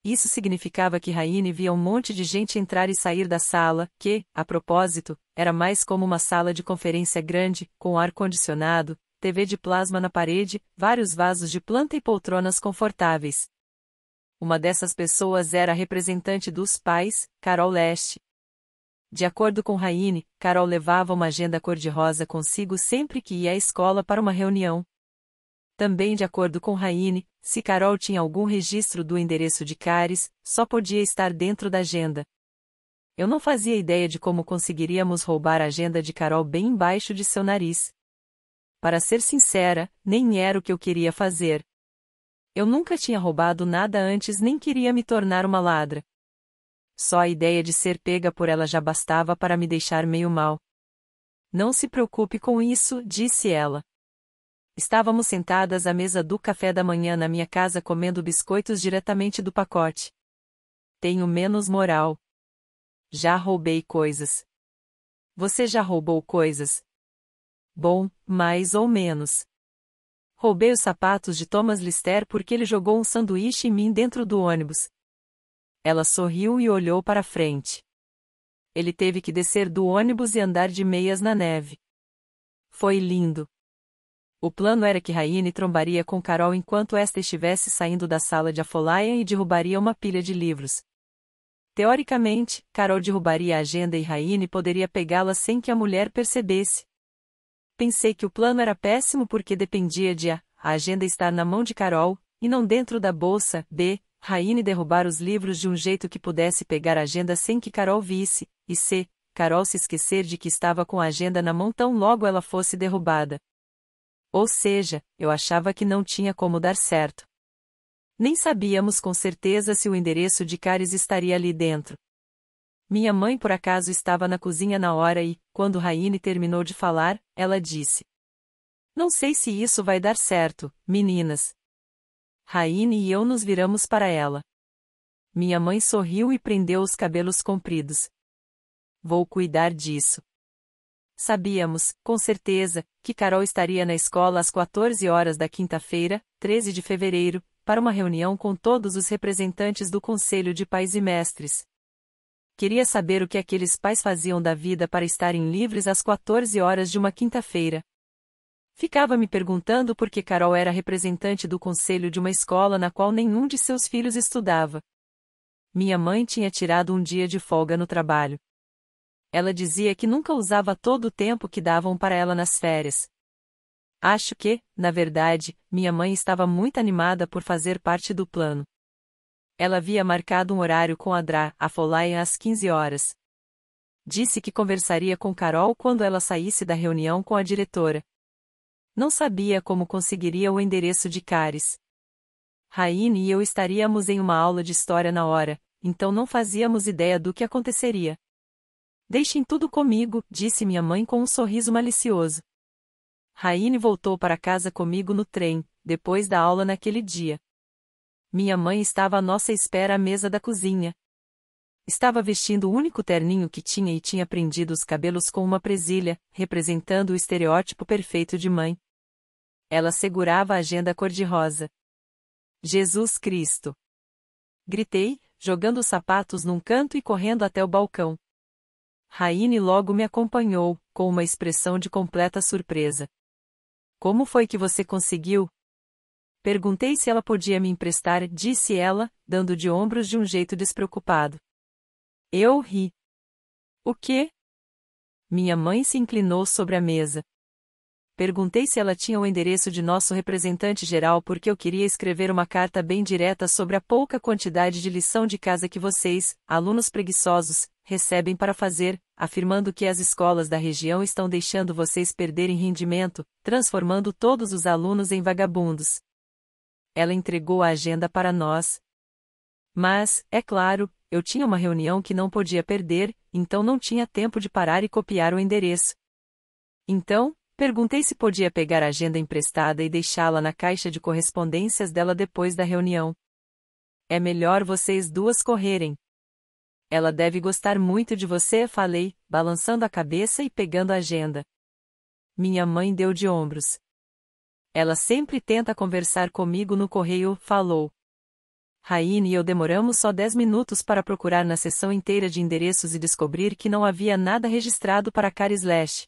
Isso significava que Raine via um monte de gente entrar e sair da sala, que, a propósito, era mais como uma sala de conferência grande, com ar-condicionado, TV de plasma na parede, vários vasos de planta e poltronas confortáveis. Uma dessas pessoas era a representante dos pais, Carol Leste, de acordo com Raine, Carol levava uma agenda cor-de-rosa consigo sempre que ia à escola para uma reunião. Também de acordo com Raine, se Carol tinha algum registro do endereço de Cares, só podia estar dentro da agenda. Eu não fazia ideia de como conseguiríamos roubar a agenda de Carol bem embaixo de seu nariz. Para ser sincera, nem era o que eu queria fazer. Eu nunca tinha roubado nada antes nem queria me tornar uma ladra. Só a ideia de ser pega por ela já bastava para me deixar meio mal. Não se preocupe com isso, disse ela. Estávamos sentadas à mesa do café da manhã na minha casa comendo biscoitos diretamente do pacote. Tenho menos moral. Já roubei coisas. Você já roubou coisas? Bom, mais ou menos. Roubei os sapatos de Thomas Lister porque ele jogou um sanduíche em mim dentro do ônibus. Ela sorriu e olhou para frente. Ele teve que descer do ônibus e andar de meias na neve. Foi lindo. O plano era que Raine trombaria com Carol enquanto esta estivesse saindo da sala de Afolaia e derrubaria uma pilha de livros. Teoricamente, Carol derrubaria a agenda e Raine poderia pegá-la sem que a mulher percebesse. Pensei que o plano era péssimo porque dependia de a, a agenda estar na mão de Carol, e não dentro da bolsa, B, Raine derrubar os livros de um jeito que pudesse pegar a agenda sem que Carol visse, e se, Carol se esquecer de que estava com a agenda na mão tão logo ela fosse derrubada. Ou seja, eu achava que não tinha como dar certo. Nem sabíamos com certeza se o endereço de Cares estaria ali dentro. Minha mãe por acaso estava na cozinha na hora e, quando Raine terminou de falar, ela disse: Não sei se isso vai dar certo, meninas, Raine e eu nos viramos para ela. Minha mãe sorriu e prendeu os cabelos compridos. Vou cuidar disso. Sabíamos, com certeza, que Carol estaria na escola às 14 horas da quinta-feira, 13 de fevereiro, para uma reunião com todos os representantes do Conselho de Pais e Mestres. Queria saber o que aqueles pais faziam da vida para estarem livres às 14 horas de uma quinta-feira. Ficava me perguntando por que Carol era representante do conselho de uma escola na qual nenhum de seus filhos estudava. Minha mãe tinha tirado um dia de folga no trabalho. Ela dizia que nunca usava todo o tempo que davam para ela nas férias. Acho que, na verdade, minha mãe estava muito animada por fazer parte do plano. Ela havia marcado um horário com a a Folaia, às 15 horas. Disse que conversaria com Carol quando ela saísse da reunião com a diretora. Não sabia como conseguiria o endereço de Caris. Raine e eu estaríamos em uma aula de história na hora, então não fazíamos ideia do que aconteceria. Deixem tudo comigo, disse minha mãe com um sorriso malicioso. Raine voltou para casa comigo no trem, depois da aula naquele dia. Minha mãe estava à nossa espera à mesa da cozinha. Estava vestindo o único terninho que tinha e tinha prendido os cabelos com uma presilha, representando o estereótipo perfeito de mãe. Ela segurava a agenda cor-de-rosa. Jesus Cristo! Gritei, jogando os sapatos num canto e correndo até o balcão. Raine logo me acompanhou, com uma expressão de completa surpresa. Como foi que você conseguiu? Perguntei se ela podia me emprestar, disse ela, dando de ombros de um jeito despreocupado. Eu ri. O quê? Minha mãe se inclinou sobre a mesa. Perguntei se ela tinha o endereço de nosso representante geral porque eu queria escrever uma carta bem direta sobre a pouca quantidade de lição de casa que vocês, alunos preguiçosos, recebem para fazer, afirmando que as escolas da região estão deixando vocês perderem rendimento, transformando todos os alunos em vagabundos. Ela entregou a agenda para nós. Mas, é claro, eu tinha uma reunião que não podia perder, então não tinha tempo de parar e copiar o endereço. Então, Perguntei se podia pegar a agenda emprestada e deixá-la na caixa de correspondências dela depois da reunião. É melhor vocês duas correrem. Ela deve gostar muito de você, falei, balançando a cabeça e pegando a agenda. Minha mãe deu de ombros. Ela sempre tenta conversar comigo no correio, falou. Raine e eu demoramos só dez minutos para procurar na sessão inteira de endereços e descobrir que não havia nada registrado para Car Slash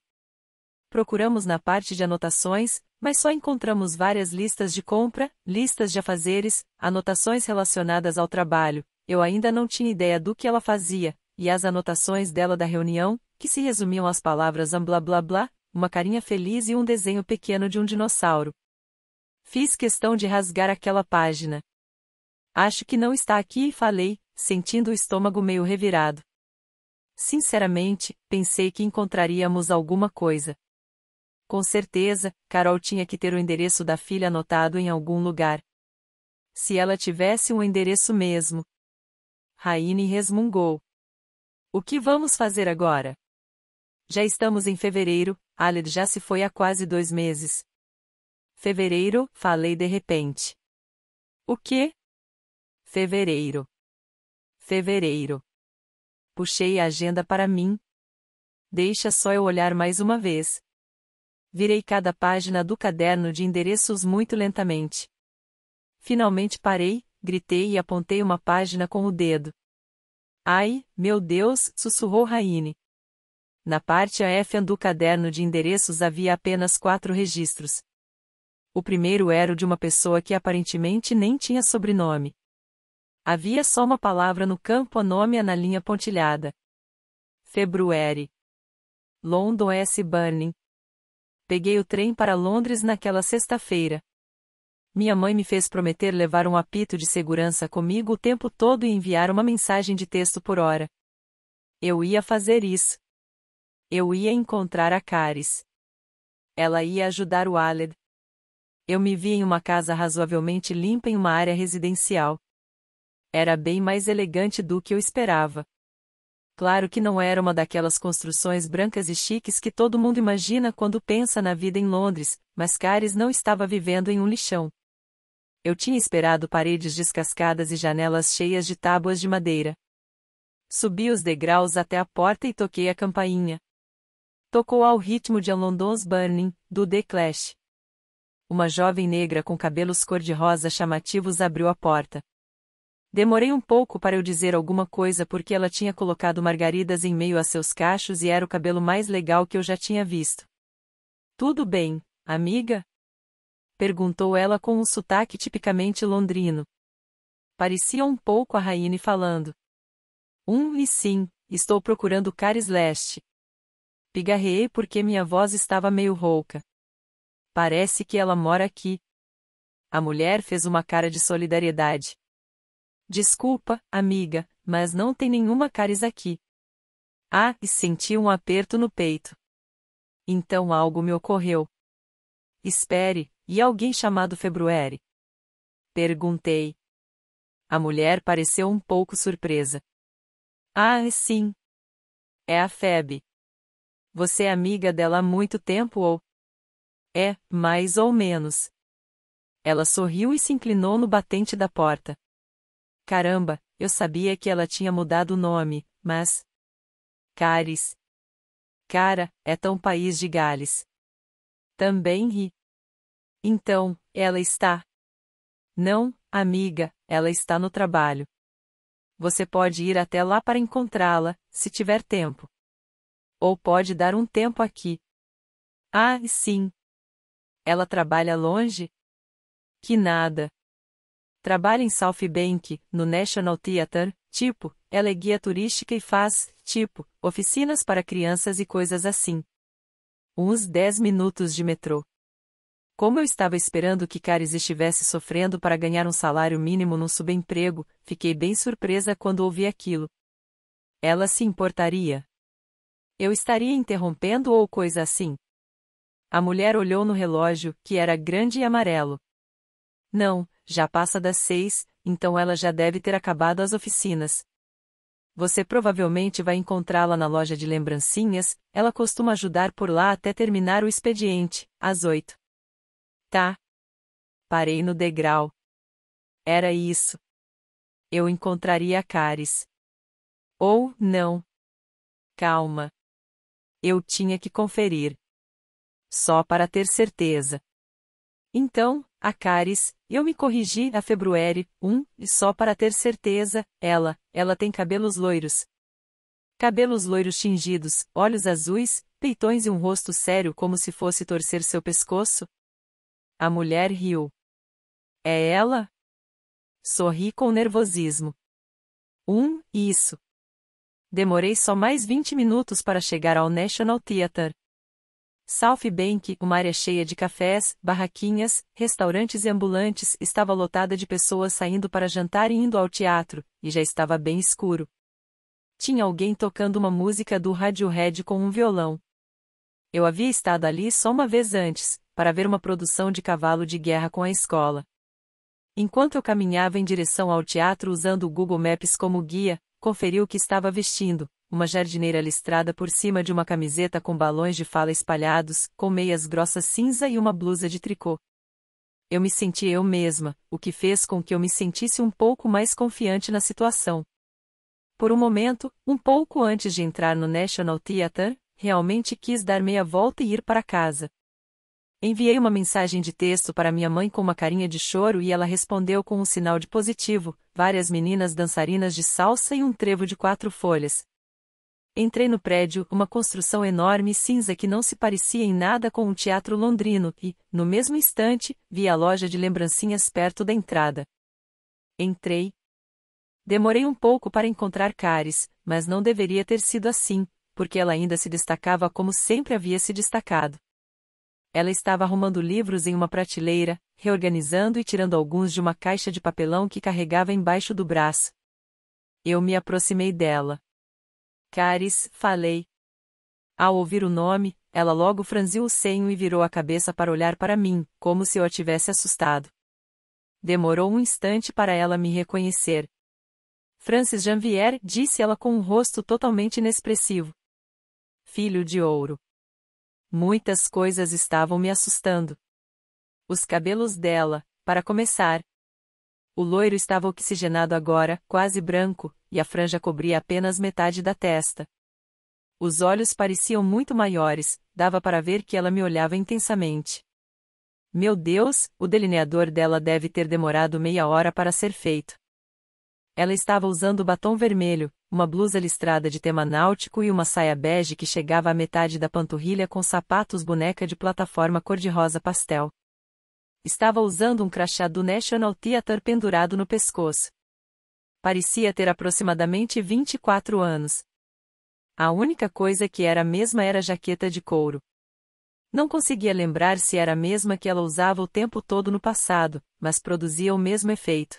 procuramos na parte de anotações, mas só encontramos várias listas de compra, listas de afazeres, anotações relacionadas ao trabalho. Eu ainda não tinha ideia do que ela fazia, e as anotações dela da reunião, que se resumiam às palavras blá blá blá, uma carinha feliz e um desenho pequeno de um dinossauro. Fiz questão de rasgar aquela página. Acho que não está aqui, e falei, sentindo o estômago meio revirado. Sinceramente, pensei que encontraríamos alguma coisa. Com certeza, Carol tinha que ter o endereço da filha anotado em algum lugar. Se ela tivesse um endereço mesmo. Raine resmungou. O que vamos fazer agora? Já estamos em fevereiro, Aled já se foi há quase dois meses. Fevereiro, falei de repente. O quê? Fevereiro. Fevereiro. Puxei a agenda para mim. Deixa só eu olhar mais uma vez virei cada página do caderno de endereços muito lentamente. Finalmente parei, gritei e apontei uma página com o dedo. Ai, meu Deus, sussurrou Raine. Na parte AF do caderno de endereços havia apenas quatro registros. O primeiro era o de uma pessoa que aparentemente nem tinha sobrenome. Havia só uma palavra no campo anômia é na linha pontilhada. February. London S. Burning. Peguei o trem para Londres naquela sexta-feira. Minha mãe me fez prometer levar um apito de segurança comigo o tempo todo e enviar uma mensagem de texto por hora. Eu ia fazer isso. Eu ia encontrar a Caris. Ela ia ajudar o Aled. Eu me vi em uma casa razoavelmente limpa em uma área residencial. Era bem mais elegante do que eu esperava. Claro que não era uma daquelas construções brancas e chiques que todo mundo imagina quando pensa na vida em Londres, mas Caris não estava vivendo em um lixão. Eu tinha esperado paredes descascadas e janelas cheias de tábuas de madeira. Subi os degraus até a porta e toquei a campainha. Tocou ao ritmo de A London's Burning, do The Clash. Uma jovem negra com cabelos cor-de-rosa chamativos abriu a porta. Demorei um pouco para eu dizer alguma coisa porque ela tinha colocado margaridas em meio a seus cachos e era o cabelo mais legal que eu já tinha visto. Tudo bem, amiga? Perguntou ela com um sotaque tipicamente londrino. Parecia um pouco a Raine falando. Um e sim, estou procurando Caris Leste. Pigarreei porque minha voz estava meio rouca. Parece que ela mora aqui. A mulher fez uma cara de solidariedade. Desculpa, amiga, mas não tem nenhuma caris aqui. Ah, e senti um aperto no peito. Então algo me ocorreu. Espere, e alguém chamado Februari? Perguntei. A mulher pareceu um pouco surpresa. Ah, é sim. É a Feb. Você é amiga dela há muito tempo ou? É, mais ou menos. Ela sorriu e se inclinou no batente da porta. Caramba, eu sabia que ela tinha mudado o nome, mas. Caris. Cara, é tão país de Gales. Também ri. Então, ela está. Não, amiga, ela está no trabalho. Você pode ir até lá para encontrá-la, se tiver tempo. Ou pode dar um tempo aqui. Ah, sim. Ela trabalha longe? Que nada. Trabalha em South Bank, no National Theatre, tipo, ela é guia turística e faz, tipo, oficinas para crianças e coisas assim. Uns 10 minutos de metrô. Como eu estava esperando que Caris estivesse sofrendo para ganhar um salário mínimo num subemprego, fiquei bem surpresa quando ouvi aquilo. Ela se importaria. Eu estaria interrompendo ou coisa assim. A mulher olhou no relógio, que era grande e amarelo. Não, já passa das seis, então ela já deve ter acabado as oficinas. Você provavelmente vai encontrá-la na loja de lembrancinhas, ela costuma ajudar por lá até terminar o expediente, às oito. Tá. Parei no degrau. Era isso. Eu encontraria a Caris. Ou, não. Calma. Eu tinha que conferir. Só para ter certeza. Então, Acares, eu me corrigi a februere, um, e só para ter certeza, ela, ela tem cabelos loiros. Cabelos loiros tingidos, olhos azuis, peitões e um rosto sério como se fosse torcer seu pescoço? A mulher riu. É ela? Sorri com nervosismo. Um, isso. Demorei só mais 20 minutos para chegar ao National Theatre. South Bank, uma área cheia de cafés, barraquinhas, restaurantes e ambulantes, estava lotada de pessoas saindo para jantar e indo ao teatro, e já estava bem escuro. Tinha alguém tocando uma música do Radiohead com um violão. Eu havia estado ali só uma vez antes, para ver uma produção de cavalo de guerra com a escola. Enquanto eu caminhava em direção ao teatro usando o Google Maps como guia, conferiu o que estava vestindo, uma jardineira listrada por cima de uma camiseta com balões de fala espalhados, com meias grossas cinza e uma blusa de tricô. Eu me senti eu mesma, o que fez com que eu me sentisse um pouco mais confiante na situação. Por um momento, um pouco antes de entrar no National Theatre, realmente quis dar meia volta e ir para casa, Enviei uma mensagem de texto para minha mãe com uma carinha de choro e ela respondeu com um sinal de positivo, várias meninas dançarinas de salsa e um trevo de quatro folhas. Entrei no prédio, uma construção enorme e cinza que não se parecia em nada com um teatro londrino, e, no mesmo instante, vi a loja de lembrancinhas perto da entrada. Entrei. Demorei um pouco para encontrar Caris, mas não deveria ter sido assim, porque ela ainda se destacava como sempre havia se destacado. Ela estava arrumando livros em uma prateleira, reorganizando e tirando alguns de uma caixa de papelão que carregava embaixo do braço. Eu me aproximei dela. Caris, falei. Ao ouvir o nome, ela logo franziu o senho e virou a cabeça para olhar para mim, como se eu a tivesse assustado. Demorou um instante para ela me reconhecer. Francis Janvier, disse ela com um rosto totalmente inexpressivo. Filho de ouro. Muitas coisas estavam me assustando. Os cabelos dela, para começar. O loiro estava oxigenado agora, quase branco, e a franja cobria apenas metade da testa. Os olhos pareciam muito maiores, dava para ver que ela me olhava intensamente. Meu Deus, o delineador dela deve ter demorado meia hora para ser feito. Ela estava usando batom vermelho, uma blusa listrada de tema náutico e uma saia bege que chegava à metade da panturrilha com sapatos boneca de plataforma cor-de-rosa pastel. Estava usando um crachá do National Theatre pendurado no pescoço. Parecia ter aproximadamente 24 anos. A única coisa que era a mesma era a jaqueta de couro. Não conseguia lembrar se era a mesma que ela usava o tempo todo no passado, mas produzia o mesmo efeito.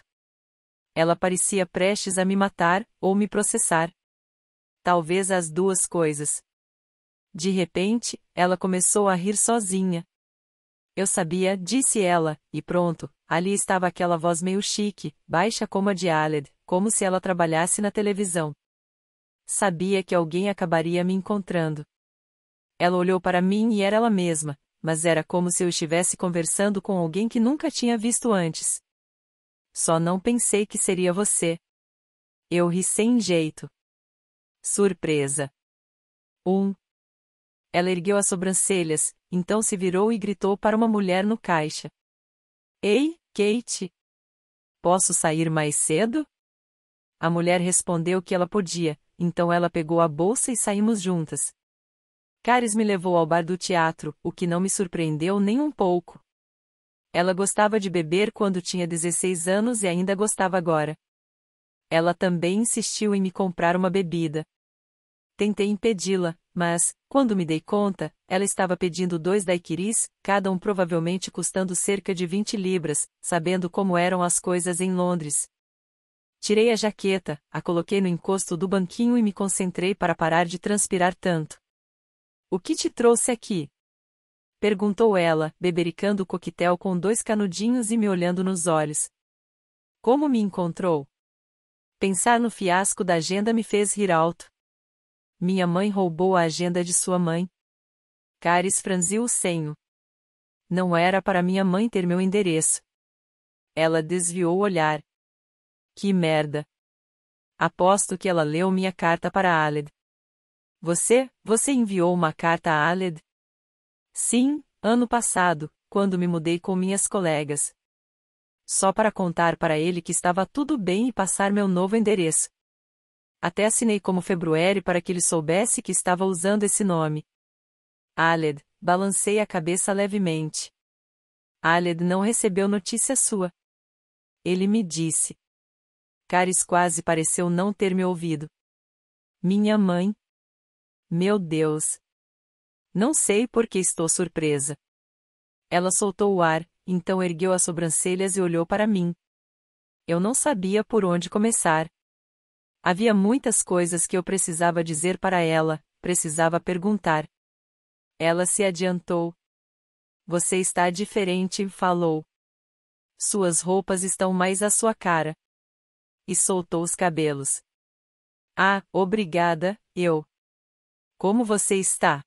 Ela parecia prestes a me matar, ou me processar. Talvez as duas coisas. De repente, ela começou a rir sozinha. Eu sabia, disse ela, e pronto, ali estava aquela voz meio chique, baixa como a de Aled, como se ela trabalhasse na televisão. Sabia que alguém acabaria me encontrando. Ela olhou para mim e era ela mesma, mas era como se eu estivesse conversando com alguém que nunca tinha visto antes. Só não pensei que seria você. Eu ri sem jeito. Surpresa. Um. Ela ergueu as sobrancelhas, então se virou e gritou para uma mulher no caixa. Ei, Kate! Posso sair mais cedo? A mulher respondeu que ela podia, então ela pegou a bolsa e saímos juntas. Caris me levou ao bar do teatro, o que não me surpreendeu nem um pouco. Ela gostava de beber quando tinha 16 anos e ainda gostava agora. Ela também insistiu em me comprar uma bebida. Tentei impedi-la, mas, quando me dei conta, ela estava pedindo dois daiquiris, cada um provavelmente custando cerca de 20 libras, sabendo como eram as coisas em Londres. Tirei a jaqueta, a coloquei no encosto do banquinho e me concentrei para parar de transpirar tanto. O que te trouxe aqui? Perguntou ela, bebericando o coquetel com dois canudinhos e me olhando nos olhos. Como me encontrou? Pensar no fiasco da agenda me fez rir alto. Minha mãe roubou a agenda de sua mãe. Caris franziu o senho. Não era para minha mãe ter meu endereço. Ela desviou o olhar. Que merda. Aposto que ela leu minha carta para Aled. Você, você enviou uma carta a Aled? Sim, ano passado, quando me mudei com minhas colegas. Só para contar para ele que estava tudo bem e passar meu novo endereço. Até assinei como Februari para que ele soubesse que estava usando esse nome. Aled, balancei a cabeça levemente. Aled não recebeu notícia sua. Ele me disse. Caris quase pareceu não ter me ouvido. Minha mãe. Meu Deus, não sei por que estou surpresa. Ela soltou o ar, então ergueu as sobrancelhas e olhou para mim. Eu não sabia por onde começar. Havia muitas coisas que eu precisava dizer para ela, precisava perguntar. Ela se adiantou. Você está diferente, falou. Suas roupas estão mais à sua cara. E soltou os cabelos. Ah, obrigada, eu. Como você está?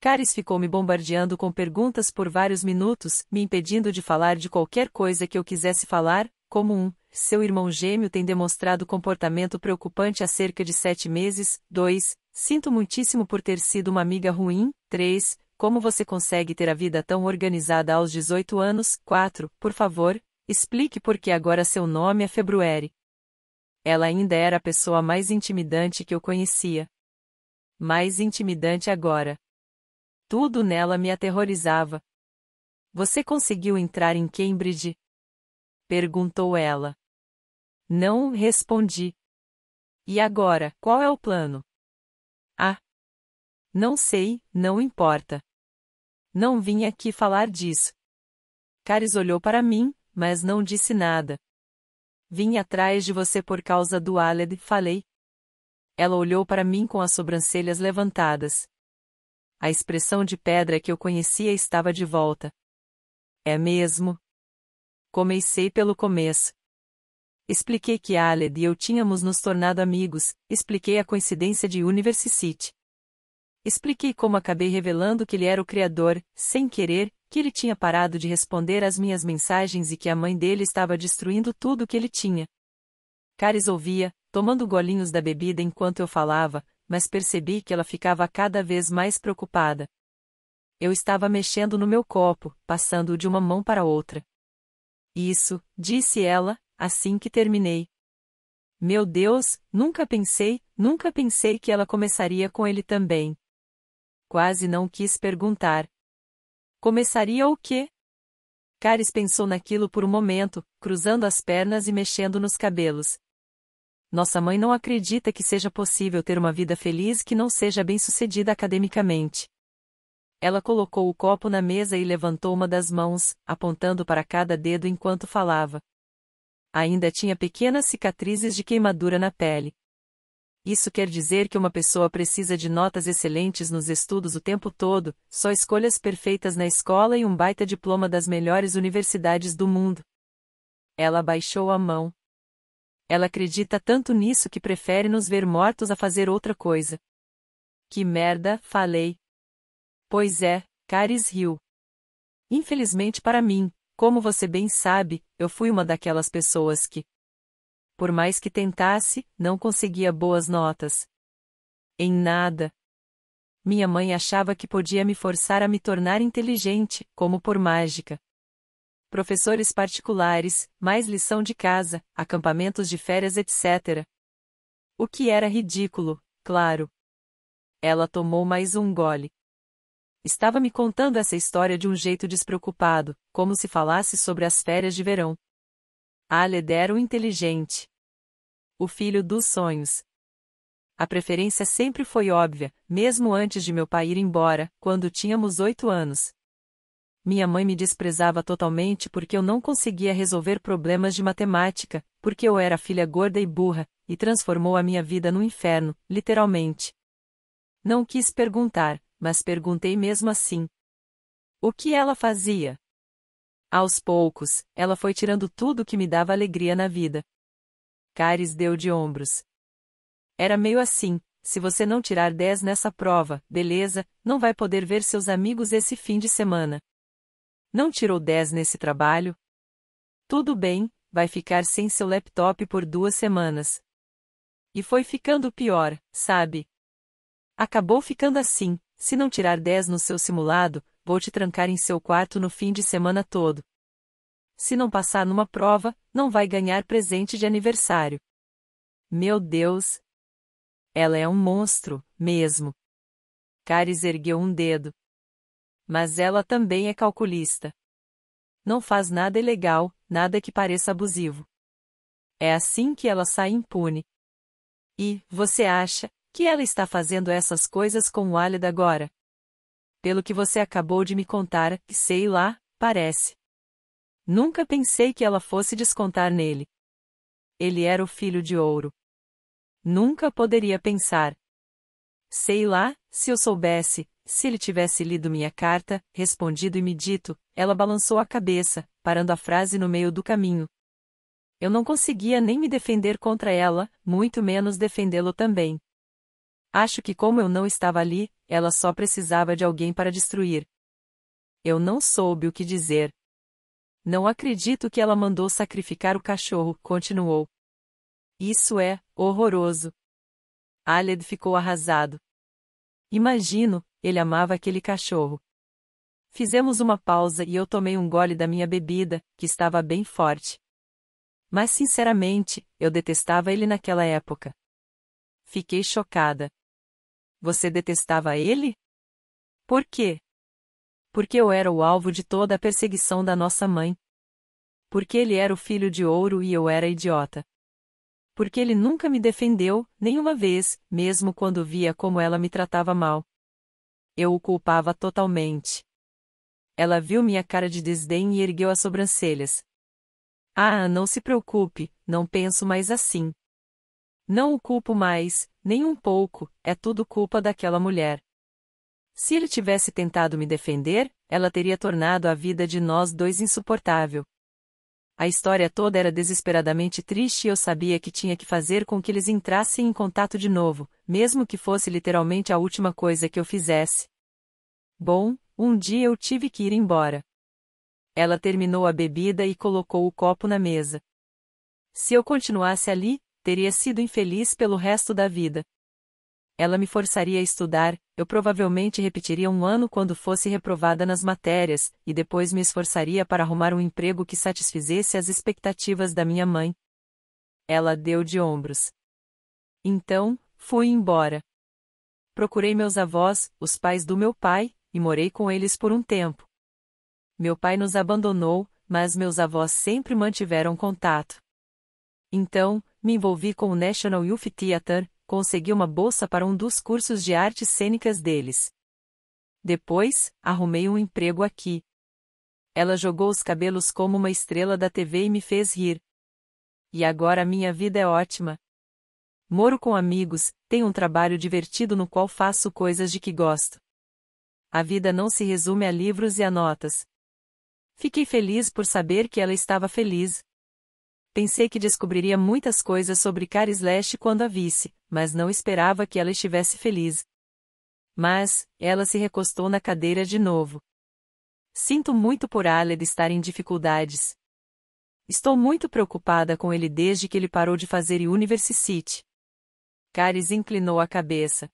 Caris ficou me bombardeando com perguntas por vários minutos, me impedindo de falar de qualquer coisa que eu quisesse falar, como um, seu irmão gêmeo tem demonstrado comportamento preocupante há cerca de sete meses, 2. Sinto muitíssimo por ter sido uma amiga ruim, 3. Como você consegue ter a vida tão organizada aos 18 anos, 4. Por favor, explique por que agora seu nome é February. Ela ainda era a pessoa mais intimidante que eu conhecia. Mais intimidante agora. Tudo nela me aterrorizava. Você conseguiu entrar em Cambridge? Perguntou ela. Não respondi. E agora, qual é o plano? Ah. Não sei, não importa. Não vim aqui falar disso. Caris olhou para mim, mas não disse nada. Vim atrás de você por causa do Aled, falei. Ela olhou para mim com as sobrancelhas levantadas. A expressão de pedra que eu conhecia estava de volta. É mesmo? Comecei pelo começo. Expliquei que Aled e eu tínhamos nos tornado amigos, expliquei a coincidência de Universe City. Expliquei como acabei revelando que ele era o criador, sem querer, que ele tinha parado de responder às minhas mensagens e que a mãe dele estava destruindo tudo que ele tinha. Caris ouvia, tomando golinhos da bebida enquanto eu falava, mas percebi que ela ficava cada vez mais preocupada. Eu estava mexendo no meu copo, passando-o de uma mão para outra. Isso, disse ela, assim que terminei. Meu Deus, nunca pensei, nunca pensei que ela começaria com ele também. Quase não quis perguntar. Começaria o quê? Caris pensou naquilo por um momento, cruzando as pernas e mexendo nos cabelos. Nossa mãe não acredita que seja possível ter uma vida feliz que não seja bem-sucedida academicamente. Ela colocou o copo na mesa e levantou uma das mãos, apontando para cada dedo enquanto falava. Ainda tinha pequenas cicatrizes de queimadura na pele. Isso quer dizer que uma pessoa precisa de notas excelentes nos estudos o tempo todo, só escolhas perfeitas na escola e um baita diploma das melhores universidades do mundo. Ela baixou a mão, ela acredita tanto nisso que prefere nos ver mortos a fazer outra coisa. Que merda, falei. Pois é, Caris riu. Infelizmente para mim, como você bem sabe, eu fui uma daquelas pessoas que, por mais que tentasse, não conseguia boas notas. Em nada. Minha mãe achava que podia me forçar a me tornar inteligente, como por mágica professores particulares, mais lição de casa, acampamentos de férias, etc. O que era ridículo, claro. Ela tomou mais um gole. Estava me contando essa história de um jeito despreocupado, como se falasse sobre as férias de verão. Aled era o inteligente. O filho dos sonhos. A preferência sempre foi óbvia, mesmo antes de meu pai ir embora, quando tínhamos oito anos. Minha mãe me desprezava totalmente porque eu não conseguia resolver problemas de matemática, porque eu era filha gorda e burra, e transformou a minha vida no inferno, literalmente. Não quis perguntar, mas perguntei mesmo assim. O que ela fazia? Aos poucos, ela foi tirando tudo que me dava alegria na vida. Cares deu de ombros. Era meio assim, se você não tirar 10 nessa prova, beleza, não vai poder ver seus amigos esse fim de semana. Não tirou 10 nesse trabalho? Tudo bem, vai ficar sem seu laptop por duas semanas. E foi ficando pior, sabe? Acabou ficando assim, se não tirar 10 no seu simulado, vou te trancar em seu quarto no fim de semana todo. Se não passar numa prova, não vai ganhar presente de aniversário. Meu Deus! Ela é um monstro, mesmo. Caris ergueu um dedo. Mas ela também é calculista. Não faz nada ilegal, nada que pareça abusivo. É assim que ela sai impune. E, você acha, que ela está fazendo essas coisas com o Alida agora? Pelo que você acabou de me contar, sei lá, parece. Nunca pensei que ela fosse descontar nele. Ele era o filho de ouro. Nunca poderia pensar. Sei lá, se eu soubesse, se ele tivesse lido minha carta, respondido e me dito, ela balançou a cabeça, parando a frase no meio do caminho. Eu não conseguia nem me defender contra ela, muito menos defendê-lo também. Acho que como eu não estava ali, ela só precisava de alguém para destruir. Eu não soube o que dizer. Não acredito que ela mandou sacrificar o cachorro, continuou. Isso é horroroso. Aled ficou arrasado. Imagino, ele amava aquele cachorro. Fizemos uma pausa e eu tomei um gole da minha bebida, que estava bem forte. Mas sinceramente, eu detestava ele naquela época. Fiquei chocada. Você detestava ele? Por quê? Porque eu era o alvo de toda a perseguição da nossa mãe. Porque ele era o filho de ouro e eu era idiota. Porque ele nunca me defendeu, nenhuma vez, mesmo quando via como ela me tratava mal. Eu o culpava totalmente. Ela viu minha cara de desdém e ergueu as sobrancelhas. Ah, não se preocupe, não penso mais assim. Não o culpo mais, nem um pouco, é tudo culpa daquela mulher. Se ele tivesse tentado me defender, ela teria tornado a vida de nós dois insuportável. A história toda era desesperadamente triste e eu sabia que tinha que fazer com que eles entrassem em contato de novo, mesmo que fosse literalmente a última coisa que eu fizesse. Bom, um dia eu tive que ir embora. Ela terminou a bebida e colocou o copo na mesa. Se eu continuasse ali, teria sido infeliz pelo resto da vida. Ela me forçaria a estudar, eu provavelmente repetiria um ano quando fosse reprovada nas matérias, e depois me esforçaria para arrumar um emprego que satisfizesse as expectativas da minha mãe. Ela deu de ombros. Então, fui embora. Procurei meus avós, os pais do meu pai, e morei com eles por um tempo. Meu pai nos abandonou, mas meus avós sempre mantiveram contato. Então, me envolvi com o National Youth Theatre, consegui uma bolsa para um dos cursos de artes cênicas deles. Depois, arrumei um emprego aqui. Ela jogou os cabelos como uma estrela da TV e me fez rir. E agora minha vida é ótima. Moro com amigos, tenho um trabalho divertido no qual faço coisas de que gosto. A vida não se resume a livros e a notas. Fiquei feliz por saber que ela estava feliz, Pensei que descobriria muitas coisas sobre Caris Leste quando a visse, mas não esperava que ela estivesse feliz. Mas, ela se recostou na cadeira de novo. Sinto muito por Aled estar em dificuldades. Estou muito preocupada com ele desde que ele parou de fazer University. Caris inclinou a cabeça.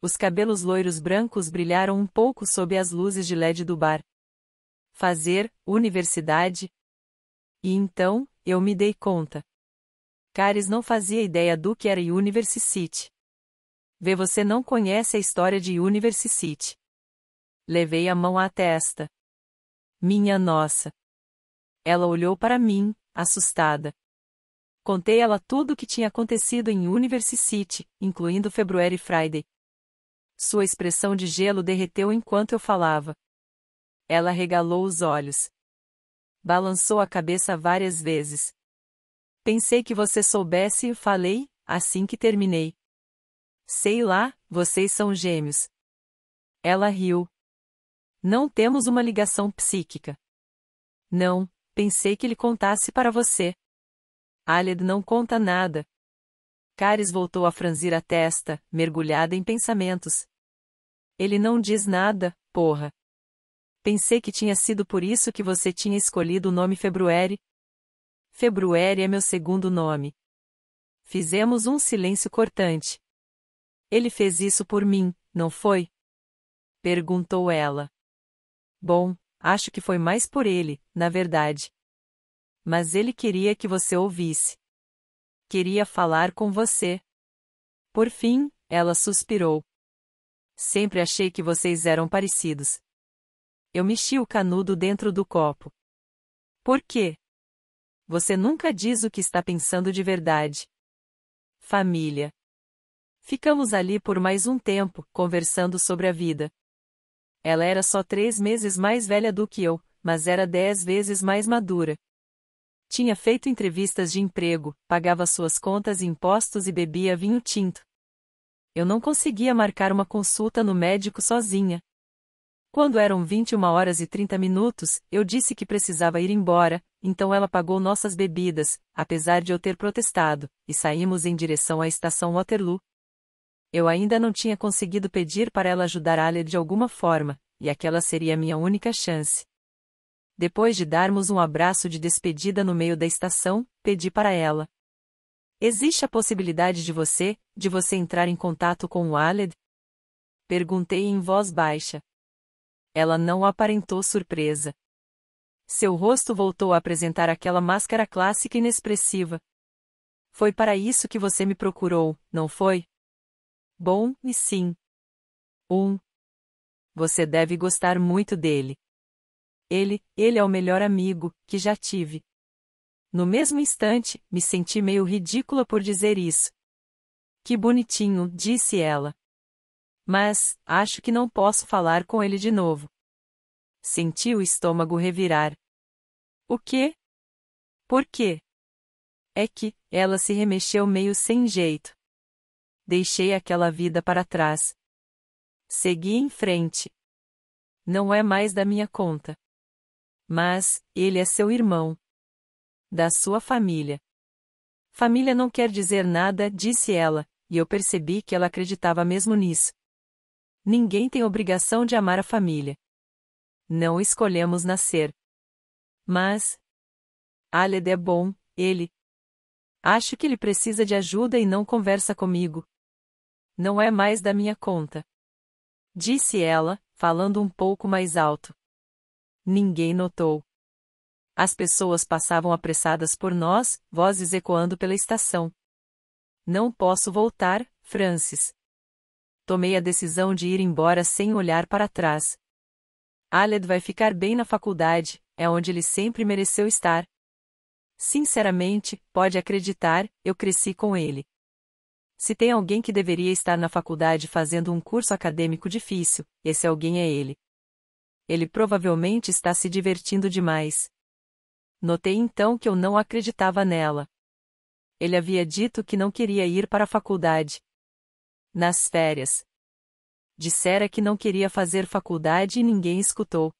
Os cabelos loiros brancos brilharam um pouco sob as luzes de LED do bar. Fazer, universidade? E então, eu me dei conta. Cares não fazia ideia do que era University City. Vê você não conhece a história de University City. Levei a mão à testa. Minha nossa. Ela olhou para mim, assustada. Contei ela tudo o que tinha acontecido em University City, incluindo February Friday. Sua expressão de gelo derreteu enquanto eu falava. Ela regalou os olhos balançou a cabeça várias vezes. Pensei que você soubesse, falei, assim que terminei. Sei lá, vocês são gêmeos. Ela riu. Não temos uma ligação psíquica. Não, pensei que ele contasse para você. Aled não conta nada. Caris voltou a franzir a testa, mergulhada em pensamentos. Ele não diz nada, porra. Pensei que tinha sido por isso que você tinha escolhido o nome February. February é meu segundo nome. Fizemos um silêncio cortante. Ele fez isso por mim, não foi? Perguntou ela. Bom, acho que foi mais por ele, na verdade. Mas ele queria que você ouvisse. Queria falar com você. Por fim, ela suspirou. Sempre achei que vocês eram parecidos. Eu mexi o canudo dentro do copo. Por quê? Você nunca diz o que está pensando de verdade. Família. Ficamos ali por mais um tempo, conversando sobre a vida. Ela era só três meses mais velha do que eu, mas era dez vezes mais madura. Tinha feito entrevistas de emprego, pagava suas contas e impostos e bebia vinho tinto. Eu não conseguia marcar uma consulta no médico sozinha, quando eram 21 horas e 30 minutos, eu disse que precisava ir embora, então ela pagou nossas bebidas, apesar de eu ter protestado, e saímos em direção à estação Waterloo. Eu ainda não tinha conseguido pedir para ela ajudar Alia de alguma forma, e aquela seria minha única chance. Depois de darmos um abraço de despedida no meio da estação, pedi para ela. Existe a possibilidade de você, de você entrar em contato com o Aled? Perguntei em voz baixa ela não aparentou surpresa. Seu rosto voltou a apresentar aquela máscara clássica inexpressiva. Foi para isso que você me procurou, não foi? Bom, e sim. Um. Você deve gostar muito dele. Ele, ele é o melhor amigo que já tive. No mesmo instante, me senti meio ridícula por dizer isso. Que bonitinho, disse ela. Mas, acho que não posso falar com ele de novo. Senti o estômago revirar. O quê? Por quê? É que, ela se remexeu meio sem jeito. Deixei aquela vida para trás. Segui em frente. Não é mais da minha conta. Mas, ele é seu irmão. Da sua família. Família não quer dizer nada, disse ela, e eu percebi que ela acreditava mesmo nisso. Ninguém tem obrigação de amar a família. Não escolhemos nascer. Mas. Aled é bom, ele. Acho que ele precisa de ajuda e não conversa comigo. Não é mais da minha conta. Disse ela, falando um pouco mais alto. Ninguém notou. As pessoas passavam apressadas por nós, vozes ecoando pela estação. Não posso voltar, Francis tomei a decisão de ir embora sem olhar para trás. Aled vai ficar bem na faculdade, é onde ele sempre mereceu estar. Sinceramente, pode acreditar, eu cresci com ele. Se tem alguém que deveria estar na faculdade fazendo um curso acadêmico difícil, esse alguém é ele. Ele provavelmente está se divertindo demais. Notei então que eu não acreditava nela. Ele havia dito que não queria ir para a faculdade, nas férias. Dissera que não queria fazer faculdade e ninguém escutou.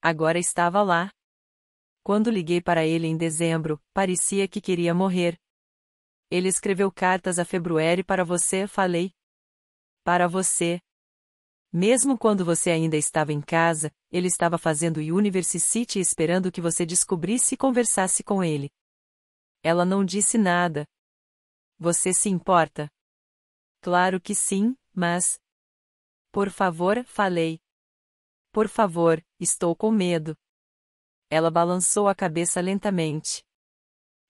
Agora estava lá. Quando liguei para ele em dezembro, parecia que queria morrer. Ele escreveu cartas a February para você, falei. Para você. Mesmo quando você ainda estava em casa, ele estava fazendo University City esperando que você descobrisse e conversasse com ele. Ela não disse nada. Você se importa? Claro que sim, mas. Por favor, falei. Por favor, estou com medo. Ela balançou a cabeça lentamente.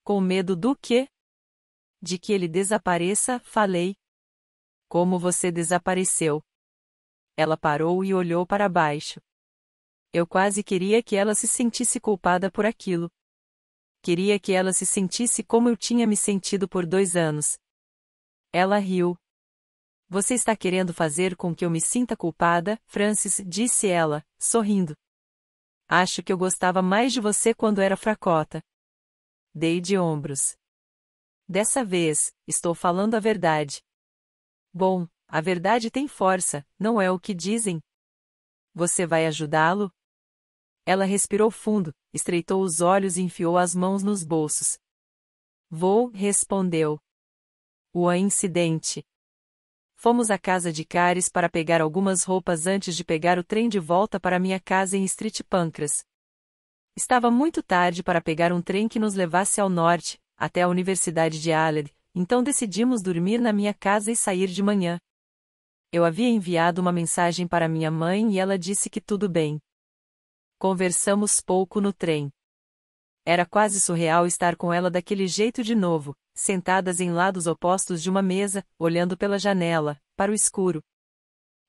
Com medo do quê? De que ele desapareça, falei. Como você desapareceu? Ela parou e olhou para baixo. Eu quase queria que ela se sentisse culpada por aquilo. Queria que ela se sentisse como eu tinha me sentido por dois anos. Ela riu, você está querendo fazer com que eu me sinta culpada, Francis, disse ela, sorrindo. Acho que eu gostava mais de você quando era fracota. Dei de ombros. Dessa vez, estou falando a verdade. Bom, a verdade tem força, não é o que dizem? Você vai ajudá-lo? Ela respirou fundo, estreitou os olhos e enfiou as mãos nos bolsos. Vou, respondeu. O incidente. Fomos à casa de Cares para pegar algumas roupas antes de pegar o trem de volta para minha casa em Street Pancras. Estava muito tarde para pegar um trem que nos levasse ao norte, até a Universidade de Aled, então decidimos dormir na minha casa e sair de manhã. Eu havia enviado uma mensagem para minha mãe e ela disse que tudo bem. Conversamos pouco no trem. Era quase surreal estar com ela daquele jeito de novo, sentadas em lados opostos de uma mesa, olhando pela janela, para o escuro.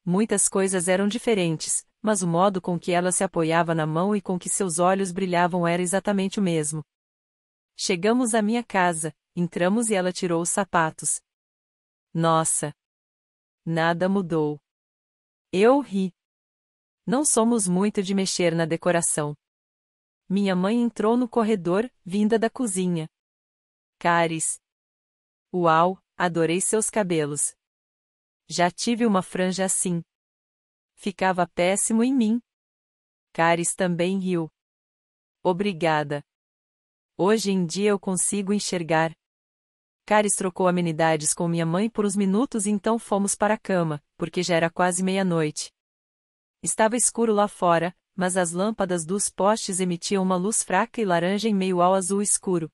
Muitas coisas eram diferentes, mas o modo com que ela se apoiava na mão e com que seus olhos brilhavam era exatamente o mesmo. Chegamos à minha casa, entramos e ela tirou os sapatos. Nossa! Nada mudou. Eu ri. Não somos muito de mexer na decoração. Minha mãe entrou no corredor, vinda da cozinha. Caris. Uau, adorei seus cabelos. Já tive uma franja assim. Ficava péssimo em mim. Caris também riu. Obrigada. Hoje em dia eu consigo enxergar. Caris trocou amenidades com minha mãe por uns minutos e então fomos para a cama, porque já era quase meia-noite. Estava escuro lá fora, mas as lâmpadas dos postes emitiam uma luz fraca e laranja em meio ao azul escuro.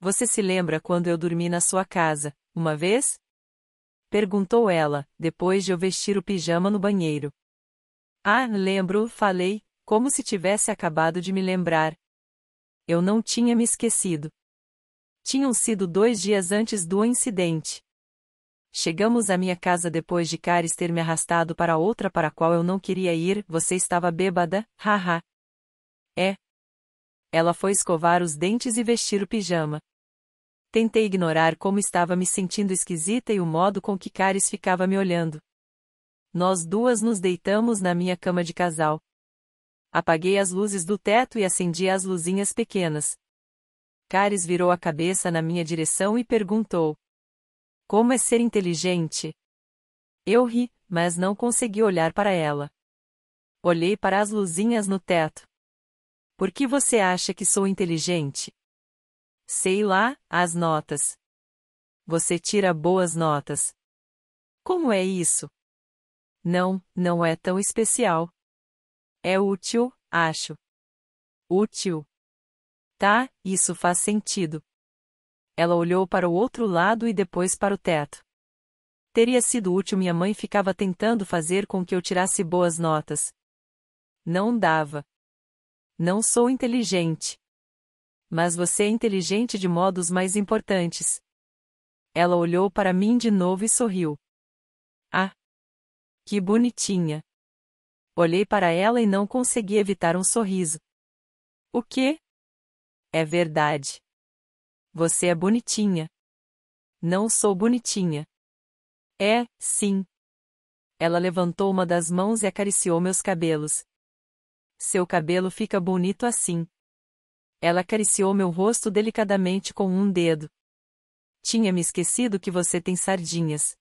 Você se lembra quando eu dormi na sua casa, uma vez? Perguntou ela, depois de eu vestir o pijama no banheiro. Ah, lembro, falei, como se tivesse acabado de me lembrar. Eu não tinha me esquecido. Tinham sido dois dias antes do incidente. Chegamos à minha casa depois de Caris ter me arrastado para outra para a qual eu não queria ir, você estava bêbada, haha. é. Ela foi escovar os dentes e vestir o pijama. Tentei ignorar como estava me sentindo esquisita e o modo com que Caris ficava me olhando. Nós duas nos deitamos na minha cama de casal. Apaguei as luzes do teto e acendi as luzinhas pequenas. Caris virou a cabeça na minha direção e perguntou: como é ser inteligente? Eu ri, mas não consegui olhar para ela. Olhei para as luzinhas no teto. Por que você acha que sou inteligente? Sei lá, as notas. Você tira boas notas. Como é isso? Não, não é tão especial. É útil, acho. Útil. Tá, isso faz sentido. Ela olhou para o outro lado e depois para o teto. Teria sido útil minha mãe ficava tentando fazer com que eu tirasse boas notas. Não dava. Não sou inteligente. Mas você é inteligente de modos mais importantes. Ela olhou para mim de novo e sorriu. Ah! Que bonitinha! Olhei para ela e não consegui evitar um sorriso. O quê? É verdade. Você é bonitinha. Não sou bonitinha. É, sim. Ela levantou uma das mãos e acariciou meus cabelos. Seu cabelo fica bonito assim. Ela acariciou meu rosto delicadamente com um dedo. Tinha me esquecido que você tem sardinhas.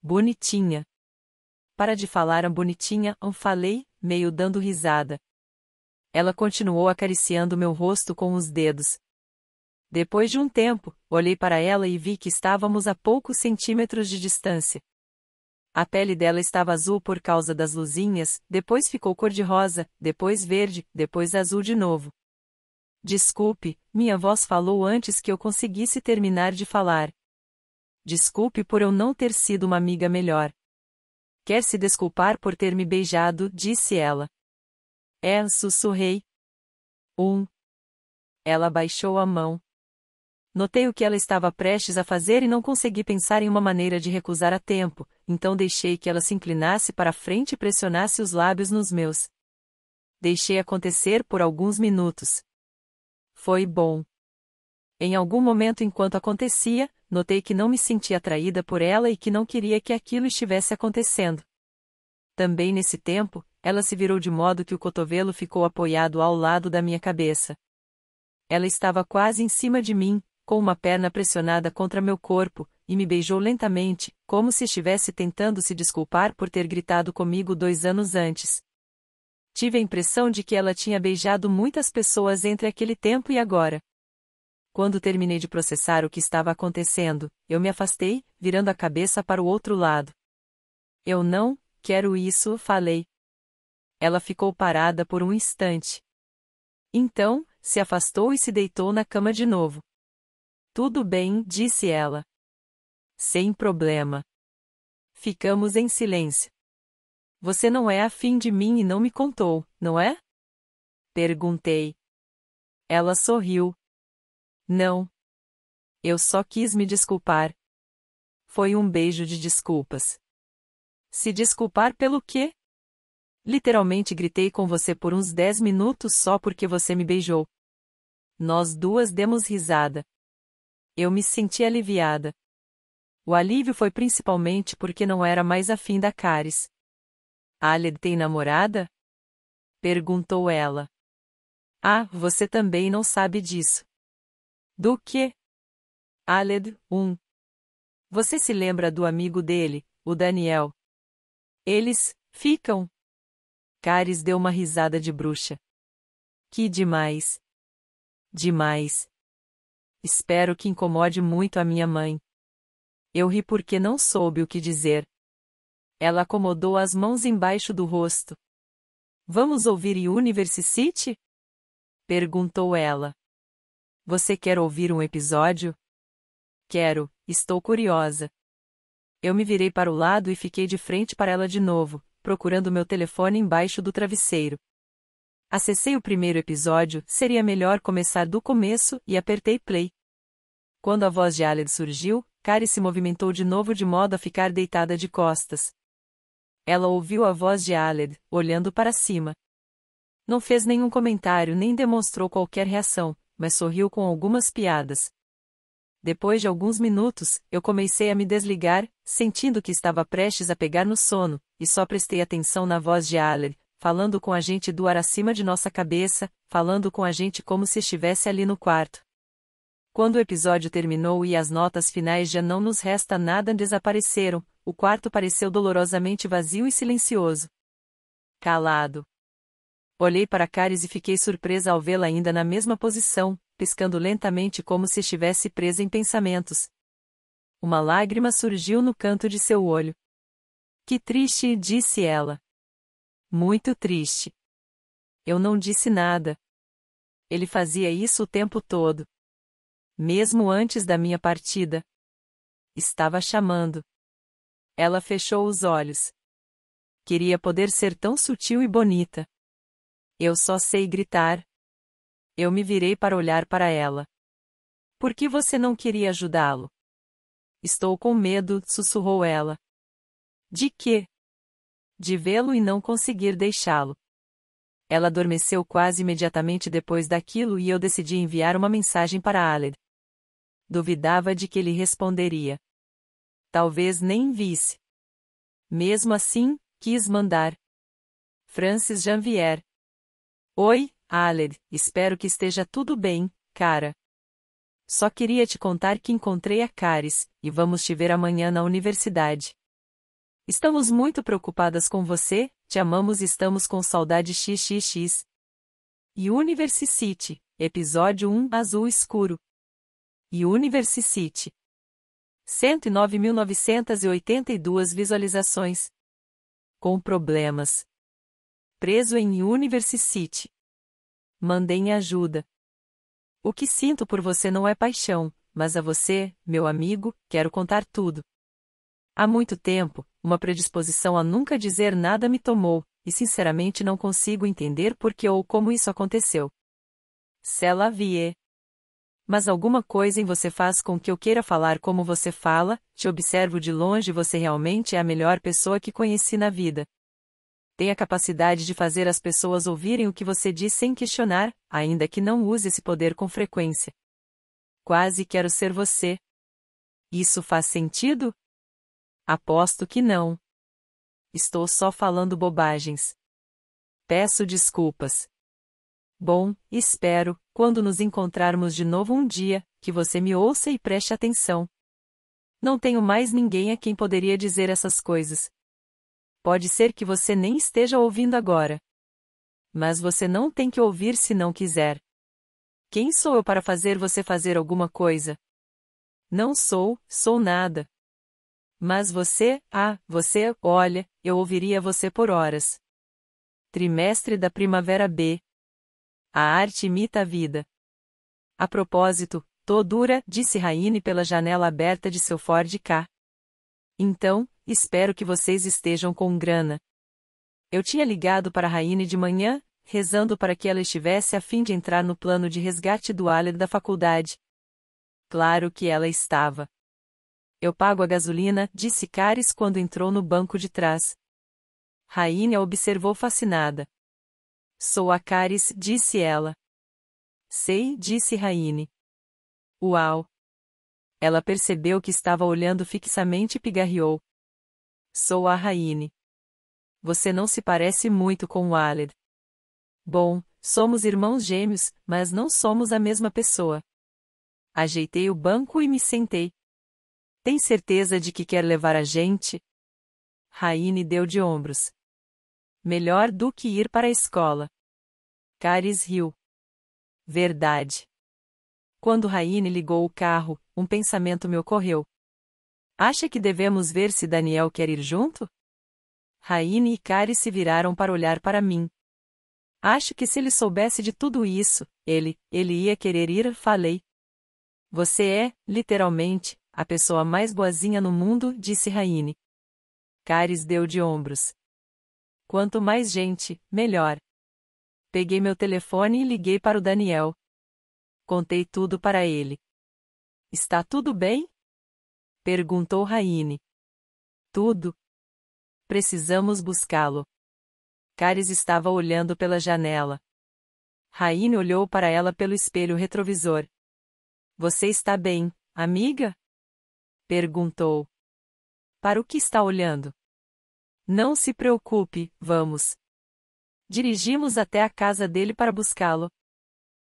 Bonitinha. Para de falar a bonitinha, um falei, meio dando risada. Ela continuou acariciando meu rosto com os dedos. Depois de um tempo, olhei para ela e vi que estávamos a poucos centímetros de distância. A pele dela estava azul por causa das luzinhas, depois ficou cor-de-rosa, depois verde, depois azul de novo. Desculpe, minha voz falou antes que eu conseguisse terminar de falar. Desculpe por eu não ter sido uma amiga melhor. Quer se desculpar por ter me beijado, disse ela. É, sussurrei. Um. Ela baixou a mão. Notei o que ela estava prestes a fazer e não consegui pensar em uma maneira de recusar a tempo, então deixei que ela se inclinasse para a frente e pressionasse os lábios nos meus. Deixei acontecer por alguns minutos. Foi bom. Em algum momento enquanto acontecia, notei que não me sentia atraída por ela e que não queria que aquilo estivesse acontecendo. Também nesse tempo, ela se virou de modo que o cotovelo ficou apoiado ao lado da minha cabeça. Ela estava quase em cima de mim, com uma perna pressionada contra meu corpo, e me beijou lentamente, como se estivesse tentando se desculpar por ter gritado comigo dois anos antes. Tive a impressão de que ela tinha beijado muitas pessoas entre aquele tempo e agora. Quando terminei de processar o que estava acontecendo, eu me afastei, virando a cabeça para o outro lado. Eu não quero isso, falei. Ela ficou parada por um instante. Então, se afastou e se deitou na cama de novo. Tudo bem, disse ela. Sem problema. Ficamos em silêncio. Você não é afim de mim e não me contou, não é? Perguntei. Ela sorriu. Não. Eu só quis me desculpar. Foi um beijo de desculpas. Se desculpar pelo quê? Literalmente gritei com você por uns dez minutos só porque você me beijou. Nós duas demos risada. Eu me senti aliviada. O alívio foi principalmente porque não era mais afim da Caris. Aled tem namorada? Perguntou ela. Ah, você também não sabe disso. Do que? Aled, um. Você se lembra do amigo dele, o Daniel? Eles ficam. Caris deu uma risada de bruxa. Que demais. Demais. Espero que incomode muito a minha mãe. Eu ri porque não soube o que dizer. Ela acomodou as mãos embaixo do rosto. Vamos ouvir University City? Perguntou ela. Você quer ouvir um episódio? Quero, estou curiosa. Eu me virei para o lado e fiquei de frente para ela de novo, procurando meu telefone embaixo do travesseiro. Acessei o primeiro episódio, seria melhor começar do começo, e apertei play. Quando a voz de Aled surgiu, Kari se movimentou de novo de modo a ficar deitada de costas. Ela ouviu a voz de Aled, olhando para cima. Não fez nenhum comentário nem demonstrou qualquer reação, mas sorriu com algumas piadas. Depois de alguns minutos, eu comecei a me desligar, sentindo que estava prestes a pegar no sono, e só prestei atenção na voz de Aled, falando com a gente do ar acima de nossa cabeça, falando com a gente como se estivesse ali no quarto. Quando o episódio terminou e as notas finais já não nos resta nada desapareceram, o quarto pareceu dolorosamente vazio e silencioso. Calado. Olhei para Caris e fiquei surpresa ao vê-la ainda na mesma posição, piscando lentamente como se estivesse presa em pensamentos. Uma lágrima surgiu no canto de seu olho. Que triste, disse ela. Muito triste. Eu não disse nada. Ele fazia isso o tempo todo. Mesmo antes da minha partida. Estava chamando. Ela fechou os olhos. Queria poder ser tão sutil e bonita. Eu só sei gritar. Eu me virei para olhar para ela. Por que você não queria ajudá-lo? Estou com medo, sussurrou ela. De quê? de vê-lo e não conseguir deixá-lo. Ela adormeceu quase imediatamente depois daquilo e eu decidi enviar uma mensagem para Aled. Duvidava de que ele responderia. Talvez nem visse. Mesmo assim, quis mandar. Francis Janvier. Oi, Aled, espero que esteja tudo bem, cara. Só queria te contar que encontrei a Caris, e vamos te ver amanhã na universidade. Estamos muito preocupadas com você, te amamos e estamos com saudade xxx. University City, Episódio 1 Azul Escuro. University City. 109.982 visualizações. Com problemas. Preso em University City. Mandem ajuda. O que sinto por você não é paixão, mas a você, meu amigo, quero contar tudo. Há muito tempo, uma predisposição a nunca dizer nada me tomou, e sinceramente não consigo entender por que ou como isso aconteceu. Cela vie. Mas alguma coisa em você faz com que eu queira falar como você fala, te observo de longe e você realmente é a melhor pessoa que conheci na vida. Tem a capacidade de fazer as pessoas ouvirem o que você diz sem questionar, ainda que não use esse poder com frequência. Quase quero ser você. Isso faz sentido? Aposto que não. Estou só falando bobagens. Peço desculpas. Bom, espero, quando nos encontrarmos de novo um dia, que você me ouça e preste atenção. Não tenho mais ninguém a quem poderia dizer essas coisas. Pode ser que você nem esteja ouvindo agora. Mas você não tem que ouvir se não quiser. Quem sou eu para fazer você fazer alguma coisa? Não sou, sou nada, mas você, ah, você, olha, eu ouviria você por horas. Trimestre da Primavera B. A arte imita a vida. A propósito, tô dura, disse Raine pela janela aberta de seu Ford K. Então, espero que vocês estejam com grana. Eu tinha ligado para Raine de manhã, rezando para que ela estivesse a fim de entrar no plano de resgate do Aller da faculdade. Claro que ela estava. Eu pago a gasolina, disse Caris quando entrou no banco de trás. Rainha observou fascinada. Sou a Caris, disse ela. Sei, disse Rainha. Uau! Ela percebeu que estava olhando fixamente e pigarreou. Sou a Rainha. Você não se parece muito com Walid. Bom, somos irmãos gêmeos, mas não somos a mesma pessoa. Ajeitei o banco e me sentei. Tem certeza de que quer levar a gente? Raine deu de ombros. Melhor do que ir para a escola. Caris riu. Verdade. Quando Raine ligou o carro, um pensamento me ocorreu. Acha que devemos ver se Daniel quer ir junto? Raine e Caris se viraram para olhar para mim. Acho que se ele soubesse de tudo isso, ele, ele ia querer ir, falei. Você é, literalmente, a pessoa mais boazinha no mundo, disse Raine. Caris deu de ombros. Quanto mais gente, melhor. Peguei meu telefone e liguei para o Daniel. Contei tudo para ele. Está tudo bem? Perguntou Raine. Tudo. Precisamos buscá-lo. Caris estava olhando pela janela. Raine olhou para ela pelo espelho retrovisor. Você está bem, amiga? perguntou. Para o que está olhando? Não se preocupe, vamos. Dirigimos até a casa dele para buscá-lo.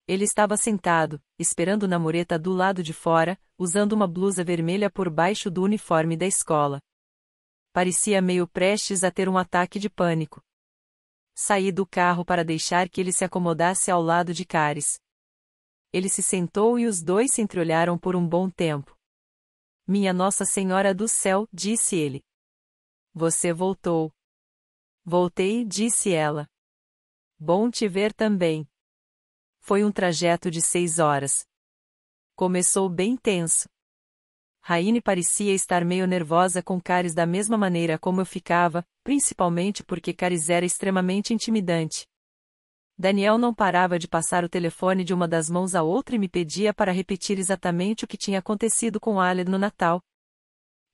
Ele estava sentado, esperando na mureta do lado de fora, usando uma blusa vermelha por baixo do uniforme da escola. Parecia meio prestes a ter um ataque de pânico. Saí do carro para deixar que ele se acomodasse ao lado de Caris. Ele se sentou e os dois se entreolharam por um bom tempo. Minha Nossa Senhora do Céu, disse ele. Você voltou. Voltei, disse ela. Bom te ver também. Foi um trajeto de seis horas. Começou bem tenso. Raine parecia estar meio nervosa com Caris da mesma maneira como eu ficava, principalmente porque Caris era extremamente intimidante. Daniel não parava de passar o telefone de uma das mãos à outra e me pedia para repetir exatamente o que tinha acontecido com Aled no Natal.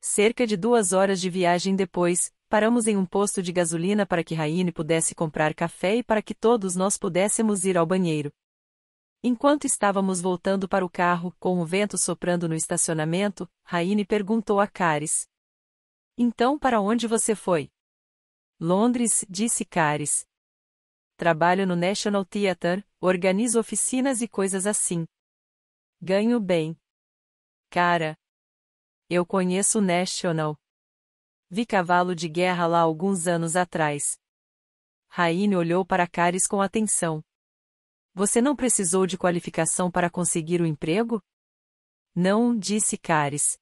Cerca de duas horas de viagem depois, paramos em um posto de gasolina para que Raine pudesse comprar café e para que todos nós pudéssemos ir ao banheiro. Enquanto estávamos voltando para o carro, com o vento soprando no estacionamento, Raine perguntou a Caris. Então para onde você foi? Londres, disse Caris trabalho no National Theatre, organizo oficinas e coisas assim. Ganho bem. Cara. Eu conheço o National. Vi cavalo de guerra lá alguns anos atrás. Raine olhou para Caris com atenção. Você não precisou de qualificação para conseguir o emprego? Não, disse Caris.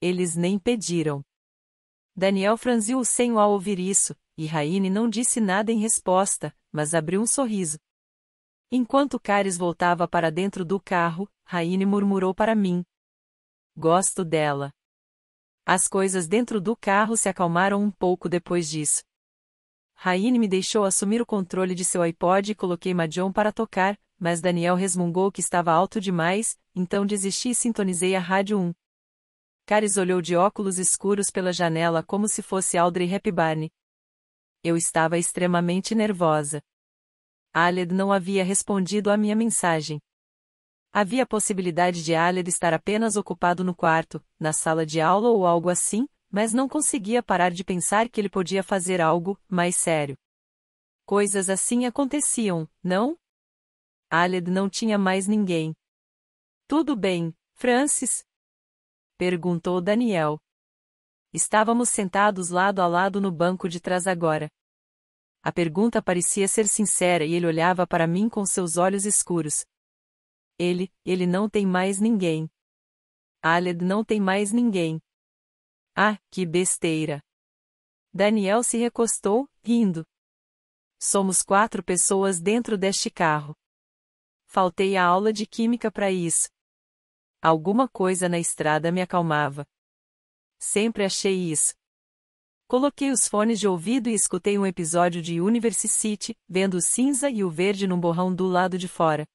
Eles nem pediram. Daniel franziu o senho ao ouvir isso, e Raine não disse nada em resposta, mas abriu um sorriso. Enquanto Caris voltava para dentro do carro, Raine murmurou para mim. Gosto dela. As coisas dentro do carro se acalmaram um pouco depois disso. Raine me deixou assumir o controle de seu iPod e coloquei Mahjong para tocar, mas Daniel resmungou que estava alto demais, então desisti e sintonizei a rádio 1. Caris olhou de óculos escuros pela janela como se fosse Audrey Hepburn, eu estava extremamente nervosa. Aled não havia respondido à minha mensagem. Havia possibilidade de Aled estar apenas ocupado no quarto, na sala de aula ou algo assim, mas não conseguia parar de pensar que ele podia fazer algo mais sério. Coisas assim aconteciam, não? Aled não tinha mais ninguém. Tudo bem, Francis? Perguntou Daniel. Estávamos sentados lado a lado no banco de trás agora. A pergunta parecia ser sincera e ele olhava para mim com seus olhos escuros. Ele, ele não tem mais ninguém. Aled não tem mais ninguém. Ah, que besteira! Daniel se recostou, rindo. Somos quatro pessoas dentro deste carro. Faltei a aula de química para isso. Alguma coisa na estrada me acalmava. Sempre achei isso. Coloquei os fones de ouvido e escutei um episódio de University City, vendo o cinza e o verde num borrão do lado de fora.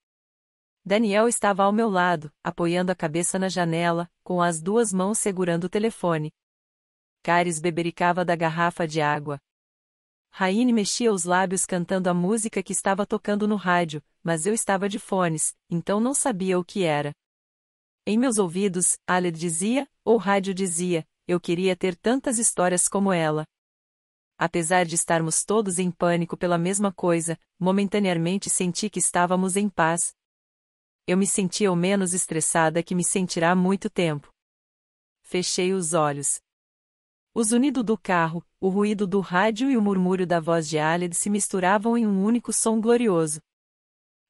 Daniel estava ao meu lado, apoiando a cabeça na janela, com as duas mãos segurando o telefone. Caris bebericava da garrafa de água. Raine mexia os lábios cantando a música que estava tocando no rádio, mas eu estava de fones, então não sabia o que era. Em meus ouvidos, Aller dizia, ou rádio dizia, eu queria ter tantas histórias como ela. Apesar de estarmos todos em pânico pela mesma coisa, momentaneamente senti que estávamos em paz. Eu me sentia ao menos estressada que me sentirá há muito tempo. Fechei os olhos. O zunido do carro, o ruído do rádio e o murmúrio da voz de Aled se misturavam em um único som glorioso.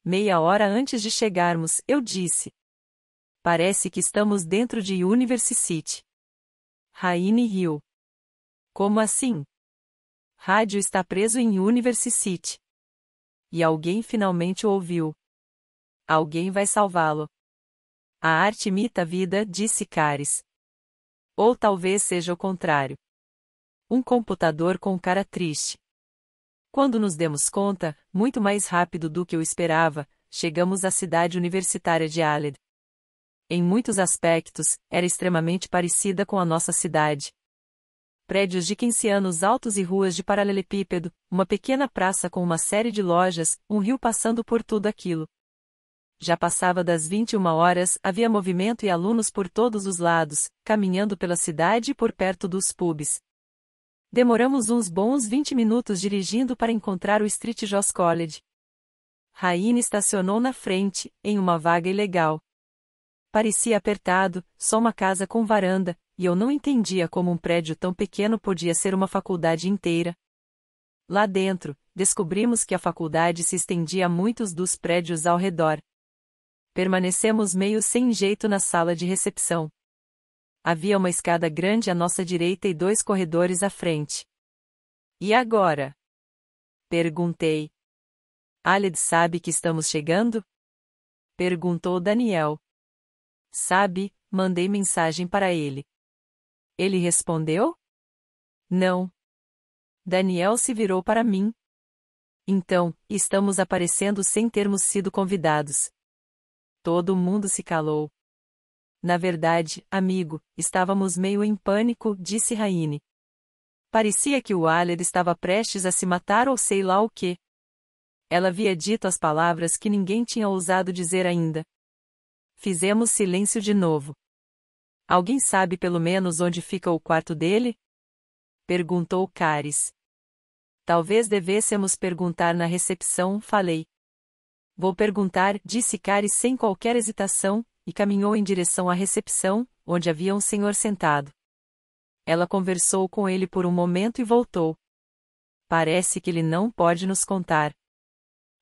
Meia hora antes de chegarmos, eu disse: Parece que estamos dentro de University City. Raine riu. Como assim? Rádio está preso em University City. E alguém finalmente o ouviu. Alguém vai salvá-lo. A arte imita a vida, disse Caris. Ou talvez seja o contrário. Um computador com cara triste. Quando nos demos conta, muito mais rápido do que eu esperava, chegamos à cidade universitária de Aled, em muitos aspectos, era extremamente parecida com a nossa cidade. Prédios de quincianos anos altos e ruas de paralelepípedo, uma pequena praça com uma série de lojas, um rio passando por tudo aquilo. Já passava das 21 horas, havia movimento e alunos por todos os lados, caminhando pela cidade e por perto dos pubs. Demoramos uns bons 20 minutos dirigindo para encontrar o Street Joss College. Raine estacionou na frente, em uma vaga ilegal. Parecia apertado, só uma casa com varanda, e eu não entendia como um prédio tão pequeno podia ser uma faculdade inteira. Lá dentro, descobrimos que a faculdade se estendia a muitos dos prédios ao redor. Permanecemos meio sem jeito na sala de recepção. Havia uma escada grande à nossa direita e dois corredores à frente. E agora? Perguntei. Aled sabe que estamos chegando? Perguntou Daniel. Sabe, mandei mensagem para ele. Ele respondeu? Não. Daniel se virou para mim. Então, estamos aparecendo sem termos sido convidados. Todo mundo se calou. Na verdade, amigo, estávamos meio em pânico, disse Raine. Parecia que o Aller estava prestes a se matar ou sei lá o quê. Ela havia dito as palavras que ninguém tinha ousado dizer ainda. Fizemos silêncio de novo. Alguém sabe pelo menos onde fica o quarto dele? Perguntou Caris. Talvez devêssemos perguntar na recepção, falei. Vou perguntar, disse Caris sem qualquer hesitação, e caminhou em direção à recepção, onde havia um senhor sentado. Ela conversou com ele por um momento e voltou. Parece que ele não pode nos contar.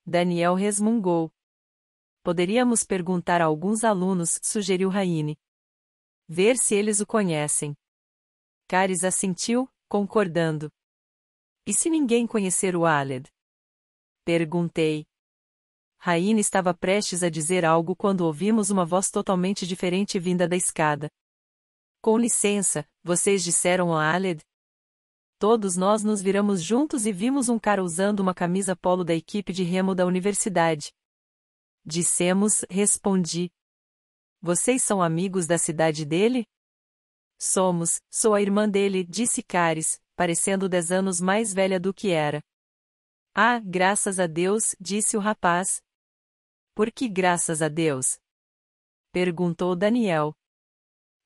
Daniel resmungou. Poderíamos perguntar a alguns alunos, sugeriu Raine. Ver se eles o conhecem. Caris assentiu, concordando. E se ninguém conhecer o Aled? Perguntei. Raine estava prestes a dizer algo quando ouvimos uma voz totalmente diferente vinda da escada. Com licença, vocês disseram o Aled? Todos nós nos viramos juntos e vimos um cara usando uma camisa polo da equipe de remo da universidade. Dissemos, respondi. Vocês são amigos da cidade dele? Somos, sou a irmã dele, disse Caris, parecendo dez anos mais velha do que era. Ah, graças a Deus, disse o rapaz. Por que graças a Deus? Perguntou Daniel.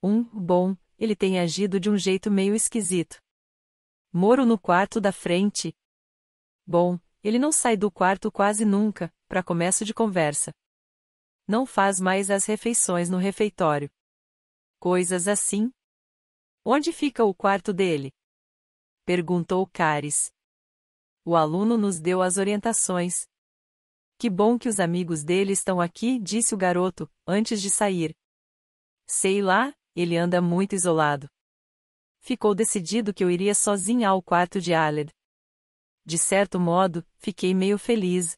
Um, bom, ele tem agido de um jeito meio esquisito. Moro no quarto da frente. Bom, ele não sai do quarto quase nunca, para começo de conversa. Não faz mais as refeições no refeitório. Coisas assim. Onde fica o quarto dele? Perguntou Caris. O aluno nos deu as orientações. Que bom que os amigos dele estão aqui, disse o garoto, antes de sair. Sei lá, ele anda muito isolado. Ficou decidido que eu iria sozinha ao quarto de Aled. De certo modo, fiquei meio feliz,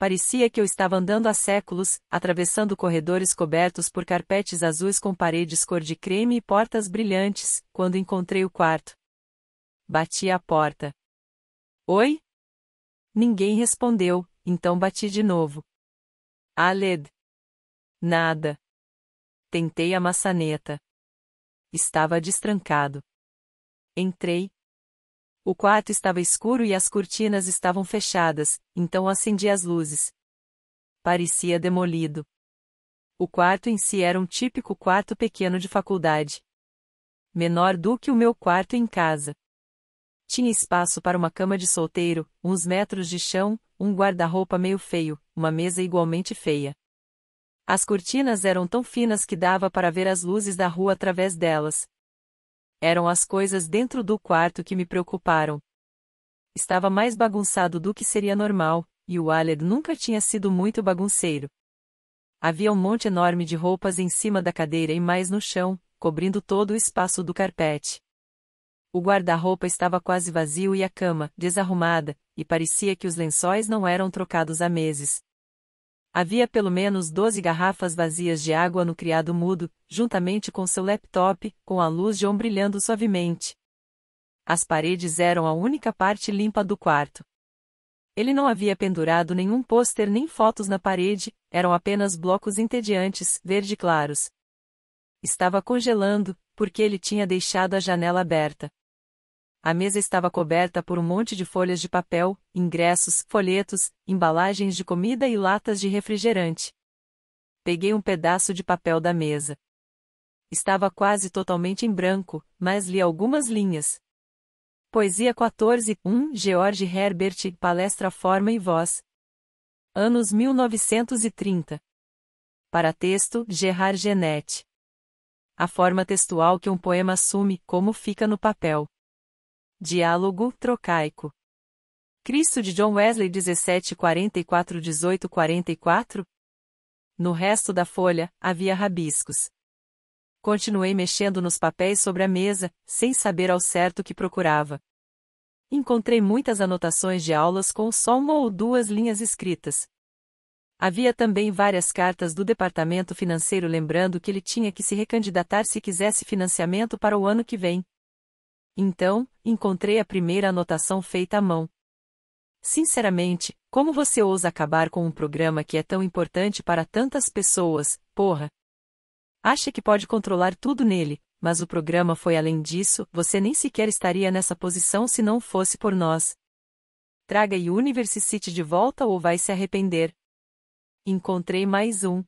Parecia que eu estava andando há séculos, atravessando corredores cobertos por carpetes azuis com paredes cor de creme e portas brilhantes, quando encontrei o quarto. Bati à porta. Oi? Ninguém respondeu, então bati de novo. Aled. Nada. Tentei a maçaneta. Estava destrancado. Entrei, o quarto estava escuro e as cortinas estavam fechadas, então acendi as luzes. Parecia demolido. O quarto em si era um típico quarto pequeno de faculdade. Menor do que o meu quarto em casa. Tinha espaço para uma cama de solteiro, uns metros de chão, um guarda-roupa meio feio, uma mesa igualmente feia. As cortinas eram tão finas que dava para ver as luzes da rua através delas, eram as coisas dentro do quarto que me preocuparam. Estava mais bagunçado do que seria normal, e o Aled nunca tinha sido muito bagunceiro. Havia um monte enorme de roupas em cima da cadeira e mais no chão, cobrindo todo o espaço do carpete. O guarda-roupa estava quase vazio e a cama, desarrumada, e parecia que os lençóis não eram trocados há meses. Havia pelo menos 12 garrafas vazias de água no criado mudo, juntamente com seu laptop, com a luz de on brilhando suavemente. As paredes eram a única parte limpa do quarto. Ele não havia pendurado nenhum pôster nem fotos na parede, eram apenas blocos entediantes, verde claros. Estava congelando, porque ele tinha deixado a janela aberta. A mesa estava coberta por um monte de folhas de papel, ingressos, folhetos, embalagens de comida e latas de refrigerante. Peguei um pedaço de papel da mesa. Estava quase totalmente em branco, mas li algumas linhas. Poesia 14, 1, George Herbert, palestra Forma e Voz. Anos 1930. Para texto, Gerard Genette. A forma textual que um poema assume, como fica no papel. Diálogo Trocaico. Cristo de John Wesley 1744 1844? No resto da folha, havia rabiscos. Continuei mexendo nos papéis sobre a mesa, sem saber ao certo o que procurava. Encontrei muitas anotações de aulas com só uma ou duas linhas escritas. Havia também várias cartas do departamento financeiro lembrando que ele tinha que se recandidatar se quisesse financiamento para o ano que vem, então, encontrei a primeira anotação feita à mão. Sinceramente, como você ousa acabar com um programa que é tão importante para tantas pessoas, porra? Acha que pode controlar tudo nele, mas o programa foi além disso, você nem sequer estaria nessa posição se não fosse por nós. Traga o University de volta ou vai se arrepender. Encontrei mais um.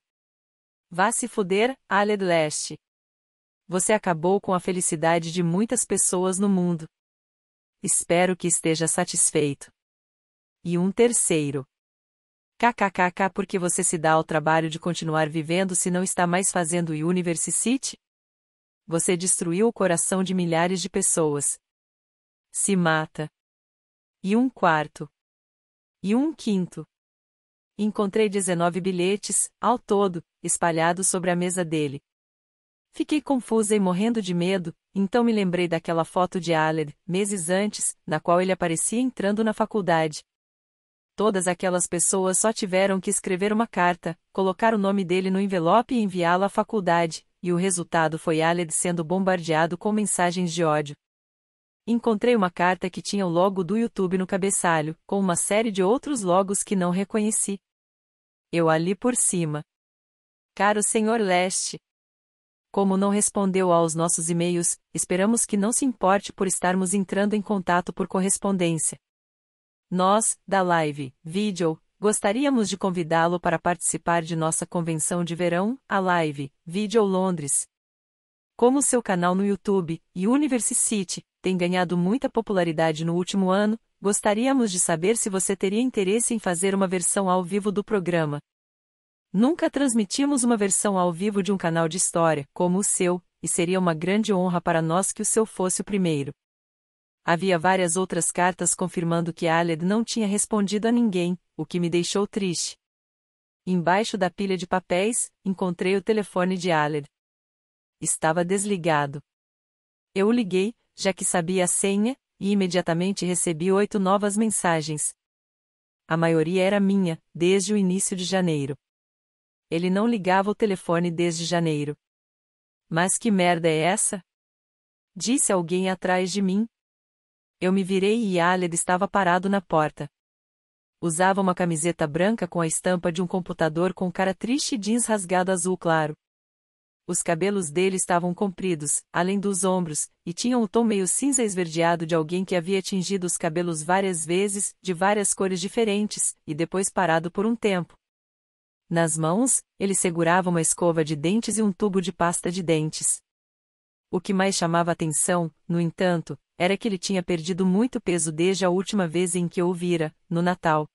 Vá se fuder, Aled do Leste você acabou com a felicidade de muitas pessoas no mundo. Espero que esteja satisfeito. E um terceiro. KKKK porque você se dá ao trabalho de continuar vivendo se não está mais fazendo o City? Você destruiu o coração de milhares de pessoas. Se mata. E um quarto. E um quinto. Encontrei 19 bilhetes, ao todo, espalhados sobre a mesa dele, Fiquei confusa e morrendo de medo, então me lembrei daquela foto de Aled, meses antes, na qual ele aparecia entrando na faculdade. Todas aquelas pessoas só tiveram que escrever uma carta, colocar o nome dele no envelope e enviá-la à faculdade, e o resultado foi Aled sendo bombardeado com mensagens de ódio. Encontrei uma carta que tinha o logo do YouTube no cabeçalho, com uma série de outros logos que não reconheci. Eu ali por cima. Caro Senhor Leste, como não respondeu aos nossos e-mails, esperamos que não se importe por estarmos entrando em contato por correspondência. Nós, da Live Video, gostaríamos de convidá-lo para participar de nossa convenção de verão, a Live Video Londres. Como seu canal no YouTube e City tem ganhado muita popularidade no último ano, gostaríamos de saber se você teria interesse em fazer uma versão ao vivo do programa. Nunca transmitimos uma versão ao vivo de um canal de história, como o seu, e seria uma grande honra para nós que o seu fosse o primeiro. Havia várias outras cartas confirmando que Aled não tinha respondido a ninguém, o que me deixou triste. Embaixo da pilha de papéis, encontrei o telefone de Aled. Estava desligado. Eu o liguei, já que sabia a senha, e imediatamente recebi oito novas mensagens. A maioria era minha, desde o início de janeiro. Ele não ligava o telefone desde janeiro. Mas que merda é essa? Disse alguém atrás de mim. Eu me virei e Aled estava parado na porta. Usava uma camiseta branca com a estampa de um computador com cara triste e jeans rasgado azul claro. Os cabelos dele estavam compridos, além dos ombros, e tinham o tom meio cinza esverdeado de alguém que havia tingido os cabelos várias vezes, de várias cores diferentes, e depois parado por um tempo. Nas mãos, ele segurava uma escova de dentes e um tubo de pasta de dentes. O que mais chamava atenção, no entanto, era que ele tinha perdido muito peso desde a última vez em que o vira, no Natal.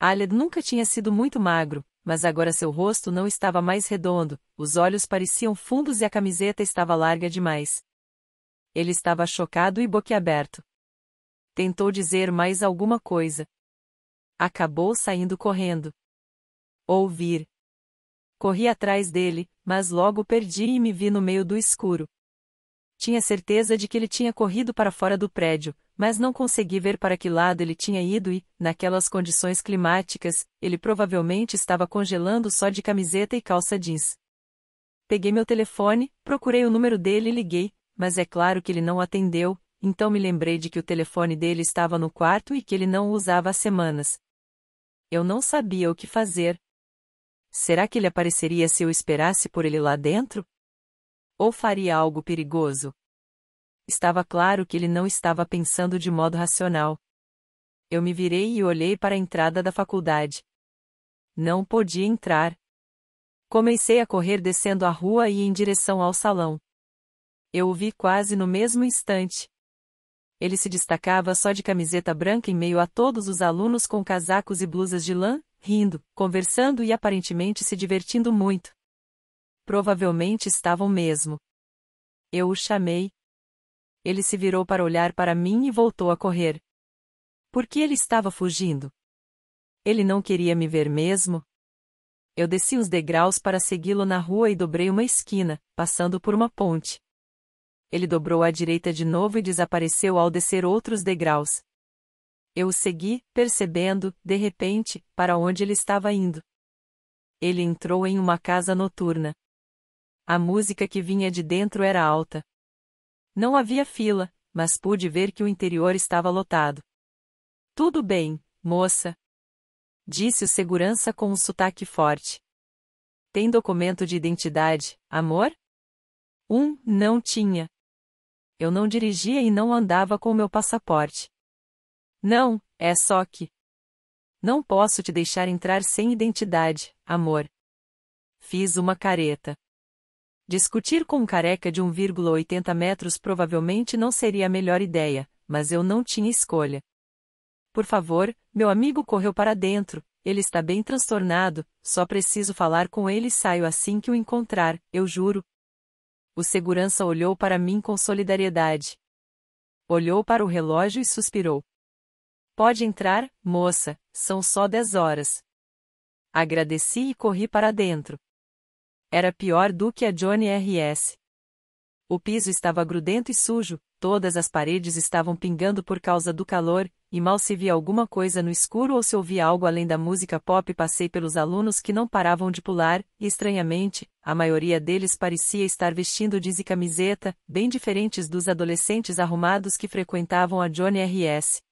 Aled nunca tinha sido muito magro, mas agora seu rosto não estava mais redondo, os olhos pareciam fundos e a camiseta estava larga demais. Ele estava chocado e boquiaberto. Tentou dizer mais alguma coisa. Acabou saindo correndo. Ouvir. Corri atrás dele, mas logo perdi e me vi no meio do escuro. Tinha certeza de que ele tinha corrido para fora do prédio, mas não consegui ver para que lado ele tinha ido e, naquelas condições climáticas, ele provavelmente estava congelando só de camiseta e calça jeans. Peguei meu telefone, procurei o número dele e liguei, mas é claro que ele não atendeu, então me lembrei de que o telefone dele estava no quarto e que ele não o usava há semanas. Eu não sabia o que fazer, Será que ele apareceria se eu esperasse por ele lá dentro? Ou faria algo perigoso? Estava claro que ele não estava pensando de modo racional. Eu me virei e olhei para a entrada da faculdade. Não podia entrar. Comecei a correr descendo a rua e em direção ao salão. Eu o vi quase no mesmo instante. Ele se destacava só de camiseta branca em meio a todos os alunos com casacos e blusas de lã, rindo, conversando e aparentemente se divertindo muito. Provavelmente estavam mesmo. Eu o chamei. Ele se virou para olhar para mim e voltou a correr. Por que ele estava fugindo? Ele não queria me ver mesmo? Eu desci os degraus para segui-lo na rua e dobrei uma esquina, passando por uma ponte. Ele dobrou à direita de novo e desapareceu ao descer outros degraus. Eu o segui, percebendo, de repente, para onde ele estava indo. Ele entrou em uma casa noturna. A música que vinha de dentro era alta. Não havia fila, mas pude ver que o interior estava lotado. Tudo bem, moça. Disse o segurança com um sotaque forte. Tem documento de identidade, amor? Um, não tinha. Eu não dirigia e não andava com meu passaporte. Não, é só que. Não posso te deixar entrar sem identidade, amor. Fiz uma careta. Discutir com um careca de 1,80 metros provavelmente não seria a melhor ideia, mas eu não tinha escolha. Por favor, meu amigo correu para dentro, ele está bem transtornado, só preciso falar com ele e saio assim que o encontrar, eu juro. O segurança olhou para mim com solidariedade. Olhou para o relógio e suspirou. Pode entrar, moça, são só dez horas. Agradeci e corri para dentro. Era pior do que a Johnny RS. O piso estava grudento e sujo, todas as paredes estavam pingando por causa do calor, e mal se via alguma coisa no escuro ou se ouvia algo além da música pop. Passei pelos alunos que não paravam de pular, e estranhamente, a maioria deles parecia estar vestindo jeans e camiseta, bem diferentes dos adolescentes arrumados que frequentavam a Johnny RS.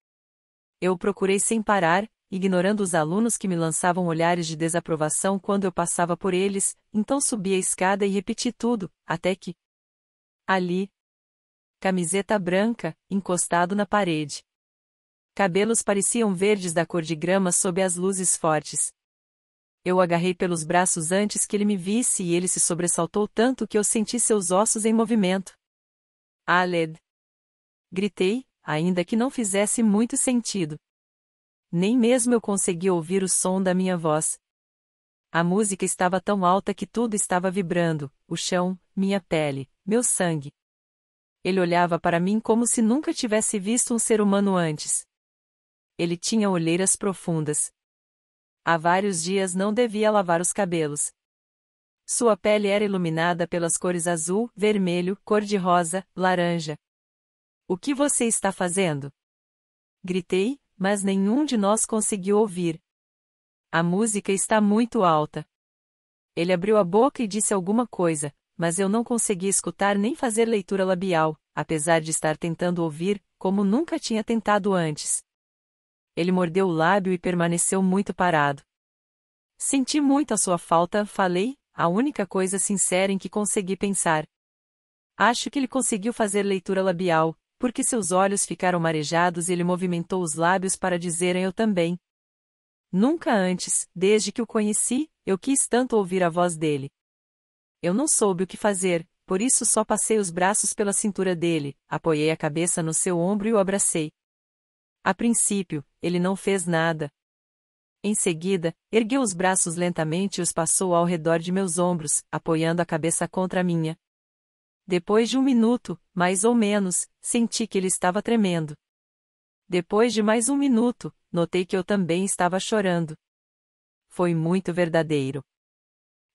Eu o procurei sem parar, ignorando os alunos que me lançavam olhares de desaprovação quando eu passava por eles, então subi a escada e repeti tudo, até que. Ali. Camiseta branca, encostado na parede. Cabelos pareciam verdes da cor de grama sob as luzes fortes. Eu o agarrei pelos braços antes que ele me visse e ele se sobressaltou tanto que eu senti seus ossos em movimento. Aled! Gritei, ainda que não fizesse muito sentido. Nem mesmo eu consegui ouvir o som da minha voz. A música estava tão alta que tudo estava vibrando: o chão, minha pele, meu sangue. Ele olhava para mim como se nunca tivesse visto um ser humano antes. Ele tinha olheiras profundas. Há vários dias não devia lavar os cabelos. Sua pele era iluminada pelas cores azul, vermelho, cor-de-rosa, laranja, o que você está fazendo? Gritei, mas nenhum de nós conseguiu ouvir. A música está muito alta. Ele abriu a boca e disse alguma coisa, mas eu não consegui escutar nem fazer leitura labial, apesar de estar tentando ouvir, como nunca tinha tentado antes. Ele mordeu o lábio e permaneceu muito parado. Senti muito a sua falta, falei, a única coisa sincera em que consegui pensar. Acho que ele conseguiu fazer leitura labial, porque seus olhos ficaram marejados e ele movimentou os lábios para dizerem eu também. Nunca antes, desde que o conheci, eu quis tanto ouvir a voz dele. Eu não soube o que fazer, por isso só passei os braços pela cintura dele, apoiei a cabeça no seu ombro e o abracei. A princípio, ele não fez nada. Em seguida, ergueu os braços lentamente e os passou ao redor de meus ombros, apoiando a cabeça contra a minha. Depois de um minuto, mais ou menos, senti que ele estava tremendo. Depois de mais um minuto, notei que eu também estava chorando. Foi muito verdadeiro.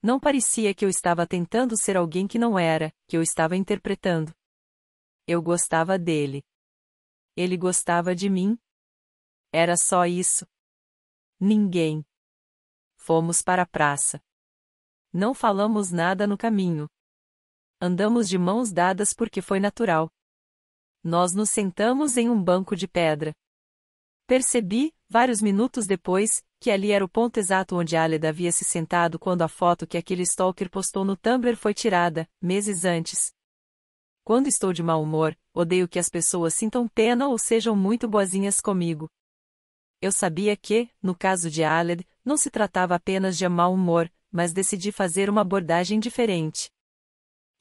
Não parecia que eu estava tentando ser alguém que não era, que eu estava interpretando. Eu gostava dele. Ele gostava de mim. Era só isso. Ninguém. Fomos para a praça. Não falamos nada no caminho, Andamos de mãos dadas porque foi natural. Nós nos sentamos em um banco de pedra. Percebi, vários minutos depois, que ali era o ponto exato onde Aleda havia se sentado quando a foto que aquele stalker postou no Tumblr foi tirada, meses antes. Quando estou de mau humor, odeio que as pessoas sintam pena ou sejam muito boazinhas comigo. Eu sabia que, no caso de Aled, não se tratava apenas de mau humor, mas decidi fazer uma abordagem diferente.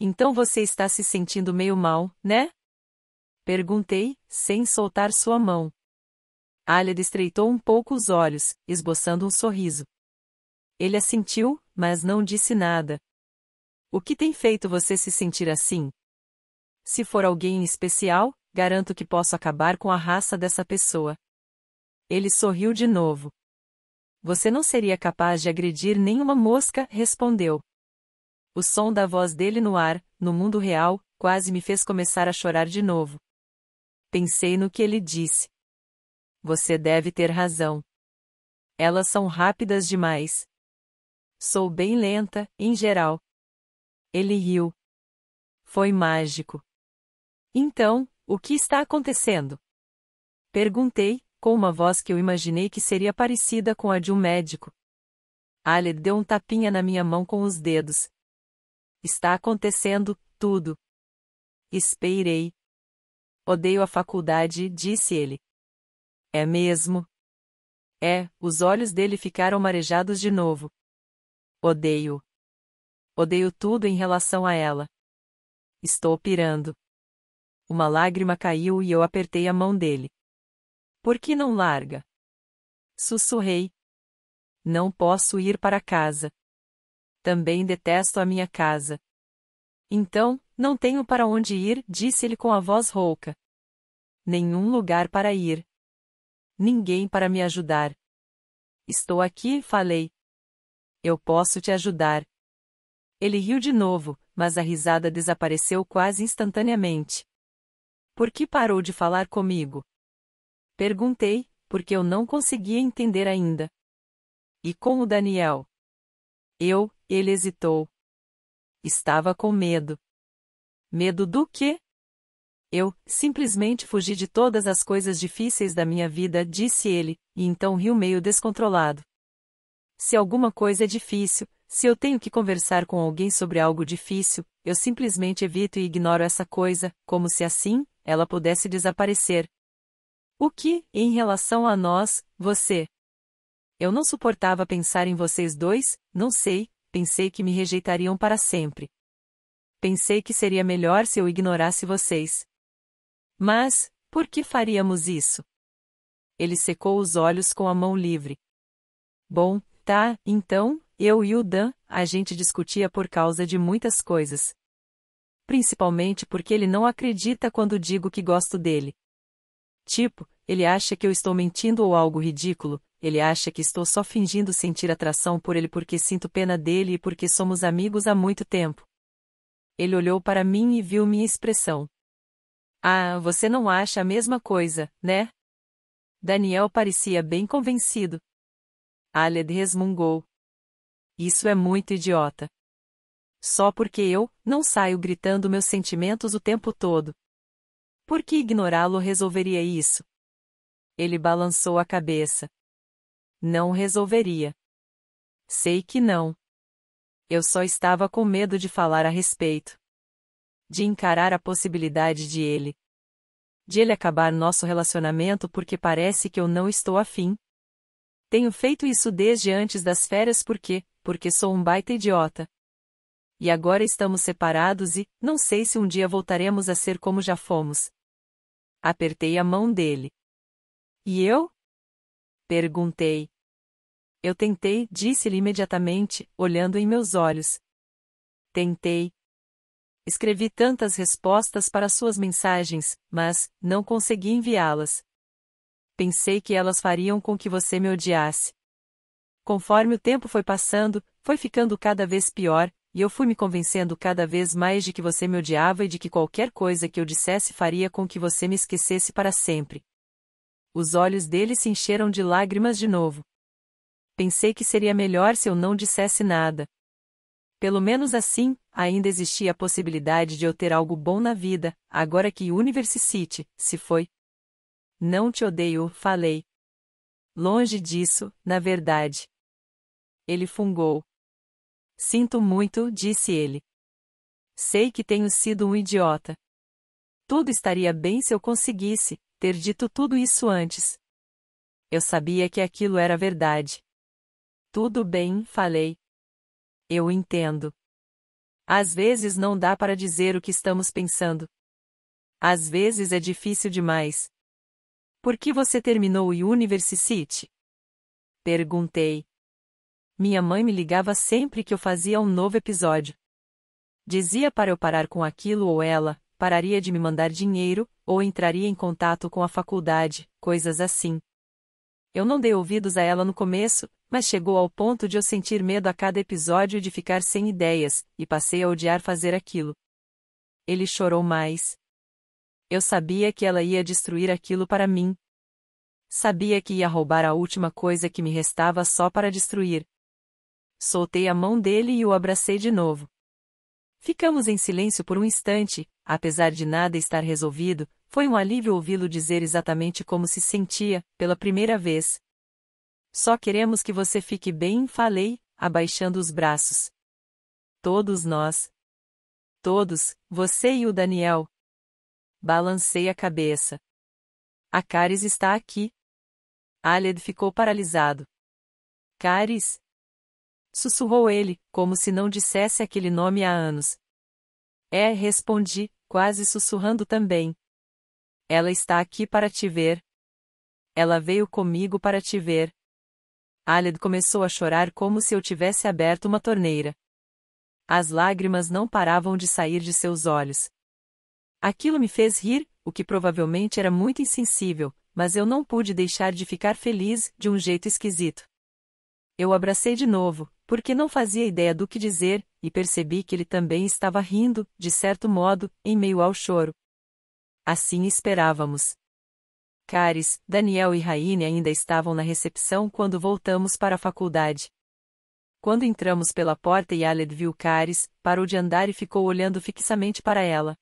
Então você está se sentindo meio mal, né? Perguntei, sem soltar sua mão. Alia estreitou um pouco os olhos, esboçando um sorriso. Ele assentiu, mas não disse nada. O que tem feito você se sentir assim? Se for alguém especial, garanto que posso acabar com a raça dessa pessoa. Ele sorriu de novo. Você não seria capaz de agredir nenhuma mosca, respondeu. O som da voz dele no ar, no mundo real, quase me fez começar a chorar de novo. Pensei no que ele disse. Você deve ter razão. Elas são rápidas demais. Sou bem lenta, em geral. Ele riu. Foi mágico. Então, o que está acontecendo? Perguntei, com uma voz que eu imaginei que seria parecida com a de um médico. Aled deu um tapinha na minha mão com os dedos, Está acontecendo, tudo. Esperei. Odeio a faculdade, disse ele. É mesmo? É, os olhos dele ficaram marejados de novo. Odeio. Odeio tudo em relação a ela. Estou pirando. Uma lágrima caiu e eu apertei a mão dele. Por que não larga? Sussurrei. Não posso ir para casa. Também detesto a minha casa. Então, não tenho para onde ir, disse ele com a voz rouca. Nenhum lugar para ir. Ninguém para me ajudar. Estou aqui, falei. Eu posso te ajudar. Ele riu de novo, mas a risada desapareceu quase instantaneamente. Por que parou de falar comigo? Perguntei, porque eu não conseguia entender ainda. E com o Daniel? Eu, ele hesitou. Estava com medo. Medo do quê? Eu, simplesmente fugi de todas as coisas difíceis da minha vida, disse ele, e então riu meio descontrolado. Se alguma coisa é difícil, se eu tenho que conversar com alguém sobre algo difícil, eu simplesmente evito e ignoro essa coisa, como se assim, ela pudesse desaparecer. O que, em relação a nós, você eu não suportava pensar em vocês dois, não sei, pensei que me rejeitariam para sempre. Pensei que seria melhor se eu ignorasse vocês. Mas, por que faríamos isso? Ele secou os olhos com a mão livre. Bom, tá, então, eu e o Dan, a gente discutia por causa de muitas coisas. Principalmente porque ele não acredita quando digo que gosto dele. Tipo, ele acha que eu estou mentindo ou algo ridículo, ele acha que estou só fingindo sentir atração por ele porque sinto pena dele e porque somos amigos há muito tempo. Ele olhou para mim e viu minha expressão. Ah, você não acha a mesma coisa, né? Daniel parecia bem convencido. Aled resmungou. Isso é muito idiota. Só porque eu não saio gritando meus sentimentos o tempo todo. Por que ignorá-lo resolveria isso? Ele balançou a cabeça. Não resolveria. Sei que não. Eu só estava com medo de falar a respeito. De encarar a possibilidade de ele. De ele acabar nosso relacionamento porque parece que eu não estou afim. Tenho feito isso desde antes das férias porque, porque sou um baita idiota. E agora estamos separados e, não sei se um dia voltaremos a ser como já fomos. Apertei a mão dele. E eu? Perguntei. Eu tentei, disse-lhe imediatamente, olhando em meus olhos. Tentei. Escrevi tantas respostas para suas mensagens, mas não consegui enviá-las. Pensei que elas fariam com que você me odiasse. Conforme o tempo foi passando, foi ficando cada vez pior, e eu fui me convencendo cada vez mais de que você me odiava e de que qualquer coisa que eu dissesse faria com que você me esquecesse para sempre. Os olhos dele se encheram de lágrimas de novo. Pensei que seria melhor se eu não dissesse nada. Pelo menos assim, ainda existia a possibilidade de eu ter algo bom na vida, agora que City se foi. Não te odeio, falei. Longe disso, na verdade. Ele fungou. Sinto muito, disse ele. Sei que tenho sido um idiota. Tudo estaria bem se eu conseguisse ter dito tudo isso antes. Eu sabia que aquilo era verdade. Tudo bem, falei. Eu entendo. Às vezes não dá para dizer o que estamos pensando. Às vezes é difícil demais. Por que você terminou o University City? Perguntei. Minha mãe me ligava sempre que eu fazia um novo episódio. Dizia para eu parar com aquilo ou ela, pararia de me mandar dinheiro, ou entraria em contato com a faculdade, coisas assim. Eu não dei ouvidos a ela no começo, mas chegou ao ponto de eu sentir medo a cada episódio e de ficar sem ideias, e passei a odiar fazer aquilo. Ele chorou mais. Eu sabia que ela ia destruir aquilo para mim. Sabia que ia roubar a última coisa que me restava só para destruir. Soltei a mão dele e o abracei de novo. Ficamos em silêncio por um instante, apesar de nada estar resolvido, foi um alívio ouvi-lo dizer exatamente como se sentia, pela primeira vez, só queremos que você fique bem, falei, abaixando os braços. Todos nós. Todos, você e o Daniel. Balancei a cabeça. A Caris está aqui. Aled ficou paralisado. Caris? Sussurrou ele, como se não dissesse aquele nome há anos. É, respondi, quase sussurrando também. Ela está aqui para te ver. Ela veio comigo para te ver. Aled começou a chorar como se eu tivesse aberto uma torneira. As lágrimas não paravam de sair de seus olhos. Aquilo me fez rir, o que provavelmente era muito insensível, mas eu não pude deixar de ficar feliz, de um jeito esquisito. Eu abracei de novo, porque não fazia ideia do que dizer, e percebi que ele também estava rindo, de certo modo, em meio ao choro. Assim esperávamos. Caris, Daniel e Raine ainda estavam na recepção quando voltamos para a faculdade. Quando entramos pela porta e Aled viu Caris, parou de andar e ficou olhando fixamente para ela.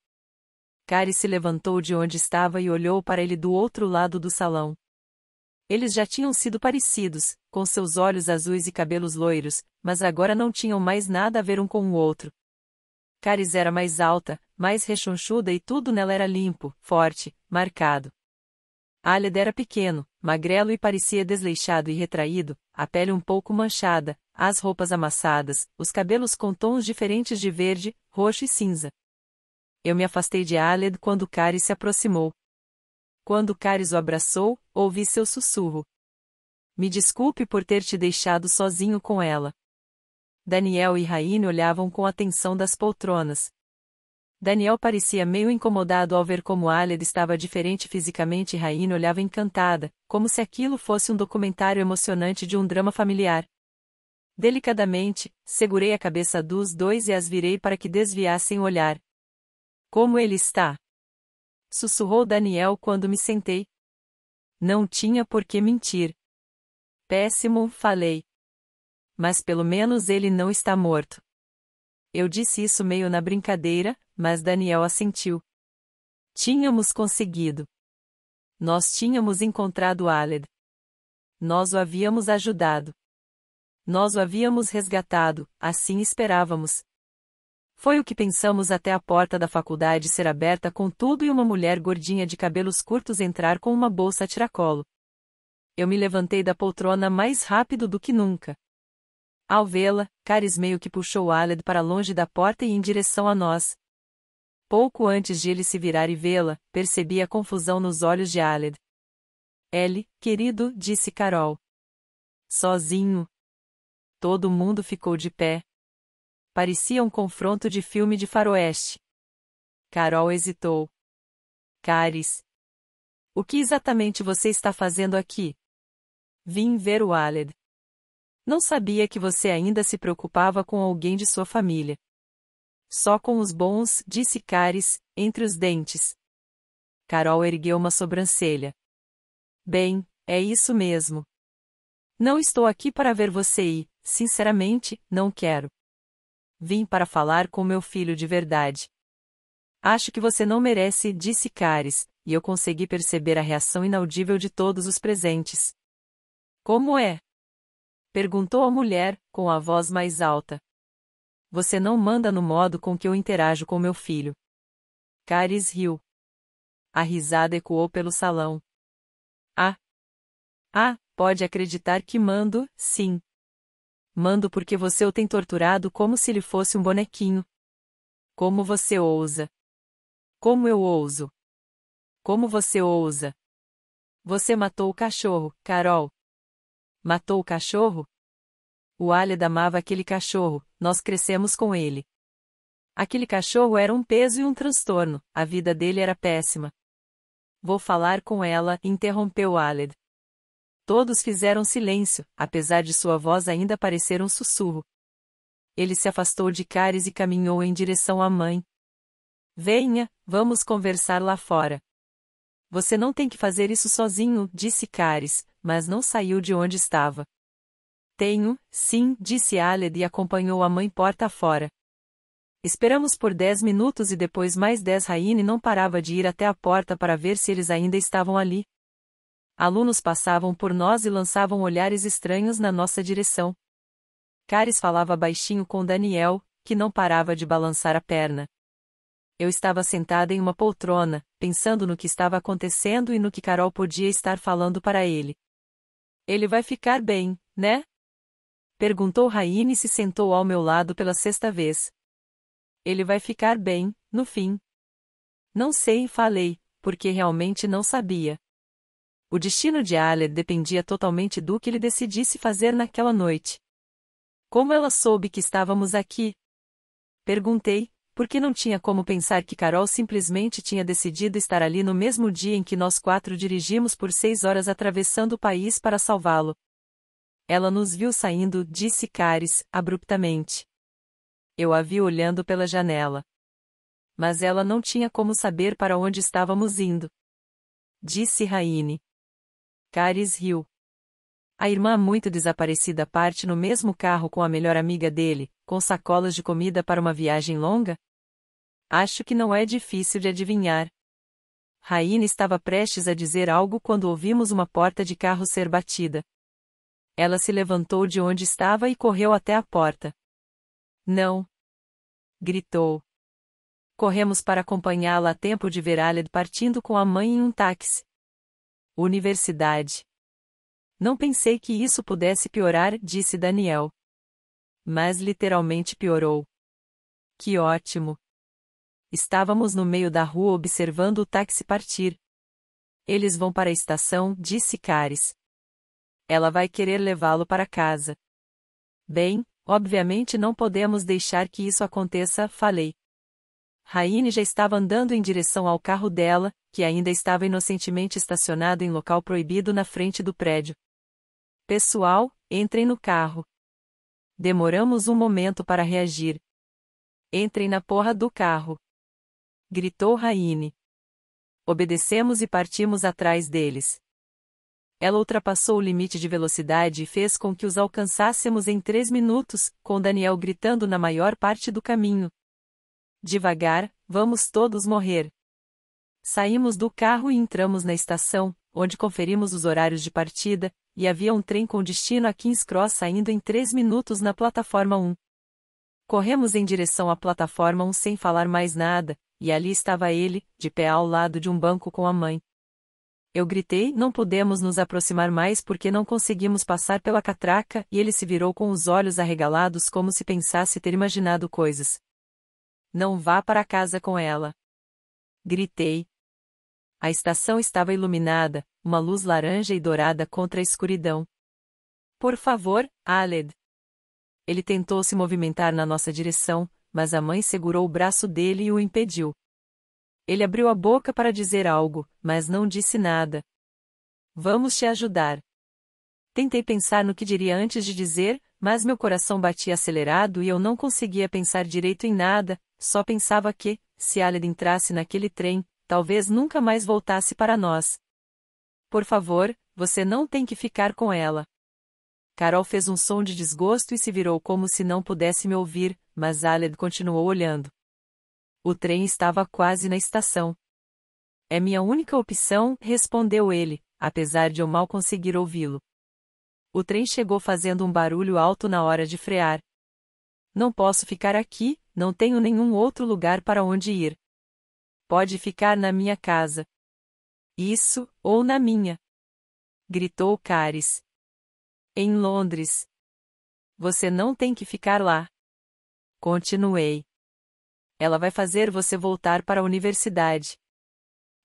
Caris se levantou de onde estava e olhou para ele do outro lado do salão. Eles já tinham sido parecidos, com seus olhos azuis e cabelos loiros, mas agora não tinham mais nada a ver um com o outro. Caris era mais alta, mais rechonchuda e tudo nela era limpo, forte, marcado. Aled era pequeno, magrelo e parecia desleixado e retraído, a pele um pouco manchada, as roupas amassadas, os cabelos com tons diferentes de verde, roxo e cinza. Eu me afastei de Aled quando Caris se aproximou. Quando Caris o abraçou, ouvi seu sussurro. Me desculpe por ter te deixado sozinho com ela. Daniel e Raine olhavam com atenção das poltronas. Daniel parecia meio incomodado ao ver como Aled estava diferente fisicamente e Rainha olhava encantada, como se aquilo fosse um documentário emocionante de um drama familiar. Delicadamente, segurei a cabeça dos dois e as virei para que desviassem o olhar. Como ele está? Sussurrou Daniel quando me sentei. Não tinha por que mentir. Péssimo, falei. Mas pelo menos ele não está morto. Eu disse isso meio na brincadeira, mas Daniel assentiu. Tínhamos conseguido. Nós tínhamos encontrado Aled. Nós o havíamos ajudado. Nós o havíamos resgatado, assim esperávamos. Foi o que pensamos até a porta da faculdade ser aberta com tudo e uma mulher gordinha de cabelos curtos entrar com uma bolsa a tiracolo. Eu me levantei da poltrona mais rápido do que nunca. Ao vê-la, Caris meio que puxou Aled para longe da porta e em direção a nós, Pouco antes de ele se virar e vê-la, percebi a confusão nos olhos de Aled. Ele, querido, disse Carol. Sozinho. Todo mundo ficou de pé. Parecia um confronto de filme de faroeste. Carol hesitou. Caris. O que exatamente você está fazendo aqui? Vim ver o Aled. Não sabia que você ainda se preocupava com alguém de sua família. Só com os bons, disse Cares, entre os dentes. Carol ergueu uma sobrancelha. Bem, é isso mesmo. Não estou aqui para ver você ir, sinceramente, não quero. Vim para falar com meu filho de verdade. Acho que você não merece, disse Cares, e eu consegui perceber a reação inaudível de todos os presentes. Como é? Perguntou a mulher, com a voz mais alta. Você não manda no modo com que eu interajo com meu filho. Caris riu. A risada ecoou pelo salão. Ah! Ah, pode acreditar que mando, sim. Mando porque você o tem torturado como se ele fosse um bonequinho. Como você ousa! Como eu ouso! Como você ousa! Você matou o cachorro, Carol. Matou o cachorro? O Aled amava aquele cachorro, nós crescemos com ele. Aquele cachorro era um peso e um transtorno, a vida dele era péssima. Vou falar com ela, interrompeu Aled. Todos fizeram silêncio, apesar de sua voz ainda parecer um sussurro. Ele se afastou de Caris e caminhou em direção à mãe. Venha, vamos conversar lá fora. Você não tem que fazer isso sozinho, disse Caris, mas não saiu de onde estava. Tenho, sim, disse Aled e acompanhou a mãe porta fora. Esperamos por dez minutos e depois mais dez Raine não parava de ir até a porta para ver se eles ainda estavam ali. Alunos passavam por nós e lançavam olhares estranhos na nossa direção. Caris falava baixinho com Daniel, que não parava de balançar a perna. Eu estava sentada em uma poltrona, pensando no que estava acontecendo e no que Carol podia estar falando para ele. Ele vai ficar bem, né? Perguntou Raine e se sentou ao meu lado pela sexta vez. Ele vai ficar bem, no fim. Não sei, falei, porque realmente não sabia. O destino de Alia dependia totalmente do que ele decidisse fazer naquela noite. Como ela soube que estávamos aqui? Perguntei, porque não tinha como pensar que Carol simplesmente tinha decidido estar ali no mesmo dia em que nós quatro dirigimos por seis horas atravessando o país para salvá-lo. Ela nos viu saindo, disse Caris, abruptamente. Eu a vi olhando pela janela. Mas ela não tinha como saber para onde estávamos indo. Disse Raine. Caris riu. A irmã muito desaparecida parte no mesmo carro com a melhor amiga dele, com sacolas de comida para uma viagem longa? Acho que não é difícil de adivinhar. Raine estava prestes a dizer algo quando ouvimos uma porta de carro ser batida. Ela se levantou de onde estava e correu até a porta. Não! gritou. Corremos para acompanhá-la a tempo de ver Aled partindo com a mãe em um táxi. Universidade. Não pensei que isso pudesse piorar, disse Daniel. Mas literalmente piorou. Que ótimo! Estávamos no meio da rua observando o táxi partir. Eles vão para a estação, disse Caris ela vai querer levá-lo para casa. Bem, obviamente não podemos deixar que isso aconteça, falei. Raine já estava andando em direção ao carro dela, que ainda estava inocentemente estacionado em local proibido na frente do prédio. Pessoal, entrem no carro. Demoramos um momento para reagir. Entrem na porra do carro. Gritou Raine. Obedecemos e partimos atrás deles ela ultrapassou o limite de velocidade e fez com que os alcançássemos em três minutos, com Daniel gritando na maior parte do caminho. Devagar, vamos todos morrer. Saímos do carro e entramos na estação, onde conferimos os horários de partida, e havia um trem com destino a Kings Cross saindo em três minutos na plataforma 1. Corremos em direção à plataforma 1 sem falar mais nada, e ali estava ele, de pé ao lado de um banco com a mãe, eu gritei: Não podemos nos aproximar mais porque não conseguimos passar pela catraca, e ele se virou com os olhos arregalados como se pensasse ter imaginado coisas. Não vá para casa com ela. Gritei. A estação estava iluminada, uma luz laranja e dourada contra a escuridão. Por favor, Aled. Ele tentou se movimentar na nossa direção, mas a mãe segurou o braço dele e o impediu. Ele abriu a boca para dizer algo, mas não disse nada. Vamos te ajudar. Tentei pensar no que diria antes de dizer, mas meu coração batia acelerado e eu não conseguia pensar direito em nada, só pensava que, se Aled entrasse naquele trem, talvez nunca mais voltasse para nós. Por favor, você não tem que ficar com ela. Carol fez um som de desgosto e se virou como se não pudesse me ouvir, mas Aled continuou olhando. O trem estava quase na estação. É minha única opção, respondeu ele, apesar de eu mal conseguir ouvi-lo. O trem chegou fazendo um barulho alto na hora de frear. Não posso ficar aqui, não tenho nenhum outro lugar para onde ir. Pode ficar na minha casa. Isso, ou na minha. Gritou Caris. Em Londres. Você não tem que ficar lá. Continuei. Ela vai fazer você voltar para a universidade.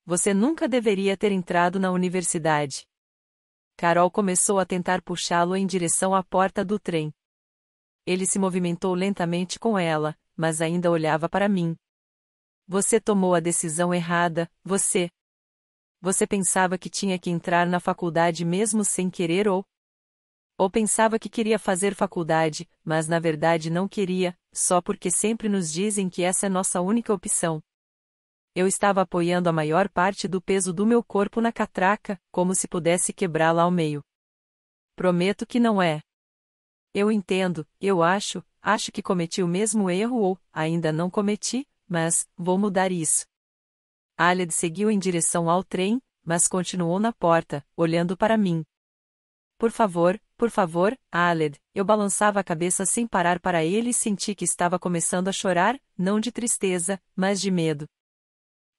Você nunca deveria ter entrado na universidade. Carol começou a tentar puxá-lo em direção à porta do trem. Ele se movimentou lentamente com ela, mas ainda olhava para mim. Você tomou a decisão errada, você. Você pensava que tinha que entrar na faculdade mesmo sem querer ou, ou pensava que queria fazer faculdade, mas na verdade não queria, só porque sempre nos dizem que essa é nossa única opção. Eu estava apoiando a maior parte do peso do meu corpo na catraca, como se pudesse quebrá-la ao meio. Prometo que não é. Eu entendo, eu acho, acho que cometi o mesmo erro ou, ainda não cometi, mas, vou mudar isso. Aled seguiu em direção ao trem, mas continuou na porta, olhando para mim. Por favor, por favor, Aled, eu balançava a cabeça sem parar para ele e senti que estava começando a chorar, não de tristeza, mas de medo.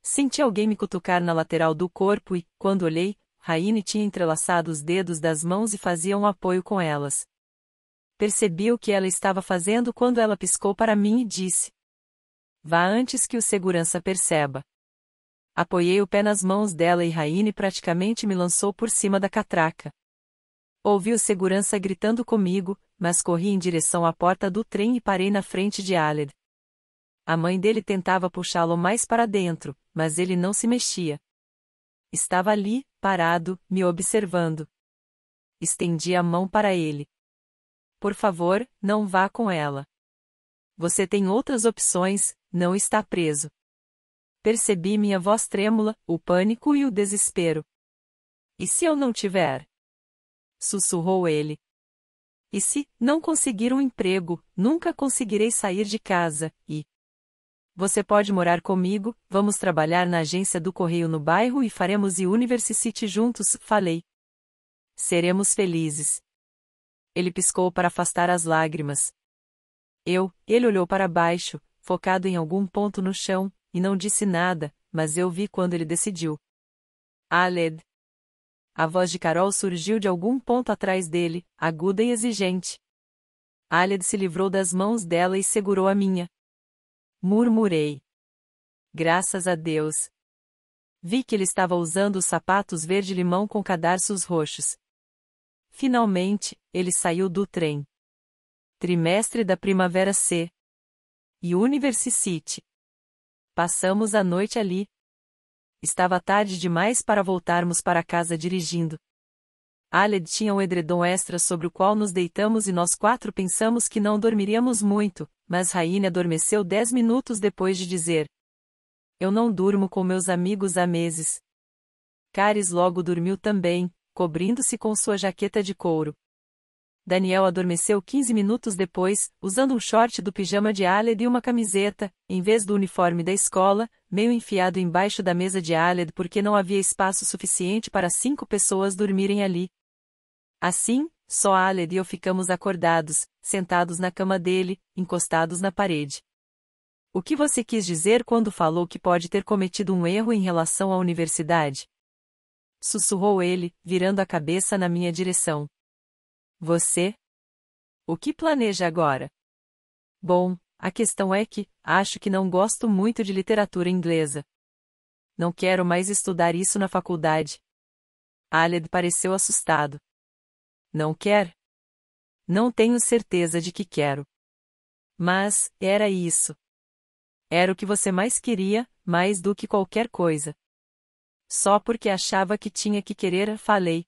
Senti alguém me cutucar na lateral do corpo e, quando olhei, Raine tinha entrelaçado os dedos das mãos e fazia um apoio com elas. Percebi o que ela estava fazendo quando ela piscou para mim e disse: Vá antes que o segurança perceba. Apoiei o pé nas mãos dela e Raine praticamente me lançou por cima da catraca. Ouvi o segurança gritando comigo, mas corri em direção à porta do trem e parei na frente de Aled. A mãe dele tentava puxá-lo mais para dentro, mas ele não se mexia. Estava ali, parado, me observando. Estendi a mão para ele. Por favor, não vá com ela. Você tem outras opções, não está preso. Percebi minha voz trêmula, o pânico e o desespero. E se eu não tiver? sussurrou ele. E se não conseguir um emprego, nunca conseguirei sair de casa, e. Você pode morar comigo, vamos trabalhar na agência do correio no bairro e faremos e University City juntos, falei. Seremos felizes. Ele piscou para afastar as lágrimas. Eu, ele olhou para baixo, focado em algum ponto no chão, e não disse nada, mas eu vi quando ele decidiu. Aled, a voz de Carol surgiu de algum ponto atrás dele, aguda e exigente. Aled se livrou das mãos dela e segurou a minha. Murmurei. Graças a Deus. Vi que ele estava usando os sapatos verde-limão com cadarços roxos. Finalmente, ele saiu do trem. Trimestre da Primavera C. E University. Passamos a noite ali, Estava tarde demais para voltarmos para casa dirigindo. Aled tinha um edredom extra sobre o qual nos deitamos e nós quatro pensamos que não dormiríamos muito, mas Rainha adormeceu dez minutos depois de dizer: Eu não durmo com meus amigos há meses. Caris logo dormiu também, cobrindo-se com sua jaqueta de couro. Daniel adormeceu 15 minutos depois, usando um short do pijama de Aled e uma camiseta, em vez do uniforme da escola, meio enfiado embaixo da mesa de Aled porque não havia espaço suficiente para cinco pessoas dormirem ali. Assim, só Aled e eu ficamos acordados, sentados na cama dele, encostados na parede. O que você quis dizer quando falou que pode ter cometido um erro em relação à universidade? Sussurrou ele, virando a cabeça na minha direção. Você? O que planeja agora? Bom, a questão é que, acho que não gosto muito de literatura inglesa. Não quero mais estudar isso na faculdade. Aled pareceu assustado. Não quer? Não tenho certeza de que quero. Mas, era isso. Era o que você mais queria, mais do que qualquer coisa. Só porque achava que tinha que querer, falei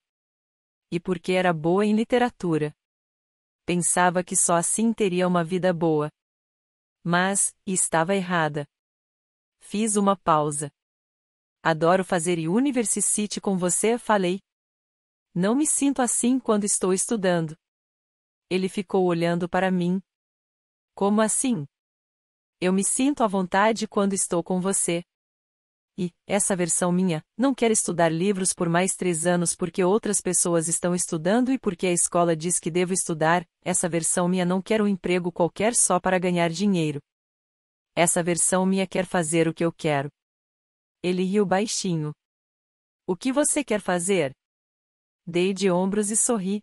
e porque era boa em literatura. Pensava que só assim teria uma vida boa. Mas, estava errada. Fiz uma pausa. Adoro fazer University com você, falei. Não me sinto assim quando estou estudando. Ele ficou olhando para mim. Como assim? Eu me sinto à vontade quando estou com você. E, essa versão minha, não quer estudar livros por mais três anos porque outras pessoas estão estudando e porque a escola diz que devo estudar, essa versão minha não quer um emprego qualquer só para ganhar dinheiro. Essa versão minha quer fazer o que eu quero. Ele riu baixinho. O que você quer fazer? Dei de ombros e sorri.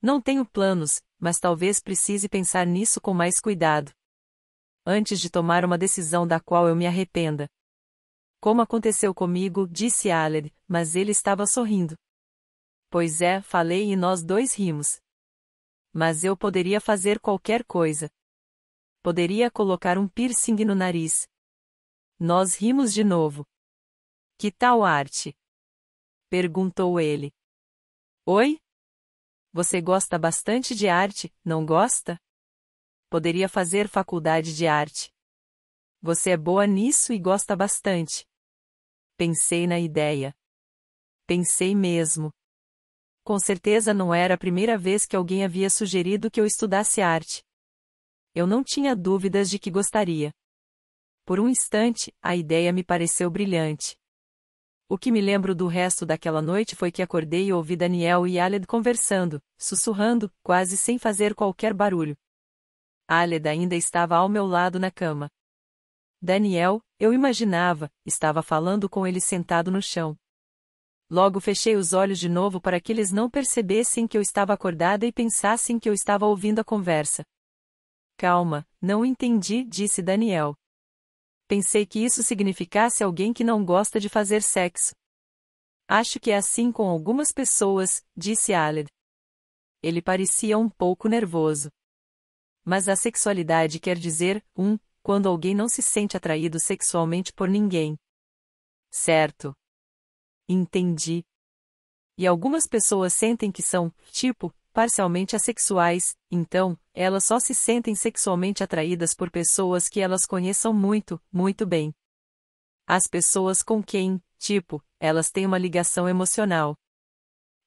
Não tenho planos, mas talvez precise pensar nisso com mais cuidado. Antes de tomar uma decisão da qual eu me arrependa. Como aconteceu comigo, disse Aled, mas ele estava sorrindo. Pois é, falei e nós dois rimos. Mas eu poderia fazer qualquer coisa. Poderia colocar um piercing no nariz. Nós rimos de novo. Que tal arte? Perguntou ele. Oi? Você gosta bastante de arte, não gosta? Poderia fazer faculdade de arte. Você é boa nisso e gosta bastante. Pensei na ideia. Pensei mesmo. Com certeza não era a primeira vez que alguém havia sugerido que eu estudasse arte. Eu não tinha dúvidas de que gostaria. Por um instante, a ideia me pareceu brilhante. O que me lembro do resto daquela noite foi que acordei e ouvi Daniel e Aled conversando, sussurrando, quase sem fazer qualquer barulho. Aled ainda estava ao meu lado na cama. Daniel, eu imaginava, estava falando com ele sentado no chão. Logo fechei os olhos de novo para que eles não percebessem que eu estava acordada e pensassem que eu estava ouvindo a conversa. Calma, não entendi, disse Daniel. Pensei que isso significasse alguém que não gosta de fazer sexo. Acho que é assim com algumas pessoas, disse Aled. Ele parecia um pouco nervoso. Mas a sexualidade quer dizer, um, quando alguém não se sente atraído sexualmente por ninguém. Certo. Entendi. E algumas pessoas sentem que são, tipo, parcialmente assexuais, então, elas só se sentem sexualmente atraídas por pessoas que elas conheçam muito, muito bem. As pessoas com quem, tipo, elas têm uma ligação emocional.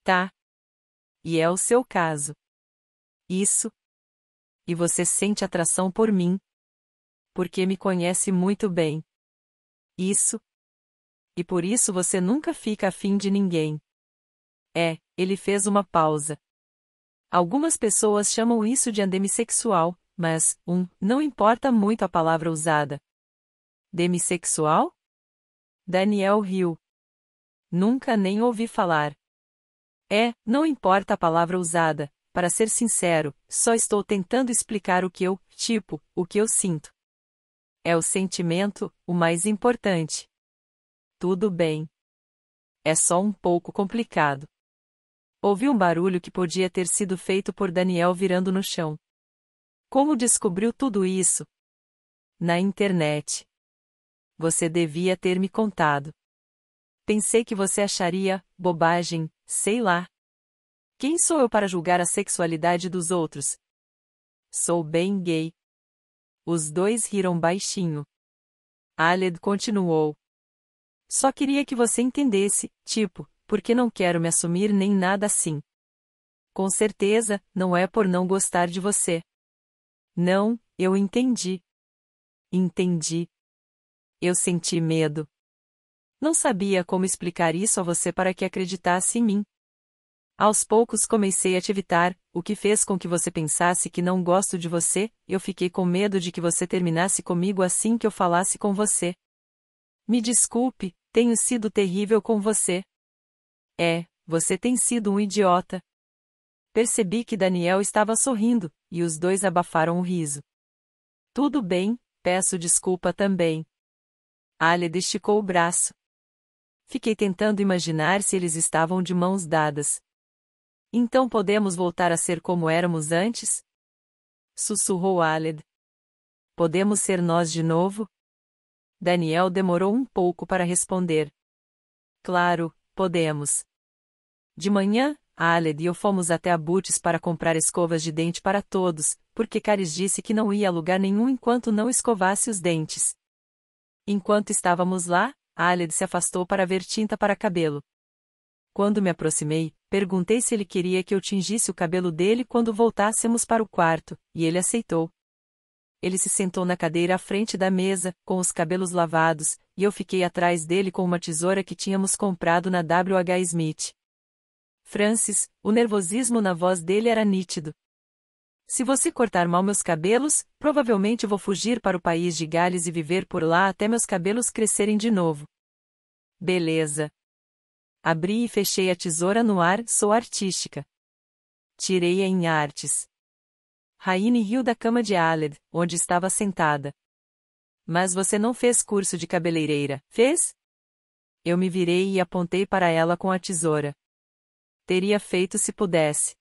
Tá. E é o seu caso. Isso. E você sente atração por mim, porque me conhece muito bem. Isso. E por isso você nunca fica afim de ninguém. É, ele fez uma pausa. Algumas pessoas chamam isso de andemissexual, mas, um, não importa muito a palavra usada. Demissexual? Daniel riu. Nunca nem ouvi falar. É, não importa a palavra usada, para ser sincero, só estou tentando explicar o que eu, tipo, o que eu sinto. É o sentimento, o mais importante. Tudo bem. É só um pouco complicado. Ouvi um barulho que podia ter sido feito por Daniel virando no chão. Como descobriu tudo isso? Na internet. Você devia ter me contado. Pensei que você acharia bobagem, sei lá. Quem sou eu para julgar a sexualidade dos outros? Sou bem gay. Os dois riram baixinho. Aled continuou. Só queria que você entendesse, tipo, porque não quero me assumir nem nada assim. Com certeza, não é por não gostar de você. Não, eu entendi. Entendi. Eu senti medo. Não sabia como explicar isso a você para que acreditasse em mim, aos poucos comecei a te evitar, o que fez com que você pensasse que não gosto de você, eu fiquei com medo de que você terminasse comigo assim que eu falasse com você. Me desculpe, tenho sido terrível com você. É, você tem sido um idiota. Percebi que Daniel estava sorrindo, e os dois abafaram o riso. Tudo bem, peço desculpa também. Aled esticou o braço. Fiquei tentando imaginar se eles estavam de mãos dadas, então podemos voltar a ser como éramos antes? Sussurrou Aled. Podemos ser nós de novo? Daniel demorou um pouco para responder. Claro, podemos. De manhã, Aled e eu fomos até a Butes para comprar escovas de dente para todos, porque Caris disse que não ia a lugar nenhum enquanto não escovasse os dentes. Enquanto estávamos lá, Aled se afastou para ver tinta para cabelo. Quando me aproximei, perguntei se ele queria que eu tingisse o cabelo dele quando voltássemos para o quarto, e ele aceitou. Ele se sentou na cadeira à frente da mesa, com os cabelos lavados, e eu fiquei atrás dele com uma tesoura que tínhamos comprado na WH Smith. Francis, o nervosismo na voz dele era nítido. Se você cortar mal meus cabelos, provavelmente vou fugir para o país de Gales e viver por lá até meus cabelos crescerem de novo. Beleza, Abri e fechei a tesoura no ar, sou artística. Tirei-a em artes. Raine riu da cama de Aled, onde estava sentada. Mas você não fez curso de cabeleireira, fez? Eu me virei e apontei para ela com a tesoura. Teria feito se pudesse.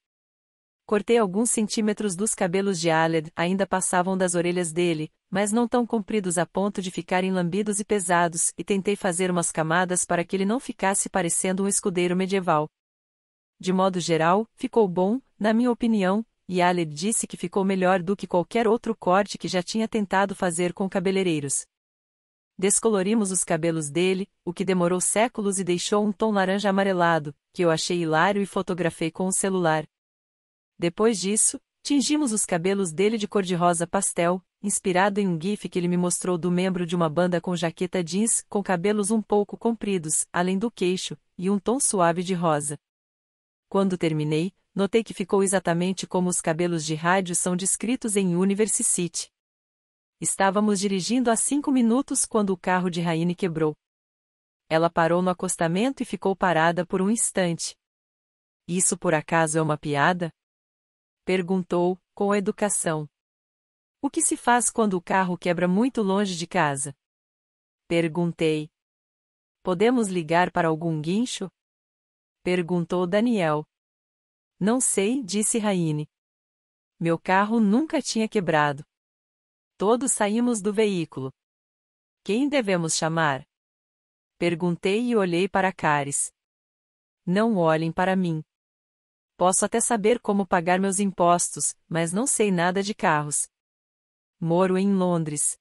Cortei alguns centímetros dos cabelos de Aled, ainda passavam das orelhas dele, mas não tão compridos a ponto de ficarem lambidos e pesados, e tentei fazer umas camadas para que ele não ficasse parecendo um escudeiro medieval. De modo geral, ficou bom, na minha opinião, e Aled disse que ficou melhor do que qualquer outro corte que já tinha tentado fazer com cabeleireiros. Descolorimos os cabelos dele, o que demorou séculos e deixou um tom laranja amarelado, que eu achei hilário e fotografei com o celular. Depois disso, tingimos os cabelos dele de cor-de-rosa pastel, inspirado em um gif que ele me mostrou do membro de uma banda com jaqueta jeans, com cabelos um pouco compridos, além do queixo, e um tom suave de rosa. Quando terminei, notei que ficou exatamente como os cabelos de rádio são descritos em Universe City. Estávamos dirigindo há cinco minutos quando o carro de Raine quebrou. Ela parou no acostamento e ficou parada por um instante. Isso por acaso é uma piada? Perguntou, com educação. O que se faz quando o carro quebra muito longe de casa? Perguntei. Podemos ligar para algum guincho? Perguntou Daniel. Não sei, disse Raine. Meu carro nunca tinha quebrado. Todos saímos do veículo. Quem devemos chamar? Perguntei e olhei para Caris. Não olhem para mim. Posso até saber como pagar meus impostos, mas não sei nada de carros. Moro em Londres.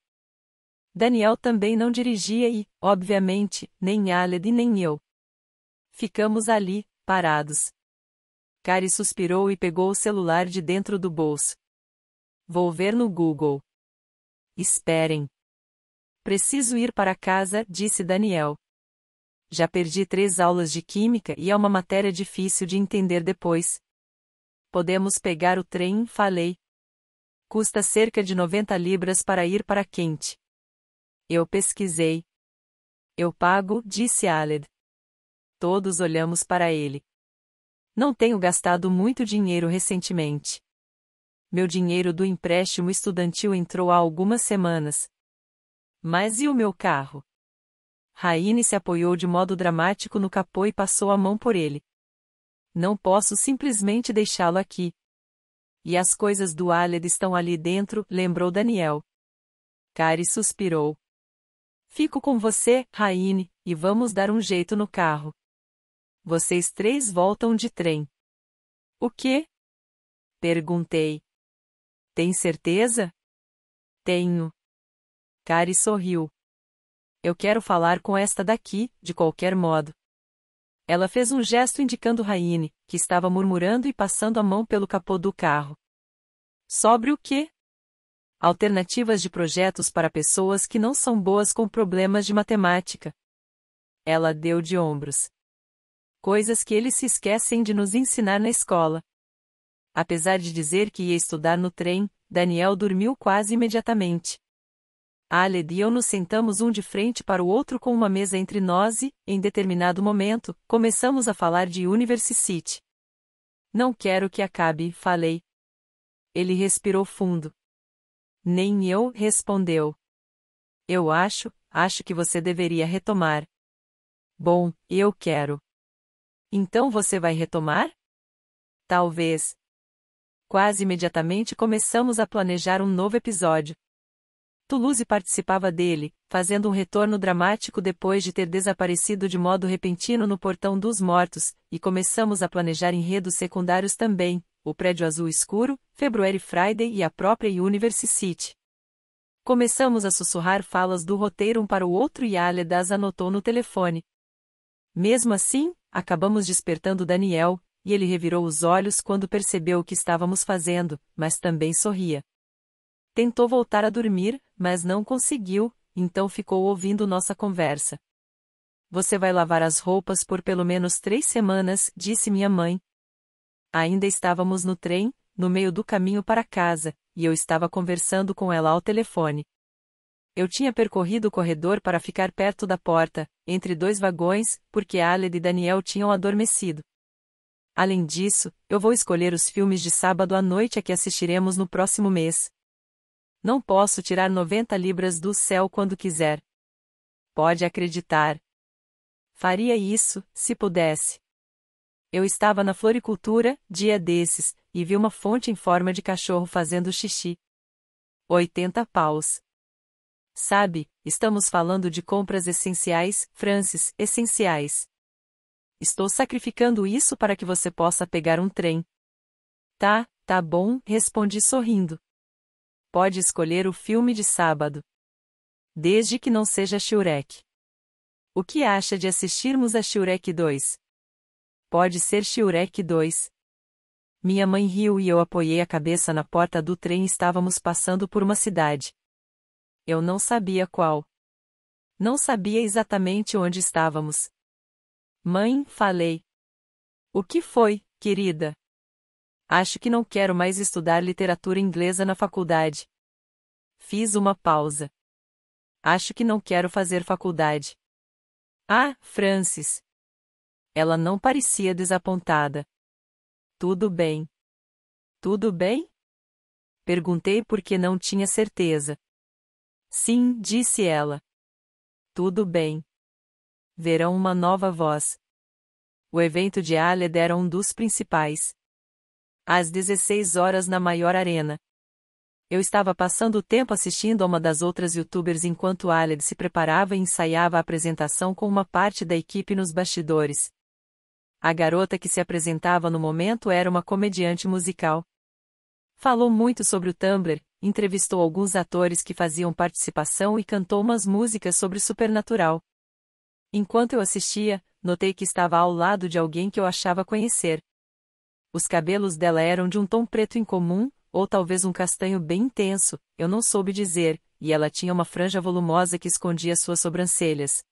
Daniel também não dirigia e, obviamente, nem Aled nem eu. Ficamos ali, parados. Kari suspirou e pegou o celular de dentro do bolso. Vou ver no Google. Esperem. Preciso ir para casa, disse Daniel. Já perdi três aulas de química e é uma matéria difícil de entender depois. Podemos pegar o trem, falei. Custa cerca de 90 libras para ir para Quente. Eu pesquisei. Eu pago, disse Aled. Todos olhamos para ele. Não tenho gastado muito dinheiro recentemente. Meu dinheiro do empréstimo estudantil entrou há algumas semanas. Mas e o meu carro? Raine se apoiou de modo dramático no capô e passou a mão por ele. Não posso simplesmente deixá-lo aqui. E as coisas do Aled estão ali dentro, lembrou Daniel. Kari suspirou. Fico com você, Raine, e vamos dar um jeito no carro. Vocês três voltam de trem. O quê? Perguntei. Tem certeza? Tenho. Kari sorriu. Eu quero falar com esta daqui, de qualquer modo. Ela fez um gesto indicando Raine, que estava murmurando e passando a mão pelo capô do carro. Sobre o quê? Alternativas de projetos para pessoas que não são boas com problemas de matemática. Ela deu de ombros. Coisas que eles se esquecem de nos ensinar na escola. Apesar de dizer que ia estudar no trem, Daniel dormiu quase imediatamente. Aled e eu nos sentamos um de frente para o outro com uma mesa entre nós e, em determinado momento, começamos a falar de University City. Não quero que acabe, falei. Ele respirou fundo. Nem eu, respondeu. Eu acho, acho que você deveria retomar. Bom, eu quero. Então você vai retomar? Talvez. Quase imediatamente começamos a planejar um novo episódio. Toulouse participava dele, fazendo um retorno dramático depois de ter desaparecido de modo repentino no Portão dos Mortos, e começamos a planejar enredos secundários também, o Prédio Azul Escuro, February Friday e a própria University City. Começamos a sussurrar falas do roteiro um para o outro e Aledas anotou no telefone. Mesmo assim, acabamos despertando Daniel, e ele revirou os olhos quando percebeu o que estávamos fazendo, mas também sorria. Tentou voltar a dormir, mas não conseguiu, então ficou ouvindo nossa conversa. Você vai lavar as roupas por pelo menos três semanas, disse minha mãe. Ainda estávamos no trem, no meio do caminho para casa, e eu estava conversando com ela ao telefone. Eu tinha percorrido o corredor para ficar perto da porta, entre dois vagões, porque Aled e Daniel tinham adormecido. Além disso, eu vou escolher os filmes de sábado à noite a que assistiremos no próximo mês. Não posso tirar 90 libras do céu quando quiser. Pode acreditar. Faria isso, se pudesse. Eu estava na floricultura, dia desses, e vi uma fonte em forma de cachorro fazendo xixi. 80 paus. Sabe, estamos falando de compras essenciais, Francis, essenciais. Estou sacrificando isso para que você possa pegar um trem. Tá, tá bom, respondi sorrindo. Pode escolher o filme de sábado. Desde que não seja Shurek. O que acha de assistirmos a Shurek 2? Pode ser Shurek 2. Minha mãe riu e eu apoiei a cabeça na porta do trem estávamos passando por uma cidade. Eu não sabia qual. Não sabia exatamente onde estávamos. Mãe, falei. O que foi, querida? Acho que não quero mais estudar literatura inglesa na faculdade. Fiz uma pausa. Acho que não quero fazer faculdade. Ah, Francis. Ela não parecia desapontada. Tudo bem. Tudo bem? Perguntei porque não tinha certeza. Sim, disse ela. Tudo bem. Verão uma nova voz. O evento de Aled era um dos principais às 16 horas na maior arena. Eu estava passando o tempo assistindo a uma das outras youtubers enquanto Aled se preparava e ensaiava a apresentação com uma parte da equipe nos bastidores. A garota que se apresentava no momento era uma comediante musical. Falou muito sobre o Tumblr, entrevistou alguns atores que faziam participação e cantou umas músicas sobre Supernatural. Enquanto eu assistia, notei que estava ao lado de alguém que eu achava conhecer. Os cabelos dela eram de um tom preto incomum, ou talvez um castanho bem intenso, eu não soube dizer, e ela tinha uma franja volumosa que escondia suas sobrancelhas.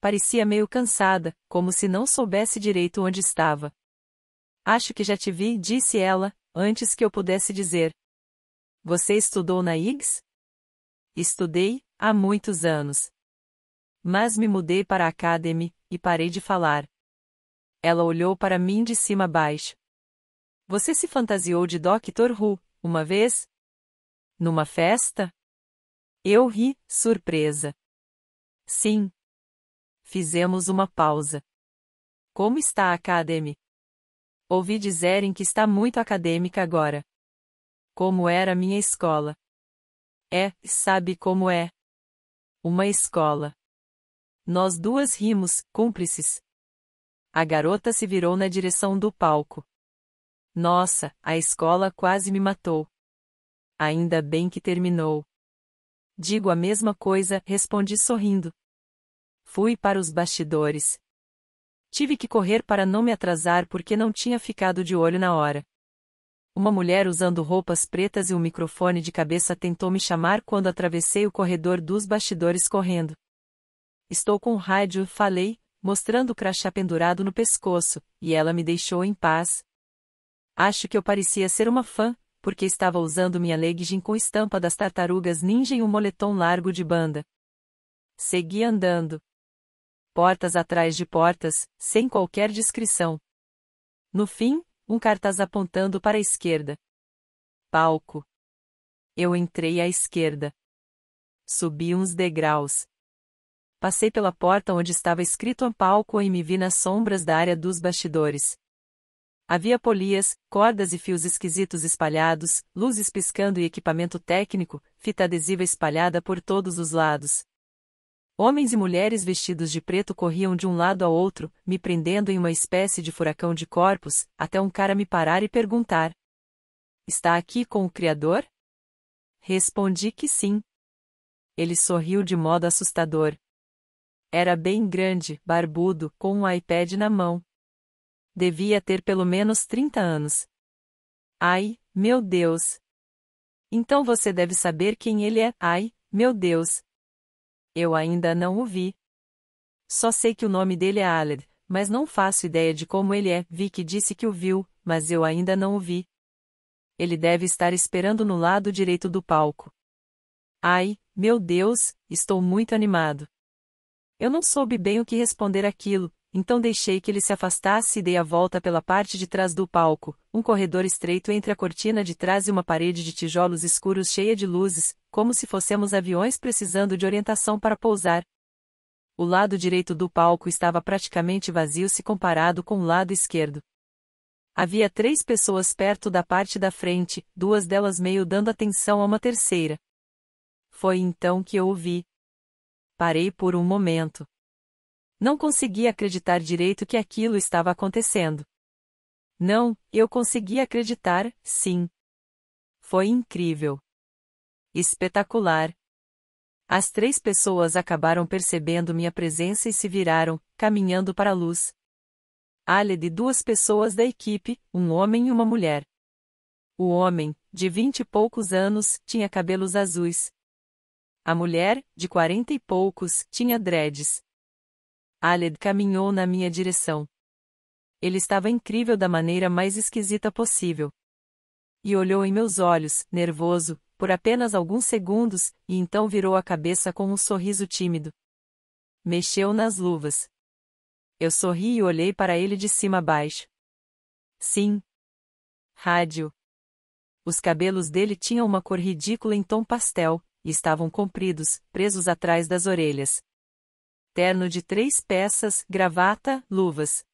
Parecia meio cansada, como se não soubesse direito onde estava. Acho que já te vi, disse ela, antes que eu pudesse dizer. Você estudou na IGS? Estudei, há muitos anos. Mas me mudei para a Academy, e parei de falar. Ela olhou para mim de cima a baixo. Você se fantasiou de Dr. Who, uma vez? Numa festa? Eu ri, surpresa. Sim. Fizemos uma pausa. Como está a Academy? Ouvi dizerem que está muito acadêmica agora. Como era minha escola? É, sabe como é? Uma escola. Nós duas rimos, cúmplices. A garota se virou na direção do palco. Nossa, a escola quase me matou. Ainda bem que terminou. Digo a mesma coisa, respondi sorrindo. Fui para os bastidores. Tive que correr para não me atrasar porque não tinha ficado de olho na hora. Uma mulher usando roupas pretas e um microfone de cabeça tentou me chamar quando atravessei o corredor dos bastidores correndo. Estou com o rádio, falei, mostrando o crachá pendurado no pescoço, e ela me deixou em paz, Acho que eu parecia ser uma fã, porque estava usando minha legging com estampa das tartarugas ninja e um moletom largo de banda. Segui andando. Portas atrás de portas, sem qualquer descrição. No fim, um cartaz apontando para a esquerda. Palco. Eu entrei à esquerda. Subi uns degraus. Passei pela porta onde estava escrito um palco e me vi nas sombras da área dos bastidores. Havia polias, cordas e fios esquisitos espalhados, luzes piscando e equipamento técnico, fita adesiva espalhada por todos os lados. Homens e mulheres vestidos de preto corriam de um lado ao outro, me prendendo em uma espécie de furacão de corpos, até um cara me parar e perguntar: Está aqui com o Criador? Respondi que sim. Ele sorriu de modo assustador. Era bem grande, barbudo, com um iPad na mão. Devia ter pelo menos 30 anos. Ai, meu Deus! Então você deve saber quem ele é, ai, meu Deus! Eu ainda não o vi. Só sei que o nome dele é Aled, mas não faço ideia de como ele é. que disse que o viu, mas eu ainda não o vi. Ele deve estar esperando no lado direito do palco. Ai, meu Deus, estou muito animado. Eu não soube bem o que responder aquilo, então deixei que ele se afastasse e dei a volta pela parte de trás do palco, um corredor estreito entre a cortina de trás e uma parede de tijolos escuros cheia de luzes, como se fossemos aviões precisando de orientação para pousar. O lado direito do palco estava praticamente vazio se comparado com o lado esquerdo. Havia três pessoas perto da parte da frente, duas delas meio dando atenção a uma terceira. Foi então que eu ouvi. Parei por um momento. Não conseguia acreditar direito que aquilo estava acontecendo. Não, eu conseguia acreditar, sim. Foi incrível. Espetacular. As três pessoas acabaram percebendo minha presença e se viraram, caminhando para a luz. Alha de duas pessoas da equipe, um homem e uma mulher. O homem, de vinte e poucos anos, tinha cabelos azuis. A mulher, de quarenta e poucos, tinha dreads. Aled caminhou na minha direção. Ele estava incrível da maneira mais esquisita possível. E olhou em meus olhos, nervoso, por apenas alguns segundos, e então virou a cabeça com um sorriso tímido. Mexeu nas luvas. Eu sorri e olhei para ele de cima a baixo. Sim. Rádio. Os cabelos dele tinham uma cor ridícula em tom pastel, e estavam compridos, presos atrás das orelhas, terno de três peças, gravata, luvas.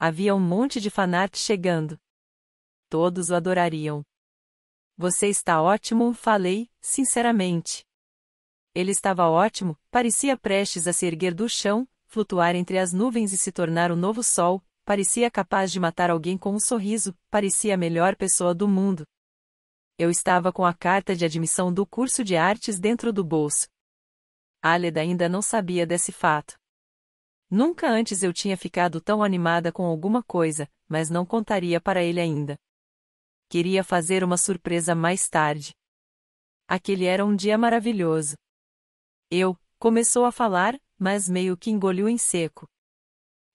Havia um monte de fanart chegando. Todos o adorariam. Você está ótimo, falei, sinceramente. Ele estava ótimo, parecia prestes a se erguer do chão, flutuar entre as nuvens e se tornar o novo sol, parecia capaz de matar alguém com um sorriso, parecia a melhor pessoa do mundo. Eu estava com a carta de admissão do curso de artes dentro do bolso. Aled ainda não sabia desse fato. Nunca antes eu tinha ficado tão animada com alguma coisa, mas não contaria para ele ainda. Queria fazer uma surpresa mais tarde. Aquele era um dia maravilhoso. Eu, começou a falar, mas meio que engoliu em seco.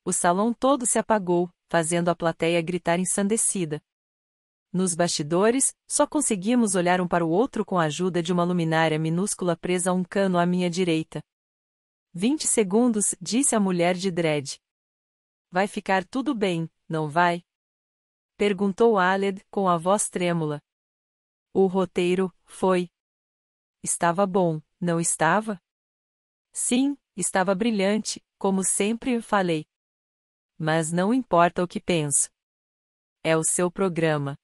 O salão todo se apagou, fazendo a plateia gritar ensandecida. Nos bastidores, só conseguimos olhar um para o outro com a ajuda de uma luminária minúscula presa a um cano à minha direita. Vinte segundos, disse a mulher de dread. Vai ficar tudo bem, não vai? Perguntou Aled, com a voz trêmula. O roteiro, foi. Estava bom, não estava? Sim, estava brilhante, como sempre falei. Mas não importa o que penso. É o seu programa.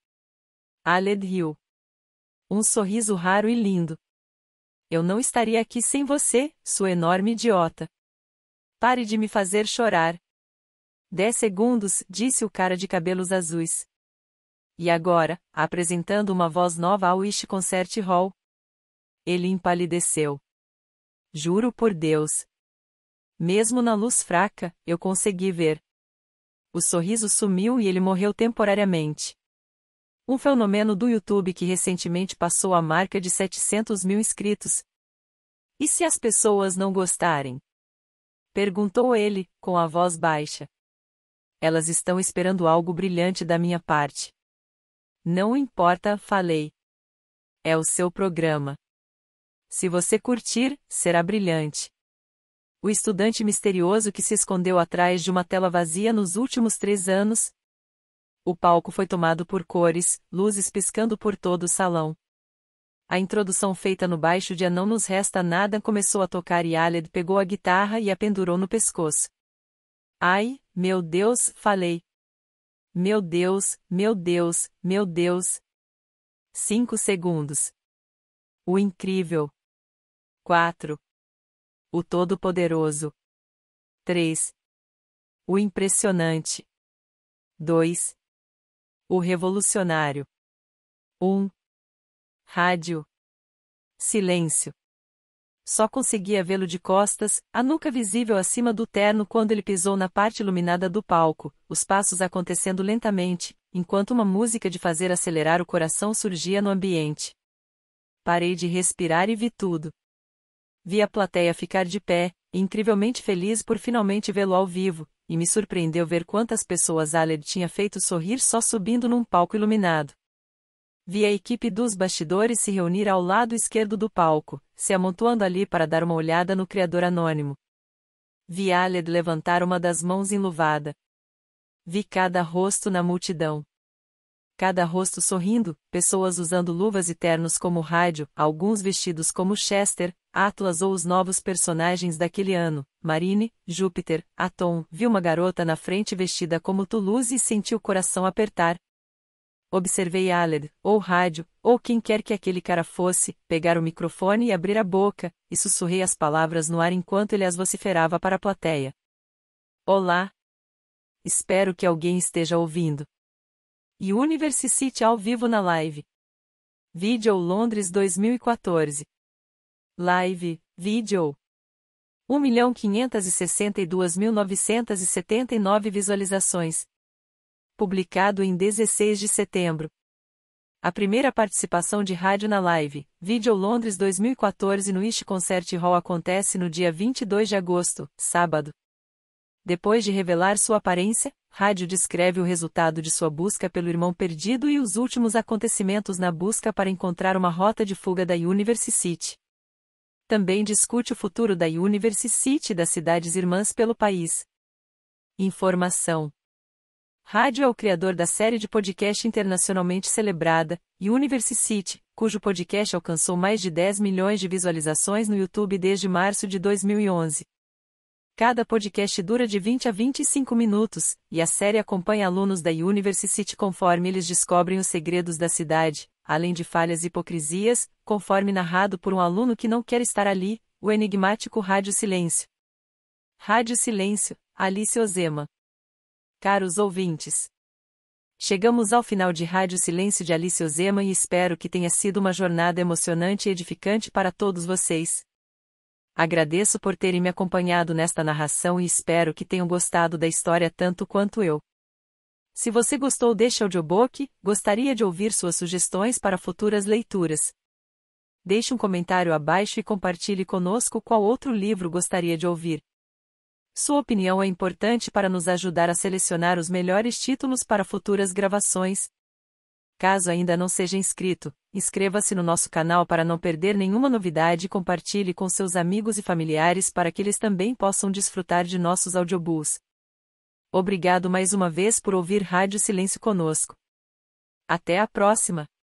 Aled riu. Um sorriso raro e lindo. Eu não estaria aqui sem você, sua enorme idiota. Pare de me fazer chorar. Dez segundos, disse o cara de cabelos azuis. E agora, apresentando uma voz nova ao Wish Concert Hall. Ele empalideceu. Juro por Deus. Mesmo na luz fraca, eu consegui ver. O sorriso sumiu e ele morreu temporariamente. Um fenômeno do YouTube que recentemente passou a marca de 700 mil inscritos. E se as pessoas não gostarem? Perguntou ele, com a voz baixa. Elas estão esperando algo brilhante da minha parte. Não importa, falei. É o seu programa. Se você curtir, será brilhante. O estudante misterioso que se escondeu atrás de uma tela vazia nos últimos três anos, o palco foi tomado por cores, luzes piscando por todo o salão. A introdução feita no baixo de A Não Nos Resta Nada começou a tocar e Aled pegou a guitarra e a pendurou no pescoço. Ai, meu Deus, falei. Meu Deus, meu Deus, meu Deus. Cinco segundos. O incrível. Quatro. O Todo-Poderoso. Três. O impressionante. 2. O revolucionário. 1. Um. Rádio. Silêncio. Só conseguia vê-lo de costas, a nuca visível acima do terno quando ele pisou na parte iluminada do palco, os passos acontecendo lentamente, enquanto uma música de fazer acelerar o coração surgia no ambiente. Parei de respirar e vi tudo. Vi a plateia ficar de pé, incrivelmente feliz por finalmente vê-lo ao vivo, e me surpreendeu ver quantas pessoas Aller tinha feito sorrir só subindo num palco iluminado. Vi a equipe dos bastidores se reunir ao lado esquerdo do palco, se amontoando ali para dar uma olhada no criador anônimo. Vi Aled levantar uma das mãos enluvada. Vi cada rosto na multidão cada rosto sorrindo, pessoas usando luvas e ternos como rádio, alguns vestidos como Chester, Atlas ou os novos personagens daquele ano, Marine, Júpiter, Atom, viu uma garota na frente vestida como Toulouse e sentiu o coração apertar. Observei Aled, ou rádio, ou quem quer que aquele cara fosse, pegar o microfone e abrir a boca, e sussurrei as palavras no ar enquanto ele as vociferava para a plateia. Olá! Espero que alguém esteja ouvindo e City ao vivo na live. Video Londres 2014. Live, Video 1.562.979 visualizações. Publicado em 16 de setembro. A primeira participação de rádio na live, Video Londres 2014 no East Concert Hall acontece no dia 22 de agosto, sábado. Depois de revelar sua aparência, Rádio descreve o resultado de sua busca pelo irmão perdido e os últimos acontecimentos na busca para encontrar uma rota de fuga da University City. Também discute o futuro da University City e das cidades irmãs pelo país. Informação. Rádio é o criador da série de podcast internacionalmente celebrada, University City, cujo podcast alcançou mais de 10 milhões de visualizações no YouTube desde março de 2011. Cada podcast dura de 20 a 25 minutos, e a série acompanha alunos da University conforme eles descobrem os segredos da cidade, além de falhas e hipocrisias, conforme narrado por um aluno que não quer estar ali, o enigmático Rádio Silêncio. Rádio Silêncio, Alice Ozema. Caros ouvintes. Chegamos ao final de Rádio Silêncio de Alice Ozema e espero que tenha sido uma jornada emocionante e edificante para todos vocês. Agradeço por terem me acompanhado nesta narração e espero que tenham gostado da história tanto quanto eu. Se você gostou deste audiobook, gostaria de ouvir suas sugestões para futuras leituras. Deixe um comentário abaixo e compartilhe conosco qual outro livro gostaria de ouvir. Sua opinião é importante para nos ajudar a selecionar os melhores títulos para futuras gravações. Caso ainda não seja inscrito, inscreva-se no nosso canal para não perder nenhuma novidade e compartilhe com seus amigos e familiares para que eles também possam desfrutar de nossos audiobooks. Obrigado mais uma vez por ouvir Rádio Silêncio conosco. Até a próxima!